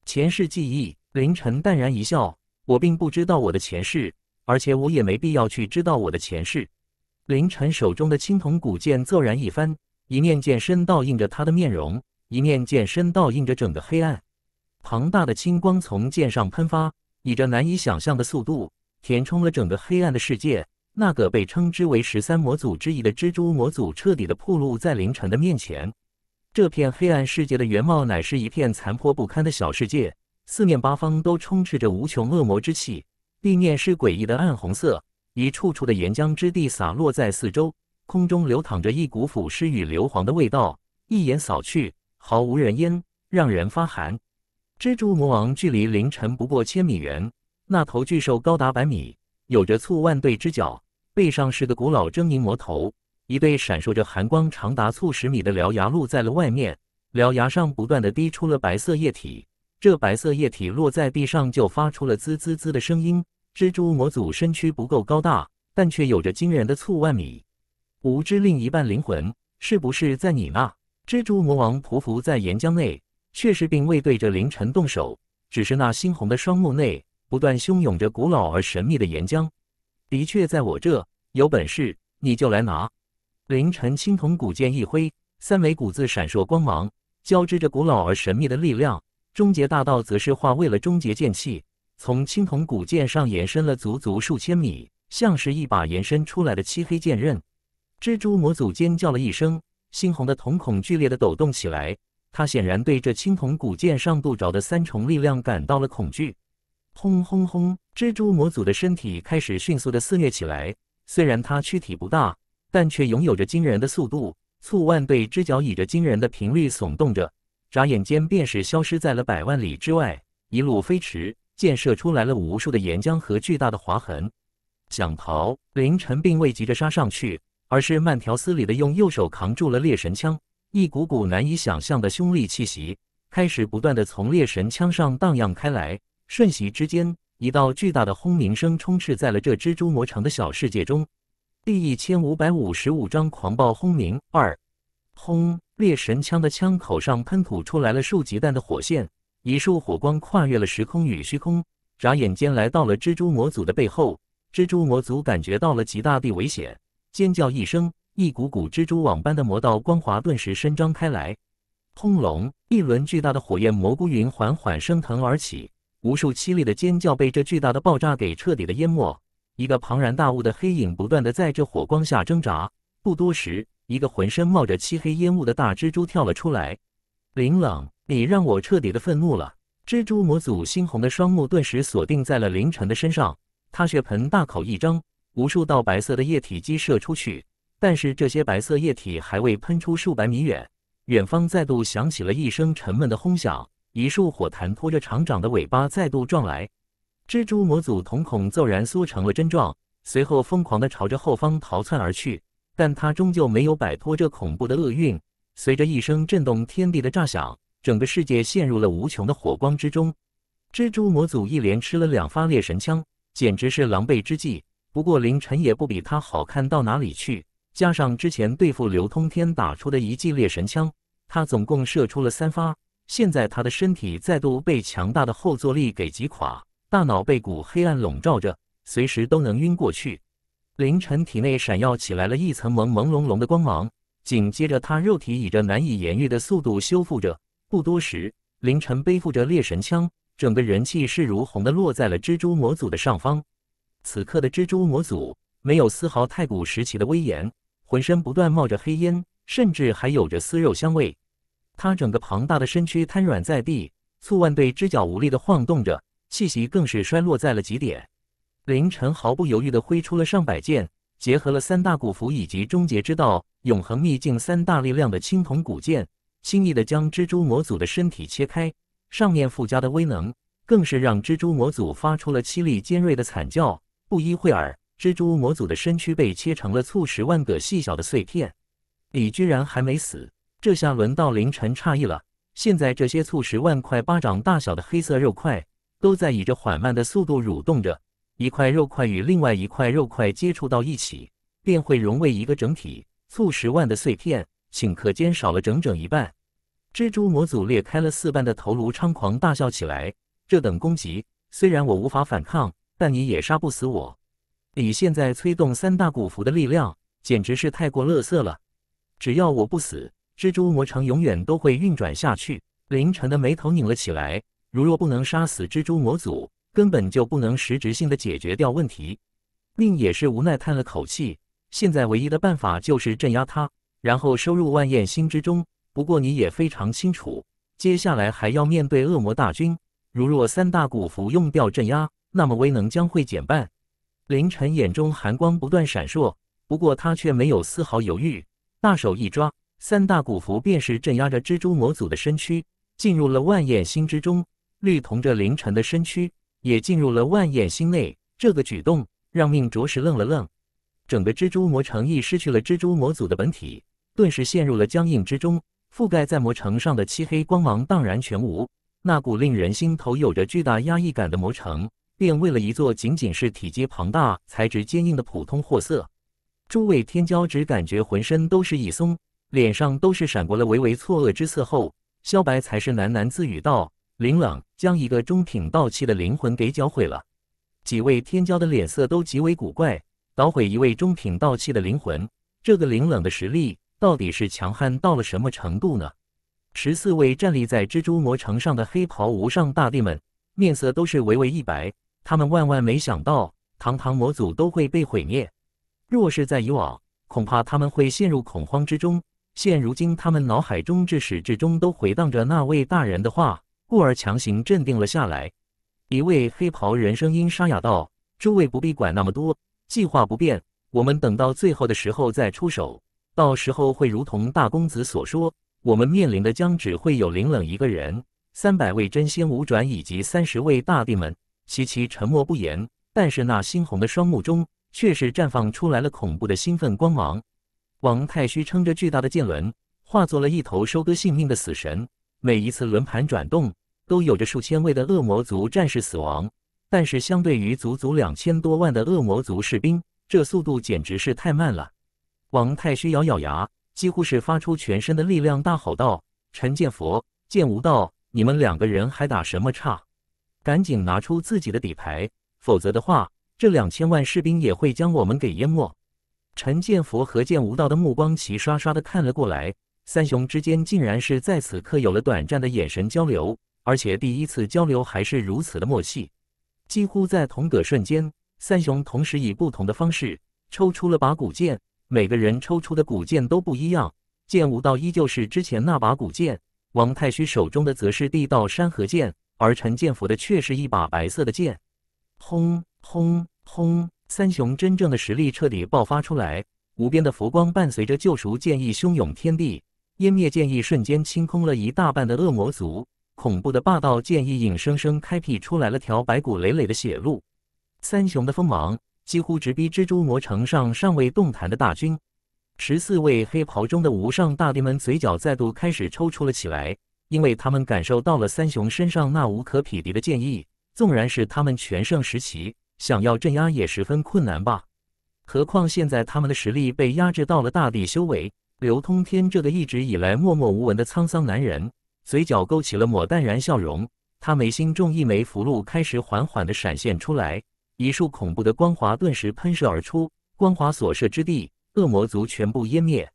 前世记忆，凌晨淡然一笑，我并不知道我的前世，而且我也没必要去知道我的前世。凌晨手中的青铜古剑骤然一翻，一念剑身倒映着他的面容。一面剑身倒映着整个黑暗，庞大的青光从剑上喷发，以着难以想象的速度填充了整个黑暗的世界。那个被称之为十三魔祖之一的蜘蛛魔祖彻底的暴露在凌晨的面前。这片黑暗世界的原貌乃是一片残破不堪的小世界，四面八方都充斥着无穷恶魔之气，地面是诡异的暗红色，一处处的岩浆之地洒落在四周，空中流淌着一股腐尸与硫磺的味道，一眼扫去。毫无人烟，让人发寒。蜘蛛魔王距离凌晨不过千米远，那头巨兽高达百米，有着数万对之角，背上是个古老狰狞魔头，一对闪烁着寒光、长达数十米的獠牙露在了外面，獠牙上不断的滴出了白色液体，这白色液体落在地上就发出了滋滋滋的声音。蜘蛛魔祖身躯不够高大，但却有着惊人的数万米。无知另一半灵魂是不是在你那？蜘蛛魔王匍匐在岩浆内，确实并未对着凌晨动手，只是那猩红的双目内不断汹涌着古老而神秘的岩浆。的确，在我这有本事你就来拿！凌晨，青铜古剑一挥，三枚骨子闪烁光芒，交织着古老而神秘的力量。终结大道则是化为了终结剑气，从青铜古剑上延伸了足足数千米，像是一把延伸出来的漆黑剑刃。蜘蛛魔祖尖叫了一声。猩红的瞳孔剧烈的抖动起来，他显然对这青铜古剑上度着的三重力量感到了恐惧。轰轰轰！蜘蛛魔祖的身体开始迅速的肆虐起来。虽然它躯体不大，但却拥有着惊人的速度。粗腕对之脚以着惊人的频率耸动着，眨眼间便是消失在了百万里之外，一路飞驰，溅射出来了无数的岩浆和巨大的划痕。想逃？凌晨并未急着杀上去。而是慢条斯理地用右手扛住了猎神枪，一股股难以想象的凶戾气息开始不断地从猎神枪上荡漾开来。瞬息之间，一道巨大的轰鸣声充斥在了这蜘蛛魔城的小世界中。第一千五百五十五章狂暴轰鸣二，轰！猎神枪的枪口上喷吐出来了数级弹的火线，一束火光跨越了时空与虚空，眨眼间来到了蜘蛛魔族的背后。蜘蛛魔族感觉到了极大的危险。尖叫一声，一股股蜘蛛网般的魔道光华顿时伸张开来。轰隆！一轮巨大的火焰蘑菇云缓缓升腾而起，无数凄厉的尖叫被这巨大的爆炸给彻底的淹没。一个庞然大物的黑影不断的在这火光下挣扎。不多时，一个浑身冒着漆黑烟雾的大蜘蛛跳了出来。林冷，你让我彻底的愤怒了！蜘蛛魔祖猩红的双目顿时锁定在了林晨的身上，他血盆大口一张。无数道白色的液体激射出去，但是这些白色液体还未喷出数百米远，远方再度响起了一声沉闷的轰响，一束火弹拖着厂长的尾巴再度撞来。蜘蛛模组瞳孔骤然缩成了针状，随后疯狂地朝着后方逃窜而去。但它终究没有摆脱这恐怖的厄运。随着一声震动天地的炸响，整个世界陷入了无穷的火光之中。蜘蛛模组一连吃了两发猎神枪，简直是狼狈之极。不过，凌晨也不比他好看到哪里去。加上之前对付刘通天打出的一记猎神枪，他总共射出了三发。现在他的身体再度被强大的后坐力给击垮，大脑被股黑暗笼罩着，随时都能晕过去。凌晨体内闪耀起来了一层朦朦胧胧的光芒，紧接着他肉体以着难以言喻的速度修复着。不多时，凌晨背负着猎神枪，整个人气势如虹的落在了蜘蛛魔祖的上方。此刻的蜘蛛魔祖没有丝毫太古时期的威严，浑身不断冒着黑烟，甚至还有着撕肉香味。他整个庞大的身躯瘫软在地，粗腕对肢脚无力的晃动着，气息更是衰落在了极点。凌晨毫不犹豫的挥出了上百剑，结合了三大古符以及终结之道、永恒秘境三大力量的青铜古剑，轻易的将蜘蛛魔祖的身体切开，上面附加的威能更是让蜘蛛魔祖发出了凄厉尖锐的惨叫。不一会儿，蜘蛛模组的身躯被切成了数十万个细小的碎片，你居然还没死！这下轮到凌晨诧异了。现在这些数十万块巴掌大小的黑色肉块，都在以着缓慢的速度蠕动着。一块肉块与另外一块肉块接触到一起，便会融为一个整体。数十万的碎片，顷刻间少了整整一半。蜘蛛模组裂开了四半的头颅，猖狂大笑起来。这等攻击，虽然我无法反抗。但你也杀不死我，你现在催动三大古符的力量，简直是太过乐色了。只要我不死，蜘蛛魔城永远都会运转下去。凌晨的眉头拧了起来，如若不能杀死蜘蛛魔祖，根本就不能实质性的解决掉问题。令也是无奈叹了口气，现在唯一的办法就是镇压他，然后收入万焰星之中。不过你也非常清楚，接下来还要面对恶魔大军，如若三大古符用掉镇压。那么威能将会减半。凌晨眼中寒光不断闪烁，不过他却没有丝毫犹豫。大手一抓，三大古符便是镇压着蜘蛛魔祖的身躯进入了万眼星之中。绿瞳着凌晨的身躯也进入了万眼星内。这个举动让命着实愣了愣。整个蜘蛛魔城亦失去了蜘蛛魔祖的本体，顿时陷入了僵硬之中。覆盖在魔城上的漆黑光芒荡然全无，那股令人心头有着巨大压抑感的魔城。便为了一座仅仅是体积庞大、材质坚硬的普通货色，诸位天骄只感觉浑身都是一松，脸上都是闪过了微微错愕之色。后，萧白才是喃喃自语道：“林冷将一个中品道器的灵魂给搅毁了。”几位天骄的脸色都极为古怪，捣毁一位中品道器的灵魂，这个林冷的实力到底是强悍到了什么程度呢？十四位站立在蜘蛛魔城上的黑袍无上大帝们，面色都是微微一白。他们万万没想到，堂堂魔祖都会被毁灭。若是在以往，恐怕他们会陷入恐慌之中。现如今，他们脑海中至始至终都回荡着那位大人的话，故而强行镇定了下来。一位黑袍人声音沙哑道：“诸位不必管那么多，计划不变，我们等到最后的时候再出手。到时候会如同大公子所说，我们面临的将只会有林冷一个人，三百位真仙五转以及三十位大帝们。”齐齐沉默不言，但是那猩红的双目中却是绽放出来了恐怖的兴奋光芒。王太虚撑着巨大的剑轮，化作了一头收割性命的死神。每一次轮盘转动，都有着数千位的恶魔族战士死亡。但是相对于足足两千多万的恶魔族士兵，这速度简直是太慢了。王太虚咬咬牙，几乎是发出全身的力量，大吼道：“陈剑佛，剑无道，你们两个人还打什么岔？”赶紧拿出自己的底牌，否则的话，这两千万士兵也会将我们给淹没。陈建佛和剑无道的目光齐刷刷的看了过来，三雄之间竟然是在此刻有了短暂的眼神交流，而且第一次交流还是如此的默契，几乎在同个瞬间，三雄同时以不同的方式抽出了把古剑，每个人抽出的古剑都不一样。剑无道依旧是之前那把古剑，王太虚手中的则是地道山河剑。而陈建福的却是一把白色的剑，轰轰轰！三雄真正的实力彻底爆发出来，无边的佛光伴随着救赎剑意汹涌天地，湮灭剑意瞬间清空了一大半的恶魔族，恐怖的霸道剑意硬生生开辟出来了条白骨累累的血路，三雄的锋芒几乎直逼蜘蛛魔城上尚未动弹的大军，十四位黑袍中的无上大帝们嘴角再度开始抽搐了起来。因为他们感受到了三雄身上那无可匹敌的剑意，纵然是他们全盛时期，想要镇压也十分困难吧。何况现在他们的实力被压制到了大地修为。刘通天这个一直以来默默无闻的沧桑男人，嘴角勾起了抹淡然笑容，他眉心中一枚符箓开始缓缓的闪现出来，一束恐怖的光华顿时喷射而出，光华所射之地，恶魔族全部湮灭。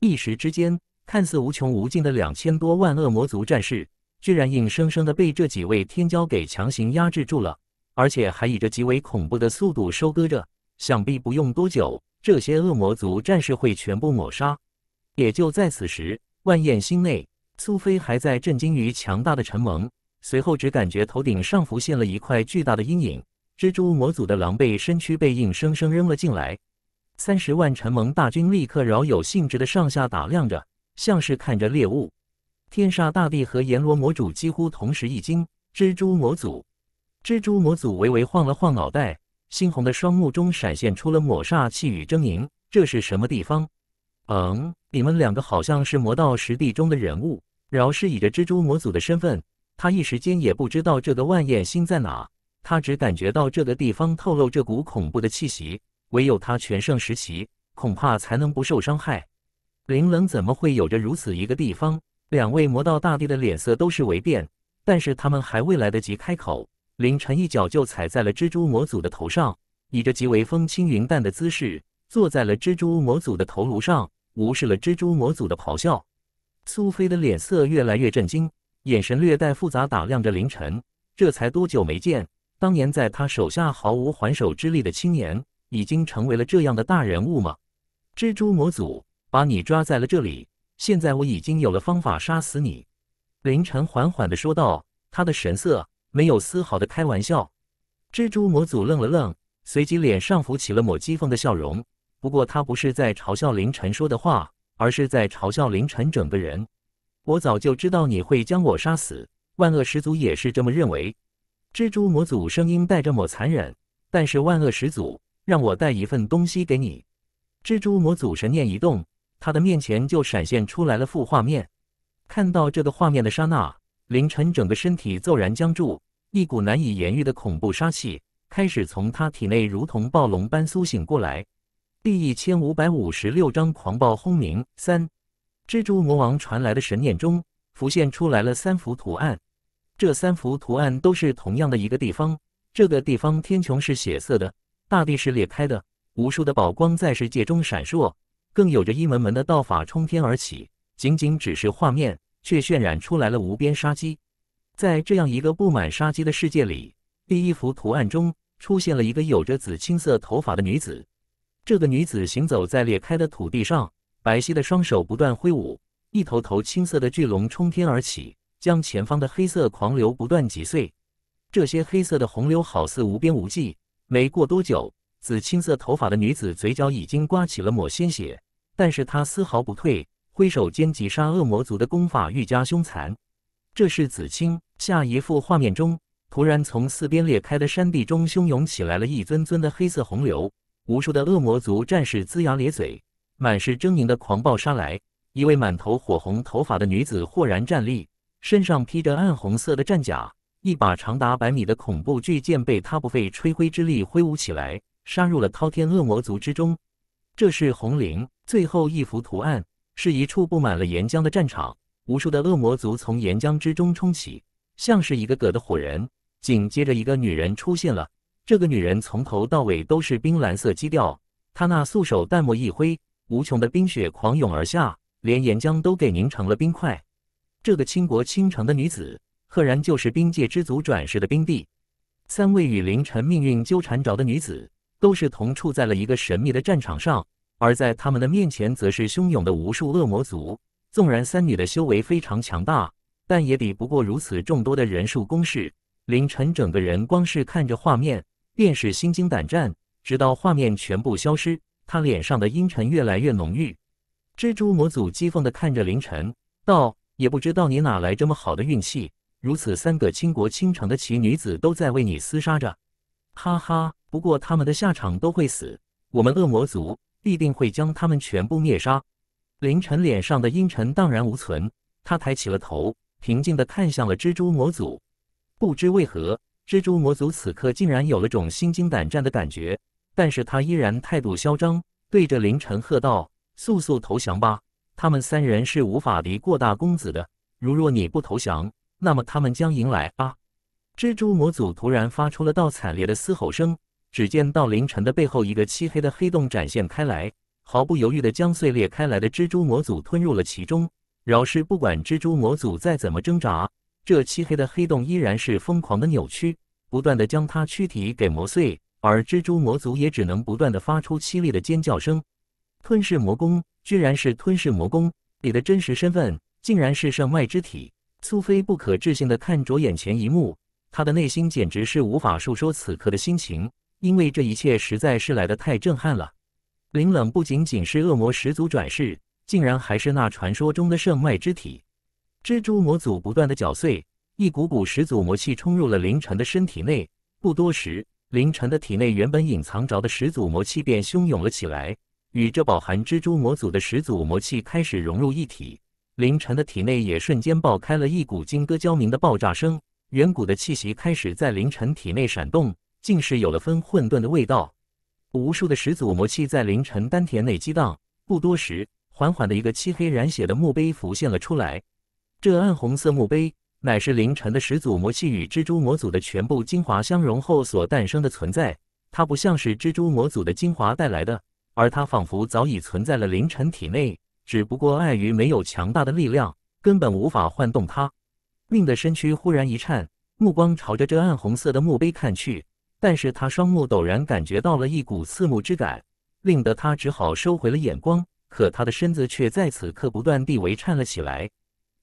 一时之间。看似无穷无尽的两千多万恶魔族战士，居然硬生生的被这几位天骄给强行压制住了，而且还以着极为恐怖的速度收割着。想必不用多久，这些恶魔族战士会全部抹杀。也就在此时，万焰星内，苏菲还在震惊于强大的陈萌，随后只感觉头顶上浮现了一块巨大的阴影，蜘蛛魔族的狼狈身躯被硬生生扔了进来。三十万陈萌大军立刻饶有兴致的上下打量着。像是看着猎物，天煞大帝和阎罗魔主几乎同时一惊。蜘蛛魔祖，蜘蛛魔祖微微晃了晃脑袋，猩红的双目中闪现出了抹煞气与狰狞。这是什么地方？嗯，你们两个好像是魔道十地中的人物。饶是以这蜘蛛魔祖的身份，他一时间也不知道这个万焰星在哪。他只感觉到这个地方透露这股恐怖的气息，唯有他全盛时期，恐怕才能不受伤害。凌冷怎么会有着如此一个地方？两位魔道大帝的脸色都是微变，但是他们还未来得及开口，凌晨一脚就踩在了蜘蛛魔祖的头上，以着极为风轻云淡的姿势坐在了蜘蛛魔祖的头颅上，无视了蜘蛛魔祖的咆哮。苏菲的脸色越来越震惊，眼神略带复杂打量着凌晨。这才多久没见？当年在他手下毫无还手之力的青年，已经成为了这样的大人物吗？蜘蛛魔祖。把你抓在了这里，现在我已经有了方法杀死你。”凌晨缓缓地说道，他的神色没有丝毫的开玩笑。蜘蛛魔祖愣了愣，随即脸上浮起了抹讥讽的笑容。不过他不是在嘲笑凌晨说的话，而是在嘲笑凌晨整个人。我早就知道你会将我杀死，万恶始祖也是这么认为。蜘蛛魔祖声音带着抹残忍，但是万恶始祖让我带一份东西给你。蜘蛛魔祖神念一动。他的面前就闪现出来了副画面，看到这个画面的刹那，凌晨整个身体骤然僵住，一股难以言喻的恐怖杀气开始从他体内如同暴龙般苏醒过来。第一千五百五十六章狂暴轰鸣三，蜘蛛魔王传来的神念中浮现出来了三幅图案，这三幅图案都是同样的一个地方，这个地方天穹是血色的，大地是裂开的，无数的宝光在世界中闪烁。更有着一门门的道法冲天而起，仅仅只是画面，却渲染出来了无边杀机。在这样一个布满杀机的世界里，第一幅图案中出现了一个有着紫青色头发的女子。这个女子行走在裂开的土地上，白皙的双手不断挥舞，一头头青色的巨龙冲天而起，将前方的黑色狂流不断击碎。这些黑色的洪流好似无边无际。没过多久。紫青色头发的女子嘴角已经刮起了抹鲜血，但是她丝毫不退，挥手间击杀恶魔族的功法愈加凶残。这是紫青。下一幅画面中，突然从四边裂开的山壁中汹涌起来了一尊尊的黑色洪流，无数的恶魔族战士龇牙咧嘴，满是狰狞的狂暴杀来。一位满头火红头发的女子豁然站立，身上披着暗红色的战甲，一把长达百米的恐怖巨剑被她不费吹灰之力挥舞起来。杀入了滔天恶魔族之中。这是红绫最后一幅图案，是一处布满了岩浆的战场，无数的恶魔族从岩浆之中冲起，像是一个个的火人。紧接着，一个女人出现了。这个女人从头到尾都是冰蓝色基调，她那素手淡墨一挥，无穷的冰雪狂涌而下，连岩浆都给凝成了冰块。这个倾国倾城的女子，赫然就是冰界之祖转世的冰帝。三位与凌晨命运纠缠着的女子。都是同处在了一个神秘的战场上，而在他们的面前，则是汹涌的无数恶魔族。纵然三女的修为非常强大，但也抵不过如此众多的人数攻势。凌晨整个人光是看着画面，便是心惊胆战。直到画面全部消失，他脸上的阴沉越来越浓郁。蜘蛛魔祖讥讽的看着凌晨道：“也不知道你哪来这么好的运气，如此三个倾国倾城的奇女子都在为你厮杀着。”哈哈，不过他们的下场都会死，我们恶魔族必定会将他们全部灭杀。凌晨脸上的阴沉荡然无存，他抬起了头，平静的看向了蜘蛛魔族。不知为何，蜘蛛魔族此刻竟然有了种心惊胆战的感觉，但是他依然态度嚣张，对着凌晨喝道：“速速投降吧，他们三人是无法敌过大公子的。如若你不投降，那么他们将迎来啊。”蜘蛛魔组突然发出了道惨烈的嘶吼声，只见道凌晨的背后，一个漆黑的黑洞展现开来，毫不犹豫的将碎裂开来的蜘蛛魔组吞入了其中。饶是不管蜘蛛魔组再怎么挣扎，这漆黑的黑洞依然是疯狂的扭曲，不断的将它躯体给磨碎，而蜘蛛魔族也只能不断的发出凄厉的尖叫声。吞噬魔功，居然是吞噬魔功！你的真实身份，竟然是圣外之体！苏菲不可置信的看着眼前一幕。他的内心简直是无法述说此刻的心情，因为这一切实在是来得太震撼了。林冷不仅仅是恶魔始祖转世，竟然还是那传说中的圣脉之体。蜘蛛魔祖不断的搅碎，一股股始祖魔气冲入了凌晨的身体内。不多时，凌晨的体内原本隐藏着的始祖魔气便汹涌了起来，与这饱含蜘蛛魔祖的始祖魔气开始融入一体。凌晨的体内也瞬间爆开了一股金戈交鸣的爆炸声。远古的气息开始在凌晨体内闪动，竟是有了分混沌的味道。无数的始祖魔气在凌晨丹田内激荡，不多时，缓缓的一个漆黑染血的墓碑浮现了出来。这暗红色墓碑，乃是凌晨的始祖魔气与蜘蛛魔祖的全部精华相融后所诞生的存在。它不像是蜘蛛魔祖的精华带来的，而它仿佛早已存在了凌晨体内，只不过碍于没有强大的力量，根本无法撼动它。命的身躯忽然一颤，目光朝着这暗红色的墓碑看去，但是他双目陡然感觉到了一股刺目之感，令得他只好收回了眼光。可他的身子却在此刻不断地微颤了起来，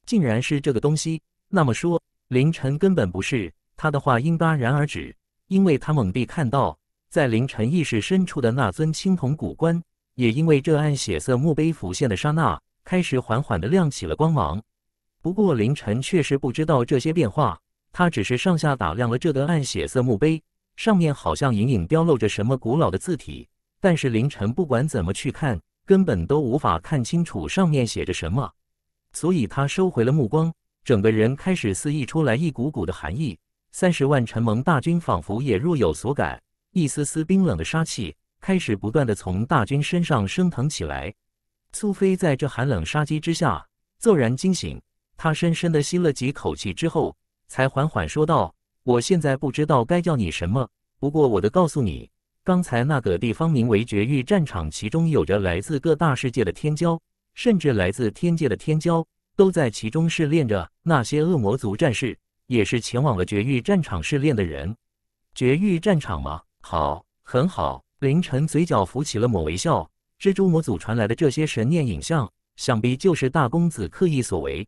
竟然是这个东西。那么说，凌晨根本不是他的话应戛然而止，因为他猛地看到，在凌晨意识深处的那尊青铜古棺，也因为这暗血色墓碑浮现的刹那，开始缓缓地亮起了光芒。不过，凌晨确实不知道这些变化。他只是上下打量了这个暗血色墓碑，上面好像隐隐雕镂着什么古老的字体，但是凌晨不管怎么去看，根本都无法看清楚上面写着什么。所以他收回了目光，整个人开始肆意出来一股股的寒意。三十万陈蒙大军仿佛也若有所感，一丝丝冰冷的杀气开始不断的从大军身上升腾起来。苏菲在这寒冷杀机之下骤然惊醒。他深深地吸了几口气之后，才缓缓说道：“我现在不知道该叫你什么，不过我得告诉你，刚才那个地方名为绝域战场，其中有着来自各大世界的天骄，甚至来自天界的天骄，都在其中试炼着。那些恶魔族战士也是前往了绝域战场试炼的人。绝域战场吗？好，很好。”凌晨嘴角浮起了抹微笑。蜘蛛魔祖传来的这些神念影像，想必就是大公子刻意所为。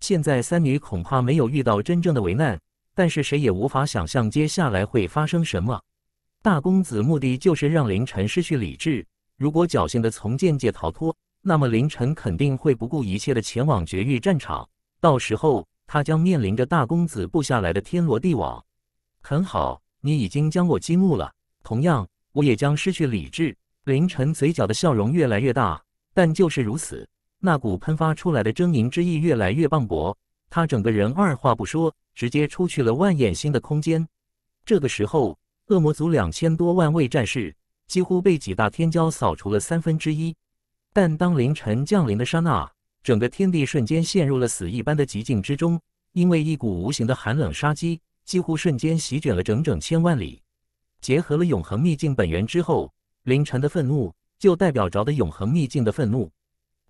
现在三女恐怕没有遇到真正的危难，但是谁也无法想象接下来会发生什么。大公子目的就是让凌晨失去理智。如果侥幸的从剑界逃脱，那么凌晨肯定会不顾一切的前往绝域战场。到时候他将面临着大公子布下来的天罗地网。很好，你已经将我激怒了，同样我也将失去理智。凌晨嘴角的笑容越来越大，但就是如此。那股喷发出来的狰狞之意越来越磅礴，他整个人二话不说，直接出去了万眼星的空间。这个时候，恶魔族两千多万位战士几乎被几大天骄扫除了三分之一。但当凌晨降临的刹那，整个天地瞬间陷入了死一般的寂静之中，因为一股无形的寒冷杀机几乎瞬间席卷了整整千万里。结合了永恒秘境本源之后，凌晨的愤怒就代表着的永恒秘境的愤怒。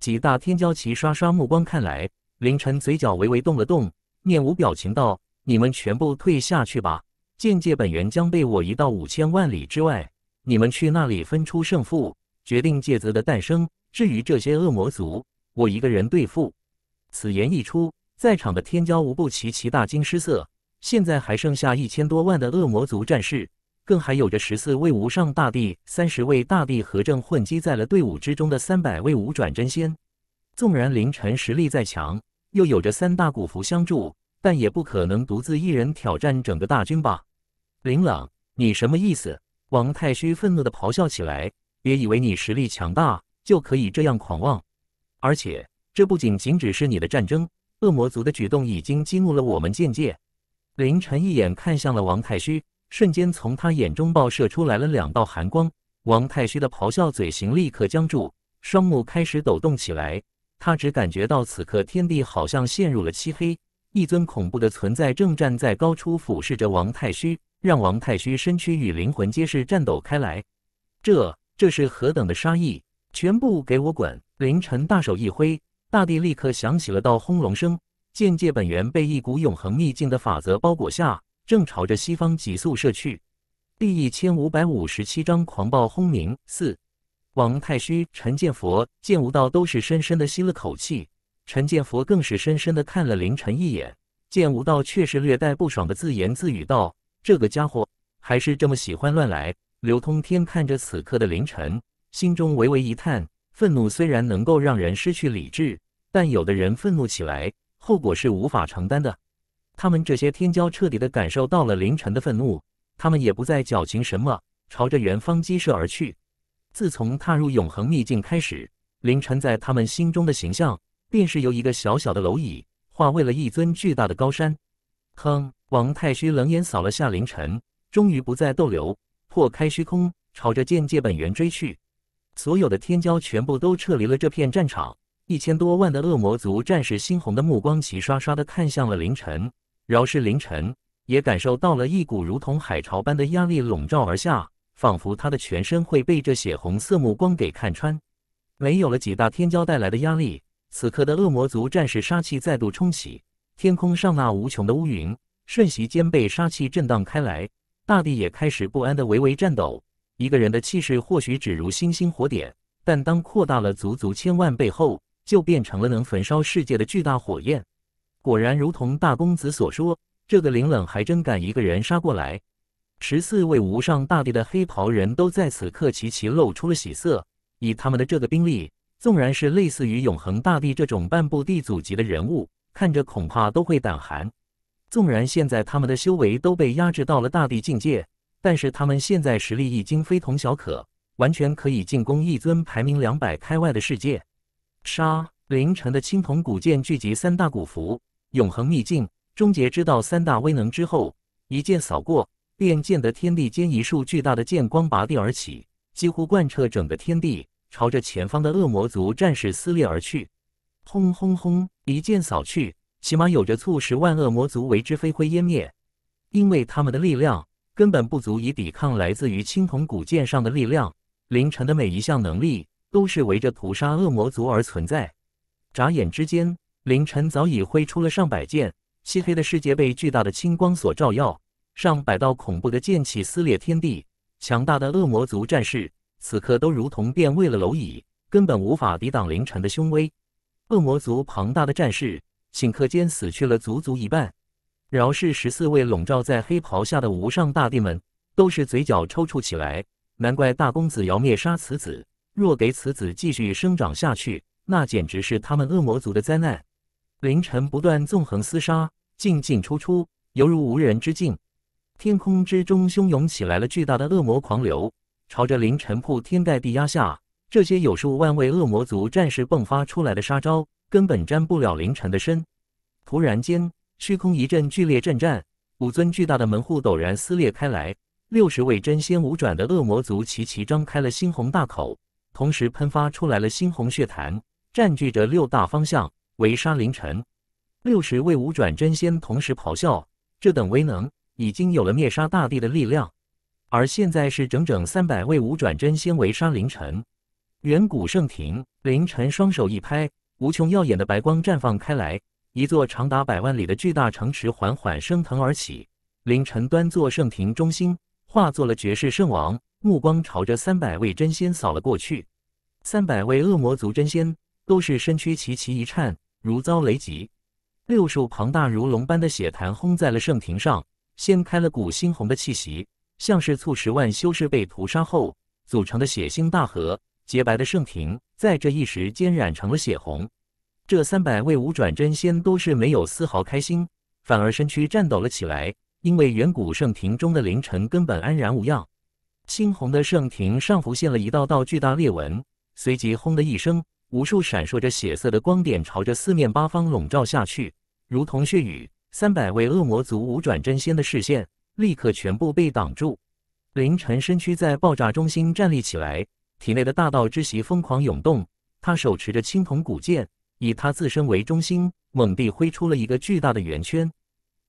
几大天骄齐刷刷目光看来，凌晨嘴角微微动了动，面无表情道：“你们全部退下去吧，剑界本源将被我移到五千万里之外，你们去那里分出胜负，决定界则的诞生。至于这些恶魔族，我一个人对付。”此言一出，在场的天骄无不齐齐大惊失色。现在还剩下一千多万的恶魔族战士。更还有着十四位无上大帝、三十位大帝合正混迹在了队伍之中的三百位五转真仙，纵然凌晨实力再强，又有着三大古佛相助，但也不可能独自一人挑战整个大军吧？林朗，你什么意思？王太虚愤怒地咆哮起来：“别以为你实力强大就可以这样狂妄！而且，这不仅仅只是你的战争，恶魔族的举动已经激怒了我们剑界。”凌晨一眼看向了王太虚。瞬间从他眼中爆射出来了两道寒光，王太虚的咆哮嘴型立刻僵住，双目开始抖动起来。他只感觉到此刻天地好像陷入了漆黑，一尊恐怖的存在正站在高处俯视着王太虚，让王太虚身躯与灵魂皆是颤抖开来。这，这是何等的杀意！全部给我滚！凌晨大手一挥，大地立刻响起了道轰隆声，剑界本源被一股永恒秘境的法则包裹下。正朝着西方急速射去。第一千五百五十七章狂暴轰鸣四。王太虚、陈建佛、剑无道都是深深的吸了口气，陈建佛更是深深的看了凌晨一眼，剑无道却是略带不爽的自言自语道：“这个家伙还是这么喜欢乱来。”刘通天看着此刻的凌晨，心中微微一叹。愤怒虽然能够让人失去理智，但有的人愤怒起来，后果是无法承担的。他们这些天骄彻底的感受到了凌晨的愤怒，他们也不再矫情什么，朝着远方鸡射而去。自从踏入永恒秘境开始，凌晨在他们心中的形象便是由一个小小的蝼蚁化为了一尊巨大的高山。哼！王太虚冷眼扫了下凌晨，终于不再逗留，破开虚空，朝着剑界本源追去。所有的天骄全部都撤离了这片战场，一千多万的恶魔族战士猩红的目光齐刷刷的看向了凌晨。饶是凌晨，也感受到了一股如同海潮般的压力笼罩而下，仿佛他的全身会被这血红色目光给看穿。没有了几大天骄带来的压力，此刻的恶魔族战士杀气再度冲起，天空上那无穷的乌云瞬息间被杀气震荡开来，大地也开始不安的微微颤抖。一个人的气势或许只如星星火点，但当扩大了足足千万倍后，就变成了能焚烧世界的巨大火焰。果然如同大公子所说，这个林冷还真敢一个人杀过来。十四位无上大帝的黑袍人都在此刻齐齐露出了喜色。以他们的这个兵力，纵然是类似于永恒大帝这种半步地祖级的人物，看着恐怕都会胆寒。纵然现在他们的修为都被压制到了大帝境界，但是他们现在实力已经非同小可，完全可以进攻一尊排名两百开外的世界。杀！凌晨的青铜古剑聚集三大古符。永恒秘境、终结之道三大威能之后，一剑扫过，便见得天地间一束巨大的剑光拔地而起，几乎贯彻整个天地，朝着前方的恶魔族战士撕裂而去。轰轰轰！一剑扫去，起码有着数十万恶魔族为之飞灰烟灭，因为他们的力量根本不足以抵抗来自于青铜古剑上的力量。凌晨的每一项能力都是围着屠杀恶魔族而存在，眨眼之间。凌晨早已挥出了上百剑，漆黑的世界被巨大的青光所照耀，上百道恐怖的剑气撕裂天地。强大的恶魔族战士此刻都如同变为了蝼蚁，根本无法抵挡凌晨的凶威。恶魔族庞大的战士顷刻间死去了足足一半，饶是十四位笼罩在黑袍下的无上大帝们，都是嘴角抽搐起来。难怪大公子要灭杀此子，若给此子继续生长下去，那简直是他们恶魔族的灾难。凌晨不断纵横厮杀，进进出出，犹如无人之境。天空之中汹涌起来了巨大的恶魔狂流，朝着凌晨铺天盖地压下。这些有数万位恶魔族战士迸发出来的杀招，根本沾不了凌晨的身。突然间，虚空一阵剧烈震颤，五尊巨大的门户陡然撕裂开来，六十位真仙五转的恶魔族齐齐张开了猩红大口，同时喷发出来了猩红血潭，占据着六大方向。围杀凌晨，六十位五转真仙同时咆哮，这等威能已经有了灭杀大帝的力量。而现在是整整三百位五转真仙围杀凌晨。远古圣庭，凌晨双手一拍，无穷耀眼的白光绽放开来，一座长达百万里的巨大城池缓缓升腾而起。凌晨端坐圣庭中心，化作了绝世圣王，目光朝着三百位真仙扫了过去。三百位恶魔族真仙都是身躯齐齐一颤。如遭雷击，六束庞大如龙般的血潭轰在了圣庭上，掀开了股猩红的气息，像是数十万修士被屠杀后组成的血腥大河。洁白的圣庭在这一时间染成了血红。这三百位五转真仙都是没有丝毫开心，反而身躯颤抖了起来，因为远古圣庭中的凌晨根本安然无恙。猩红的圣庭上浮现了一道道巨大裂纹，随即轰的一声。无数闪烁着血色的光点朝着四面八方笼罩下去，如同血雨。三百位恶魔族五转真仙的视线立刻全部被挡住。凌晨身躯在爆炸中心站立起来，体内的大道之息疯狂涌动。他手持着青铜古剑，以他自身为中心，猛地挥出了一个巨大的圆圈。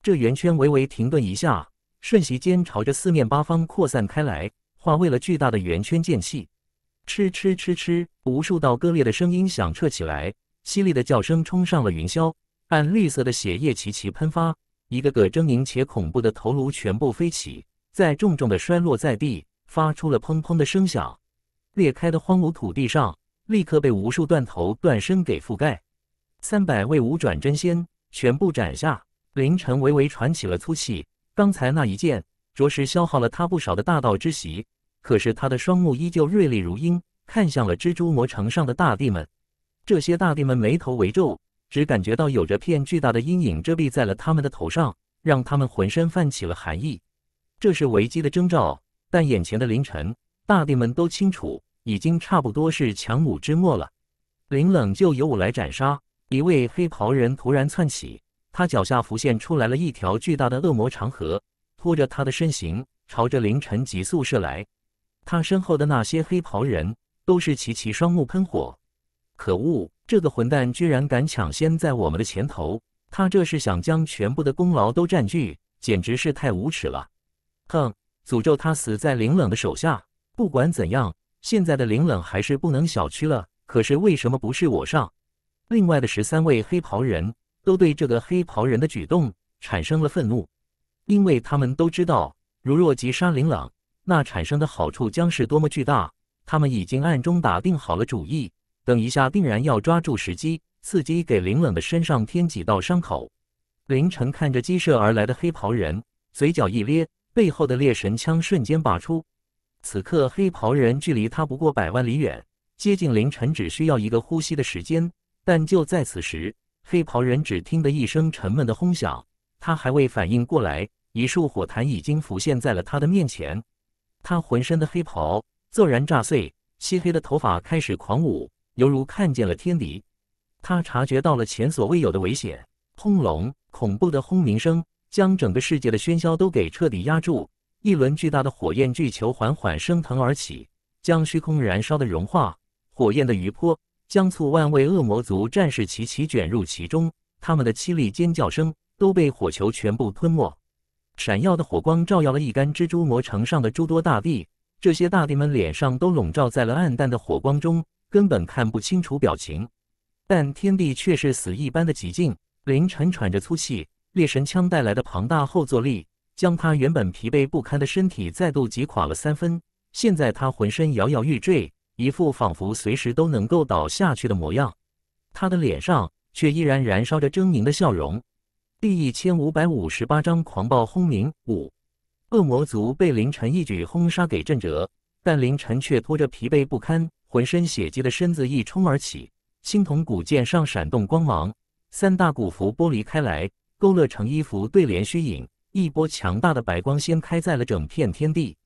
这圆圈微微停顿一下，瞬息间朝着四面八方扩散开来，化为了巨大的圆圈剑气。吃吃吃吃！无数道割裂的声音响彻起来，犀利的叫声冲上了云霄，暗绿色的血液齐齐喷发，一个个狰狞且恐怖的头颅全部飞起，在重重的摔落在地，发出了砰砰的声响。裂开的荒芜土地上，立刻被无数断头断身给覆盖。三百位五转真仙全部斩下，凌晨微微喘起了粗气。刚才那一剑，着实消耗了他不少的大道之息。可是他的双目依旧锐利如鹰，看向了蜘蛛魔城上的大帝们。这些大帝们眉头微皱，只感觉到有着片巨大的阴影遮蔽在了他们的头上，让他们浑身泛起了寒意。这是危机的征兆，但眼前的凌晨，大帝们都清楚，已经差不多是强弩之末了。林冷就由我来斩杀。一位黑袍人突然窜起，他脚下浮现出来了一条巨大的恶魔长河，拖着他的身形朝着凌晨急速射来。他身后的那些黑袍人都是齐齐双目喷火，可恶！这个混蛋居然敢抢先在我们的前头，他这是想将全部的功劳都占据，简直是太无耻了！哼，诅咒他死在林冷的手下！不管怎样，现在的林冷还是不能小觑了。可是为什么不是我上？另外的十三位黑袍人都对这个黑袍人的举动产生了愤怒，因为他们都知道，如若击杀林冷。那产生的好处将是多么巨大！他们已经暗中打定好了主意，等一下定然要抓住时机，伺机给林冷的身上添几道伤口。凌晨看着激射而来的黑袍人，嘴角一咧，背后的猎神枪瞬间拔出。此刻黑袍人距离他不过百万里远，接近凌晨只需要一个呼吸的时间。但就在此时，黑袍人只听得一声沉闷的轰响，他还未反应过来，一束火弹已经浮现在了他的面前。他浑身的黑袍骤然炸碎，漆黑的头发开始狂舞，犹如看见了天敌。他察觉到了前所未有的危险。轰隆！恐怖的轰鸣声将整个世界的喧嚣都给彻底压住。一轮巨大的火焰巨球缓缓升腾而起，将虚空燃烧的融化。火焰的余波将簇万位恶魔族战士齐齐卷入其中，他们的凄厉尖叫声都被火球全部吞没。闪耀的火光照耀了一干蜘蛛魔城上的诸多大地，这些大地们脸上都笼罩在了暗淡的火光中，根本看不清楚表情。但天地却是死一般的寂静。凌晨喘着粗气，猎神枪带来的庞大后坐力将他原本疲惫不堪的身体再度击垮了三分。现在他浑身摇摇欲坠，一副仿佛随时都能够倒下去的模样。他的脸上却依然燃烧着狰狞的笑容。第一千五百五十八章狂暴轰鸣五。恶魔族被凌晨一举轰杀给震折，但凌晨却拖着疲惫不堪、浑身血迹的身子一冲而起，青铜古剑上闪动光芒，三大古符剥离开来，勾勒成一幅对联虚影，一波强大的白光掀开在了整片天地。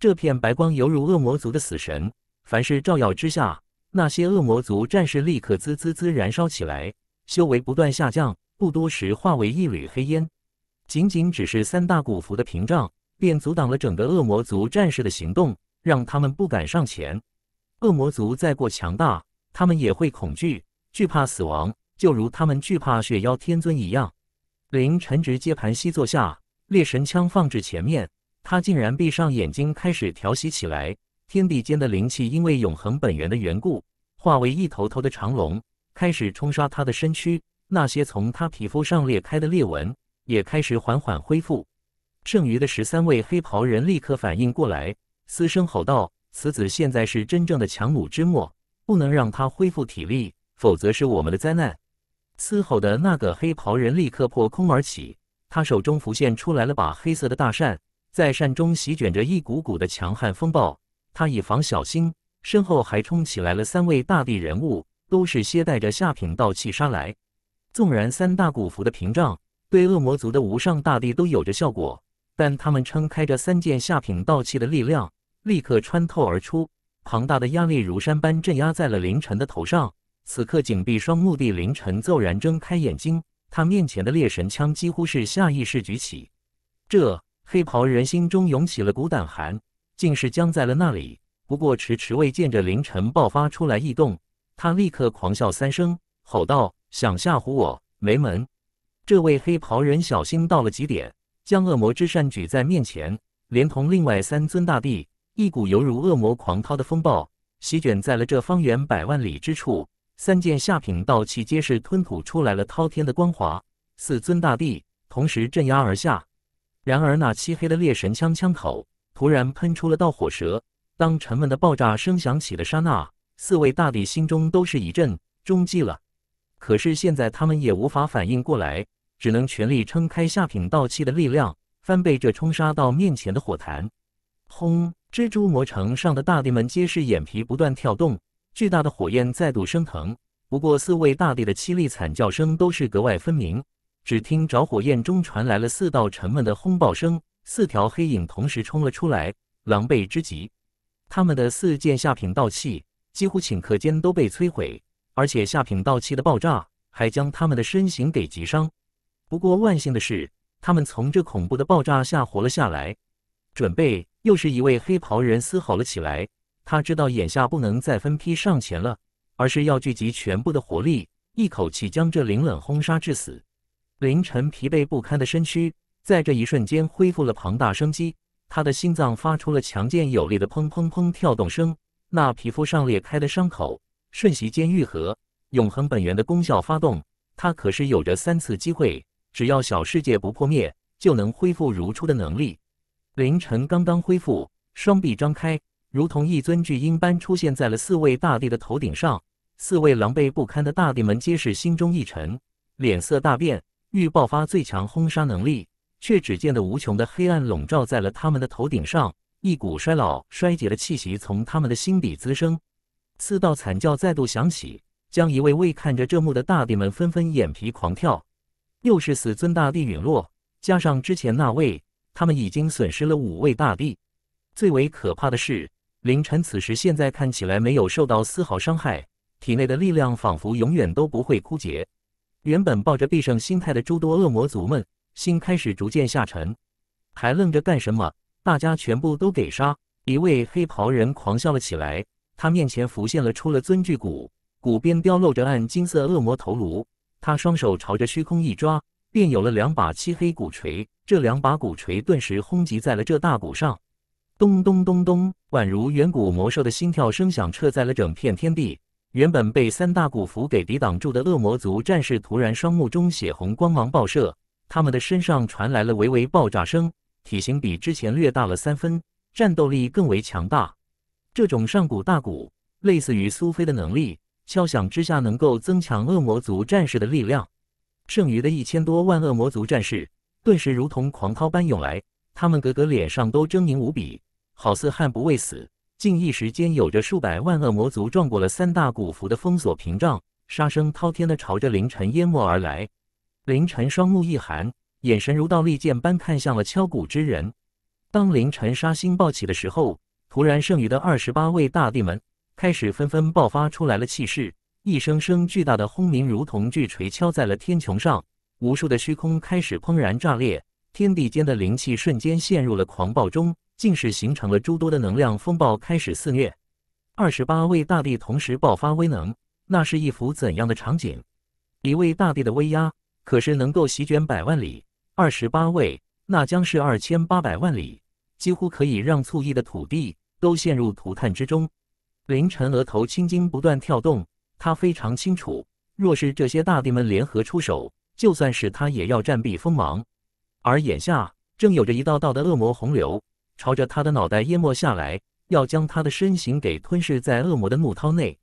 这片白光犹如恶魔族的死神，凡是照耀之下，那些恶魔族战士立刻滋滋滋燃烧起来，修为不断下降。不多时，化为一缕黑烟。仅仅只是三大古符的屏障，便阻挡了整个恶魔族战士的行动，让他们不敢上前。恶魔族再过强大，他们也会恐惧、惧怕死亡，就如他们惧怕雪妖天尊一样。林晨直接盘膝坐下，猎神枪放置前面，他竟然闭上眼睛，开始调息起来。天地间的灵气，因为永恒本源的缘故，化为一头头的长龙，开始冲刷他的身躯。那些从他皮肤上裂开的裂纹也开始缓缓恢复。剩余的十三位黑袍人立刻反应过来，嘶声吼道：“此子现在是真正的强弩之末，不能让他恢复体力，否则是我们的灾难！”嘶吼的那个黑袍人立刻破空而起，他手中浮现出来了把黑色的大扇，在扇中席卷着一股股的强悍风暴。他以防小心，身后还冲起来了三位大地人物，都是携带着下品道气杀来。纵然三大古符的屏障对恶魔族的无上大帝都有着效果，但他们撑开着三件下品道器的力量，立刻穿透而出，庞大的压力如山般镇压在了凌晨的头上。此刻紧闭双目的凌晨骤然睁开眼睛，他面前的猎神枪几乎是下意识举起。这黑袍人心中涌起了骨胆寒，竟是僵在了那里。不过迟迟未见着凌晨爆发出来异动，他立刻狂笑三声，吼道。想吓唬我？没门！这位黑袍人小心到了极点，将恶魔之扇举在面前，连同另外三尊大帝，一股犹如恶魔狂涛的风暴席卷在了这方圆百万里之处。三件下品道器皆是吞吐出来了滔天的光华，四尊大帝同时镇压而下。然而那漆黑的猎神枪枪口突然喷出了道火舌，当沉闷的爆炸声响起的刹那，四位大帝心中都是一震，中计了。可是现在他们也无法反应过来，只能全力撑开下品道器的力量，翻倍着冲杀到面前的火坛。轰！蜘蛛魔城上的大帝们皆是眼皮不断跳动，巨大的火焰再度升腾。不过四位大帝的凄厉惨叫声都是格外分明。只听着火焰中传来了四道沉闷的轰爆声，四条黑影同时冲了出来，狼狈之极。他们的四件下品道器几乎顷刻间都被摧毁。而且下品道器的爆炸还将他们的身形给击伤，不过万幸的是，他们从这恐怖的爆炸下活了下来。准备又是一位黑袍人嘶吼了起来，他知道眼下不能再分批上前了，而是要聚集全部的火力，一口气将这凌冷轰杀致死。凌晨疲惫不堪的身躯在这一瞬间恢复了庞大生机，他的心脏发出了强健有力的砰砰砰跳动声，那皮肤上裂开的伤口。瞬息间愈合，永恒本源的功效发动，它可是有着三次机会，只要小世界不破灭，就能恢复如初的能力。凌晨刚刚恢复，双臂张开，如同一尊巨婴般出现在了四位大帝的头顶上。四位狼狈不堪的大帝们皆是心中一沉，脸色大变，欲爆发最强轰杀能力，却只见得无穷的黑暗笼罩在了他们的头顶上，一股衰老衰竭的气息从他们的心底滋生。四道惨叫再度响起，将一位位看着这幕的大地们纷纷眼皮狂跳。又是死尊大帝陨落，加上之前那位，他们已经损失了五位大帝。最为可怕的是，凌晨此时现在看起来没有受到丝毫伤害，体内的力量仿佛永远都不会枯竭。原本抱着必胜心态的诸多恶魔族们，心开始逐渐下沉。还愣着干什么？大家全部都给杀！一位黑袍人狂笑了起来。他面前浮现了出了尊巨骨，骨边雕镂着暗金色恶魔头颅。他双手朝着虚空一抓，便有了两把漆黑鼓锤。这两把鼓锤顿时轰击在了这大鼓上，咚咚咚咚，宛如远古魔兽的心跳声响彻在了整片天地。原本被三大鼓符给抵挡住的恶魔族战士，突然双目中血红光芒爆射，他们的身上传来了微微爆炸声，体型比之前略大了三分，战斗力更为强大。这种上古大鼓，类似于苏菲的能力，敲响之下能够增强恶魔族战士的力量。剩余的一千多万恶魔族战士顿时如同狂涛般涌来，他们个个脸上都狰狞无比，好似悍不畏死，竟一时间有着数百万恶魔族撞过了三大古符的封锁屏障，杀声滔天的朝着凌晨淹没而来。凌晨双目一寒，眼神如道利剑般看向了敲鼓之人。当凌晨杀心暴起的时候。突然，剩余的二十八位大帝们开始纷纷爆发出来了气势，一声声巨大的轰鸣，如同巨锤敲在了天穹上，无数的虚空开始砰然炸裂，天地间的灵气瞬间陷入了狂暴中，竟是形成了诸多的能量风暴开始肆虐。二十八位大帝同时爆发威能，那是一幅怎样的场景？一位大帝的威压可是能够席卷百万里，二十八位，那将是二千八百万里，几乎可以让醋意的土地。都陷入涂炭之中。凌晨额头青筋不断跳动，他非常清楚，若是这些大帝们联合出手，就算是他也要暂避锋芒。而眼下正有着一道道的恶魔洪流，朝着他的脑袋淹没下来，要将他的身形给吞噬在恶魔的怒涛内。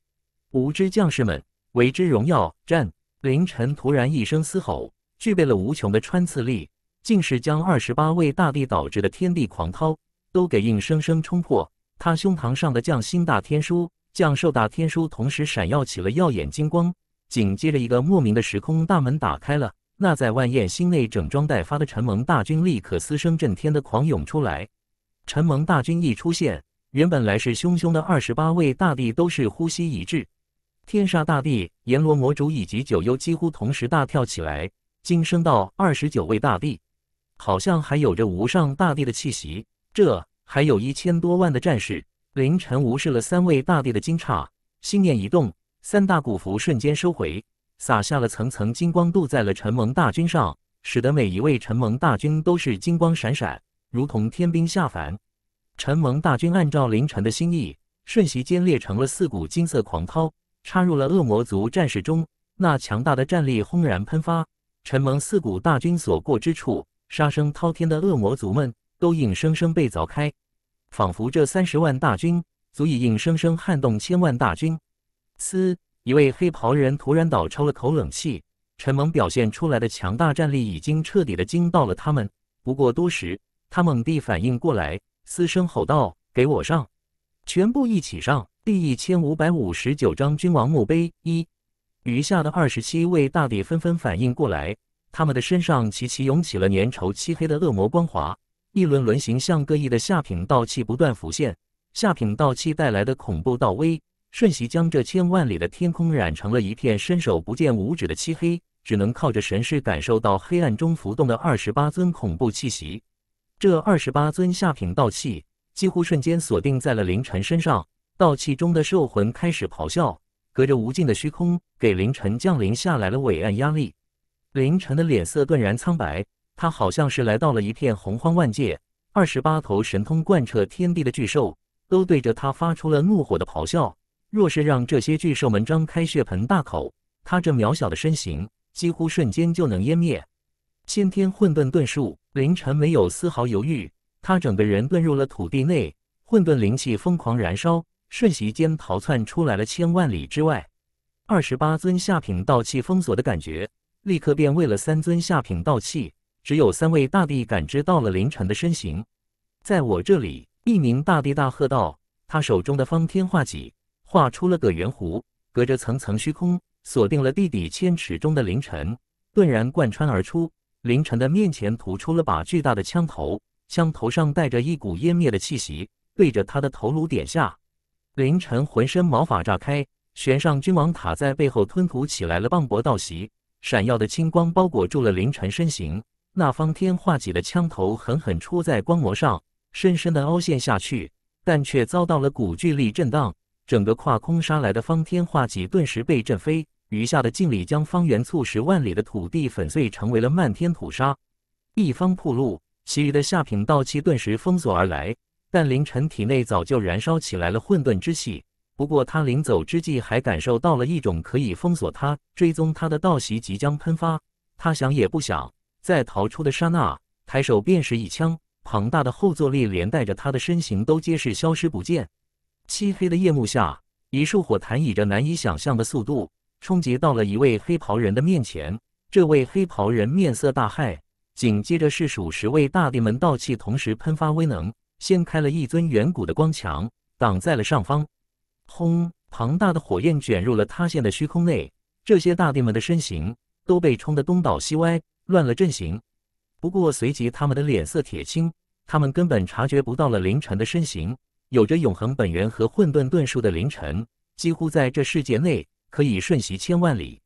无知将士们，为之荣耀战！凌晨突然一声嘶吼，具备了无穷的穿刺力，竟是将二十八位大帝导致的天地狂涛都给硬生生冲破。他胸膛上的降星大天书、降兽大天书同时闪耀起了耀眼金光，紧接着一个莫名的时空大门打开了。那在万焰星内整装待发的陈蒙大军立刻嘶声震天的狂涌出来。陈蒙大军一出现，原本来势汹汹的二十八位大帝都是呼吸一滞，天煞大帝、阎罗魔主以及九幽几乎同时大跳起来，惊声道：“二十九位大帝，好像还有着无上大帝的气息，这……”还有一千多万的战士，凌晨无视了三位大帝的惊诧，心念一动，三大古符瞬间收回，撒下了层层金光，渡在了陈蒙大军上，使得每一位陈蒙大军都是金光闪闪，如同天兵下凡。陈蒙大军按照凌晨的心意，瞬息间裂成了四股金色狂涛，插入了恶魔族战士中，那强大的战力轰然喷发，陈蒙四股大军所过之处，杀声滔天的恶魔族们。都硬生生被凿开，仿佛这三十万大军足以硬生生撼动千万大军。嘶！一位黑袍人突然倒抽了口冷气，陈蒙表现出来的强大战力已经彻底的惊到了他们。不过多时，他猛地反应过来，嘶声吼道：“给我上！全部一起上！”第一千五百五十九章君王墓碑一。余下的二十七位大帝纷纷反应过来，他们的身上齐齐涌起了粘稠漆黑的恶魔光华。一轮轮形象各异的下品道气不断浮现，下品道气带来的恐怖道威，瞬息将这千万里的天空染成了一片伸手不见五指的漆黑，只能靠着神识感受到黑暗中浮动的二十八尊恐怖气息。这二十八尊下品道气几乎瞬间锁定在了凌晨身上，道气中的兽魂开始咆哮，隔着无尽的虚空，给凌晨降临下来了伟岸压力。凌晨的脸色顿然苍白。他好像是来到了一片洪荒万界，二十八头神通贯彻天地的巨兽都对着他发出了怒火的咆哮。若是让这些巨兽们张开血盆大口，他这渺小的身形几乎瞬间就能湮灭。先天混沌遁术，林晨没有丝毫犹豫，他整个人遁入了土地内，混沌灵气疯狂燃烧，瞬息间逃窜出来了千万里之外。二十八尊下品道器封锁的感觉，立刻变为了三尊下品道器。只有三位大帝感知到了凌晨的身形，在我这里，一名大帝大喝道：“他手中的方天画戟画出了个圆弧，隔着层层虚空，锁定了地底千尺中的凌晨，顿然贯穿而出。凌晨的面前吐出了把巨大的枪头，枪头上带着一股湮灭的气息，对着他的头颅点下。凌晨浑身毛发炸开，悬上君王塔在背后吞吐起来了磅礴道袭，闪耀的青光包裹住了凌晨身形。”那方天画戟的枪头狠狠戳在光膜上，深深的凹陷下去，但却遭到了骨巨力震荡，整个跨空杀来的方天画戟顿时被震飞，余下的劲力将方圆数十万里的土地粉碎，成为了漫天土沙。一方铺路，其余的下品道气顿时封锁而来，但凌晨体内早就燃烧起来了混沌之气。不过他临走之际还感受到了一种可以封锁他、追踪他的道袭即将喷发，他想也不想。在逃出的刹那，抬手便是一枪，庞大的后坐力连带着他的身形都皆是消失不见。漆黑的夜幕下，一束火弹以着难以想象的速度冲击到了一位黑袍人的面前。这位黑袍人面色大骇，紧接着是数十位大帝们道气同时喷发威能，掀开了一尊远古的光墙，挡在了上方。轰！庞大的火焰卷入了塌陷的虚空内，这些大帝们的身形都被冲得东倒西歪。乱了阵型，不过随即他们的脸色铁青，他们根本察觉不到了凌晨的身形。有着永恒本源和混沌遁术的凌晨，几乎在这世界内可以瞬息千万里。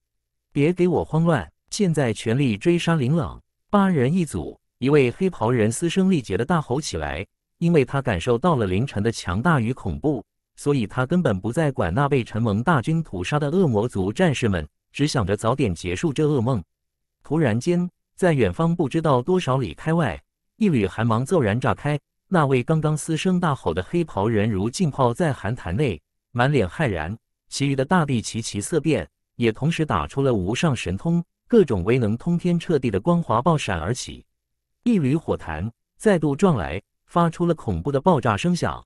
别给我慌乱！现在全力追杀林朗，八人一组。一位黑袍人嘶声力竭的大吼起来，因为他感受到了凌晨的强大与恐怖，所以他根本不再管那被陈蒙大军屠杀的恶魔族战士们，只想着早点结束这噩梦。突然间，在远方不知道多少里开外，一缕寒芒骤然炸开。那位刚刚嘶声大吼的黑袍人如浸泡在寒潭内，满脸骇然。其余的大地齐齐色变，也同时打出了无上神通，各种威能通天彻地的光华爆闪而起。一缕火潭再度撞来，发出了恐怖的爆炸声响。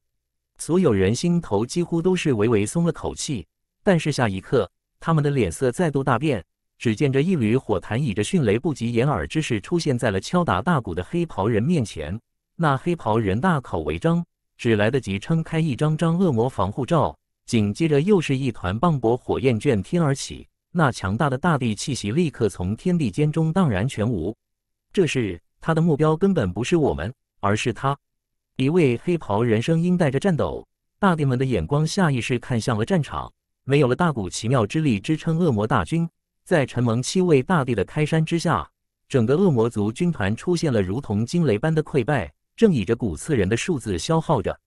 所有人心头几乎都是微微松了口气，但是下一刻，他们的脸色再度大变。只见着一缕火弹以着迅雷不及掩耳之势出现在了敲打大鼓的黑袍人面前，那黑袍人大口为张，只来得及撑开一张张恶魔防护罩，紧接着又是一团磅礴火焰卷天而起，那强大的大地气息立刻从天地间中荡然全无。这是他的目标根本不是我们，而是他。一位黑袍人声音带着颤抖，大地们的眼光下意识看向了战场，没有了大鼓奇妙之力支撑，恶魔大军。在陈蒙七位大帝的开山之下，整个恶魔族军团出现了如同惊雷般的溃败，正以着古刺人的数字消耗着。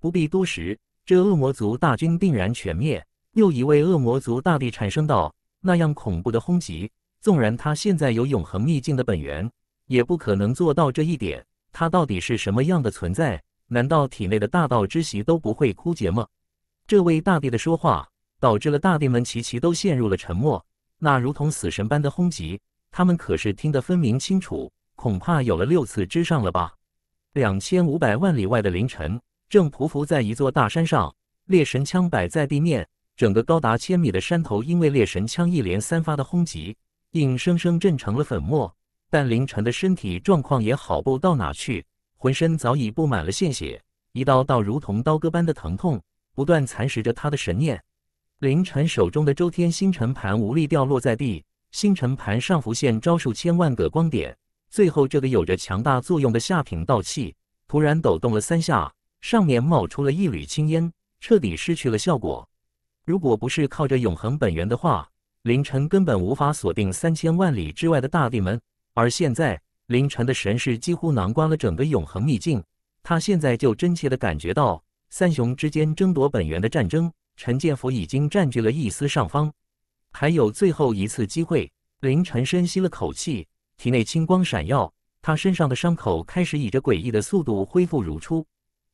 不必多时，这恶魔族大军定然全灭。又一位恶魔族大帝产生道：“那样恐怖的轰击，纵然他现在有永恒秘境的本源，也不可能做到这一点。他到底是什么样的存在？难道体内的大道之息都不会枯竭吗？”这位大帝的说话，导致了大帝们齐齐都陷入了沉默。那如同死神般的轰击，他们可是听得分明清楚，恐怕有了六次之上了吧。两千五百万里外的凌晨，正匍匐在一座大山上，猎神枪摆在地面，整个高达千米的山头，因为猎神枪一连三发的轰击，硬生生震成了粉末。但凌晨的身体状况也好不到哪去，浑身早已布满了鲜血，一道道如同刀割般的疼痛，不断蚕食着他的神念。凌晨手中的周天星辰盘无力掉落在地，星辰盘上浮现招数千万个光点，最后这个有着强大作用的下品道器突然抖动了三下，上面冒出了一缕青烟，彻底失去了效果。如果不是靠着永恒本源的话，凌晨根本无法锁定三千万里之外的大地门。而现在，凌晨的神识几乎囊括了整个永恒秘境，他现在就真切的感觉到三雄之间争夺本源的战争。陈建福已经占据了一丝上方，还有最后一次机会。凌晨深吸了口气，体内青光闪耀，他身上的伤口开始以着诡异的速度恢复如初。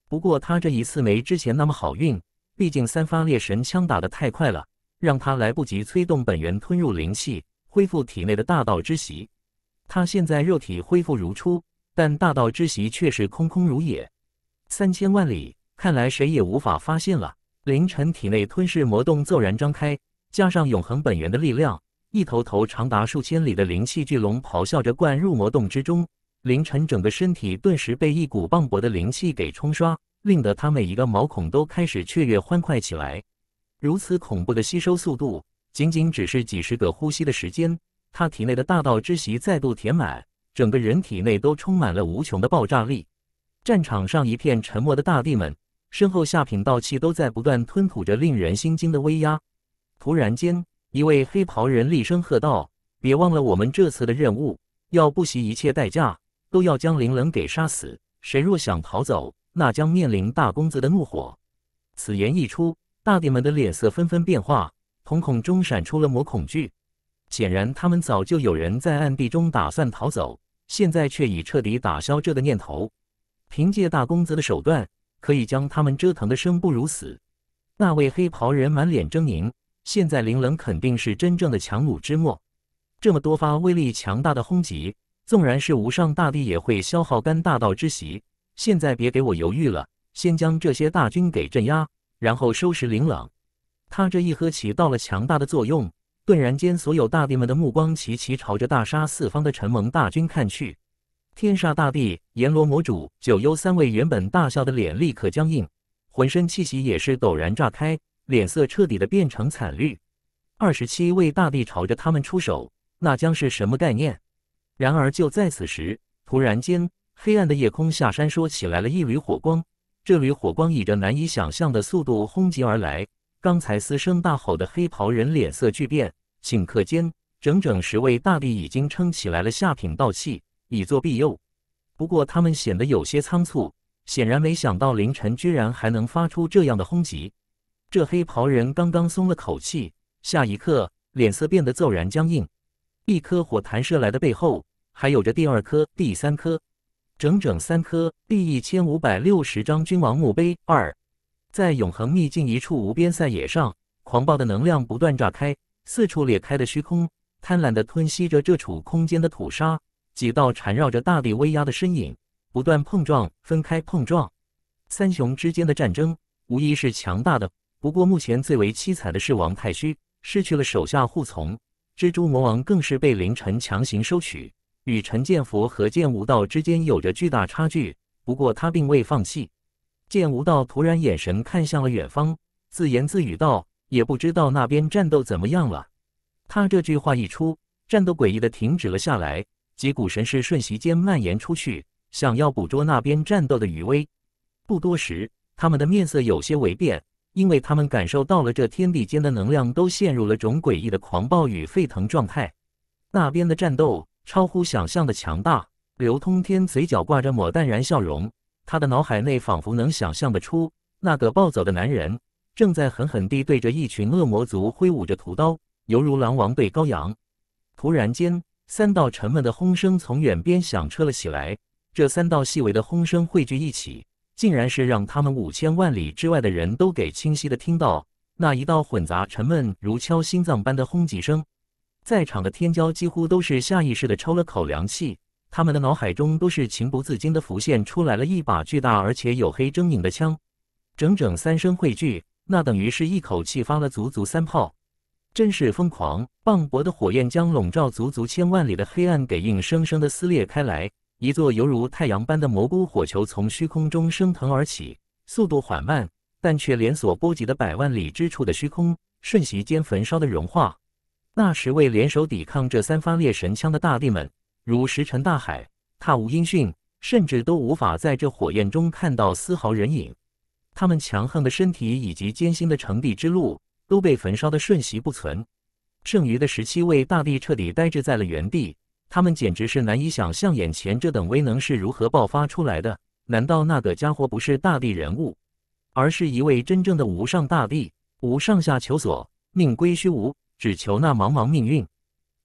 不过他这一次没之前那么好运，毕竟三发猎神枪打得太快了，让他来不及催动本源吞入灵气，恢复体内的大道之息。他现在肉体恢复如初，但大道之息却是空空如也。三千万里，看来谁也无法发现了。凌晨体内吞噬魔洞骤然张开，加上永恒本源的力量，一头头长达数千里的灵气巨龙咆哮着灌入魔洞之中。凌晨整个身体顿时被一股磅礴的灵气给冲刷，令得他每一个毛孔都开始雀跃欢快起来。如此恐怖的吸收速度，仅仅只是几十个呼吸的时间，他体内的大道之息再度填满，整个人体内都充满了无穷的爆炸力。战场上一片沉默的大地们。身后下品道器都在不断吞吐着令人心惊的威压。突然间，一位黑袍人厉声喝道：“别忘了，我们这次的任务，要不惜一切代价，都要将林冷给杀死。谁若想逃走，那将面临大公子的怒火。”此言一出，大帝们的脸色纷纷变化，瞳孔中闪出了抹恐惧。显然，他们早就有人在暗地中打算逃走，现在却已彻底打消这个念头。凭借大公子的手段。可以将他们折腾的生不如死。那位黑袍人满脸狰狞，现在林冷肯定是真正的强弩之末。这么多发威力强大的轰击，纵然是无上大帝也会消耗干大道之息。现在别给我犹豫了，先将这些大军给镇压，然后收拾林冷。他这一喝起到了强大的作用，顿然间所有大帝们的目光齐齐朝着大沙四方的陈蒙大军看去。天煞大帝、阎罗魔主、九幽三位原本大笑的脸立刻僵硬，浑身气息也是陡然炸开，脸色彻底的变成惨绿。二十七位大帝朝着他们出手，那将是什么概念？然而就在此时，突然间，黑暗的夜空下山说起来了一缕火光，这缕火光以着难以想象的速度轰击而来。刚才嘶声大吼的黑袍人脸色巨变，顷刻间，整整十位大帝已经撑起来了下品道器。以作庇佑，不过他们显得有些仓促，显然没想到凌晨居然还能发出这样的轰击。这黑袍人刚刚松了口气，下一刻脸色变得骤然僵硬，一颗火弹射来的背后还有着第二颗、第三颗，整整三颗第一千五百六十张君王墓碑二，在永恒秘境一处无边塞野上，狂暴的能量不断炸开，四处裂开的虚空贪婪的吞吸着这处空间的土沙。几道缠绕着大地威压的身影不断碰撞、分开、碰撞。三雄之间的战争无疑是强大的。不过，目前最为凄惨的是王太虚失去了手下护从，蜘蛛魔王更是被凌晨强行收取，与陈建佛和剑无道之间有着巨大差距。不过，他并未放弃。剑无道突然眼神看向了远方，自言自语道：“也不知道那边战斗怎么样了。”他这句话一出，战斗诡异的停止了下来。几股神识瞬息间蔓延出去，想要捕捉那边战斗的余威。不多时，他们的面色有些微变，因为他们感受到了这天地间的能量都陷入了种诡异的狂暴与沸腾状态。那边的战斗超乎想象的强大。刘通天嘴角挂着抹淡然笑容，他的脑海内仿佛能想象得出，那个暴走的男人正在狠狠地对着一群恶魔族挥舞着屠刀，犹如狼王对羔羊。突然间。三道沉闷的轰声从远边响彻了起来，这三道细微的轰声汇聚一起，竟然是让他们五千万里之外的人都给清晰的听到那一道混杂、沉闷如敲心脏般的轰击声。在场的天骄几乎都是下意识的抽了口凉气，他们的脑海中都是情不自禁的浮现出来了一把巨大而且黝黑狰狞的枪。整整三声汇聚，那等于是一口气发了足足三炮。真是疯狂！磅礴的火焰将笼罩足足千万里的黑暗给硬生生的撕裂开来，一座犹如太阳般的蘑菇火球从虚空中升腾而起，速度缓慢，但却连锁波及的百万里之处的虚空，瞬息间焚烧的融化。那十位联手抵抗这三发猎神枪的大帝们，如石沉大海，踏无音讯，甚至都无法在这火焰中看到丝毫人影。他们强横的身体以及艰辛的成帝之路。都被焚烧的瞬息不存，剩余的十七位大帝彻底呆滞在了原地，他们简直是难以想象眼前这等威能是如何爆发出来的。难道那个家伙不是大帝人物，而是一位真正的无上大帝？无上下求索，命归虚无，只求那茫茫命运。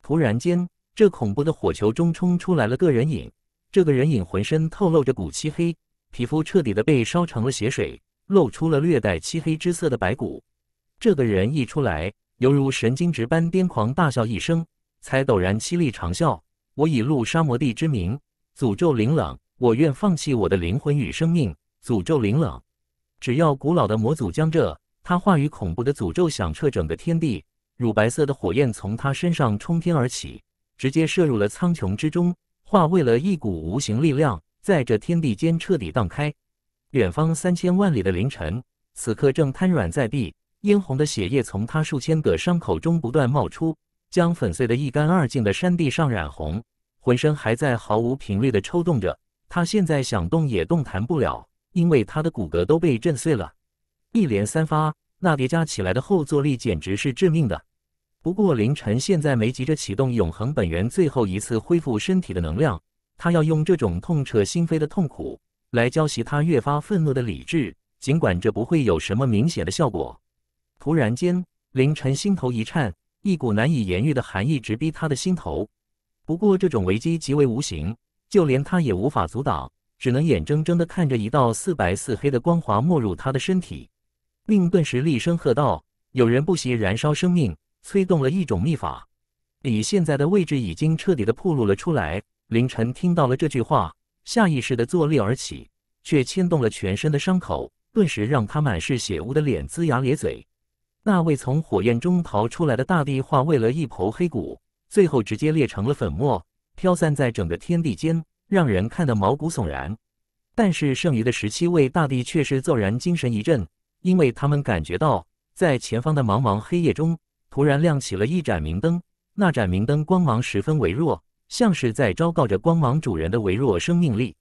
突然间，这恐怖的火球中冲出来了个人影，这个人影浑身透露着股漆黑，皮肤彻底的被烧成了血水，露出了略带漆黑之色的白骨。这个人一出来，犹如神经质般癫狂，大笑一声，才陡然凄厉长啸：“我以陆沙魔帝之名诅咒林朗，我愿放弃我的灵魂与生命，诅咒林朗！只要古老的魔祖将这……”他话语恐怖的诅咒响彻整个天地，乳白色的火焰从他身上冲天而起，直接射入了苍穹之中，化为了一股无形力量，在这天地间彻底荡开。远方三千万里的凌晨，此刻正瘫软在地。殷红的血液从他数千个伤口中不断冒出，将粉碎的一干二净的山地上染红。浑身还在毫无频率的抽动着，他现在想动也动弹不了，因为他的骨骼都被震碎了。一连三发，那叠加起来的后坐力简直是致命的。不过凌晨现在没急着启动永恒本源最后一次恢复身体的能量，他要用这种痛彻心扉的痛苦来浇熄他越发愤怒的理智，尽管这不会有什么明显的效果。突然间，凌晨心头一颤，一股难以言喻的寒意直逼他的心头。不过，这种危机极为无形，就连他也无法阻挡，只能眼睁睁地看着一道似白似黑的光华没入他的身体。令顿时厉声喝道：“有人不惜燃烧生命，催动了一种秘法，你现在的位置已经彻底的暴露了出来。”凌晨听到了这句话，下意识的坐立而起，却牵动了全身的伤口，顿时让他满是血污的脸龇牙咧嘴。那位从火焰中逃出来的大地化为了一抔黑骨，最后直接裂成了粉末，飘散在整个天地间，让人看得毛骨悚然。但是剩余的十七位大地却是骤然精神一振，因为他们感觉到在前方的茫茫黑夜中，突然亮起了一盏明灯。那盏明灯光芒十分微弱，像是在昭告着光芒主人的微弱生命力。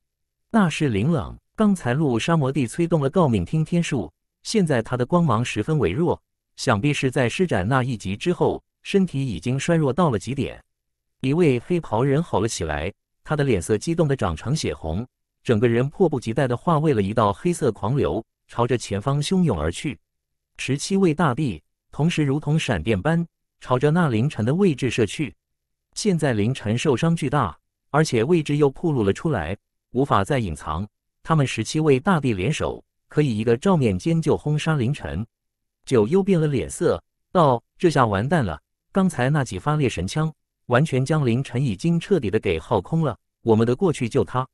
那是灵朗，刚才陆沙魔帝催动了告命听天术，现在他的光芒十分微弱。想必是在施展那一击之后，身体已经衰弱到了极点。一位黑袍人吼了起来，他的脸色激动的涨成血红，整个人迫不及待的化为了一道黑色狂流，朝着前方汹涌而去。十七位大帝同时如同闪电般朝着那凌晨的位置射去。现在凌晨受伤巨大，而且位置又暴露了出来，无法再隐藏。他们十七位大帝联手，可以一个照面间就轰杀凌晨。九幽变了脸色，道：“这下完蛋了！刚才那几发猎神枪，完全将凌晨已经彻底的给耗空了。我们的过去救他，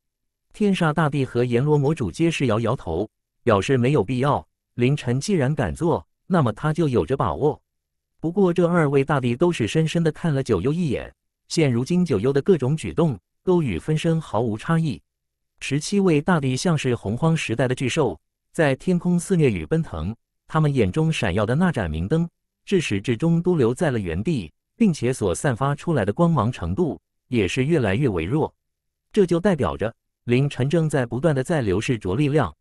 天煞大帝和阎罗魔主皆是摇摇头，表示没有必要。凌晨既然敢做，那么他就有着把握。不过这二位大帝都是深深的看了九幽一眼。现如今，九幽的各种举动都与分身毫无差异。十七位大帝像是洪荒时代的巨兽，在天空肆虐与奔腾。”他们眼中闪耀的那盏明灯，至始至终都留在了原地，并且所散发出来的光芒程度也是越来越微弱，这就代表着凌晨正在不断的在流逝着力量。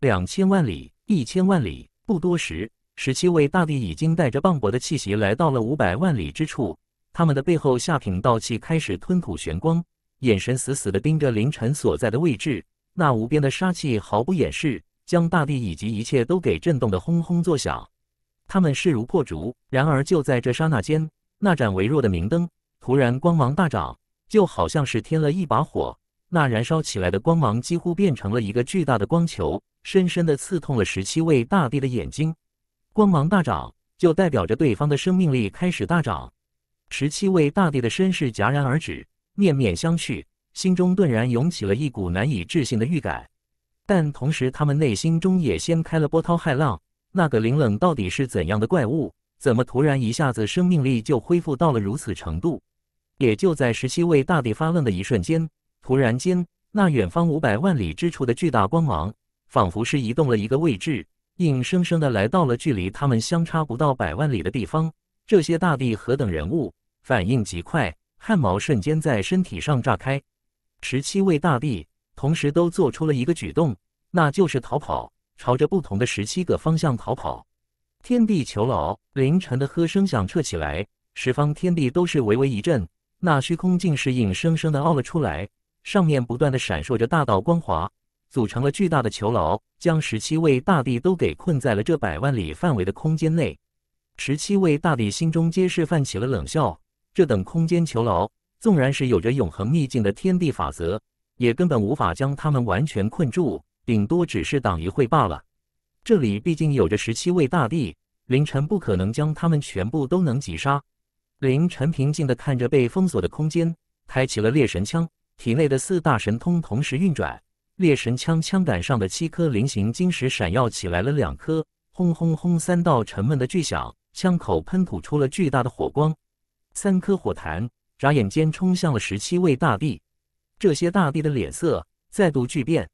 两千万里，一千万里，不多时，十七位大帝已经带着磅礴的气息来到了五百万里之处，他们的背后下品道气开始吞吐玄光，眼神死死的盯着凌晨所在的位置，那无边的杀气毫不掩饰。将大地以及一切都给震动的轰轰作响，他们势如破竹。然而，就在这刹那间，那盏微弱的明灯突然光芒大涨，就好像是添了一把火。那燃烧起来的光芒几乎变成了一个巨大的光球，深深的刺痛了十七位大帝的眼睛。光芒大涨，就代表着对方的生命力开始大涨。十七位大帝的身世戛然而止，面面相觑，心中顿然涌起了一股难以置信的预感。但同时，他们内心中也掀开了波涛骇浪。那个凌冷到底是怎样的怪物？怎么突然一下子生命力就恢复到了如此程度？也就在十七位大帝发愣的一瞬间，突然间，那远方五百万里之处的巨大光芒，仿佛是移动了一个位置，硬生生的来到了距离他们相差不到百万里的地方。这些大帝何等人物，反应极快，汗毛瞬间在身体上炸开。十七位大帝。同时都做出了一个举动，那就是逃跑，朝着不同的十七个方向逃跑。天地囚牢，凌晨的喝声响彻起来，十方天地都是微微一震，那虚空竟是硬生生的凹了出来，上面不断的闪烁着大道光华，组成了巨大的囚牢，将十七位大帝都给困在了这百万里范围的空间内。十七位大帝心中皆是泛起了冷笑，这等空间囚牢，纵然是有着永恒秘境的天地法则。也根本无法将他们完全困住，顶多只是挡一会罢了。这里毕竟有着十七位大帝，林晨不可能将他们全部都能击杀。林晨平静地看着被封锁的空间，开启了猎神枪，体内的四大神通同时运转。猎神枪枪杆上的七颗菱形晶石闪耀起来了，两颗，轰轰轰，三道沉闷的巨响，枪口喷吐出了巨大的火光，三颗火弹眨眼间冲向了十七位大帝。这些大帝的脸色再度巨变。